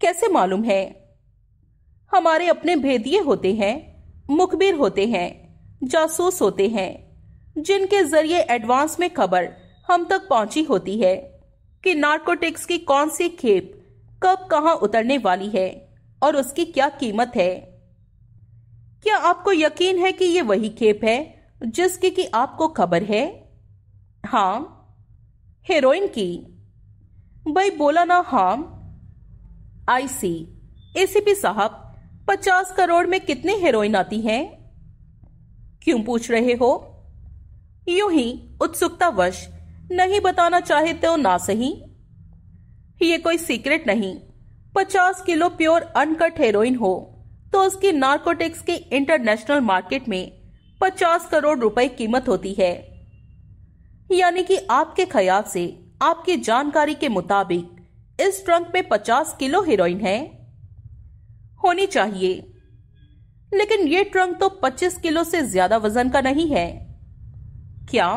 कैसे मालूम है हमारे अपने भेदिये होते हैं मुखबिर होते हैं जासूस होते हैं जिनके जरिए एडवांस में खबर हम तक पहुंची होती है कि नार्कोटिक्स की कौन सी खेप कब कहां उतरने वाली है और उसकी क्या कीमत है क्या आपको यकीन है कि ये वही खेप है जिसकी कि आपको खबर है हाँ हेरोइन की भाई बोला ना हाँ आईसी एसीपी साहब पचास करोड़ में कितने हेरोइन आती हैं क्यों पूछ रहे हो यूं ही उत्सुकतावश नहीं बताना चाहते हो तो ना सही ये कोई सीक्रेट नहीं पचास किलो प्योर अनकट हेरोइन हो तो उसकी नार्कोटिक्स की इंटरनेशनल मार्केट में पचास करोड़ रुपए कीमत होती है यानी कि आपके ख्याल से आपकी जानकारी के मुताबिक इस ट्रंक में पचास किलो हेरोइन है होनी चाहिए लेकिन ये ट्रंक तो पच्चीस किलो से ज्यादा वजन का नहीं है क्या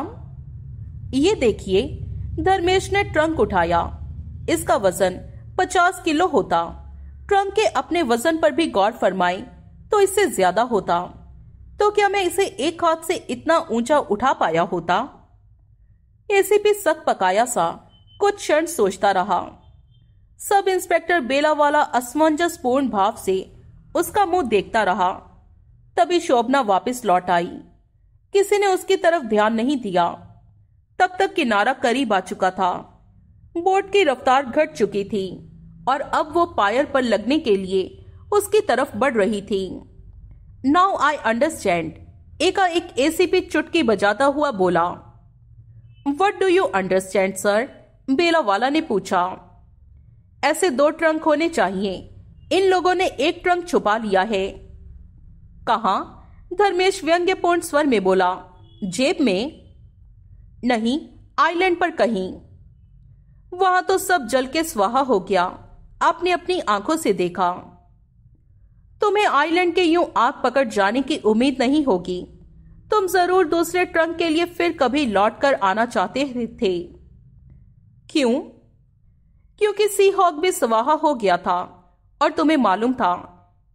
ये देखिए धर्मेश ने ट्रंक उठाया इसका वजन पचास किलो होता ट्रंक के अपने वजन पर भी गौर फरमाए तो इससे ज्यादा होता तो क्या मैं इसे एक हाथ से इतना ऊंचा उठा पाया होता एसीपी सक पकाया सा कुछ क्षण सोचता रहा सब इंस्पेक्टर बेला असमंजस असमंजसपूर्ण भाव से उसका मुंह देखता रहा तभी शोभना वापस लौट आई किसी ने उसकी तरफ ध्यान नहीं दिया तब तक किनारा करीब आ चुका था बोट की रफ्तार घट चुकी थी और अब वो पायर पर लगने के लिए उसकी तरफ बढ़ रही थी नाउ आई अंडरस्टैंड एकाएक एसीपी चुटकी बजाता हुआ बोला what do you understand sir Belawala ने पूछा ऐसे दो ट्रंक होने चाहिए इन लोगों ने एक ट्रंक छुपा लिया है कहा धर्मेश व्यंग्यपूर्ण स्वर में बोला जेब में नहीं आइलैंड पर कहीं वहां तो सब जल के स्वाहा हो गया आपने अपनी आंखों से देखा तुम्हें आइलैंड के यूं आग पकड़ जाने की उम्मीद नहीं होगी तुम जरूर दूसरे ट्रंक के लिए फिर कभी लौट कर आना चाहते थे क्यों क्योंकि सी हॉक भी स्वाहा हो गया था और तुम्हें मालूम था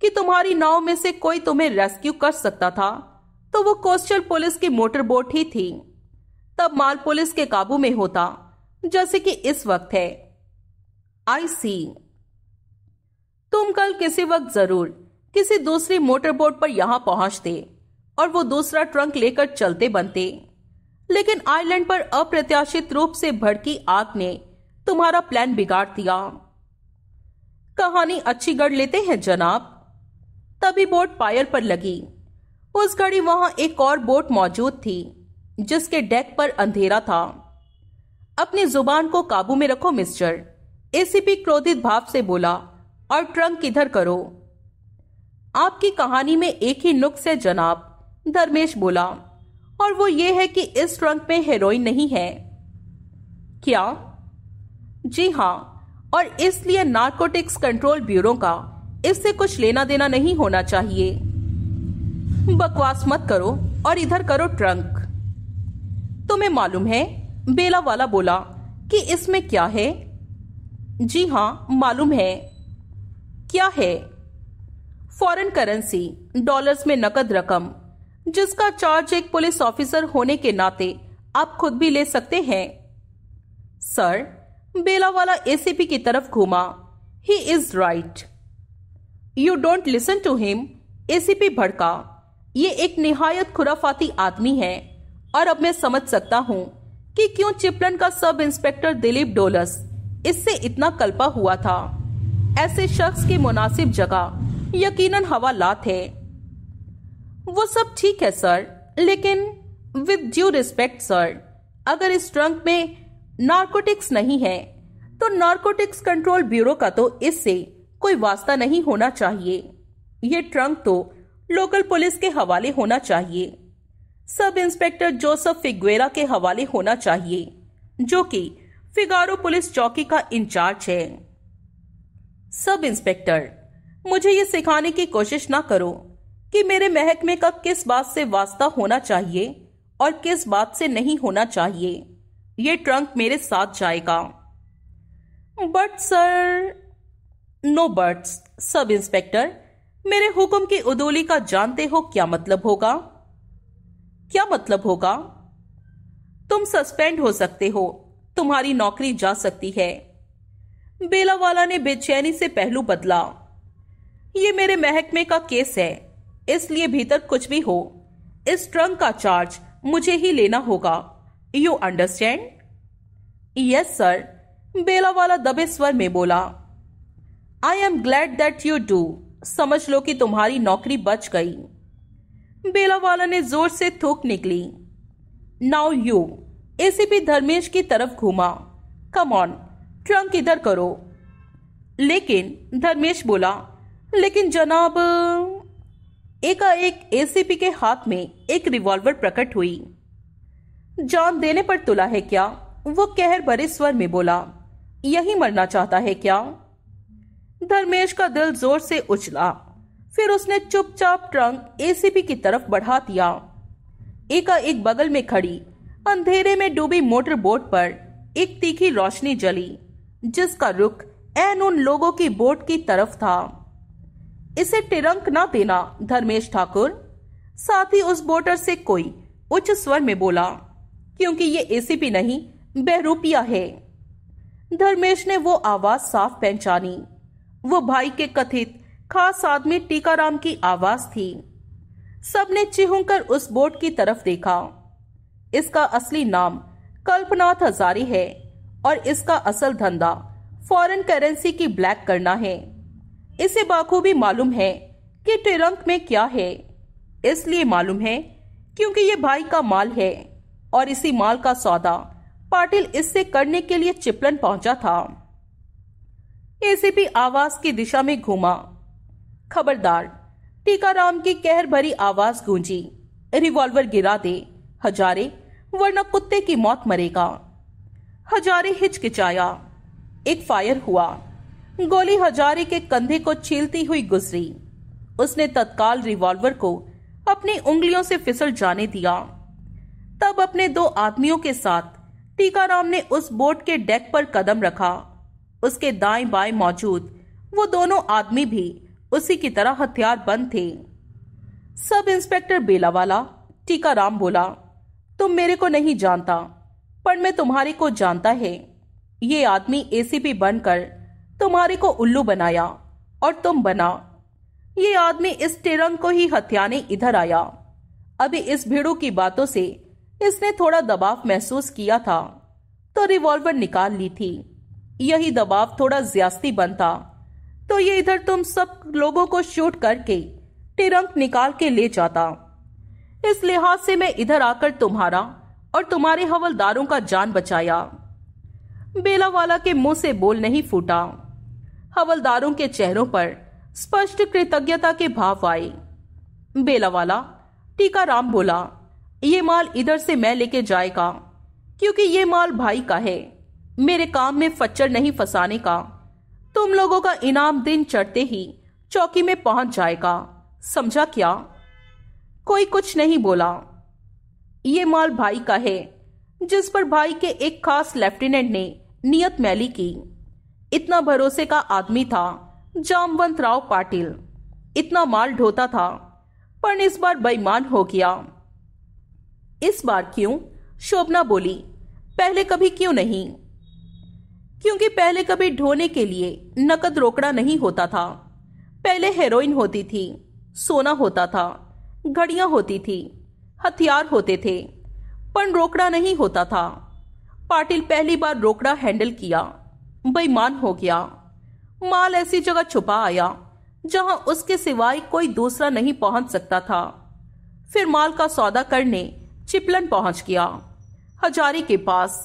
कि तुम्हारी नाव में से कोई तुम्हें रेस्क्यू कर सकता था तो वो कोस्टल पुलिस की मोटर बोट ही थी तब माल पुलिस के काबू में होता जैसे कि इस वक्त है आई सी तुम कल किसी वक्त जरूर किसी दूसरी मोटर बोट पर यहां पहुंचते और वो दूसरा ट्रंक लेकर चलते बनते लेकिन आइलैंड पर अप्रत्याशित रूप से भड़की आग ने तुम्हारा प्लान बिगाड़ दिया कहानी अच्छी गढ़ लेते हैं जनाब तभी बोट पायर पर लगी उस घड़ी वहां एक और बोट मौजूद थी जिसके डेक पर अंधेरा था अपनी जुबान को काबू में रखो मिस्टर एसीपी क्रोधित भाव से बोला और ट्रंक किधर करो आपकी कहानी में एक ही नुक्स है जनाब धर्मेश बोला और वो ये है कि इस ट्रंक में हेरोइन नहीं है क्या जी हाँ और इसलिए नार्कोटिक्स कंट्रोल ब्यूरो का इससे कुछ लेना देना नहीं होना चाहिए बकवास मत करो और इधर करो ट्रंक तुम्हें मालूम है बेला वाला बोला कि इसमें क्या है जी हाँ मालूम है क्या है फॉरेन करेंसी डॉलर्स में नकद रकम जिसका चार्ज एक पुलिस ऑफिसर होने के नाते आप खुद भी ले सकते हैं सर बेलावाला एसीपी की तरफ घूमा he is right you don't listen to him ACP भड़का ये एक निहायत खुराफाती आदमी है और अब मैं समझ सकता हूँ कि क्यों चिपलन का सब इंस्पेक्टर दिलीप डोलस इससे इतना कल्पा हुआ था ऐसे शख्स की मुनासिब जगह यकीनन हवा हवालात है वो सब ठीक है सर लेकिन विद ड्यू रिस्पेक्ट सर अगर इस ट्रंक में नार्कोटिक्स नहीं है तो नार्कोटिक्स कंट्रोल ब्यूरो का तो इससे कोई वास्ता नहीं होना चाहिए ये ट्रंक तो लोकल पुलिस के हवाले होना चाहिए सब इंस्पेक्टर जोसफ फिगवेरा के हवाले होना चाहिए जो कि फिगारो पुलिस चौकी का इंचार्ज है सब इंस्पेक्टर मुझे ये सिखाने की कोशिश ना करो कि मेरे महकमे का किस बात से वास्ता होना चाहिए और किस बात से नहीं होना चाहिए ये ट्रंक मेरे साथ जाएगा but sir no birds sub inspector मेरे हुक्म की उदोली का जानते हो क्या मतलब होगा क्या मतलब होगा तुम सस्पेंड हो सकते हो तुम्हारी नौकरी जा सकती है बेलावाला ने बेचैनी से पहलू बदला ये मेरे महकमे का केस है इसलिए भीतर कुछ भी हो इस ट्रंक का चार्ज मुझे ही लेना होगा you understand yes sir Belawala दबे स्वर में बोला I am glad that you do समझ लो कि तुम्हारी नौकरी बच गई बेलावाला ने जोर से थूक निकली नाउ यू एसीपी धर्मेश की तरफ घूमा कम ऑन ट्रंक इधर करो लेकिन धर्मेश बोला लेकिन जनाब एकाएक एसीपी के हाथ में एक रिवॉल्वर प्रकट हुई जान देने पर तुला है क्या वो कहर भरे स्वर में बोला यही मरना चाहता है क्या धर्मेश का दिल जोर से उछला फिर उसने चुपचाप ट्रंक एसीपी की तरफ बढ़ा दिया एका एक बगल में खड़ी अंधेरे में डूबी मोटर बोट पर एक तीखी रोशनी जली जिसका रुख एन उन लोगों की बोट की तरफ था इसे टिरंक ना देना धर्मेश ठाकुर साथ ही उस बोटर से कोई उच्च स्वर में बोला क्योंकि ये एसीपी नहीं बेरूपिया है धर्मेश ने वो आवाज साफ पहचानी वो भाई के कथित खास आदमी टीकाराम की आवाज थी सबने चिहुकर उस बोर्ड की तरफ देखा इसका असली नाम कल्पनाथ हजारी है और इसका असल धंधा फॉरेन करेंसी की ब्लैक करना है इसे बाखूबी मालूम है कि ट्रंक में क्या है इसलिए मालूम है क्योंकि ये भाई का माल है और इसी माल का सौदा पाटिल इससे करने के लिए चिपलन पहुंचा था एसीपी आवास की दिशा में घूमा खबरदार टीकाराम की कहर भरी आवाज गूंजी रिवॉल्वर गिरा दे हजारे वरना कुत्ते की मौत मरेगा हजारे हिचकिचाया एक फायर हुआ गोली हजारे के कंधे को छीलती हुई गुजरी उसने तत्काल रिवॉल्वर को अपनी उंगलियों से फिसल जाने दिया तब अपने दो आदमियों के साथ टीकाराम ने उस बोट के डेक पर कदम रखा उसके दाएं बाएं मौजूद वो दोनों आदमी भी उसी की तरह हथियार बंद थे सब इंस्पेक्टर बेलावाला टीकाराम बोला तुम मेरे को नहीं जानता पर मैं तुम्हारे को जानता है ये आदमी एसीपी बनकर तुम्हारे को उल्लू बनाया और तुम बना ये आदमी इस टेरंग को ही हथियाने इधर आया अभी इस भिड़ू की बातों से इसने थोड़ा दबाव महसूस किया था तो रिवॉल्वर निकाल ली थी यही दबाव थोड़ा ज्यास्ती बनता तो ये इधर तुम सब लोगों को शूट करके टिरंक निकाल के ले जाता इस लिहाज से मैं इधर आकर तुम्हारा और तुम्हारे हवलदारों का जान बचाया बेलावाला के मुंह से बोल नहीं फूटा हवलदारों के चेहरों पर स्पष्ट कृतज्ञता के भाव आए बेला टीका टीकाराम बोला ये माल इधर से मैं लेके जाएगा क्योंकि ये माल भाई का है मेरे काम में फच्चर नहीं फंसाने का तुम लोगों का इनाम दिन चढ़ते ही चौकी में पहुंच जाएगा समझा क्या कोई कुछ नहीं बोला ये माल भाई का है जिस पर भाई के एक खास लेफ्टिनेंट ने नियत मैली की इतना भरोसे का आदमी था जामवंत राव पाटिल इतना माल ढोता था पर इस बार बेईमान हो गया इस बार क्यों शोभना बोली पहले कभी क्यों नहीं क्योंकि पहले कभी ढोने के लिए नकद रोकड़ा नहीं होता था पहले हेरोइन होती थी सोना होता था घड़ियां होती थी हथियार होते थे पर रोकड़ा नहीं होता था पाटिल पहली बार रोकड़ा हैंडल किया बेईमान हो गया माल ऐसी जगह छुपा आया जहां उसके सिवाय कोई दूसरा नहीं पहुंच सकता था फिर माल का सौदा करने चिपलन पहुंच गया हजारी के पास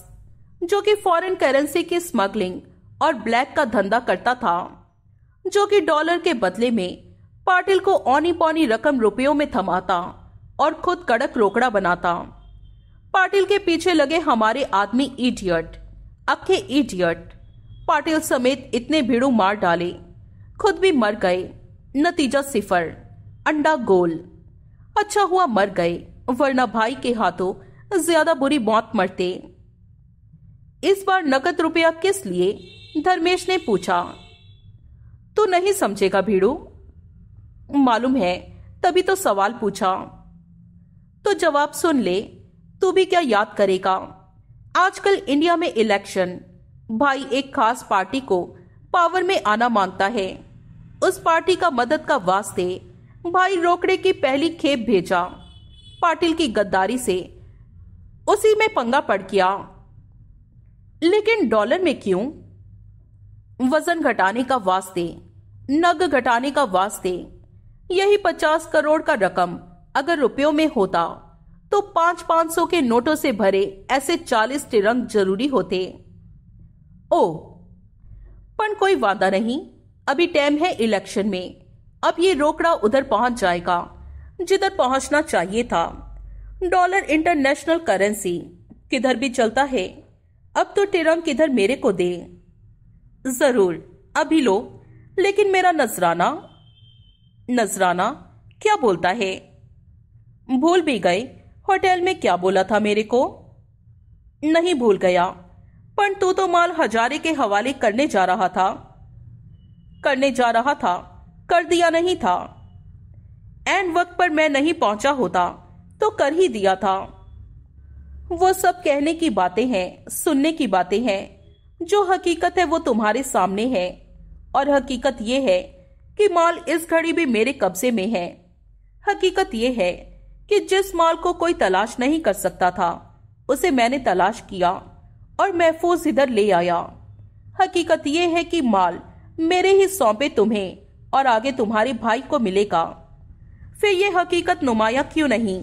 जो कि फॉरेन करेंसी की स्मगलिंग और ब्लैक का धंधा करता था जो कि डॉलर के बदले में पाटिल को औनी पौनी रकम रुपयों में थमाता और खुद कड़क रोकड़ा बनाता पाटिल के पीछे लगे हमारे आदमी इडियट अखे इडियट पाटिल समेत इतने भीड़ू मार डाले खुद भी मर गए नतीजा सिफर अंडा गोल अच्छा हुआ मर गए वरना भाई के हाथों ज्यादा बुरी मौत मरते इस बार नकद रुपया किस लिए धर्मेश ने पूछा तू नहीं समझेगा भीड़ू मालूम है तभी तो सवाल पूछा तो जवाब सुन ले तू भी क्या याद करेगा आजकल इंडिया में इलेक्शन भाई एक खास पार्टी को पावर में आना मांगता है उस पार्टी का मदद का वास्ते भाई रोकड़े की पहली खेप भेजा पाटिल की गद्दारी से उसी में पंगा पड़ गया लेकिन डॉलर में क्यों वजन घटाने का वास्ते नग घटाने का वास्ते यही पचास करोड़ का रकम अगर रुपयों में होता तो पांच पांच सौ के नोटों से भरे ऐसे चालीस तिरंग जरूरी होते ओ पर कोई वादा नहीं अभी टाइम है इलेक्शन में अब ये रोकड़ा उधर पहुंच जाएगा जिधर पहुंचना चाहिए था डॉलर इंटरनेशनल करेंसी किधर भी चलता है अब तो टेरम किधर मेरे को दे जरूर अभी लो लेकिन मेरा नजराना नजराना क्या बोलता है भूल भी गए होटल में क्या बोला था मेरे को नहीं भूल गया पर तू तो माल हजारे के हवाले करने जा रहा था करने जा रहा था कर दिया नहीं था एंड वक्त पर मैं नहीं पहुंचा होता तो कर ही दिया था वो सब कहने की बातें हैं सुनने की बातें हैं जो हकीकत है वो तुम्हारे सामने है और हकीकत ये है कि माल इस घड़ी भी मेरे कब्जे में है हकीकत ये है कि जिस माल को कोई तलाश नहीं कर सकता था उसे मैंने तलाश किया और महफूज इधर ले आया हकीकत ये है कि माल मेरे ही सौंपे तुम्हें और आगे तुम्हारे भाई को मिलेगा फिर ये हकीकत नुमाया क्यों नहीं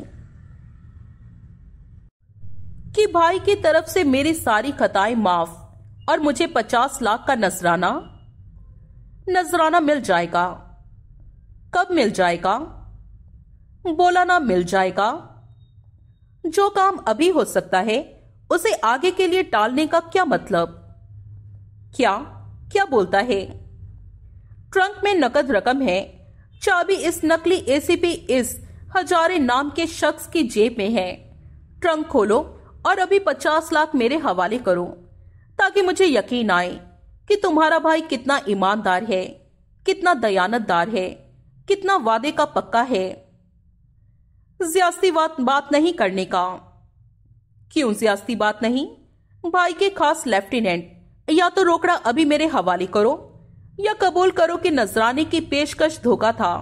कि भाई की तरफ से मेरी सारी खताएं माफ और मुझे पचास लाख का नजराना नजराना मिल जाएगा कब मिल जाएगा बोला ना मिल जाएगा जो काम अभी हो सकता है उसे आगे के लिए टालने का क्या मतलब क्या क्या बोलता है ट्रंक में नकद रकम है चाबी इस नकली एसीपी इस हजारे नाम के शख्स की जेब में है ट्रंक खोलो और अभी पचास लाख मेरे हवाले करो ताकि मुझे यकीन आए कि तुम्हारा भाई कितना ईमानदार है कितना दयानतदार है कितना वादे का पक्का है ज्यास्ती बात बात नहीं करने का क्यों ज्यास्ती बात नहीं भाई के खास लेफ्टिनेंट या तो रोकड़ा अभी मेरे हवाले करो या कबूल करो कि नजराने की पेशकश धोखा था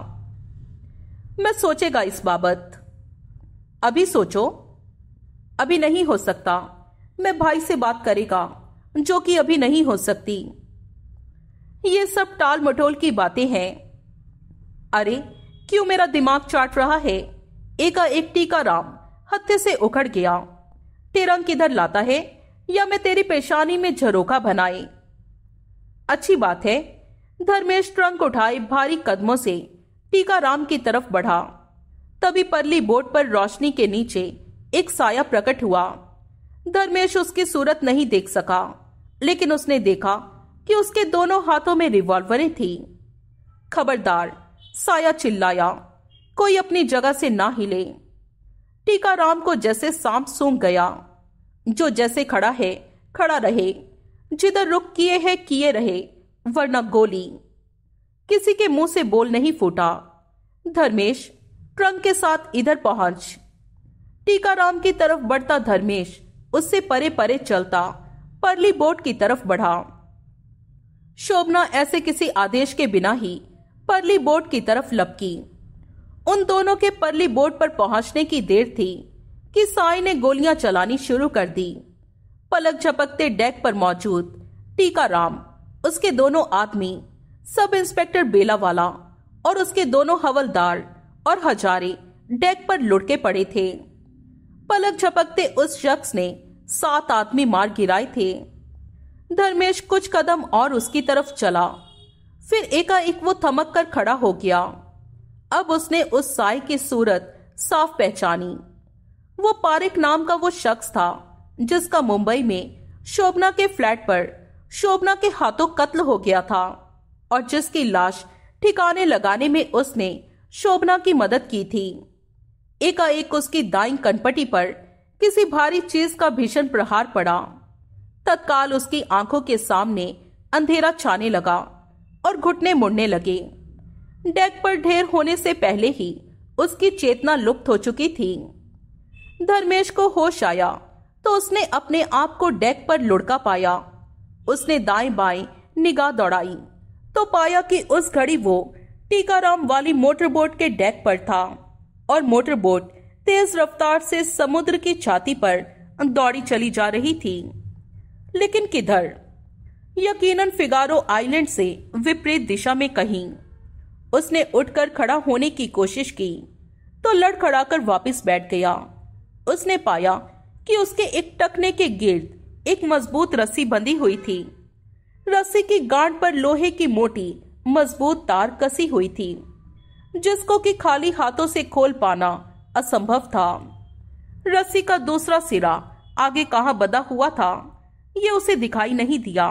मैं सोचेगा इस बाबत अभी सोचो अभी नहीं हो सकता मैं भाई से बात करेगा जो कि अभी नहीं हो सकती ये सब टाल मटोल की बातें हैं अरे क्यों मेरा दिमाग चाट रहा है एका एक टीका राम हत्थे से उखड़ गया तेरंग किधर लाता है या मैं तेरी पेशानी में झरोखा बनाए अच्छी बात है धर्मेश ट्रंक उठाए भारी कदमों से टीका राम की तरफ बढ़ा तभी परली बोट पर रोशनी के नीचे एक साया प्रकट हुआ धर्मेश उसकी सूरत नहीं देख सका लेकिन उसने देखा कि उसके दोनों हाथों में रिवॉल्वरें थी खबरदार साया चिल्लाया कोई अपनी जगह से ना हिले टीकाराम को जैसे सांप सूंघ गया जो जैसे खड़ा है खड़ा रहे जिधर रुक किए है किए रहे वरना गोली किसी के मुंह से बोल नहीं फूटा धर्मेश ट्रंक के साथ इधर पहुंच टीकाराम की तरफ बढ़ता धर्मेश उससे परे परे चलता परली बोट की तरफ बढ़ा शोभना ऐसे किसी आदेश के बिना ही परली बोट की तरफ लपकी उन दोनों के परली बोट पर पहुंचने की देर थी कि साई ने गोलियां चलानी शुरू कर दी पलक झपकते डेक पर मौजूद टीकाराम उसके दोनों आदमी सब इंस्पेक्टर बेलावाला और उसके दोनों हवलदार और हजारे डेक पर लुटके पड़े थे पलक झपकते उस शख्स ने सात आदमी मार गिराए थे धर्मेश कुछ कदम और उसकी तरफ चला फिर एकाएक वो थमक कर खड़ा हो गया अब उसने उस साय की सूरत साफ पहचानी वो पारिक नाम का वो शख्स था जिसका मुंबई में शोभना के फ्लैट पर शोभना के हाथों कत्ल हो गया था और जिसकी लाश ठिकाने लगाने में उसने शोभना की मदद की थी एकाएक उसकी दाई कनपटी पर किसी भारी चीज का भीषण प्रहार पड़ा तत्काल उसकी आंखों के सामने अंधेरा छाने लगा और घुटने मुड़ने लगे डेक पर ढेर होने से पहले ही उसकी चेतना लुप्त हो चुकी थी धर्मेश को होश आया तो उसने अपने आप को डेक पर लुढ़का पाया उसने दाएं बाएं निगाह दौड़ाई तो पाया कि उस घड़ी वो टीकाराम वाली मोटरबोट के डेक पर था और मोटरबोट तेज रफ्तार से समुद्र की छाती पर दौड़ी चली जा रही थी लेकिन किधर यकीनन फिगारो आइलैंड से विपरीत दिशा में कहीं उसने उठकर खड़ा होने की कोशिश की तो लड़खड़ाकर वापस बैठ गया उसने पाया कि उसके एक टकने के गिर्द एक मजबूत रस्सी बंधी हुई थी रस्सी की गांठ पर लोहे की मोटी मजबूत तार कसी हुई थी जिसको कि खाली हाथों से खोल पाना असंभव था रस्सी का दूसरा सिरा आगे कहा बदा हुआ था यह उसे दिखाई नहीं दिया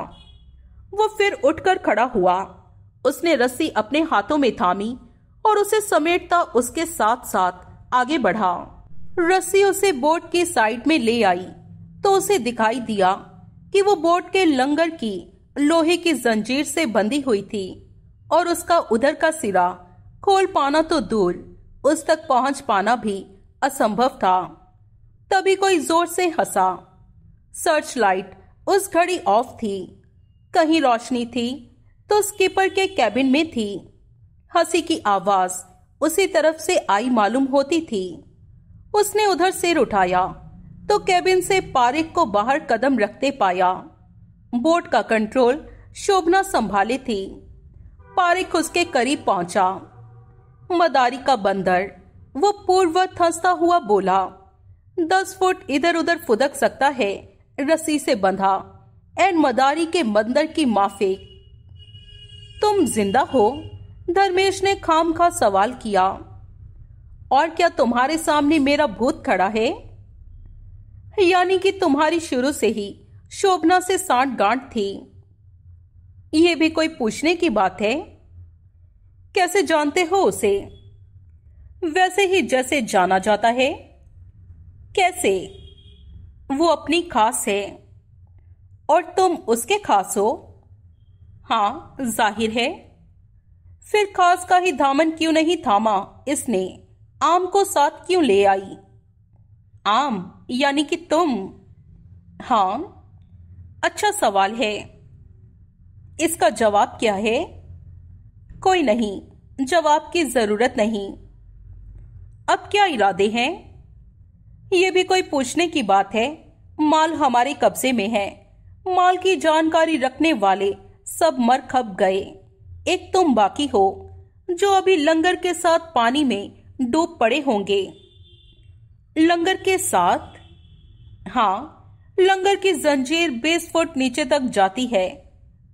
वो फिर उठकर खड़ा हुआ उसने रस्सी अपने हाथों में थामी और उसे समेटता उसके साथ साथ आगे बढ़ा रस्सी उसे बोट की साइड में ले आई तो उसे दिखाई दिया कि वो बोट के लंगर की लोहे की जंजीर से बंधी हुई थी और उसका उधर का सिरा खोल पाना तो दूर उस तक पहुंच पाना भी असंभव था तभी कोई जोर से हंसा सर्च लाइट उस घड़ी ऑफ थी कहीं रोशनी थी तो स्कीपर के कैबिन में थी हंसी की आवाज उसी तरफ से आई मालूम होती थी उसने उधर सिर उठाया तो कैबिन से पारिक को बाहर कदम रखते पाया बोट का कंट्रोल शोभना संभाली थी पारिक उसके करीब पहुंचा मदारी का बंदर वो पूर्वत हंसता हुआ बोला दस फुट इधर उधर फुदक सकता है रस्सी से बंधा एन मदारी के बंदर की माफिक तुम जिंदा हो धर्मेश ने खाम खा सवाल किया और क्या तुम्हारे सामने मेरा भूत खड़ा है यानी कि तुम्हारी शुरू से ही शोभना से सांठ गांठ थी ये भी कोई पूछने की बात है कैसे जानते हो उसे वैसे ही जैसे जाना जाता है कैसे वो अपनी खास है और तुम उसके खास हो हाँ जाहिर है फिर खास का ही दामन क्यों नहीं थामा इसने आम को साथ क्यों ले आई आम यानी कि तुम हां अच्छा सवाल है इसका जवाब क्या है कोई नहीं जवाब की जरूरत नहीं अब क्या इरादे हैं ये भी कोई पूछने की बात है माल हमारे कब्जे में है माल की जानकारी रखने वाले सब मर खप गए एक तुम बाकी हो जो अभी लंगर के साथ पानी में डूब पड़े होंगे लंगर के साथ हाँ लंगर की जंजीर बीस फुट नीचे तक जाती है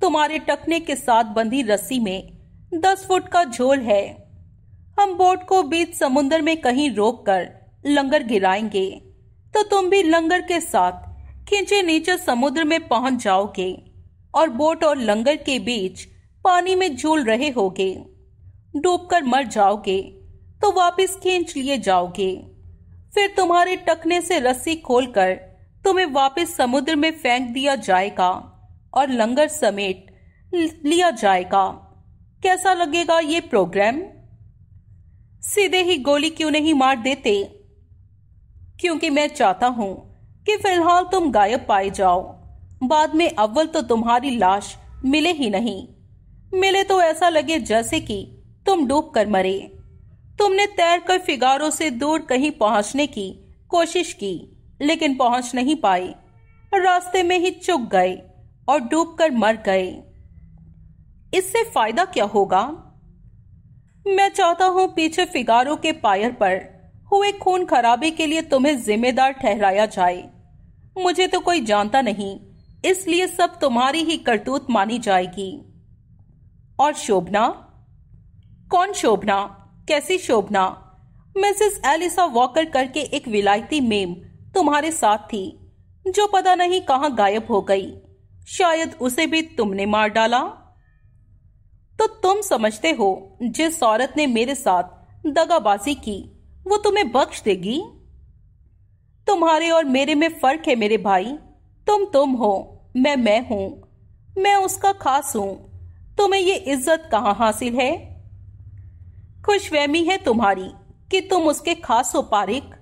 तुम्हारे टकने के साथ बंधी रस्सी में दस फुट का झोल है हम बोट को बीच समुद्र में कहीं रोक कर लंगर गिराएंगे तो तुम भी लंगर के साथ खींचे नीचे समुद्र में पहुंच जाओगे और बोट और लंगर के बीच पानी में झूल रहे होगे डूबकर मर जाओगे तो वापस खींच लिए जाओगे फिर तुम्हारे टकने से रस्सी खोलकर तुम्हें वापस समुद्र में फेंक दिया जाएगा और लंगर समेट लिया जाएगा कैसा लगेगा ये प्रोग्राम सीधे ही गोली क्यों नहीं मार देते क्योंकि मैं चाहता हूं कि फिलहाल तुम गायब पाए जाओ बाद में अव्वल तो तुम्हारी लाश मिले ही नहीं मिले तो ऐसा लगे जैसे कि तुम डूब कर मरे तुमने तैर कर फिगारों से दूर कहीं पहुंचने की कोशिश की लेकिन पहुंच नहीं पाए रास्ते में ही चुक गए और डूब कर मर गए इससे फायदा क्या होगा मैं चाहता हूं पीछे फिगारो के पायर पर हुए खून खराबे के लिए तुम्हें जिम्मेदार ठहराया जाए मुझे तो कोई जानता नहीं इसलिए सब तुम्हारी ही करतूत मानी जाएगी और शोभना कौन शोभना कैसी शोभना मिसेस एलिसा वॉकर करके एक विलायती मेम तुम्हारे साथ थी जो पता नहीं कहां गायब हो गई शायद उसे भी तुमने मार डाला तो तुम समझते हो जिस औरत ने मेरे साथ दगाबाजी की वो तुम्हें बख्श देगी तुम्हारे और मेरे में फर्क है मेरे भाई तुम तुम हो मैं मैं हूं मैं उसका खास हूं तुम्हें ये इज्जत कहां हासिल है खुशफहमी है तुम्हारी कि तुम उसके खास हो पारिक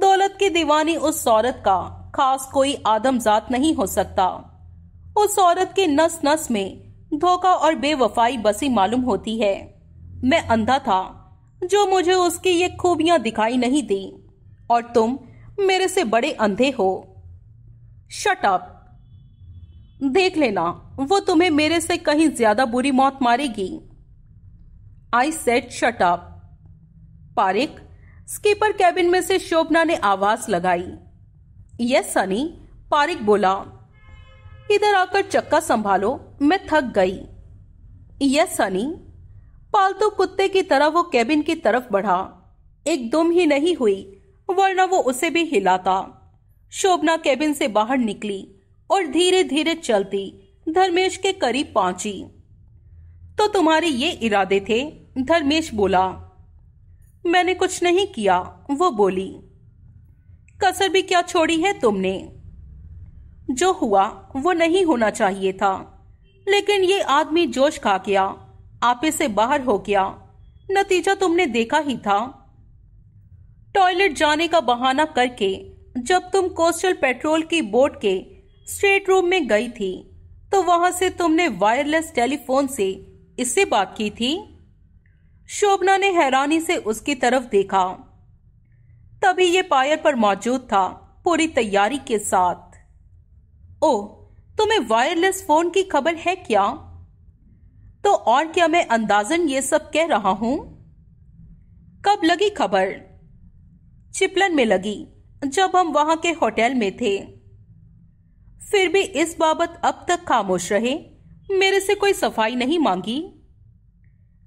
दौलत की दीवानी उस औरत का खास कोई आदमजात नहीं हो सकता उस औरत के नस नस में धोखा और बेवफाई बसी मालूम होती है मैं अंधा था जो मुझे उसकी ये खूबियां दिखाई नहीं दी और तुम मेरे से बड़े अंधे हो शट अप देख लेना वो तुम्हें मेरे से कहीं ज्यादा बुरी मौत मारेगी I said shut up Parikh skipper cabin में से शोभना ने आवाज लगाई यस सनी पारिक बोला इधर आकर चक्का संभालो मैं थक गई यस सनी पालतू कुत्ते की तरह वो केबिन की तरफ बढ़ा एक दुम ही नहीं हुई वरना वो उसे भी हिलाता शोभना केबिन से बाहर निकली और धीरे धीरे चलती धर्मेश के करीब पहुंची तो तुम्हारे ये इरादे थे धर्मेश बोला मैंने कुछ नहीं किया वो बोली कसर भी क्या छोड़ी है तुमने जो हुआ वो नहीं होना चाहिए था लेकिन ये आदमी जोश खा गया आपे से बाहर हो गया नतीजा तुमने देखा ही था टॉयलेट जाने का बहाना करके जब तुम कोस्टल पेट्रोल की बोट के स्ट्रेट रूम में गई थी तो वहां से तुमने वायरलेस टेलीफोन से इससे बात की थी शोभना ने हैरानी से उसकी तरफ देखा तभी ये पायर पर मौजूद था पूरी तैयारी के साथ ओ तुम्हें वायरलेस फोन की खबर है क्या तो और क्या मैं अंदाजन ये सब कह रहा हूं कब लगी खबर चिपलन में लगी जब हम वहां के होटल में थे फिर भी इस बाबत अब तक खामोश रहे मेरे से कोई सफाई नहीं मांगी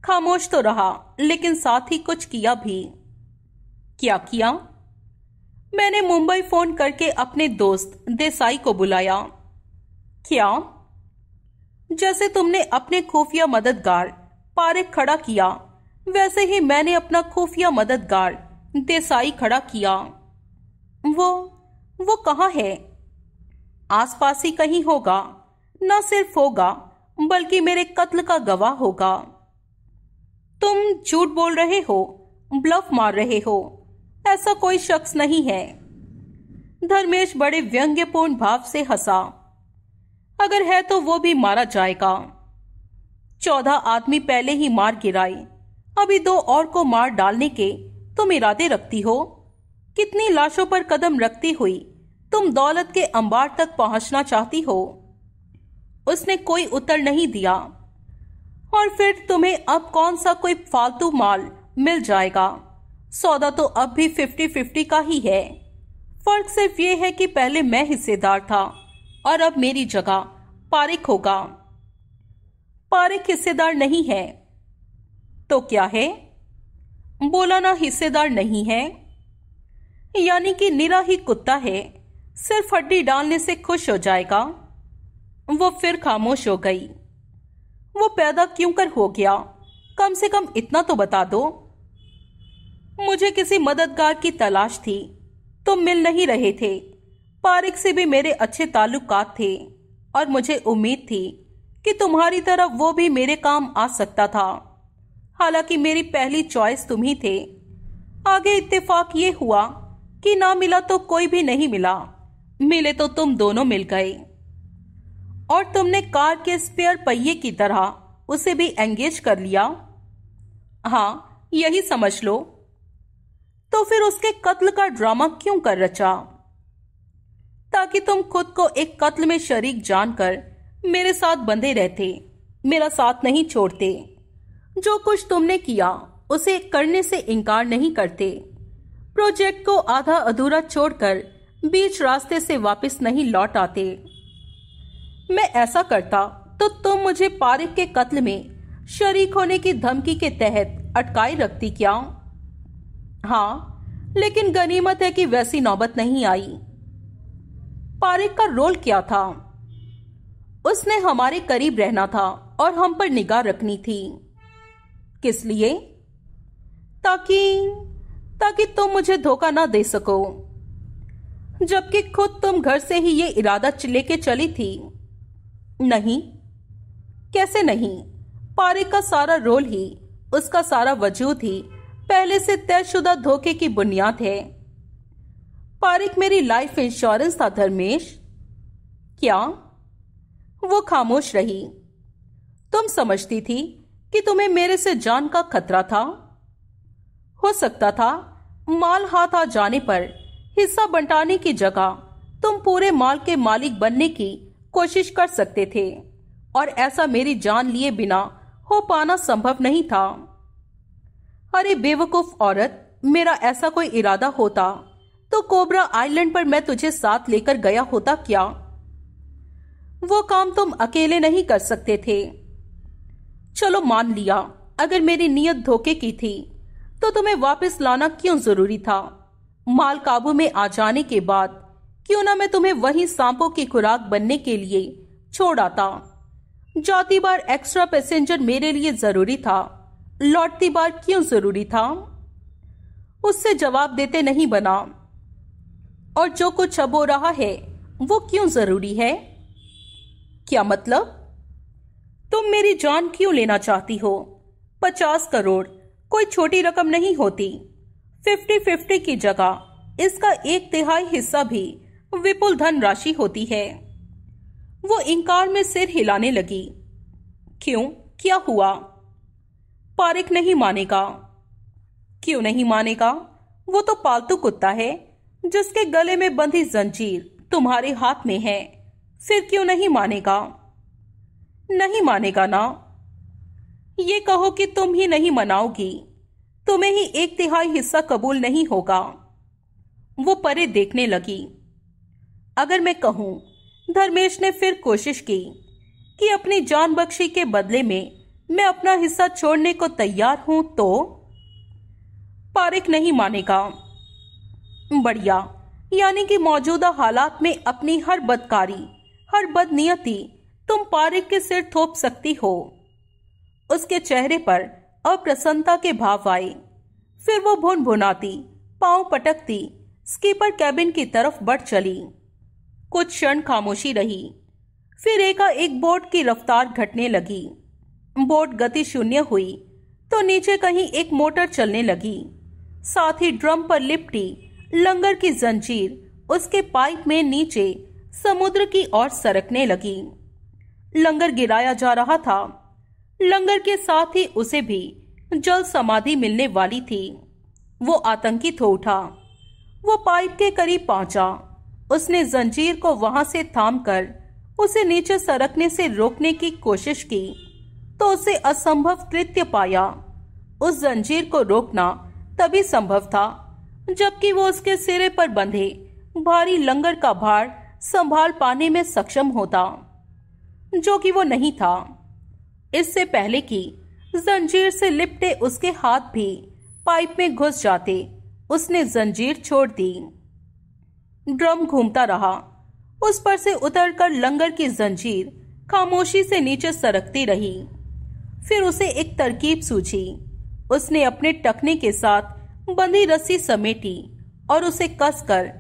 खामोश तो रहा लेकिन साथ ही कुछ किया भी क्या किया मैंने मुंबई फोन करके अपने दोस्त देसाई को बुलाया क्या जैसे तुमने अपने खुफिया मददगार पारे खड़ा किया वैसे ही मैंने अपना खुफिया मददगार देसाई खड़ा किया वो वो कहाँ है आसपास ही कहीं होगा न सिर्फ होगा बल्कि मेरे कत्ल का गवाह होगा तुम झूठ बोल रहे हो ब्लफ मार रहे हो ऐसा कोई शख्स नहीं है धर्मेश बड़े व्यंग्यपूर्ण भाव से हंसा अगर है तो वो भी मारा जाएगा चौदह आदमी पहले ही मार गिराए अभी दो और को मार डालने के तुम इरादे रखती हो कितनी लाशों पर कदम रखती हुई तुम दौलत के अंबार तक पहुंचना चाहती हो उसने कोई उत्तर नहीं दिया और फिर तुम्हें अब कौन सा कोई फालतू माल मिल जाएगा सौदा तो अब भी फिफ्टी फिफ्टी का ही है फर्क सिर्फ ये है कि पहले मैं हिस्सेदार था और अब मेरी जगह पारिक होगा पारिक हिस्सेदार नहीं है तो क्या है बोला ना हिस्सेदार नहीं है यानी कि निरा ही कुत्ता है सिर्फ हड्डी डालने से खुश हो जाएगा वो फिर खामोश हो गई वो पैदा क्यों कर हो गया कम से कम इतना तो बता दो मुझे किसी मददगार की तलाश थी तो मिल नहीं रहे थे पारिक से भी मेरे अच्छे ताल्लुकात थे और मुझे उम्मीद थी कि तुम्हारी तरह वो भी मेरे काम आ सकता था हालांकि मेरी पहली चॉइस तुम ही थे आगे इत्तेफाक ये हुआ कि ना मिला तो कोई भी नहीं मिला मिले तो तुम दोनों मिल गए और तुमने कार के स्पेयर पहिए की तरह उसे भी एंगेज कर लिया हाँ यही समझ लो तो फिर उसके कत्ल का ड्रामा क्यों कर रचा ताकि तुम खुद को एक कत्ल में शरीक जानकर मेरे साथ बंधे रहते मेरा साथ नहीं छोड़ते जो कुछ तुमने किया उसे करने से इनकार नहीं करते प्रोजेक्ट को आधा अधूरा छोड़कर बीच रास्ते से वापस नहीं लौट आते मैं ऐसा करता तो तुम मुझे पारिक के कत्ल में शरीक होने की धमकी के तहत अटकाई रखती क्या हाँ लेकिन गनीमत है कि वैसी नौबत नहीं आई पारिक का रोल क्या था उसने हमारे करीब रहना था और हम पर निगाह रखनी थी किस लिए ताकि ताकि तुम मुझे धोखा ना दे सको जबकि खुद तुम घर से ही ये इरादा लेके चली थी नहीं कैसे नहीं पारे का सारा रोल ही उसका सारा वजूद ही पहले से तयशुदा धोखे की बुनियाद है पारिक मेरी लाइफ इंश्योरेंस था धर्मेश क्या वो खामोश रही तुम समझती थी कि तुम्हें मेरे से जान का खतरा था हो सकता था माल हाथ आ जाने पर हिस्सा बंटाने की जगह तुम पूरे माल के मालिक बनने की कोशिश कर सकते थे और ऐसा मेरी जान लिए बिना हो पाना संभव नहीं था अरे बेवकूफ औरत मेरा ऐसा कोई इरादा होता तो कोबरा आइलैंड पर मैं तुझे साथ लेकर गया होता क्या वो काम तुम अकेले नहीं कर सकते थे चलो मान लिया अगर मेरी नियत धोखे की थी तो तुम्हें वापस लाना क्यों जरूरी था माल काबू में आ जाने के बाद क्यों ना मैं तुम्हें वही सांपों की खुराक बनने के लिए छोड़ आता जाती बार एक्स्ट्रा पैसेंजर मेरे लिए जरूरी था लौटती बार क्यों जरूरी था उससे जवाब देते नहीं बना और जो कुछ अब हो रहा है वो क्यों जरूरी है क्या मतलब तुम मेरी जान क्यों लेना चाहती हो पचास करोड़ कोई छोटी रकम नहीं होती फिफ्टी फिफ्टी की जगह इसका एक तिहाई हिस्सा भी विपुल धन राशि होती है वो इंकार में सिर हिलाने लगी क्यों क्या हुआ पारिक नहीं मानेगा क्यों नहीं मानेगा वो तो पालतू कुत्ता है जिसके गले में बंधी जंजीर तुम्हारे हाथ में है फिर क्यों नहीं मानेगा नहीं मानेगा ना ये कहो कि तुम ही नहीं मनाओगी तुम्हें ही एक तिहाई हिस्सा कबूल नहीं होगा वो परे देखने लगी अगर मैं कहूं धर्मेश ने फिर कोशिश की कि अपनी जान बख्शी के बदले में मैं अपना हिस्सा छोड़ने को तैयार हूं तो पारिक नहीं मानेगा बढ़िया यानी कि मौजूदा हालात में अपनी हर बदकारी हर बदनीयती तुम पारिक के सिर थोप सकती हो उसके चेहरे पर अप्रसन्नता के भाव आए फिर वो भुन भुनाती पांव पटकती स्कीपर कैबिन की तरफ बढ़ चली कुछ क्षण खामोशी रही फिर एका एक बोट की रफ्तार घटने लगी बोट गति शून्य हुई तो नीचे कहीं एक मोटर चलने लगी साथ ही ड्रम पर लिपटी लंगर की जंजीर उसके पाइप में नीचे समुद्र की ओर सरकने लगी लंगर गिराया जा रहा था लंगर के साथ ही उसे भी जल समाधि मिलने वाली थी वो आतंकित हो उठा वो पाइप के करीब पहुंचा उसने जंजीर को वहां से थामकर उसे नीचे सरकने से रोकने की कोशिश की तो उसे असंभव कृत्य पाया उस जंजीर को रोकना तभी संभव था जबकि वो उसके सिरे पर बंधे भारी लंगर का भार संभाल पाने में सक्षम होता जो कि वो नहीं था इससे पहले कि जंजीर से लिपटे उसके हाथ भी पाइप में घुस जाते उसने जंजीर छोड़ दी ड्रम घूमता रहा उस पर से उतरकर लंगर की जंजीर खामोशी से नीचे सरकती रही फिर उसे एक तरकीब सूझी उसने अपने टकने के साथ बंधी रस्सी समेटी और उसे कसकर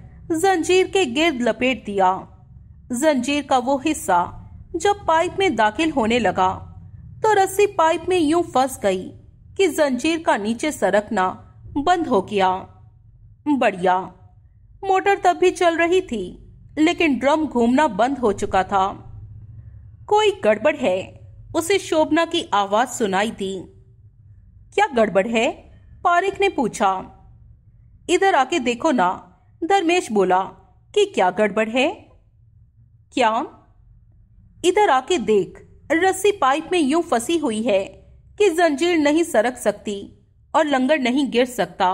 जंजीर के गिर्द लपेट दिया जंजीर का वो हिस्सा जब पाइप में दाखिल होने लगा तो रस्सी पाइप में यूं फंस गई कि जंजीर का नीचे सरकना बंद हो गया बढ़िया मोटर तब भी चल रही थी लेकिन ड्रम घूमना बंद हो चुका था कोई गड़बड़ है उसे शोभना की आवाज सुनाई दी क्या गड़बड़ है पारिक ने पूछा इधर आके देखो ना धर्मेश बोला कि क्या गड़बड़ है क्या इधर आके देख रस्सी पाइप में यूं फंसी हुई है कि जंजीर नहीं सरक सकती और लंगर नहीं गिर सकता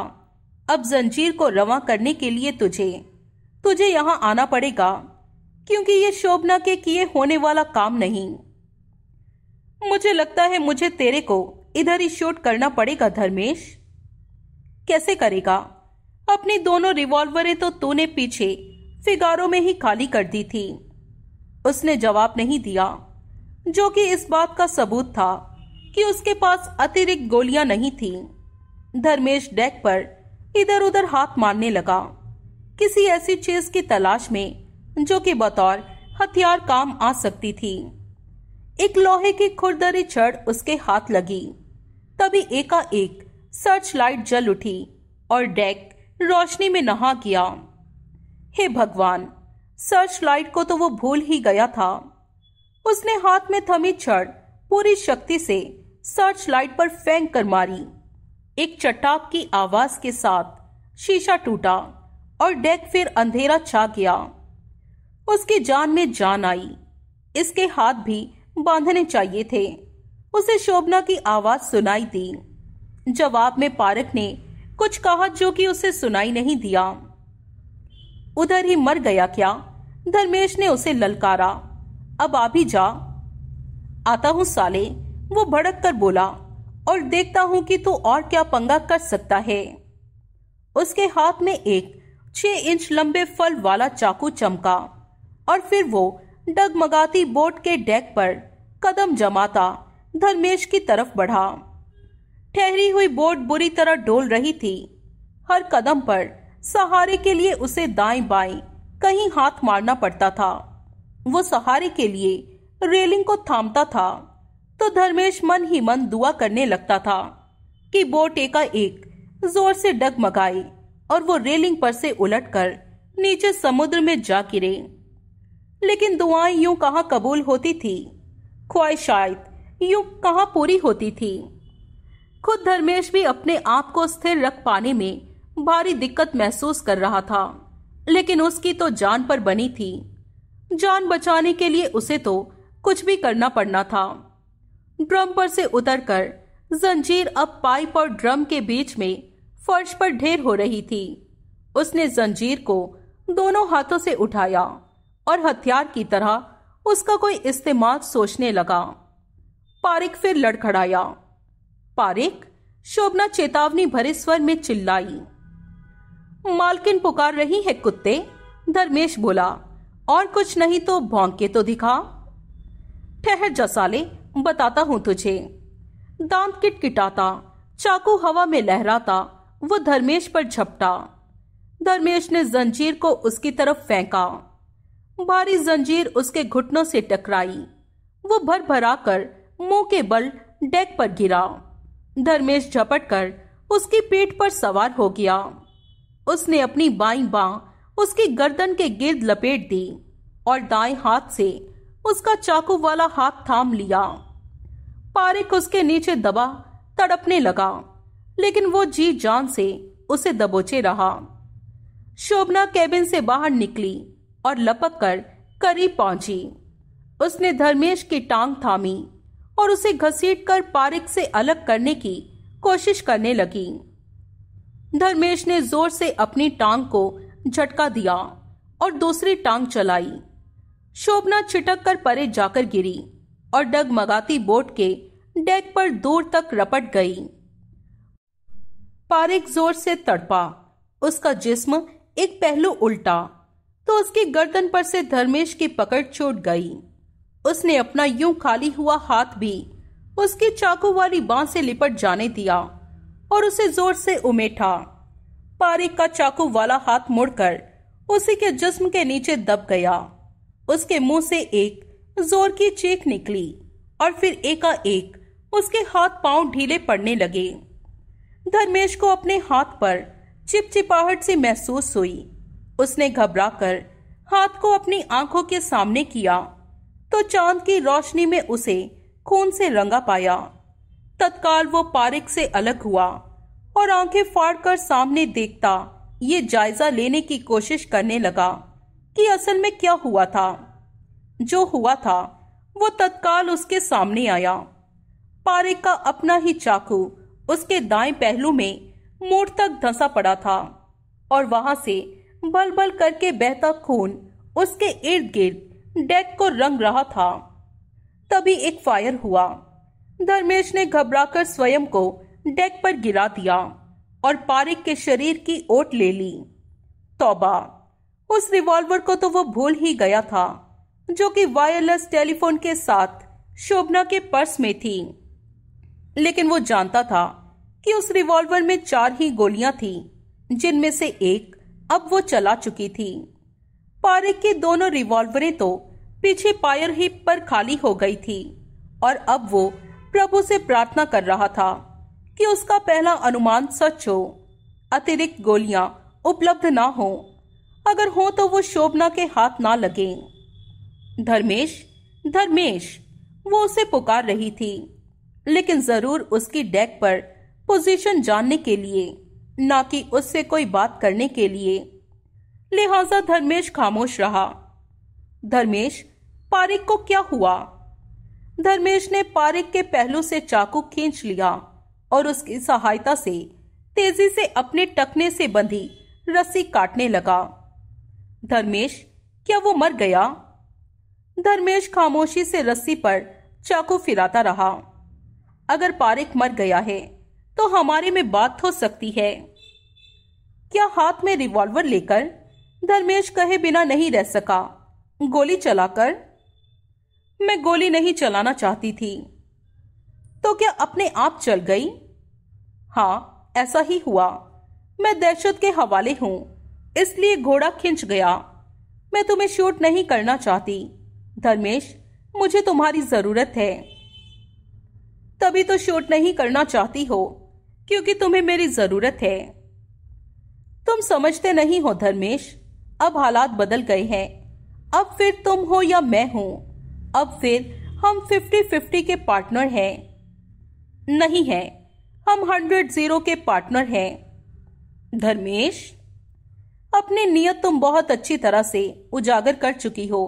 अब जंजीर को रवा करने के लिए तुझे तुझे यहाँ आना पड़ेगा क्योंकि ये शोभना के किए होने वाला काम नहीं मुझे लगता है मुझे तेरे को इधर ही शूट करना पड़ेगा धर्मेश कैसे करेगा अपनी दोनों रिवॉल्वरें तो तूने पीछे फिगारों में ही खाली कर दी थी उसने जवाब नहीं दिया जो कि इस बात का सबूत था कि उसके पास अतिरिक्त गोलियां नहीं थी धर्मेश डेक पर इधर उधर हाथ मारने लगा किसी ऐसी चीज की तलाश में जो कि बतौर हथियार काम आ सकती थी एक लोहे की खुरदरी छड़ उसके हाथ लगी तभी एकाएक सर्च लाइट जल उठी और डेक रोशनी में नहा गया हे भगवान सर्च लाइट को तो वो भूल ही गया था उसने हाथ में थमी छड़ पूरी शक्ति से सर्च लाइट पर फेंक कर मारी एक चटाक की आवाज के साथ शीशा टूटा और डेक फिर अंधेरा छा गया उसकी जान में जान आई इसके हाथ भी बांधने चाहिए थे उसे शोभना की आवाज सुनाई दी जवाब में पारक ने कुछ कहा जो कि उसे सुनाई नहीं दिया उधर ही मर गया क्या धर्मेश ने उसे ललकारा अब आ भी जा आता हूं साले वो भड़क कर बोला और देखता हूं कि तू और क्या पंगा कर सकता है उसके हाथ में एक छह इंच लंबे फल वाला चाकू चमका और फिर वो डगमगाती बोट के डेक पर कदम जमाता धर्मेश की तरफ बढ़ा ठहरी हुई बोट बुरी तरह डोल रही थी हर कदम पर सहारे के लिए उसे दाएं बाएं कहीं हाथ मारना पड़ता था वो सहारे के लिए रेलिंग को थामता था तो धर्मेश मन ही मन दुआ करने लगता था कि बोट एका एक जोर से डगमगाई और वो रेलिंग पर से उलटकर नीचे समुद्र में जा गिरे लेकिन दुआएं यूं कहाँ कबूल होती थी ख्वाहिशात यूं कहाँ पूरी होती थी खुद धर्मेश भी अपने आप को स्थिर रख पाने में भारी दिक्कत महसूस कर रहा था लेकिन उसकी तो जान पर बनी थी जान बचाने के लिए उसे तो कुछ भी करना पड़ना था ड्रम पर से उतरकर जंजीर अब पाइप और ड्रम के बीच में फर्श पर ढेर हो रही थी उसने जंजीर को दोनों हाथों से उठाया और हथियार की तरह उसका कोई इस्तेमाल सोचने लगा पारिक फिर लड़खड़ाया पारिक शोभना चेतावनी भरे स्वर में चिल्लाई मालकिन पुकार रही है कुत्ते धर्मेश बोला और कुछ नहीं तो भौंके तो दिखा ठहर जा साले बताता हूं तुझे दांत किटकिटाता चाकू हवा में लहराता वो धर्मेश पर झपटा धर्मेश ने जंजीर को उसकी तरफ फेंका बारी जंजीर उसके घुटनों से टकराई वो भर भरा कर मुंह के बल डेक पर गिरा धर्मेश झपट कर उसकी पीठ पर सवार हो गया उसने अपनी बाई बां उसकी गर्दन के गिर्द लपेट दी और दाएं हाथ से उसका चाकू वाला हाथ थाम लिया पारिक उसके नीचे दबा तड़पने लगा लेकिन वो जी जान से उसे दबोचे रहा शोभना केबिन से बाहर निकली और लपक कर करीब पहुंची उसने धर्मेश की टांग थामी और उसे घसीट कर पारिक से अलग करने की कोशिश करने लगी धर्मेश ने जोर से अपनी टांग को झटका दिया और दूसरी टांग चलाई शोभना छिटक कर परे जाकर गिरी और डगमगाती बोट के डेक पर दूर तक रपट गई पारिक जोर से तड़पा उसका जिस्म एक पहलू उल्टा तो उसके गर्दन पर से धर्मेश की पकड़ छूट गई उसने अपना यूं खाली हुआ हाथ भी उसकी चाकू वाली बांह से लिपट जाने दिया और उसे जोर से उमेठा पारिक का चाकू वाला हाथ मुड़कर उसी के जिस्म के नीचे दब गया उसके मुंह से एक जोर की चीख निकली और फिर एकाएक उसके हाथ पांव ढीले पड़ने लगे धर्मेश को अपने हाथ पर चिपचिपाहट सी महसूस हुई उसने घबराकर हाथ को अपनी आंखों के सामने किया तो चांद की रोशनी में उसे खून से रंगा पाया तत्काल वो पारिक से अलग हुआ और आंखें फाड़कर सामने देखता ये जायजा लेने की कोशिश करने लगा कि असल में क्या हुआ था जो हुआ था वो तत्काल उसके सामने आया पारिक का अपना ही चाकू उसके दाएं पहलू में मोड़ तक धंसा पड़ा था और वहां से बल बल करके बहता खून उसके इर्द गिर्द डेक को रंग रहा था तभी एक फायर हुआ धर्मेश ने घबराकर स्वयं को डेक पर गिरा दिया और पारिक के शरीर की ओट ले ली तौबा उस रिवॉल्वर को तो वो भूल ही गया था जो कि वायरलेस टेलीफोन के साथ शोभना के पर्स में थी लेकिन वो जानता था कि उस रिवॉल्वर में चार ही गोलियां थी जिनमें से एक अब वो चला चुकी थी पारिक की दोनों रिवॉल्वरें तो पीछे पायर हिप पर खाली हो गई थी और अब वो प्रभु से प्रार्थना कर रहा था कि उसका पहला अनुमान सच हो अतिरिक्त गोलियां उपलब्ध ना हो अगर हो तो वो शोभना के हाथ ना लगे धर्मेश धर्मेश वो उसे पुकार रही थी लेकिन जरूर उसकी डेक पर पोजीशन जानने के लिए ना कि उससे कोई बात करने के लिए लिहाजा धर्मेश खामोश रहा धर्मेश पारिक को क्या हुआ धर्मेश ने पारिक के पहलू से चाकू खींच लिया और उसकी सहायता से तेजी से अपने टकने से बंधी रस्सी काटने लगा धर्मेश क्या वो मर गया धर्मेश खामोशी से रस्सी पर चाकू फिराता रहा अगर पारिक मर गया है तो हमारे में बात हो सकती है क्या हाथ में रिवॉल्वर लेकर धर्मेश कहे बिना नहीं रह सका गोली चलाकर मैं गोली नहीं चलाना चाहती थी तो क्या अपने आप चल गई हाँ ऐसा ही हुआ मैं दहशत के हवाले हूं इसलिए घोड़ा खिंच गया मैं तुम्हें शूट नहीं करना चाहती धर्मेश मुझे तुम्हारी जरूरत है तभी तो शूट नहीं करना चाहती हो क्योंकि तुम्हें मेरी जरूरत है तुम समझते नहीं हो धर्मेश अब हालात बदल गए हैं अब फिर तुम हो या मैं हूं अब फिर हम फिफ्टी फिफ्टी के पार्टनर हैं नहीं है हम हंड्रेड जीरो के पार्टनर हैं धर्मेश अपनी नियत तुम बहुत अच्छी तरह से उजागर कर चुकी हो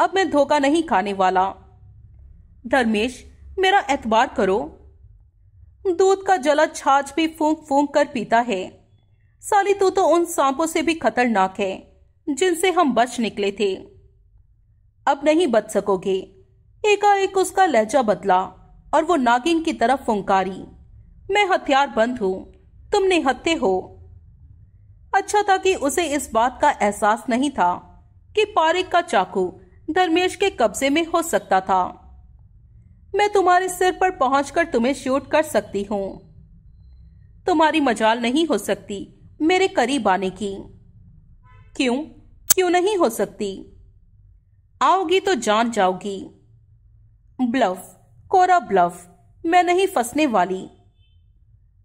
अब मैं धोखा नहीं खाने वाला धर्मेश मेरा एतबार करो दूध का जला छाछ भी फूंक फूंक कर पीता है साली तू तो उन सांपों से भी खतरनाक है जिनसे हम बच निकले थे अब नहीं बच सकोगे एकाएक उसका लहजा बदला और वो नागिन की तरफ फुंकारी मैं हथियार बंद हूं तुम निहत्ते हो अच्छा था कि उसे इस बात का एहसास नहीं था कि पारिक का चाकू धर्मेश के कब्जे में हो सकता था मैं तुम्हारे सिर पर पहुंचकर तुम्हें शूट कर सकती हूँ तुम्हारी मजाल नहीं हो सकती मेरे करीब आने की क्यों क्यों नहीं हो सकती आओगी तो जान जाओगी ब्लफ कोरा ब्लफ मैं नहीं फंसने वाली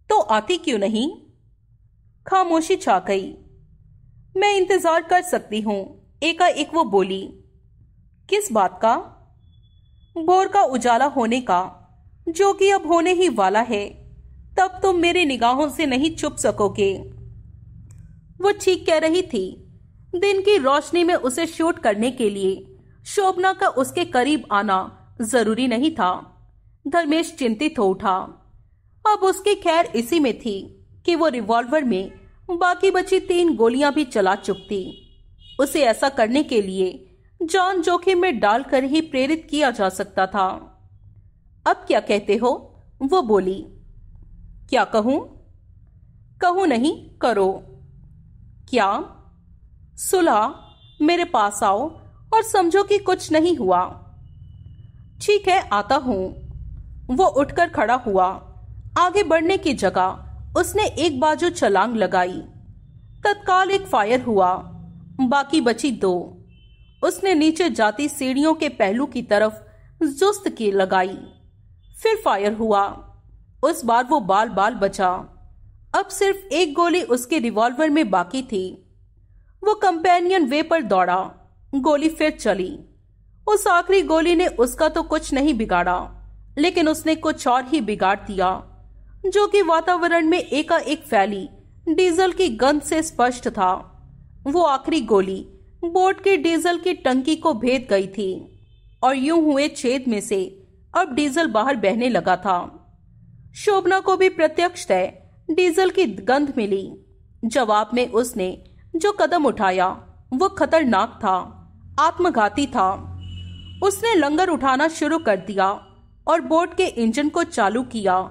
तो आती क्यों नहीं खामोशी छा गई मैं इंतजार कर सकती हूं एकाएक वो बोली किस बात का भोर का उजाला होने का जो कि अब होने ही वाला है तब तुम मेरी निगाहों से नहीं छुप सकोगे वो ठीक कह रही थी दिन की रोशनी में उसे शूट करने के लिए शोभना का उसके करीब आना जरूरी नहीं था धर्मेश चिंतित हो उठा अब उसकी खैर इसी में थी कि वो रिवॉल्वर में बाकी बची तीन गोलियां भी चला चुकती उसे ऐसा करने के लिए जान जोखिम में डालकर ही प्रेरित किया जा सकता था अब क्या कहते हो वो बोली क्या कहूं कहूं नहीं करो क्या सुलह मेरे पास आओ और समझो कि कुछ नहीं हुआ ठीक है आता हूं वो उठकर खड़ा हुआ आगे बढ़ने की जगह उसने एक बाजू छलांग लगाई तत्काल एक फायर हुआ बाकी बची दो उसने नीचे जाती सीढ़ियों के पहलू की तरफ जुस्त की लगाई फिर फायर हुआ उस बार वो बाल बाल बचा अब सिर्फ एक गोली उसके रिवॉल्वर में बाकी थी वो कंपेनियन वे पर दौड़ा गोली फिर चली उस आखिरी गोली ने उसका तो कुछ नहीं बिगाड़ा लेकिन उसने कुछ और ही बिगाड़ दिया जो कि वातावरण में एकाएक फैली डीजल की गंध से स्पष्ट था वो आखिरी गोली बोट के डीजल की टंकी को भेद गई थी और यूं हुए छेद में से अब डीजल बाहर बहने लगा था शोभना को भी प्रत्यक्ष तय डीजल की गंध मिली जवाब में उसने जो कदम उठाया वो खतरनाक था आत्मघाती था उसने लंगर उठाना शुरू कर दिया और बोट के इंजन को चालू किया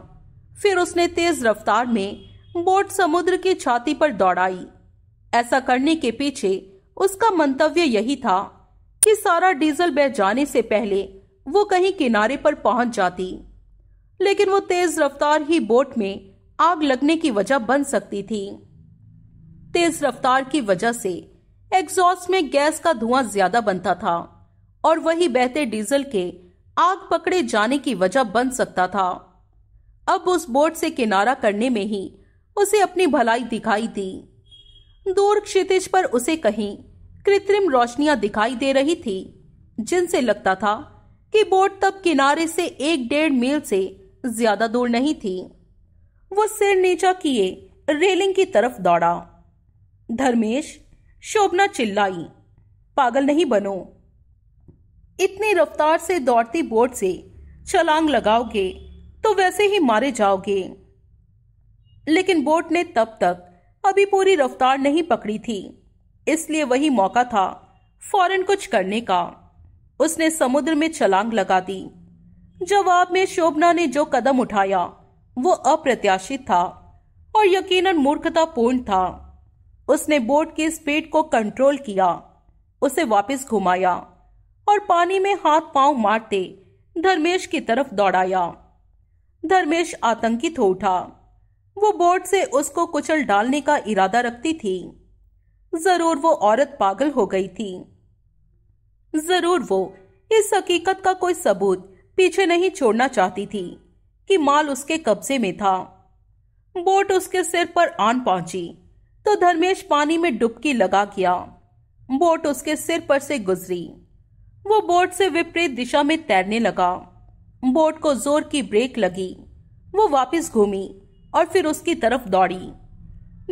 फिर उसने तेज रफ्तार में बोट समुद्र की छाती पर दौड़ाई ऐसा करने के पीछे उसका मंतव्य यही था कि सारा डीजल बह जाने से पहले वो कहीं किनारे पर पहुंच जाती लेकिन वो तेज रफ्तार ही बोट में आग लगने की वजह बन सकती थी तेज रफ्तार की वजह से एग्जॉस्ट में गैस का धुआं ज्यादा बनता था और वही बहते डीजल के आग पकड़े जाने की वजह बन सकता था अब उस बोट से किनारा करने में ही उसे अपनी भलाई दिखाई दी दूर क्षितिज पर उसे कहीं कृत्रिम रोशनियां दिखाई दे रही थी जिनसे लगता था कि बोट तब किनारे से एक डेढ़ मील से ज्यादा दूर नहीं थी वो सिर नीचा किए रेलिंग की तरफ दौड़ा धर्मेश शोभना चिल्लाई पागल नहीं बनो इतनी रफ्तार से दौड़ती बोट से छलांग लगाओगे तो वैसे ही मारे जाओगे लेकिन बोट ने तब तक अभी पूरी रफ्तार नहीं पकड़ी थी इसलिए वही मौका था फौरन कुछ करने का उसने समुद्र में छलांग लगा दी जवाब में शोभना ने जो कदम उठाया वो अप्रत्याशित था और यकीनन मूर्खतापूर्ण था उसने बोट की स्पीड को कंट्रोल किया उसे वापस घुमाया और पानी में हाथ पांव मारते धर्मेश की तरफ दौड़ाया धर्मेश आतंकित हो उठा वो बोट से उसको कुचल डालने का इरादा रखती थी जरूर वो औरत पागल हो गई थी जरूर वो इस हकीकत का कोई सबूत पीछे नहीं छोड़ना चाहती थी कि माल उसके कब्जे में था बोट उसके सिर पर आन पहुंची तो धर्मेश पानी में डुबकी लगा गया बोट उसके सिर पर से गुजरी वो बोट से विपरीत दिशा में तैरने लगा बोट को जोर की ब्रेक लगी वो वापस घूमी और फिर उसकी तरफ दौड़ी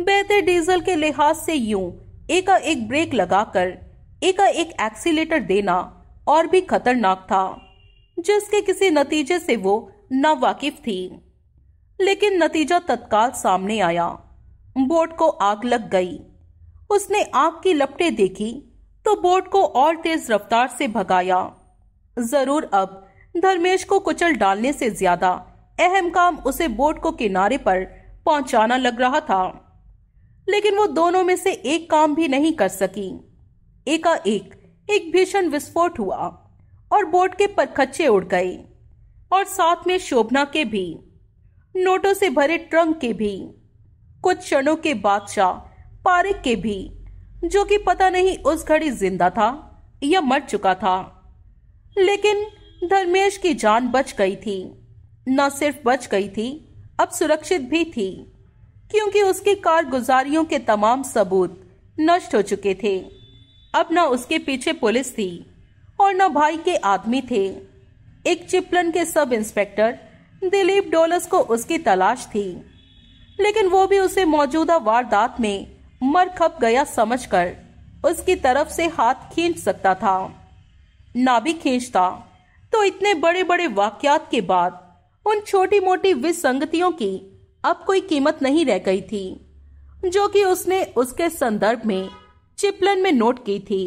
बेहतर डीजल के लिहाज से यूं एक ब्रेक लगाकर एक-एक एक्सीलेटर देना और भी खतरनाक था जिसके किसी नतीजे से वो नावाकिफ थी लेकिन नतीजा तत्काल सामने आया बोट को आग लग गई उसने आग की लपटें देखी तो बोट को और तेज रफ्तार से भगाया जरूर अब धर्मेश को कुचल डालने से ज्यादा अहम काम उसे बोट को किनारे पर पहुंचाना लग रहा था लेकिन वो दोनों में से एक काम भी नहीं कर सकी एकाएक एक भीषण विस्फोट हुआ और बोट के परखच्चे उड़ गए और साथ में शोभना के भी नोटों से भरे ट्रंक के भी कुछ क्षणों के बादशाह पारिक के भी जो कि पता नहीं उस घड़ी जिंदा था या मर चुका था लेकिन धर्मेश की जान बच गई थी न सिर्फ बच गई थी अब सुरक्षित भी थी क्योंकि उसके कारगुजारियों के तमाम सबूत नष्ट हो चुके थे अब न उसके पीछे पुलिस थी और न भाई के आदमी थे एक चिपलन के सब इंस्पेक्टर दिलीप डोलस को उसकी तलाश थी लेकिन वो भी उसे मौजूदा वारदात में मर खप गया समझकर उसकी तरफ से हाथ खींच सकता था ना भी खींचता तो इतने बड़े बड़े वाक्यात के बाद उन छोटी मोटी विसंगतियों की अब कोई कीमत नहीं रह गई थी जो कि उसने उसके संदर्भ में चिपलन में नोट की थी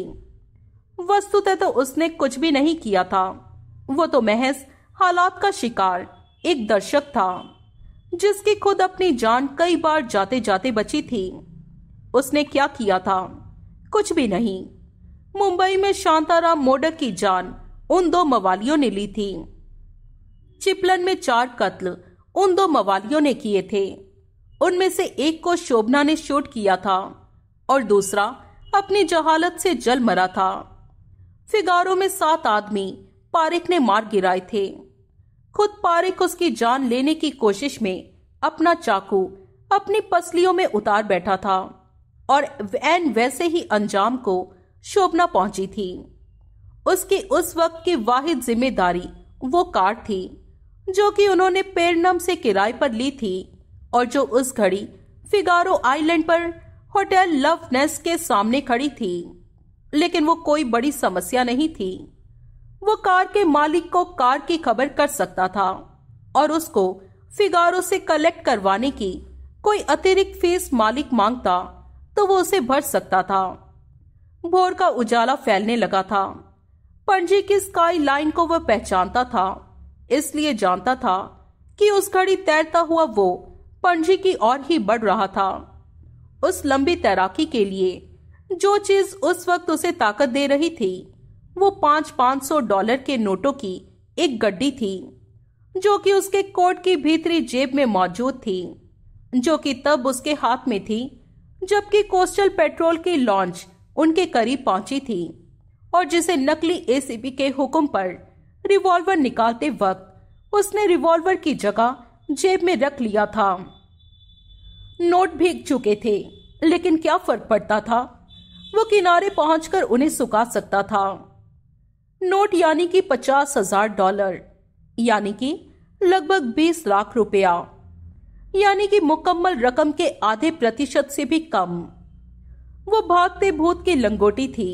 वस्तुतः तो उसने कुछ भी नहीं किया था वो तो महज हालात का शिकार एक दर्शक था जिसकी खुद अपनी जान कई बार जाते जाते बची थी उसने क्या किया था कुछ भी नहीं मुंबई में शांताराम मोडक की जान उन दो मवालियों ने ली थी चिपलन में चार कत्ल उन दो मवालियों ने किए थे उनमें से एक को शोभना ने शूट किया था और दूसरा अपनी जहालत से जल मरा था फिगारों में सात आदमी पारिक ने मार गिराए थे खुद पारिक उसकी जान लेने की कोशिश में अपना चाकू अपनी पसलियों में उतार बैठा था और वैन वैसे ही अंजाम को शोभना पहुंची थी उसकी उस वक्त की वाहिद जिम्मेदारी वो कार थी जो कि उन्होंने पेरनम से किराए पर ली थी और जो उस घड़ी फिगारो आइलैंड पर होटल लव नेस के सामने खड़ी थी लेकिन वो कोई बड़ी समस्या नहीं थी वो कार के मालिक को कार की खबर कर सकता था और उसको फिगारो से कलेक्ट करवाने की कोई अतिरिक्त फीस मालिक मांगता तो वो उसे भर सकता था भोर का उजाला फैलने लगा था पणजी की स्काई लाइन को वह पहचानता था इसलिए जानता था कि उस घड़ी तैरता हुआ वो पंजी की ओर ही बढ़ रहा था उस लंबी तैराकी के लिए जो चीज उस वक्त उसे ताकत दे रही थी वो पांच पांच सौ डॉलर के नोटों की एक गड्डी थी जो कि उसके कोट की भीतरी जेब में मौजूद थी जो कि तब उसके हाथ में थी जबकि कोस्टल पेट्रोल की लॉन्च उनके करीब पहुंची थी और जिसे नकली एसीपी के हुक्म पर रिवॉल्वर निकालते वक्त उसने रिवॉल्वर की जगह जेब में रख लिया था नोट भीग चुके थे लेकिन क्या फर्क पड़ता था वो किनारे पहुंचकर उन्हें सुखा सकता था नोट यानी कि पचास हजार डॉलर यानी कि लगभग बीस लाख रुपया यानी कि मुकम्मल रकम के आधे प्रतिशत से भी कम वो भागते भूत की लंगोटी थी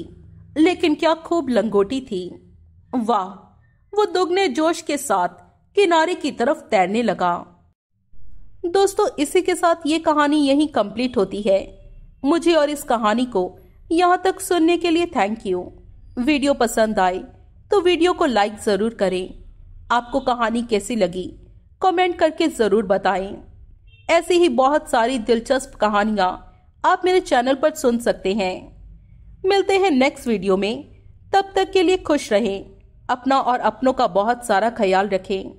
लेकिन क्या खूब लंगोटी थी वाह वो दुगने जोश के साथ किनारे की तरफ तैरने लगा दोस्तों इसी के साथ ये कहानी यहीं कंप्लीट होती है मुझे और इस कहानी को यहाँ तक सुनने के लिए थैंक यू वीडियो पसंद आए तो वीडियो को लाइक ज़रूर करें आपको कहानी कैसी लगी कमेंट करके ज़रूर बताएं। ऐसी ही बहुत सारी दिलचस्प कहानियाँ आप मेरे चैनल पर सुन सकते हैं मिलते हैं नेक्स्ट वीडियो में तब तक के लिए खुश रहें अपना और अपनों का बहुत सारा ख्याल रखें